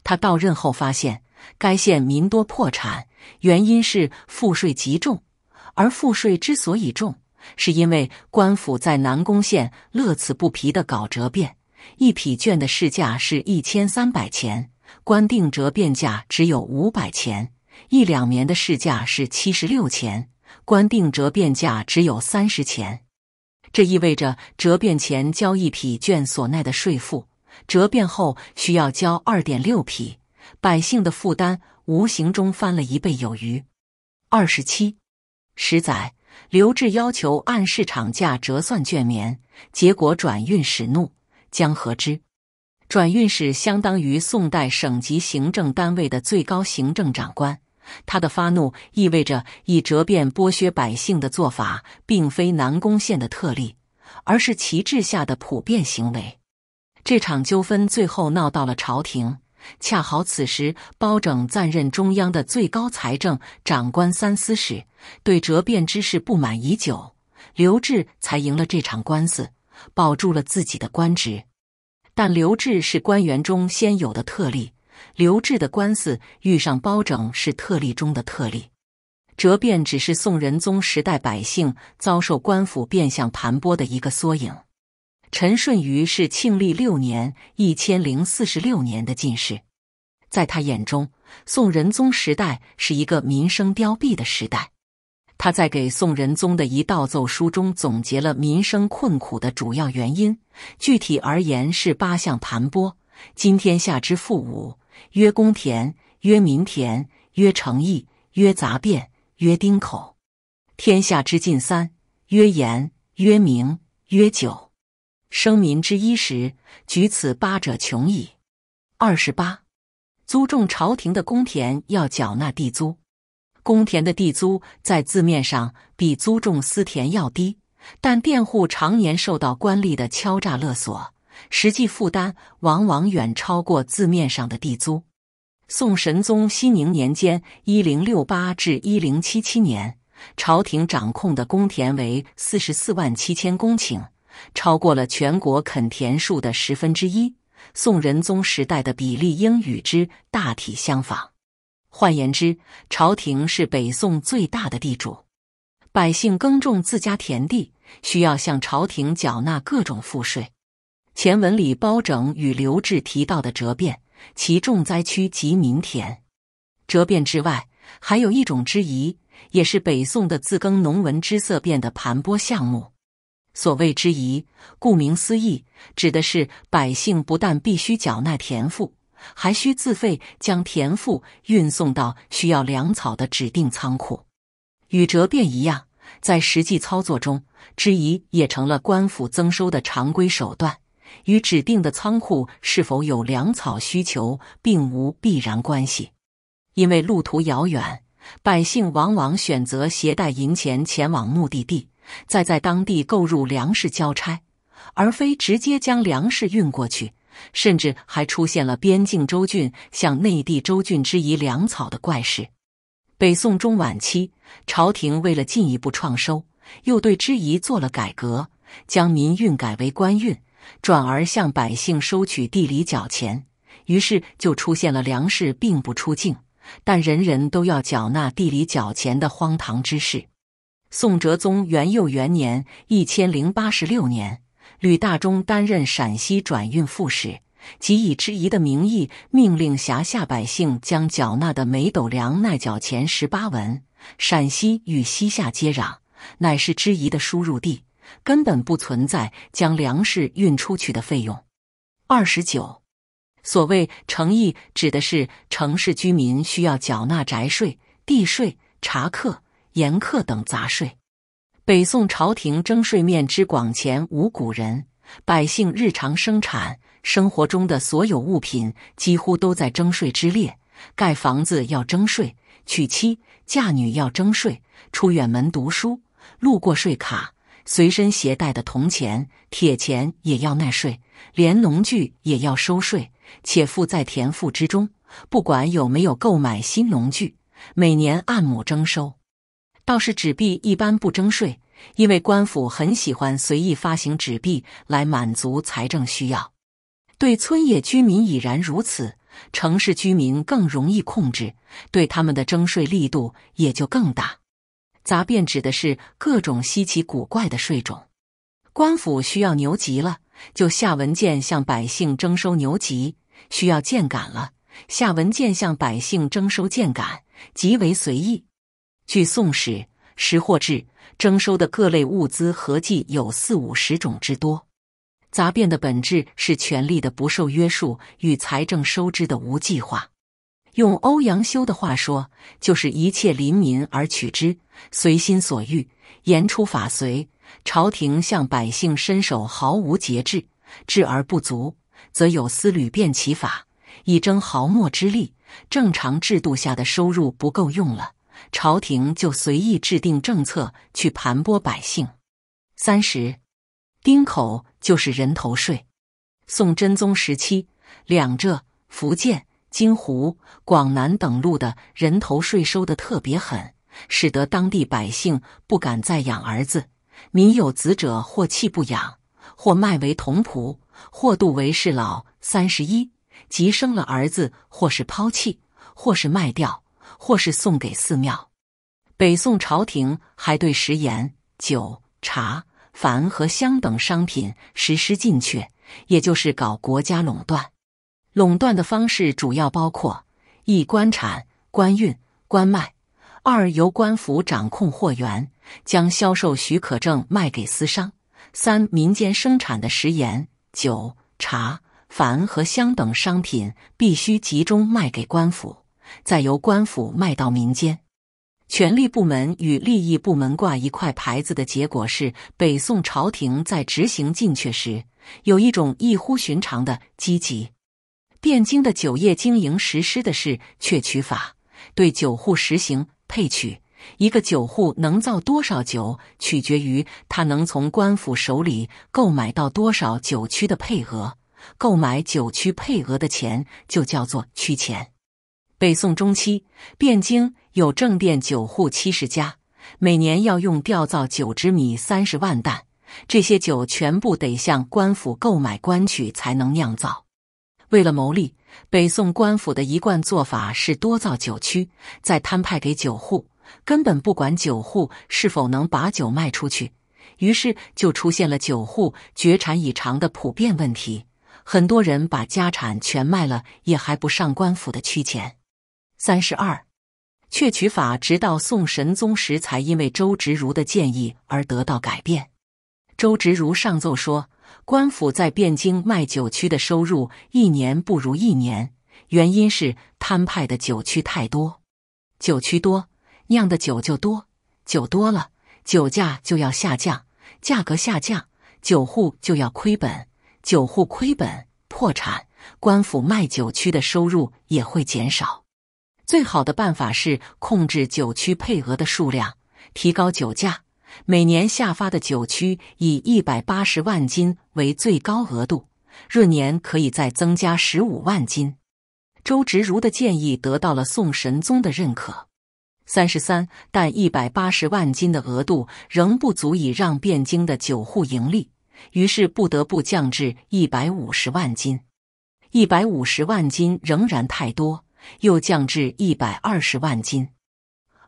他到任后发现该县民多破产，原因是赋税极重。而赋税之所以重，是因为官府在南宫县乐此不疲的搞折变。一匹绢的市价是一千三百钱，官定折变价只有五百钱；一两棉的市价是七十六钱，官定折变价只有三十钱。这意味着折变前交一匹绢所纳的税赋，折变后需要交二点六匹，百姓的负担无形中翻了一倍有余。二十七，十载，刘志要求按市场价折算卷棉，结果转运使怒，江河之，转运使相当于宋代省级行政单位的最高行政长官。他的发怒意味着以折变剥削百姓的做法，并非南宫县的特例，而是旗帜下的普遍行为。这场纠纷最后闹到了朝廷，恰好此时包拯暂任中央的最高财政长官三司使，对折变之事不满已久，刘志才赢了这场官司，保住了自己的官职。但刘志是官员中先有的特例。刘志的官司遇上包拯是特例中的特例，折辩只是宋仁宗时代百姓遭受官府变相盘剥的一个缩影。陈顺瑜是庆历六年 （1046 年）的进士，在他眼中，宋仁宗时代是一个民生凋敝的时代。他在给宋仁宗的一道奏书中总结了民生困苦的主要原因，具体而言是八项盘剥，今天下之父母，曰公田，曰民田，曰诚意，曰杂变，曰丁口。天下之近三，曰言，曰明，曰久。生民之一时，举此八者穷矣。二十八，租种朝廷的公田要缴纳地租，公田的地租在字面上比租种私田要低，但佃户常年受到官吏的敲诈勒索。实际负担往往远超过字面上的地租。宋神宗熙宁年间（一零六八至一零七七年），朝廷掌控的公田为四十四万七千公顷，超过了全国垦田数的十分之一。宋仁宗时代的比例应与之大体相仿。换言之，朝廷是北宋最大的地主。百姓耕种自家田地，需要向朝廷缴纳各种赋税。前文里，包拯与刘志提到的折变，其重灾区即民田。折变之外，还有一种质宜，也是北宋的自耕农文之色变的盘剥项目。所谓之宜，顾名思义，指的是百姓不但必须缴纳田赋，还需自费将田赋运送到需要粮草的指定仓库。与折变一样，在实际操作中，质宜也成了官府增收的常规手段。与指定的仓库是否有粮草需求并无必然关系，因为路途遥远，百姓往往选择携带银钱前往目的地，再在当地购入粮食交差，而非直接将粮食运过去。甚至还出现了边境州郡向内地州郡支移粮草的怪事。北宋中晚期，朝廷为了进一步创收，又对支移做了改革，将民运改为官运。转而向百姓收取地里缴钱，于是就出现了粮食并不出境，但人人都要缴纳地里缴钱的荒唐之事。宋哲宗元佑元年（一千零八十六年），吕大忠担任陕西转运副使，即以知仪的名义命令辖下百姓将缴纳的每斗粮纳缴钱十八文。陕西与西夏接壤，乃是知疑的输入地。根本不存在将粮食运出去的费用。二十九，所谓诚意，指的是城市居民需要缴纳宅税、地税、茶客、盐客等杂税。北宋朝廷征税面之广，前无古人。百姓日常生产生活中的所有物品，几乎都在征税之列。盖房子要征税，娶妻嫁女要征税，出远门读书路过税卡。随身携带的铜钱、铁钱也要纳税，连农具也要收税，且附在田赋之中，不管有没有购买新农具，每年按亩征收。倒是纸币一般不征税，因为官府很喜欢随意发行纸币来满足财政需要。对村野居民已然如此，城市居民更容易控制，对他们的征税力度也就更大。杂变指的是各种稀奇古怪的税种，官府需要牛籍了，就下文件向百姓征收牛籍；需要建杆了，下文件向百姓征收建杆，极为随意。据《宋史·食货志》，征收的各类物资合计有四五十种之多。杂变的本质是权力的不受约束与财政收支的无计划。用欧阳修的话说，就是一切临民而取之。随心所欲，言出法随，朝廷向百姓伸手毫无节制，治而不足，则有思屡变其法，以争毫末之利。正常制度下的收入不够用了，朝廷就随意制定政策去盘剥百姓。三十丁口就是人头税。宋真宗时期，两浙、福建、金湖、广南等路的人头税收的特别狠。使得当地百姓不敢再养儿子，民有子者或弃不养，或卖为童仆，或度为侍老。三十一，即生了儿子，或是抛弃，或是卖掉，或是送给寺庙。北宋朝廷还对食盐、酒、茶、矾和香等商品实施禁却，也就是搞国家垄断。垄断的方式主要包括：一、官产、官运、官卖。二由官府掌控货源，将销售许可证卖给私商；三民间生产的食盐、酒、茶、矾和香等商品必须集中卖给官府，再由官府卖到民间。权力部门与利益部门挂一块牌子的结果是，北宋朝廷在执行禁却时有一种异乎寻常的积极。汴京的酒业经营实施的是榷取法，对酒户实行。配曲，一个酒户能造多少酒，取决于他能从官府手里购买到多少酒曲的配额。购买酒曲配额的钱就叫做曲钱。北宋中期，汴京有正店酒户七十家，每年要用调造酒之米三十万担，这些酒全部得向官府购买官曲才能酿造。为了牟利。北宋官府的一贯做法是多造酒曲，再摊派给酒户，根本不管酒户是否能把酒卖出去。于是就出现了酒户绝产以偿的普遍问题，很多人把家产全卖了，也还不上官府的曲钱。三十二，榷取法直到宋神宗时才因为周直儒的建议而得到改变。周直如上奏说。官府在汴京卖酒区的收入一年不如一年，原因是摊派的酒区太多，酒区多酿的酒就多，酒多了酒价就要下降，价格下降，酒户就要亏本，酒户亏本破产，官府卖酒区的收入也会减少。最好的办法是控制酒区配额的数量，提高酒价。每年下发的酒曲以一百八十万斤为最高额度，闰年可以再增加十五万斤。周直如的建议得到了宋神宗的认可。三十三，但一百八十万斤的额度仍不足以让汴京的酒户盈利，于是不得不降至一百五十万斤。一百五十万斤仍然太多，又降至一百二十万斤。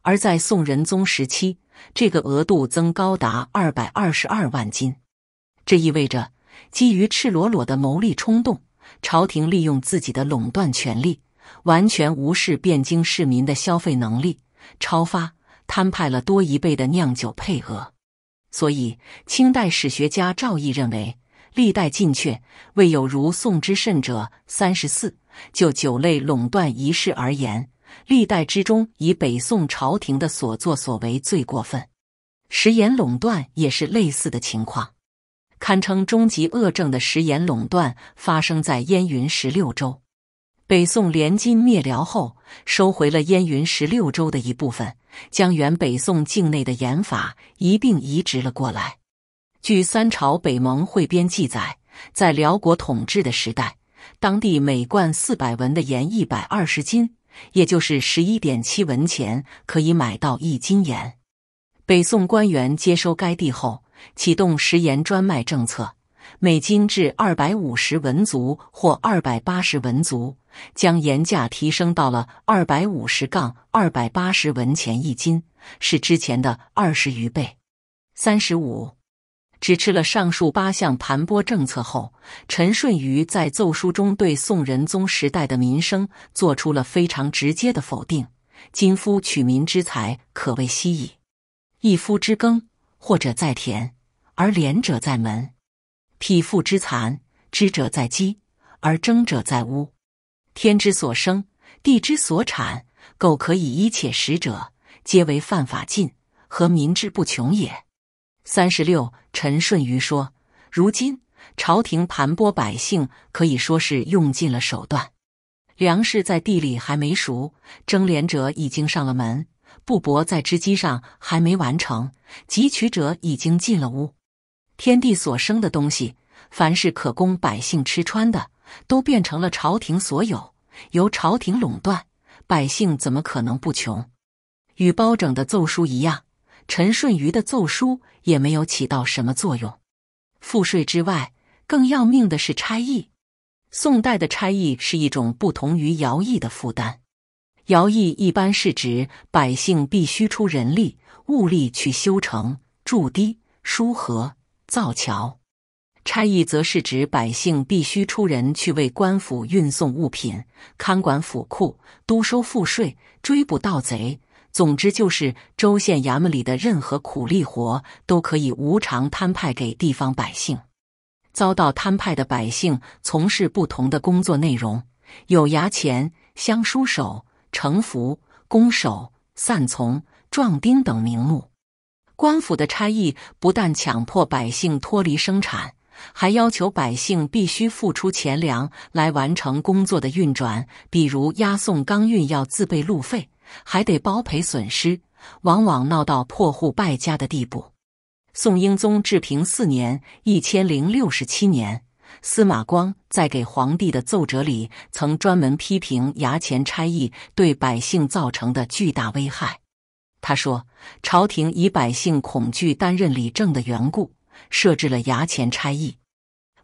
而在宋仁宗时期。这个额度增高达二百二十二万斤，这意味着基于赤裸裸的牟利冲动，朝廷利用自己的垄断权力，完全无视汴京市民的消费能力，超发摊派了多一倍的酿酒配额。所以，清代史学家赵翼认为，历代禁榷未有如宋之甚者。三十四就酒类垄断一事而言。历代之中，以北宋朝廷的所作所为最过分。食盐垄断也是类似的情况，堪称终极恶政的食盐垄断发生在燕云十六州。北宋联金灭辽后，收回了燕云十六州的一部分，将原北宋境内的盐法一并移植了过来。据《三朝北盟会编》记载，在辽国统治的时代，当地每贯四百文的盐一百二十斤。也就是十一点七文钱可以买到一斤盐。北宋官员接收该地后，启动食盐专卖政策，每斤至二百五十文足或二百八十文足，将盐价提升到了二百五十杠二百八十文钱一斤，是之前的二十余倍。三十五。实施了上述八项盘剥政策后，陈顺瑜在奏书中对宋仁宗时代的民生做出了非常直接的否定：“今夫取民之财，可谓稀矣。一夫之耕，或者在田，而廉者在门；匹夫之蚕，织者在机，而征者在屋。天之所生，地之所产，苟可以衣且食者，皆为犯法尽，何民之不穷也？”三十六，陈顺瑜说：“如今朝廷盘剥百姓，可以说是用尽了手段。粮食在地里还没熟，征敛者已经上了门；布帛在织机上还没完成，汲取者已经进了屋。天地所生的东西，凡是可供百姓吃穿的，都变成了朝廷所有，由朝廷垄断。百姓怎么可能不穷？与包拯的奏书一样，陈顺瑜的奏书。”也没有起到什么作用。赋税之外，更要命的是差役。宋代的差役是一种不同于徭役的负担。徭役一般是指百姓必须出人力、物力去修城、筑堤、疏河、造桥；差役则是指百姓必须出人去为官府运送物品、看管府库、督收赋税、追捕盗贼。总之，就是州县衙门里的任何苦力活都可以无偿摊派给地方百姓。遭到摊派的百姓从事不同的工作内容，有衙前、乡书手、城服、弓手、散从、壮丁等名目。官府的差役不但强迫百姓脱离生产，还要求百姓必须付出钱粮来完成工作的运转，比如押送钢运要自备路费。还得包赔损失，往往闹到破户败家的地步。宋英宗治平四年（一千零六十七年），司马光在给皇帝的奏折里曾专门批评衙前差役对百姓造成的巨大危害。他说，朝廷以百姓恐惧担任理政的缘故，设置了衙前差役，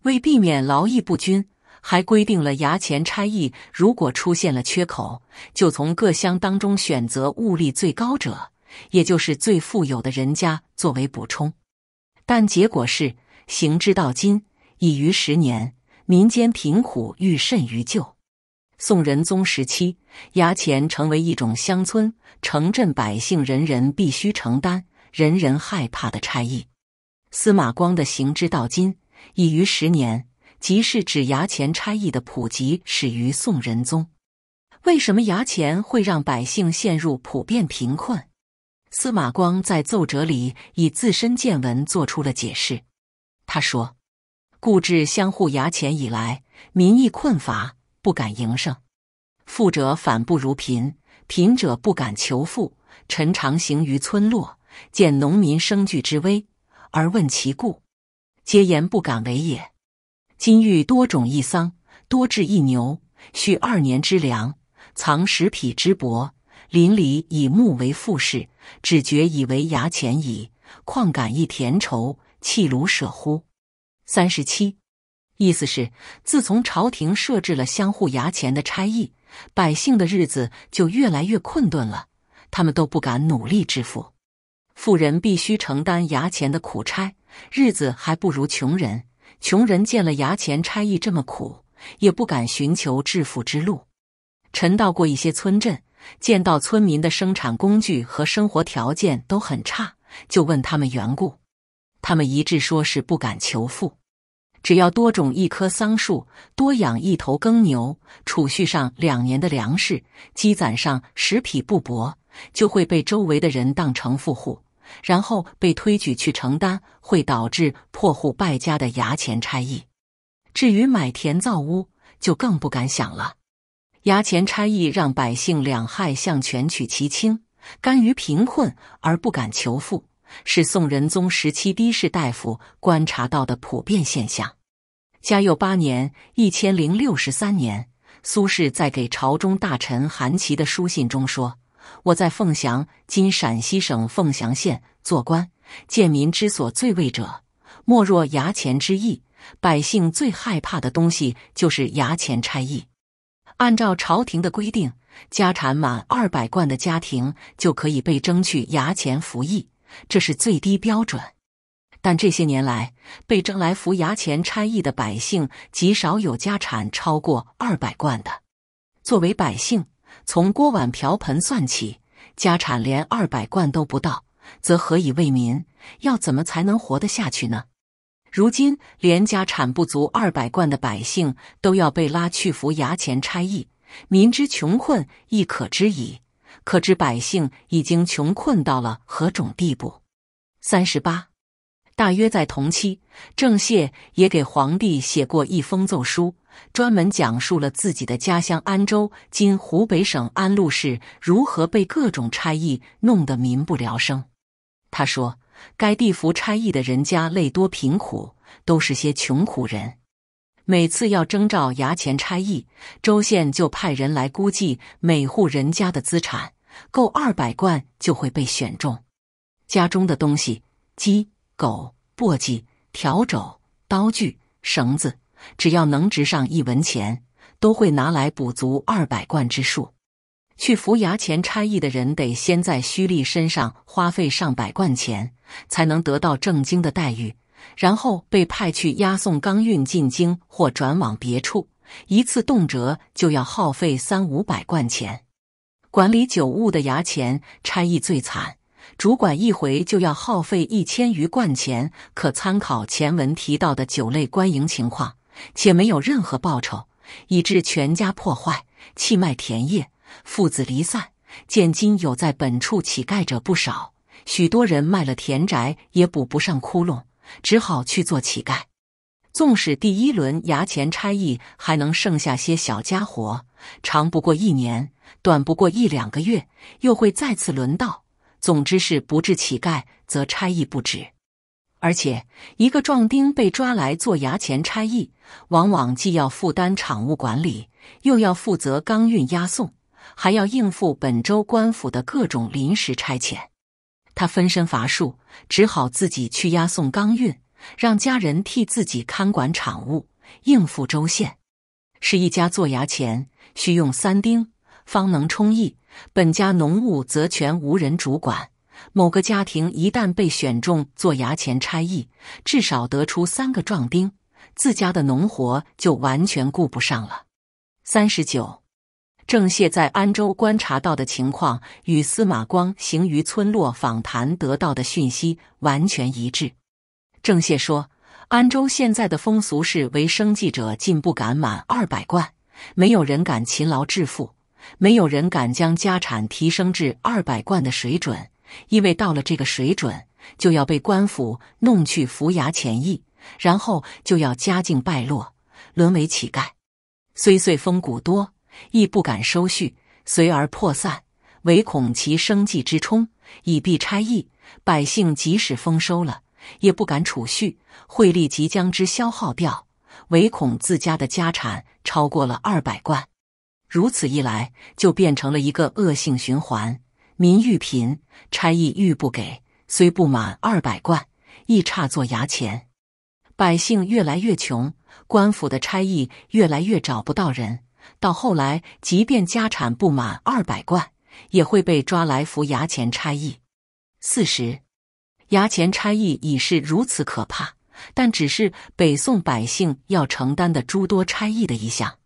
为避免劳役不均。还规定了牙前差役，如果出现了缺口，就从各乡当中选择物力最高者，也就是最富有的人家作为补充。但结果是，行之到今已逾十年，民间贫苦愈甚于旧。宋仁宗时期，牙钱成为一种乡村、城镇百姓人人必须承担、人人害怕的差役。司马光的“行之到今已逾十年”。即是指牙钱差役的普及始于宋仁宗。为什么牙钱会让百姓陷入普遍贫困？司马光在奏折里以自身见闻做出了解释。他说：“故置相互牙钱以来，民意困乏，不敢营生。富者反不如贫，贫者不敢求富。臣常行于村落，见农民生聚之危，而问其故，皆言不敢为也。”今欲多种一桑，多治一牛，续二年之粮，藏十匹之帛。邻里以木为富饰，只觉以为牙钱矣。况敢一田愁弃庐舍乎？三十七，意思是自从朝廷设置了相互牙钱的差役，百姓的日子就越来越困顿了，他们都不敢努力致富。富人必须承担牙钱的苦差，日子还不如穷人。穷人见了衙前差役这么苦，也不敢寻求致富之路。陈到过一些村镇，见到村民的生产工具和生活条件都很差，就问他们缘故，他们一致说是不敢求富。只要多种一棵桑树，多养一头耕牛，储蓄上两年的粮食，积攒上十匹布帛，就会被周围的人当成富户。然后被推举去承担会导致破户败家的牙钱差役，至于买田造屋就更不敢想了。牙钱差役让百姓两害相权取其轻，甘于贫困而不敢求富，是宋仁宗时期的士大夫观察到的普遍现象。嘉佑八年（一千零六十三年），苏轼在给朝中大臣韩琦的书信中说。我在凤翔，今陕西省凤翔县做官。贱民之所最畏者，莫若牙钱之役。百姓最害怕的东西就是牙钱差役。按照朝廷的规定，家产满二百贯的家庭就可以被征去牙钱服役，这是最低标准。但这些年来，被征来服牙钱差役的百姓极少有家产超过二百贯的。作为百姓。从锅碗瓢盆算起，家产连二百贯都不到，则何以为民？要怎么才能活得下去呢？如今连家产不足二百贯的百姓都要被拉去服衙前差役，民之穷困亦可知矣。可知百姓已经穷困到了何种地步？三十八，大约在同期，郑燮也给皇帝写过一封奏书。专门讲述了自己的家乡安州（今湖北省安陆市）如何被各种差役弄得民不聊生。他说，该地府差役的人家累多贫苦，都是些穷苦人。每次要征召衙前差役，州县就派人来估计每户人家的资产，够二百贯就会被选中。家中的东西：鸡、狗、簸箕、笤帚、刀具、绳子。只要能值上一文钱，都会拿来补足二百贯之数。去服牙前差役的人，得先在胥吏身上花费上百贯钱，才能得到正经的待遇，然后被派去押送钢运进京或转往别处，一次动辄就要耗费三五百贯钱。管理酒务的衙前差役最惨，主管一回就要耗费一千余贯钱，可参考前文提到的酒类官营情况。且没有任何报酬，以致全家破坏，弃卖田业，父子离散。见今有在本处乞丐者不少，许多人卖了田宅也补不上窟窿，只好去做乞丐。纵使第一轮牙钱差役还能剩下些小家伙，长不过一年，短不过一两个月，又会再次轮到。总之是不治乞丐，则差役不止。而且，一个壮丁被抓来做衙前差役，往往既要负担厂务管理，又要负责钢运押送，还要应付本州官府的各种临时差遣。他分身乏术，只好自己去押送钢运，让家人替自己看管厂务，应付州县。是一家做衙前需用三丁方能充役，本家农务则全无人主管。某个家庭一旦被选中做衙前差役，至少得出三个壮丁，自家的农活就完全顾不上了。三十九，郑燮在安州观察到的情况与司马光行于村落访谈得到的讯息完全一致。郑燮说，安州现在的风俗是，为生计者进不敢满二百贯，没有人敢勤劳致富，没有人敢将家产提升至二百贯的水准。因为到了这个水准，就要被官府弄去服衙前役，然后就要家境败落，沦为乞丐。虽岁丰谷多，亦不敢收蓄，随而破散，唯恐其生计之冲，以避差役。百姓即使丰收了，也不敢储蓄，会立即将之消耗掉，唯恐自家的家产超过了二百贯。如此一来，就变成了一个恶性循环。民欲贫，差役欲不给。虽不满二百贯，亦差作牙钱。百姓越来越穷，官府的差役越来越找不到人。到后来，即便家产不满二百贯，也会被抓来服牙钱差役。四十，牙钱差役已是如此可怕，但只是北宋百姓要承担的诸多差役的一项。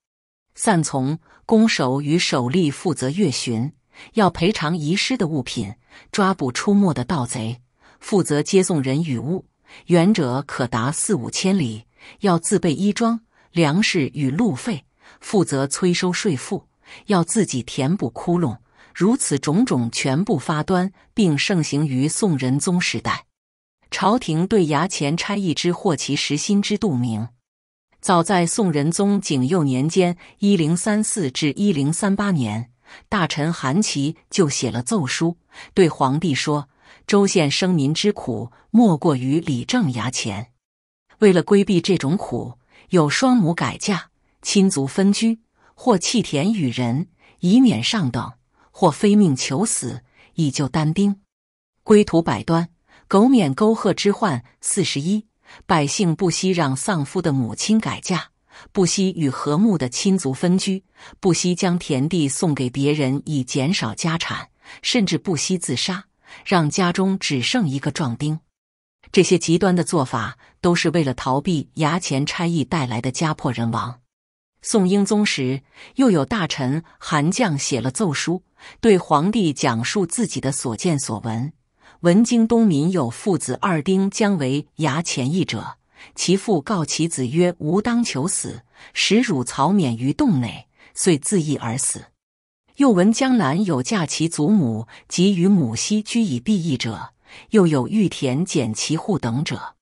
散从攻守与守吏负责月巡。要赔偿遗失的物品，抓捕出没的盗贼，负责接送人与物，远者可达四五千里，要自备衣装、粮食与路费，负责催收税赋，要自己填补窟窿，如此种种全部发端，并盛行于宋仁宗时代。朝廷对衙前差役之祸其实心知肚明，早在宋仁宗景佑年间（一零三四至一零三八年）。大臣韩琦就写了奏书，对皇帝说：“州县生民之苦，莫过于李正衙钱。为了规避这种苦，有双母改嫁、亲族分居，或弃田与人，以免上等；或非命求死，以救单丁。归途百端，苟免沟壑之患。四十一百姓不惜让丧夫的母亲改嫁。”不惜与和睦的亲族分居，不惜将田地送给别人以减少家产，甚至不惜自杀，让家中只剩一个壮丁。这些极端的做法都是为了逃避牙前差役带来的家破人亡。宋英宗时，又有大臣韩绛写了奏书，对皇帝讲述自己的所见所闻：“文京东民有父子二丁，将为牙前役者。”其父告其子曰：“吾当求死，使汝曹免于洞内。”遂自缢而死。又闻江南有嫁其祖母及与母妻居以避役者，又有玉田减其户等者。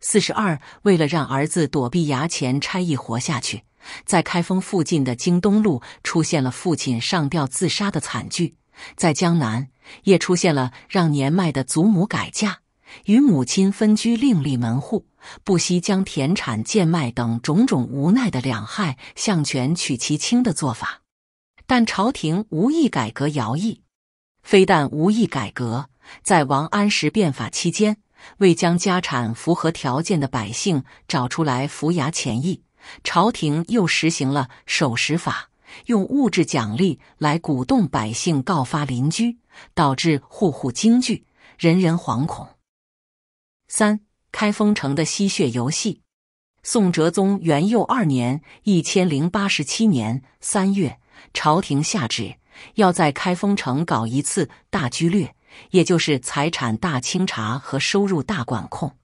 四十二，为了让儿子躲避衙前差役活下去，在开封附近的京东路出现了父亲上吊自杀的惨剧；在江南，也出现了让年迈的祖母改嫁。与母亲分居，另立门户，不惜将田产贱卖等种种无奈的两害相权取其轻的做法。但朝廷无意改革徭役，非但无意改革，在王安石变法期间，未将家产符合条件的百姓找出来扶牙钱役。朝廷又实行了守时法，用物质奖励来鼓动百姓告发邻居，导致户户惊惧，人人惶恐。三开封城的吸血游戏。宋哲宗元佑二年（一千零八十七年三月），朝廷下旨要在开封城搞一次大拘掠，也就是财产大清查和收入大管控。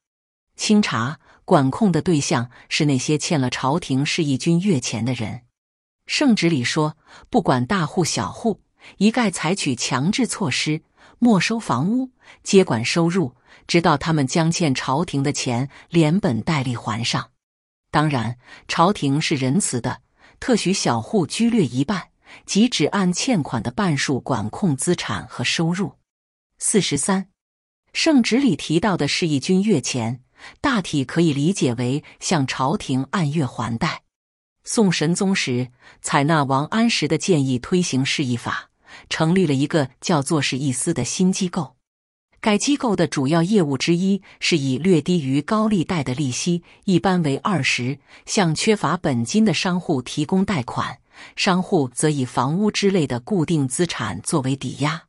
清查管控的对象是那些欠了朝廷市一军月钱的人。圣旨里说，不管大户小户，一概采取强制措施，没收房屋，接管收入。直到他们将欠朝廷的钱连本带利还上，当然，朝廷是仁慈的，特许小户居略一半，即只按欠款的半数管控资产和收入。四十三，圣旨里提到的“是一军月钱”，大体可以理解为向朝廷按月还贷。宋神宗时，采纳王安石的建议，推行市易法，成立了一个叫做“市易司”的新机构。该机构的主要业务之一是以略低于高利贷的利息（一般为二十）向缺乏本金的商户提供贷款，商户则以房屋之类的固定资产作为抵押。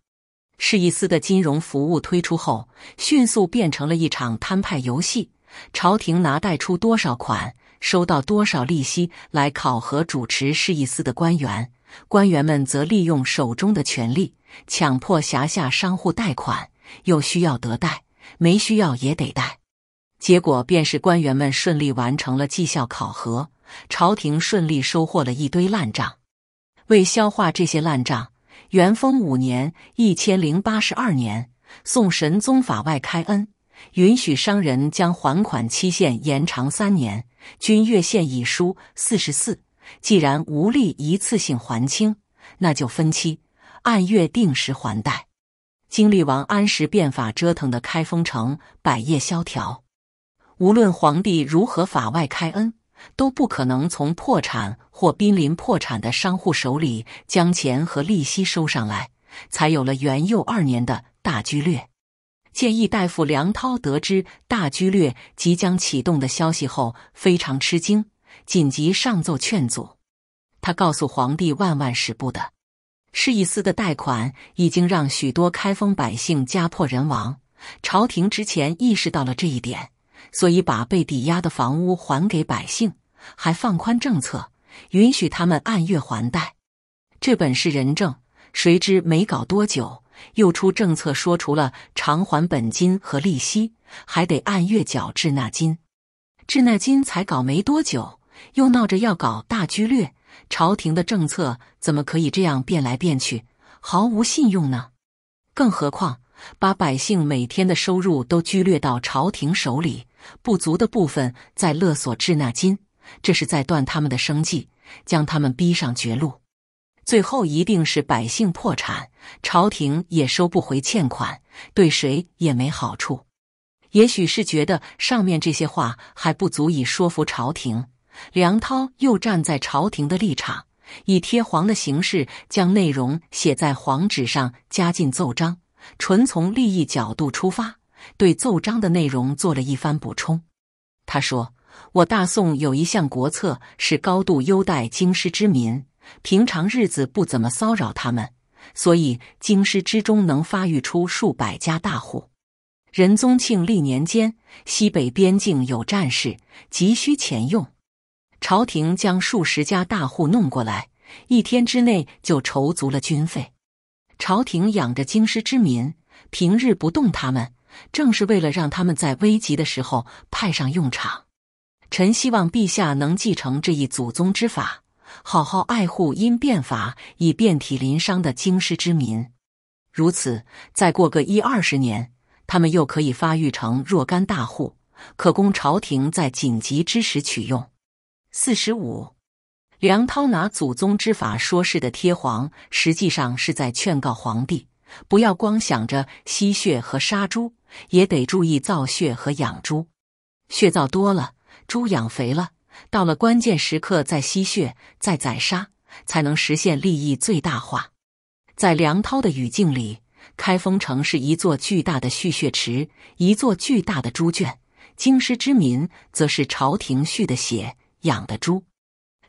市易司的金融服务推出后，迅速变成了一场摊派游戏。朝廷拿贷出多少款、收到多少利息来考核主持市易司的官员，官员们则利用手中的权力强迫辖下商户贷款。又需要得贷，没需要也得贷，结果便是官员们顺利完成了绩效考核，朝廷顺利收获了一堆烂账。为消化这些烂账，元丰五年（一千零八十二年），宋神宗法外开恩，允许商人将还款期限延长三年。均月限已书四十四，既然无力一次性还清，那就分期，按月定时还贷。经历王安石变法折腾的开封城百业萧条，无论皇帝如何法外开恩，都不可能从破产或濒临破产的商户手里将钱和利息收上来，才有了元佑二年的大居掠。建议大夫梁涛得知大居掠即将启动的消息后，非常吃惊，紧急上奏劝阻。他告诉皇帝，万万使不得。是一司的贷款已经让许多开封百姓家破人亡，朝廷之前意识到了这一点，所以把被抵押的房屋还给百姓，还放宽政策，允许他们按月还贷。这本是仁政，谁知没搞多久，又出政策说除了偿还本金和利息，还得按月缴滞纳金。滞纳金才搞没多久，又闹着要搞大拘掠。朝廷的政策怎么可以这样变来变去，毫无信用呢？更何况把百姓每天的收入都拘掠到朝廷手里，不足的部分再勒索滞纳金，这是在断他们的生计，将他们逼上绝路。最后一定是百姓破产，朝廷也收不回欠款，对谁也没好处。也许是觉得上面这些话还不足以说服朝廷。梁涛又站在朝廷的立场，以贴黄的形式将内容写在黄纸上，加进奏章，纯从利益角度出发，对奏章的内容做了一番补充。他说：“我大宋有一项国策是高度优待京师之民，平常日子不怎么骚扰他们，所以京师之中能发育出数百家大户。仁宗庆历年间，西北边境有战事，急需钱用。”朝廷将数十家大户弄过来，一天之内就筹足了军费。朝廷养着京师之民，平日不动他们，正是为了让他们在危急的时候派上用场。臣希望陛下能继承这一祖宗之法，好好爱护因变法已遍体鳞伤的京师之民。如此，再过个一二十年，他们又可以发育成若干大户，可供朝廷在紧急之时取用。四十五，梁涛拿祖宗之法说事的贴黄，实际上是在劝告皇帝，不要光想着吸血和杀猪，也得注意造血和养猪。血造多了，猪养肥了，到了关键时刻再吸血、再宰杀，才能实现利益最大化。在梁涛的语境里，开封城是一座巨大的蓄血池，一座巨大的猪圈；京师之民，则是朝廷蓄的血。养的猪，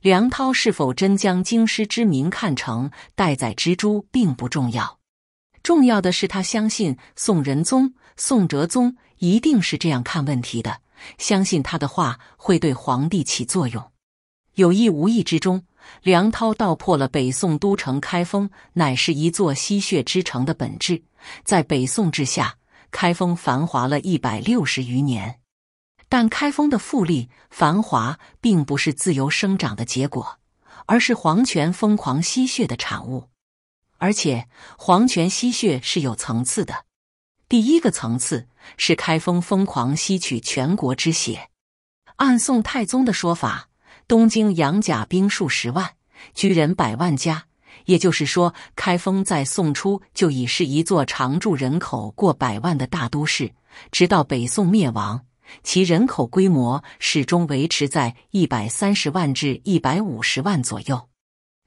梁涛是否真将京师之名看成待宰之猪，并不重要。重要的是他相信宋仁宗、宋哲宗一定是这样看问题的，相信他的话会对皇帝起作用。有意无意之中，梁涛道破了北宋都城开封乃是一座吸血之城的本质。在北宋之下，开封繁华了一百六十余年。但开封的富丽繁华并不是自由生长的结果，而是皇权疯狂吸血的产物。而且，皇权吸血是有层次的。第一个层次是开封疯狂吸取全国之血。按宋太宗的说法，东京养甲兵数十万，居人百万家，也就是说，开封在宋初就已是一座常住人口过百万的大都市，直到北宋灭亡。其人口规模始终维持在一百三十万至一百五十万左右，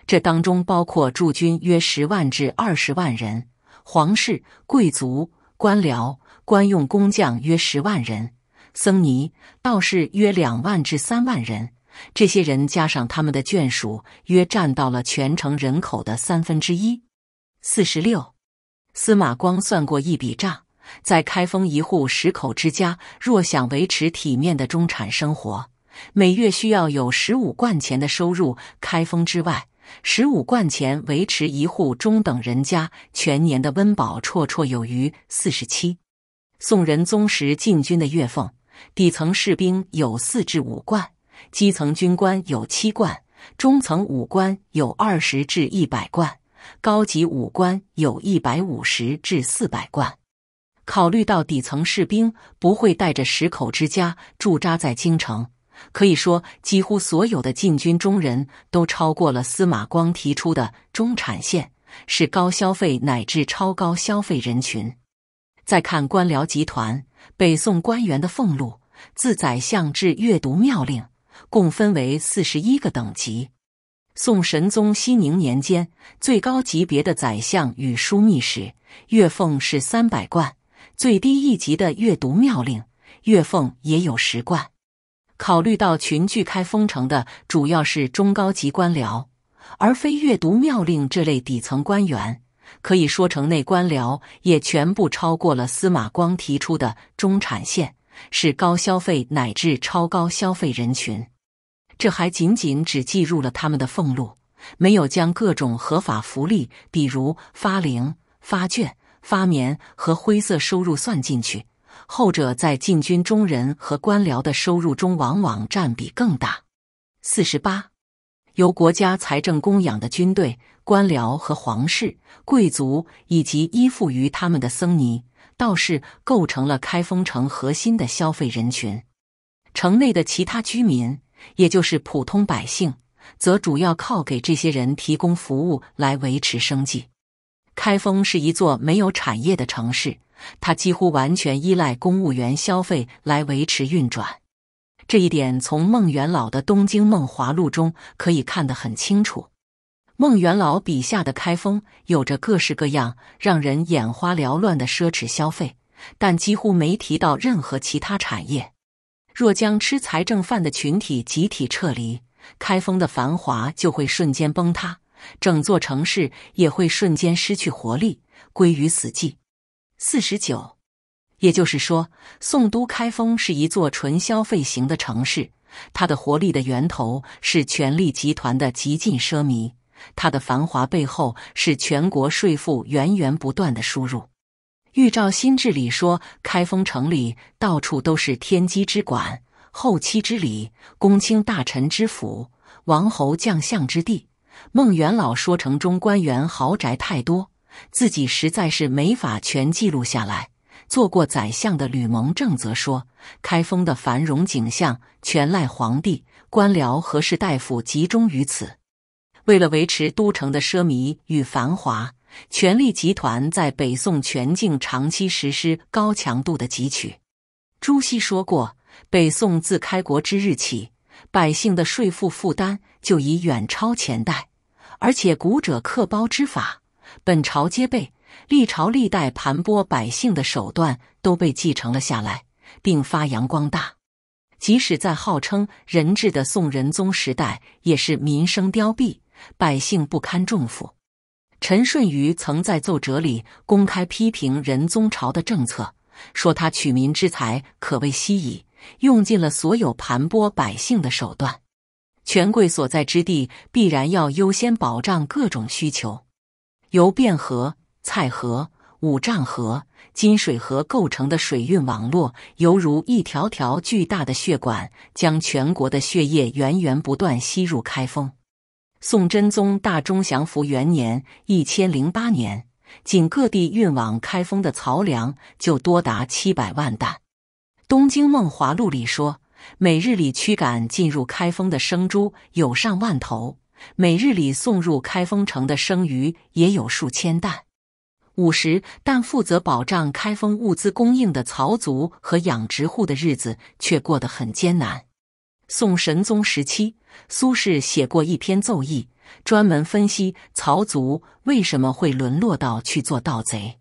这当中包括驻军约十万至二十万人，皇室、贵族、官僚、官用工匠约十万人，僧尼、道士约两万至三万人。这些人加上他们的眷属，约占到了全城人口的三分之一。四十六，司马光算过一笔账。在开封一户十口之家，若想维持体面的中产生活，每月需要有十五贯钱的收入。开封之外，十五贯钱维持一户中等人家全年的温饱绰绰有余。四十七，宋仁宗时禁军的月俸，底层士兵有四至五贯，基层军官有七贯，中层武官有二十至一百贯，高级武官有一百五十至四百贯。考虑到底层士兵不会带着十口之家驻扎在京城，可以说几乎所有的禁军中人都超过了司马光提出的中产线，是高消费乃至超高消费人群。再看官僚集团，北宋官员的俸禄自宰相至阅读庙令，共分为四十一个等级。宋神宗熙宁年间，最高级别的宰相与枢密使月俸是三百贯。最低一级的阅读妙令月俸也有十贯，考虑到群聚开封城的主要是中高级官僚，而非阅读妙令这类底层官员，可以说城内官僚也全部超过了司马光提出的中产线，是高消费乃至超高消费人群。这还仅仅只计入了他们的俸禄，没有将各种合法福利，比如发零发卷。发棉和灰色收入算进去，后者在禁军中人和官僚的收入中往往占比更大。四十八，由国家财政供养的军队、官僚和皇室、贵族以及依附于他们的僧尼、道士，构成了开封城核心的消费人群。城内的其他居民，也就是普通百姓，则主要靠给这些人提供服务来维持生计。开封是一座没有产业的城市，它几乎完全依赖公务员消费来维持运转。这一点从孟元老的《东京梦华录》中可以看得很清楚。孟元老笔下的开封有着各式各样让人眼花缭乱的奢侈消费，但几乎没提到任何其他产业。若将吃财政饭的群体集体撤离，开封的繁华就会瞬间崩塌。整座城市也会瞬间失去活力，归于死寂。四十九，也就是说，宋都开封是一座纯消费型的城市，它的活力的源头是权力集团的极尽奢靡，它的繁华背后是全国税赋源源不断的输入。《玉照新志》里说，开封城里到处都是天机之馆、后期之礼、公卿大臣之府、王侯将相之地。孟元老说：“城中官员豪宅太多，自己实在是没法全记录下来。”做过宰相的吕蒙正则说：“开封的繁荣景象全赖皇帝、官僚和士大夫集中于此。为了维持都城的奢靡与繁华，权力集团在北宋全境长期实施高强度的汲取。”朱熹说过：“北宋自开国之日起，百姓的税赋负担就已远超前代。”而且，古者刻包之法，本朝皆备，历朝历代盘剥百姓的手段都被继承了下来，并发扬光大。即使在号称人治的宋仁宗时代，也是民生凋敝，百姓不堪重负。陈舜瑜曾在奏折里公开批评仁宗朝的政策，说他取民之财可谓稀矣，用尽了所有盘剥百姓的手段。权贵所在之地必然要优先保障各种需求。由汴河、蔡河、五丈河、金水河构成的水运网络，犹如一条条巨大的血管，将全国的血液源源不断吸入开封。宋真宗大中祥符元年（一千零八年），仅各地运往开封的漕粮就多达七百万担。《东京梦华录》里说。每日里驱赶进入开封的生猪有上万头，每日里送入开封城的生鱼也有数千担。五十但负责保障开封物资供应的曹族和养殖户的日子却过得很艰难。宋神宗时期，苏轼写过一篇奏议，专门分析曹族为什么会沦落到去做盗贼。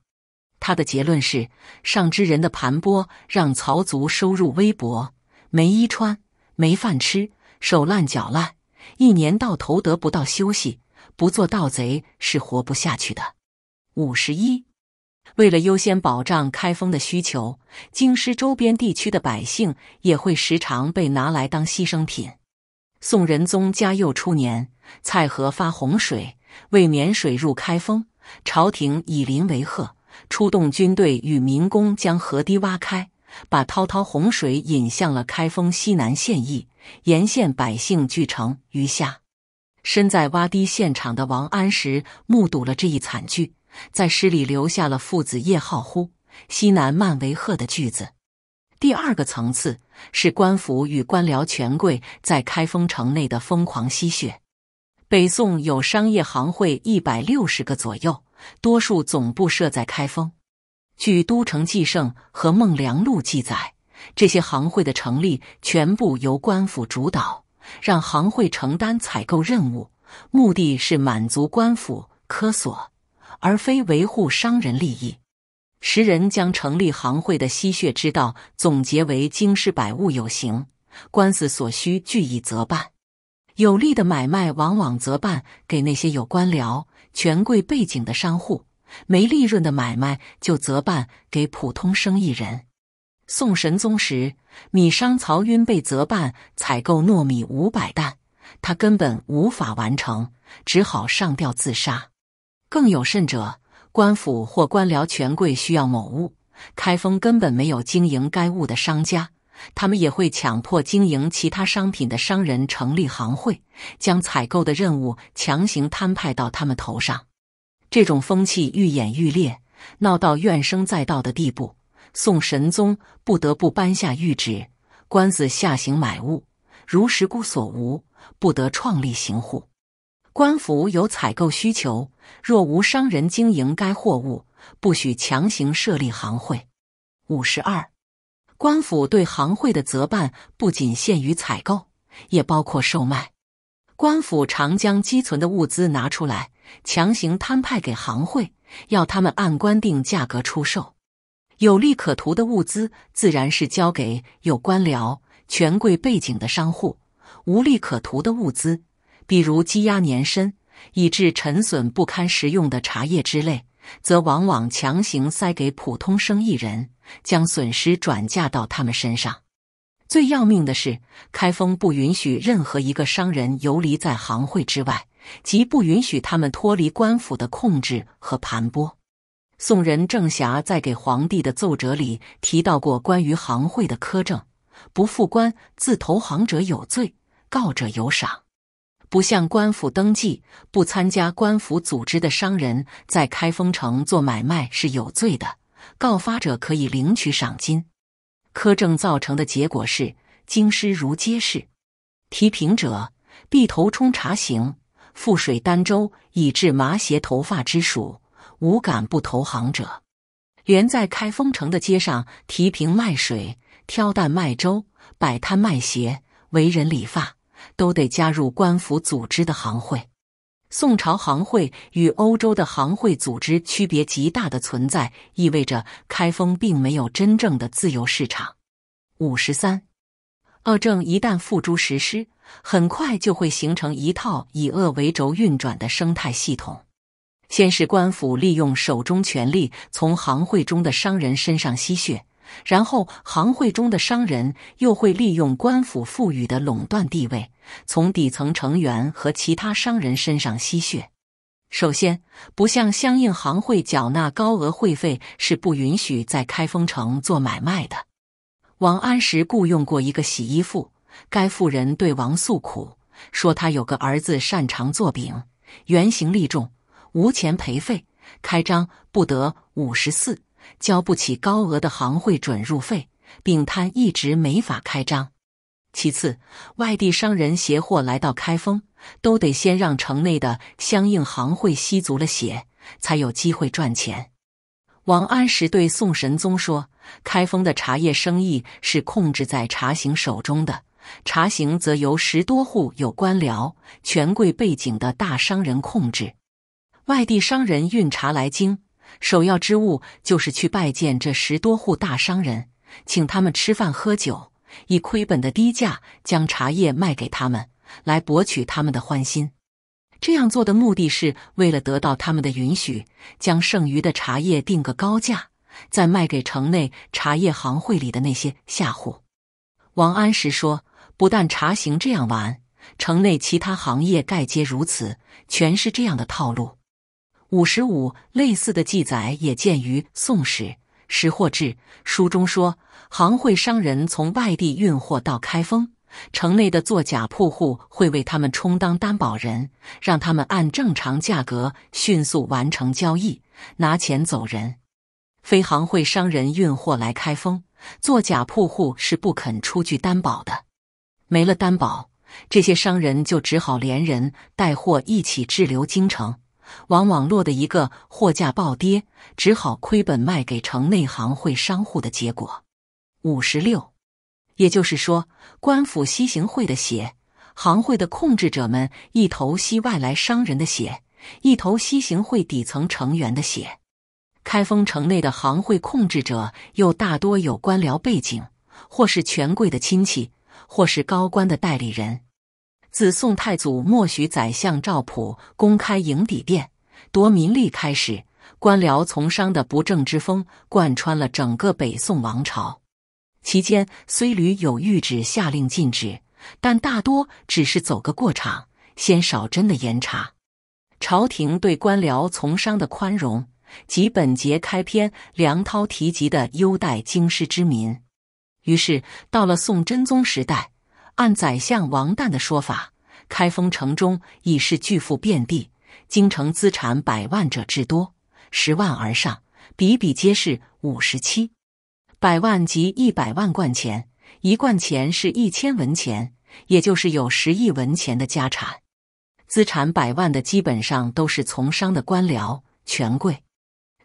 他的结论是：上知人的盘剥让曹族收入微薄。没衣穿，没饭吃，手烂脚烂，一年到头得不到休息，不做盗贼是活不下去的。五十一，为了优先保障开封的需求，京师周边地区的百姓也会时常被拿来当牺牲品。宋仁宗嘉佑初年，蔡和发洪水，为免水入开封，朝廷以邻为壑，出动军队与民工将河堤挖开。把滔滔洪水引向了开封西南县邑，沿线百姓聚成鱼虾。身在挖堤现场的王安石目睹了这一惨剧，在诗里留下了“父子夜号呼，西南漫为壑”的句子。第二个层次是官府与官僚权贵在开封城内的疯狂吸血。北宋有商业行会一百六十个左右，多数总部设在开封。据《都城纪盛和《孟良录》记载，这些行会的成立全部由官府主导，让行会承担采购任务，目的是满足官府科索，而非维护商人利益。时人将成立行会的吸血之道总结为：“京师百物有形，官司所需，俱以责办。有利的买卖，往往责办给那些有官僚、权贵背景的商户。”没利润的买卖就责办给普通生意人。宋神宗时，米商曹晕被责办采购糯米五百担，他根本无法完成，只好上吊自杀。更有甚者，官府或官僚权贵需要某物，开封根本没有经营该物的商家，他们也会强迫经营其他商品的商人成立行会，将采购的任务强行摊派到他们头上。这种风气愈演愈烈，闹到怨声载道的地步。宋神宗不得不颁下谕旨：官子下行买物，如实估所无，不得创立行户。官府有采购需求，若无商人经营该货物，不许强行设立行会。五十二，官府对行会的责办不仅限于采购，也包括售卖。官府常将积存的物资拿出来。强行摊派给行会，要他们按官定价格出售。有利可图的物资自然是交给有官僚、权贵背景的商户；无利可图的物资，比如积压年深以致陈损不堪食用的茶叶之类，则往往强行塞给普通生意人，将损失转嫁到他们身上。最要命的是，开封不允许任何一个商人游离在行会之外。即不允许他们脱离官府的控制和盘剥。宋人郑侠在给皇帝的奏折里提到过关于行会的苛政：不复官自投行者有罪，告者有赏。不向官府登记、不参加官府组织的商人，在开封城做买卖是有罪的，告发者可以领取赏金。苛政造成的结果是，京师如街市，提平者必投冲茶行。赴水担州以致麻鞋头发之属，无敢不投行者。连在开封城的街上提瓶卖水、挑担卖粥、摆摊卖鞋、为人理发，都得加入官府组织的行会。宋朝行会与欧洲的行会组织区别极大的存在，意味着开封并没有真正的自由市场。五十三。恶政一旦付诸实施，很快就会形成一套以恶为轴运转的生态系统。先是官府利用手中权力从行会中的商人身上吸血，然后行会中的商人又会利用官府赋予的垄断地位，从底层成员和其他商人身上吸血。首先，不向相应行会缴纳高额会费是不允许在开封城做买卖的。王安石雇佣过一个洗衣服，该妇人对王诉苦说，他有个儿子擅长做饼，原形利重，无钱赔费，开张不得五十四，交不起高额的行会准入费，饼摊一直没法开张。其次，外地商人携货来到开封，都得先让城内的相应行会吸足了血，才有机会赚钱。王安石对宋神宗说。开封的茶叶生意是控制在茶行手中的，茶行则由十多户有官僚、权贵背景的大商人控制。外地商人运茶来京，首要之务就是去拜见这十多户大商人，请他们吃饭喝酒，以亏本的低价将茶叶卖给他们，来博取他们的欢心。这样做的目的是为了得到他们的允许，将剩余的茶叶定个高价。再卖给城内茶叶行会里的那些下户。王安石说：“不但茶行这样玩，城内其他行业概皆如此，全是这样的套路。”五十五类似的记载也见于《宋史·识货志》。书中说，行会商人从外地运货到开封城内的作假铺户，会为他们充当担保人，让他们按正常价格迅速完成交易，拿钱走人。非行会商人运货来开封做假铺户是不肯出具担保的，没了担保，这些商人就只好连人带货一起滞留京城，往往落得一个货价暴跌，只好亏本卖给城内行会商户的结果。五十六，也就是说，官府吸行会的血，行会的控制者们一头吸外来商人的血，一头吸行会底层成员的血。开封城内的行会控制者又大多有官僚背景，或是权贵的亲戚，或是高官的代理人。自宋太祖默许宰相赵普公开营底店夺民利开始，官僚从商的不正之风贯穿了整个北宋王朝。期间虽屡有谕旨下令禁止，但大多只是走个过场，先少真的严查。朝廷对官僚从商的宽容。及本节开篇，梁涛提及的优待京师之民。于是到了宋真宗时代，按宰相王旦的说法，开封城中已是巨富遍地，京城资产百万者至多十万而上，比比皆是。五十七百万即一百万贯钱，一贯钱是一千文钱，也就是有十亿文钱的家产。资产百万的基本上都是从商的官僚权贵。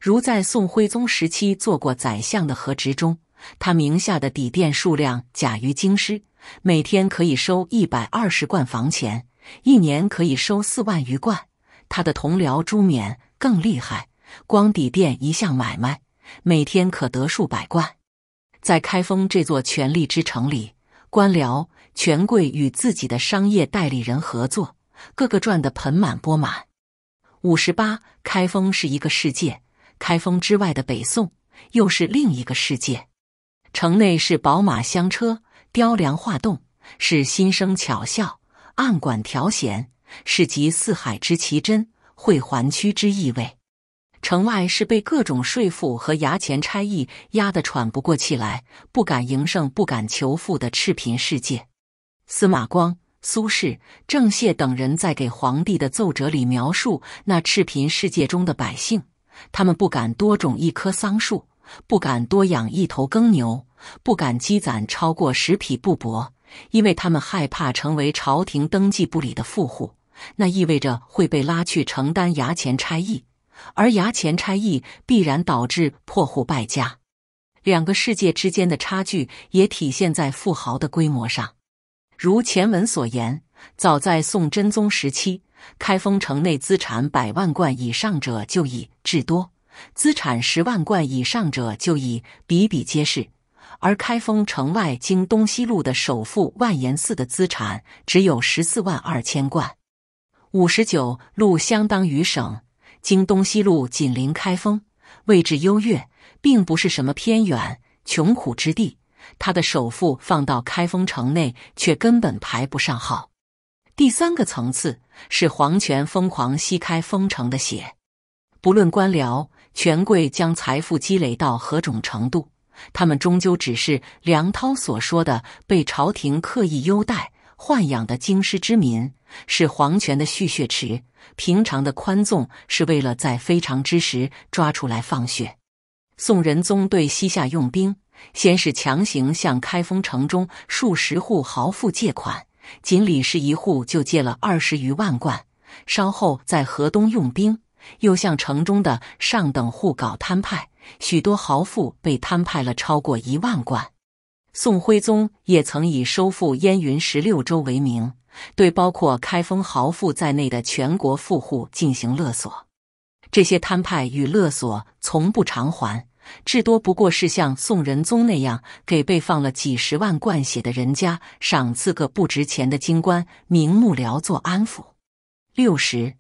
如在宋徽宗时期做过宰相的何执中，他名下的底店数量甲于京师，每天可以收一百二十贯房钱，一年可以收四万余贯。他的同僚朱冕更厉害，光底店一项买卖，每天可得数百贯。在开封这座权力之城里，官僚权贵与自己的商业代理人合作，个个赚得盆满钵满。五十八，开封是一个世界。开封之外的北宋，又是另一个世界。城内是宝马香车、雕梁画栋，是心生巧笑、暗管调弦，是集四海之奇珍、汇环区之意味；城外是被各种税赋和衙前差役压得喘不过气来，不敢迎生、不敢求富的赤贫世界。司马光、苏轼、郑燮等人在给皇帝的奏折里描述那赤贫世界中的百姓。他们不敢多种一棵桑树，不敢多养一头耕牛，不敢积攒超过十匹布帛，因为他们害怕成为朝廷登记簿里的富户，那意味着会被拉去承担衙前差役，而衙前差役必然导致破户败家。两个世界之间的差距也体现在富豪的规模上，如前文所言，早在宋真宗时期。开封城内资产百万贯以上者就已至多，资产十万贯以上者就已比比皆是。而开封城外经东西路的首富万延寺的资产只有十四万二千贯。五十九路相当于省，经东西路紧邻开封，位置优越，并不是什么偏远穷苦之地。他的首富放到开封城内，却根本排不上号。第三个层次是皇权疯狂吸开封城的血，不论官僚权贵将财富积累到何种程度，他们终究只是梁涛所说的被朝廷刻意优待、豢养的京师之民，是皇权的蓄血池。平常的宽纵是为了在非常之时抓出来放血。宋仁宗对西夏用兵，先是强行向开封城中数十户豪富借款。仅李氏一户就借了二十余万贯，稍后在河东用兵，又向城中的上等户搞摊派，许多豪富被摊派了超过一万贯。宋徽宗也曾以收复燕云十六州为名，对包括开封豪富在内的全国富户进行勒索，这些摊派与勒索从不偿还。至多不过是像宋仁宗那样，给被放了几十万贯血的人家赏赐个不值钱的金官，明目僚做安抚。六十，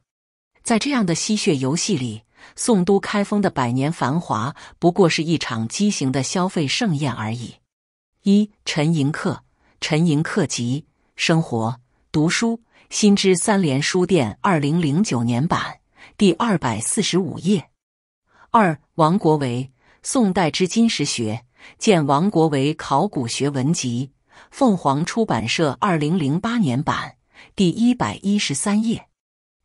在这样的吸血游戏里，宋都开封的百年繁华，不过是一场畸形的消费盛宴而已。一陈寅恪，陈寅恪集，生活，读书，新知三联书店，二零零九年版，第二百四十五页。二王国维。宋代之金石学，见王国维《考古学文集》，凤凰出版社，二零零八年版，第一百一十三页。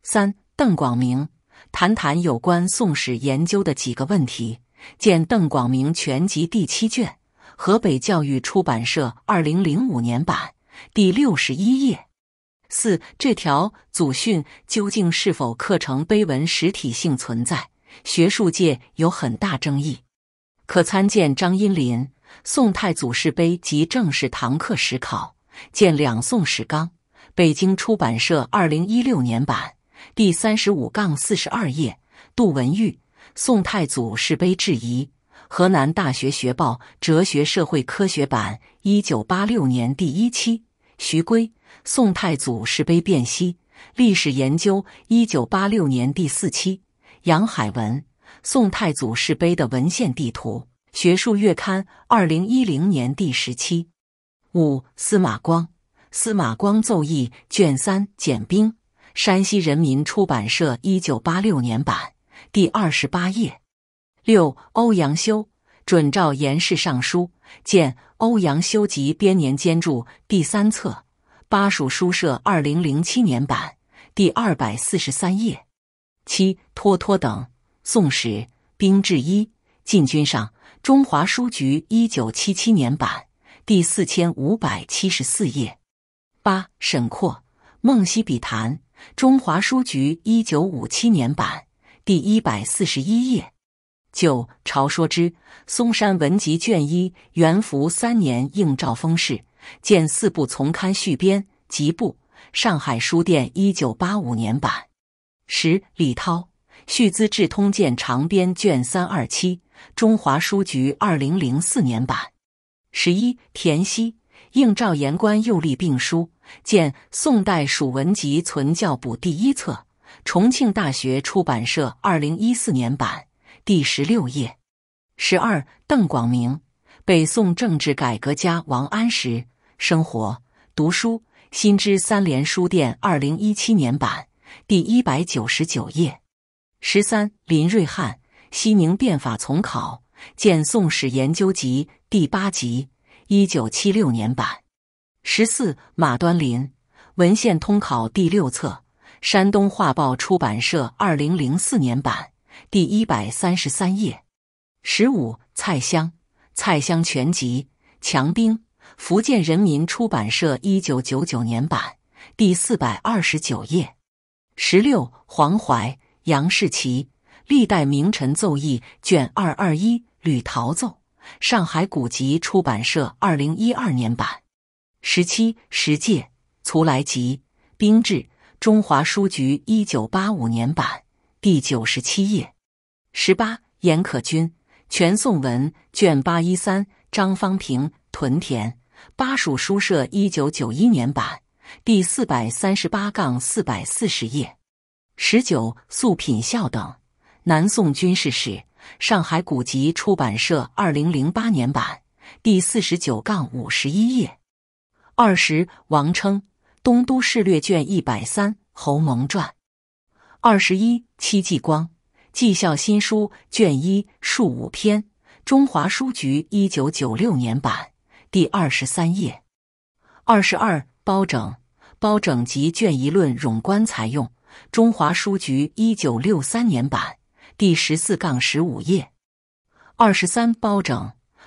三、邓广明谈谈有关宋史研究的几个问题，见邓广明全集第七卷，河北教育出版社，二零零五年版，第六十一页。四、这条祖训究竟是否刻成碑文，实体性存在，学术界有很大争议。可参见张荫林《宋太祖石碑及正式堂刻史考》，见《两宋史纲》，北京出版社，二零一六年版，第三十五杠四十二页。杜文玉《宋太祖石碑质疑》，河南大学学报，哲学社会科学版，一九八六年第一期。徐圭《宋太祖石碑辨析》，历史研究，一九八六年第四期。杨海文。宋太祖誓碑的文献地图，《学术月刊》二零一零年第十期。五司马光，《司马光奏议》卷三《简兵》，山西人民出版社一九八六年版，第二十八页。六欧阳修，《准诏严氏上书》，见《欧阳修集编年兼注》第三册，巴蜀书社二零零七年版，第二百四十三页。七托托等。《宋史·兵志一·禁军上》，中华书局一九七七年版，第四千五百七十四页。八、沈括《梦溪笔谈》，中华书局一九五七年版，第一百四十一页。九、朝说之《嵩山文集》卷一，元符三年应诏封事，见四部丛刊续编集部，上海书店一九八五年版。十、李涛。《续资治通鉴长编》卷三二七，中华书局二零零四年版。十一，田锡应赵言官，又立病书，见《宋代蜀文集存教补》第一册，重庆大学出版社二零一四年版，第十六页。十二，邓广明，北宋政治改革家王安石生活、读书，新知三联书店二零一七年版，第一百九十九页。十三林瑞汉《西宁变法丛考》，见《宋史研究集》第八集，一九七六年版。十四马端林《文献通考》第六册，山东画报出版社二零零四年版，第一百三十三页。十五蔡襄《蔡襄全集》强兵，福建人民出版社一九九九年版，第四百二十九页。十六黄淮。杨士奇《历代名臣奏议》卷二二一，吕陶奏，上海古籍出版社，二零一二年版。十七，石介《徂来集》，兵志，中华书局，一九八五年版，第九十七页。十八，严可君，全宋文》卷八一三，张方平屯田，巴蜀书社，一九九一年版，第四百三十八杠四百四十页。十九《素品校等》，南宋军事史，上海古籍出版社，二零零八年版，第四十九杠五十一页。二十王称《东都事略》卷一百三《侯蒙传》。二十一戚继光《纪效新书》卷一数五篇，中华书局一九九六年版，第二十三页。二十二包拯《包拯集》卷一论冗官采用。中华书局一九六三年版，第十四杠十五页。二十三，包拯，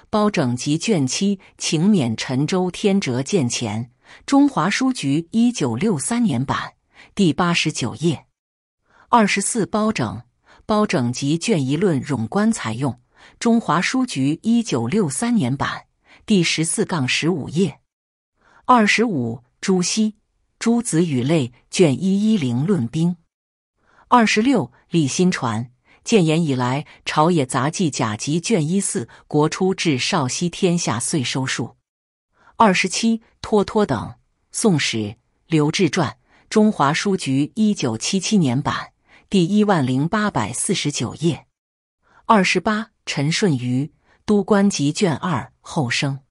《包拯集》卷七，《请免陈州天折建前》，中华书局一九六三年版，第八十九页。二十四，包拯，《包拯集》卷一，《论冗官采用》，中华书局一九六三年版，第十四杠十五页。二十五，朱熹。诸子语类卷一一零论兵，二十六李新传建言以来朝野杂记甲集卷一四国初至绍熙天下岁收数，二十七托托等宋史刘志传中华书局一九七七年版第一万零八百四十九页，二十八陈顺俞都官集卷二后生，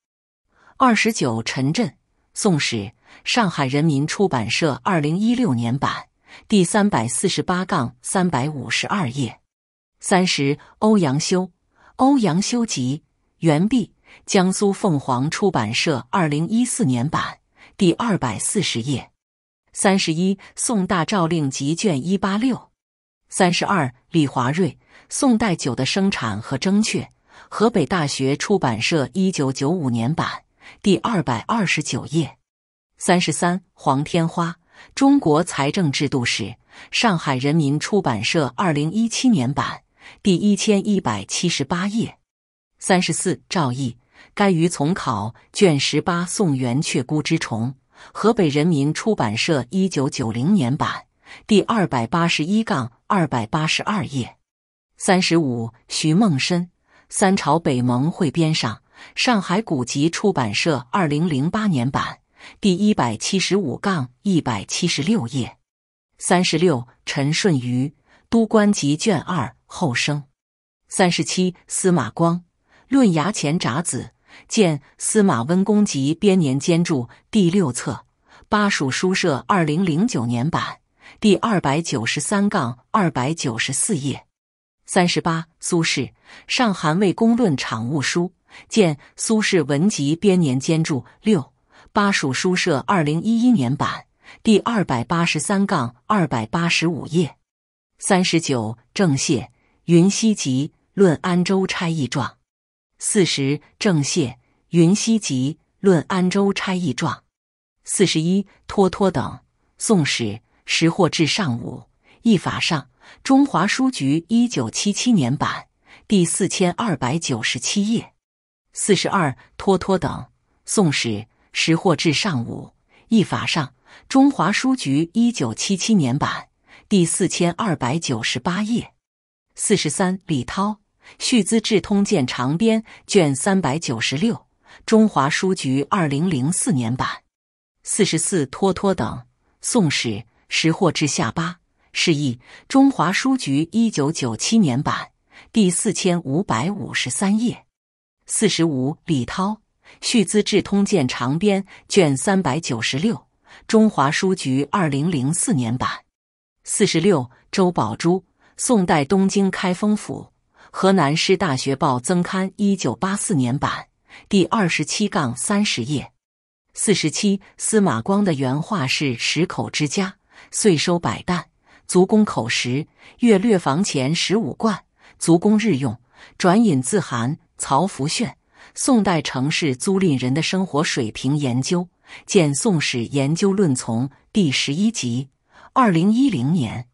二十九陈振宋史。上海人民出版社，二零一六年版，第三百四十八杠三百五十二页。三十，欧阳修《欧阳修集》，原毕，江苏凤凰出版社，二零一四年版，第二百四十页。三十一，《宋大诏令集》卷一八六。三十二，李华瑞，《宋代酒的生产和征榷》，河北大学出版社，一九九五年版，第二百二十九页。三十三，黄天花，《中国财政制度史》，上海人民出版社，二零一七年版，第一千一百七十八页。三十四，赵毅，《该于从考》卷十八，《宋元阙孤之虫》，河北人民出版社，一九九零年版，第二百八十一杠二百八十二页。三十五，徐梦深，《三朝北盟会编》上，上海古籍出版社，二零零八年版。第一百七十五杠一百七十六页，三十六陈顺俞《都官集》卷二后生，三十七司马光《论衙前札子》，见《司马温公集编年笺注》第六册，巴蜀书社二零零九年版，第二百九十三杠二百九十四页，三十八苏轼《上韩魏公论场务书》，见《苏轼文集编年笺注》六。巴蜀书社二零一一年版，第二百八十三杠二百八十五页。三十九，郑燮《云溪集·论安州差役状》。四十，郑燮《云溪集·论安州差役状》。四十一，脱脱等《宋史·食货至上五·译法上》，中华书局一九七七年版，第四千二百九十七页。四十二，脱脱等《宋史》。《识货》至上午，一法上，中华书局一九七七年版，第四千二百九十八页。四十三，李涛《续资治通鉴长编》卷三百九十六，中华书局二零零四年版。四十四，托托等，《宋史》《识货》至下八，释义，中华书局一九九七年版，第四千五百五十三页。四十五，李涛。《续资治通鉴长编》卷三百九十六，中华书局二零零四年版。四十六，周宝珠，宋代东京开封府，河南师大学报增刊一九八四年版，第二十七杠三十页。四十七，司马光的原话是：“十口之家，岁收百担，足供口食，月略房钱十五贯，足供日用，转引自韩曹福炫。”宋代城市租赁人的生活水平研究，见《宋史研究论丛》第十一集，二零一零年。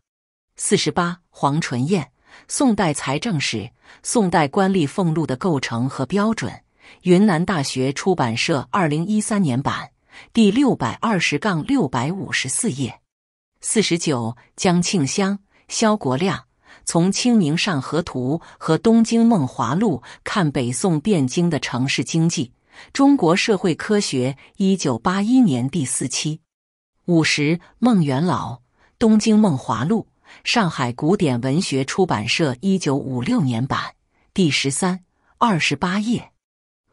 四十八，黄纯艳，《宋代财政史：宋代官吏俸禄的构成和标准》，云南大学出版社，二零一三年版，第六百二十杠六百五十四页。四十九，江庆香、肖国亮。从《清明上河图》和《东京梦华录》看北宋汴京的城市经济，《中国社会科学》1981年第四期。五十，孟元老，《东京梦华录》，上海古典文学出版社1956年版，第十三、二十八页。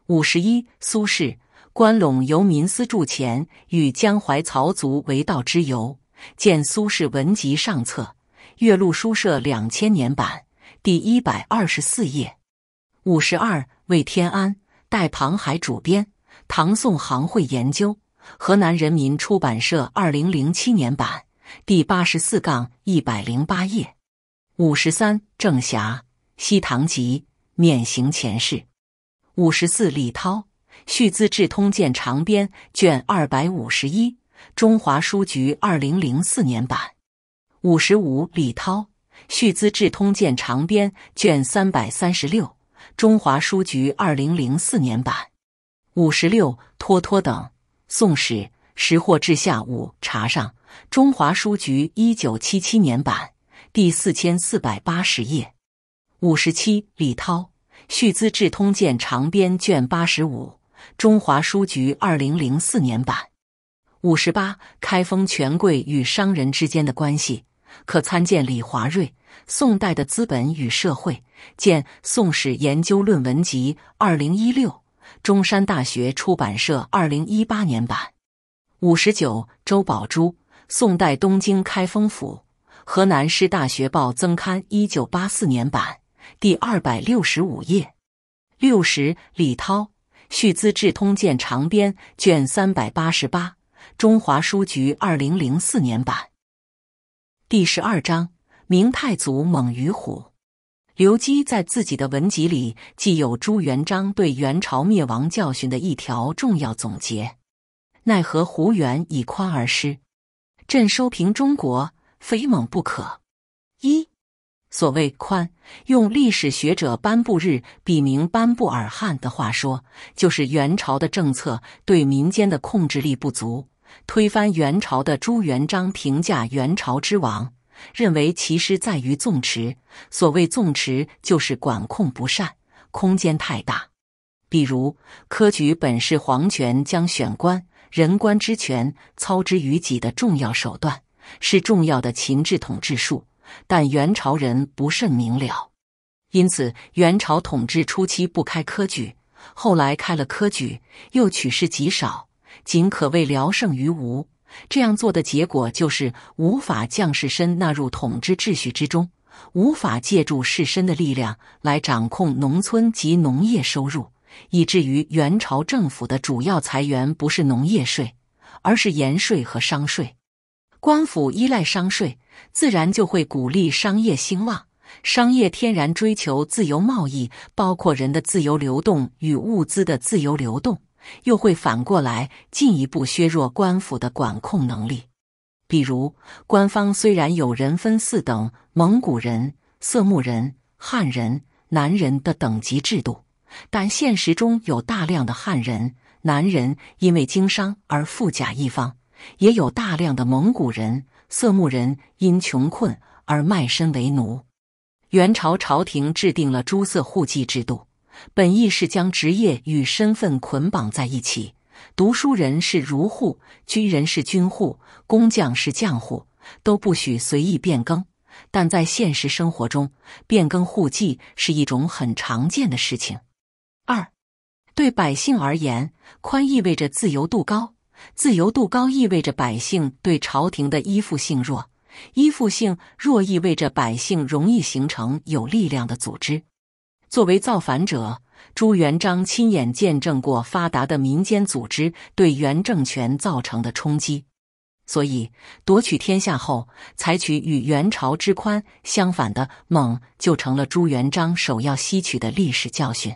五十一，苏轼，《关陇游民思筑前与江淮曹族为道之游》，见《苏轼文集》上册。岳麓书社两千年版第一百二十四页，五十二魏天安、代庞海主编《唐宋行会研究》，河南人民出版社二零零七年版第八十四杠一百零八页，五十三郑霞《西唐集》免行前世，五十四李涛《续资治通鉴长编》卷二百五十一，中华书局二零零四年版。五十五，李涛，《续资治通鉴长编》卷三百三十六，中华书局二零零四年版。五十六，托托等，《宋史·识货至下午查上，中华书局一九七七年版，第四千四百八十页。五十七，李涛，《续资治通鉴长编》卷八十五，中华书局二零零四年版。五十八，开封权贵与商人之间的关系。可参见李华瑞《宋代的资本与社会》，见《宋史研究论文集》，二零一六，中山大学出版社，二零一八年版。五十九，周宝珠《宋代东京开封府》，河南师大学报增刊，一九八四年版，第二百六十五页。六十，李涛《续资治通鉴长编》卷三百八十八，中华书局，二零零四年版。第十二章明太祖猛于虎。刘基在自己的文集里，既有朱元璋对元朝灭亡教训的一条重要总结：“奈何胡元以宽而失？朕收平中国，非猛不可。”一所谓宽，用历史学者班布日笔名班布尔汉的话说，就是元朝的政策对民间的控制力不足。推翻元朝的朱元璋评价元朝之亡，认为其师在于纵弛。所谓纵弛，就是管控不善，空间太大。比如，科举本是皇权将选官、人官之权操之于己的重要手段，是重要的情志统治术，但元朝人不甚明了，因此元朝统治初期不开科举，后来开了科举，又取士极少。仅可谓聊胜于无。这样做的结果就是无法将士绅纳入统治秩序之中，无法借助士绅的力量来掌控农村及农业收入，以至于元朝政府的主要财源不是农业税，而是盐税和商税。官府依赖商税，自然就会鼓励商业兴旺。商业天然追求自由贸易，包括人的自由流动与物资的自由流动。又会反过来进一步削弱官府的管控能力。比如，官方虽然有人分四等：蒙古人、色目人、汉人、南人的等级制度，但现实中有大量的汉人、男人因为经商而富甲一方，也有大量的蒙古人、色目人因穷困而卖身为奴。元朝朝廷制定了诸色户籍制度。本意是将职业与身份捆绑在一起，读书人是儒户，军人是军户，工匠是匠户，都不许随意变更。但在现实生活中，变更户籍是一种很常见的事情。二，对百姓而言，宽意味着自由度高，自由度高意味着百姓对朝廷的依附性弱，依附性弱意味着百姓容易形成有力量的组织。作为造反者，朱元璋亲眼见证过发达的民间组织对元政权造成的冲击，所以夺取天下后，采取与元朝之宽相反的猛，就成了朱元璋首要吸取的历史教训。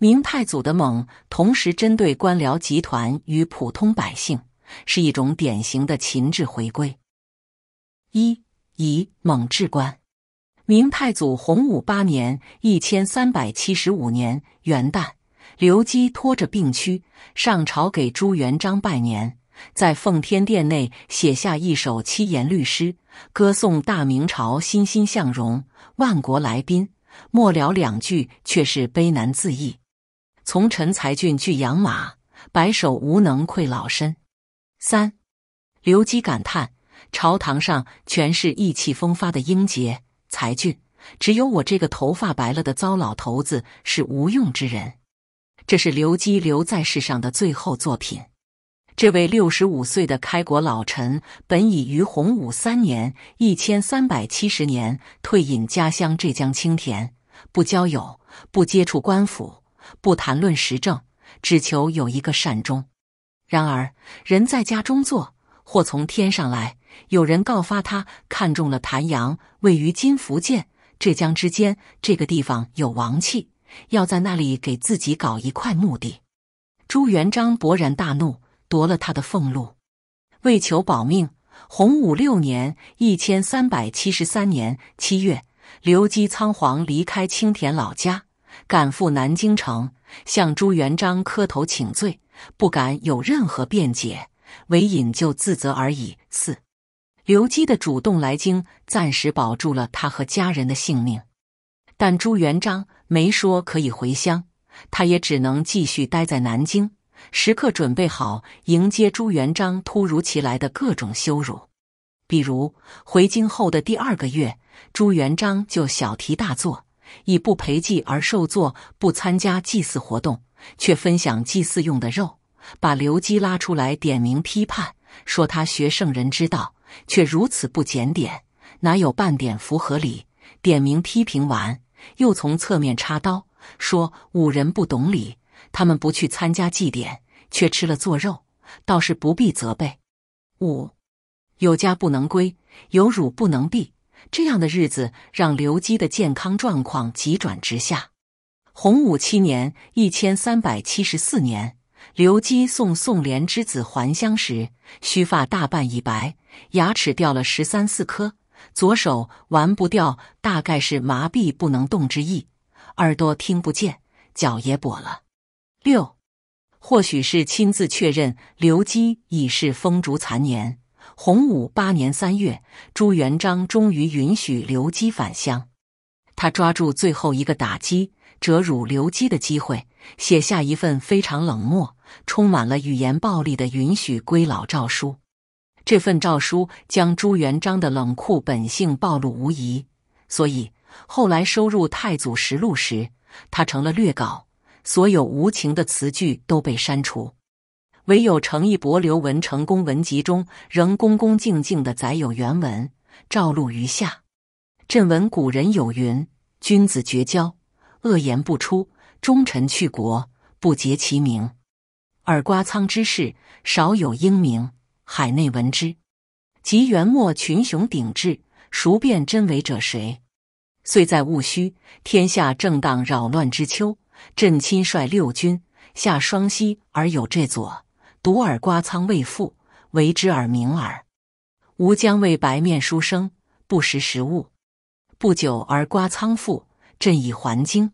明太祖的猛，同时针对官僚集团与普通百姓，是一种典型的秦制回归。一以猛治官。明太祖洪武八年（一千三百七十五年）元旦，刘基拖着病躯上朝给朱元璋拜年，在奉天殿内写下一首七言律诗，歌颂大明朝欣欣向荣、万国来宾。末了两句却是悲难自抑：“从臣才俊俱养马，白首无能愧老身。”三，刘基感叹朝堂上全是意气风发的英杰。才俊，只有我这个头发白了的糟老头子是无用之人。这是刘基留在世上的最后作品。这位六十五岁的开国老臣，本已于洪武三年（一千三百七十年）退隐家乡浙江青田，不交友，不接触官府，不谈论时政，只求有一个善终。然而，人在家中坐，祸从天上来。有人告发他看中了潭阳，位于金福建、浙江之间这个地方有王气，要在那里给自己搞一块墓地。朱元璋勃然大怒，夺了他的俸禄。为求保命，洪武六年（一千三百七十三年）七月，刘基仓皇离开青田老家，赶赴南京城，向朱元璋磕头请罪，不敢有任何辩解，唯引咎自责而已。四。刘基的主动来京，暂时保住了他和家人的性命，但朱元璋没说可以回乡，他也只能继续待在南京，时刻准备好迎接朱元璋突如其来的各种羞辱。比如，回京后的第二个月，朱元璋就小题大做，以不陪祭而受作，不参加祭祀活动，却分享祭祀用的肉，把刘基拉出来点名批判，说他学圣人之道。却如此不检点，哪有半点符合礼？点名批评完，又从侧面插刀说五人不懂礼，他们不去参加祭典，却吃了做肉，倒是不必责备。五有家不能归，有辱不能避，这样的日子让刘基的健康状况急转直下。洪武七年（一千三百七十四年），刘基送宋濂之子还乡时，须发大半已白。牙齿掉了十三四颗，左手完不掉，大概是麻痹不能动之意。耳朵听不见，脚也跛了。六，或许是亲自确认刘基已是风烛残年。洪武八年三月，朱元璋终于允许刘基返乡。他抓住最后一个打击折辱刘基的机会，写下一份非常冷漠、充满了语言暴力的允许归老诏书。这份诏书将朱元璋的冷酷本性暴露无遗，所以后来收入《太祖实录》时，他成了略稿，所有无情的词句都被删除，唯有《程意伯刘文成公文集》中仍恭恭敬敬的载有原文。照录于下：朕闻古人有云，君子绝交，恶言不出；忠臣去国，不结其名。尔瓜仓之事，少有英名。海内闻之，及元末群雄鼎峙，孰辨真伪者谁？遂在戊戌，天下正当扰乱之秋，朕亲率六军下双溪，而有这左独耳瓜仓未复，为之耳鸣耳。吾将为白面书生，不识时务。不久而瓜仓复，朕已还京，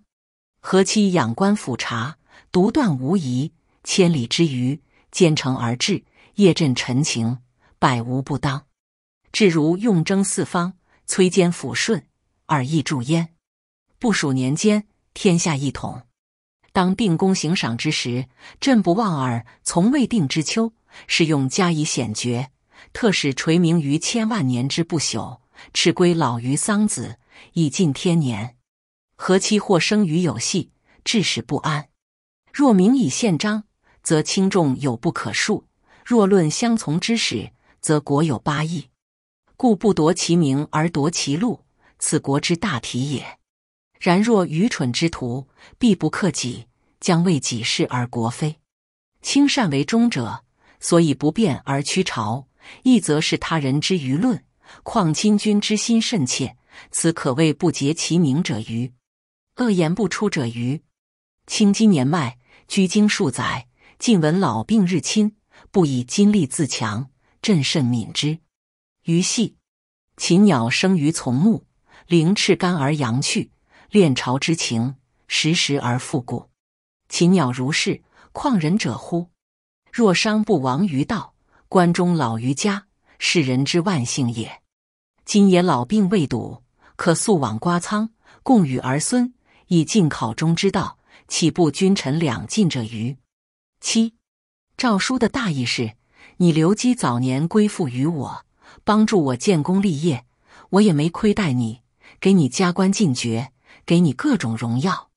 何期仰观俯察，独断无疑，千里之余，兼程而至。叶振陈情，百无不当。至如用征四方，摧坚抚顺，尔亦助焉。不属年间，天下一统。当定功行赏之时，朕不忘尔从未定之秋，是用加以显绝，特使垂名于千万年之不朽。敕归老于桑梓，以尽天年。何期或生于有隙，致使不安。若明以宪章，则轻重有不可数。若论相从之始，则国有八义，故不夺其名而夺其禄，此国之大体也。然若愚蠢之徒，必不克己，将为己事而国非。亲善为忠者，所以不变而屈朝，亦则是他人之舆论。况亲君之心甚切，此可谓不竭其名者愚，恶言不出者愚。清今年迈，居经数载，近闻老病日侵。不以金力自强，朕甚敏之。鱼戏，禽鸟生于丛木，凌翅干而扬去，恋巢之情，时时而复故。禽鸟如是，况人者乎？若伤不亡于道，关中老于家，是人之万幸也。今也老病未笃，可速往瓜仓，共与儿孙以尽考中之道，岂不君臣两尽者欤？七。诏书的大意是：你刘基早年归附于我，帮助我建功立业，我也没亏待你，给你加官进爵，给你各种荣耀。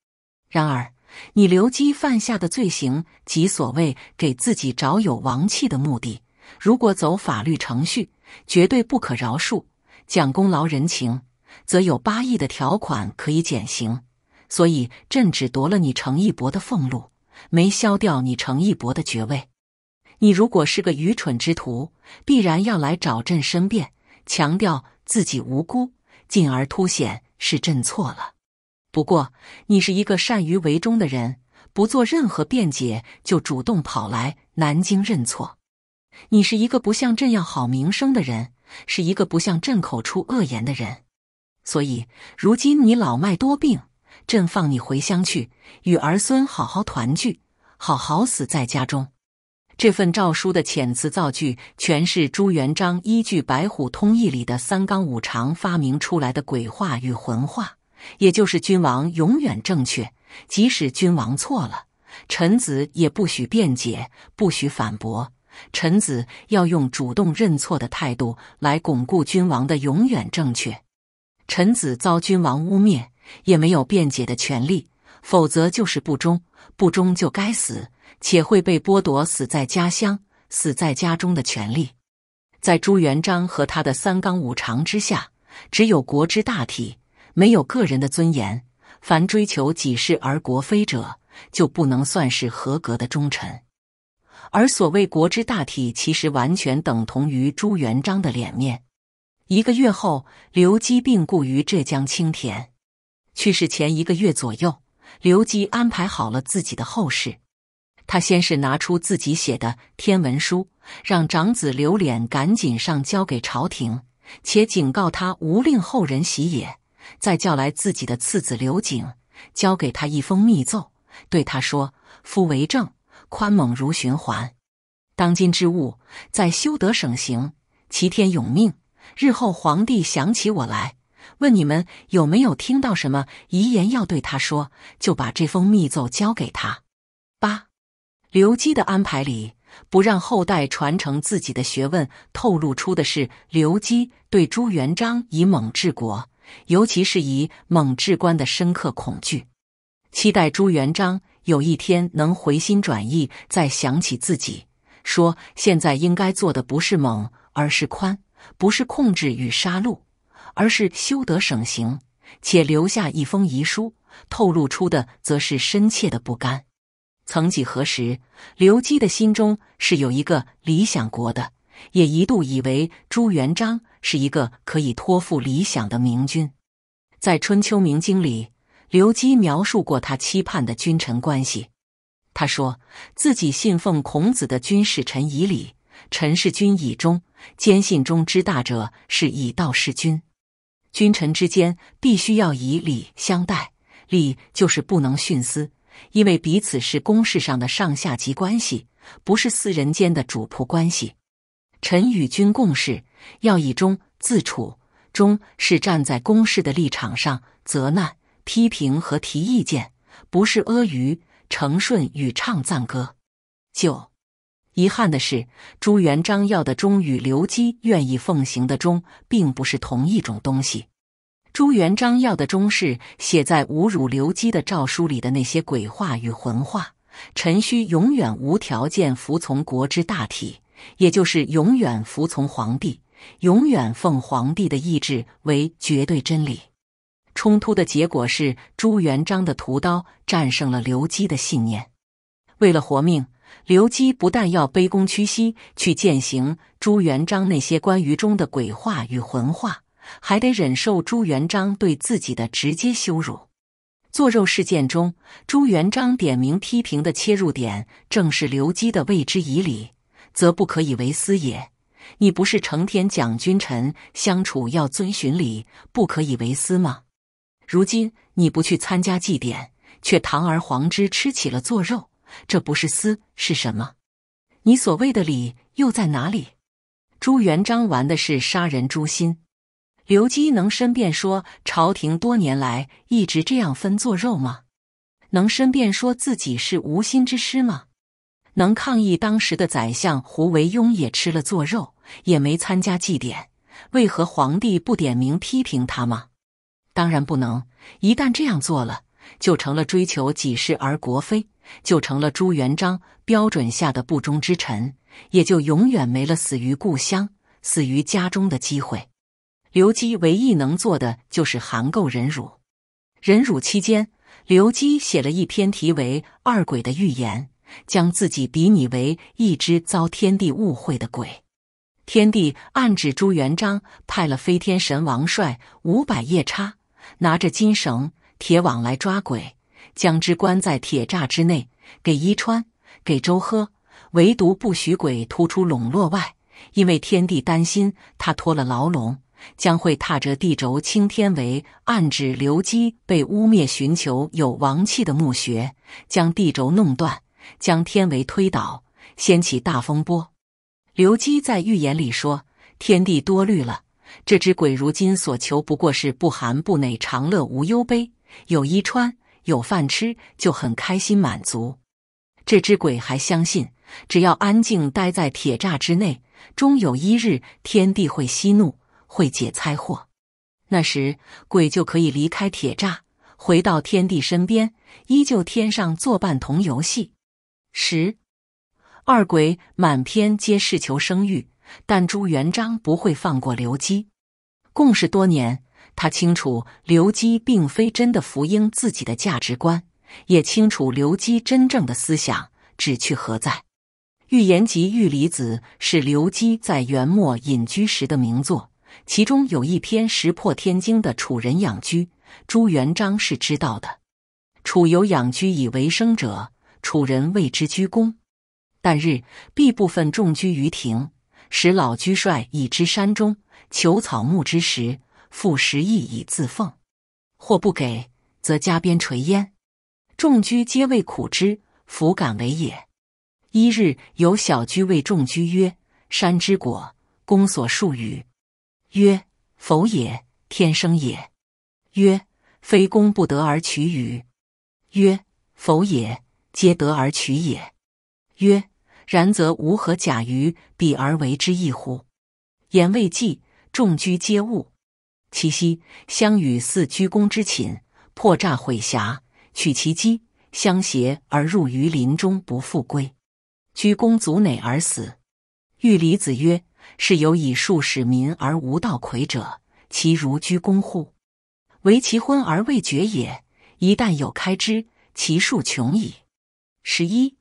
然而，你刘基犯下的罪行及所谓给自己找有王气的目的，如果走法律程序，绝对不可饶恕。讲功劳人情，则有八亿的条款可以减刑，所以朕只夺了你程义伯的俸禄。没削掉你程一博的爵位。你如果是个愚蠢之徒，必然要来找朕申辩，强调自己无辜，进而凸显是朕错了。不过，你是一个善于为忠的人，不做任何辩解，就主动跑来南京认错。你是一个不像朕要好名声的人，是一个不向朕口出恶言的人。所以，如今你老迈多病。朕放你回乡去，与儿孙好好团聚，好好死在家中。这份诏书的遣词造句，全是朱元璋依据《白虎通义》里的“三纲五常”发明出来的鬼话与魂话，也就是君王永远正确，即使君王错了，臣子也不许辩解，不许反驳，臣子要用主动认错的态度来巩固君王的永远正确。臣子遭君王污蔑。也没有辩解的权利，否则就是不忠，不忠就该死，且会被剥夺死在家乡、死在家中的权利。在朱元璋和他的三纲五常之下，只有国之大体，没有个人的尊严。凡追求己是而国非者，就不能算是合格的忠臣。而所谓国之大体，其实完全等同于朱元璋的脸面。一个月后，刘基病故于浙江青田。去世前一个月左右，刘基安排好了自己的后事。他先是拿出自己写的天文书，让长子刘琏赶紧上交给朝廷，且警告他无令后人喜也。再叫来自己的次子刘景，交给他一封密奏，对他说：“夫为政，宽猛如循环。当今之物，在修德省行，齐天永命。日后皇帝想起我来。”问你们有没有听到什么遗言要对他说？就把这封密奏交给他。八刘基的安排里不让后代传承自己的学问，透露出的是刘基对朱元璋以猛治国，尤其是以猛治官的深刻恐惧，期待朱元璋有一天能回心转意，再想起自己说：现在应该做的不是猛，而是宽，不是控制与杀戮。而是修得省行，且留下一封遗书，透露出的则是深切的不甘。曾几何时，刘基的心中是有一个理想国的，也一度以为朱元璋是一个可以托付理想的明君。在《春秋明经》里，刘基描述过他期盼的君臣关系。他说自己信奉孔子的“君使臣以礼，臣事君以忠”，坚信忠之大者是以道事君。君臣之间必须要以礼相待，礼就是不能徇私，因为彼此是公事上的上下级关系，不是私人间的主仆关系。臣与君共事，要以忠自处，忠是站在公事的立场上责难、批评和提意见，不是阿谀、承顺与唱赞歌。九。遗憾的是，朱元璋要的忠与刘基愿意奉行的忠并不是同一种东西。朱元璋要的忠是写在侮辱刘基的诏书里的那些鬼话与魂话。臣须永远无条件服从国之大体，也就是永远服从皇帝，永远奉皇帝的意志为绝对真理。冲突的结果是朱元璋的屠刀战胜了刘基的信念。为了活命。刘基不但要卑躬屈膝去践行朱元璋那些关于中的鬼话与混话，还得忍受朱元璋对自己的直接羞辱。做肉事件中，朱元璋点名批评的切入点正是刘基的“为之以礼，则不可以为私也”。你不是成天讲君臣相处要遵循礼，不可以为私吗？如今你不去参加祭典，却堂而皇之吃起了做肉。这不是私是什么？你所谓的礼又在哪里？朱元璋玩的是杀人诛心。刘基能申辩说朝廷多年来一直这样分做肉吗？能申辩说自己是无心之失吗？能抗议当时的宰相胡惟庸也吃了做肉，也没参加祭典，为何皇帝不点名批评他吗？当然不能。一旦这样做了，就成了追求己世而国非。就成了朱元璋标准下的不忠之臣，也就永远没了死于故乡、死于家中的机会。刘基唯一能做的就是含垢忍辱。忍辱期间，刘基写了一篇题为《二鬼》的预言，将自己比拟为一只遭天地误会的鬼。天帝暗指朱元璋派了飞天神王帅、五百夜叉，拿着金绳铁网来抓鬼。将之关在铁栅之内，给衣穿，给粥喝，唯独不许鬼突出笼络外，因为天帝担心他脱了牢笼，将会踏着地轴，青天为暗指刘基被污蔑，寻求有王气的墓穴，将地轴弄断，将天为推倒，掀起大风波。刘基在预言里说：“天帝多虑了，这只鬼如今所求不过是不寒不馁，长乐无忧悲，有衣穿。”有饭吃就很开心满足，这只鬼还相信，只要安静待在铁栅之内，终有一日天地会息怒，会解灾祸，那时鬼就可以离开铁栅，回到天地身边，依旧天上作伴同游戏。十二鬼满篇皆是求生欲，但朱元璋不会放过刘基，共事多年。他清楚刘基并非真的福音自己的价值观，也清楚刘基真正的思想旨趣何在。《预言集》《玉离子》是刘基在元末隐居时的名作，其中有一篇石破天惊的《楚人养居》。朱元璋是知道的，楚有养居以为生者，楚人为之居功。但日必部分众居于庭，使老居帅以之山中求草木之时。赋十亿以自奉，或不给，则加鞭捶焉。众居皆畏苦之，弗敢为也。一日有小居谓众居曰：“山之果，公所述与。”曰：“否也，天生也。”曰：“非公不得而取与。”曰：“否也，皆得而取也。”曰：“然则吾何假于彼而为之一乎？”言未既，众居皆悟。七夕，相与似居躬之寝，破诈毁瑕，取其鸡，相携而入于林中，不复归。鞠躬卒馁而死。玉离子曰：“是有以数使民而无道魁者，其如鞠躬乎？唯其昏而未绝也。一旦有开之，其数穷矣。”十一，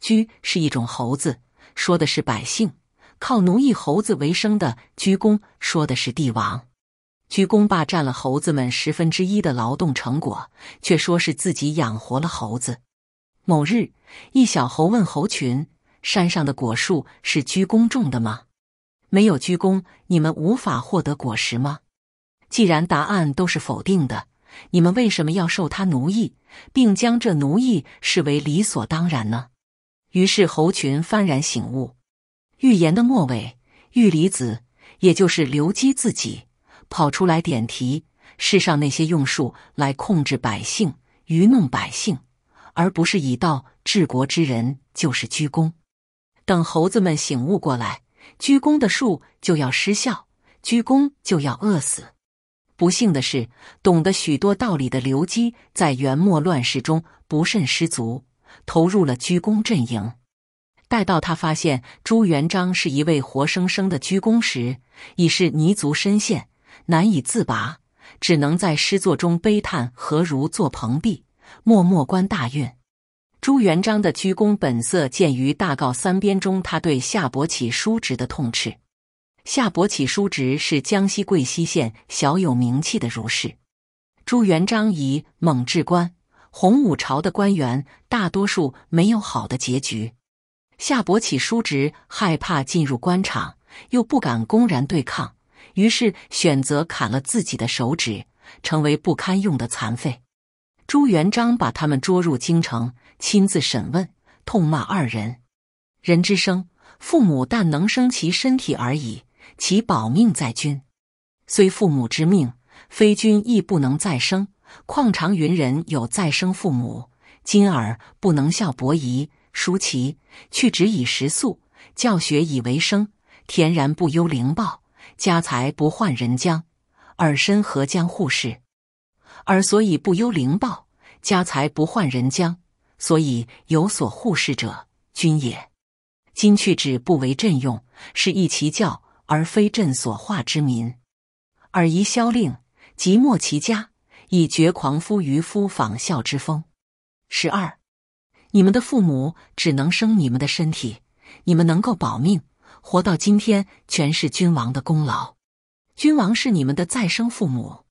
鞠是一种猴子，说的是百姓靠奴役猴子为生的鞠躬说的是帝王。鞠躬霸占了猴子们十分之一的劳动成果，却说是自己养活了猴子。某日，一小猴问猴群：“山上的果树是鞠躬种的吗？没有鞠躬，你们无法获得果实吗？既然答案都是否定的，你们为什么要受他奴役，并将这奴役视为理所当然呢？”于是猴群幡然醒悟。预言的末尾，玉离子也就是刘基自己。跑出来点题，世上那些用术来控制百姓、愚弄百姓，而不是以道治国之人，就是鞠躬。等猴子们醒悟过来，鞠躬的术就要失效，鞠躬就要饿死。不幸的是，懂得许多道理的刘基，在元末乱世中不慎失足，投入了鞠躬阵营。待到他发现朱元璋是一位活生生的鞠躬时，已是泥足深陷。难以自拔，只能在诗作中悲叹“何如坐蓬荜，默默观大运”。朱元璋的鞠躬本色见于《大诰三编》中，他对夏伯起叔侄的痛斥。夏伯起叔侄是江西贵溪县小有名气的儒士。朱元璋以猛治官，洪武朝的官员大多数没有好的结局。夏伯起叔侄害怕进入官场，又不敢公然对抗。于是选择砍了自己的手指，成为不堪用的残废。朱元璋把他们捉入京城，亲自审问，痛骂二人：“人之生，父母但能生其身体而已，其保命在君。虽父母之命，非君亦不能再生。况常云人有再生父母，今尔不能孝伯夷叔齐，去止以食粟，教学以为生，恬然不忧灵报。”家财不患人将，尔身何将护士？尔所以不忧灵报，家财不患人将，所以有所护士者，君也。今去之不为朕用，是异其教，而非朕所化之民。尔宜削令，即没其家，以绝狂夫愚夫仿效之风。十二，你们的父母只能生你们的身体，你们能够保命。活到今天，全是君王的功劳。君王是你们的再生父母，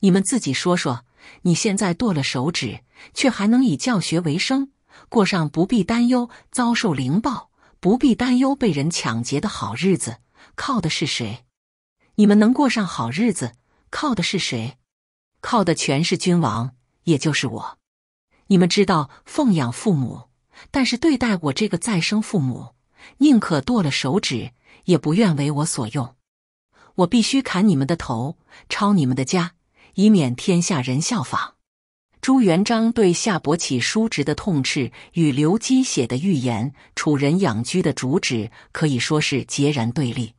你们自己说说，你现在剁了手指，却还能以教学为生，过上不必担忧遭受凌暴、不必担忧被人抢劫的好日子，靠的是谁？你们能过上好日子，靠的是谁？靠的全是君王，也就是我。你们知道奉养父母，但是对待我这个再生父母。宁可剁了手指，也不愿为我所用。我必须砍你们的头，抄你们的家，以免天下人效仿。朱元璋对夏伯启叔侄的痛斥与刘基写的预言“楚人养居”的主旨可以说是截然对立。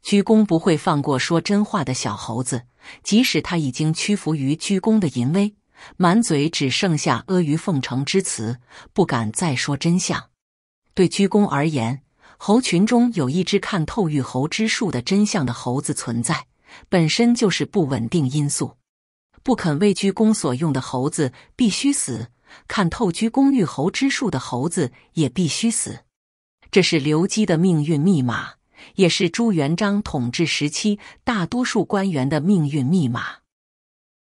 鞠躬不会放过说真话的小猴子，即使他已经屈服于鞠躬的淫威，满嘴只剩下阿谀奉承之词，不敢再说真相。对鞠躬而言，猴群中有一只看透御猴之术的真相的猴子存在，本身就是不稳定因素。不肯为鞠躬所用的猴子必须死，看透鞠躬御猴之术的猴子也必须死。这是刘基的命运密码，也是朱元璋统治时期大多数官员的命运密码。